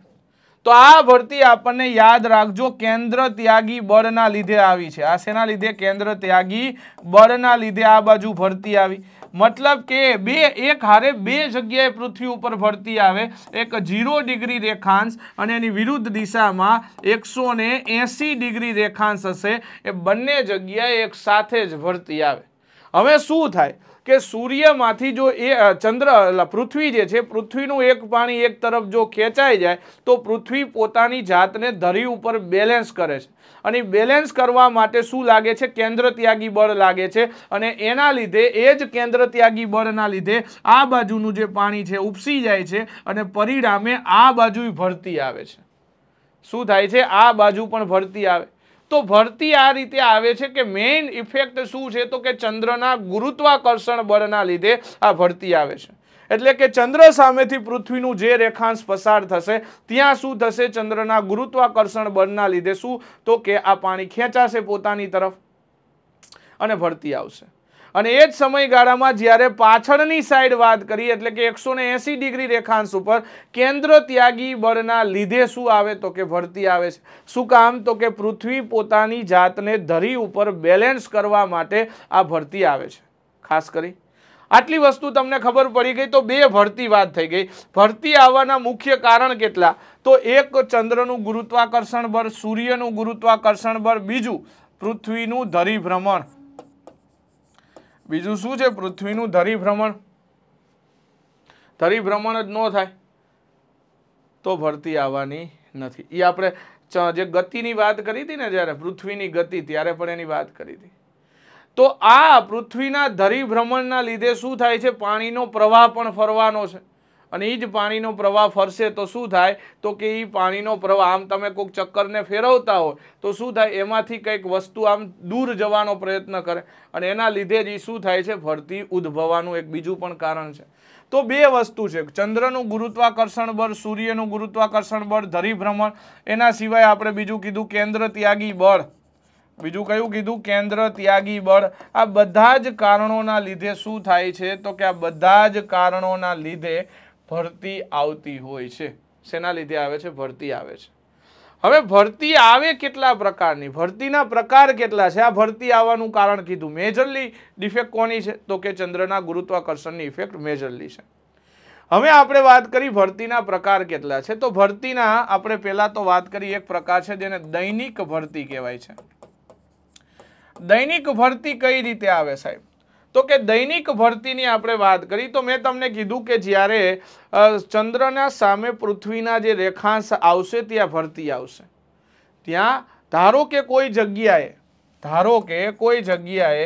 તો આ ભરતી આપણને યાદ રાખજો કેન્દ્ર ત્યાગી બળના લીધે આવી છે આ શેના લીધે કેન્દ્ર ત્યાગી બળના લીધે આ બાજુ ભરતી આવી મતલબ કે બે એક હારે બે જગ્યાએ પૃથ્વી ઉપર ભરતી આવે એક ઝીરો ડિગ્રી રેખાંશ અને એની વિરુદ્ધ દિશામાં એકસો ડિગ્રી રેખાંશ હશે એ બંને જગ્યાએ એક સાથે જ ભરતી આવે હવે શું થાય કે સૂર્યમાંથી જો એ ચંદ્ર પૃથ્વી જે છે પૃથ્વીનું એક પાણી એક તરફ જો ખેંચાઈ જાય તો પૃથ્વી પોતાની જાતને ધરી ઉપર બેલેન્સ કરે છે અને બેલેન્સ કરવા માટે શું લાગે છે કેન્દ્ર ત્યાગી બળ લાગે છે અને એના લીધે એ જ કેન્દ્ર ત્યાગી બળના લીધે આ બાજુનું જે પાણી છે ઉપસી જાય છે અને પરિણામે આ બાજુ ભરતી આવે છે શું થાય છે આ બાજુ પણ ભરતી આવે તો ભરતી આ રીતે આવે છે કે મેઇન ઇફેક્ટ શું છે તો કે ચંદ્રના ગુરુત્વાકર્ષણ બળના લીધે આ ભરતી આવે છે એટલે કે ચંદ્ર સામેથી પૃથ્વીનું જે રેખાંશ પસાર થશે ત્યાં શું થશે ચંદ્રના ગુરુત્વાકર્ષણ બળના લીધે શું તો કે આ પાણી ખેંચાશે પોતાની તરફ અને ભરતી આવશે અને એ જ સમયગાળામાં જ્યારે પાછળની સાઈડ વાત કરી એટલે કે એકસો ડિગ્રી રેખાંશ ઉપર કેન્દ્ર ત્યાગી બળના લીધે શું આવે તો કે ભરતી આવે છે શું કામ તો કે પૃથ્વી પોતાની જાતને ધરી ઉપર બેલેન્સ કરવા માટે આ ભરતી આવે છે ખાસ કરી આટલી વસ્તુ તમને ખબર પડી ગઈ તો બે ભરતી વાત થઈ ગઈ ભરતી આવવાના મુખ્ય કારણ કેટલા તો એક ચંદ્રનું ગુરુત્વાકર્ષણ બળ સૂર્યનું ગુરુત્વાકર્ષણ બળ બીજું પૃથ્વીનું ધરી ભ્રમણ બીજું શું છે પૃથ્વીનું ધરીભ્રમણ ધરીભ્રમણ જ ન થાય તો ભરતી આવવાની નથી એ આપણે જે ગતિની વાત કરી હતી ને જ્યારે પૃથ્વીની ગતિ ત્યારે પણ એની વાત કરી હતી તો આ પૃથ્વીના ધરીભ્રમણના લીધે શું થાય છે પાણીનો પ્રવાહ પણ ફરવાનો છે અને એ જ પાણીનો પ્રવાહ ફરશે તો શું થાય તો કે એ પાણીનો પ્રવાહ આમ તમે કોઈક ચક્કરને ફેરવતા હો તો શું થાય એમાંથી કંઈક વસ્તુ આમ દૂર જવાનો પ્રયત્ન કરે અને એના લીધે જ એ શું થાય છે ફરતી ઉદ્ભવાનું એક બીજું પણ કારણ છે તો બે વસ્તુ છે ચંદ્રનું ગુરુત્વાકર્ષણ બળ સૂર્યનું ગુરુત્વાકર્ષણ બળ ધરીભ્રમણ એના સિવાય આપણે બીજું કીધું કેન્દ્ર ત્યાગી બળ બીજું કયું કીધું કેન્દ્ર ત્યાગી બળ આ બધા જ કારણોના લીધે શું થાય છે તો કે આ બધા જ કારણોના લીધે ભરતી આવતી હોય છે શેના લીધે આવે છે ભરતી આવે છે હવે ભરતી આવે કેટલા પ્રકારની ભરતીના પ્રકાર કેટલા છે આ ભરતી આવવાનું કારણ કીધું મેજરલી ડિફેક્ટ કોની છે તો કે ચંદ્રના ગુરુત્વાકર્ષણની ઇફેક્ટ મેજરલી છે હવે આપણે વાત કરી ભરતીના પ્રકાર કેટલા છે તો ભરતીના આપણે પહેલાં તો વાત કરી એક પ્રકાર છે જેને દૈનિક ભરતી કહેવાય છે દૈનિક ભરતી કઈ રીતે આવે સાહેબ તો કે દૈનિક ભરતીની આપણે વાત કરી તો મેં તમને કીધું કે જ્યારે ચંદ્રના સામે પૃથ્વીના જે રેખાંશ આવશે ત્યાં ભરતી આવશે ત્યાં ધારો કે કોઈ જગ્યાએ ધારો કે કોઈ જગ્યાએ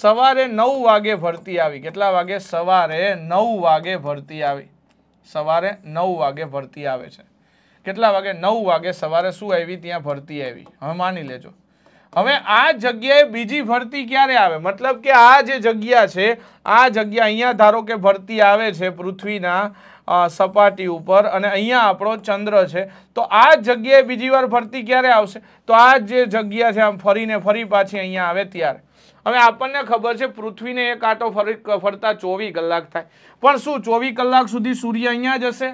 સવારે નવ વાગે ભરતી આવી કેટલા વાગે સવારે નવ વાગે ભરતી આવી સવારે નવ વાગે ભરતી આવે છે કેટલા વાગે નવ વાગે સવારે શું આવી ત્યાં ભરતી આવી હવે માની લેજો હવે આ જગ્યાએ બીજી ભરતી ક્યારે આવે મતલબ કે આ જે જગ્યા છે આ જગ્યા અહીંયા ધારો કે ભરતી આવે છે પૃથ્વીના સપાટી ઉપર અને અહીંયા આપણો ચંદ્ર છે તો આ જગ્યાએ બીજી વાર ભરતી ક્યારે આવશે તો આ જે જગ્યા છે આમ ફરીને ફરી પાછી અહીંયા આવે ત્યારે હવે આપણને ખબર છે પૃથ્વીને એક આટો ફરતા ચોવીસ કલાક થાય પણ શું ચોવીસ કલાક સુધી સૂર્ય અહીંયા જશે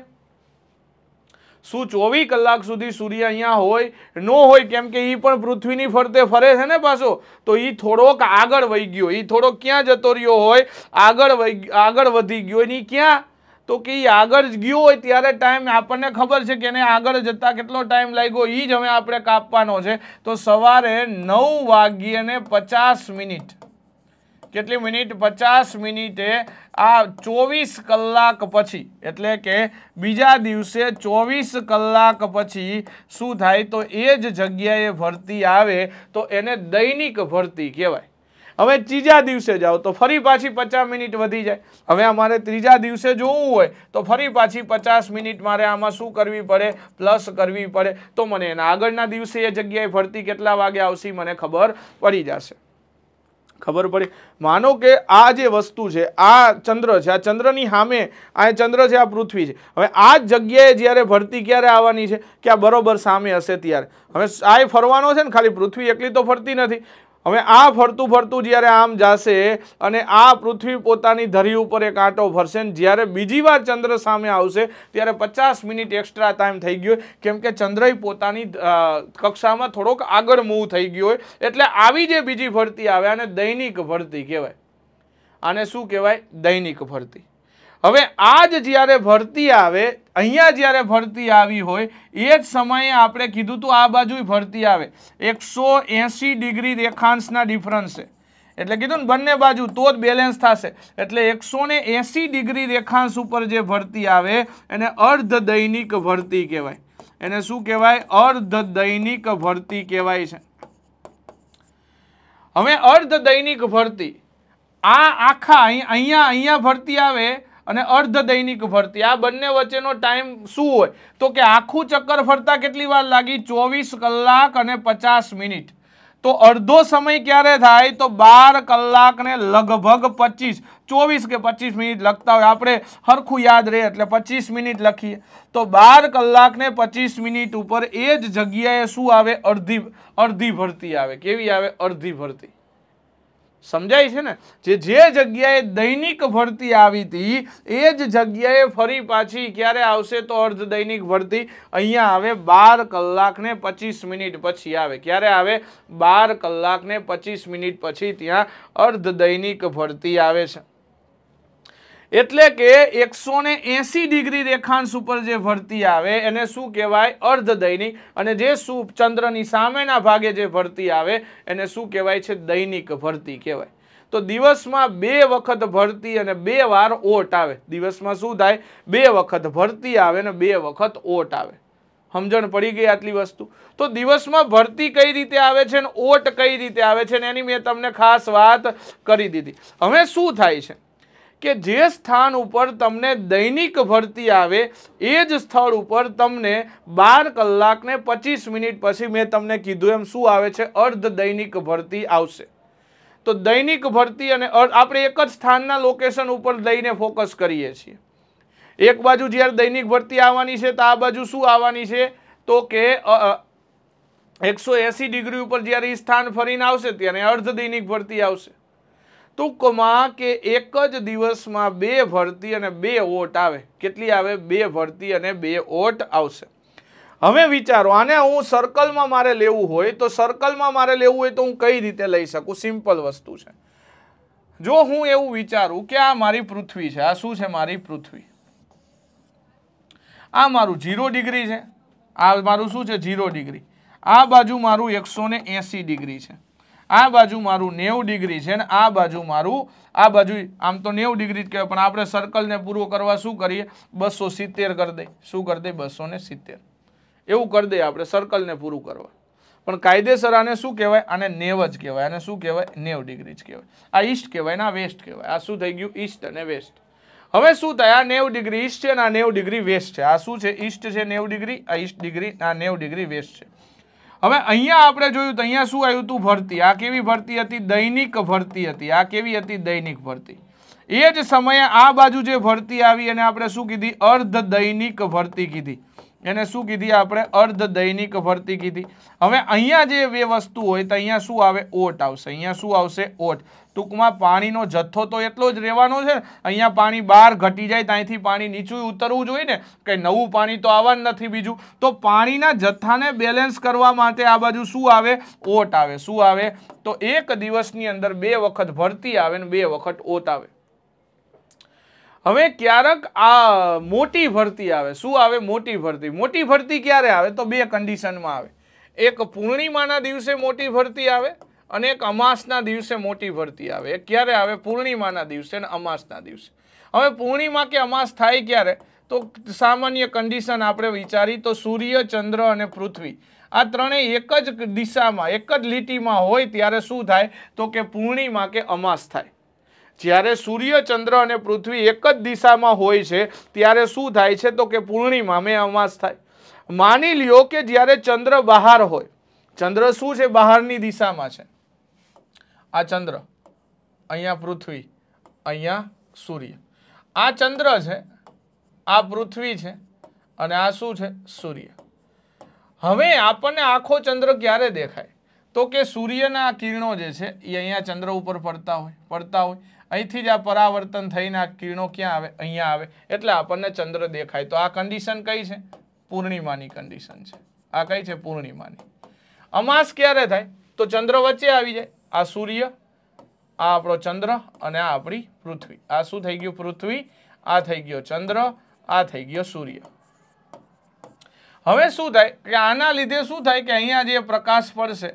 શું ચોવીસ કલાક સુધી સૂર્ય અહીંયા હોય ન હોય કેમ કે એ પણ પૃથ્વીની ફરતે ફરે છે ને પાછો તો એ થોડોક આગળ વહી ગયો એ થોડોક ક્યાં જતો રહ્યો હોય આગળ વહી આગળ વધી ગયો એની ક્યાં તો કે એ આગળ ગયો હોય ત્યારે ટાઈમ આપણને ખબર છે કે એને આગળ જતાં કેટલો ટાઈમ લાગ્યો એ જ હવે આપણે કાપવાનો છે તો સવારે નવ વાગ્યે ને પચાસ મિનિટ કેટલી મિનિટ પચાસ મિનિટે આ ચોવીસ કલાક પછી એટલે કે બીજા દિવસે ચોવીસ કલાક પછી શું થાય તો એ જ જગ્યાએ ભરતી આવે તો એને દૈનિક ભરતી કહેવાય હવે ત્રીજા દિવસે જાઓ તો ફરી પાછી પચાસ મિનિટ વધી જાય હવે અમારે ત્રીજા દિવસે જોવું હોય તો ફરી પાછી પચાસ મિનિટ મારે આમાં શું કરવી પડે પ્લસ કરવી પડે તો મને એના આગળના દિવસે એ જગ્યાએ ભરતી કેટલા વાગે આવશે મને ખબર પડી જશે ખબર પડી માનો કે આ જે વસ્તુ છે આ ચંદ્ર છે આ ચંદ્રની સામે આ ચંદ્ર છે આ પૃથ્વી છે હવે આ જગ્યાએ જ્યારે ભરતી ક્યારે આવવાની છે કે આ બરોબર સામે હશે ત્યારે હવે આ ફરવાનો છે ને ખાલી પૃથ્વી એકલી તો ફરતી નથી હવે આ ફરતું ફરતું જ્યારે આમ જશે અને આ પૃથ્વી પોતાની ધરી ઉપર એક આંટો ભરશે જ્યારે બીજી વાર ચંદ્ર સામે આવશે ત્યારે પચાસ મિનિટ એક્સ્ટ્રા ટાઈમ થઈ ગયો કેમ કે ચંદ્ર પોતાની કક્ષામાં થોડોક આગળ મૂવ થઈ ગયો હોય એટલે આવી જે બીજી ભરતી આવે અને દૈનિક ભરતી કહેવાય આને શું કહેવાય દૈનિક ભરતી હવે આ જ જ્યારે ભરતી આવે અહીંયા જ્યારે ભરતી આવી હોય એ જ સમયે આપણે કીધું તું આ બાજુ ભરતી આવે એકસો એંસી ડિગ્રી રેખાંશના ડિફરન્સે એટલે કીધું ને બંને બાજુ તો જ બેલેન્સ થશે એટલે એકસો એંસી ડિગ્રી રેખાંશ ઉપર જે ભરતી આવે એને અર્ધ દૈનિક ભરતી કહેવાય એને શું કહેવાય અર્ધ દૈનિક ભરતી કહેવાય છે હવે અર્ધ દૈનિક ભરતી આ આખા અહીંયા અહીંયા ભરતી આવે અને અર્ધ દૈનિક ભરતી આ બંને વચ્ચેનો ટાઈમ શું હોય તો કે આખું ચક્કર ફરતા કેટલી વાર લાગી ચોવીસ કલાક અને પચાસ મિનિટ તો અડધો સમય ક્યારે થાય તો બાર કલાકને લગભગ પચીસ ચોવીસ કે પચીસ મિનિટ લખતા હોય આપણે હરખું યાદ રહે એટલે પચીસ મિનિટ લખીએ તો બાર કલાકને પચીસ મિનિટ ઉપર એ જ જગ્યાએ શું આવે અડધી અડધી ભરતી આવે કેવી આવે અડધી ભરતી સમજાય છે ને જે જે જગ્યાએ દૈનિક ભરતી આવી હતી એ જ જગ્યાએ ફરી પાછી ક્યારે આવશે તો અર્ધ દૈનિક ભરતી અહીંયા આવે બાર કલાકને પચીસ મિનિટ પછી આવે ક્યારે આવે બાર કલાકને પચીસ મિનિટ પછી ત્યાં અર્ધ દૈનિક ભરતી આવે છે એટલે કે એકસો ને એંસી ડિગ્રી રેખાંશ ઉપર જે ભરતી આવે એને શું કહેવાય અર્ધ દૈનિક અને જે શું ચંદ્રની સામેના ભાગે જે ભરતી આવે એને શું કહેવાય છે દૈનિક ભરતી કહેવાય તો દિવસમાં બે વખત ભરતી અને બે વાર ઓટ આવે દિવસમાં શું થાય બે વખત ભરતી આવે ને બે વખત ઓટ આવે સમજણ પડી ગઈ આટલી વસ્તુ તો દિવસમાં ભરતી કઈ રીતે આવે છે ને ઓટ કઈ રીતે આવે છે ને એની મેં તમને ખાસ વાત કરી દીધી હવે શું થાય છે કે જે સ્થાન ઉપર તમને દૈનિક ભરતી આવે એ જ સ્થળ ઉપર તમને બાર કલાકને પચીસ મિનિટ પછી મેં તમને કીધું એમ શું આવે છે અર્ધ દૈનિક ભરતી આવશે તો દૈનિક ભરતી અને આપણે એક જ સ્થાનના લોકેશન ઉપર લઈને ફોકસ કરીએ છીએ એક બાજુ જ્યારે દૈનિક ભરતી આવવાની છે તો આ બાજુ શું આવવાની છે તો કે એકસો એંસી ડિગ્રી ઉપર જ્યારે એ સ્થાન ફરીને આવશે ત્યારે અર્ધ દૈનિક ભરતી આવશે ટૂંકમાં કે એક જ દિવસમાં બે ભરતી અને બે ઓટ આવે કેટલી આવે બે ભરતી અને બે ઓટ આવશે હવે વિચારો આને હું સર્કલમાં મારે લેવું હોય તો સર્કલમાં મારે લેવું હોય તો હું કઈ રીતે લઈ શકું સિમ્પલ વસ્તુ છે જો હું એવું વિચારું કે આ મારી પૃથ્વી છે આ શું છે મારી પૃથ્વી આ મારું ઝીરો ડિગ્રી છે આ મારું શું છે ઝીરો ડિગ્રી આ બાજુ મારું એકસો ડિગ્રી છે આ બાજુ મારું નેવું ડિગ્રી છે ને આ બાજુ મારું આ બાજુ આમ તો નેવું ડિગ્રી જ કહેવાય પણ આપણે સર્કલને પૂરો કરવા શું કરીએ બસો સિત્તેર કરી દઈ શું કરી દઈએ બસો ને સિત્તેર એવું કરી દઈએ આપણે સર્કલને પૂરું કરવા પણ કાયદેસર આને શું કહેવાય આને નેવ જ કહેવાય આને શું કહેવાય નેવ ડિગ્રી જ કહેવાય આ ઈસ્ટ કહેવાય ને આ વેસ્ટ કહેવાય આ શું થઈ ગયું ઈસ્ટ અને વેસ્ટ હવે શું થાય આ નેવ ડિગ્રી ઈસ્ટ છે ને આ નેવ ડિગ્રી વેસ્ટ છે આ શું છે ઈસ્ટ છે નેવ ડિગ્રી આ ઈસ્ટ ડિગ્રી આ નેવ ડિગ્રી વેસ્ટ છે હવે અહીંયા આપણે જોયું તો અહીંયા શું આવ્યું હતું ભરતી આ કેવી ભરતી હતી દૈનિક ભરતી હતી આ કેવી હતી દૈનિક ભરતી એ જ સમયે આ બાજુ જે ભરતી આવી એને આપણે શું કીધી અર્ધ દૈનિક ભરતી કીધી એને શું કીધી આપણે અર્ધ દૈનિક ભરતી કીધી હવે અહીંયા જે બે વસ્તુ હોય તો અહીંયા શું આવે ઓટ આવશે અહીંયા શું આવશે ઓટ ટૂંકમાં પાણીનો જથ્થો તો એટલો જ રહેવાનો છે અહીંયા પાણી બહાર ઘટી જાય ત્યાંથી પાણી નીચું ઉતરવું જોઈએ ને કંઈ નવું પાણી તો આવવાનું નથી બીજું તો પાણીના જથ્થાને બેલેન્સ કરવા માટે આ બાજુ શું આવે ઓટ આવે શું આવે તો એક દિવસની અંદર બે વખત ભરતી આવે ને બે વખત ઓટ આવે હવે ક્યારેક આ મોટી ભરતી આવે શું આવે મોટી ભરતી મોટી ભરતી ક્યારે આવે તો બે કન્ડિશનમાં આવે એક પૂર્ણિમાના દિવસે મોટી ભરતી આવે અને એક અમાસના દિવસે મોટી ભરતી આવે એ ક્યારે આવે પૂર્ણિમાના દિવસે અને અમાસના દિવસે હવે પૂર્ણિમા કે અમાસ થાય ક્યારે તો સામાન્ય કન્ડિશન આપણે વિચારી તો સૂર્ય ચંદ્ર અને પૃથ્વી આ ત્રણેય એક જ દિશામાં એક જ લીટીમાં હોય ત્યારે શું થાય તો કે પૂર્ણિમા કે અમાસ થાય જ્યારે સૂર્ય ચંદ્ર અને પૃથ્વી એક જ દિશામાં હોય છે ત્યારે શું થાય છે તો કે પૂર્ણિમા મેં અમાસ થાય માની લ્યો કે જ્યારે ચંદ્ર બહાર હોય ચંદ્ર શું છે બહારની દિશામાં છે આ ચંદ્ર અહીંયા પૃથ્વી અહીંયા સૂર્ય આ ચંદ્ર છે આ પૃથ્વી છે અને આ શું છે સૂર્ય હવે આપણને આખો ચંદ્ર ક્યારે દેખાય તો કે સૂર્યના કિરણો જે છે એ અહીંયા ચંદ્ર ઉપર પડતા હોય પડતા હોય અહીંથી જ આ પરાવર્તન થઈને આ કિરણો ક્યાં આવે અહીંયા આવે એટલે આપણને ચંદ્ર દેખાય તો આ કન્ડિશન કઈ છે પૂર્ણિમાની કન્ડિશન છે આ કઈ છે પૂર્ણિમાની અમાસ ક્યારે થાય તો ચંદ્ર વચ્ચે આવી જાય આ સૂર્ય આ આપણો ચંદ્ર અને આ આપણી પૃથ્વી આ શું થઈ ગયું પૃથ્વી આ થઈ ગયો ચંદ્ર આ થઈ ગયો સૂર્ય હવે શું થાય કે આના લીધે શું થાય કે અહીંયા જે પ્રકાશ પડશે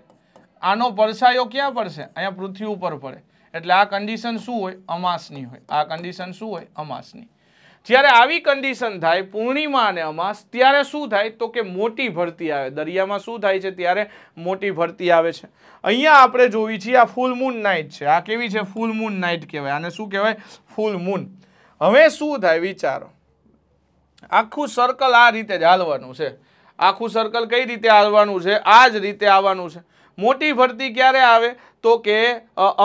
આનો પરસાયો ક્યાં પડશે અહીંયા પૃથ્વી ઉપર પડે એટલે આ કન્ડિશન શું હોય અમાસની હોય આ કન્ડિશન શું હોય અમાસની જ્યારે આવી કન્ડિશન થાય પૂર્ણિમા અને અમાસ ત્યારે શું થાય તો કે મોટી ભરતી આવે દરિયામાં શું થાય છે ત્યારે મોટી ભરતી આવે છે અહીંયા આપણે જોવી છીએ આ ફૂલ મૂન નાઇટ છે આ કેવી છે ફૂલ મૂન નાઇટ કહેવાય આને શું કહેવાય ફૂલ મૂન હવે શું થાય વિચારો આખું સર્કલ આ રીતે જ હાલવાનું છે આખું સર્કલ કઈ રીતે હાલવાનું છે આ જ રીતે આવવાનું છે મોટી ભરતી ક્યારે આવે તો કે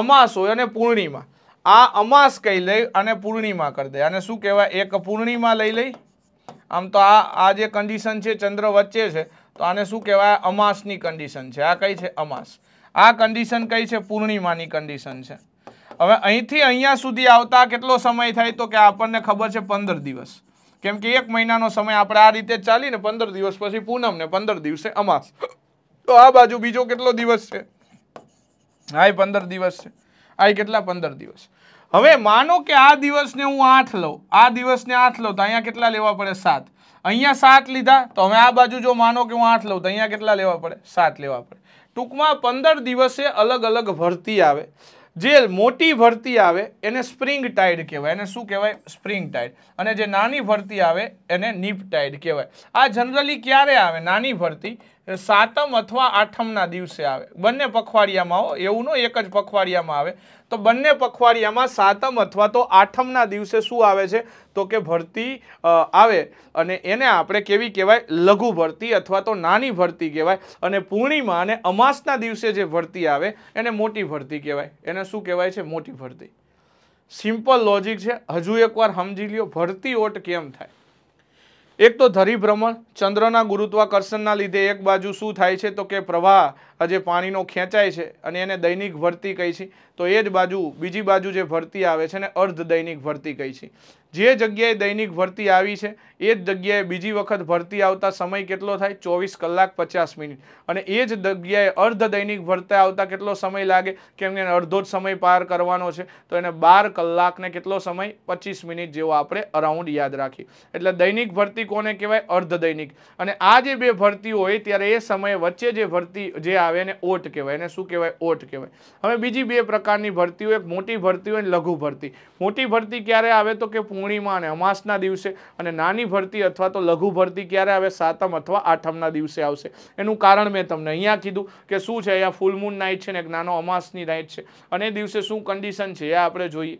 અમાસ હોય અને પૂર્ણિમા આ અમાસ કહી લઈ અને પૂર્ણિમા કરી દે અને શું કહેવાય એક પૂર્ણિમા લઈ લઈ આમ તો આ આ જે કન્ડિશન છે ચંદ્ર વચ્ચે છે તો આને શું કહેવાય અમાસની કન્ડિશન છે આ કઈ છે અમાસ આ કન્ડિશન કઈ છે પૂર્ણિમાની કન્ડિશન છે હવે અહીંથી અહીંયા સુધી આવતા કેટલો સમય થાય તો કે આપણને ખબર છે પંદર દિવસ કેમ કે એક મહિનાનો સમય આપણે આ રીતે ચાલીને પંદર દિવસ પછી પૂનમ ને પંદર દિવસે અમાસ તો આ બાજુ બીજો કેટલો દિવસ છે હા એ પંદર દિવસ છે આ કેટલા પંદર દિવસ હવે માનો કે આ દિવસને હું આઠ લઉં આ દિવસને આઠ લઉં તો અહીંયા કેટલા લેવા પડે સાત અહીંયા સાત લીધા તો હવે આ બાજુ જો માનો કે હું આઠ લઉં તો અહીંયા કેટલા લેવા પડે સાત લેવા પડે ટૂંકમાં પંદર દિવસે અલગ અલગ ભરતી આવે જે મોટી ભરતી આવે એને સ્પ્રિંગ ટાઈડ કહેવાય એને શું કહેવાય સ્પ્રિંગ ટાઈડ અને જે નાની ભરતી આવે એને નીપ ટાઈડ કહેવાય આ જનરલી ક્યારે આવે નાની ભરતી સાતમ અથવા આઠમના દિવસે આવે બંને પખવાડિયામાં હો એવું ન એક જ પખવાડિયામાં આવે તો બંને પખવાડિયામાં સાતમ અથવા તો આઠમના દિવસે શું આવે છે તો કે ભરતી આવે અને એને આપણે કેવી કહેવાય લઘુ ભરતી અથવા તો નાની ભરતી કહેવાય અને પૂર્ણિમા અને અમાસના દિવસે જે ભરતી આવે એને મોટી ભરતી કહેવાય એને શું કહેવાય છે મોટી ભરતી સિમ્પલ લોજિક છે હજુ એકવાર સમજી લ્યો ભરતી ઓટ કેમ થાય એક તો ધરીભ્રમણ ચંદ્રના ગુરુત્વાકર્ષણના લીધે એક બાજુ શું થાય છે તો કે પ્રવાહ આજે પાણીનો ખેંચાય છે અને એને દૈનિક ભરતી કહી છે તો એ જ બાજુ બીજી બાજુ જે ભરતી આવે છે એને અર્ધ દૈનિક ભરતી કહી છે જે જગ્યાએ દૈનિક ભરતી આવી છે એ જ જગ્યાએ બીજી વખત ભરતી આવતા સમય કેટલો થાય ચોવીસ કલાક પચાસ મિનિટ અને એ જ જગ્યાએ અર્ધ દૈનિક ભરતા આવતા કેટલો સમય લાગે કેમ કે અડધો જ સમય પાર કરવાનો છે તો એને બાર કલાકને કેટલો સમય પચીસ મિનિટ જેવો આપણે અરાઉન્ડ યાદ રાખીએ એટલે દૈનિક ભરતી કોને કહેવાય અર્ધ દૈનિક અને આ જે બે ભરતી હોય ત્યારે એ સમયે વચ્ચે જે ભરતી જે આવે એને ઓટ કહેવાય એને શું કહેવાય ઓટ કહેવાય હવે બીજી બે પ્રકારની ભરતીઓ એક મોટી ભરતી હોય લઘુ ભરતી મોટી ભરતી ક્યારે આવે તો કે પૂર્ણ પૂર્ણિમા અને અમાસના દિવસે અને નાની ભરતી અથવા તો લઘુ ભરતી ક્યારે આવે સાતમ અથવા આઠમના દિવસે આવશે એનું કારણ મેં તમને અહીંયા કીધું કે શું છે અહીંયા ફૂલમૂન નાઇટ છે ને એક નાનો અમાસની નાઇટ છે અને દિવસે શું કન્ડિશન છે એ આપણે જોઈએ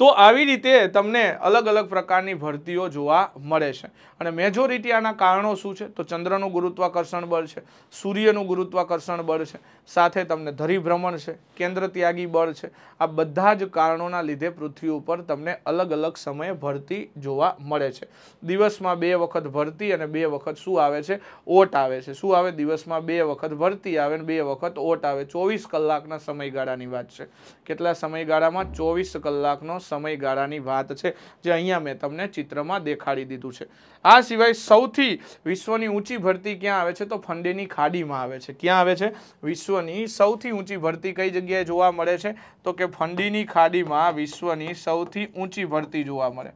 તો આવી રીતે તમને અલગ અલગ પ્રકારની ભરતીઓ જોવા મળે છે અને મેજોરિટી આના કારણો શું છે તો ચંદ્રનું ગુરુત્વાકર્ષણ બળ છે સૂર્યનું ગુરુત્વાકર્ષણ બળ છે સાથે તમને ધરીભ્રમણ છે કેન્દ્ર ત્યાગી બળ છે આ બધા જ કારણોના લીધે પૃથ્વી ઉપર તમને અલગ અલગ સમયે ભરતી જોવા મળે છે દિવસમાં બે વખત ભરતી અને બે વખત શું આવે છે ઓટ આવે છે શું આવે દિવસમાં બે વખત ભરતી આવે અને બે વખત ઓટ આવે ચોવીસ કલાકના સમયગાળાની વાત છે કેટલા સમયગાળામાં ચોવીસ કલાકનો સમયગાળાની વાત છે જે અહીંયા મેં તમને ચિત્રમાં દેખાડી દીધું છે આ આ સિવાય સૌથી વિશ્વની ઊંચી ભરતી ક્યાં આવે છે તો ફંડેની ખાડીમાં આવે છે ક્યાં આવે છે વિશ્વની સૌથી ઊંચી ભરતી કઈ જગ્યાએ જોવા મળે છે તો કે ફંડીની ખાડીમાં વિશ્વની સૌથી ઊંચી ભરતી જોવા મળે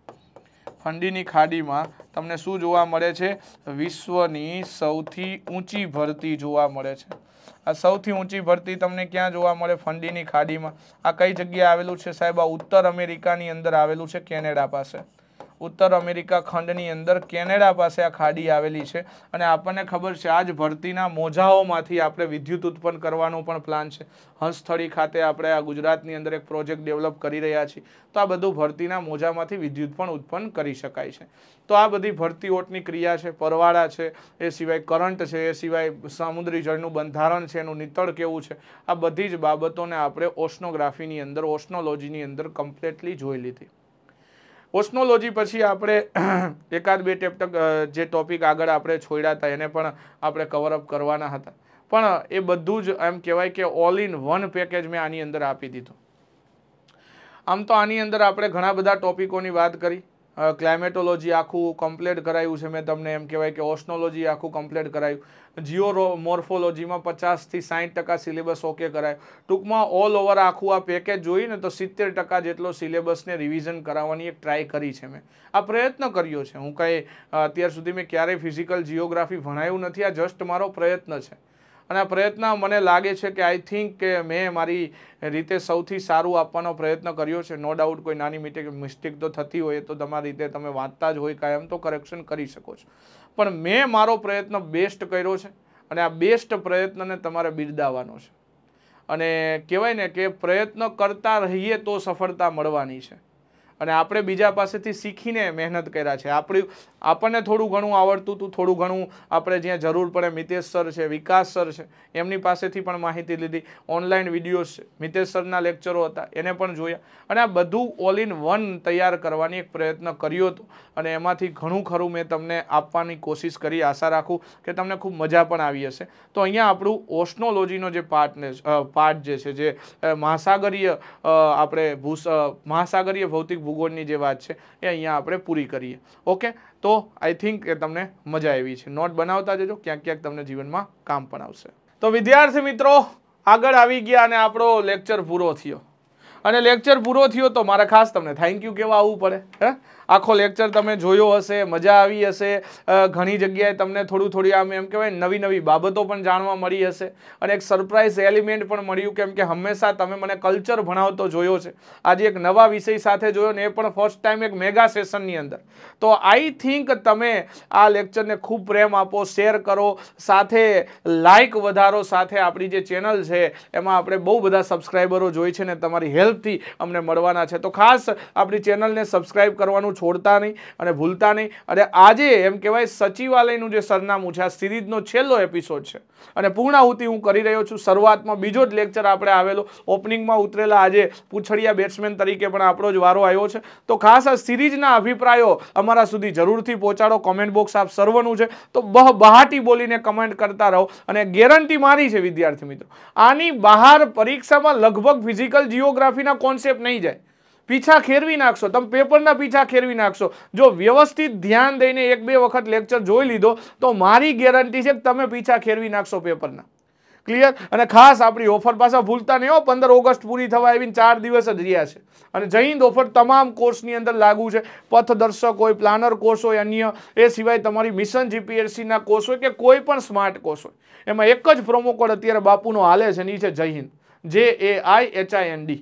ફંડીની ખાડીમાં તમને શું જોવા મળે છે વિશ્વની સૌથી ઊંચી ભરતી જોવા મળે છે આ સૌથી ઊંચી ભરતી તમને ક્યાં જોવા મળે ફંડીની ખાડીમાં આ કઈ જગ્યાએ આવેલું છે સાહેબ આ ઉત્તર અમેરિકાની અંદર આવેલું છે કેનેડા પાસે ઉત્તર અમેરિકા ખંડની અંદર કેનેડા પાસે આ ખાડી આવેલી છે અને આપણને ખબર છે આ જ ભરતીના મોજાઓમાંથી આપણે વિદ્યુત ઉત્પન્ન કરવાનો પણ પ્લાન છે હંસથળી ખાતે આપણે આ ગુજરાતની અંદર એક પ્રોજેક્ટ ડેવલપ કરી રહ્યા છીએ તો આ બધું ભરતીના મોજામાંથી વિદ્યુત પણ ઉત્પન્ન કરી શકાય છે તો આ બધી ભરતી ઓટની ક્રિયા છે પરવાળા છે એ સિવાય કરંટ છે એ સિવાય સામુદ્રી જળનું બંધારણ છે એનું નિતળ કેવું છે આ બધી જ બાબતોને આપણે ઓસ્નોગ્રાફીની અંદર ઓશનોલોજીની અંદર કમ્પ્લેટલી જોઈ લીધી ઓસ્નોલોજી પછી આપણે એકાદ બે ટેપ જે ટોપિક આગળ આપણે છોડ્યા હતા એને પણ આપણે કવરઅપ કરવાના હતા પણ એ બધું જ એમ કહેવાય કે ઓલ ઇન વન પેકેજ મેં આની અંદર આપી દીધું આમ તો આની અંદર આપણે ઘણા બધા ટોપિકોની વાત કરી ક્લાઇમેટોલોજી આખું કમ્પ્લીટ કરાયું છે મેં તમને એમ કહેવાય કે ઓસ્નોલોજી આખું કમ્પ્લીટ કરાયું જીઓ મોર્ફોલોજીમાં પચાસથી સાઠ ટકા સિલેબસ ઓકે કરાયો ટૂંકમાં ઓલ ઓવર આખું આ પેકેજ જોઈને તો સિત્તેર ટકા જેટલો સિલેબસને રિવિઝન કરાવવાની એક ટ્રાય કરી છે મેં આ પ્રયત્ન કર્યો છે હું કાંઈ અત્યાર સુધી મેં ક્યારેય ફિઝિકલ જીઓગ્રાફી ભણાયું નથી આ જસ્ટ મારો પ્રયત્ન છે અને આ પ્રયત્ન મને લાગે છે કે આઈ થિંક કે મેં મારી રીતે સૌથી સારું આપવાનો પ્રયત્ન કર્યો છે નો ડાઉટ કોઈ નાની મીટે મિસ્ટેક તો થતી હોય તો તમારી રીતે તમે વાંચતા જ હોય કાયમ તો કરેક્શન કરી શકો છો પણ મેં મારો પ્રયત્ન બેસ્ટ કર્યો છે અને આ બેસ્ટ પ્રયત્નને તમારે બિરદાવવાનો છે અને કહેવાય ને કે પ્રયત્ન કરતા રહીએ તો સફળતા મળવાની છે અને આપણે બીજા પાસેથી શીખીને મહેનત કર્યા છે આપણી આપણને થોડું ઘણું આવડતું હતું થોડું ઘણું આપણે જ્યાં જરૂર પડે મિતેશ સર છે વિકાસ સર છે એમની પાસેથી પણ માહિતી લીધી ઓનલાઈન વિડીયોઝ છે મિતેશ સરના લેક્ચરો હતા એને પણ જોયા અને આ બધું ઓલ ઇન વન તૈયાર કરવાની એક પ્રયત્ન કર્યો હતો અને એમાંથી ઘણું ખરું મેં તમને આપવાની કોશિશ કરી આશા રાખું કે તમને ખૂબ મજા પણ આવી હશે તો અહીંયા આપણું ઓસ્નોલોજીનો જે પાર્ટને પાર્ટ જે છે જે મહાસાગરીય આપણે ભૂસ મહાસાગરીય ભૌતિક ભૂગોળની જે વાત છે એ અહીંયા આપણે પૂરી કરીએ ઓકે તો આઈ થિંક એ તમને મજા આવી છે નોટ બનાવતા જજો ક્યાંક ક્યાંક તમને જીવનમાં કામ પણ આવશે તો વિદ્યાર્થી મિત્રો આગળ આવી ગયા અને આપણો લેક્ચર પૂરો થયો અને લેક્ચર પૂરો થયો તો મારે ખાસ તમને થેન્ક યુ કહેવા આવવું પડે હે આખો લેક્ચર તમે જોયો હશે મજા આવી હશે ઘણી જગ્યાએ તમને થોડું થોડી આમ એમ કહેવાય નવી નવી બાબતો પણ જાણવા મળી હશે અને એક સરપ્રાઇઝ એલિમેન્ટ પણ મળ્યું કેમ કે હંમેશા તમે મને કલ્ચર ભણાવતો જોયો છે આજે એક નવા વિષય સાથે જોયો ને એ પણ ફર્સ્ટ ટાઈમ એક મેગા સેશનની અંદર તો આઈ થિંક તમે આ લેક્ચરને ખૂબ પ્રેમ આપો શેર કરો સાથે લાઇક વધારો સાથે આપણી જે ચેનલ છે એમાં આપણે બહુ બધા સબસ્ક્રાઈબરો જોઈ છે ને તમારી હેલ્પથી અમને મળવાના છે તો ખાસ આપણી ચેનલને સબસ્ક્રાઈબ કરવાનું છોડતા નહીં અને ભૂલતા નહીં અને આજે એમ કહેવાય સચિવાલયનું જે સરનામું છે આ સિરીઝનો છેલ્લો એપિસોડ છે અને પૂર્ણાહુતિ હું કરી રહ્યો છું શરૂઆતમાં બીજો જ લેક્ચર આપણે આવેલો ઓપનિંગમાં ઉતરેલા આજે પૂછડિયા બેટ્સમેન તરીકે પણ આપણો જ વારો આવ્યો છે તો ખાસ આ સિરીઝના અભિપ્રાયો અમારા સુધી જરૂરથી પહોંચાડો કોમેન્ટ બોક્સ આપ સર્વનું છે તો બહ બહાટી બોલીને કમેન્ટ કરતા રહો અને ગેરંટી મારી છે વિદ્યાર્થી મિત્રો આની બહાર પરીક્ષામાં લગભગ ફિઝિકલ જીઓગ્રાફીના કોન્સેપ્ટ નહીં જાય પીછા ખેરવી નાખશો તમે પેપરના પીછા ખેરવી નાખશો જો વ્યવસ્થિત ધ્યાન દઈને એક બે વખત લેક્ચર જોઈ લીધો તો મારી ગેરંટી છે કે તમે પીછા ખેરવી નાખશો પેપરના ક્લિયર અને ખાસ આપણી ઓફર પાસે ભૂલતા નહીં હો પંદર ઓગસ્ટ પૂરી થવા આવીને ચાર દિવસ જ રહ્યા છે અને જૈન ઓફર તમામ કોર્સની અંદર લાગુ છે પથદર્શક હોય પ્લાનર કોર્સ હોય અન્ય એ સિવાય તમારી મિશન જીપીએસસીના કોર્સ હોય કે કોઈ પણ સ્માર્ટ કોર્સ હોય એમાં એક જ પ્રોમો કોડ અત્યારે બાપુનો હાલે છે નીચે Jai Hind J A I H I N D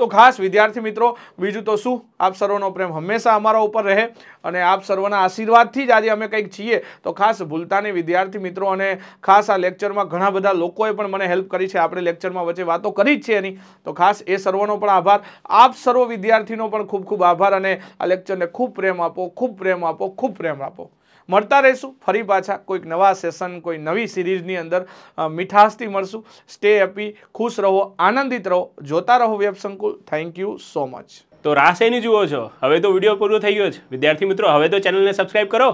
તો ખાસ વિદ્યાર્થી મિત્રો બીજું તો શું આપ સર્વનો પ્રેમ હંમેશા અમારા ઉપર રહે અને આપ સર્વના આશીર્વાદથી જ આજે અમે કંઈક છીએ તો ખાસ ભૂલતા વિદ્યાર્થી મિત્રો અને ખાસ આ લેક્ચરમાં ઘણા બધા લોકોએ પણ મને હેલ્પ કરી છે આપણે લેક્ચરમાં વચ્ચે વાતો કરી જ છે એની તો ખાસ એ સર્વનો પણ આભાર આપ સર્વ વિદ્યાર્થીનો પણ ખૂબ ખૂબ આભાર અને આ લેક્ચરને ખૂબ પ્રેમ આપો ખૂબ પ્રેમ આપો ખૂબ પ્રેમ આપો મળતા રહીશું ફરી પાછા કોઈક નવા સેશન કોઈ નવી સિરીઝની અંદર મીઠાશથી મળશું સ્ટે હેપી ખુશ રહો આનંદિત રહો જોતા રહો વેબ સંકુલ થેન્ક યુ સો મચ તો રાસ એની જુઓ છો હવે તો વિડીયો પૂરો થઈ ગયો છે વિદ્યાર્થી મિત્રો હવે તો ચેનલને સબસ્ક્રાઈબ કરો